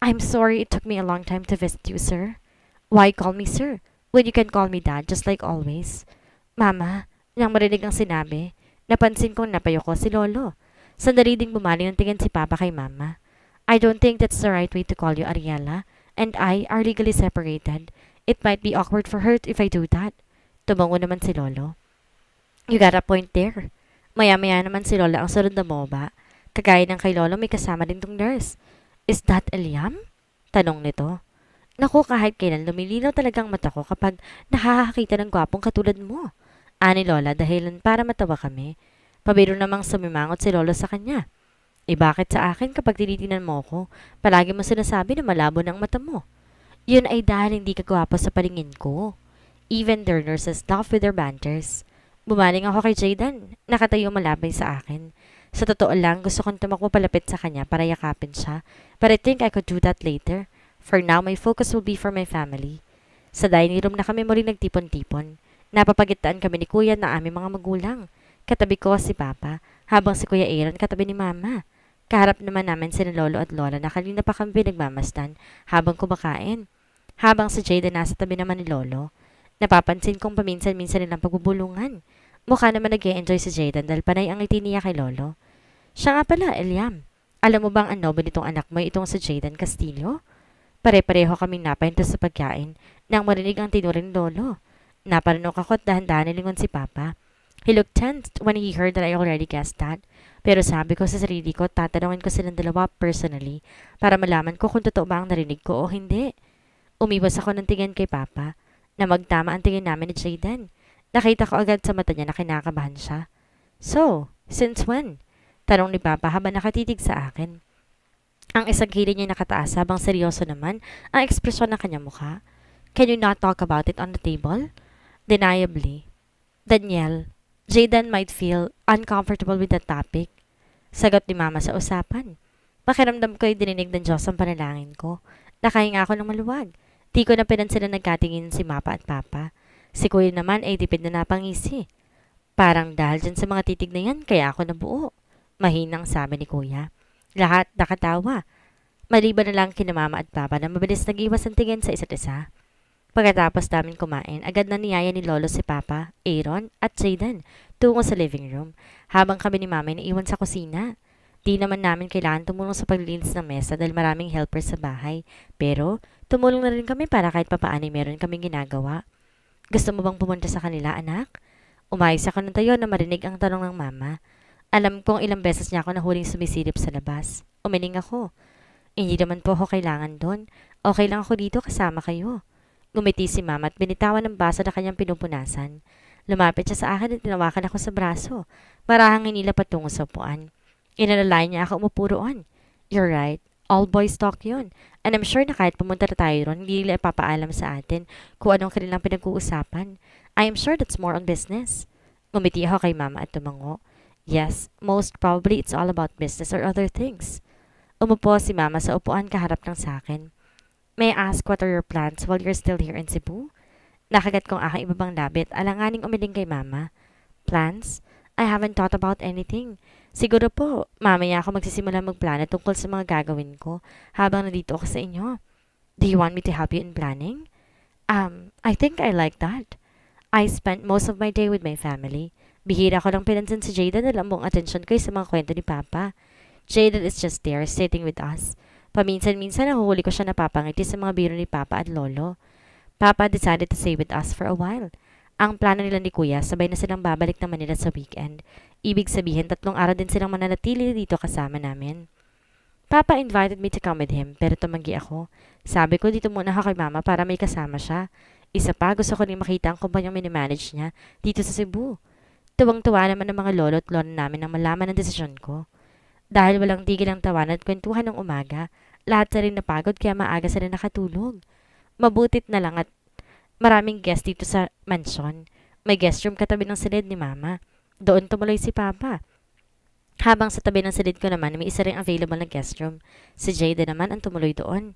Speaker 2: I'm sorry it took me a long time to visit you, sir. Why call me sir? When you can call me dad, just like always. Mama, nang marinig ang sinabi, napansin kong napayoko si Lolo. Sandali ding bumali ng tingin si Papa kay Mama. I don't think that's the right way to call you Ariela, and I are legally separated. It might be awkward for her if I do that. Tumango naman si Lolo. You got a point there. Maya-maya naman si Lola ang sunod na moba Kagaya ng kay Lolo, may kasama din tong nurse. Is that Eliam? Tanong nito. Naku, kahit kailan lumilinaw talagang mata ko kapag nakakakita ng gwapong katulad mo. Ani ah, Lola dahilan para matawa kami. Pabiro namang sumimangot si Lolo sa kanya. Eh bakit sa akin kapag tinitinan mo ko, palagi mo sinasabi na malabo ng mata mo? Yun ay dahil hindi ka gwapo sa paningin ko. Even their nurses laugh with their banters. Bumaling ako kay Jaden, nakatayo malapit sa akin. Sa totoo lang, gusto kong tumakbo palapit sa kanya para yakapin siya. But I think I could do that later. For now, my focus will be for my family. Sa dining room na kami muli nagtipon-tipon. Napapagitaan kami ni kuya na aming mga magulang. Katabi ko si Papa, habang si Kuya Aaron katabi ni Mama. Kaharap naman namin si Lolo at Lola na kanina pa kami pinagmamasdan habang kumakain. Habang si Jada nasa tabi naman ni Lolo, napapansin kong paminsan-minsan nilang pagbubulungan. Mukha naman nag e enjoy si Jada dahil panay ang ngiti niya kay Lolo. Siya nga pala, Eliam. Alam mo bang ano binitong anak mo itong sa Jaden Castillo? Pare-pareho kaming napahinto sa pagkain nang marinig ang tinuro ni Lolo. Naparanok ako at dahan-dahan nilingon si Papa. He looked tensed when he heard that I already guessed that. Pero sabi ko sa sarili ko, tatanungin ko silang dalawa personally para malaman ko kung totoo ba ang narinig ko o hindi. Umiwas ako ng tingin kay Papa na magtama ang tingin namin ni Jaden. Nakita ko agad sa mata niya na kinakabahan siya. So, since when? Tanong ni Papa habang nakatitig sa akin. Ang isang kilid niya nakataas habang seryoso naman ang ekspresyon ng kanyang mukha. Can you not talk about it on the table? Deniably. Danielle, Jaden might feel uncomfortable with that topic. Sagot ni Mama sa usapan. Pakiramdam ko ay dininig ng Diyos ang panalangin ko. Nakahinga ako ng maluwag. Di ko na pinansin na nagkatingin si Mapa at Papa. Si Kuya naman ay tipid na napangisi. Parang dahil dyan sa mga titig na yan, kaya ako nabuo. Mahinang sabi ni kuya. Lahat nakatawa. Maliban na lang kinamama at papa na mabilis nag-iwas ang tingin sa isa't isa. Pagkatapos namin kumain, agad na niyaya ni Lolo si Papa, Aaron at Jaden tungo sa living room habang kami ni Mama naiwan sa kusina. Di naman namin kailangan tumulong sa paglinis ng mesa dahil maraming helpers sa bahay. Pero, tumulong na rin kami para kahit papaano meron kaming ginagawa. Gusto mo bang pumunta sa kanila, anak? Umayos ako ng tayo na marinig ang tanong ng mama. Alam kong ilang beses niya ako nahuling sumisilip sa labas. Umiling ako. Eh, hindi naman po ako kailangan doon. Okay lang ako dito kasama kayo. Gumiti si mama at binitawan ng basa na kanyang pinupunasan. Lumapit siya sa akin at tinawakan ako sa braso. Marahang hinila patungo sa upuan. Inalalayan niya ako umupo roon. You're right. All boys talk yun. And I'm sure na kahit pumunta na tayo ron, hindi nila ipapaalam sa atin kung anong kanilang pinag-uusapan. I am sure that's more on business. Umiti ako kay mama at tumango. Yes, most probably it's all about business or other things. Umupo si Mama sa upuan kaharap ng sakin. May I ask what are your plans while you're still here in Cebu? Nakagat kong aking ibabang labit, alanganing umiling kay Mama. Plans? I haven't thought about anything. Siguro po, mamaya ako magsisimula magplano tungkol sa mga gagawin ko habang nandito ako sa inyo. Do you want me to help you in planning? Um, I think I like that. I spent most of my day with my family. Bihira ko lang pinansin si Jaden na ang atensyon ko sa mga kwento ni Papa. Jaden is just there, sitting with us. Paminsan-minsan nahuhuli ko siya napapangiti sa mga biro ni Papa at Lolo. Papa decided to stay with us for a while. Ang plano nila ni Kuya, sabay na silang babalik ng Manila sa weekend. Ibig sabihin, tatlong araw din silang mananatili dito kasama namin. Papa invited me to come with him, pero tumanggi ako. Sabi ko, dito muna ako kay Mama para may kasama siya. Isa pa, gusto ko rin makita ang kumpanyang minimanage niya dito sa Cebu. Tuwang-tuwa naman ang mga lolo at lolo namin nang malaman ang desisyon ko. Dahil walang tigil ang tawanan at kwentuhan ng umaga, lahat sa rin napagod kaya maaga sa rin nakatulog. Mabutit na lang at maraming guest dito sa mansion. May guest room katabi ng silid ni Mama. Doon tumuloy si Papa. Habang sa tabi ng silid ko naman, may isa ring available na guest room. Si Jada naman ang tumuloy doon.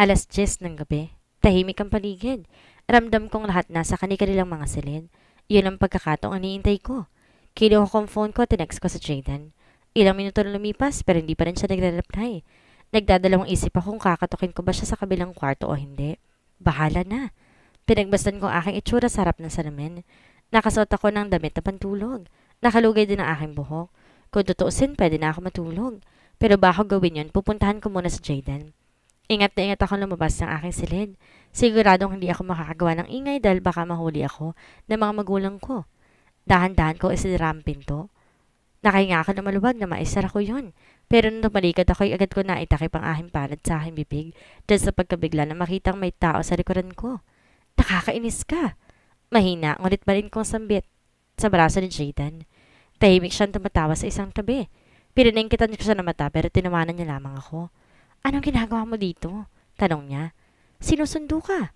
Speaker 2: Alas 10 ng gabi. Tahimik ang paligid. Ramdam kong lahat nasa kanilang mga silid. Yun ang pagkakataong aniintay ko. Kinuha ko ang phone ko at tinext ko sa Jaden. Ilang minuto na lumipas pero hindi pa rin siya nagre-reply. Nagdadalawang isip ako kung kakatukin ko ba siya sa kabilang kwarto o hindi. Bahala na. Pinagmasdan ko aking itsura sa harap ng salamin. Nakasuot ako ng damit na pantulog. Nakalugay din ang aking buhok. Kung tutuusin, pwede na ako matulog. Pero bago gawin yun, pupuntahan ko muna sa Jaden. Ingat na ingat ako lumabas ng aking silid. Siguradong hindi ako makakagawa ng ingay dahil baka mahuli ako ng mga magulang ko. Dahan-dahan ko isinira ang pinto. Nakahinga ako na maluwag na maisara ko yon. Pero nung tumalikod ako, agad ko na itakip ang aking palad sa aking bibig dahil sa pagkabigla na makitang may tao sa likuran ko. Nakakainis ka! Mahina, ngunit pa rin kong sambit sa braso ni Jaden. Tahimik siyang tumatawa sa isang tabi. Pinaning kita niya siya na mata pero tinawanan niya lamang ako. Anong ginagawa mo dito? Tanong niya. Sinusundo ka.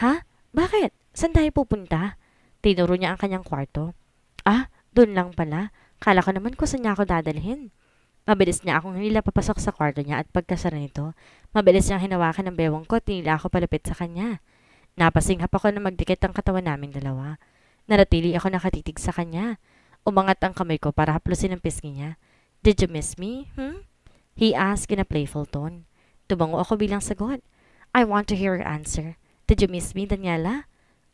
Speaker 2: Ha? Bakit? Saan tayo pupunta? Tinuro niya ang kanyang kwarto. Ah, doon lang pala. Kala ko naman kung saan niya ako dadalhin. Mabilis niya akong hinila papasok sa kwarto niya at pagkasara nito, mabilis niyang hinawakan ang bewang ko at hinila ako palapit sa kanya. Napasinghap ako na magdikit ang katawan namin dalawa. Naratili ako nakatitig sa kanya. Umangat ang kamay ko para haplusin ang pisngi niya. Did you miss me, hmm? He asked in a playful tone. Tumango ako bilang sagot. I want to hear your answer. Did you miss me, Daniela?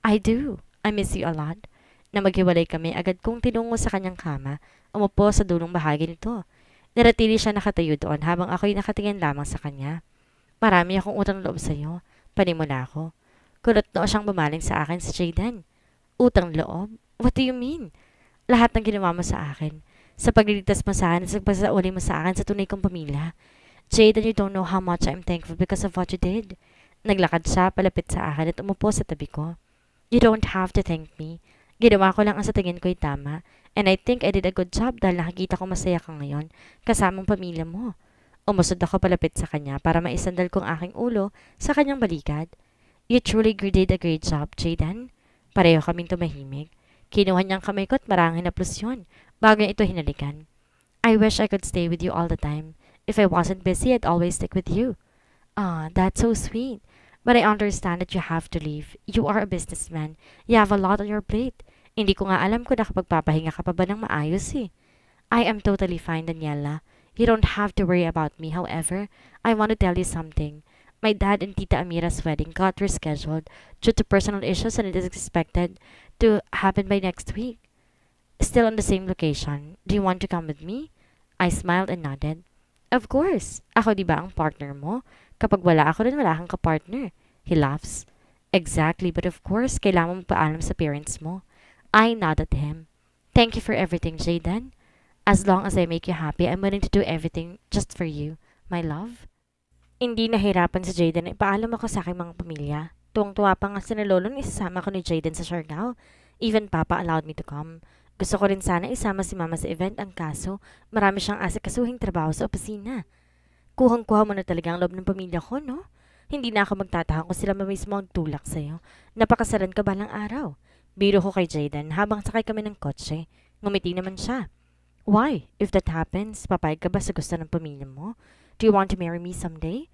Speaker 2: I do. I miss you a lot. Na maghiwalay kami, agad kong tinungo sa kanyang kama, umupo sa dulong bahagi nito. Naratili siya nakatayo doon habang ako'y nakatingin lamang sa kanya. Marami akong utang loob sa iyo. Panimula ako. Kulot noo siyang bumaling sa akin si Jaden. Utang loob? What do you mean? Lahat ng ginawa mo sa akin. Sa pagliligtas mo sa akin, sa pagsauli mo sa akin sa tunay kong pamilya. Jade, and you don't know how much I'm thankful because of what you did. Naglakad siya palapit sa akin at umupo sa tabi ko. You don't have to thank me. Ginawa ko lang ang sa tingin ko'y tama. And I think I did a good job dahil nakikita ko masaya ka ngayon kasamang pamilya mo. Umusod ako palapit sa kanya para maisandal kong aking ulo sa kanyang baligad. You truly did a great job, Jaden. Pareho kaming tumahimik. Kinuha niyang kamay ko at marangin na plus yun bago niya ito hinalikan. I wish I could stay with you all the time. If I wasn't busy, I'd always stick with you. Ah, that's so sweet. But I understand that you have to leave. You are a businessman. You have a lot on your plate. Hindi ko nga alam kung nakapagpapahinga ka pa ba ng maayos eh. I am totally fine, Daniela. You don't have to worry about me. However, I want to tell you something. My dad and Tita Amira's wedding got rescheduled due to personal issues and it is expected to happen by next week. Still on the same location. Do you want to come with me? I smiled and nodded. Of course. Ako di ba ang partner mo? Kapag wala ako rin, wala kang kapartner. He laughs. Exactly, but of course, kailangan mo paalam sa parents mo. I nod at him. Thank you for everything, Jaden. As long as I make you happy, I'm willing to do everything just for you, my love. Hindi nahirapan si Jaden ipaalam ako sa aking mga pamilya. Tuwang-tuwa pa nga si na lolo na isasama ko ni Jaden sa Siargao. Even Papa allowed me to come. Gusto ko rin sana isama si mama sa event ang kaso marami siyang asikasuhing trabaho sa opisina. Kuhang-kuha mo na talaga ang loob ng pamilya ko, no? Hindi na ako magtatahan kung sila mismo ang tulak sa'yo. Napakasalan ka balang araw. Biro ko kay Jaden habang sakay kami ng kotse. Ngumiti naman siya. Why? If that happens, papayag ka ba sa gusto ng pamilya mo? Do you want to marry me someday?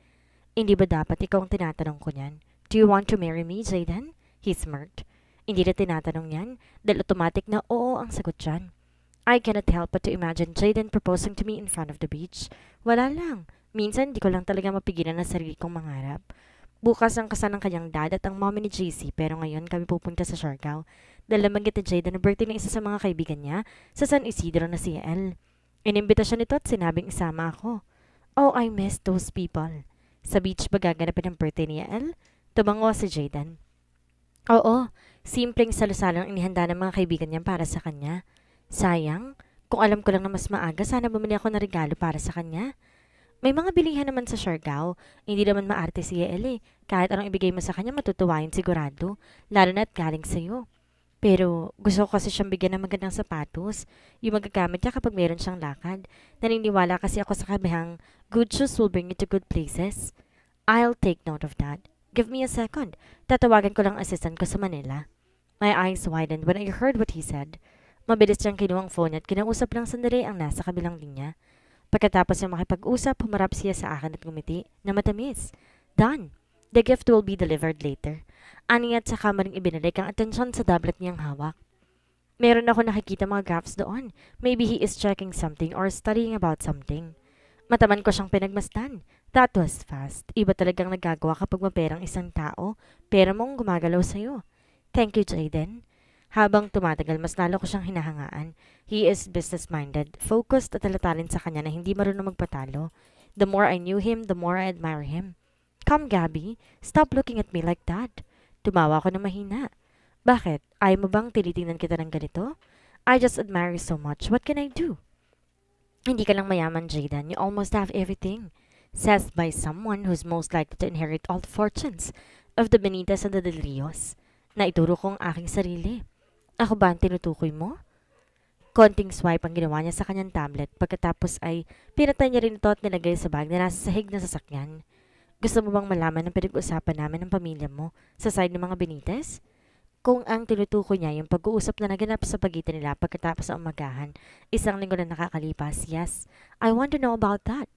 Speaker 2: Hindi ba dapat ikaw ang tinatanong ko niyan? Do you want to marry me, Jaden? He smirked. Hindi na tinatanong yan dahil automatic na oo ang sagot dyan. I cannot help but to imagine Jaden proposing to me in front of the beach. Wala lang. Minsan, di ko lang talaga mapigilan na sarili kong mangarap. Bukas ang kasan ng kanyang dad at ang mommy ni JC pero ngayon kami pupunta sa Siargao dahil namanggit ni Jaden na birthday ng isa sa mga kaibigan niya sa San Isidro na si El. Inimbita siya nito at sinabing isama ako. Oh, I miss those people. Sa beach ba gaganapin ang birthday ni El? Tumango si Jaden. Oo, Simpleng salusalang inihanda ng mga kaibigan niya para sa kanya. Sayang, kung alam ko lang na mas maaga, sana bumili ako ng regalo para sa kanya. May mga bilihan naman sa Siargao. Hindi naman maarte si Yael eh. Kahit anong ibigay mo sa kanya, matutuwain sigurado. Lalo na't galing sa'yo. Pero gusto ko kasi siyang bigyan ng magandang sapatos. Yung magagamit niya kapag meron siyang lakad. Naniniwala kasi ako sa kabihang good shoes will bring you to good places. I'll take note of that. Give me a second. Tatawagan ko lang assistant ko sa Manila. My eyes widened when I heard what he said. Mabilis niyang kinuha ang phone at kinausap lang sandali ang nasa kabilang linya. Pagkatapos niya makipag-usap, humarap siya sa akin at ngumiti na matamis. Done. The gift will be delivered later. Ani at saka maring ibinalik ang atensyon sa tablet niyang hawak. Meron ako nakikita mga graphs doon. Maybe he is checking something or studying about something. Mataman ko siyang pinagmastan. That was fast. Iba talagang nagagawa kapag maperang isang tao. Pera mong gumagalaw sa'yo. Thank you, Jaden. Habang tumatagal, mas lalo ko siyang hinahangaan. He is business-minded, focused at alatalin sa kanya na hindi marunong magpatalo. The more I knew him, the more I admire him. Come, Gabby. Stop looking at me like that. Tumawa ko na mahina. Bakit? Ay mo bang tinitingnan kita ng ganito? I just admire you so much. What can I do? Hindi ka lang mayaman, Jaden. You almost have everything says by someone who's most likely to inherit all the fortunes of the Benitez and the Del Rios. na ituro kong aking sarili. Ako ba ang tinutukoy mo? Konting swipe ang ginawa niya sa kanyang tablet pagkatapos ay pinatay niya rin ito at nilagay sa bag na nasa sahig ng sasakyan. Gusto mo bang malaman ang pinag-usapan namin ng pamilya mo sa side ng mga Benitez? Kung ang tinutukoy niya yung pag-uusap na naganap sa pagitan nila pagkatapos ng magahan, isang linggo na nakakalipas, yes, I want to know about that.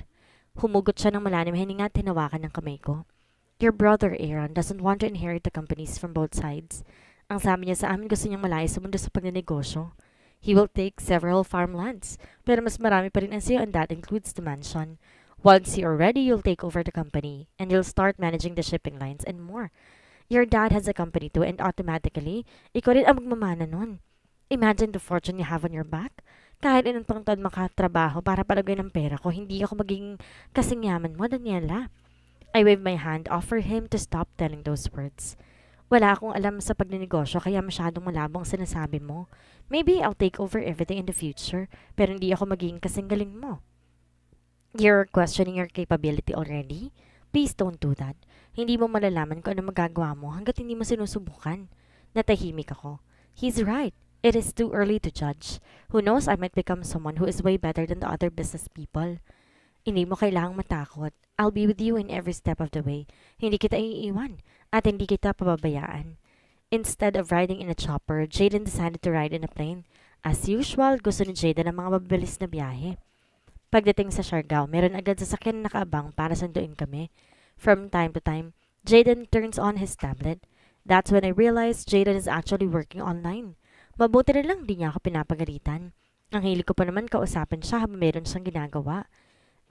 Speaker 2: Humugot siya ng malalim hininga at tinawakan ng kamay ko. Your brother, Aaron, doesn't want to inherit the companies from both sides. Ang sabi niya sa amin gusto niyang malayo sa mundo sa pagnenegosyo. He will take several farmlands, pero mas marami pa rin ang sa'yo and that includes the mansion. Once you're ready, you'll take over the company, and you'll start managing the shipping lines and more. Your dad has a company too, and automatically, ikaw rin ang magmamana nun. Imagine the fortune you have on your back kahit anong pangtod makatrabaho para palagoy ng pera ko, hindi ako maging kasing yaman mo, Daniela. I wave my hand, offer him to stop telling those words. Wala akong alam sa pagnenegosyo kaya masyadong malabong sinasabi mo. Maybe I'll take over everything in the future, pero hindi ako magiging kasing galing mo. You're questioning your capability already? Please don't do that. Hindi mo malalaman kung ano magagawa mo hanggat hindi mo sinusubukan. Natahimik ako. He's right. It is too early to judge. Who knows, I might become someone who is way better than the other business people. Hindi mo kailangang matakot. I'll be with you in every step of the way. Hindi kita iiwan at hindi kita pababayaan. Instead of riding in a chopper, Jaden decided to ride in a plane. As usual, gusto ni Jaden ang mga mabilis na biyahe. Pagdating sa Siargao, meron agad sasakyan na nakaabang para sunduin kami. From time to time, Jaden turns on his tablet. That's when I realized Jaden is actually working online. Mabuti na lang di niya ako pinapagalitan. Ang hilig ko pa naman kausapin siya habang meron siyang ginagawa.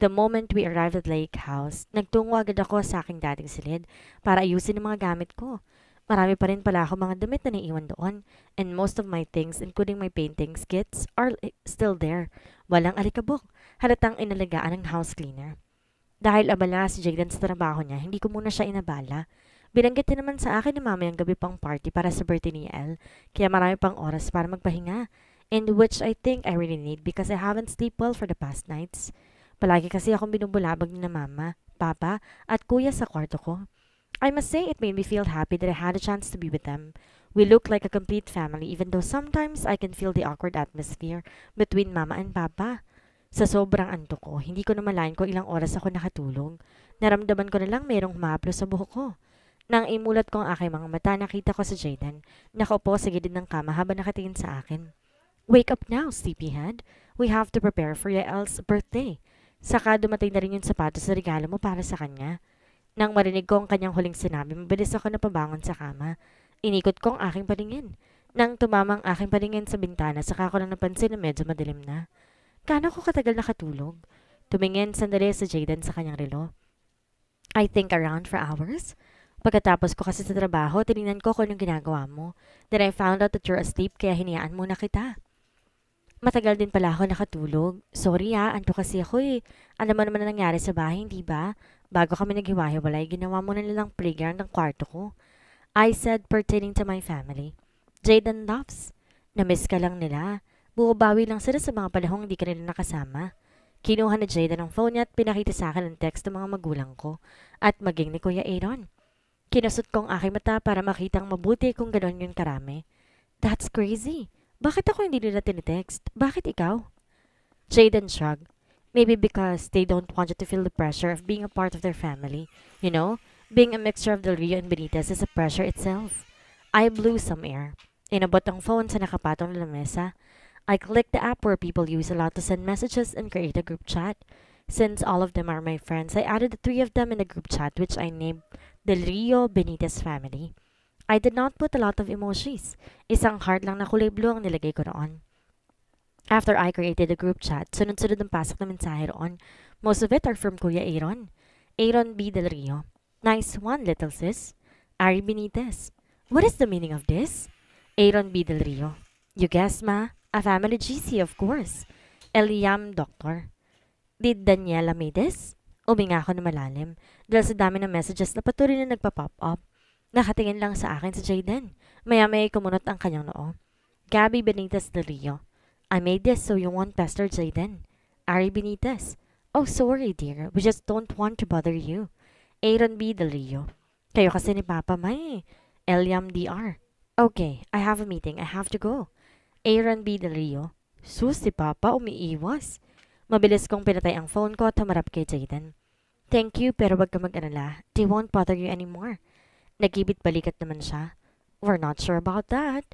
Speaker 2: The moment we arrived at Lake House, nagtungo agad ako sa aking dating silid para ayusin ang mga gamit ko. Marami pa rin pala ako mga damit na naiwan doon, and most of my things, including my painting kits, are still there. Walang alikabok, halatang inalagaan ng house cleaner. Dahil abala si Jaden sa trabaho niya, hindi ko muna siya inabala. Binanggit din naman sa akin ni na ang gabi pang party para sa birthday ni Elle, kaya marami pang oras para magpahinga, and which I think I really need because I haven't slept well for the past nights. Palagi kasi akong binubulabag ni na mama, papa, at kuya sa kwarto ko. I must say it made me feel happy that I had a chance to be with them. We look like a complete family even though sometimes I can feel the awkward atmosphere between mama and papa. Sa sobrang antok ko, hindi ko namalayan ko ilang oras ako nakatulog. Naramdaman ko na lang mayroong humaplo sa buhok ko. Nang imulat ko ang aking mga mata, nakita ko si Jaden. Nakaupo sa gilid ng kama habang nakatingin sa akin. Wake up now, sleepyhead. We have to prepare for Yael's birthday. Saka dumating na rin yung sapatos na regalo mo para sa kanya. Nang marinig ko ang kanyang huling sinabi, mabilis ako na napabangon sa kama. Inikot ko ang aking paningin. Nang tumama ang aking paningin sa bintana, saka ko lang napansin na medyo madilim na. Kano ko katagal nakatulog? Tumingin sandali sa Jaden sa kanyang relo. I think around for hours. Pagkatapos ko kasi sa trabaho, tinignan ko kung anong ginagawa mo. Then I found out that you're asleep kaya hinayaan muna kita. Matagal din pala ako nakatulog. Sorry ha, ah. anto kasi ako eh. Alam mo naman na nangyari sa bahay, di ba? Bago kami naghiwa-hiwalay, ginawa mo na nilang playground ng kwarto ko. I said pertaining to my family. Jaden loves. Namiss ka lang nila. Bubawi lang sila sa mga panahong hindi ka nila nakasama. Kinuha na Jada ng phone niya at pinakita sa akin ang text ng mga magulang ko at maging ni Kuya Aaron. Kinusot ko ang aking mata para makita ang mabuti kung ganon yun karami. That's crazy. Bakit ako hindi nila tinetext? Bakit ikaw? Jaden shrugged. Maybe because they don't want you to feel the pressure of being a part of their family. You know, being a mixture of Del Rio and Benitez is a pressure itself. I blew some air. Inabot ang phone sa nakapatong lamesa. I clicked the app where people use a lot to send messages and create a group chat. Since all of them are my friends, I added the three of them in a group chat which I named Del Rio Benitez family. I did not put a lot of emojis. Isang heart lang na kulay blue ang nilagay ko noon. After I created a group chat, sunod-sunod ang pasok na mensahe roon. Most of it are from Kuya Aaron. Aaron B. Del Rio. Nice one, little sis. Ari Benitez. What is the meaning of this? Aaron B. Del Rio. You guess, ma? A family GC, of course. Eliam Doctor. Did Daniela Mides? Uminga ako na malalim. Dahil sa dami ng messages na patuloy na nagpa-pop up, nakatingin lang sa akin si Jaden. Maya-maya kumunot ang kanyang noo. Gabby Benitez de Rio. I made this so you won't pester Jaden. Ari Benitez. Oh, sorry dear. We just don't want to bother you. Aaron B. de Rio. Kayo kasi ni Papa May. Eh. Eliam D.R. Okay, I have a meeting. I have to go. Aaron B. de Rio. Sus, si Papa umiiwas. Mabilis kong pinatay ang phone ko at humarap kay Jaden. Thank you, pero wag ka mag-alala. They won't bother you anymore. Nagibit balikat naman siya. We're not sure about that.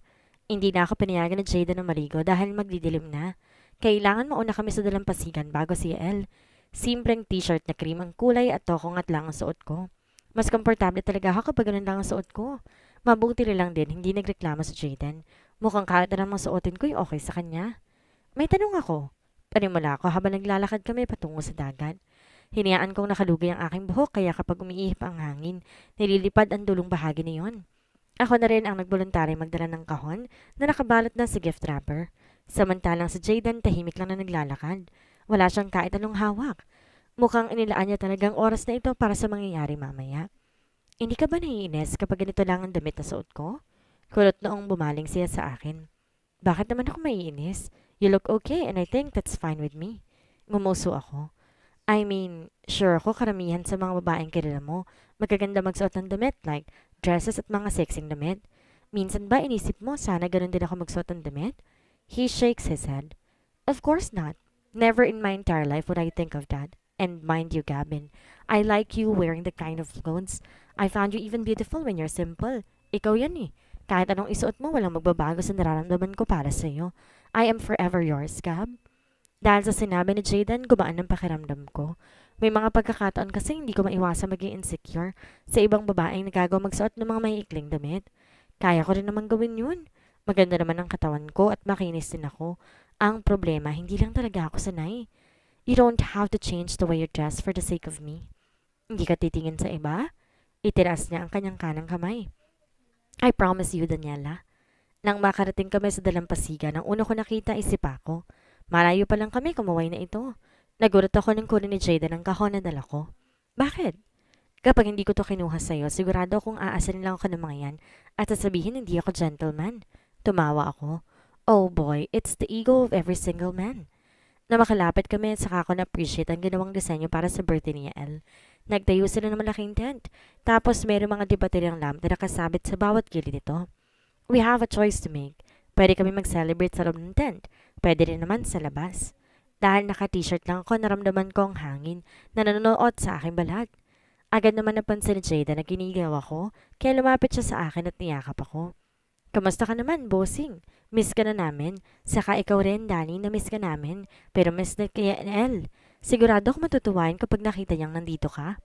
Speaker 2: Hindi na ako pinayagan ni Jada na maligo dahil magdidilim na. Kailangan mauna kami sa dalampasigan bago si El. Simpleng t-shirt na cream ang kulay at tokong at lang ang suot ko. Mas komportable talaga ako kapag ganun lang ang suot ko. Mabuti lang din, hindi nagreklamo sa Jaden. Mukhang kahit na namang suotin ko yung okay sa kanya. May tanong ako. Tanimula ako habang naglalakad kami patungo sa dagat. Hinayaan kong nakalugay ang aking buhok kaya kapag umiihip ang hangin, nililipad ang dulong bahagi na yon. Ako na rin ang nagboluntaryo magdala ng kahon na nakabalot na sa gift wrapper. Samantalang si Jaden tahimik lang na naglalakad. Wala siyang kahit anong hawak. Mukhang inilaan niya talagang oras na ito para sa mangyayari mamaya. Hindi ka ba naiinis kapag ganito lang ang damit na suot ko? Kulot noong bumaling siya sa akin. Bakit naman ako maiinis? You look okay and I think that's fine with me. Ngumuso ako. I mean, sure ako karamihan sa mga babaeng kilala mo, magaganda magsuot ng damit like dresses at mga sexing damit. Minsan ba inisip mo sana ganun din ako magsuot ng damit? He shakes his head. Of course not. Never in my entire life would I think of that. And mind you, Gavin, I like you wearing the kind of clothes. I found you even beautiful when you're simple. Ikaw yan eh. Kahit anong isuot mo, walang magbabago sa nararamdaman ko para sa'yo. I am forever yours, Gab. Dahil sa sinabi ni Jaden, gumaan ang pakiramdam ko. May mga pagkakataon kasi hindi ko maiwasan maging insecure sa ibang babaeng nagagawa magsuot ng mga maiikling damit. Kaya ko rin naman gawin yun. Maganda naman ang katawan ko at makinis din ako. Ang problema, hindi lang talaga ako sanay. You don't have to change the way you dress for the sake of me. Hindi ka titingin sa iba? Itiras niya ang kanyang kanang kamay. I promise you, Daniela. Nang makarating kami sa dalampasiga, nang una ko nakita ay si Malayo pa lang kami, kumaway na ito. Nagulat ako nang kunin ni Jada ng kahon na dala ko. Bakit? Kapag hindi ko to kinuha sa'yo, sigurado akong aasalin lang ako ng mga yan at sasabihin hindi ako gentleman. Tumawa ako. Oh boy, it's the ego of every single man. Na makalapit kami at saka ko na-appreciate ang ginawang disenyo para sa birthday niya El. Nagtayo sila ng malaking tent. Tapos mayroong mga debateryang lamp na nakasabit sa bawat gilid nito. We have a choice to make. Pwede kami mag-celebrate sa loob ng tent. Pwede rin naman sa labas. Dahil naka-t-shirt lang ako, naramdaman ko ang hangin na nanonood sa aking balat. Agad naman napansin ni Jada na ginigaw ako, kaya lumapit siya sa akin at niyakap ako. Kamusta ka naman, bossing? Miss ka na namin. Saka ikaw rin, Danny, na miss ka namin. Pero miss na kaya NL. Sigurado ako matutuwain kapag nakita niyang nandito ka.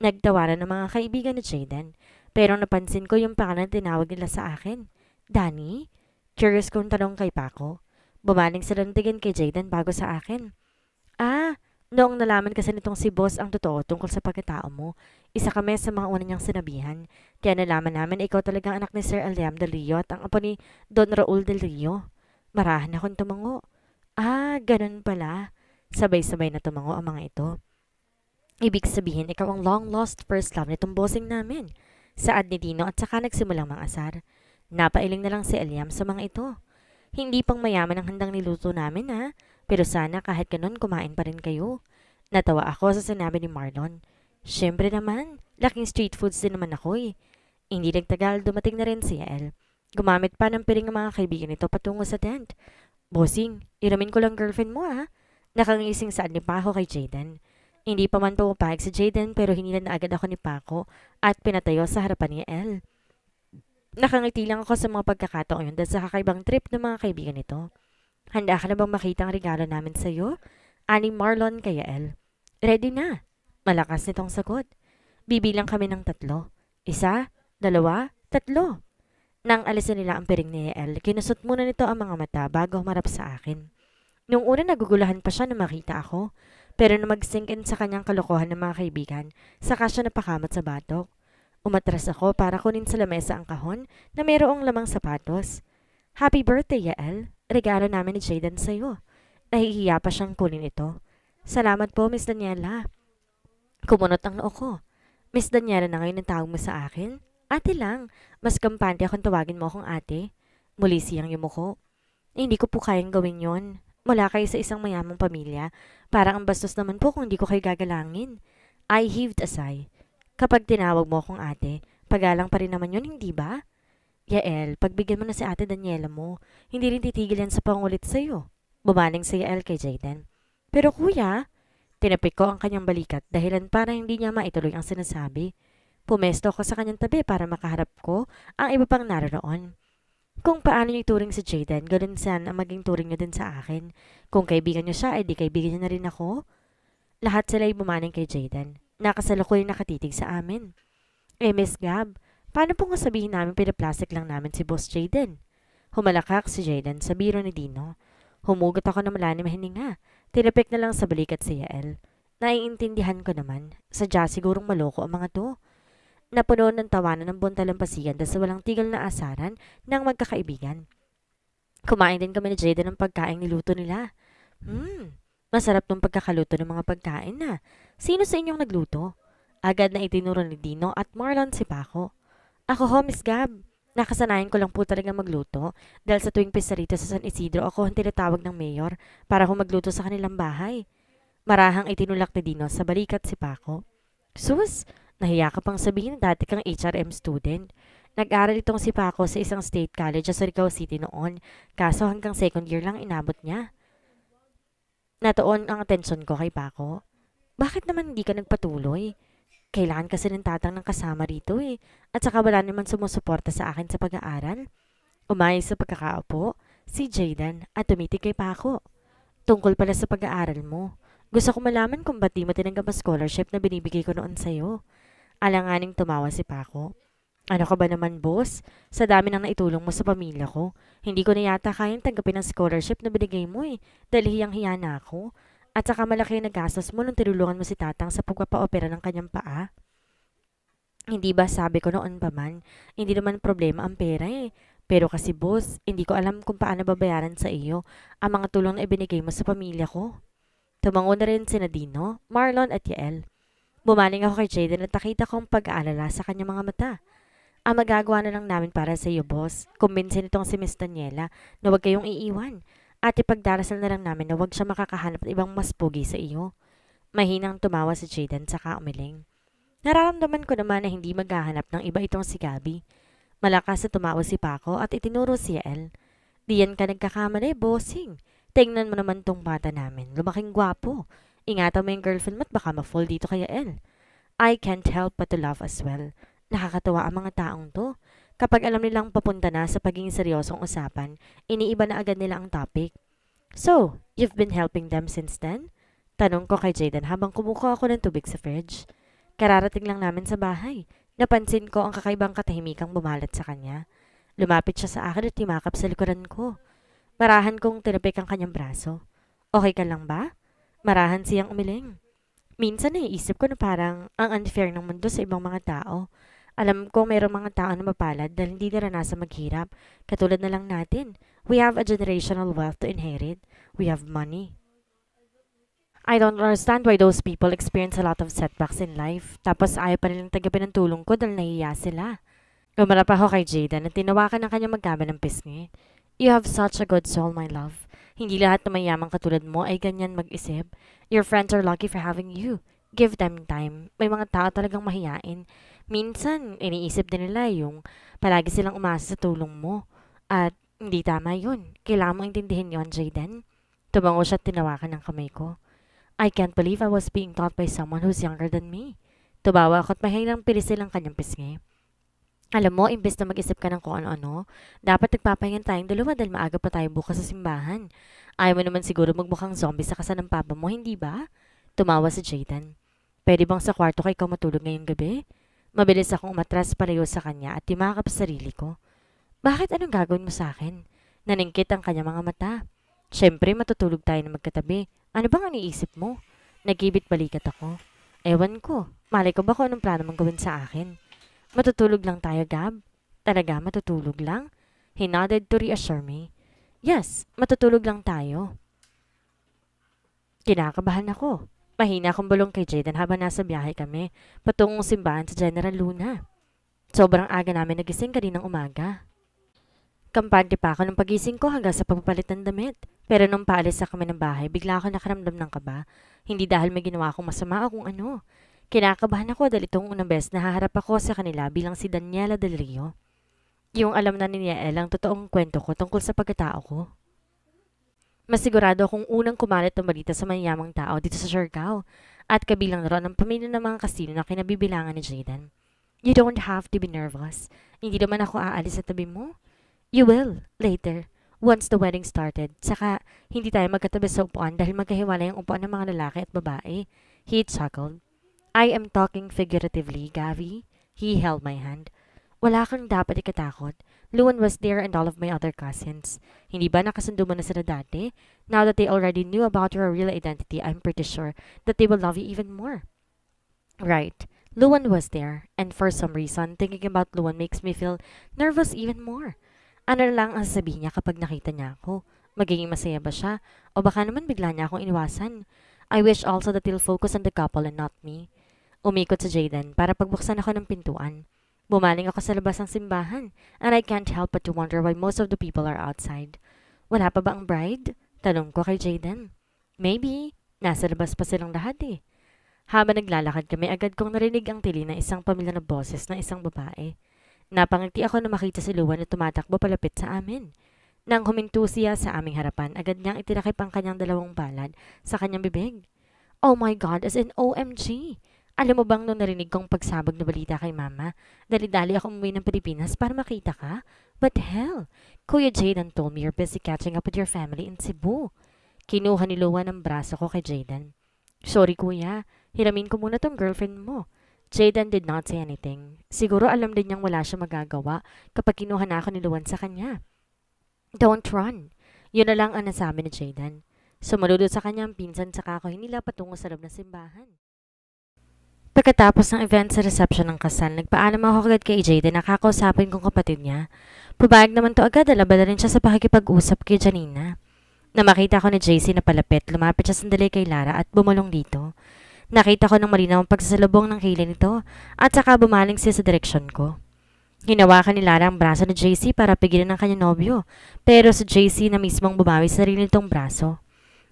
Speaker 2: Nagtawaran ng mga kaibigan ni Jaden. Pero napansin ko yung pangalan tinawag nila sa akin. Danny? Curious kong tanong kay Paco. Bumaling sa tingin kay Jaden bago sa akin. Ah, noong nalaman kasi nitong si boss ang totoo tungkol sa pagkatao mo, isa kami sa mga una niyang sinabihan. Kaya nalaman namin ikaw talagang anak ni Sir Aliam Del Rio at ang apo ni Don Raul Del Rio. Marahan akong tumango. Ah, ganun pala. Sabay-sabay na tumango ang mga ito. Ibig sabihin, ikaw ang long-lost first love nitong bossing namin. Saad ni Dino at saka nagsimulang mang asar. Napailing na lang si Eliam sa mga ito. Hindi pang mayaman ang handang niluto namin ha, pero sana kahit ganun kumain pa rin kayo. Natawa ako sa sinabi ni Marlon. Siyempre naman, laking street foods din naman ako eh. Hindi nagtagal, dumating na rin si El. Gumamit pa ng piring ang mga kaibigan nito patungo sa tent. Bossing, iramin ko lang girlfriend mo ha. Nakangising saan ni Paco kay Jaden. Hindi pa man pumapahig si Jaden pero hinila na agad ako ni Paco at pinatayo sa harapan ni El. Nakangiti lang ako sa mga pagkakataon yun dahil sa kakaibang trip ng mga kaibigan nito. Handa ka na bang makita ang regalo namin sa'yo? Ani Marlon kay El. Ready na. Malakas nitong sagot. Bibilang kami ng tatlo. Isa, dalawa, tatlo. Nang alisin nila ang piring ni El, kinusot muna nito ang mga mata bago humarap sa akin. Nung una nagugulahan pa siya na makita ako, pero na mag sink in sa kanyang kalokohan ng mga kaibigan, saka siya napakamat sa batok. Umatras ako para kunin sa lamesa ang kahon na mayroong lamang sapatos. Happy birthday, Yael. Regalo namin ni Jaden sa'yo. Nahihiya pa siyang kunin ito. Salamat po, Miss Daniela. Kumunot ang noo ko. Miss Daniela na ngayon ang tawag mo sa akin? Ate lang. Mas kampante akong tawagin mo akong ate. Muli siyang yumuko. Eh, hindi ko po kayang gawin yon. Mula kayo sa isang mayamang pamilya. Parang ang bastos naman po kung hindi ko kayo gagalangin. I heaved a sigh. Kapag tinawag mo akong ate, pagalang pa rin naman yun, hindi ba? Yael, pagbigyan mo na si ate Daniela mo, hindi rin titigil yan sa pangulit sa'yo. Bumaling si Yael kay Jayden. Pero kuya, tinapik ko ang kanyang balikat dahilan para hindi niya maituloy ang sinasabi. Pumesto ako sa kanyang tabi para makaharap ko ang iba pang naroon. Kung paano niyo turing si Jaden, ganun saan ang maging turing niyo din sa akin. Kung kaibigan niyo siya, edi eh kaibigan niya na rin ako. Lahat sila ay bumaning kay Jaden nakasalukuyang nakatitig sa amin. Eh, Miss Gab, paano pong sabihin namin pinaplastic lang namin si Boss Jaden? Humalakak si Jaden sa biro ni Dino. Humugot ako na malalim hininga. Tinapik na lang sa balikat si Yael. Naiintindihan ko naman. Sadya sigurong maloko ang mga to. Napuno ng tawanan ng buntalampasigan dahil sa walang tigil na asaran ng magkakaibigan. Kumain din kami ni Jaden ng pagkain niluto nila. Hmm, masarap tong pagkakaluto ng mga pagkain na. Sino sa inyong nagluto? Agad na itinuro ni Dino at Marlon si Paco. Ako ho, Miss Gab. Nakasanayan ko lang po talaga magluto dahil sa tuwing pista sa San Isidro ako ang tinatawag ng mayor para ho magluto sa kanilang bahay. Marahang itinulak ni Dino sa balikat si Paco. Sus, nahiya ka pang sabihin na dati kang HRM student. Nag-aral itong si Paco sa isang state college sa Surigao City noon, kaso hanggang second year lang inabot niya. Natoon ang atensyon ko kay Paco. Bakit naman hindi ka nagpatuloy? Kailangan kasi ng tatang ng kasama rito eh. At saka wala naman sumusuporta sa akin sa pag-aaral. Umayos sa pagkakaupo, si Jaden at tumitig kay Paco. Tungkol pala sa pag-aaral mo. Gusto ko malaman kung ba't di mo tinanggap scholarship na binibigay ko noon sa'yo. Alanganing tumawa si Paco. Ano ka ba naman, boss? Sa dami nang naitulong mo sa pamilya ko, hindi ko na yata kayang tanggapin ang scholarship na binigay mo eh, dahil hiyang-hiya na ako. At saka malaki yung nagastos mo nung tinulungan mo si tatang sa pagpapaopera ng kanyang paa. Hindi ba sabi ko noon pa man, hindi naman problema ang pera eh. Pero kasi boss, hindi ko alam kung paano babayaran sa iyo ang mga tulong na ibinigay mo sa pamilya ko. Tumango na rin si Nadino, Marlon at Yael. Bumaling ako kay Jaden at nakita kong pag-aalala sa kanyang mga mata. Ang magagawa na lang namin para sa iyo, boss. Kumbinsin itong si Miss Daniela na huwag kayong iiwan at ipagdarasal na lang namin na huwag siya makakahanap ng ibang mas pogi sa iyo. Mahinang tumawa si Jaden sa umiling. Nararamdaman ko naman na hindi maghahanap ng iba itong si Gabi. Malakas na tumawa si Paco at itinuro si El. Diyan ka nagkakamali, bossing. Tingnan mo naman tong bata namin. Lumaking gwapo. Ingatan mo yung girlfriend mo at baka ma-fall dito kaya El. I can't help but to laugh as well. Nakakatawa ang mga taong to. Kapag alam nilang papunta na sa pagiging seryosong usapan, iniiba na agad nila ang topic. So, you've been helping them since then? Tanong ko kay Jaden habang kumukuha ako ng tubig sa fridge. Kararating lang namin sa bahay. Napansin ko ang kakaibang katahimikang bumalat sa kanya. Lumapit siya sa akin at timakap sa likuran ko. Marahan kong tinapik ang kanyang braso. Okay ka lang ba? Marahan siyang umiling. Minsan naiisip ko na parang ang unfair ng mundo sa ibang mga tao. Alam ko mayroong mga tao na mapalad dahil hindi naranasan maghirap. Katulad na lang natin. We have a generational wealth to inherit. We have money. I don't understand why those people experience a lot of setbacks in life. Tapos ayaw pa nilang tagapin ng tulong ko dahil nahiya sila. Gumarap ako kay Jaden at tinawakan ng kanyang magkama ng pisngi. You have such a good soul, my love. Hindi lahat ng mayamang katulad mo ay ganyan mag-isip. Your friends are lucky for having you. Give them time. May mga tao talagang mahiyain. Minsan, iniisip din nila yung palagi silang umasa sa tulong mo. At hindi tama yun. Kailangan mong intindihin yun, Jaden. Tumango siya at tinawakan ng kamay ko. I can't believe I was being taught by someone who's younger than me. Tubawa ako at mahinang pilisil ang kanyang pisngi. Alam mo, imbes na mag-isip ka ng kung ano-ano, dapat nagpapahingan tayong dalawa dahil maaga pa tayo bukas sa simbahan. Ayaw mo naman siguro magmukhang zombie sa kasan ng papa mo, hindi ba? Tumawa si Jayden. Pwede bang sa kwarto ka ikaw matulog ngayong gabi? Mabilis akong matras palayo sa kanya at timakap sa sarili ko. Bakit anong gagawin mo sa akin? Naningkit ang kanya mga mata. Siyempre, matutulog tayo na magkatabi. Ano bang iniisip mo? Nagibit balikat ako. Ewan ko. Malay ko ba kung anong plano mong gawin sa akin? Matutulog lang tayo, Gab? Talaga, matutulog lang? He nodded to reassure me. Yes, matutulog lang tayo. Kinakabahan ako. Mahina akong bulong kay Jaden habang nasa biyahe kami, patungong simbahan sa General Luna. Sobrang aga namin nagising kaninang umaga. Kampante pa ako nung pagising ko hanggang sa pagpapalit ng damit. Pero nung paalis sa kami ng bahay, bigla ako nakaramdam ng kaba. Hindi dahil may ginawa akong masama o kung ano. Kinakabahan ako dahil itong unang na haharap ako sa kanila bilang si Daniela Del Rio. Yung alam na ni Yael ang totoong kwento ko tungkol sa pagkatao ko. Masigurado akong unang kumalat ng balita sa mayamang tao dito sa Siargao at kabilang na ron ang pamilya ng mga kasino na kinabibilangan ni Jaden. You don't have to be nervous. Hindi naman ako aalis sa tabi mo. You will, later, once the wedding started. Saka, hindi tayo magkatabi sa upuan dahil magkahiwalay ang upuan ng mga lalaki at babae. He chuckled. I am talking figuratively, Gavi. He held my hand. Wala kang dapat ikatakot. Luan was there and all of my other cousins. Hindi ba nakasundo mo na sila dati? Now that they already knew about your real identity, I'm pretty sure that they will love you even more. Right. Luan was there, and for some reason, thinking about Luan makes me feel nervous even more. Ano lang ang sasabihin niya kapag nakita niya ako? Magiging masaya ba siya? O baka naman bigla niya akong iniwasan? I wish also that he'll focus on the couple and not me. Umikot sa Jaden para pagbuksan ako ng pintuan. Bumaling ako sa labas ng simbahan, and I can't help but to wonder why most of the people are outside. Wala pa ba ang bride? Tanong ko kay Jaden. Maybe, nasa labas pa silang lahat eh. Habang naglalakad kami, agad kong narinig ang tili ng isang pamilya na boses ng isang babae. Napangiti ako na makita si Luan na tumatakbo palapit sa amin. Nang huminto siya sa aming harapan, agad niyang itinakip ang kanyang dalawang palad sa kanyang bibig. Oh my God, as in OMG! Alam mo bang nung narinig kong pagsabog na balita kay mama, dali-dali ako umuwi ng Pilipinas para makita ka? But hell, Kuya Jaden told me you're busy catching up with your family in Cebu. Kinuha ni Luwan ang braso ko kay Jaden. Sorry kuya, hiramin ko muna tong girlfriend mo. Jaden did not say anything. Siguro alam din niyang wala siya magagawa kapag kinuha na ako ni Luwan sa kanya. Don't run. Yun na lang ang nasabi ni Jaden. Sumaludo sa kanya ang pinsan sa kakoy nila patungo sa loob ng simbahan. Pagkatapos ng event sa reception ng kasal, nagpaalam ako agad kay Jade na kakausapin kong kapatid niya. Pubayag naman to agad, alabala rin siya sa pakikipag-usap kay Janina. Na makita ko ni JC na palapit, lumapit siya sandali kay Lara at bumulong dito. Nakita ko ng malinaw ang pagsasalubong ng kilay nito at saka bumaling siya sa direksyon ko. Hinawakan ni Lara ang braso ni JC para pigilan ang kanyang nobyo, pero si JC na mismong bumawi sa rin nitong braso.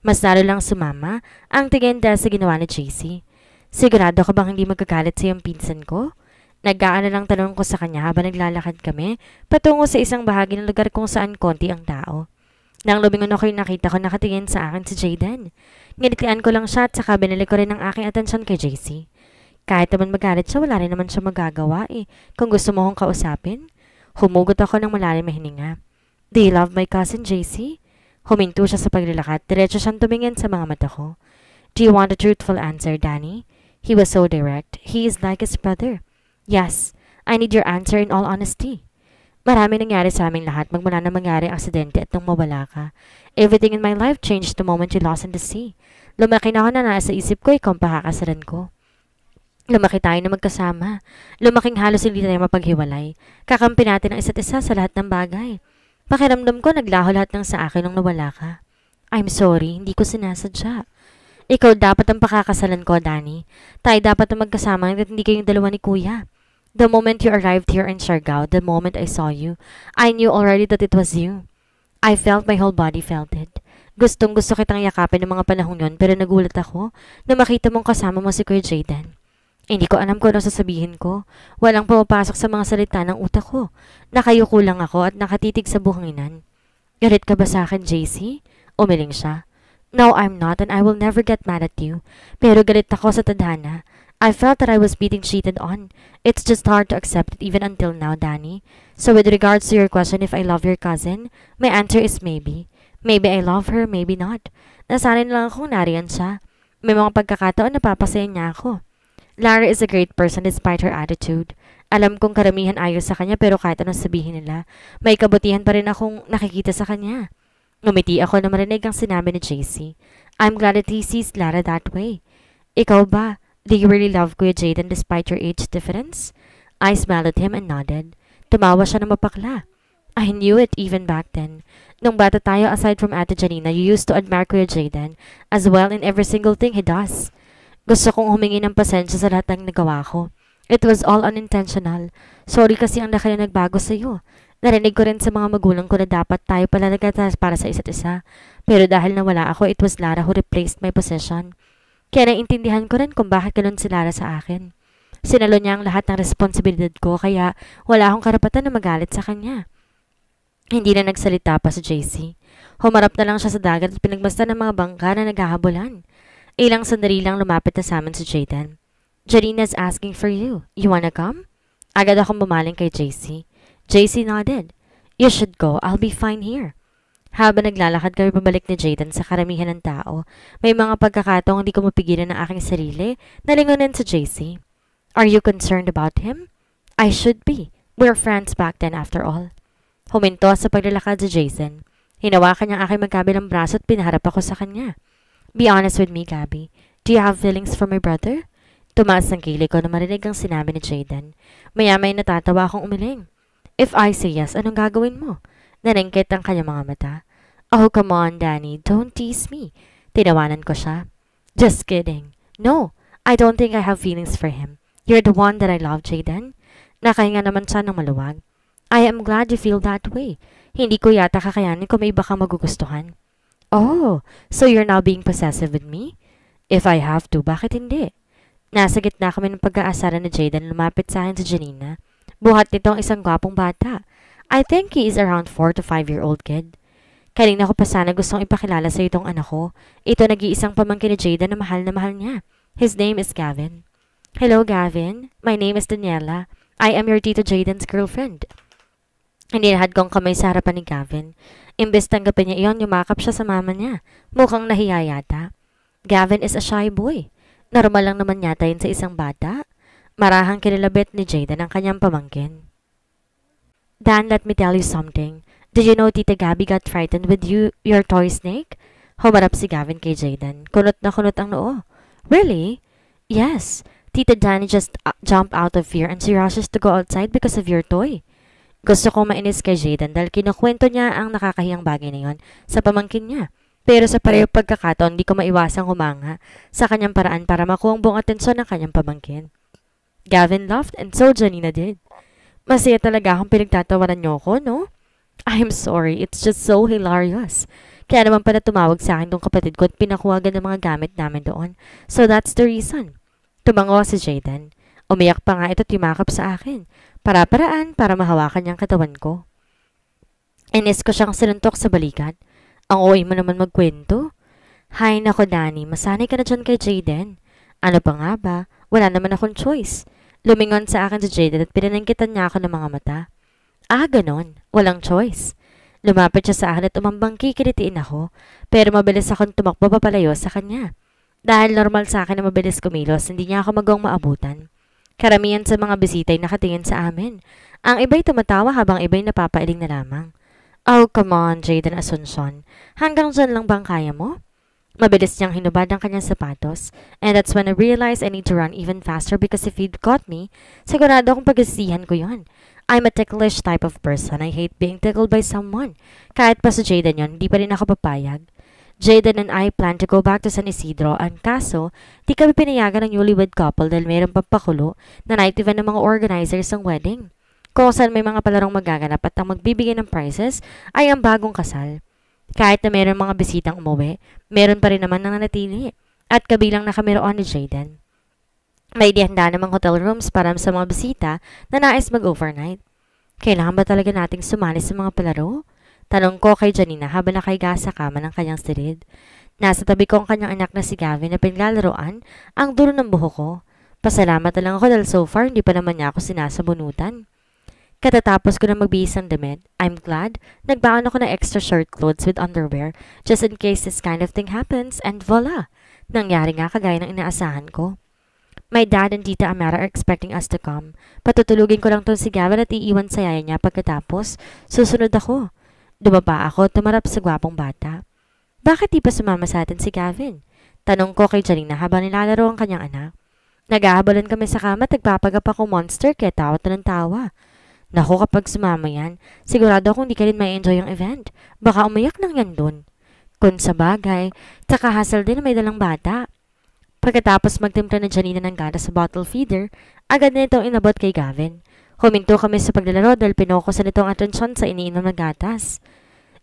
Speaker 2: Mas lalo lang sumama ang tigenda sa ginawa ni JC. Sigurado ka bang hindi magkagalit sa yung pinsan ko? Nag-aano lang tanong ko sa kanya habang naglalakad kami patungo sa isang bahagi ng lugar kung saan konti ang tao. Nang lumingon ako yung nakita ko nakatingin sa akin si Jaden. Nginitian ko lang siya at saka binalik ko rin ang aking atensyon kay JC. Kahit naman magalit siya, wala rin naman siya magagawa eh. Kung gusto mo kong kausapin, humugot ako ng malalim na hininga. Do you love my cousin, JC? Huminto siya sa paglalakad. Diretso siyang tumingin sa mga mata ko. Do you want a truthful answer, Danny? He was so direct. He is like his brother. Yes, I need your answer in all honesty. Marami nangyari sa aming lahat magmula na mangyari ang aksidente at nung mawala ka. Everything in my life changed the moment you lost in the sea. Lumaki na ako na nasa isip ko ikaw ang pakakasalan ko. Lumaki tayo na magkasama. Lumaking halos hindi tayo mapaghiwalay. Kakampi natin ang isa't isa sa lahat ng bagay. Pakiramdam ko naglaho lahat ng sa akin nung nawala ka. I'm sorry, hindi ko sinasadya. Ikaw dapat ang pakakasalan ko, Danny. Tayo dapat ang magkasama at hindi kayong dalawa ni Kuya. The moment you arrived here in Siargao, the moment I saw you, I knew already that it was you. I felt my whole body felt it. Gustong gusto kitang yakapin ng mga panahon yon pero nagulat ako na makita mong kasama mo si Kuya Jaden. Hindi ko alam kung ano sasabihin ko. Walang pumapasok sa mga salita ng utak ko. Nakayuko lang ako at nakatitig sa buhanginan. Galit ka ba sa akin, JC? Umiling siya. No, I'm not, and I will never get mad at you. Pero galit ako sa tadhana. I felt that I was being cheated on. It's just hard to accept it even until now, Danny. So with regards to your question if I love your cousin, my answer is maybe. Maybe I love her, maybe not. Nasanin lang akong nariyan siya. May mga pagkakataon na papasayan niya ako. Lara is a great person despite her attitude. Alam kong karamihan ayos sa kanya pero kahit anong sabihin nila, may kabutihan pa rin akong nakikita sa kanya. Umiti ako na marinig ang sinabi ni JC. I'm glad that he sees Lara that way. Ikaw ba? Do you really love Kuya Jaden despite your age difference? I smiled at him and nodded. Tumawa siya na mapakla. I knew it even back then. Nung bata tayo, aside from Ate Janina, you used to admire Kuya Jaden as well in every single thing he does. Gusto kong humingi ng pasensya sa lahat ng nagawa ko. It was all unintentional. Sorry kasi ang laki na nagbago sa'yo. Narinig ko rin sa mga magulang ko na dapat tayo pala nagtatas para sa isa't isa. Pero dahil nawala ako, it was Lara who replaced my possession. Kaya naiintindihan ko rin kung bakit ganun si Lara sa akin. Sinalo niya ang lahat ng responsibilidad ko kaya wala akong karapatan na magalit sa kanya. Hindi na nagsalita pa si JC. Humarap na lang siya sa dagat at pinagmasdan ng mga bangka na naghahabulan. Ilang sandali lang lumapit na sa amin si Jaden. Jarina's asking for you. You wanna come? Agad akong bumaling kay JC. JC nodded. You should go. I'll be fine here. Habang naglalakad kami pabalik ni Jaden sa karamihan ng tao, may mga pagkakataong hindi ko mapigilan ng aking sarili, nalingunan sa JC. Are you concerned about him? I should be. We're friends back then after all. Huminto sa paglalakad si Jason. Hinawakan niya ang aking magkabilang braso at pinaharap ako sa kanya. Be honest with me, Gabby. Do you have feelings for my brother? Tumaas ang kilay ko na marinig ang sinabi ni Jaden. Mayamay natatawa akong umiling. If I say yes, anong gagawin mo? Nanengkit ang kanyang mga mata. Oh, come on, Danny. Don't tease me. Tinawanan ko siya. Just kidding. No, I don't think I have feelings for him. You're the one that I love, Jaden. Nakahinga naman siya ng maluwag. I am glad you feel that way. Hindi ko yata kakayanin kung may baka magugustuhan. Oh, so you're now being possessive with me? If I have to, bakit hindi? Nasa gitna kami ng pag-aasara ni Jaden lumapit sa akin si Janina. Buhat nitong isang gwapong bata. I think he is around 4 to 5 year old kid. Kanina ko pa sana gustong ipakilala sa itong anak ko. Ito nag-iisang pamangkin ni Jaden na mahal na mahal niya. His name is Gavin. Hello Gavin, my name is Daniela. I am your Tito Jaden's girlfriend. Inilahad kong kamay sa harapan ni Gavin. Imbes tanggapin niya iyon, yumakap siya sa mama niya. Mukhang nahiya yata. Gavin is a shy boy. Normal lang naman yata yun sa isang bata. Marahang kinilabit ni Jada ang kanyang pamangkin. Dan, let me tell you something. Did you know Tita Gabby got frightened with you, your toy snake? Humarap si Gavin kay Jaden. Kunot na kunot ang noo. Really? Yes. Tita Danny just uh, jumped out of fear and she rushes to go outside because of your toy. Gusto kong mainis kay Jaden dahil kinukwento niya ang nakakahiyang bagay na yon sa pamangkin niya. Pero sa pareho pagkakataon, di ko maiwasang humanga sa kanyang paraan para makuha ang buong atensyon ng kanyang pamangkin. Gavin laughed and so Janina did. Masaya talaga akong pinagtatawanan niyo ako, no? I'm sorry, it's just so hilarious. Kaya naman pala tumawag sa akin tong kapatid ko at pinakuwagan ng mga gamit namin doon. So that's the reason. Tumango si Jaden. Umiyak pa nga ito at sa akin. Para-paraan para mahawakan niyang katawan ko. Inis ko siyang sinuntok sa balikat. Ang OA mo naman magkwento. Hay nako, Danny, masanay ka na dyan kay Jaden. Ano pa nga ba? Wala naman akong choice. Lumingon sa akin si Jaden at pinanangkitan niya ako ng mga mata. Ah, ganon. Walang choice. Lumapit siya sa akin at umambang kikiritiin ako, pero mabilis akong tumakbo papalayo sa kanya. Dahil normal sa akin na mabilis kumilos, hindi niya ako magawang maabutan. Karamihan sa mga bisita ay nakatingin sa amin. Ang iba'y tumatawa habang iba'y napapailing na lamang. Oh, come on, Jaden Asuncion. Hanggang dyan lang bang kaya mo? Mabilis niyang hinubad ang kanyang sapatos, and that's when I realized I need to run even faster because if he'd caught me, sigurado akong pagasihan ko yon. I'm a ticklish type of person. I hate being tickled by someone. Kahit pa sa Jaden yon, hindi pa rin ako papayag. Jaden and I plan to go back to San Isidro, and kaso, di kami pinayagan ng newlywed couple dahil mayroon pampakulo na night event ng mga organizers ng wedding kung saan may mga palarong magaganap at ang magbibigay ng prizes ay ang bagong kasal. Kahit na meron mga bisitang umuwi, meron pa rin naman na nanatili at kabilang na kami roon ni Jaden. May dihanda namang hotel rooms para sa mga bisita na nais mag-overnight. Kailangan ba talaga nating sumali sa mga palaro? Tanong ko kay Janina habang nakahiga sa kama ng kanyang silid. Nasa tabi ko ang kanyang anak na si Gavin na pinlalaroan ang duro ng buho ko. Pasalamat lang ako dahil so far hindi pa naman niya ako sinasabunutan. Katatapos ko na magbihis ng damit, I'm glad, nagbaon ako ng extra shirt clothes with underwear just in case this kind of thing happens and voila! Nangyari nga kagaya ng inaasahan ko. My dad and Tita Amara are expecting us to come. Patutulugin ko lang tong si Gavin at iiwan sa yaya niya pagkatapos. Susunod ako. Dumaba ako, tumarap sa gwapong bata. Bakit di pa sumama sa atin si Gavin? Tanong ko kay Janina habang nilalaro ang kanyang anak. Nagahabalan kami sa kama at nagpapagap ako monster kaya tawa ng tawa. Naku, kapag sumama yan, sigurado akong hindi ka rin enjoy yung event. Baka umayak lang yan dun. Kun sa bagay, tsaka hassle din may dalang bata. Pagkatapos magtimpla na Janina ng gata sa bottle feeder, agad na itong inabot kay Gavin. Huminto kami sa paglalaro dahil sa nitong atensyon sa iniinom ng gatas.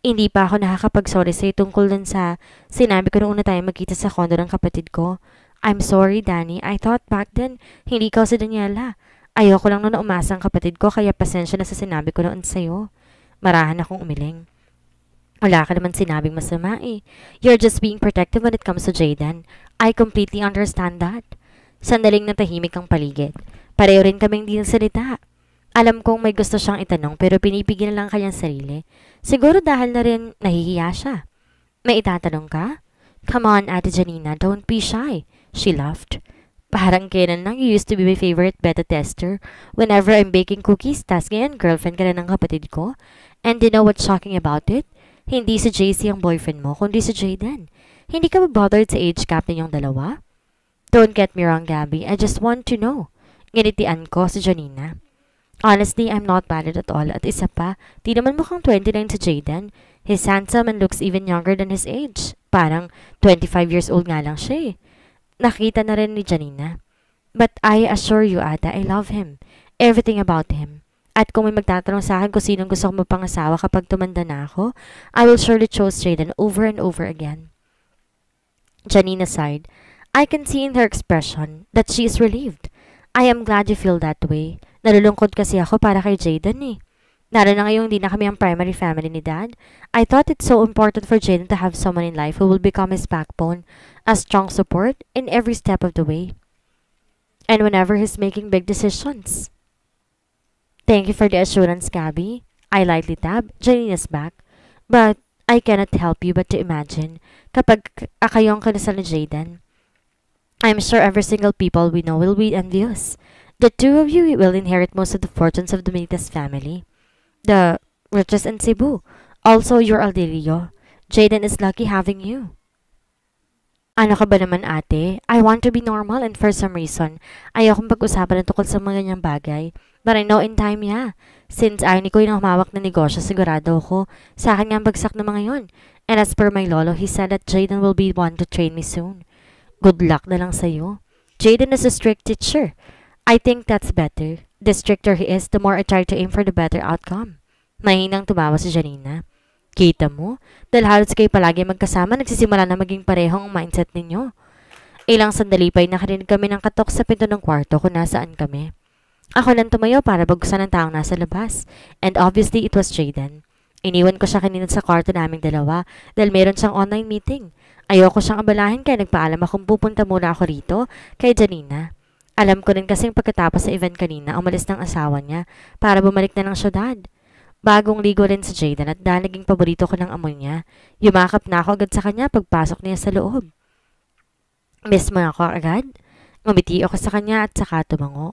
Speaker 2: Hindi pa ako nakakapag-sorry sa'yo tungkol dun sa sinabi ko noong una tayo magkita sa kondo ng kapatid ko. I'm sorry, Danny. I thought back then, hindi ka si Daniela. Ayoko lang na umasa ang kapatid ko kaya pasensya na sa sinabi ko noon sa'yo. Marahan akong umiling. Wala ka naman sinabing masama eh. You're just being protective when it comes to Jaden. I completely understand that. Sandaling natahimik ang paligid. Pareho rin kaming di salita. Alam kong may gusto siyang itanong pero pinipigil na lang kanyang sarili. Siguro dahil na rin nahihiya siya. May itatanong ka? Come on, Ate Janina, don't be shy. She laughed. Parang kailan lang, you used to be my favorite beta tester. Whenever I'm baking cookies, tas ngayon, girlfriend ka na ng kapatid ko. And you know what's shocking about it? Hindi si JC ang boyfriend mo, kundi si Jaden. Hindi ka ba bothered sa age gap ninyong dalawa? Don't get me wrong, Gabby. I just want to know. Nginitian ko si Janina. Honestly, I'm not bothered at all. At isa pa, di naman mukhang 29 si Jaden. He's handsome and looks even younger than his age. Parang 25 years old nga lang siya eh. Nakita na rin ni Janina. But I assure you, Ada, I love him. Everything about him. At kung may magtatanong sa akin kung sinong gusto kong mapangasawa kapag tumanda na ako, I will surely choose Jaden over and over again. Janina sighed. I can see in her expression that she is relieved. I am glad you feel that way. Nalulungkot kasi ako para kay Jaden eh. Lalo na ngayong hindi na kami ang primary family ni Dad, I thought it's so important for Jaden to have someone in life who will become his backbone, a strong support in every step of the way. And whenever he's making big decisions. Thank you for the assurance, Gabby. I lightly tap Janina's back, but I cannot help you but to imagine kapag akayong kinasal ni Jaden. I'm sure every single people we know will be envious. The two of you will inherit most of the fortunes of the Melitas family. The riches in Cebu. Also, your Alderio. Jaden is lucky having you. Ano ka ba naman ate? I want to be normal and for some reason, ayokong pag-usapan na tungkol sa mga ganyang bagay. But I know in time, yeah. Since ayaw ni Kuya na humawak na negosyo, sigurado ako. Sa akin nga ang bagsak na mga yon. And as per my lolo, he said that Jaden will be one to train me soon. Good luck na lang sa'yo. Jaden is a strict teacher. I think that's better. The stricter he is, the more I try to aim for the better outcome. Mahinang tumawa si Janina. Kita mo, dahil halos kayo palagi magkasama, nagsisimula na maging parehong mindset ninyo. Ilang sandali pa'y nakarinig kami ng katok sa pinto ng kwarto kung nasaan kami. Ako lang tumayo para bagusan ng taong nasa labas. And obviously, it was Jaden. Iniwan ko siya kanina sa kwarto naming dalawa dahil meron siyang online meeting. Ayoko siyang abalahin kaya nagpaalam akong pupunta muna ako rito kay Janina. Alam ko rin kasing pagkatapos sa event kanina, umalis ng asawa niya para bumalik na ng syudad. Bagong ligo rin si Jaden at dahil naging paborito ko ng amoy niya, yumakap na ako agad sa kanya pagpasok niya sa loob. Miss mo ako agad? Ngumiti ako sa kanya at saka tumango.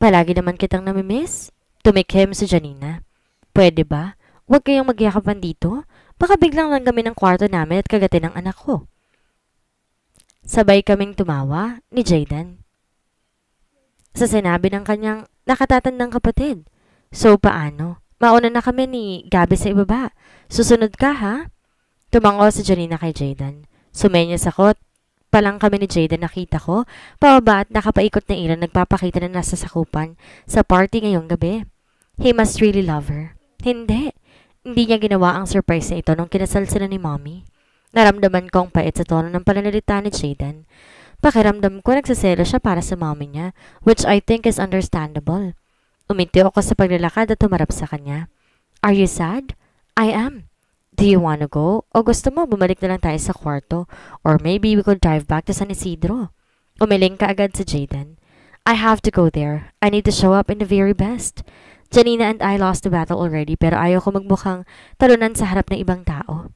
Speaker 2: Palagi naman kitang namimiss? Tumikim si Janina. Pwede ba? Huwag kayong magyakapan dito. Baka biglang lang kami ng kwarto namin at kagatin ang anak ko. Sabay kaming tumawa ni Jaden sa sinabi ng kanyang nakatatandang kapatid. So paano? Mauna na kami ni Gabi sa ibaba. Susunod ka ha? Tumango si Janina kay Jaden. Sumenya sa kot. Palang kami ni Jaden nakita ko, pababa at nakapaikot na ilan nagpapakita na nasa sakupan sa party ngayong gabi. He must really love her. Hindi. Hindi niya ginawa ang surprise na ito nung kinasal sila ni Mommy. Naramdaman kong pait sa tono ng pananalita ni Jaden. Pakiramdam ko nagsasela siya para sa mommy niya, which I think is understandable. Uminti ako sa paglalakad at tumarap sa kanya. Are you sad? I am. Do you wanna go? O gusto mo, bumalik na lang tayo sa kwarto? Or maybe we could drive back to San Isidro. Umiling ka agad sa Jaden. I have to go there. I need to show up in the very best. Janina and I lost the battle already pero ayoko magmukhang talunan sa harap ng ibang tao.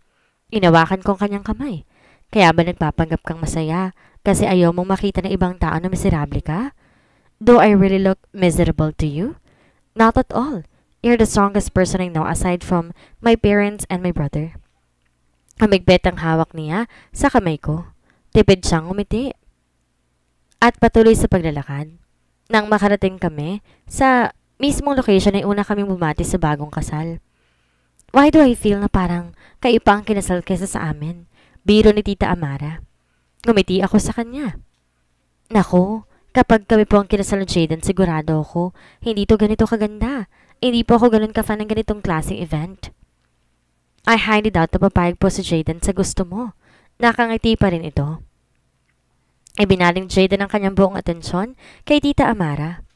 Speaker 2: Inawakan kong kanyang kamay. Kaya ba nagpapanggap kang masaya kasi ayaw mong makita ng ibang tao na miserable ka? Do I really look miserable to you? Not at all. You're the strongest person I know aside from my parents and my brother. Humigbet ang hawak niya sa kamay ko. Tipid siyang umiti. At patuloy sa paglalakad. Nang makarating kami, sa mismong location ay una kaming bumati sa bagong kasal. Why do I feel na parang kaipa ang kinasal kesa sa amin? Biro ni Tita Amara. Ngumiti ako sa kanya. Nako, kapag kami po ang kinasal ng Jaden, sigurado ako, hindi to ganito kaganda. Hindi po ako ganun ka-fan ng ganitong klaseng event. I highly doubt na papayag po si Jaden sa gusto mo. Nakangiti pa rin ito. Ibinaling Jaden ang kanyang buong atensyon kay Tita Amara.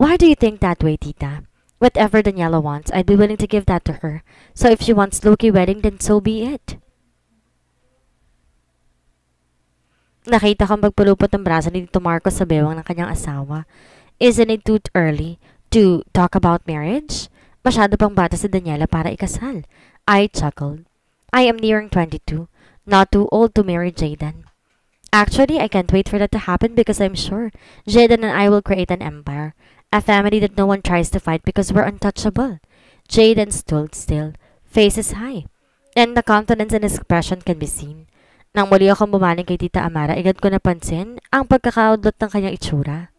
Speaker 2: Why do you think that way, Tita? Whatever Daniela wants, I'd be willing to give that to her. So if she wants Loki wedding, then so be it. Nakita kang pagpulupot ng braso ni Tito Marcos sa bewang ng kanyang asawa. Isn't it too early to talk about marriage? Masyado pang bata si Daniela para ikasal. I chuckled. I am nearing 22. Not too old to marry Jaden. Actually, I can't wait for that to happen because I'm sure Jaden and I will create an empire. A family that no one tries to fight because we're untouchable. Jaden stood still, face faces high, and the confidence in his expression can be seen. Nang muli akong bumaling kay Tita Amara, agad ko napansin ang pagkakaudlot ng kanyang itsura.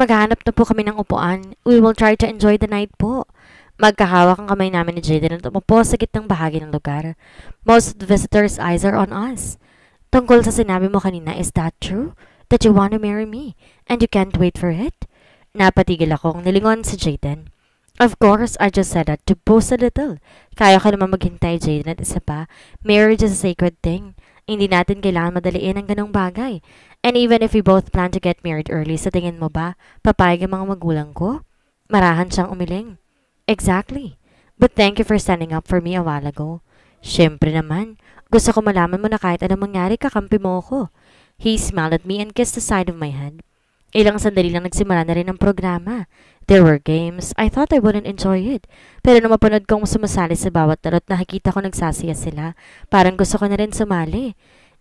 Speaker 2: Maghanap na po kami ng upuan. We will try to enjoy the night po. Magkahawak ang kamay namin ni Jaden at umupo sa gitnang bahagi ng lugar. Most of the visitors' eyes are on us. Tungkol sa sinabi mo kanina, is that true? That you want to marry me? And you can't wait for it? Napatigil akong nilingon si Jaden. Of course, I just said that to boast a little. Kaya ka naman maghintay, Jaden, at isa pa, marriage is a sacred thing. Hindi natin kailangan madaliin ang ganong bagay. And even if we both plan to get married early, sa tingin mo ba, papayag ang mga magulang ko? Marahan siyang umiling. Exactly. But thank you for standing up for me a while ago. Siyempre naman, gusto ko malaman mo na kahit anong mangyari, kakampi mo ako. He smiled at me and kissed the side of my head. Ilang sandali lang nagsimula na rin ang programa. There were games. I thought I wouldn't enjoy it. Pero nung mapanood kong sumasali sa bawat larot, nakikita ko nagsasaya sila. Parang gusto ko na rin sumali.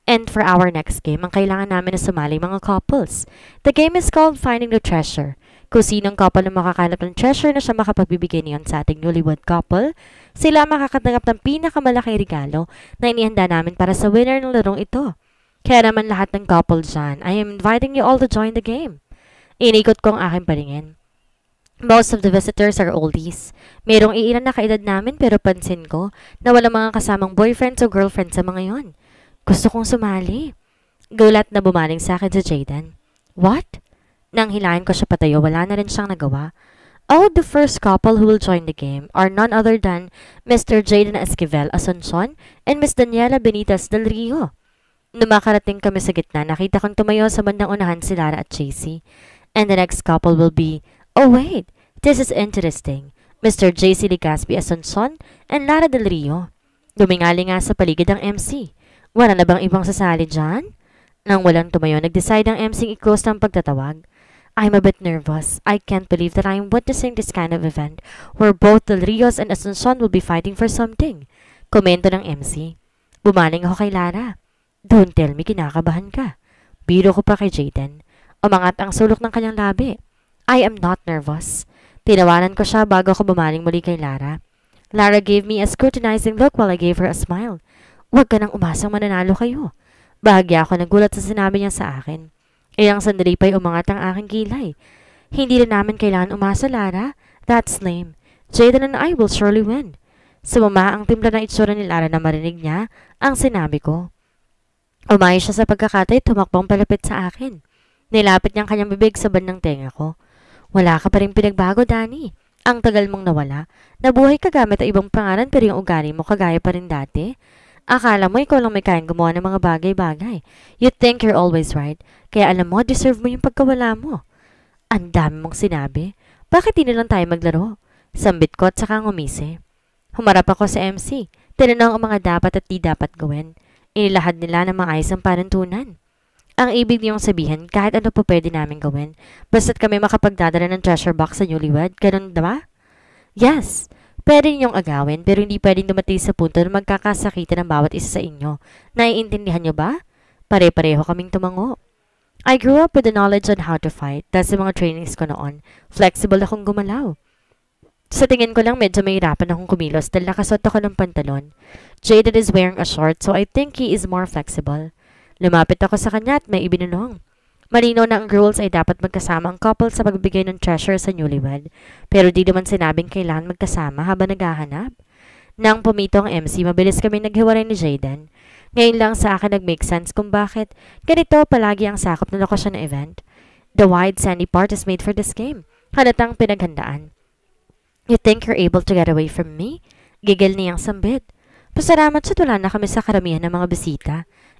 Speaker 2: And for our next game, ang kailangan namin na sumali mga couples. The game is called Finding the Treasure. Kung sinong couple na makakalap ng treasure na siya makapagbibigay niyon sa ating newlywed couple, sila makakatanggap ng pinakamalaking regalo na inihanda namin para sa winner ng larong ito. Kaya naman lahat ng couple dyan, I am inviting you all to join the game. Inikot ko ang aking palingin. Most of the visitors are oldies. Merong iilan na kaedad namin pero pansin ko na wala mga kasamang boyfriends o girlfriends sa mga yon. Gusto kong sumali. Gulat na bumaling sa akin si Jaden. What? Nang hilahin ko siya patayo, wala na rin siyang nagawa. Oh, the first couple who will join the game are none other than Mr. Jaden Esquivel Asuncion and Miss Daniela Benitez Del Rio. Numakarating kami sa gitna, nakita kong tumayo sa bandang unahan si Lara at JC. And the next couple will be Oh, wait. This is interesting. Mr. J.C. Legaspi Asuncion and Lara Del Rio. Dumingali nga sa paligid ang MC. Wala na bang ibang sasali dyan? Nang walang tumayo, nag-decide ang MC i-close ng pagtatawag. I'm a bit nervous. I can't believe that I'm witnessing this kind of event where both Del Rios and Asuncion will be fighting for something. Komento ng MC. Bumaling ako kay Lara. Don't tell me kinakabahan ka. Biro ko pa kay Jaden. Umangat ang sulok ng kanyang labi. I am not nervous. Tinawanan ko siya bago ko bumaling muli kay Lara. Lara gave me a scrutinizing look while I gave her a smile. Huwag ka nang umasang mananalo kayo. Bahagya ako nagulat sa sinabi niya sa akin. Ilang sandali pa'y umangat ang aking gilay. Hindi na namin kailangan umasa, Lara. That's lame. Jaden and I will surely win. Sumama ang timpla ng itsura ni Lara na marinig niya ang sinabi ko. Umayos siya sa pagkakatay, tumakbang palapit sa akin. Nilapit niyang kanyang bibig sa bandang tenga ko. Wala ka pa rin pinagbago, Danny. Ang tagal mong nawala. Nabuhay ka gamit ang ibang pangalan pero yung ugali mo kagaya pa rin dati. Akala mo ikaw lang may kayang gumawa ng mga bagay-bagay. You think you're always right. Kaya alam mo, deserve mo yung pagkawala mo. Ang dami mong sinabi. Bakit hindi lang tayo maglaro? Sambit ko at saka ngumisi. Humarap ako sa MC. Tinanong ang mga dapat at di dapat gawin. Inilahad nila ng maayos ang panuntunan. Ang ibig niyong sabihin, kahit ano po pwede namin gawin, basta't kami makapagdadala ng treasure box sa newlywed, ganun ba? Diba? Yes, pwede niyong agawin pero hindi pwedeng dumating sa punto na magkakasakitan ng bawat isa sa inyo. Naiintindihan niyo ba? Pare-pareho kaming tumango. I grew up with the knowledge on how to fight dahil sa mga trainings ko noon. Flexible akong gumalaw. Sa tingin ko lang medyo mahirapan akong kumilos dahil nakasot ako ng pantalon. Jaded is wearing a short so I think he is more flexible. Lumapit ako sa kanya at may ibinulong. Malinaw na ang rules ay dapat magkasama ang couple sa pagbigay ng treasure sa newlywed, pero di naman sinabing kailan magkasama habang naghahanap. Nang pumito ang MC, mabilis kami naghiwalay ni Jaden. Ngayon lang sa akin nag-make sense kung bakit ganito palagi ang sakop ng lokasyon ng event. The wide sandy part is made for this game. Halatang pinaghandaan. You think you're able to get away from me? Gigil niyang sambit. Pasalamat sa wala na kami sa karamihan ng mga bisita.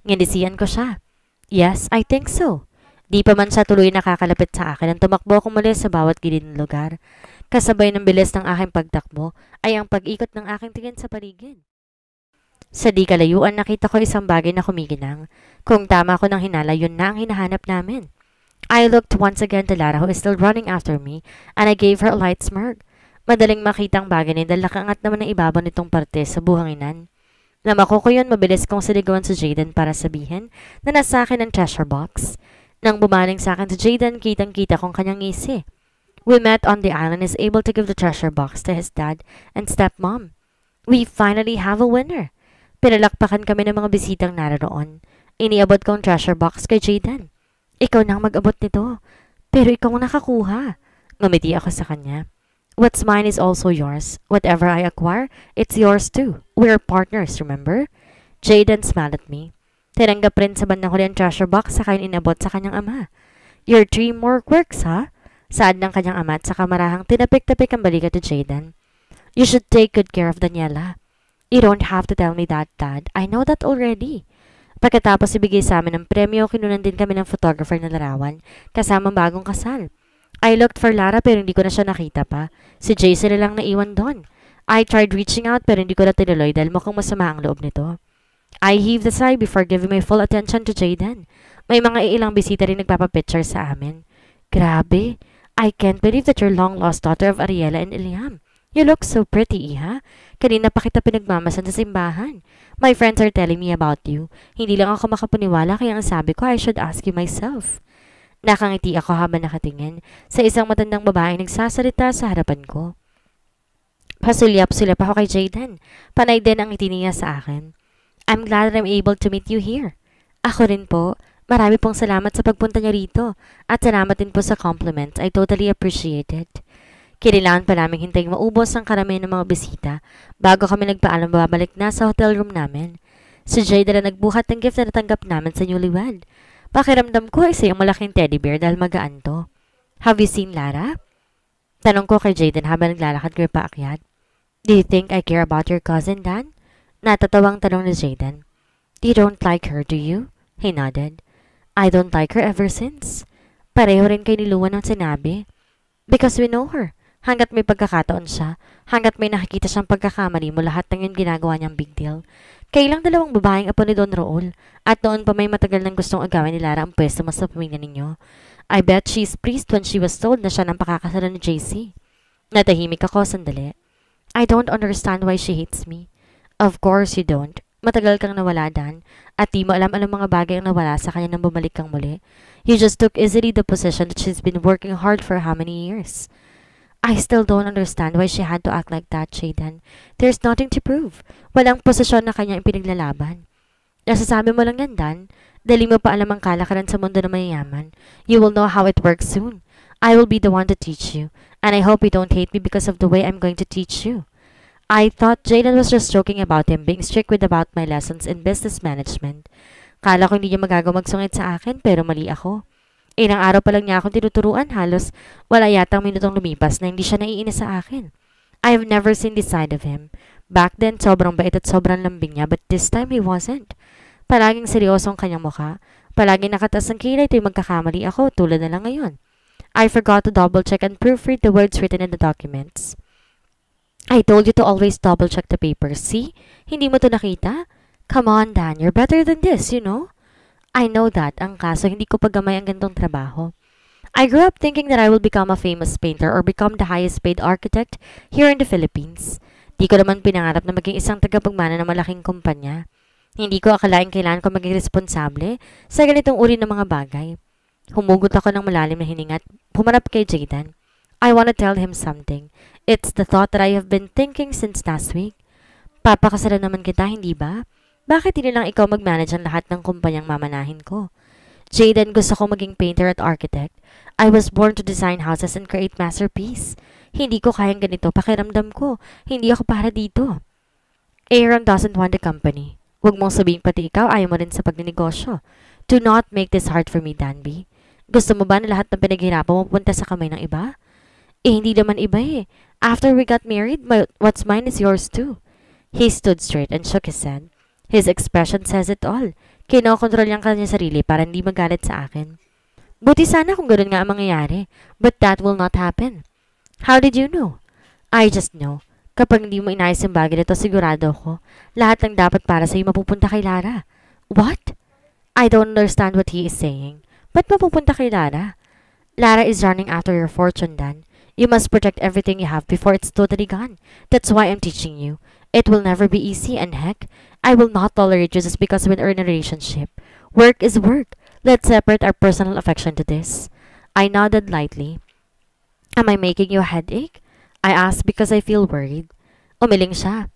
Speaker 2: Nginisiyan ko siya. Yes, I think so. Di pa man siya tuloy nakakalapit sa akin ang tumakbo ko muli sa bawat gilid ng lugar. Kasabay ng bilis ng aking pagtakbo ay ang pag-ikot ng aking tingin sa paligid. Sa di kalayuan nakita ko isang bagay na kumikinang. Kung tama ko ng hinala, yun na ang hinahanap namin. I looked once again to Lara who is still running after me and I gave her a light smirk. Madaling makita ang bagay na dalakangat naman ang ibabaw nitong parte sa buhanginan na ko yun, mabilis kong siligawan si Jaden para sabihin na nasa akin ang treasure box. Nang bumaling sa akin si Jaden, kitang-kita kong kanyang ngisi. We met on the island is able to give the treasure box to his dad and stepmom. We finally have a winner. Pinalakpakan kami ng mga bisitang naroon. Iniabot ko ang treasure box kay Jaden. Ikaw nang mag-abot nito. Pero ikaw ang nakakuha. Ngumiti ako sa kanya. What's mine is also yours. Whatever I acquire, it's yours too. We're partners, remember? Jaden smiled at me. Tinanggap rin sa bandang huli ang treasure box sa kain inabot sa kanyang ama. Your dream work works, ha? Saad ng kanyang ama at sa kamarahang tinapik-tapik ang balikat ni Jaden. You should take good care of Daniela. You don't have to tell me that, Dad. I know that already. Pagkatapos ibigay sa amin ang premyo, kinunan din kami ng photographer na larawan kasama bagong kasal. I looked for Lara pero hindi ko na siya nakita pa. Si Jason na lang naiwan doon. I tried reaching out pero hindi ko na tinuloy dahil mukhang masama ang loob nito. I heaved a sigh before giving my full attention to Jaden. May mga ilang bisita rin nagpapapicture sa amin. Grabe, I can't believe that your long-lost daughter of Ariela and Iliam. You look so pretty, Iha. Kanina pa kita pinagmamasan sa simbahan. My friends are telling me about you. Hindi lang ako makapaniwala kaya ang sabi ko I should ask you myself. Nakangiti ako habang nakatingin sa isang matandang babaeng nagsasalita sa harapan ko. Pasulyap-sulyap ako kay Jaden. Panay din ang ngiti niya sa akin. I'm glad I'm able to meet you here. Ako rin po. Marami pong salamat sa pagpunta niya rito at salamat din po sa compliment. I totally appreciate it. Kailangan pa namin hintayin maubos ang karamihan ng mga bisita bago kami nagpaalam babalik na sa hotel room namin. Si Jay na nagbuhat ng gift na natanggap namin sa newlywed. Pakiramdam ko isa yung malaking teddy bear dahil magaan to. Have you seen Lara? Tanong ko kay Jaden habang naglalakad kami paakyat. Do you think I care about your cousin, Dan? Natatawang tanong ni Jaden. You don't like her, do you? He nodded. I don't like her ever since. Pareho rin kay ni Luan ang sinabi. Because we know her. Hanggat may pagkakataon siya, hanggat may nakikita siyang pagkakamali mo lahat ng yung ginagawa niyang big deal. Kailang dalawang babaeng apo ni Don Rool at noon pa may matagal nang gustong agawin ni Lara ang pwesto mo sa pamilya ninyo. I bet she's pleased when she was told na siya nang pakakasalan ni JC. Natahimik ako sandali. I don't understand why she hates me. Of course you don't. Matagal kang nawala, Dan, at di mo alam anong mga bagay ang nawala sa kanya nang bumalik kang muli. You just took easily the position that she's been working hard for how many years. I still don't understand why she had to act like that, Jaden. There's nothing to prove. Walang posisyon na kanya pinaglalaban. Nasasabi mo lang yan, Dan. Dali mo pa alam ang kalakaran sa mundo na mayayaman. You will know how it works soon. I will be the one to teach you. And I hope you don't hate me because of the way I'm going to teach you. I thought Jaden was just joking about him being strict with about my lessons in business management. Kala ko hindi niya magagaw magsungit sa akin pero mali ako. Ilang eh, araw pa lang niya akong tinuturuan, halos wala yatang minutong lumipas na hindi siya naiinis sa akin. I have never seen this side of him. Back then, sobrang bait at sobrang lambing niya, but this time he wasn't. Palaging seryoso ang kanyang mukha. Palaging nakatas ang kilay tuwing magkakamali ako, tulad na lang ngayon. I forgot to double-check and proofread the words written in the documents. I told you to always double-check the papers. See? Hindi mo to nakita? Come on, Dan. You're better than this, you know? I know that, ang kaso hindi ko paggamay ang ganitong trabaho. I grew up thinking that I will become a famous painter or become the highest paid architect here in the Philippines. Di ko naman pinangarap na maging isang tagapagmana ng malaking kumpanya. Hindi ko akalain kailan ko maging responsable sa ganitong uri ng mga bagay. Humugot ako ng malalim na hininga at pumarap kay Jaden. I want to tell him something. It's the thought that I have been thinking since last week. Papakasalan naman kita, hindi ba? Bakit hindi lang ikaw mag-manage ang lahat ng kumpanyang mamanahin ko? Jaden, gusto ko maging painter at architect. I was born to design houses and create masterpiece. Hindi ko kayang ganito, pakiramdam ko. Hindi ako para dito. Aaron doesn't want the company. Huwag mong sabihin pati ikaw, ayaw mo rin sa pagninegosyo. Do not make this hard for me, Danby. Gusto mo ba na lahat ng pinaghirapan mo sa kamay ng iba? Eh, hindi naman iba eh. After we got married, my, what's mine is yours too. He stood straight and shook his head. His expression says it all. Kinokontrol niyang kanyang sarili para hindi magalit sa akin. Buti sana kung ganun nga ang mangyayari. But that will not happen. How did you know? I just know. Kapag hindi mo inayos yung bagay nito, sigurado ako. Lahat ng dapat para sa'yo mapupunta kay Lara. What? I don't understand what he is saying. Ba't mapupunta kay Lara? Lara is running after your fortune, Dan. You must protect everything you have before it's totally gone. That's why I'm teaching you. It will never be easy, and heck, I will not tolerate you just because we're in a relationship. Work is work. Let's separate our personal affection to this. I nodded lightly. Am I making you a headache? I asked because I feel worried. Umiling siya.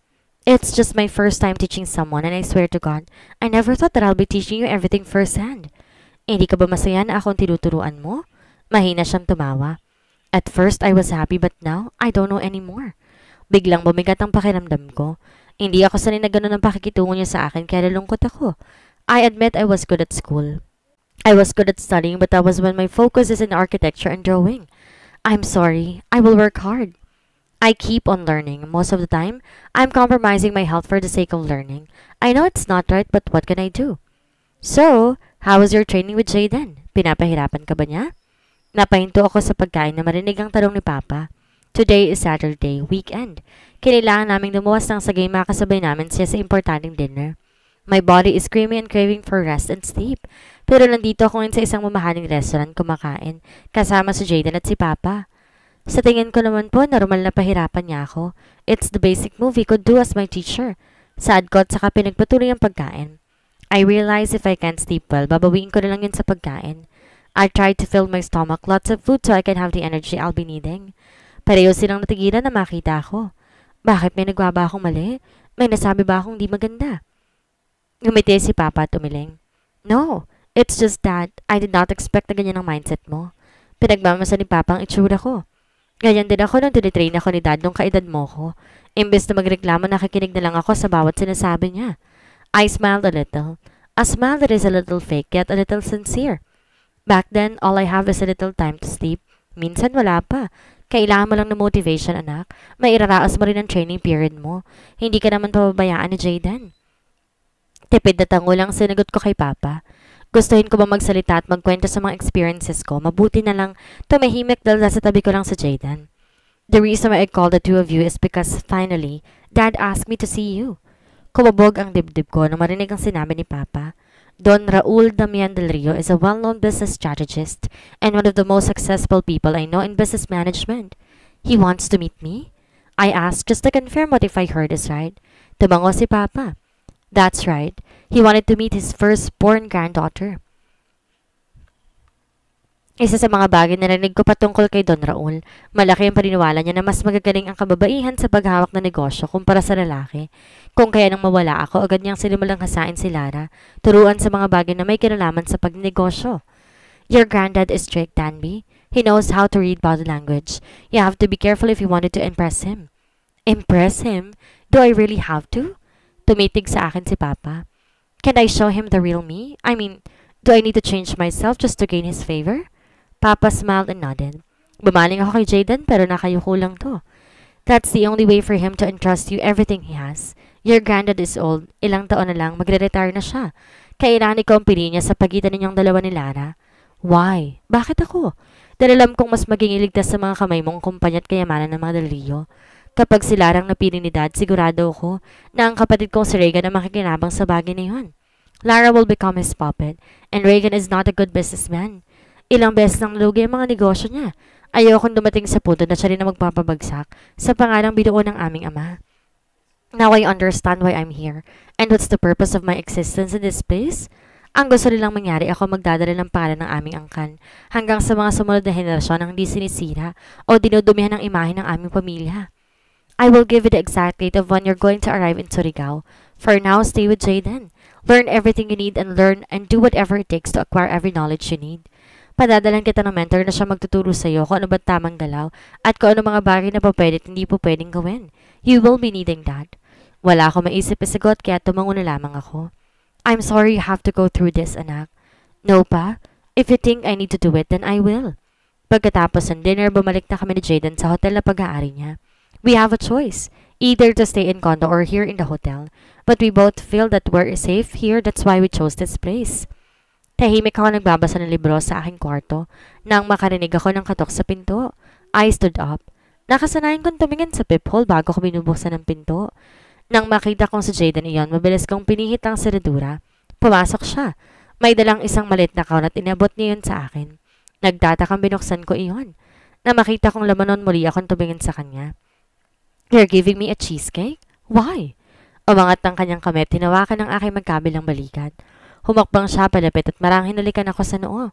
Speaker 2: It's just my first time teaching someone and I swear to God, I never thought that I'll be teaching you everything firsthand. Hindi ka ba masaya na akong tinuturuan mo? Mahina siyang tumawa. At first, I was happy but now, I don't know anymore. Biglang bumigat ang pakiramdam ko. Hindi ako sanay na ganun ang pakikitungo niya sa akin kaya nalungkot ako. I admit I was good at school. I was good at studying but that was when my focus is in architecture and drawing. I'm sorry. I will work hard. I keep on learning. Most of the time, I'm compromising my health for the sake of learning. I know it's not right but what can I do? So, how was your training with Jay then? Pinapahirapan ka ba niya? Napahinto ako sa pagkain na marinig ang tanong ni Papa. Today is Saturday, weekend. Kailangan naming lumuwas ng sagay makasabay namin siya sa importanteng dinner. My body is creamy and craving for rest and sleep. Pero nandito ako ngayon sa isang mamahaling restaurant kumakain, kasama si Jaden at si Papa. Sa tingin ko naman po, normal na pahirapan niya ako. It's the basic movie could do as my teacher. Sad ko at saka pinagpatuloy ang pagkain. I realize if I can't sleep well, babawiin ko na lang yun sa pagkain. I try to fill my stomach lots of food so I can have the energy I'll be needing. Pareho silang natigilan na makita ko. Bakit may nagwa ba akong mali? May nasabi ba akong di maganda? Ngumiti si Papa at umiling. No, it's just that I did not expect na ganyan ang mindset mo. Pinagmamasa ni Papa ang itsura ko. Ganyan din ako nung tinitrain ako ni Dad nung kaedad mo ko. Imbes na magreklamo, nakikinig na lang ako sa bawat sinasabi niya. I smiled a little. A smile that is a little fake yet a little sincere. Back then, all I have is a little time to sleep. Minsan wala pa. Kailangan mo lang ng motivation, anak. Mairaraos mo rin ang training period mo. Hindi ka naman pababayaan ni Jayden. Tipid na tango lang sinagot ko kay Papa. Gustuhin ko ba magsalita at magkwento sa mga experiences ko, mabuti na lang tumahimik dahil nasa tabi ko lang sa Jayden. The reason why I called the two of you is because finally, Dad asked me to see you. Kumabog ang dibdib ko nang marinig ang sinabi ni Papa. Don Raul Damian del Rio is a well known business strategist and one of the most successful people I know in business management. He wants to meet me? I asked just to confirm what if I heard is right. Tumango si Papa. That's right. He wanted to meet his firstborn granddaughter. Isa sa mga bagay na narinig ko patungkol kay Don Raul, malaki ang paniniwala niya na mas magagaling ang kababaihan sa paghawak ng negosyo kumpara sa lalaki. Kung kaya nang mawala ako, agad niyang sinimulang hasain si Lara, turuan sa mga bagay na may kinalaman sa pagnegosyo. Your granddad is Drake Danby. He knows how to read body language. You have to be careful if you wanted to impress him. Impress him? Do I really have to? Tumitig sa akin si Papa. Can I show him the real me? I mean, do I need to change myself just to gain his favor? Papa smiled and nodded. Bumaling ako kay Jaden pero nakayuko lang to. That's the only way for him to entrust you everything he has. Your granddad is old. Ilang taon na lang, magre-retire na siya. Kailangan ni ang niya sa pagitan ninyong dalawa ni Lara. Why? Bakit ako? Dahil alam kong mas maging iligtas sa mga kamay mong kumpanya at kayamanan ng mga dalrio. Kapag si Lara ang napili ni Dad, sigurado ako na ang kapatid kong si Reagan ang makikinabang sa bagay na yun. Lara will become his puppet, and Reagan is not a good businessman. Ilang beses nang lugi ang mga negosyo niya. akong dumating sa punto na siya rin na magpapabagsak sa pangalang binuo ng aming ama. Now I understand why I'm here and what's the purpose of my existence in this place? Ang gusto nilang mangyari ako magdadala ng pangalan ng aming angkan hanggang sa mga sumunod na henerasyon ang hindi sinisira o dinudumihan ng imahe ng aming pamilya. I will give you the exact date of when you're going to arrive in Surigao. For now, stay with Jaden. Learn everything you need and learn and do whatever it takes to acquire every knowledge you need padadalan kita ng mentor na siya magtuturo sa iyo kung ano ba tamang galaw at kung ano mga bagay na pa pwede at hindi po pwedeng gawin. You will be needing that. Wala akong maisip na sagot kaya tumango na lamang ako. I'm sorry you have to go through this, anak. No pa. If you think I need to do it, then I will. Pagkatapos ng dinner, bumalik na kami ni Jaden sa hotel na pag-aari niya. We have a choice, either to stay in condo or here in the hotel. But we both feel that we're safe here, that's why we chose this place. Tahimik ako nagbabasa ng libro sa aking kwarto nang makarinig ako ng katok sa pinto. I stood up. Nakasanayan kong tumingin sa peephole bago ko binubuksan ang pinto. Nang makita kong si Jaden iyon, mabilis kong pinihit ang seredura. Pumasok siya. May dalang isang malit na kaon at inabot niya yun sa akin. Nagtatakang binuksan ko iyon. Na makita kong laman nun muli akong tumingin sa kanya. You're giving me a cheesecake? Why? Umangat ng kanyang kamay at ng aking magkabilang balikat. Humakbang siya palapit at marang hinalikan ako sa noo.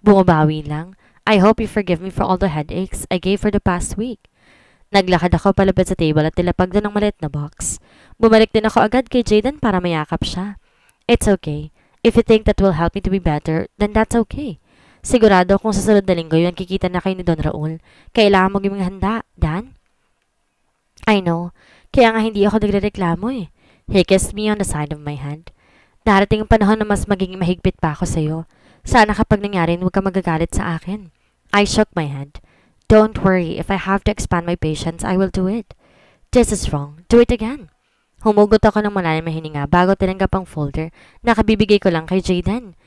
Speaker 2: Bumabawi lang. I hope you forgive me for all the headaches I gave for the past week. Naglakad ako palapit sa table at tilapag doon ng maliit na box. Bumalik din ako agad kay Jaden para mayakap siya. It's okay. If you think that will help me to be better, then that's okay. Sigurado kung sa sunod na linggo yun kikita na kayo ni Don Raul, kailangan mo giming handa, Dan? I know. Kaya nga hindi ako nagre-reklamo eh. He kissed me on the side of my hand. Darating ang panahon na mas magiging mahigpit pa ako sa iyo. Sana kapag nangyari, huwag ka magagalit sa akin. I shook my head. Don't worry, if I have to expand my patience, I will do it. This is wrong. Do it again. Humugot ako ng malalim na hininga bago tinanggap ang folder na kabibigay ko lang kay Jaden.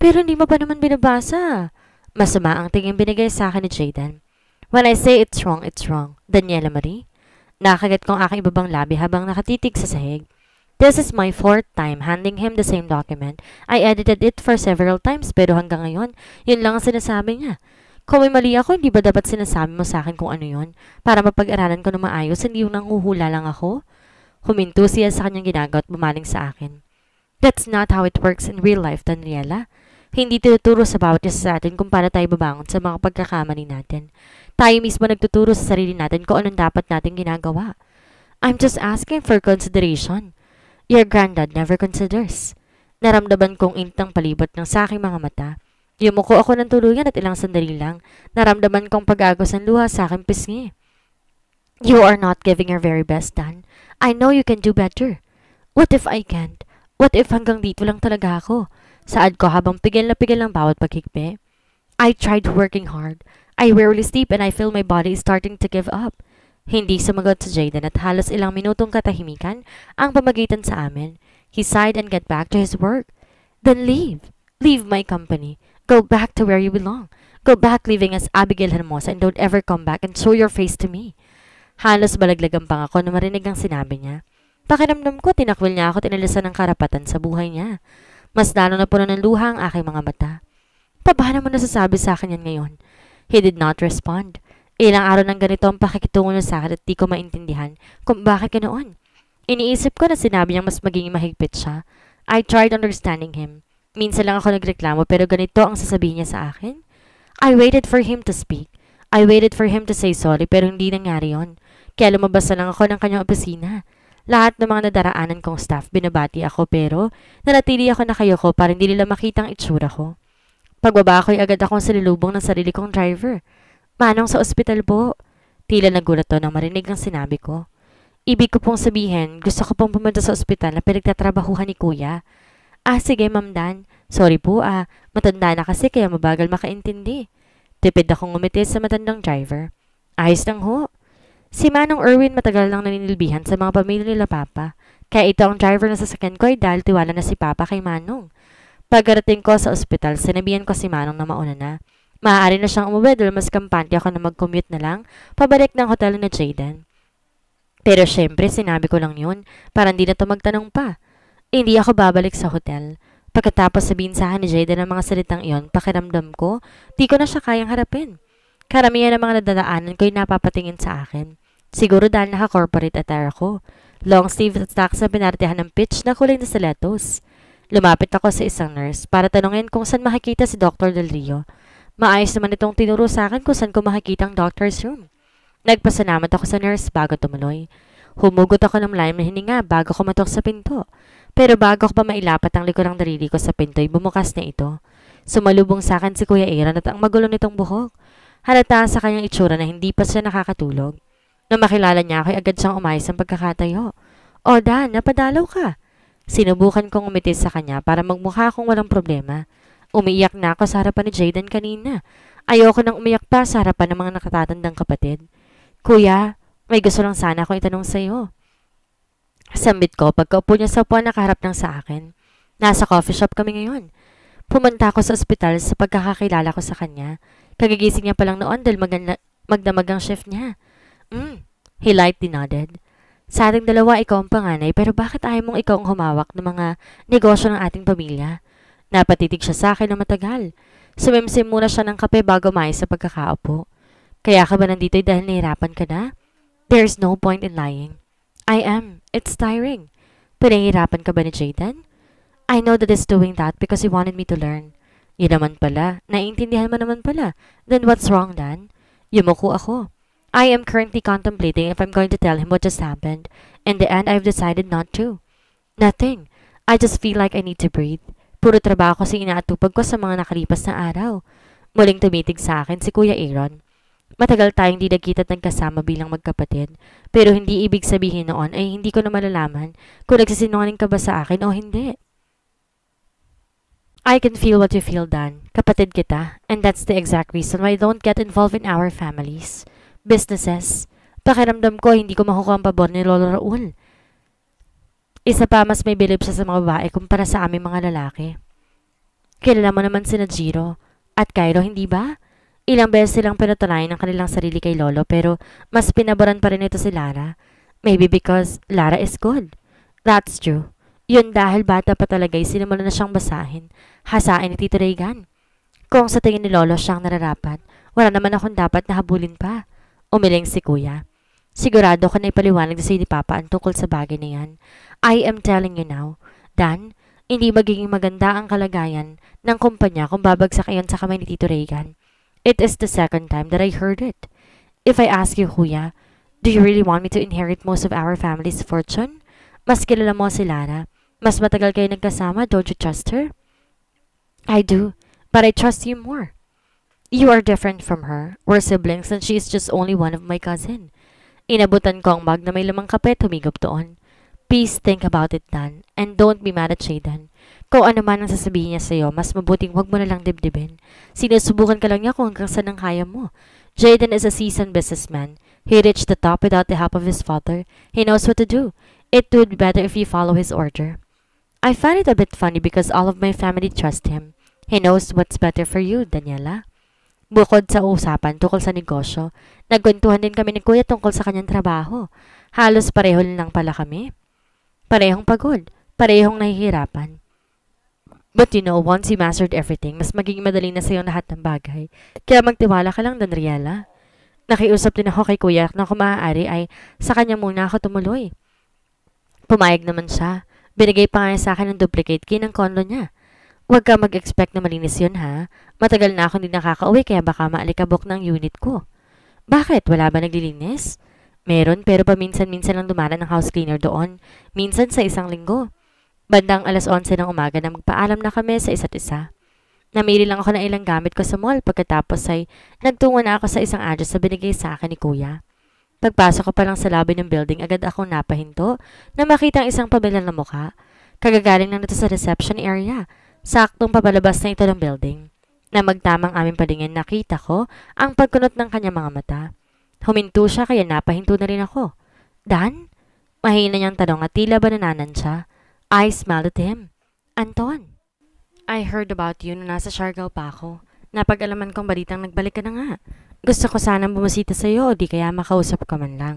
Speaker 2: Pero hindi mo pa naman binabasa. Masama ang tingin binigay sa akin ni Jaden. When I say it's wrong, it's wrong. Daniela Marie. Nakagat kong aking ibabang labi habang nakatitig sa sahig. This is my fourth time handing him the same document. I edited it for several times pero hanggang ngayon, yun lang ang sinasabi niya. Kung may mali ako, hindi ba dapat sinasabi mo sa akin kung ano yun? Para mapag-aralan ko na maayos, hindi yung nanguhula lang ako? Huminto siya sa kanyang ginagawa at bumaling sa akin. That's not how it works in real life, Daniela. Hindi tinuturo sa bawat isa sa atin kung paano tayo babangon sa mga pagkakamali natin. Tayo mismo nagtuturo sa sarili natin kung anong dapat natin ginagawa. I'm just asking for consideration. Your granddad never considers. Naramdaman kong intang palibot ng sa aking mga mata. Yumuko ako ng tuluyan at ilang sandali lang. Naramdaman kong pag-agos ng luha sa aking pisngi. You are not giving your very best, Dan. I know you can do better. What if I can't? What if hanggang dito lang talaga ako? Saad ko habang pigil na pigil ng bawat paghigpe. I tried working hard. I rarely sleep and I feel my body is starting to give up. Hindi sumagot si Jaden at halos ilang minutong katahimikan ang pamagitan sa amin. He sighed and got back to his work. Then leave. Leave my company. Go back to where you belong. Go back leaving as Abigail Hermosa and don't ever come back and show your face to me. Halos balaglag ang ako na marinig ang sinabi niya. Pakiramdam ko, tinakwil niya ako at inalisan ng karapatan sa buhay niya. Mas lalo na puno ng luha ang aking mga mata. Pa, paano mo nasasabi sa akin yan ngayon? He did not respond. Ilang araw ng ganito ang pakikitungo niya sa akin at di ko maintindihan kung bakit ganoon. Iniisip ko na sinabi niyang mas maging mahigpit siya. I tried understanding him. Minsan lang ako nagreklamo pero ganito ang sasabihin niya sa akin. I waited for him to speak. I waited for him to say sorry pero hindi nangyari yon. Kaya lumabas na lang ako ng kanyang opisina. Lahat ng mga nadaraanan kong staff binabati ako pero nanatili ako na kayo ko para hindi nila makita ang itsura ko. Pagbaba ay agad akong sinilubong ng sarili kong driver. Manong sa ospital po. Tila nagulat to nang marinig ang sinabi ko. Ibig ko pong sabihin, gusto ko pong pumunta sa ospital na pinagtatrabahuhan ni kuya. Ah, sige, Ma'am Dan. Sorry po, ah. Matanda na kasi kaya mabagal makaintindi. Tipid akong umitis sa matandang driver. Ayos lang ho. Si Manong Irwin matagal nang naninilbihan sa mga pamilya nila Papa. Kaya ito ang driver na sasakyan ko ay dahil tiwala na si Papa kay Manong. Pagarating ko sa ospital, sinabihan ko si Manong na mauna na. Maaari na siyang umuwi dahil mas kampante ako na mag-commute na lang pabalik ng hotel na Jaden. Pero syempre, sinabi ko lang yun para hindi na to magtanong pa. Hindi ako babalik sa hotel. Pagkatapos sabihin sa ni Jada ng mga salitang iyon, pakiramdam ko, di ko na siya kayang harapin. Karamihan ng mga nadadaanan ko'y napapatingin sa akin. Siguro dahil naka-corporate attire ko. Long sleeve at socks na pinartihan ng pitch na kulay na stilettos. Lumapit ako sa isang nurse para tanungin kung saan makikita si Dr. Del Rio. Maayos naman itong tinuro sa akin kung saan ko makikita ang doctor's room. Nagpasalamat ako sa nurse bago tumuloy. Humugot ako ng lime na hininga bago kumatok sa pinto. Pero bago ko pa mailapat ang likod ng darili ko sa pinto'y bumukas na ito. Sumalubong sa akin si Kuya Aaron at ang magulo nitong buhok. Halata sa kanyang itsura na hindi pa siya nakakatulog. Nung makilala niya ako, ay agad siyang umayos ang pagkakatayo. O Dan, napadalaw ka. Sinubukan kong umitis sa kanya para magmukha akong walang problema. Umiiyak na ako sa harapan ni Jaden kanina. Ayoko nang umiyak pa sa harapan ng mga nakatatandang kapatid. Kuya, may gusto lang sana akong itanong sa iyo. Sambit ko pagkaupo niya sa upuan nakaharap ng sa akin. Nasa coffee shop kami ngayon. Pumunta ako sa ospital sa pagkakakilala ko sa kanya. Kagigising niya pa lang noon dahil magdamag ang shift niya. Hmm, he lightly nodded. Sa ating dalawa, ikaw ang panganay, pero bakit ayaw mong ikaw ang humawak ng mga negosyo ng ating pamilya? Napatitig siya sa akin na matagal. Sumimsim muna siya ng kape bago maayos sa pagkakaupo. Kaya ka ba nandito dahil nahirapan ka na? There's no point in lying. I am. It's tiring. Pinahirapan ka ba ni Jaden? I know that he's doing that because he wanted me to learn. Yun naman pala. Naiintindihan mo naman pala. Then what's wrong, Dan? Yumuko ako. I am currently contemplating if I'm going to tell him what just happened. In the end, I've decided not to. Nothing. I just feel like I need to breathe. Puro trabaho kasi inaatupag ko sa mga nakalipas na araw. Muling tumitig sa akin si Kuya Aaron. Matagal tayong di nagkita't kasama bilang magkapatid, pero hindi ibig sabihin noon ay hindi ko na malalaman kung nagsisinungaling ka ba sa akin o hindi. I can feel what you feel, Dan. Kapatid kita, and that's the exact reason why I don't get involved in our families. Businesses. Pakiramdam ko, hindi ko makukuha ang pabor ni Lolo Raul. Isa pa, mas may bilib siya sa mga babae kumpara sa aming mga lalaki. Kilala mo naman sina Jiro at Cairo, hindi ba? Ilang beses silang pinatunayan ang kanilang sarili kay Lolo pero mas pinaboran pa rin ito si Lara. Maybe because Lara is good. That's true. Yun dahil bata pa talaga ay sinimula na siyang basahin, hasain ni Tito Reagan. Kung sa tingin ni Lolo siyang nararapat, wala naman akong dapat na pa. Umiling si Kuya. Sigurado ko na ipaliwanag na sa'yo ni Papa ang tungkol sa bagay na yan. I am telling you now, Dan, hindi magiging maganda ang kalagayan ng kumpanya kung babagsak iyon sa kamay ni Tito Reagan. It is the second time that I heard it. If I ask you, Kuya, do you really want me to inherit most of our family's fortune? Mas kilala mo si Lara. Mas matagal kayo nagkasama, don't you trust her? I do, but I trust you more. You are different from her. We're siblings and she is just only one of my cousins. Inabutan ko ang bag na may lamang kape at humigop doon. Please think about it, Dan. And don't be mad at Shaydan. Kung ano man ang sasabihin niya sa'yo, mas mabuting wag mo na lang dibdibin. Sinusubukan ka lang niya kung hanggang saan ang kaya mo. Jaden is a seasoned businessman. He reached the top without the help of his father. He knows what to do. It would be better if you follow his order. I find it a bit funny because all of my family trust him. He knows what's better for you, Daniela. Bukod sa usapan tungkol sa negosyo, nagkwentuhan din kami ni Kuya tungkol sa kanyang trabaho. Halos pareho lang pala kami. Parehong pagod, parehong nahihirapan. But you know, once you mastered everything, mas magiging madali na sa sa'yo lahat ng bagay. Kaya magtiwala ka lang, Danriela. Nakiusap din ako kay Kuya na kung maaari ay sa kanya muna ako tumuloy. Pumayag naman siya. Binigay pa nga sa akin ang duplicate key ng kondo niya. Huwag ka mag-expect na malinis yun ha. Matagal na ako hindi nakakauwi kaya baka maalikabok ng unit ko. Bakit? Wala ba naglilinis? Meron pero paminsan-minsan lang dumala ng house cleaner doon. Minsan sa isang linggo. Bandang alas 11 ng umaga na magpaalam na kami sa isa't isa. Namili lang ako ng ilang gamit ko sa mall pagkatapos ay nagtungo na ako sa isang address na binigay sa akin ni kuya. Pagpasok ko pa lang sa lobby ng building, agad akong napahinto na makita ang isang pamilya na mukha. Kagagaling lang nito sa reception area Saktong papalabas na ito ng building. Na magtamang aming palingin nakita ko ang pagkunot ng kanyang mga mata. Huminto siya kaya napahinto na rin ako. Dan? Mahina niyang tanong at tila ba nananan siya. I smiled at him. Anton, I heard about you na nasa Siargao pa ako. Napag-alaman kong balitang nagbalik ka na nga. Gusto ko sanang bumusita sa'yo o di kaya makausap ka man lang.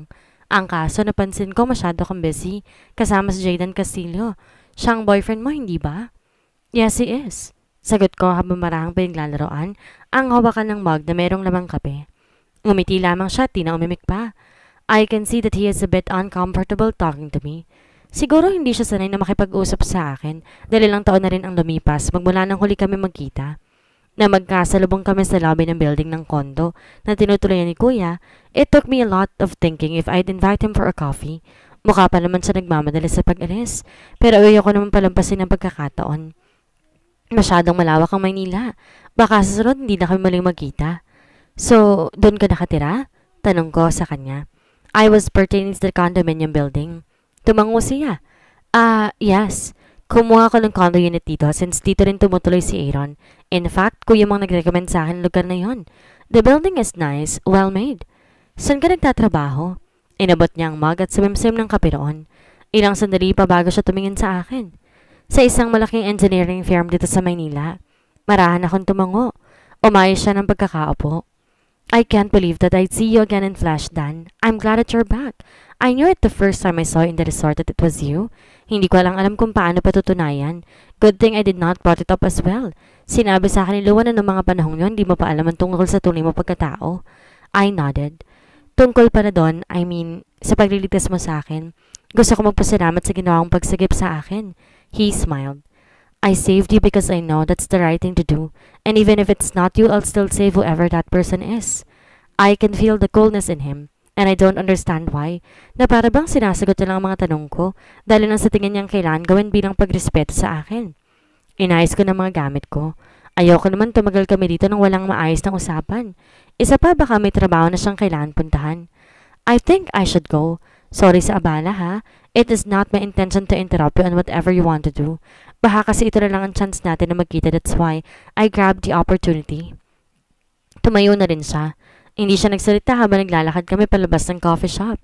Speaker 2: Ang kaso, napansin ko masyado kang busy kasama si Jayden Castillo. Siyang boyfriend mo, hindi ba? Yes, he is. Sagot ko habang marahang pinaglalaroan ang hawakan ng mug na mayroong lamang kape. Umiti lamang siya at umimik pa. I can see that he is a bit uncomfortable talking to me. Siguro hindi siya sanay na makipag-usap sa akin dahil lang taon na rin ang lumipas magmula nang huli kami magkita. Na magkasalubong kami sa lobby ng building ng kondo na tinutuloyan ni Kuya, it took me a lot of thinking if I'd invite him for a coffee. Mukha pa naman siya nagmamadali sa pag-alis, pero ko naman palampasin ang pagkakataon. Masyadong malawak ang Maynila. Baka sa sunod hindi na kami muling magkita. So, doon ka nakatira? Tanong ko sa kanya. I was pertaining to the condominium building. Tumango siya. Ah, uh, yes. Kumuha ko ng condo unit dito since dito rin tumutuloy si Aaron. In fact, kuya mong nag-recommend sa akin lugar na yon. The building is nice, well made. Saan ka nagtatrabaho? Inabot niya ang mug at sumimsim ng kapiroon. Ilang sandali pa bago siya tumingin sa akin sa isang malaking engineering firm dito sa Maynila. Marahan akong tumango. Umayos siya ng pagkakaupo. I can't believe that I'd see you again in flash, Dan. I'm glad that you're back. I knew it the first time I saw you in the resort that it was you. Hindi ko lang alam kung paano patutunayan. Good thing I did not brought it up as well. Sinabi sa akin ni Luwan na noong mga panahong yon, di mo pa alam ang tungkol sa tunay mo pagkatao. I nodded. Tungkol pa na doon, I mean, sa pagliligtas mo sa akin, gusto ko magpasalamat sa ginawang pagsagip sa akin. He smiled. I saved you because I know that's the right thing to do. And even if it's not you, I'll still save whoever that person is. I can feel the coldness in him. And I don't understand why. Na para bang sinasagot na lang ang mga tanong ko dahil lang sa tingin niyang kailan gawin bilang pagrespeto sa akin. Inayos ko na mga gamit ko. Ayoko naman tumagal kami dito nang walang maayos ng usapan. Isa pa baka may trabaho na siyang kailangan puntahan. I think I should go. Sorry sa abala ha. It is not my intention to interrupt you on whatever you want to do. Baka kasi ito na lang ang chance natin na magkita that's why I grabbed the opportunity. Tumayo na rin siya. Hindi siya nagsalita habang naglalakad kami palabas ng coffee shop.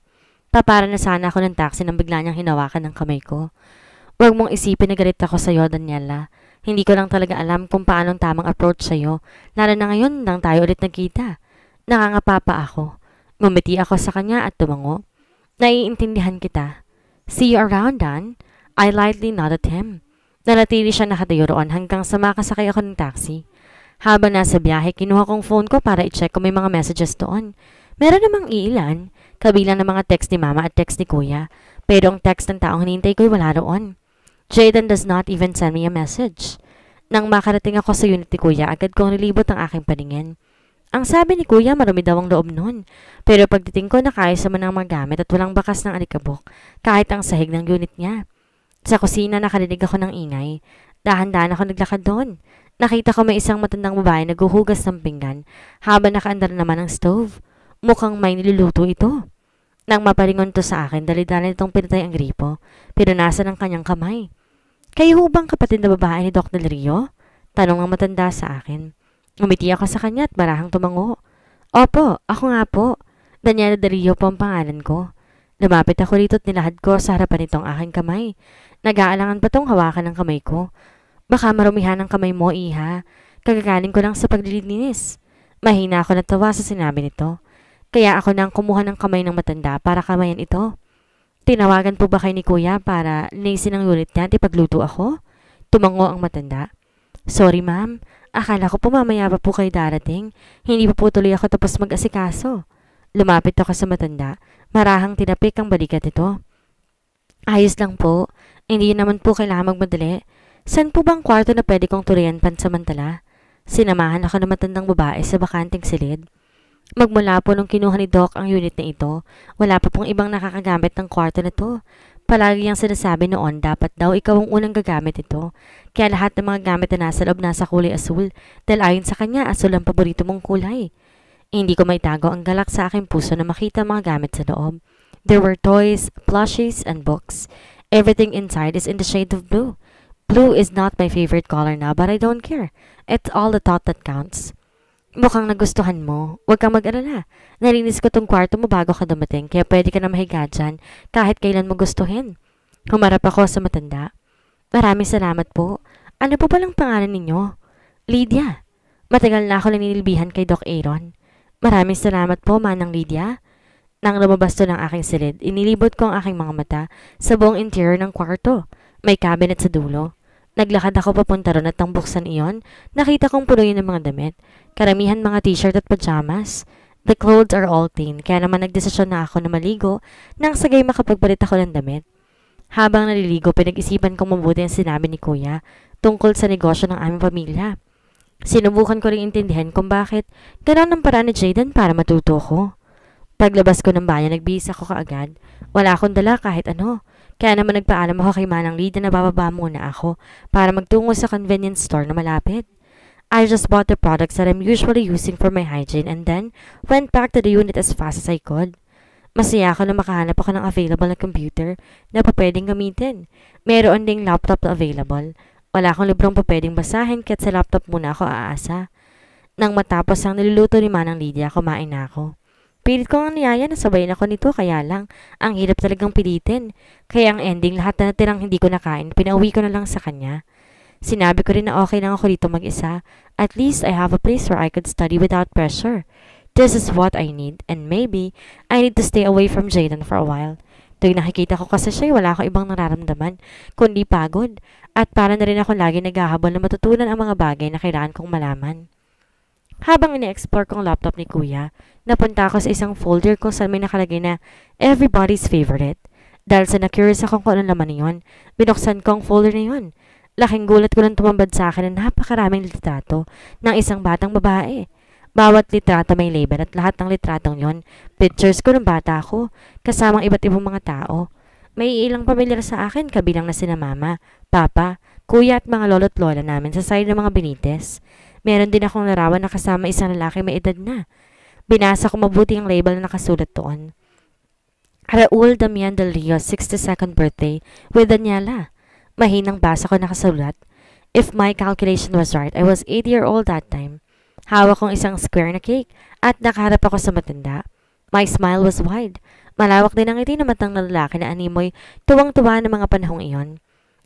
Speaker 2: Papara na sana ako ng taxi nang bigla niyang hinawakan ng kamay ko. Huwag mong isipin na galit ako sa'yo, Daniela. Hindi ko lang talaga alam kung paanong tamang approach sa'yo, lalo na ngayon nang tayo ulit nagkita. Nangangapa pa ako. Ngumiti ako sa kanya at tumango. Naiintindihan kita. See you around, Dan. I lightly nodded him. Nalatili siya nakatayo roon hanggang sa makasakay ako ng taxi. Habang nasa biyahe, kinuha kong phone ko para i-check kung may mga messages doon. Meron namang iilan, kabilang ng mga text ni mama at text ni kuya. Pero ang text ng taong hinihintay ko'y wala roon. Jaden does not even send me a message. Nang makarating ako sa unit ni kuya, agad kong nilibot ang aking paningin. Ang sabi ni kuya, marumi daw ang loob nun. Pero pagdating ko, nakayos naman ang magamit at walang bakas ng alikabok, kahit ang sahig ng unit niya. Sa kusina, nakarinig ako ng ingay. Dahan-dahan ako naglakad doon. Nakita ko may isang matandang babae naguhugas ng pinggan habang nakaandar naman ang stove. Mukhang may niluluto ito. Nang mapalingon to sa akin, dalidala itong pinatay ang gripo, pero nasa ng kanyang kamay. Kayo bang kapatid na babae ni Doc Del Rio? Tanong ang matanda sa akin. Umiti ako sa kanya at marahang tumango. Opo, ako nga po. Daniela Dario po ang pangalan ko. Lumapit ako rito at nilahad ko sa harapan nitong aking kamay. Nag-aalangan pa tong hawakan ng kamay ko. Baka marumihan ang kamay mo, iha. Kagagaling ko lang sa paglilinis. Mahina ako natawa sa sinabi nito. Kaya ako nang kumuha ng kamay ng matanda para kamayan ito. Tinawagan po ba kay ni kuya para linisin ang unit niya at ipagluto ako? Tumango ang matanda. Sorry ma'am, Akala ko po mamaya pa po kayo darating. Hindi pa po tuloy ako tapos mag-asikaso. Lumapit ako sa matanda. Marahang tinapik ang balikat ito. Ayos lang po. Hindi naman po kailangan magmadali. San po bang kwarto na pwede kong tuluyan pansamantala? Sinamahan ako ng matandang babae sa bakanting silid. Magmula po nung kinuha ni Doc ang unit na ito, wala pa pong ibang nakakagamit ng kwarto na to. Palagi niyang sinasabi noon dapat daw ikaw ang unang gagamit ito. Kaya lahat ng mga gamit na nasa loob nasa kulay asul dahil ayon sa kanya asul ang paborito mong kulay. Hindi ko maitago ang galak sa aking puso na makita mga gamit sa loob. There were toys, plushies, and books. Everything inside is in the shade of blue. Blue is not my favorite color now but I don't care. It's all the thought that counts mukhang nagustuhan mo. Huwag kang mag-alala. Nalinis ko tong kwarto mo bago ka dumating, kaya pwede ka na mahiga dyan kahit kailan mo gustuhin. Humarap ako sa matanda. Maraming salamat po. Ano po palang pangalan ninyo? Lydia. Matagal na ako naninilbihan kay Doc Aaron. Maraming salamat po, Manang Lydia. Nang lumabas to ng aking silid, inilibot ko ang aking mga mata sa buong interior ng kwarto. May cabinet sa dulo. Naglakad ako papunta ron at nang buksan iyon, nakita kong puno yun ng mga damit. Karamihan mga t-shirt at pajamas. The clothes are all clean, kaya naman nagdesisyon na ako na maligo nang sagay makapagpalit ako ng damit. Habang naliligo, pinag-isipan kong mabuti ang sinabi ni Kuya tungkol sa negosyo ng aming pamilya. Sinubukan ko rin intindihan kung bakit ganon ang paraan ni Jaden para matuto ko. Paglabas ko ng bayan, nagbihis ako kaagad. Wala akong dala kahit ano. Kaya naman nagpaalam ako kay Manang Lida na bababa muna ako para magtungo sa convenience store na malapit. I just bought the products that I'm usually using for my hygiene and then went back to the unit as fast as I could. Masaya ako na makahanap ako ng available na computer na pa pwedeng gamitin. Meron ding laptop na available. Wala akong librong pa pwedeng basahin kaya sa laptop muna ako aasa. Nang matapos ang niluluto ni Manang Lydia, kumain na ako. Pilit ko ang niyaya na sabayan ako nito kaya lang, ang hirap talagang pilitin. Kaya ang ending lahat na natirang hindi ko nakain, pinauwi ko na lang sa kanya. Sinabi ko rin na okay lang ako dito mag-isa. At least I have a place where I could study without pressure. This is what I need and maybe I need to stay away from Jaden for a while. Tuwing nakikita ko kasi siya, eh, wala akong ibang nararamdaman, kundi pagod. At para na rin ako lagi naghahabol na matutunan ang mga bagay na kailangan kong malaman. Habang ine-explore kong laptop ni kuya, napunta ako sa isang folder kung saan may nakalagay na everybody's favorite. Dahil sa na-curious akong kung ano naman yun, binuksan ko ang folder na yun. Laking gulat ko nang tumambad sa akin ang napakaraming litrato ng isang batang babae. Bawat litrato may label at lahat ng litratong yon, pictures ko ng bata ko, kasamang iba't ibang mga tao. May ilang pamilyar sa akin kabilang na sina mama, papa, kuya at mga lolo't lola namin sa side ng mga binites. Meron din akong larawan na kasama isang lalaki may edad na. Binasa ko mabuti ang label na nakasulat doon. Raul Damian Del Rio's 62nd birthday with Daniela. Mahinang basa ko nakasulat. If my calculation was right, I was 8 year old that time. Hawak kong isang square na cake at nakaharap ako sa matanda. My smile was wide. Malawak din ang ngiti ng matang na lalaki na animoy tuwang-tuwa ng mga panahong iyon.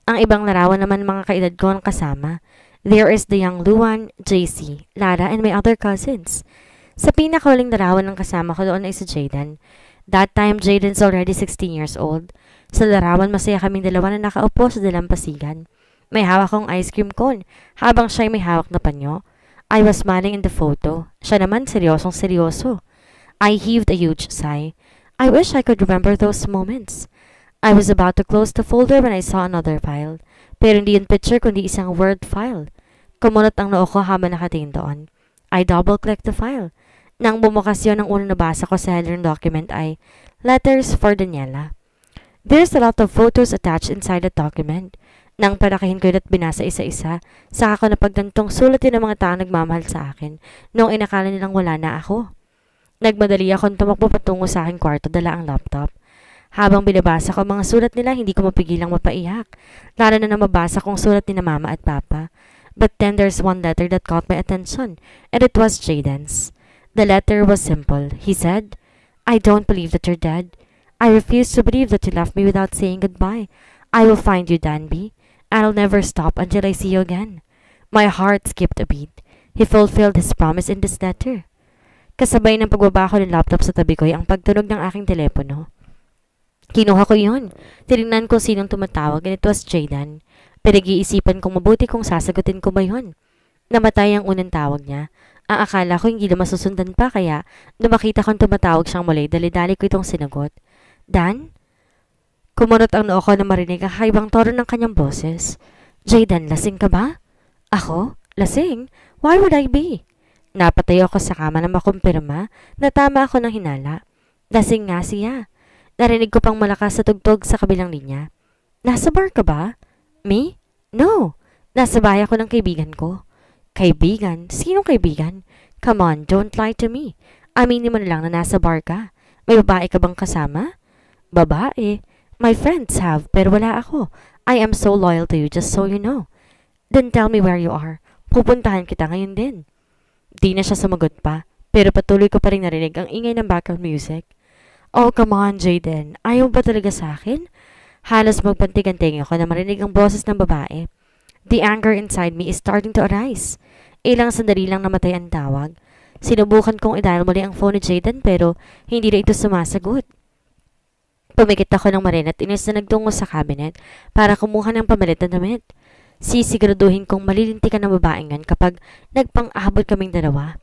Speaker 2: Ang ibang larawan naman mga kaedad ko ang kasama. There is the young Luan, JC, Lara, and my other cousins. Sa pinakawaling larawan ng kasama ko doon ay si Jaden. That time, Jaden's already 16 years old. Sa larawan, masaya kaming dalawa na nakaupo sa dalampasigan. May hawak kong ice cream cone, habang siya may hawak na panyo. I was smiling in the photo. Siya naman, seryosong seryoso. I heaved a huge sigh. I wish I could remember those moments. I was about to close the folder when I saw another file. Pero hindi yun picture kundi isang Word file. Kumunot ang noo ko habang nakatingin doon. I double-click the file. Nang bumukas yun, ang unang nabasa ko sa header document ay Letters for Daniela. There's a lot of photos attached inside the document. Nang palakihin ko at binasa isa-isa, saka ko napagdantong sulatin ng mga taong nagmamahal sa akin noong inakala nilang wala na ako. Nagmadali akong tumakbo patungo sa aking kwarto dala ang laptop. Habang binabasa ko ang mga sulat nila, hindi ko mapigilang mapaiyak. Lalo na na mabasa kong sulat ni na mama at papa. But then there's one letter that caught my attention, and it was Jaden's. The letter was simple. He said, I don't believe that you're dead. I refuse to believe that you left me without saying goodbye. I will find you, Danby, and I'll never stop until I see you again. My heart skipped a beat. He fulfilled his promise in this letter. Kasabay ng pagbaba ko ng laptop sa tabi ko ay ang pagtunog ng aking telepono. Kinuha ko yun. Tinignan ko sinong tumatawag and it was Jaydan. Pinag-iisipan kong mabuti kung sasagutin ko ba yun. Namatay ang unang tawag niya. Ang akala ko hindi na masusundan pa kaya nakita kong tumatawag siyang muli dali-dali ko itong sinagot. Dan? Kumunot ang noo ko na marinig ang haibang toro ng kanyang boses. Jaydan, lasing ka ba? Ako? Lasing? Why would I be? Napatayo ako sa kama na makumpirma na tama ako ng hinala. Lasing nga siya. Narinig ko pang malakas sa tugtog sa kabilang linya. Nasa bar ka ba? Me? No. Nasa bahay ako ng kaibigan ko. Kaibigan? Sinong kaibigan? Come on, don't lie to me. Aminin mo na lang na nasa bar ka. May babae ka bang kasama? Babae? My friends have, pero wala ako. I am so loyal to you, just so you know. Then tell me where you are. Pupuntahan kita ngayon din. Di na siya sumagot pa, pero patuloy ko pa rin narinig ang ingay ng background music. Oh, come on, Jaden. Ayaw ba talaga sa akin? Halos magpantiganting ako na marinig ang boses ng babae. The anger inside me is starting to arise. Ilang sandali lang namatay ang tawag. Sinubukan kong i-dial muli ang phone ni Jaden pero hindi na ito sumasagot. Pumikit ako ng marin at inis na nagtungo sa cabinet para kumuha ng pamalit na damit. Sisiguraduhin kong malilintikan ng babaeng yan kapag nagpang-abot kaming dalawa.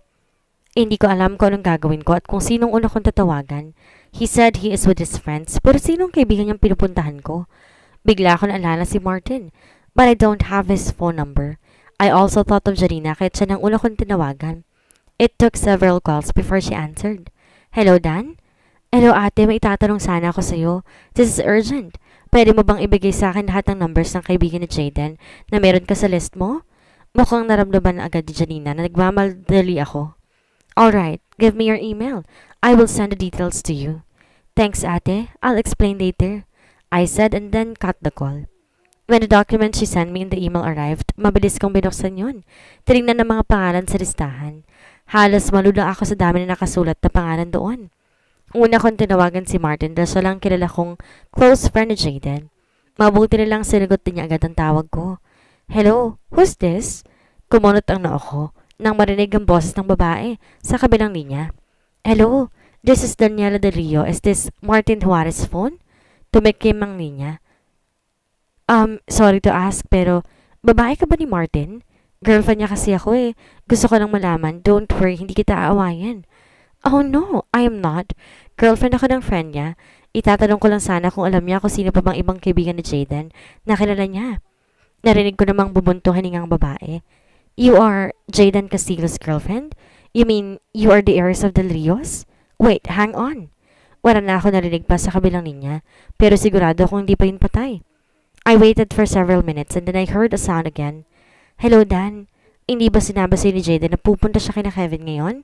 Speaker 2: Hindi ko alam kung anong gagawin ko at kung sinong una kong tatawagan. He said he is with his friends, pero sinong kaibigan niyang pinupuntahan ko? Bigla ko naalala si Martin, but I don't have his phone number. I also thought of Janina kahit siya nang una kong tinawagan. It took several calls before she answered. Hello, Dan? Hello, ate. May itatanong sana ako sa'yo. This is urgent. Pwede mo bang ibigay sa akin lahat ng numbers ng kaibigan ni Jaden na meron ka sa list mo? Mukhang naramdaman agad ni Janina na nagmamadali ako. Alright, give me your email. I will send the details to you. Thanks, ate. I'll explain later. I said and then cut the call. When the document she sent me in the email arrived, mabilis kong binuksan yun. Tinignan ng mga pangalan sa listahan. Halos malula ako sa dami na nakasulat na pangalan doon. Una kong tinawagan si Martin dahil siya lang kilala kong close friend ni Jaden. Mabuti na lang sinagot din niya agad ang tawag ko. Hello, who's this? Kumunot ang noo ko nang marinig ang boses ng babae sa kabilang linya. Hello, this is Daniela Del Rio. Is this Martin Juarez phone? Tumikim ang ninya. Um, sorry to ask, pero babae ka ba ni Martin? Girlfriend niya kasi ako eh. Gusto ko lang malaman. Don't worry, hindi kita aawayan. Oh no, I am not. Girlfriend ako ng friend niya. Itatanong ko lang sana kung alam niya kung sino pa bang ibang kaibigan ni Jaden na kilala niya. Narinig ko namang bubuntuhan ng babae. You are Jaden Castillo's girlfriend? You mean, you are the heiress of Del Rios? Wait, hang on. Wala na ako narinig pa sa kabilang linya, pero sigurado kung hindi pa yun patay. I waited for several minutes and then I heard a sound again. Hello, Dan. Hindi ba sinabi sa'yo ni Jaden na pupunta siya kina Kevin ngayon?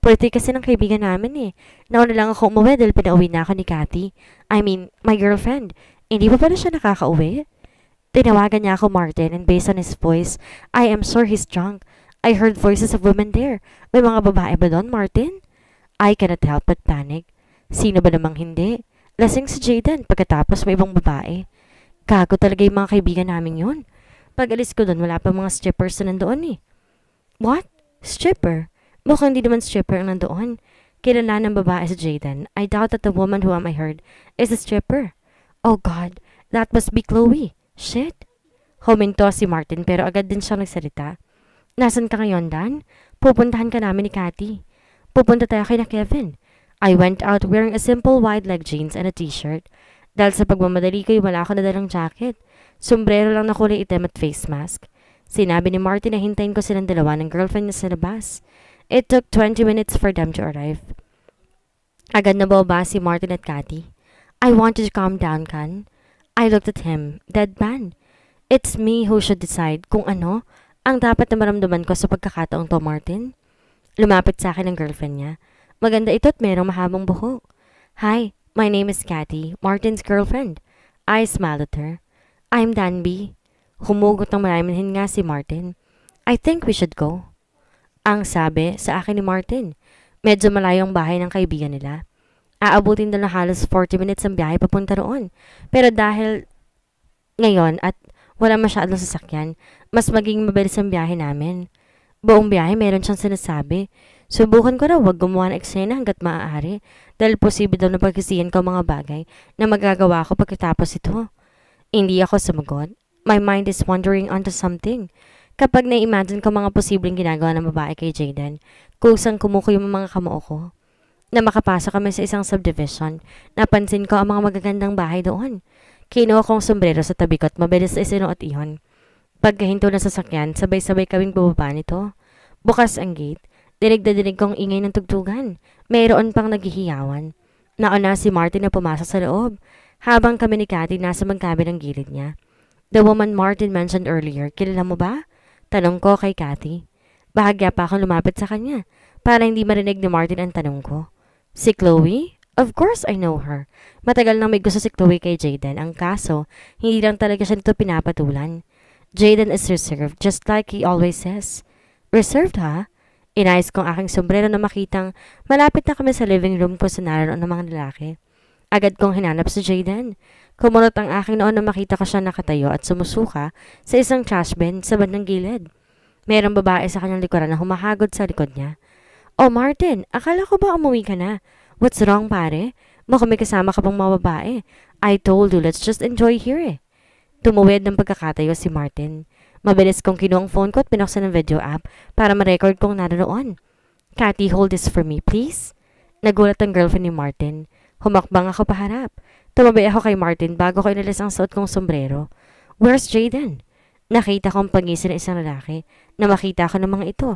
Speaker 2: Birthday kasi ng kaibigan namin eh. Nauna lang ako umuwi dahil pinauwi na ako ni Cathy. I mean, my girlfriend. Hindi ba pala siya nakakauwi? Tinawagan niya ako Martin and based on his voice, I am sure he's drunk. I heard voices of women there. May mga babae ba doon, Martin? I cannot help but panic. Sino ba namang hindi? Lasing si Jaden pagkatapos may ibang babae. Kago talaga yung mga kaibigan namin yun. Pag alis ko doon, wala pa mga strippers na nandoon eh. What? Stripper? Mukhang hindi naman stripper ang nandoon. Kilala ng babae si Jaden. I doubt that the woman whom I heard is a stripper. Oh God, that must be Chloe. Shit. Huminto si Martin pero agad din siya nagsalita. Nasaan ka ngayon, Dan? Pupuntahan ka namin ni Cathy. Pupunta tayo kay na Kevin. I went out wearing a simple wide-leg jeans and a t-shirt. Dahil sa pagmamadali kayo, wala ako nadalang jacket. Sombrero lang na kulay itim at face mask. Sinabi ni Martin na hintayin ko silang dalawa ng girlfriend niya sa labas. It took 20 minutes for them to arrive. Agad na baba si Martin at Cathy. I wanted to calm down, Kan. I looked at him, dead man. It's me who should decide kung ano, ang dapat na maramdaman ko sa pagkakataong to, Martin? Lumapit sa akin ang girlfriend niya. Maganda ito at merong mahabang buhok. Hi, my name is Cathy, Martin's girlfriend. I smiled at her. I'm Danby. Humugot ng maraming nga si Martin. I think we should go. Ang sabi sa akin ni Martin. Medyo malayo ang bahay ng kaibigan nila. Aabutin na halos 40 minutes ang biyahe papunta roon. Pero dahil ngayon at wala masyadong sasakyan, mas maging mabilis ang biyahe namin. Buong biyahe meron siyang sinasabi. Subukan ko na wag gumawa ng eksena hanggat maaari dahil posible daw na pagkisiyan ko mga bagay na magagawa ko pagkatapos ito. Hindi ako sumagot. My mind is wandering onto something. Kapag na-imagine ko mga posibleng ginagawa ng babae kay Jaden, kusang kumuko yung mga kamao ko. Na makapasok kami sa isang subdivision, napansin ko ang mga magagandang bahay doon. Kinuha kong sombrero sa tabi ko at mabilis ay sinuot iyon. Pagkahinto ng sasakyan, sabay-sabay kaming bubaba nito. Bukas ang gate. Dinig na dinig kong ingay ng tugtugan. Mayroon pang naghihiyawan. Nauna si Martin na pumasok sa loob, habang kami ni Cathy nasa magkabi ng gilid niya. The woman Martin mentioned earlier, kilala mo ba? Tanong ko kay Cathy. Bahagya pa akong lumapit sa kanya para hindi marinig ni Martin ang tanong ko. Si Chloe? Of course I know her. Matagal nang may gusto si Chloe kay Jaden. Ang kaso, hindi lang talaga siya nito pinapatulan. Jaden is reserved, just like he always says. Reserved ha? Inayos kong aking sombrero na makitang malapit na kami sa living room ko sa naroon ng mga lalaki. Agad kong hinanap si Jaden. Kumulot ang aking noon na makita ko siya nakatayo at sumusuka sa isang trash bin sa bandang gilid. Mayroong babae sa kanyang likuran na humahagod sa likod niya. Oh Martin, akala ko ba umuwi ka na? What's wrong, pare? Mukhang may kasama ka pang mga babae. I told you, let's just enjoy here eh. Tumuwid ng pagkakatayo si Martin. Mabilis kong kinuha ang phone ko at pinuksan ng video app para ma-record kong naroon. Cathy, hold this for me, please. Nagulat ang girlfriend ni Martin. Humakbang ako paharap. Tumabay ako kay Martin bago ko inalis ang suot kong sombrero. Where's Jaden? Nakita ko ang pangisin ng isang lalaki na makita ko ng mga ito.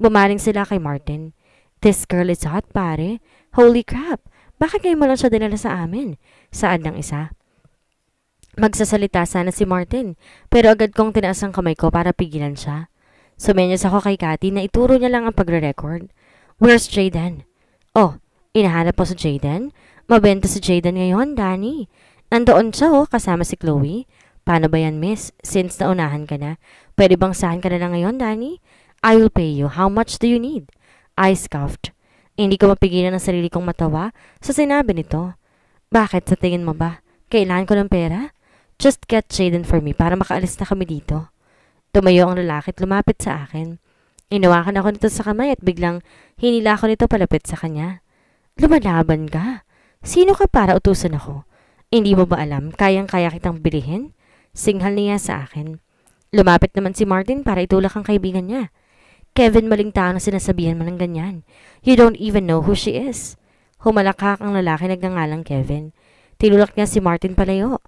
Speaker 2: Bumaling sila kay Martin. This girl is hot, pare. Holy crap! Bakit ngayon mo lang siya dinala sa amin? Saad ng isa. Magsasalita sana si Martin, pero agad kong tinaas ang kamay ko para pigilan siya. Sumenyas ako kay Cathy na ituro niya lang ang pagre-record. Where's Jaden? Oh, inahanap po si Jaden? Mabenta si Jaden ngayon, Danny. Nandoon siya oh, kasama si Chloe. Paano ba yan, miss? Since naunahan ka na, pwede bang sahan ka na lang ngayon, Danny? I will pay you. How much do you need? I scoffed. Hindi ko mapigilan ang sarili kong matawa sa sinabi nito. Bakit sa tingin mo ba? Kailan ko ng pera? Just get Jaden for me para makaalis na kami dito. Tumayo ang lalaki at lumapit sa akin. Inawakan ako nito sa kamay at biglang hinila ko nito palapit sa kanya. Lumalaban ka? Sino ka para utusan ako? Hindi mo ba alam, kayang-kaya kitang bilihin? Singhal niya sa akin. Lumapit naman si Martin para itulak ang kaibigan niya. Kevin, maling tao na sinasabihan mo ng ganyan. You don't even know who she is. Humalakak ang lalaki nagngangalang Kevin. Tinulak niya si Martin palayo.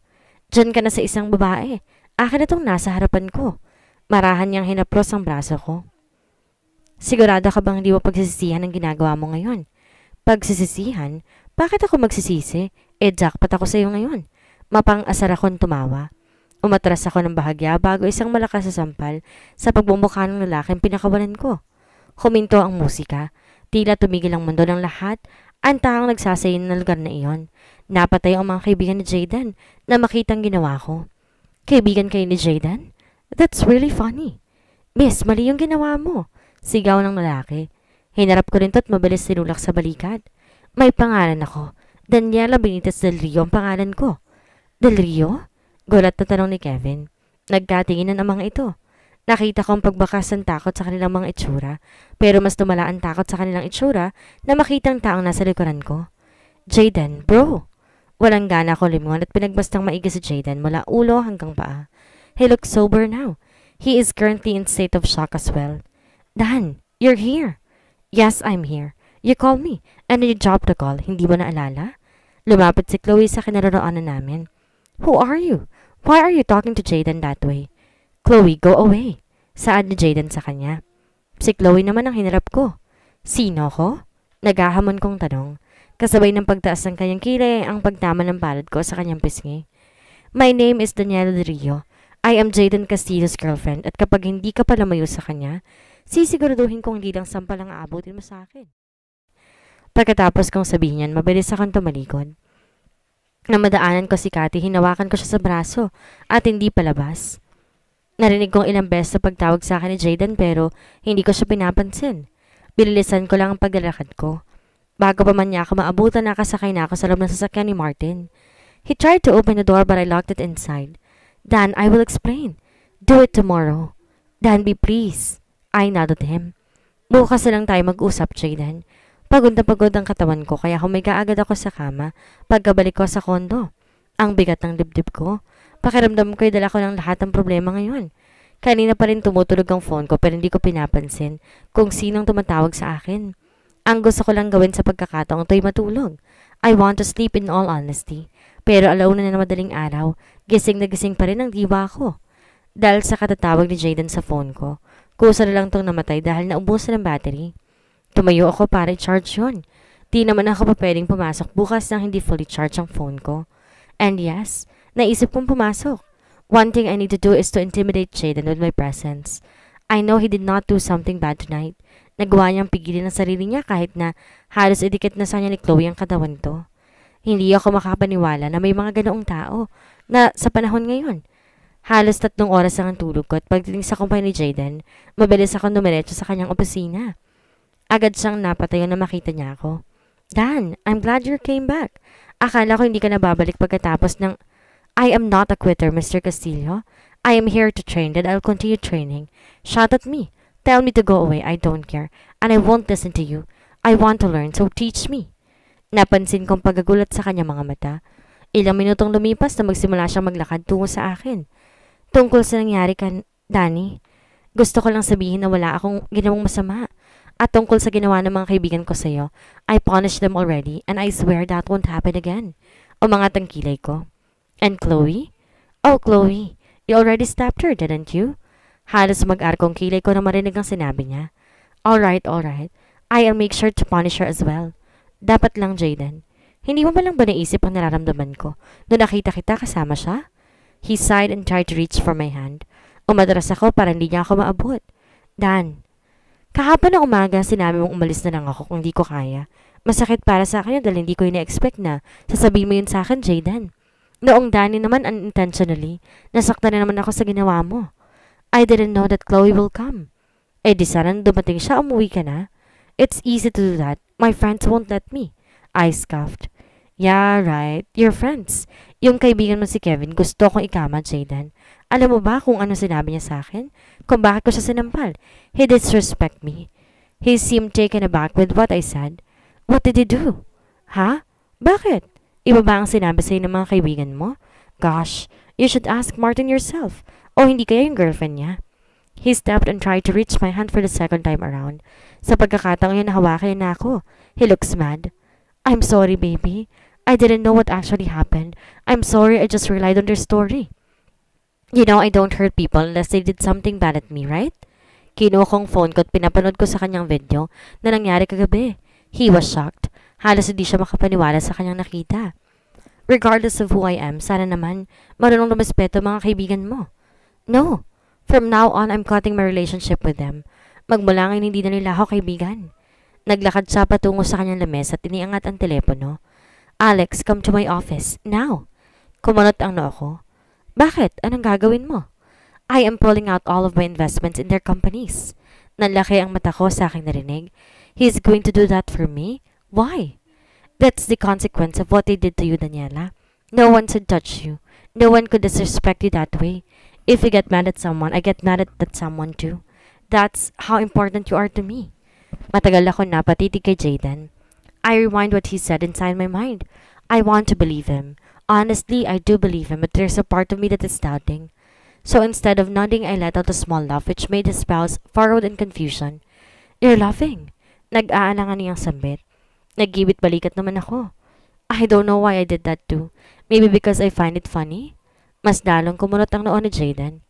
Speaker 2: Diyan ka na sa isang babae. Akin na nasa harapan ko. Marahan niyang hinapros ang braso ko. Sigurado ka bang hindi mo pagsisisihan ang ginagawa mo ngayon? Pagsisisihan? Bakit ako magsisisi? Eh, jackpot ako sa iyo ngayon. Mapang-asar akong tumawa. Umatras ako ng bahagya bago isang malakas na sampal sa pagbumukha ng lalaking pinakawalan ko. Huminto ang musika. Tila tumigil ang mundo ng lahat ang taong nagsasayin ng lugar na iyon. Napatay ang mga kaibigan ni Jaden na makitang ginawa ko. Kaibigan kayo ni Jaden? That's really funny. Miss, mali yung ginawa mo. Sigaw ng lalaki. Hinarap ko rin to at mabilis sinulak sa balikat. May pangalan ako. Daniela Benitez Del Rio ang pangalan ko. Del Rio? Gulat na tanong ni Kevin. Nagkatinginan ang mga ito. Nakita ko ang pagbakas ng takot sa kanilang mga itsura, pero mas tumala ang takot sa kanilang itsura na makitang taong nasa likuran ko. Jaden, bro! Walang gana ko limuan at pinagbastang maigi si Jaden mula ulo hanggang paa. He looks sober now. He is currently in state of shock as well. Dan, you're here! Yes, I'm here. You called me. Ano yung job to call? Hindi mo naalala? Lumapit si Chloe sa kinaroroonan namin. Who are you? Why are you talking to Jaden that way? Chloe, go away. Saan ni Jaden sa kanya. Si Chloe naman ang hinarap ko. Sino ko? Nagahamon kong tanong. Kasabay ng pagtaas ng kanyang kilay ang pagtama ng palad ko sa kanyang pisngi. My name is Daniela De Rio. I am Jaden Castillo's girlfriend at kapag hindi ka pa lamayo sa kanya, sisiguraduhin kong hindi lang sampal ang aabutin mo sa akin. Pagkatapos kong sabihin yan, mabilis akong tumalikod. Na madaanan ko si Kati, hinawakan ko siya sa braso at hindi palabas. Narinig kong ilang beses na pagtawag sa akin ni Jaden pero hindi ko siya pinapansin. Bililisan ko lang ang paglalakad ko. Bago pa man niya ako maabutan, nakasakay na ako sa loob ng sasakyan ni Martin. He tried to open the door but I locked it inside. Dan, I will explain. Do it tomorrow. Dan, be please. I nodded him. Bukas na lang tayo mag-usap, Jaden. Pagod na pagod ang katawan ko kaya humiga agad ako sa kama pagkabalik ko sa kondo. Ang bigat ng dibdib ko. Pakiramdam ko'y dala ko ng lahat ng problema ngayon. Kanina pa rin tumutulog ang phone ko pero hindi ko pinapansin kung sinong tumatawag sa akin. Ang gusto ko lang gawin sa pagkakataong to'y matulog. I want to sleep in all honesty. Pero alauna na na madaling araw, gising na gising pa rin ang diwa ko. Dahil sa katatawag ni Jaden sa phone ko, kusa na lang tong namatay dahil na ng battery. Tumayo ako para i-charge yun. Di naman ako pa pwedeng pumasok bukas nang hindi fully charge ang phone ko. And yes, naisip kong pumasok. One thing I need to do is to intimidate Jaden with my presence. I know he did not do something bad tonight. Nagawa niyang pigilin ang sarili niya kahit na halos edikit na sa niya ni Chloe ang katawan to. Hindi ako makapaniwala na may mga ganoong tao na sa panahon ngayon. Halos tatlong oras ang tulog ko at pagdating sa kumpanya ni Jaden, mabilis ako numiretso sa kanyang opisina. Agad siyang napatayo na makita niya ako. Dan, I'm glad you came back. Akala ko hindi ka na babalik pagkatapos ng... I am not a quitter, Mr. Castillo. I am here to train and I'll continue training. Shout at me. Tell me to go away. I don't care. And I won't listen to you. I want to learn, so teach me. Napansin kong pagagulat sa kanya mga mata. Ilang minutong lumipas na magsimula siyang maglakad tungo sa akin. Tungkol sa nangyari kan, Danny, gusto ko lang sabihin na wala akong ginawang masama at tungkol sa ginawa ng mga kaibigan ko sa iyo, I punish them already and I swear that won't happen again. O mga tangkilay ko. And Chloe? Oh, Chloe, you already stopped her, didn't you? Halos mag-arkong kilay ko na marinig ang sinabi niya. All right, all right. I'll make sure to punish her as well. Dapat lang, Jaden. Hindi mo ba lang ba naisip ang nararamdaman ko nung nakita kita kasama siya? He sighed and tried to reach for my hand. Umadras ako para hindi niya ako maabot. Dan, Kahapon ng umaga, sinabi mong umalis na lang ako kung hindi ko kaya. Masakit para sa akin yun dahil hindi ko yun expect na sasabihin mo yun sa akin, Jaden. Noong Danny naman unintentionally, nasaktan na naman ako sa ginawa mo. I didn't know that Chloe will come. Eh di sana dumating siya, umuwi ka na. It's easy to do that. My friends won't let me. I scoffed. Yeah, right. Your friends. Yung kaibigan mo si Kevin, gusto kong ikama, Jaden. Alam mo ba kung ano sinabi niya sa akin? Kung bakit ko siya sinampal? He disrespect me. He seemed taken aback with what I said. What did he do? Ha? Bakit? Iba ba ang sinabi sa'yo ng mga kaibigan mo? Gosh, you should ask Martin yourself. O hindi kaya yung girlfriend niya? He stepped and tried to reach my hand for the second time around. Sa pagkakataong yun, nahawakan niya na ako. He looks mad. I'm sorry, baby. I didn't know what actually happened. I'm sorry I just relied on their story. You know, I don't hurt people unless they did something bad at me, right? Kinuha kong phone ko at pinapanood ko sa kanyang video na nangyari kagabi. He was shocked. Halos hindi siya makapaniwala sa kanyang nakita. Regardless of who I am, sana naman marunong lumispeto mga kaibigan mo. No. From now on, I'm cutting my relationship with them. Magmula ngayon hindi na nila ako kaibigan. Naglakad siya patungo sa kanyang lames at iniangat ang telepono. Alex, come to my office. Now. Kumunot ang noo ko. Bakit? Anong gagawin mo? I am pulling out all of my investments in their companies. Nalaki ang mata ko sa aking narinig. He is going to do that for me? Why? That's the consequence of what they did to you, Daniela. No one should touch you. No one could disrespect you that way. If you get mad at someone, I get mad at that someone too. That's how important you are to me. Matagal ako napatitig kay Jaden. I rewind what he said inside my mind. I want to believe him. Honestly, I do believe him, but there's a part of me that is doubting. So instead of nodding, I let out a small laugh which made his spouse furrowed in confusion. You're laughing. Nag-aalangan niyang sambit. Nagibit balikat naman ako. I don't know why I did that too. Maybe because I find it funny? Mas dalong kumunot ang noon ni Jaden.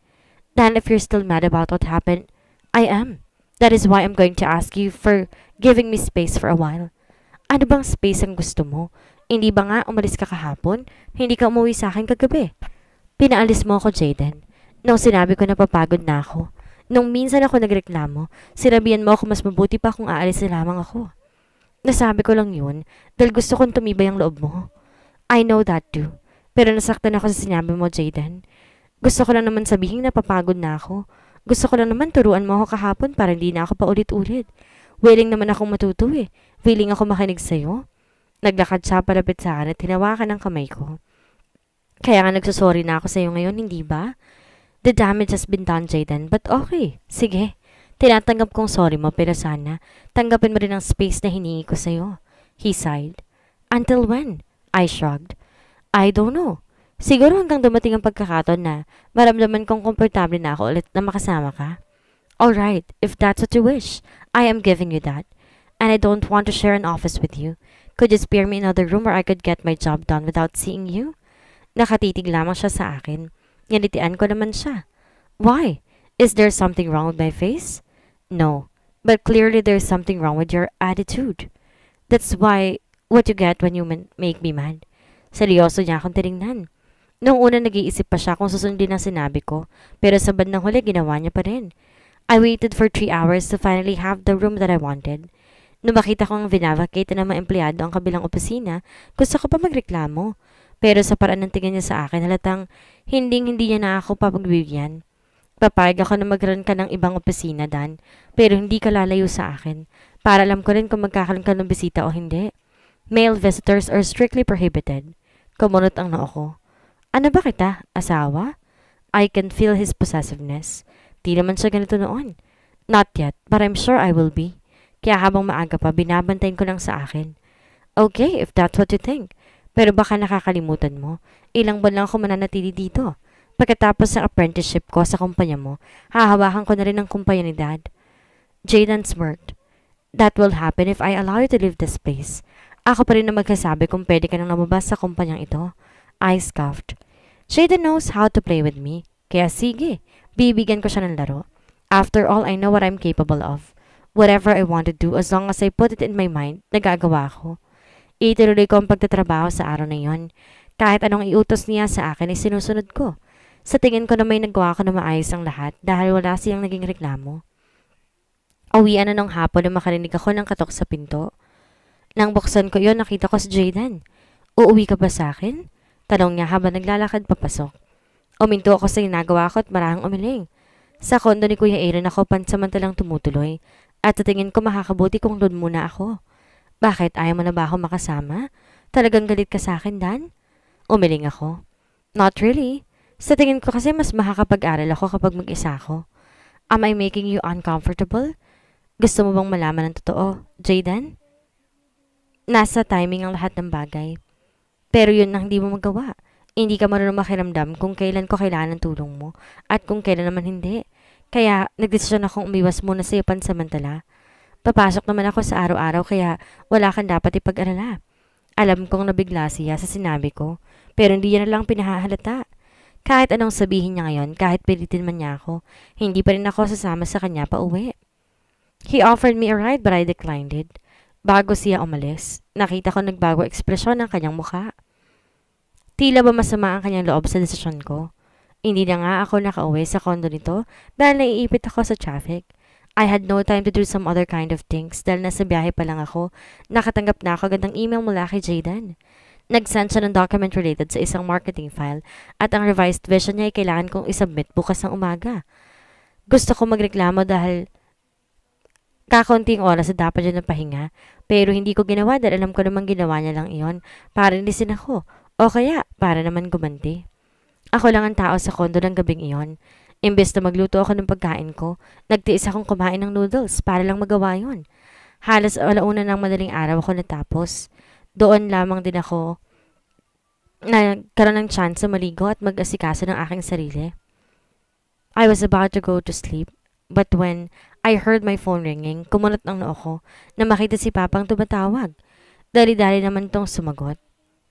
Speaker 2: Dan, if you're still mad about what happened, I am. That is why I'm going to ask you for giving me space for a while. Ano bang space ang gusto mo? Hindi ba nga umalis ka kahapon? Hindi ka umuwi sa akin kagabi. Pinaalis mo ako, Jaden. Nung sinabi ko na papagod na ako. Nung minsan ako nagreklamo, sinabihan mo ako mas mabuti pa kung aalis na lamang ako. Nasabi ko lang yun dahil gusto kong tumibay ang loob mo. I know that too. Pero nasaktan ako sa sinabi mo, Jaden. Gusto ko lang naman sabihin na papagod na ako. Gusto ko lang naman turuan mo ako kahapon para hindi na ako paulit-ulit. Willing naman akong matuto eh. Willing ako makinig sa'yo. Naglakad siya palapit sa akin at hinawakan ang kamay ko. Kaya nga nagsasorry na ako sa iyo ngayon, hindi ba? The damage has been done, Jaden. But okay, sige. Tinatanggap kong sorry mo pero sana tanggapin mo rin ang space na hiningi ko sa iyo. He sighed. Until when? I shrugged. I don't know. Siguro hanggang dumating ang pagkakataon na maramdaman kong komportable na ako ulit na makasama ka. Alright, if that's what you wish, I am giving you that. And I don't want to share an office with you. Could you spare me another room where I could get my job done without seeing you? Nakatitig lamang siya sa akin. Nginitian ko naman siya. Why? Is there something wrong with my face? No, but clearly there's something wrong with your attitude. That's why what you get when you make me mad. Seryoso niya akong tinignan. Noong una nag-iisip pa siya kung susundin na sinabi ko, pero sa bandang huli ginawa niya pa rin. I waited for three hours to finally have the room that I wanted. Nung makita kong vinavacate na mga empleyado ang kabilang opisina, gusto ko pa magreklamo. Pero sa paraan ng tingin niya sa akin, halatang hinding-hindi niya na ako papagbibigyan. Papayag ako na magkaroon ka ng ibang opisina, Dan, pero hindi ka lalayo sa akin. Para alam ko rin kung magkakaroon ka ng bisita o hindi. Male visitors are strictly prohibited. Kumunot ang noo ko. Ano ba kita? Asawa? I can feel his possessiveness. Di naman siya ganito noon. Not yet, but I'm sure I will be. Kaya habang maaga pa, binabantayin ko lang sa akin. Okay, if that's what you think. Pero baka nakakalimutan mo. Ilang buwan lang ako mananatili dito. Pagkatapos ng apprenticeship ko sa kumpanya mo, hahawakan ko na rin ang kumpanya ni Dad. Jaden smirked. That will happen if I allow you to leave this place. Ako pa rin na magkasabi kung pwede ka nang lumabas sa kumpanyang ito. I scoffed. Jaden knows how to play with me. Kaya sige, bibigyan ko siya ng laro. After all, I know what I'm capable of. Whatever I want to do, as long as I put it in my mind, nagagawa ko. Ituloy ko ang pagtatrabaho sa araw na yon. Kahit anong iutos niya sa akin ay sinusunod ko. Sa tingin ko na may nagawa ko na maayos ang lahat dahil wala siyang naging reklamo. Awian na ng hapon na makarinig ako ng katok sa pinto. Nang buksan ko yon nakita ko si Jaden. Uuwi ka ba sa akin? Tanong niya habang naglalakad papasok. Uminto ako sa ginagawa ko at marahang umiling. Sa kondo ni Kuya Aaron ako pansamantalang tumutuloy. At tatingin ko makakabuti kung doon muna ako. Bakit? Ayaw mo na ba ako makasama? Talagang galit ka sa akin, Dan? Umiling ako. Not really. Sa tingin ko kasi mas makakapag-aral ako kapag mag-isa ako. Am I making you uncomfortable? Gusto mo bang malaman ang totoo, Jaden? Nasa timing ang lahat ng bagay. Pero yun ang hindi mo magawa. Hindi ka marunong makiramdam kung kailan ko kailangan ng tulong mo at kung kailan naman hindi. Kaya, nagdesisyon akong umiwas muna sa iyo pansamantala. Papasok naman ako sa araw-araw kaya wala kang dapat ipag-arala. Alam kong nabigla siya sa sinabi ko, pero hindi niya na lang pinahahalata. Kahit anong sabihin niya ngayon, kahit pilitin man niya ako, hindi pa rin ako sasama sa kanya pa uwi. He offered me a ride but I declined it. Bago siya umalis, nakita ko nagbago ekspresyon ng kanyang mukha. Tila ba masama ang kanyang loob sa desisyon ko? Hindi na nga ako nakauwi sa kondo nito dahil naiipit ako sa traffic. I had no time to do some other kind of things dahil nasa biyahe pa lang ako. Nakatanggap na ako agad ng email mula kay Jaden. Nag-send siya ng document related sa isang marketing file at ang revised version niya ay kailangan kong isubmit bukas ng umaga. Gusto ko magreklamo dahil kakaunting oras na dapat yun ng pahinga pero hindi ko ginawa dahil alam ko namang ginawa niya lang iyon para linisin ako o kaya para naman gumanti. Ako lang ang tao sa kondo ng gabing iyon. Imbes na magluto ako ng pagkain ko, nagtiis akong kumain ng noodles para lang magawa yon. Halos alauna ng madaling araw ako natapos. Doon lamang din ako nagkaroon ng chance maligo at mag-asikaso ng aking sarili. I was about to go to sleep, but when I heard my phone ringing, kumunot ang noo ko na makita si Papang tumatawag. Dali-dali naman tong sumagot.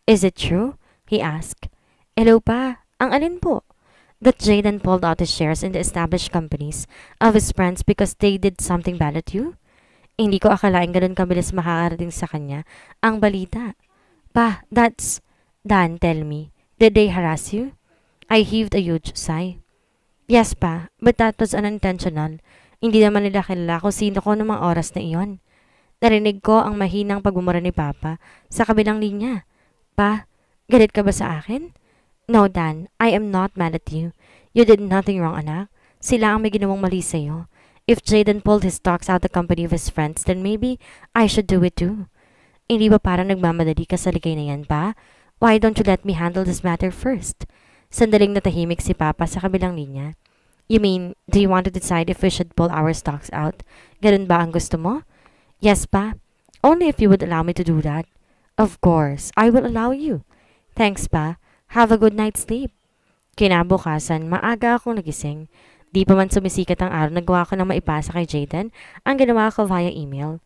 Speaker 2: Is it true? He asked. Hello pa, ang alin po? That Jaden pulled out his shares in the established companies of his friends because they did something bad at you? Hindi ko akalain ganun kabilis makakarating sa kanya ang balita. Pa, that's... Dan, tell me, did they harass you? I heaved a huge sigh. Yes pa, but that was unintentional. Hindi naman nila kilala kung sino ko ng mga oras na iyon. Narinig ko ang mahinang pagmumura ni Papa sa kabilang linya. Pa, galit ka ba sa akin? No, Dan, I am not mad at you. You did nothing wrong, anak. Sila ang may ginawang mali sa'yo. If Jaden pulled his stocks out of the company of his friends, then maybe I should do it too. Hindi ba parang nagmamadali ka sa ligay na yan pa? Why don't you let me handle this matter first? Sandaling natahimik si Papa sa kabilang linya. You mean, do you want to decide if we should pull our stocks out? Ganun ba ang gusto mo? Yes, Pa. Only if you would allow me to do that. Of course, I will allow you. Thanks, Pa. Have a good night's sleep. Kinabukasan, maaga akong nagising. Di pa man sumisikat ang araw, nagawa ko na maipasa kay Jaden ang ginawa ko via email.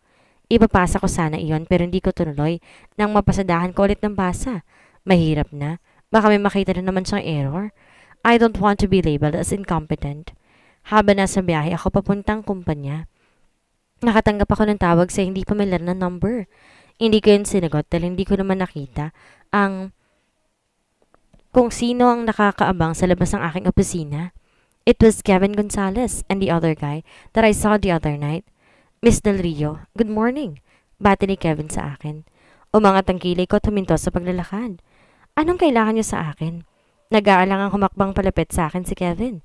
Speaker 2: Ipapasa ko sana iyon pero hindi ko tunuloy nang mapasadahan ko ulit ng basa. Mahirap na. Baka may makita na naman siyang error. I don't want to be labeled as incompetent. Habang nasa biyahe ako papuntang kumpanya. Nakatanggap ako ng tawag sa hindi pamilyar na number. Hindi ko yun sinagot dahil hindi ko naman nakita ang kung sino ang nakakaabang sa labas ng aking opisina. It was Kevin Gonzalez and the other guy that I saw the other night. Miss Del Rio, good morning. Bati ni Kevin sa akin. Umangat ang kilay ko tuminto sa paglalakad. Anong kailangan niyo sa akin? Nag-aalang ang humakbang palapit sa akin si Kevin.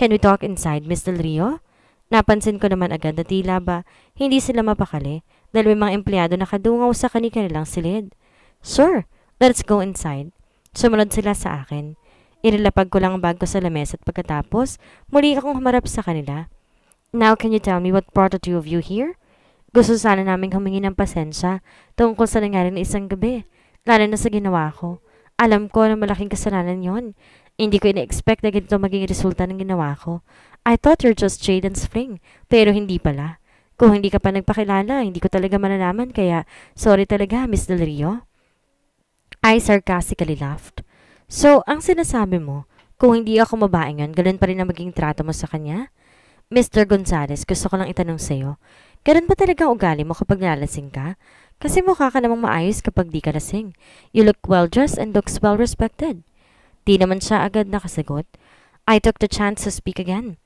Speaker 2: Can we talk inside, Miss Del Rio? Napansin ko naman agad na tila ba hindi sila mapakali dahil may mga empleyado nakadungaw sa kanilang silid. Sir, let's go inside. Sumunod sila sa akin. Inilapag ko lang ang bag ko sa lamesa at pagkatapos, muli akong humarap sa kanila. Now can you tell me what brought the two of you here? Gusto sana naming humingi ng pasensya tungkol sa nangyari ng isang gabi, lalo na sa ginawa ko. Alam ko na malaking kasalanan yon. Hindi ko ina-expect na ganito maging resulta ng ginawa ko. I thought you're just Jade and Spring, pero hindi pala. Kung hindi ka pa nagpakilala, hindi ko talaga manalaman kaya sorry talaga, Miss Del Rio. I sarcastically laughed. So, ang sinasabi mo, kung hindi ako mabae ngayon, ganun pa rin ang maging trato mo sa kanya? Mr. Gonzales, gusto ko lang itanong sa'yo, ganun ba talaga ugali mo kapag nalalasing ka? Kasi mukha ka namang maayos kapag di ka lasing. You look well-dressed and looks well-respected. Di naman siya agad nakasagot. I took the chance to speak again.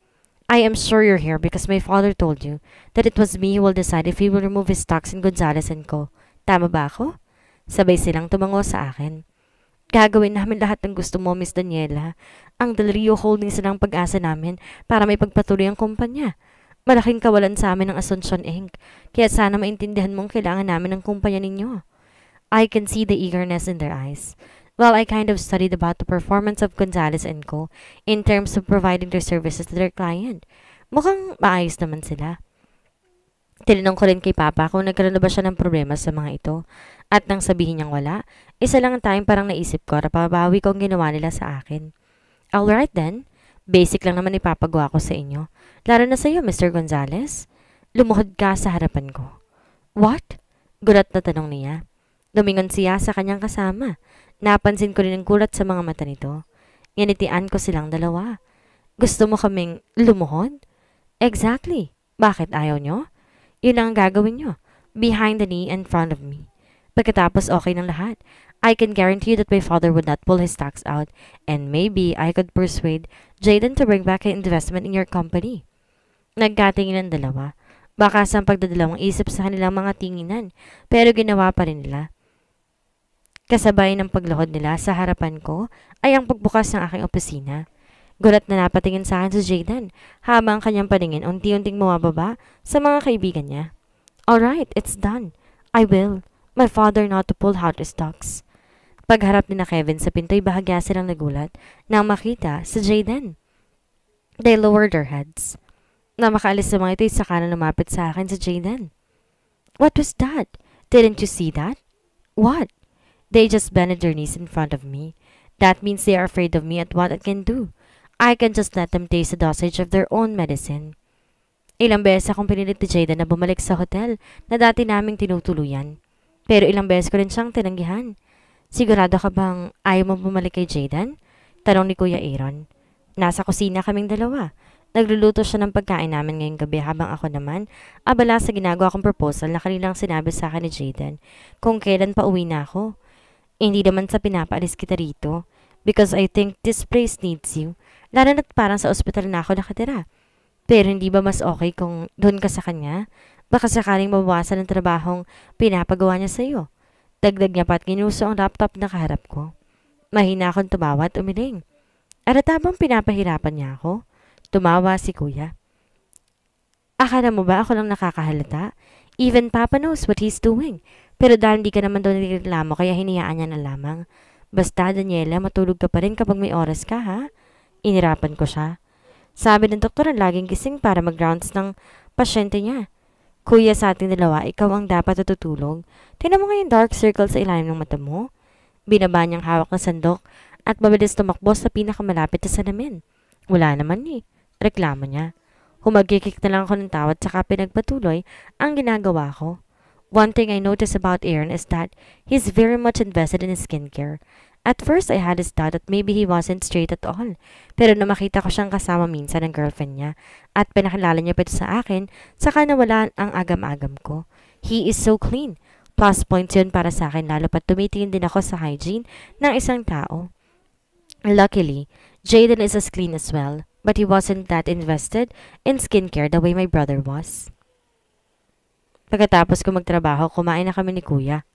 Speaker 2: I am sure you're here because my father told you that it was me who will decide if he will remove his stocks in Gonzales and Co. Tama ba ako? Sabay silang tumango sa akin. Gagawin namin lahat ng gusto mo, Miss Daniela. Ang Del Rio Holdings na ang pag-asa namin para may pagpatuloy ang kumpanya. Malaking kawalan sa amin ang Asuncion Inc. Kaya sana maintindihan mong kailangan namin ng kumpanya ninyo. I can see the eagerness in their eyes. Well, I kind of studied about the performance of Gonzales Co. in terms of providing their services to their client. Mukhang maayos naman sila. Tinanong ko rin kay Papa kung nagkaroon ba siya ng problema sa mga ito. At nang sabihin niyang wala, isa lang time parang naisip ko na pabawi ko ang ginawa nila sa akin. Alright then, basic lang naman ipapagawa ko sa inyo. Lalo na sa iyo, Mr. Gonzales. Lumuhod ka sa harapan ko. What? Gulat na tanong niya. Lumingon siya sa kanyang kasama. Napansin ko rin ang gulat sa mga mata nito. Nginitian ko silang dalawa. Gusto mo kaming lumuhod? Exactly. Bakit ayaw nyo? Yun ang gagawin nyo. Behind the knee in front of me. Pagkatapos okay ng lahat. I can guarantee you that my father would not pull his tax out, and maybe I could persuade Jaden to bring back an investment in your company. Nagkatingin ng dalawa. Baka sa pagdadalawang isip sa kanilang mga tinginan, pero ginawa pa rin nila. Kasabay ng paglahod nila sa harapan ko ay ang pagbukas ng aking opisina. Gulat na napatingin sa akin si Jaden habang kanyang paningin unti-unting bumababa sa mga kaibigan niya. Alright, it's done. I will. My father not to pull out his stocks. Pagharap ni na Kevin sa pinto'y bahagya silang nagulat nang makita si Jaden. They lowered their heads. Na makaalis sa mga ito'y saka na lumapit sa akin si Jaden. What was that? Didn't you see that? What? They just bended their knees in front of me. That means they are afraid of me at what I can do. I can just let them taste the dosage of their own medicine. Ilang beses akong pinilit ni Jada na bumalik sa hotel na dati naming tinutuluyan. Pero ilang beses ko rin siyang tinanggihan. Sigurado ka bang ayaw mo bumalik kay Jaden? Tanong ni Kuya Aaron. Nasa kusina kaming dalawa. Nagluluto siya ng pagkain namin ngayong gabi habang ako naman abala sa ginagawa kong proposal na kanilang sinabi sa akin ni Jaden kung kailan pa uwi na ako. Hindi naman sa pinapaalis kita rito because I think this place needs you lalo na't parang sa ospital na ako nakatira. Pero hindi ba mas okay kung doon ka sa kanya? Baka sakaling mabawasan ang trabahong pinapagawa niya sa iyo. Dagdag niya pa at ginuso ang laptop na kaharap ko. Mahina akong tumawa at umiling. Arata bang pinapahirapan niya ako? Tumawa si kuya. Akala mo ba ako lang nakakahalata? Even Papa knows what he's doing. Pero dahil hindi ka naman daw nilalamo kaya hinayaan niya na lamang. Basta, Daniela, matulog ka pa rin kapag may oras ka, ha? Inirapan ko siya. Sabi ng doktor, laging gising para mag-rounds ng pasyente niya. Kuya sa ating dalawa, ikaw ang dapat natutulog. Tingnan mo ngayon dark circles sa ilalim ng mata mo. Binaba niyang hawak ng sandok at mabilis tumakbo sa pinakamalapit sa salamin. Wala naman eh. Reklamo niya. Humagkikik na lang ako ng tawad saka pinagpatuloy ang ginagawa ko. One thing I noticed about Aaron is that he's very much invested in his skincare. At first, I had this thought that maybe he wasn't straight at all. Pero nung makita ko siyang kasama minsan ng girlfriend niya at pinakilala niya pa sa akin, saka nawala ang agam-agam ko. He is so clean. Plus points yun para sa akin lalo pa tumitingin din ako sa hygiene ng isang tao. Luckily, Jaden is as clean as well, but he wasn't that invested in skincare the way my brother was. Pagkatapos ko magtrabaho, kumain na kami ni kuya.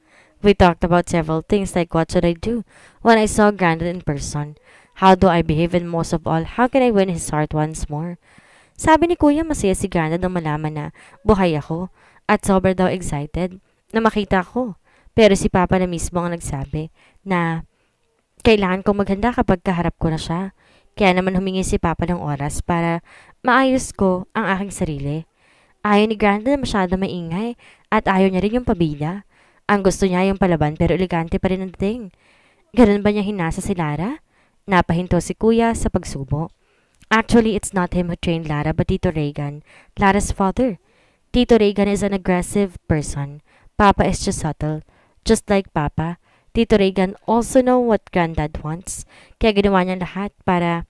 Speaker 2: We talked about several things like what should I do when I saw Grandad in person? How do I behave and most of all, how can I win his heart once more? Sabi ni Kuya masaya si Grandad nang malaman na buhay ako at sobrang daw excited na makita ko. Pero si Papa na mismo ang nagsabi na kailangan kong maghanda kapag kaharap ko na siya. Kaya naman humingi si Papa ng oras para maayos ko ang aking sarili. Ayaw ni Grandad na masyado maingay at ayaw niya rin yung pabila. Ang gusto niya yung palaban pero elegante pa rin ang dating. Ganun ba niya hinasa si Lara? Napahinto si kuya sa pagsubo. Actually, it's not him who trained Lara but Tito Reagan, Lara's father. Tito Reagan is an aggressive person. Papa is just subtle. Just like Papa, Tito Reagan also know what Granddad wants. Kaya ginawa niya lahat para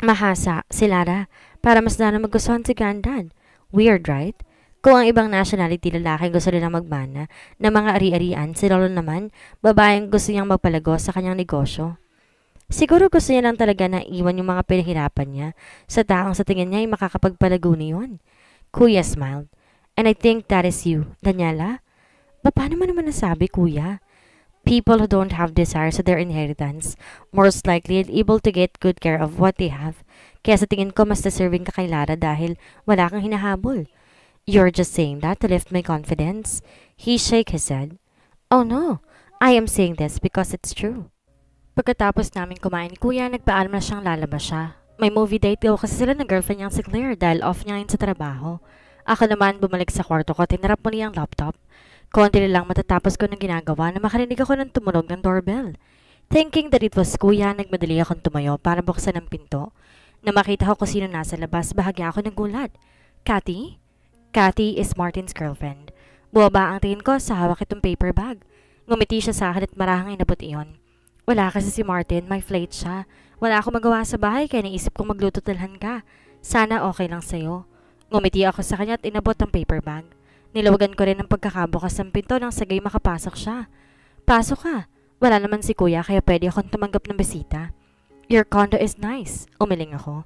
Speaker 2: mahasa si Lara para mas lalo magustuhan si Granddad. Weird, right? Kung ang ibang nationality lalaki gusto nilang magmana na mga ari-arian, si Rolo naman, babaeng gusto niyang magpalago sa kanyang negosyo. Siguro gusto niya lang talaga na iwan yung mga pinahirapan niya sa taong sa tingin niya ay makakapagpalago niyon. Kuya smiled. And I think that is you, Daniela. Ba, paano mo naman nasabi, kuya? People who don't have desire sa their inheritance, most likely able to get good care of what they have. Kaya sa tingin ko, mas deserving ka kay Lara dahil wala kang hinahabol. You're just saying that to lift my confidence. He shake his head. Oh no, I am saying this because it's true. Pagkatapos namin kumain Kuya, nagpaalam na siyang lalabas siya. May movie date daw kasi sila ng girlfriend niyang si Claire dahil off niya ngayon sa trabaho. Ako naman bumalik sa kwarto ko at tinarap muli ang laptop. Konti lang matatapos ko ng ginagawa na makarinig ako ng tumunog ng doorbell. Thinking that it was kuya, nagmadali akong tumayo para buksan ang pinto. Nang makita ko kung sino nasa labas, bahagi ako gulat. Cathy? Cathy is Martin's girlfriend. Buwaba ang tingin ko sa hawak itong paper bag. Ngumiti siya sa akin at marahang inabot iyon. Wala kasi si Martin, may flight siya. Wala akong magawa sa bahay kaya naisip kong magluto talhan ka. Sana okay lang sa'yo. Ngumiti ako sa kanya at inabot ang paper bag. Nilawagan ko rin ang pagkakabukas ng pinto nang sagay makapasok siya. Pasok ka. Wala naman si kuya kaya pwede akong tumanggap ng bisita. Your condo is nice. Umiling ako.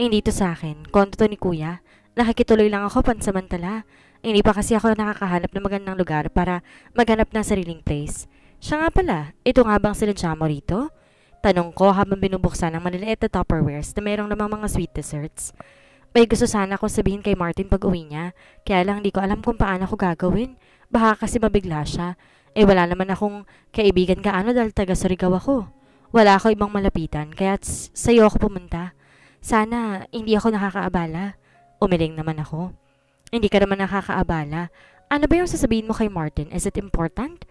Speaker 2: Hindi to sa akin. Kondo to ni kuya. Nakikituloy lang ako pansamantala. Hindi pa kasi ako nakakahanap ng magandang lugar para maghanap ng sariling place. Siya nga pala, ito nga bang sila Jamo rito? Tanong ko habang binubuksan ang maliliit na Tupperwares na mayroong namang mga sweet desserts. May gusto sana akong sabihin kay Martin pag uwi niya, kaya lang hindi ko alam kung paano ko gagawin. Baka kasi mabigla siya. Eh wala naman akong kaibigan kaano dahil taga Surigao ako. Wala ako ibang malapitan, kaya sa'yo ako pumunta. Sana hindi ako nakakaabala. Umiling naman ako. Hindi ka naman nakakaabala. Ano ba yung sasabihin mo kay Martin? Is it important?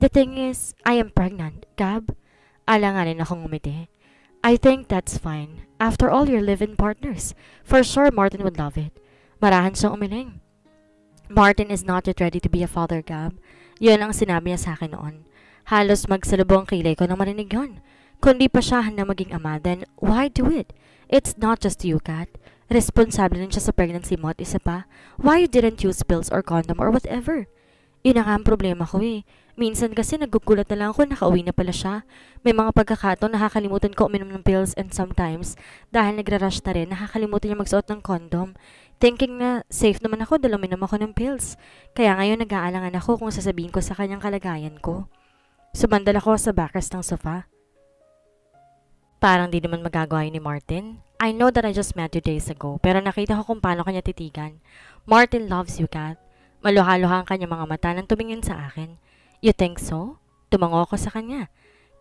Speaker 2: The thing is, I am pregnant, Gab. Alanganin akong umiti. I think that's fine. After all, you're live-in partners. For sure, Martin would love it. Marahan siyang umiling. Martin is not yet ready to be a father, Gab. Yun ang sinabi niya sa akin noon. Halos magsalubong kilay ko nang marinig yun. Kundi pa siya na maging ama, then why do it? It's not just you, Kat. Responsable rin siya sa pregnancy mo at isa pa, why you didn't use pills or condom or whatever? Yun ang problema ko eh. Minsan kasi nagugulat na lang ako nakauwi na pala siya. May mga pagkakataon nakakalimutan ko uminom ng pills and sometimes, dahil nagra-rush na rin, nakakalimutan niya magsuot ng condom. Thinking na safe naman ako dahil uminom ako ng pills. Kaya ngayon nag-aalangan ako kung sasabihin ko sa kanyang kalagayan ko. Sumandal ako sa bakas ng sofa parang di naman magagawa ni Martin. I know that I just met you days ago, pero nakita ko kung paano kanya titigan. Martin loves you, Kat. Maluha-luha ang kanya mga mata nang tumingin sa akin. You think so? Tumango ako sa kanya.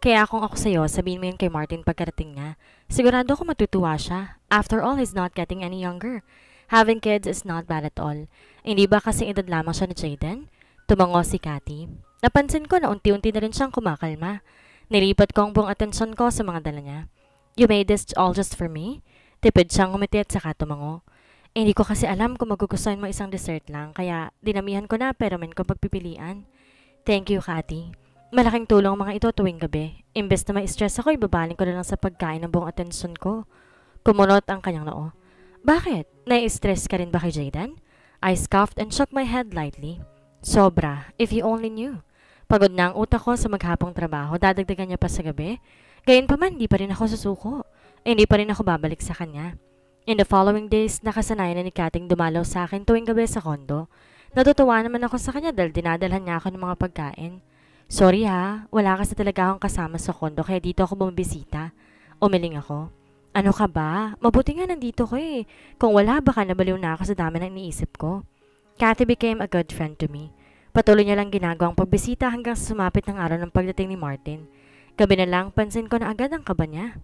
Speaker 2: Kaya kung ako sa'yo, sabihin mo yun kay Martin pagkarating niya. Sigurado ako matutuwa siya. After all, he's not getting any younger. Having kids is not bad at all. Hindi ba kasing edad lamang siya ni Jaden? Tumango si Cathy. Napansin ko na unti-unti na rin siyang kumakalma. Nilipat ko ang buong atensyon ko sa mga dala niya. You made this all just for me? Tipid siyang umiti at saka tumango. Eh, hindi ko kasi alam kung magugustuhan mo isang dessert lang, kaya dinamihan ko na pero men ko pagpipilian. Thank you, Kati. Malaking tulong mga ito tuwing gabi. Imbes na ma stress ako, ibabaling ko na lang sa pagkain ng buong atensyon ko. Kumunot ang kanyang noo. Bakit? Nai-stress ka rin ba kay Jaden? I scoffed and shook my head lightly. Sobra, if you only knew. Pagod na ang utak ko sa maghapong trabaho, dadagdagan niya pa sa gabi. Gayon pa man, hindi pa rin ako susuko. Eh, hindi pa rin ako babalik sa kanya. In the following days, nakasanayan na ni Kating dumalaw sa akin tuwing gabi sa kondo. Natutuwa naman ako sa kanya dahil dinadalhan niya ako ng mga pagkain. Sorry ha, wala kasi talaga akong kasama sa kondo kaya dito ako bumibisita. Umiling ako. Ano ka ba? Mabuti nga nandito ko eh. Kung wala, baka nabaliw na ako sa dami ng iniisip ko. Cathy became a good friend to me. Patuloy niya lang ginagawa ang pagbisita hanggang sumapit ng araw ng pagdating ni Martin. Gabi na lang, pansin ko na agad ang kaba niya.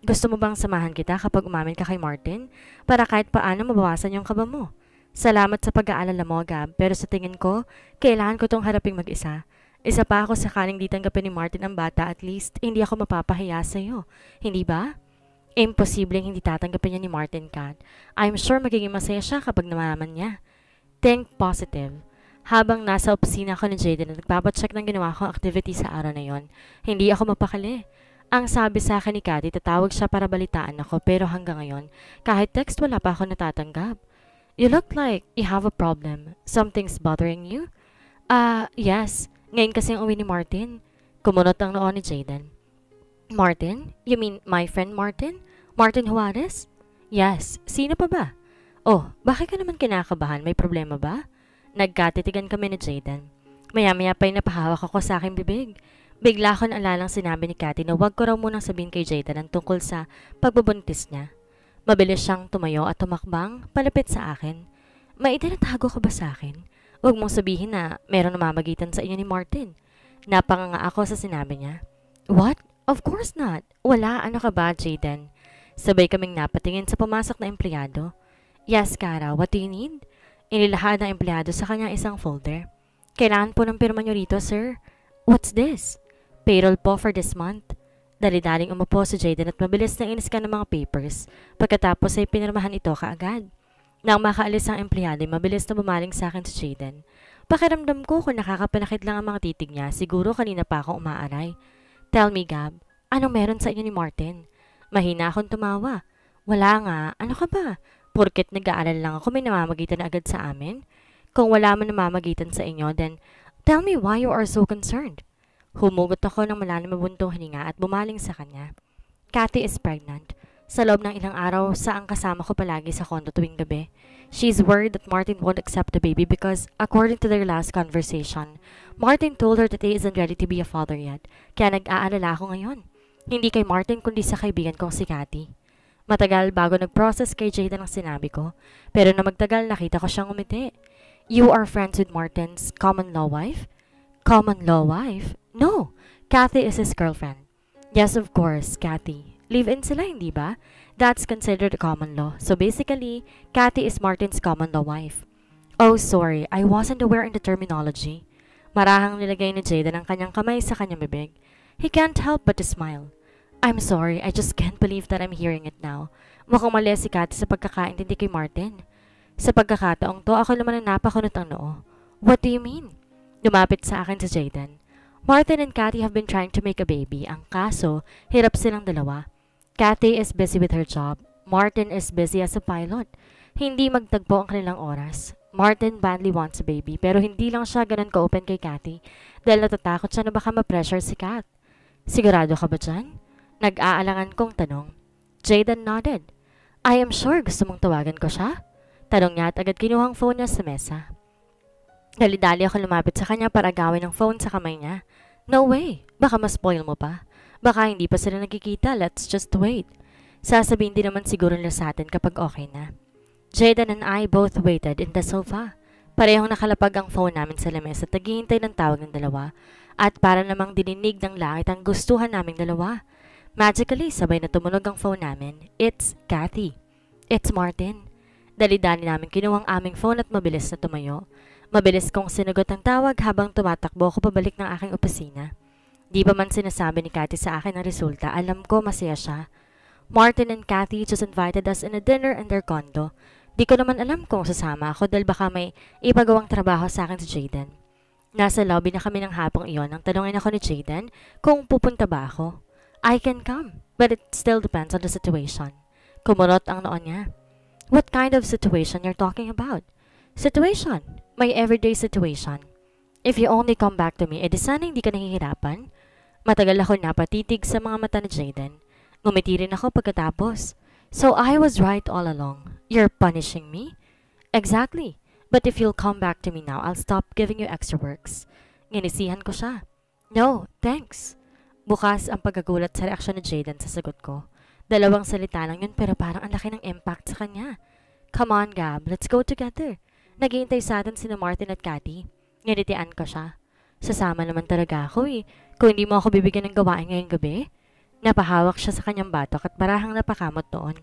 Speaker 2: Gusto mo bang samahan kita kapag umamin ka kay Martin? Para kahit paano mabawasan yung kaba mo. Salamat sa pag-aalala mo, Gab, pero sa tingin ko, kailangan ko tong haraping mag-isa. Isa pa ako sakaling di tanggapin ni Martin ang bata at least hindi ako mapapahiya sa'yo, hindi ba? Imposibleng hindi tatanggapin niya ni Martin Kat. I'm sure magiging masaya siya kapag namalaman niya. Think positive habang nasa opisina ko ni Jaden at nagpapacheck ng ginawa kong activity sa araw na yon, hindi ako mapakali. Ang sabi sa akin ni Cathy, tatawag siya para balitaan ako pero hanggang ngayon, kahit text wala pa ako natatanggap. You look like you have a problem. Something's bothering you? Ah, uh, yes. Ngayon kasi ang uwi ni Martin. Kumunot ang noon ni Jaden. Martin? You mean my friend Martin? Martin Juarez? Yes. Sino pa ba? Oh, bakit ka naman kinakabahan? May problema ba? Nagkatitigan kami ni Jaden. Maya-maya pa'y napahawak ako sa aking bibig. Bigla ko naalalang sinabi ni Cathy na huwag ko raw munang sabihin kay Jaden ang tungkol sa pagbubuntis niya. Mabilis siyang tumayo at tumakbang palapit sa akin. May itinatago ka ba sa akin? Huwag mong sabihin na meron namamagitan sa inyo ni Martin. Napanganga ako sa sinabi niya. What? Of course not. Wala, ano ka ba, Jaden? Sabay kaming napatingin sa pumasok na empleyado. Yes, Kara, what do you need? Inilahad ng empleyado sa kanyang isang folder. Kailangan po ng pirma nyo rito, sir. What's this? Payroll po for this month. Dali-daling umupo si Jaden at mabilis na iniskan ng mga papers. Pagkatapos ay pinirmahan ito kaagad. Nang makaalis ang empleyado, mabilis na bumaling sa akin si Jaden. Pakiramdam ko kung nakakapanakit lang ang mga titig niya, siguro kanina pa ako umaaray. Tell me, Gab, anong meron sa inyo ni Martin? Mahina akong tumawa. Wala nga, ano ka ba? Porket nag-aaral lang ako, may namamagitan agad sa amin. Kung wala man namamagitan sa inyo, then tell me why you are so concerned. Humugot ako ng malalim mabuntong hininga at bumaling sa kanya. Cathy is pregnant. Sa loob ng ilang araw, saang kasama ko palagi sa kondo tuwing gabi. She's worried that Martin won't accept the baby because, according to their last conversation, Martin told her that he isn't ready to be a father yet, kaya nag-aalala ako ngayon. Hindi kay Martin kundi sa kaibigan kong si Cathy. Matagal bago nag-process kay Jada ng sinabi ko, pero na magtagal nakita ko siyang umiti. You are friends with Martin's common-law wife? Common-law wife? No, Kathy is his girlfriend. Yes, of course, Kathy. Live-in sila, hindi ba? That's considered common law. So basically, Kathy is Martin's common-law wife. Oh, sorry, I wasn't aware in the terminology. Marahang nilagay ni Jada ng kanyang kamay sa kanyang bibig. He can't help but to smile. I'm sorry, I just can't believe that I'm hearing it now. Mukhang mali si Kat sa pagkakaintindi kay Martin. Sa pagkakataong to, ako naman ang napakunot ang noo. What do you mean? Lumapit sa akin si Jaden. Martin and Cathy have been trying to make a baby. Ang kaso, hirap silang dalawa. Cathy is busy with her job. Martin is busy as a pilot. Hindi magtagpo ang kanilang oras. Martin badly wants a baby pero hindi lang siya ganun ka-open kay Cathy dahil natatakot siya na baka ma-pressure si Kat. Sigurado ka ba dyan? Nag-aalangan kong tanong. Jaden nodded. I am sure gusto mong tawagan ko siya. Tanong niya at agad kinuhang phone niya sa mesa. Dali-dali ako lumapit sa kanya para agawin ang phone sa kamay niya. No way! Baka ma-spoil mo pa. Baka hindi pa sila nagkikita. Let's just wait. Sasabihin din naman siguro nila sa atin kapag okay na. Jaden and I both waited in the sofa. Parehong nakalapag ang phone namin sa lamesa at naghihintay ng tawag ng dalawa at para namang dininig ng langit ang gustuhan naming dalawa. Magically, sabay na tumunog ang phone namin. It's Kathy. It's Martin. Dalidani namin kinuha ang aming phone at mabilis na tumayo. Mabilis kong sinagot ang tawag habang tumatakbo ako pabalik ng aking opisina. Di pa man sinasabi ni Kathy sa akin ang resulta, alam ko masaya siya. Martin and Kathy just invited us in a dinner in their condo. Di ko naman alam kung sasama ako dahil baka may ipagawang trabaho sa akin si Jaden. Nasa lobby na kami ng hapong iyon nang tanongin ako ni Jaden kung pupunta ba ako. I can come, but it still depends on the situation. Kumurot ang noon niya. What kind of situation you're talking about? Situation. My everyday situation. If you only come back to me, edi sana hindi ka nahihirapan. Matagal ako napatitig sa mga mata ni Jaden. Ngumiti rin ako pagkatapos. So I was right all along. You're punishing me? Exactly. But if you'll come back to me now, I'll stop giving you extra works. Nginisihan ko siya. No, thanks. Bukas ang pagkagulat sa reaksyon ni Jaden sa sagot ko. Dalawang salita lang yun pero parang ang laki ng impact sa kanya. Come on, Gab. Let's go together. Naghihintay sa atin sina Martin at Cathy. Nginitian ko siya. Sasama naman talaga ako eh. Kung hindi mo ako bibigyan ng gawain ngayong gabi. Napahawak siya sa kanyang batok at parahang napakamot noon.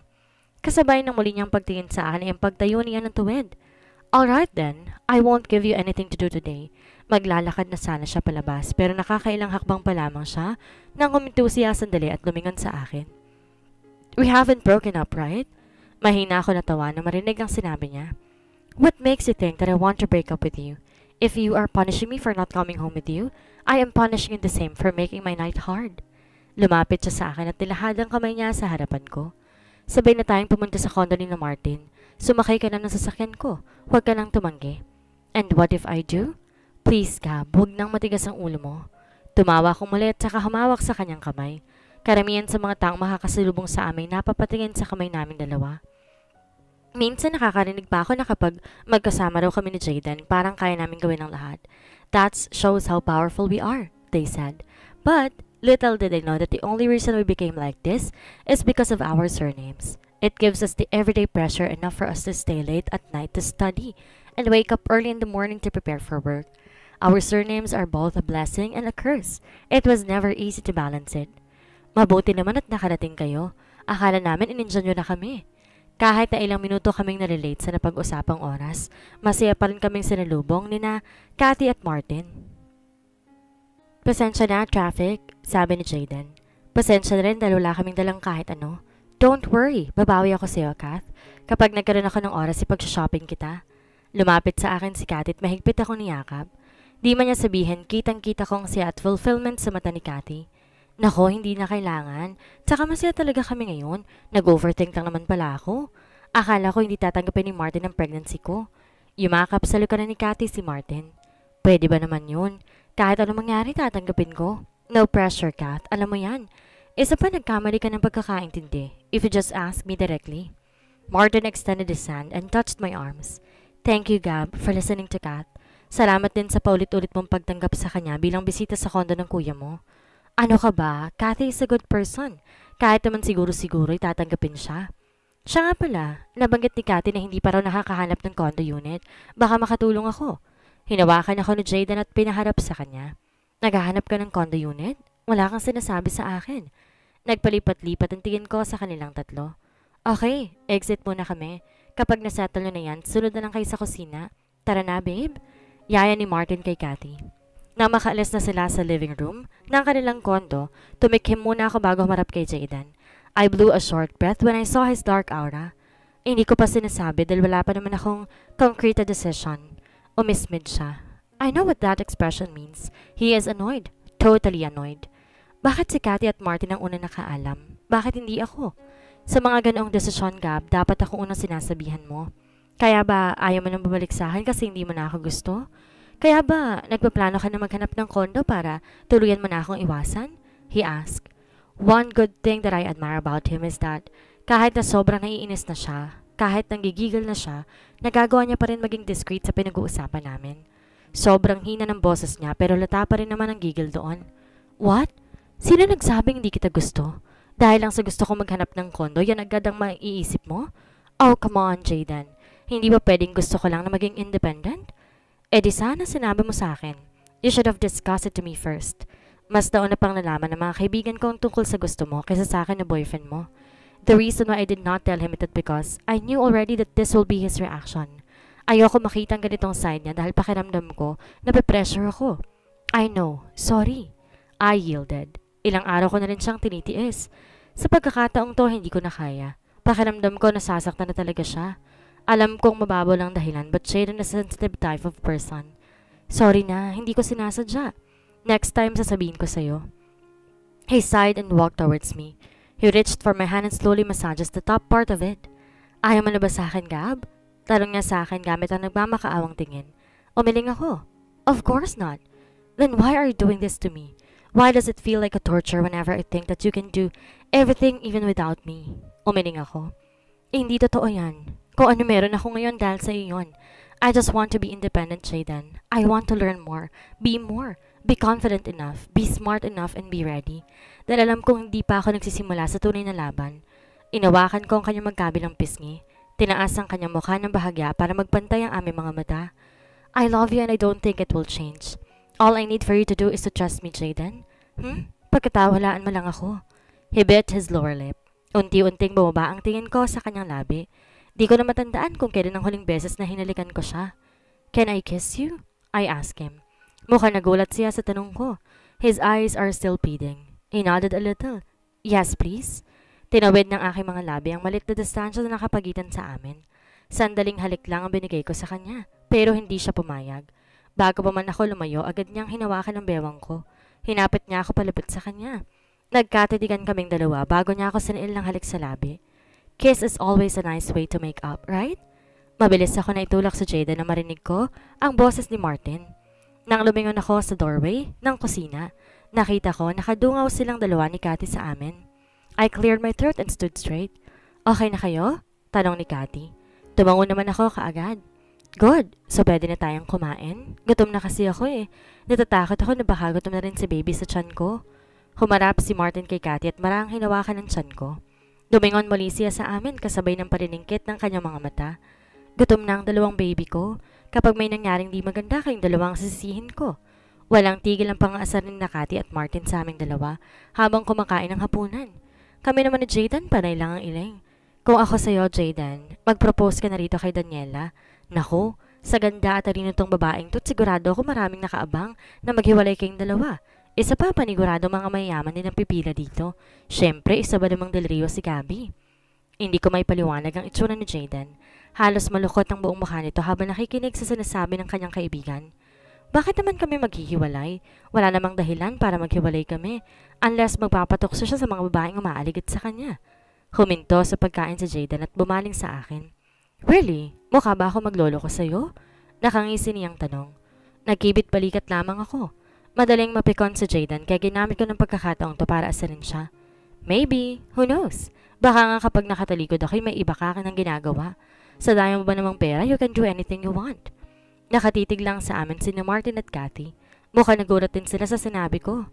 Speaker 2: Kasabay ng muli niyang pagtingin sa akin ang pagtayo niya ng tuwid. Alright then, I won't give you anything to do today. Maglalakad na sana siya palabas pero nakakailang hakbang pa lamang siya nang huminto siya sandali at lumingon sa akin. We haven't broken up, right? Mahina ako natawa na marinig ang sinabi niya. What makes you think that I want to break up with you? If you are punishing me for not coming home with you, I am punishing you the same for making my night hard. Lumapit siya sa akin at nilahad ang kamay niya sa harapan ko. Sabay na tayong pumunta sa condo ni na Martin Sumakay ka na ng sasakyan ko. Huwag ka nang tumanggi. And what if I do? Please, Gab, huwag nang matigas ang ulo mo. Tumawa ko muli at saka humawak sa kanyang kamay. Karamihan sa mga taong makakasalubong sa amin napapatingin sa kamay namin dalawa. Minsan nakakarinig pa ako na kapag magkasama raw kami ni Jaden, parang kaya namin gawin ang lahat. That shows how powerful we are, they said. But little did they know that the only reason we became like this is because of our surnames. It gives us the everyday pressure enough for us to stay late at night to study and wake up early in the morning to prepare for work. Our surnames are both a blessing and a curse. It was never easy to balance it. Mabuti naman at nakarating kayo. Akala namin ininjan nyo na kami. Kahit na ilang minuto kaming narelate sa napag-usapang oras, masaya pa rin kaming sinalubong ni na Cathy at Martin. Pasensya na, traffic, sabi ni Jaden. Pasensya na rin dahil wala kaming dalang kahit ano. Don't worry, babawi ako sa'yo, Kath. Kapag nagkaroon ako ng oras, pag shopping kita. Lumapit sa akin si Kat at mahigpit ako ni Yakap. Di man niya sabihin, kitang-kita kong siya at fulfillment sa mata ni Cathy. Eh. Nako, hindi na kailangan. Tsaka masaya talaga kami ngayon. Nag-overthink lang naman pala ako. Akala ko hindi tatanggapin ni Martin ang pregnancy ko. Yumakap sa luka na ni Cathy eh, si Martin. Pwede ba naman yun? Kahit anong mangyari, tatanggapin ko. No pressure, Kat. Alam mo yan. Isa pa nagkamali ka ng pagkakaintindi if you just ask me directly. Martin extended his hand and touched my arms. Thank you, Gab, for listening to Kat. Salamat din sa paulit-ulit mong pagtanggap sa kanya bilang bisita sa kondo ng kuya mo. Ano ka ba? Kathy is a good person. Kahit naman siguro-siguro itatanggapin siya. Siya nga pala, nabanggit ni Kathy na hindi pa raw nakakahanap ng condo unit. Baka makatulong ako. Hinawakan ako ni Jaden at pinaharap sa kanya. Naghahanap ka ng condo unit? Wala kang sinasabi sa akin. Nagpalipat-lipat ang tingin ko sa kanilang tatlo. Okay, exit muna kami. Kapag nasettle na yan, sulod na lang kayo sa kusina. Tara na, babe. Yaya ni Martin kay Cathy. Nang makaalis na sila sa living room ng kanilang kondo, tumikhim muna ako bago marap kay Jaden. I blew a short breath when I saw his dark aura. Hindi ko pa sinasabi dahil wala pa naman akong concrete decision. Umismid siya. I know what that expression means. He is annoyed. Totally annoyed. Bakit si Cathy at Martin ang una nakaalam? Bakit hindi ako? Sa mga ganoong desisyon, Gab, dapat ako unang sinasabihan mo. Kaya ba ayaw mo nang babalik kasi hindi mo na ako gusto? Kaya ba nagpaplano ka na maghanap ng kondo para tuluyan mo na akong iwasan? He asked. One good thing that I admire about him is that kahit na sobrang naiinis na siya, kahit nanggigigil na siya, nagagawa niya pa rin maging discreet sa pinag-uusapan namin. Sobrang hina ng boses niya pero lata pa rin naman ang gigil doon. What? Sino nagsabing hindi kita gusto? Dahil lang sa gusto ko maghanap ng kondo, yan agad ang maiisip mo? Oh, come on, Jaden. Hindi ba pwedeng gusto ko lang na maging independent? Eh di sana sinabi mo sa akin. You should have discussed it to me first. Mas nauna pang nalaman ng mga kaibigan ko ang tungkol sa gusto mo kaysa sa akin na boyfriend mo. The reason why I did not tell him it is because I knew already that this will be his reaction. Ayoko makita ang ganitong side niya dahil pakiramdam ko na pressure ako. I know. Sorry. I yielded. Ilang araw ko na rin siyang tinitiis. Sa pagkakataong to, hindi ko na kaya. Pakiramdam ko nasasaktan na talaga siya. Alam kong mababaw lang dahilan but siya rin a sensitive type of person. Sorry na, hindi ko sinasadya. Next time sasabihin ko sa'yo. He sighed and walked towards me. He reached for my hand and slowly massages the top part of it. Ayaw mo na ba sa akin, Gab? Tarong niya sa akin gamit ang nagmamakaawang tingin. Umiling ako. Of course not. Then why are you doing this to me? Why does it feel like a torture whenever I think that you can do everything even without me? Umiling ako. Eh, hindi totoo yan. Kung ano meron ako ngayon dahil sa iyon. I just want to be independent, Jaden. I want to learn more, be more, be confident enough, be smart enough, and be ready. Dahil alam kong hindi pa ako nagsisimula sa tunay na laban. Inawakan ko ang kanyang magkabilang pisngi. Tinaas ang kanyang mukha ng bahagya para magpantay ang aming mga mata. I love you and I don't think it will change. All I need for you to do is to trust me, Jaden. Hmm? Pagkatawalaan mo lang ako. He bit his lower lip. Unti-unting bumaba ang tingin ko sa kanyang labi. Di ko na matandaan kung kailan ang huling beses na hinalikan ko siya. Can I kiss you? I asked him. Mukhang nagulat siya sa tanong ko. His eyes are still pleading. He nodded a little. Yes, please. Tinawid ng aking mga labi ang malit na distansya na nakapagitan sa amin. Sandaling halik lang ang binigay ko sa kanya, pero hindi siya pumayag. Bago pa man ako lumayo, agad niyang hinawakan ang bewang ko. Hinapit niya ako palibot sa kanya. Nagkatitigan kaming dalawa bago niya ako sinail ng halik sa labi. Kiss is always a nice way to make up, right? Mabilis ako na itulak sa Jada na marinig ko ang boses ni Martin. Nang lumingon ako sa doorway ng kusina, nakita ko nakadungaw silang dalawa ni Cathy sa amin. I cleared my throat and stood straight. Okay na kayo? Tanong ni Cathy. Tumangon naman ako kaagad. Good! So pwede na tayong kumain? Gutom na kasi ako eh. Natatakot ako na baka gutom na rin si baby sa tiyan ko. Humarap si Martin kay Cathy at marang hinawakan ng tiyan ko. Dumingon muli siya sa amin kasabay ng pariningkit ng kanyang mga mata. Gutom na ang dalawang baby ko. Kapag may nangyaring di maganda, kayong dalawang sisihin ko. Walang tigil ang pang pangaasar ni Nakati at Martin sa aming dalawa habang kumakain ng hapunan. Kami naman ni Jaden, panay lang ang iling. Kung ako sa'yo, Jaydan, mag-propose ka na rito kay Daniela. Nako, sa ganda at talino tong babaeng to't sigurado ako maraming nakaabang na maghiwalay kayong dalawa. Isa pa panigurado mga mayaman din ang pipila dito. Siyempre, isa ba namang delirio si Gabby? Hindi ko may paliwanag ang itsura ni Jaden. Halos malukot ang buong mukha nito habang nakikinig sa sinasabi ng kanyang kaibigan. Bakit naman kami maghihiwalay? Wala namang dahilan para maghiwalay kami unless magpapatokso siya sa mga babaeng umaaligid sa kanya. Huminto sa pagkain sa Jaden at bumaling sa akin. Really? Mukha ba ako maglolo ko sa'yo? Nakangisi niyang tanong. Nagkibit balikat lamang ako. Madaling mapikon si Jaden kaya ginamit ko ng pagkakataong to para asarin siya. Maybe. Who knows? Baka nga kapag nakatalikod ako'y may iba ka ka ng ginagawa. Sa dayo mo ba namang pera, you can do anything you want. Nakatitig lang sa amin si Martin at Cathy. Mukha nagulat din sila sa sinabi ko.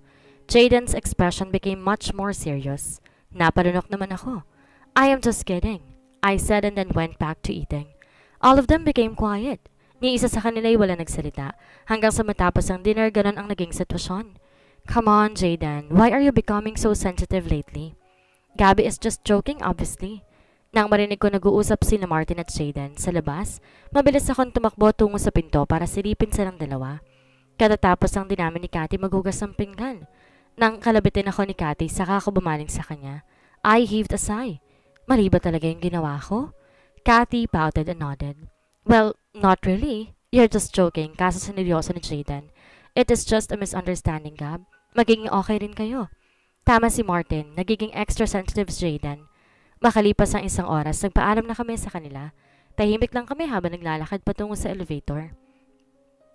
Speaker 2: Jaden's expression became much more serious. Naparunok naman ako. I am just kidding. I said and then went back to eating. All of them became quiet. Ni isa sa kanila ay wala nagsalita. Hanggang sa matapos ang dinner, ganun ang naging sitwasyon. Come on, Jaden. Why are you becoming so sensitive lately? Gabby is just joking, obviously. Nang marinig ko nag-uusap si Martin at Jaden sa labas, mabilis akong tumakbo tungo sa pinto para silipin silang dalawa. Katatapos ang dinamin ni Cathy maghugas ng pinggan. Nang kalabitin ako ni Cathy, saka ako bumaling sa kanya. I heaved a sigh. Mali ba talaga yung ginawa ko? Cathy pouted and nodded. Well, not really. You're just joking, kaso sineryoso ni Jaden. It is just a misunderstanding, Gab. Magiging okay rin kayo. Tama si Martin, nagiging extra sensitive si Jaden. Makalipas ang isang oras, nagpaalam na kami sa kanila. Tahimik lang kami habang naglalakad patungo sa elevator.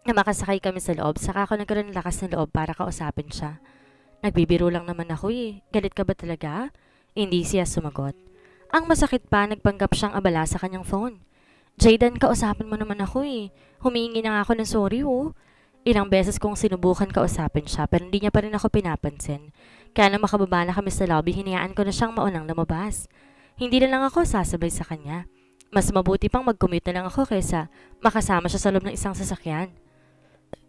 Speaker 2: Na makasakay kami sa loob, saka ako nagkaroon ng lakas ng loob para kausapin siya. Nagbibiro lang naman ako eh. Galit ka ba talaga? Ah? Hindi siya sumagot. Ang masakit pa, nagpanggap siyang abala sa kanyang phone. Jaydan, kausapin mo naman ako eh. Humingi na ako ng sorry oh. Ilang beses kong sinubukan kausapin siya pero hindi niya pa rin ako pinapansin. Kaya nang makababa na kami sa lobby, hinayaan ko na siyang maunang lumabas. Hindi na lang ako sasabay sa kanya. Mas mabuti pang mag-commute na lang ako kaysa makasama siya sa loob ng isang sasakyan.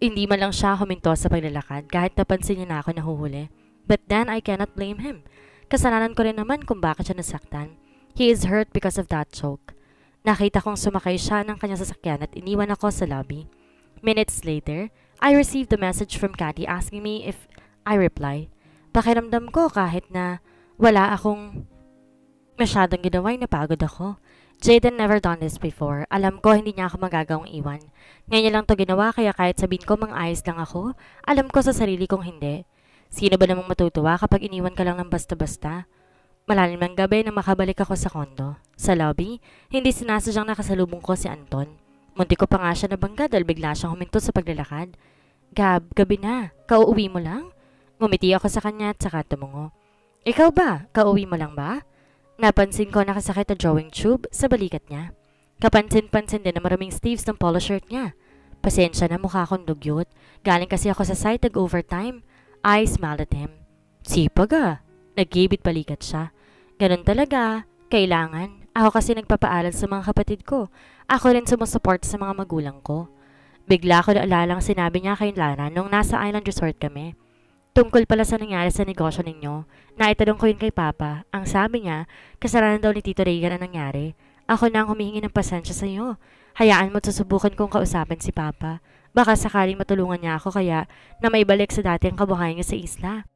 Speaker 2: Hindi man lang siya huminto sa paglalakad kahit napansin niya na ako nahuhuli. But then I cannot blame him. Kasalanan ko rin naman kung bakit siya nasaktan. He is hurt because of that joke. Nakita kong sumakay siya ng kanyang sasakyan at iniwan ako sa lobby. Minutes later, I received a message from Cathy asking me if I reply. Pakiramdam ko kahit na wala akong masyadong ginawa na pagod ako. Jaden never done this before. Alam ko hindi niya ako magagawang iwan. Ngayon niya lang to ginawa kaya kahit sabihin ko mang ayos lang ako, alam ko sa sarili kong hindi. Sino ba namang matutuwa kapag iniwan ka lang ng basta-basta? Malalim ang gabi nang makabalik ako sa kondo. Sa lobby, hindi sinasadyang nakasalubong ko si Anton. Munti ko pa nga siya nabangga dahil bigla siyang huminto sa paglalakad. Gab, gabi na. Kauuwi mo lang? Ngumiti ako sa kanya at saka tumungo. Ikaw ba? Kauuwi mo lang ba? Napansin ko nakasakit na drawing tube sa balikat niya. Kapansin-pansin din na maraming sleeves ng polo shirt niya. Pasensya na mukha akong dugyot. Galing kasi ako sa site nag-overtime. I smiled at him. Sipag ah. Nagibit balikat siya. Ganun talaga. Kailangan. Ako kasi nagpapaaral sa mga kapatid ko. Ako rin sumusuport sa mga magulang ko. Bigla ko naalalang sinabi niya kay Lara nung nasa island resort kami. Tungkol pala sa nangyari sa negosyo ninyo, naitanong ko yun kay Papa. Ang sabi niya, kasalanan daw ni Tito Regan ang nangyari. Ako na ang humihingi ng pasensya sa iyo. Hayaan mo't susubukan kong kausapin si Papa. Baka sakaling matulungan niya ako kaya na maibalik sa
Speaker 1: dati ang kabuhayan niya sa isla.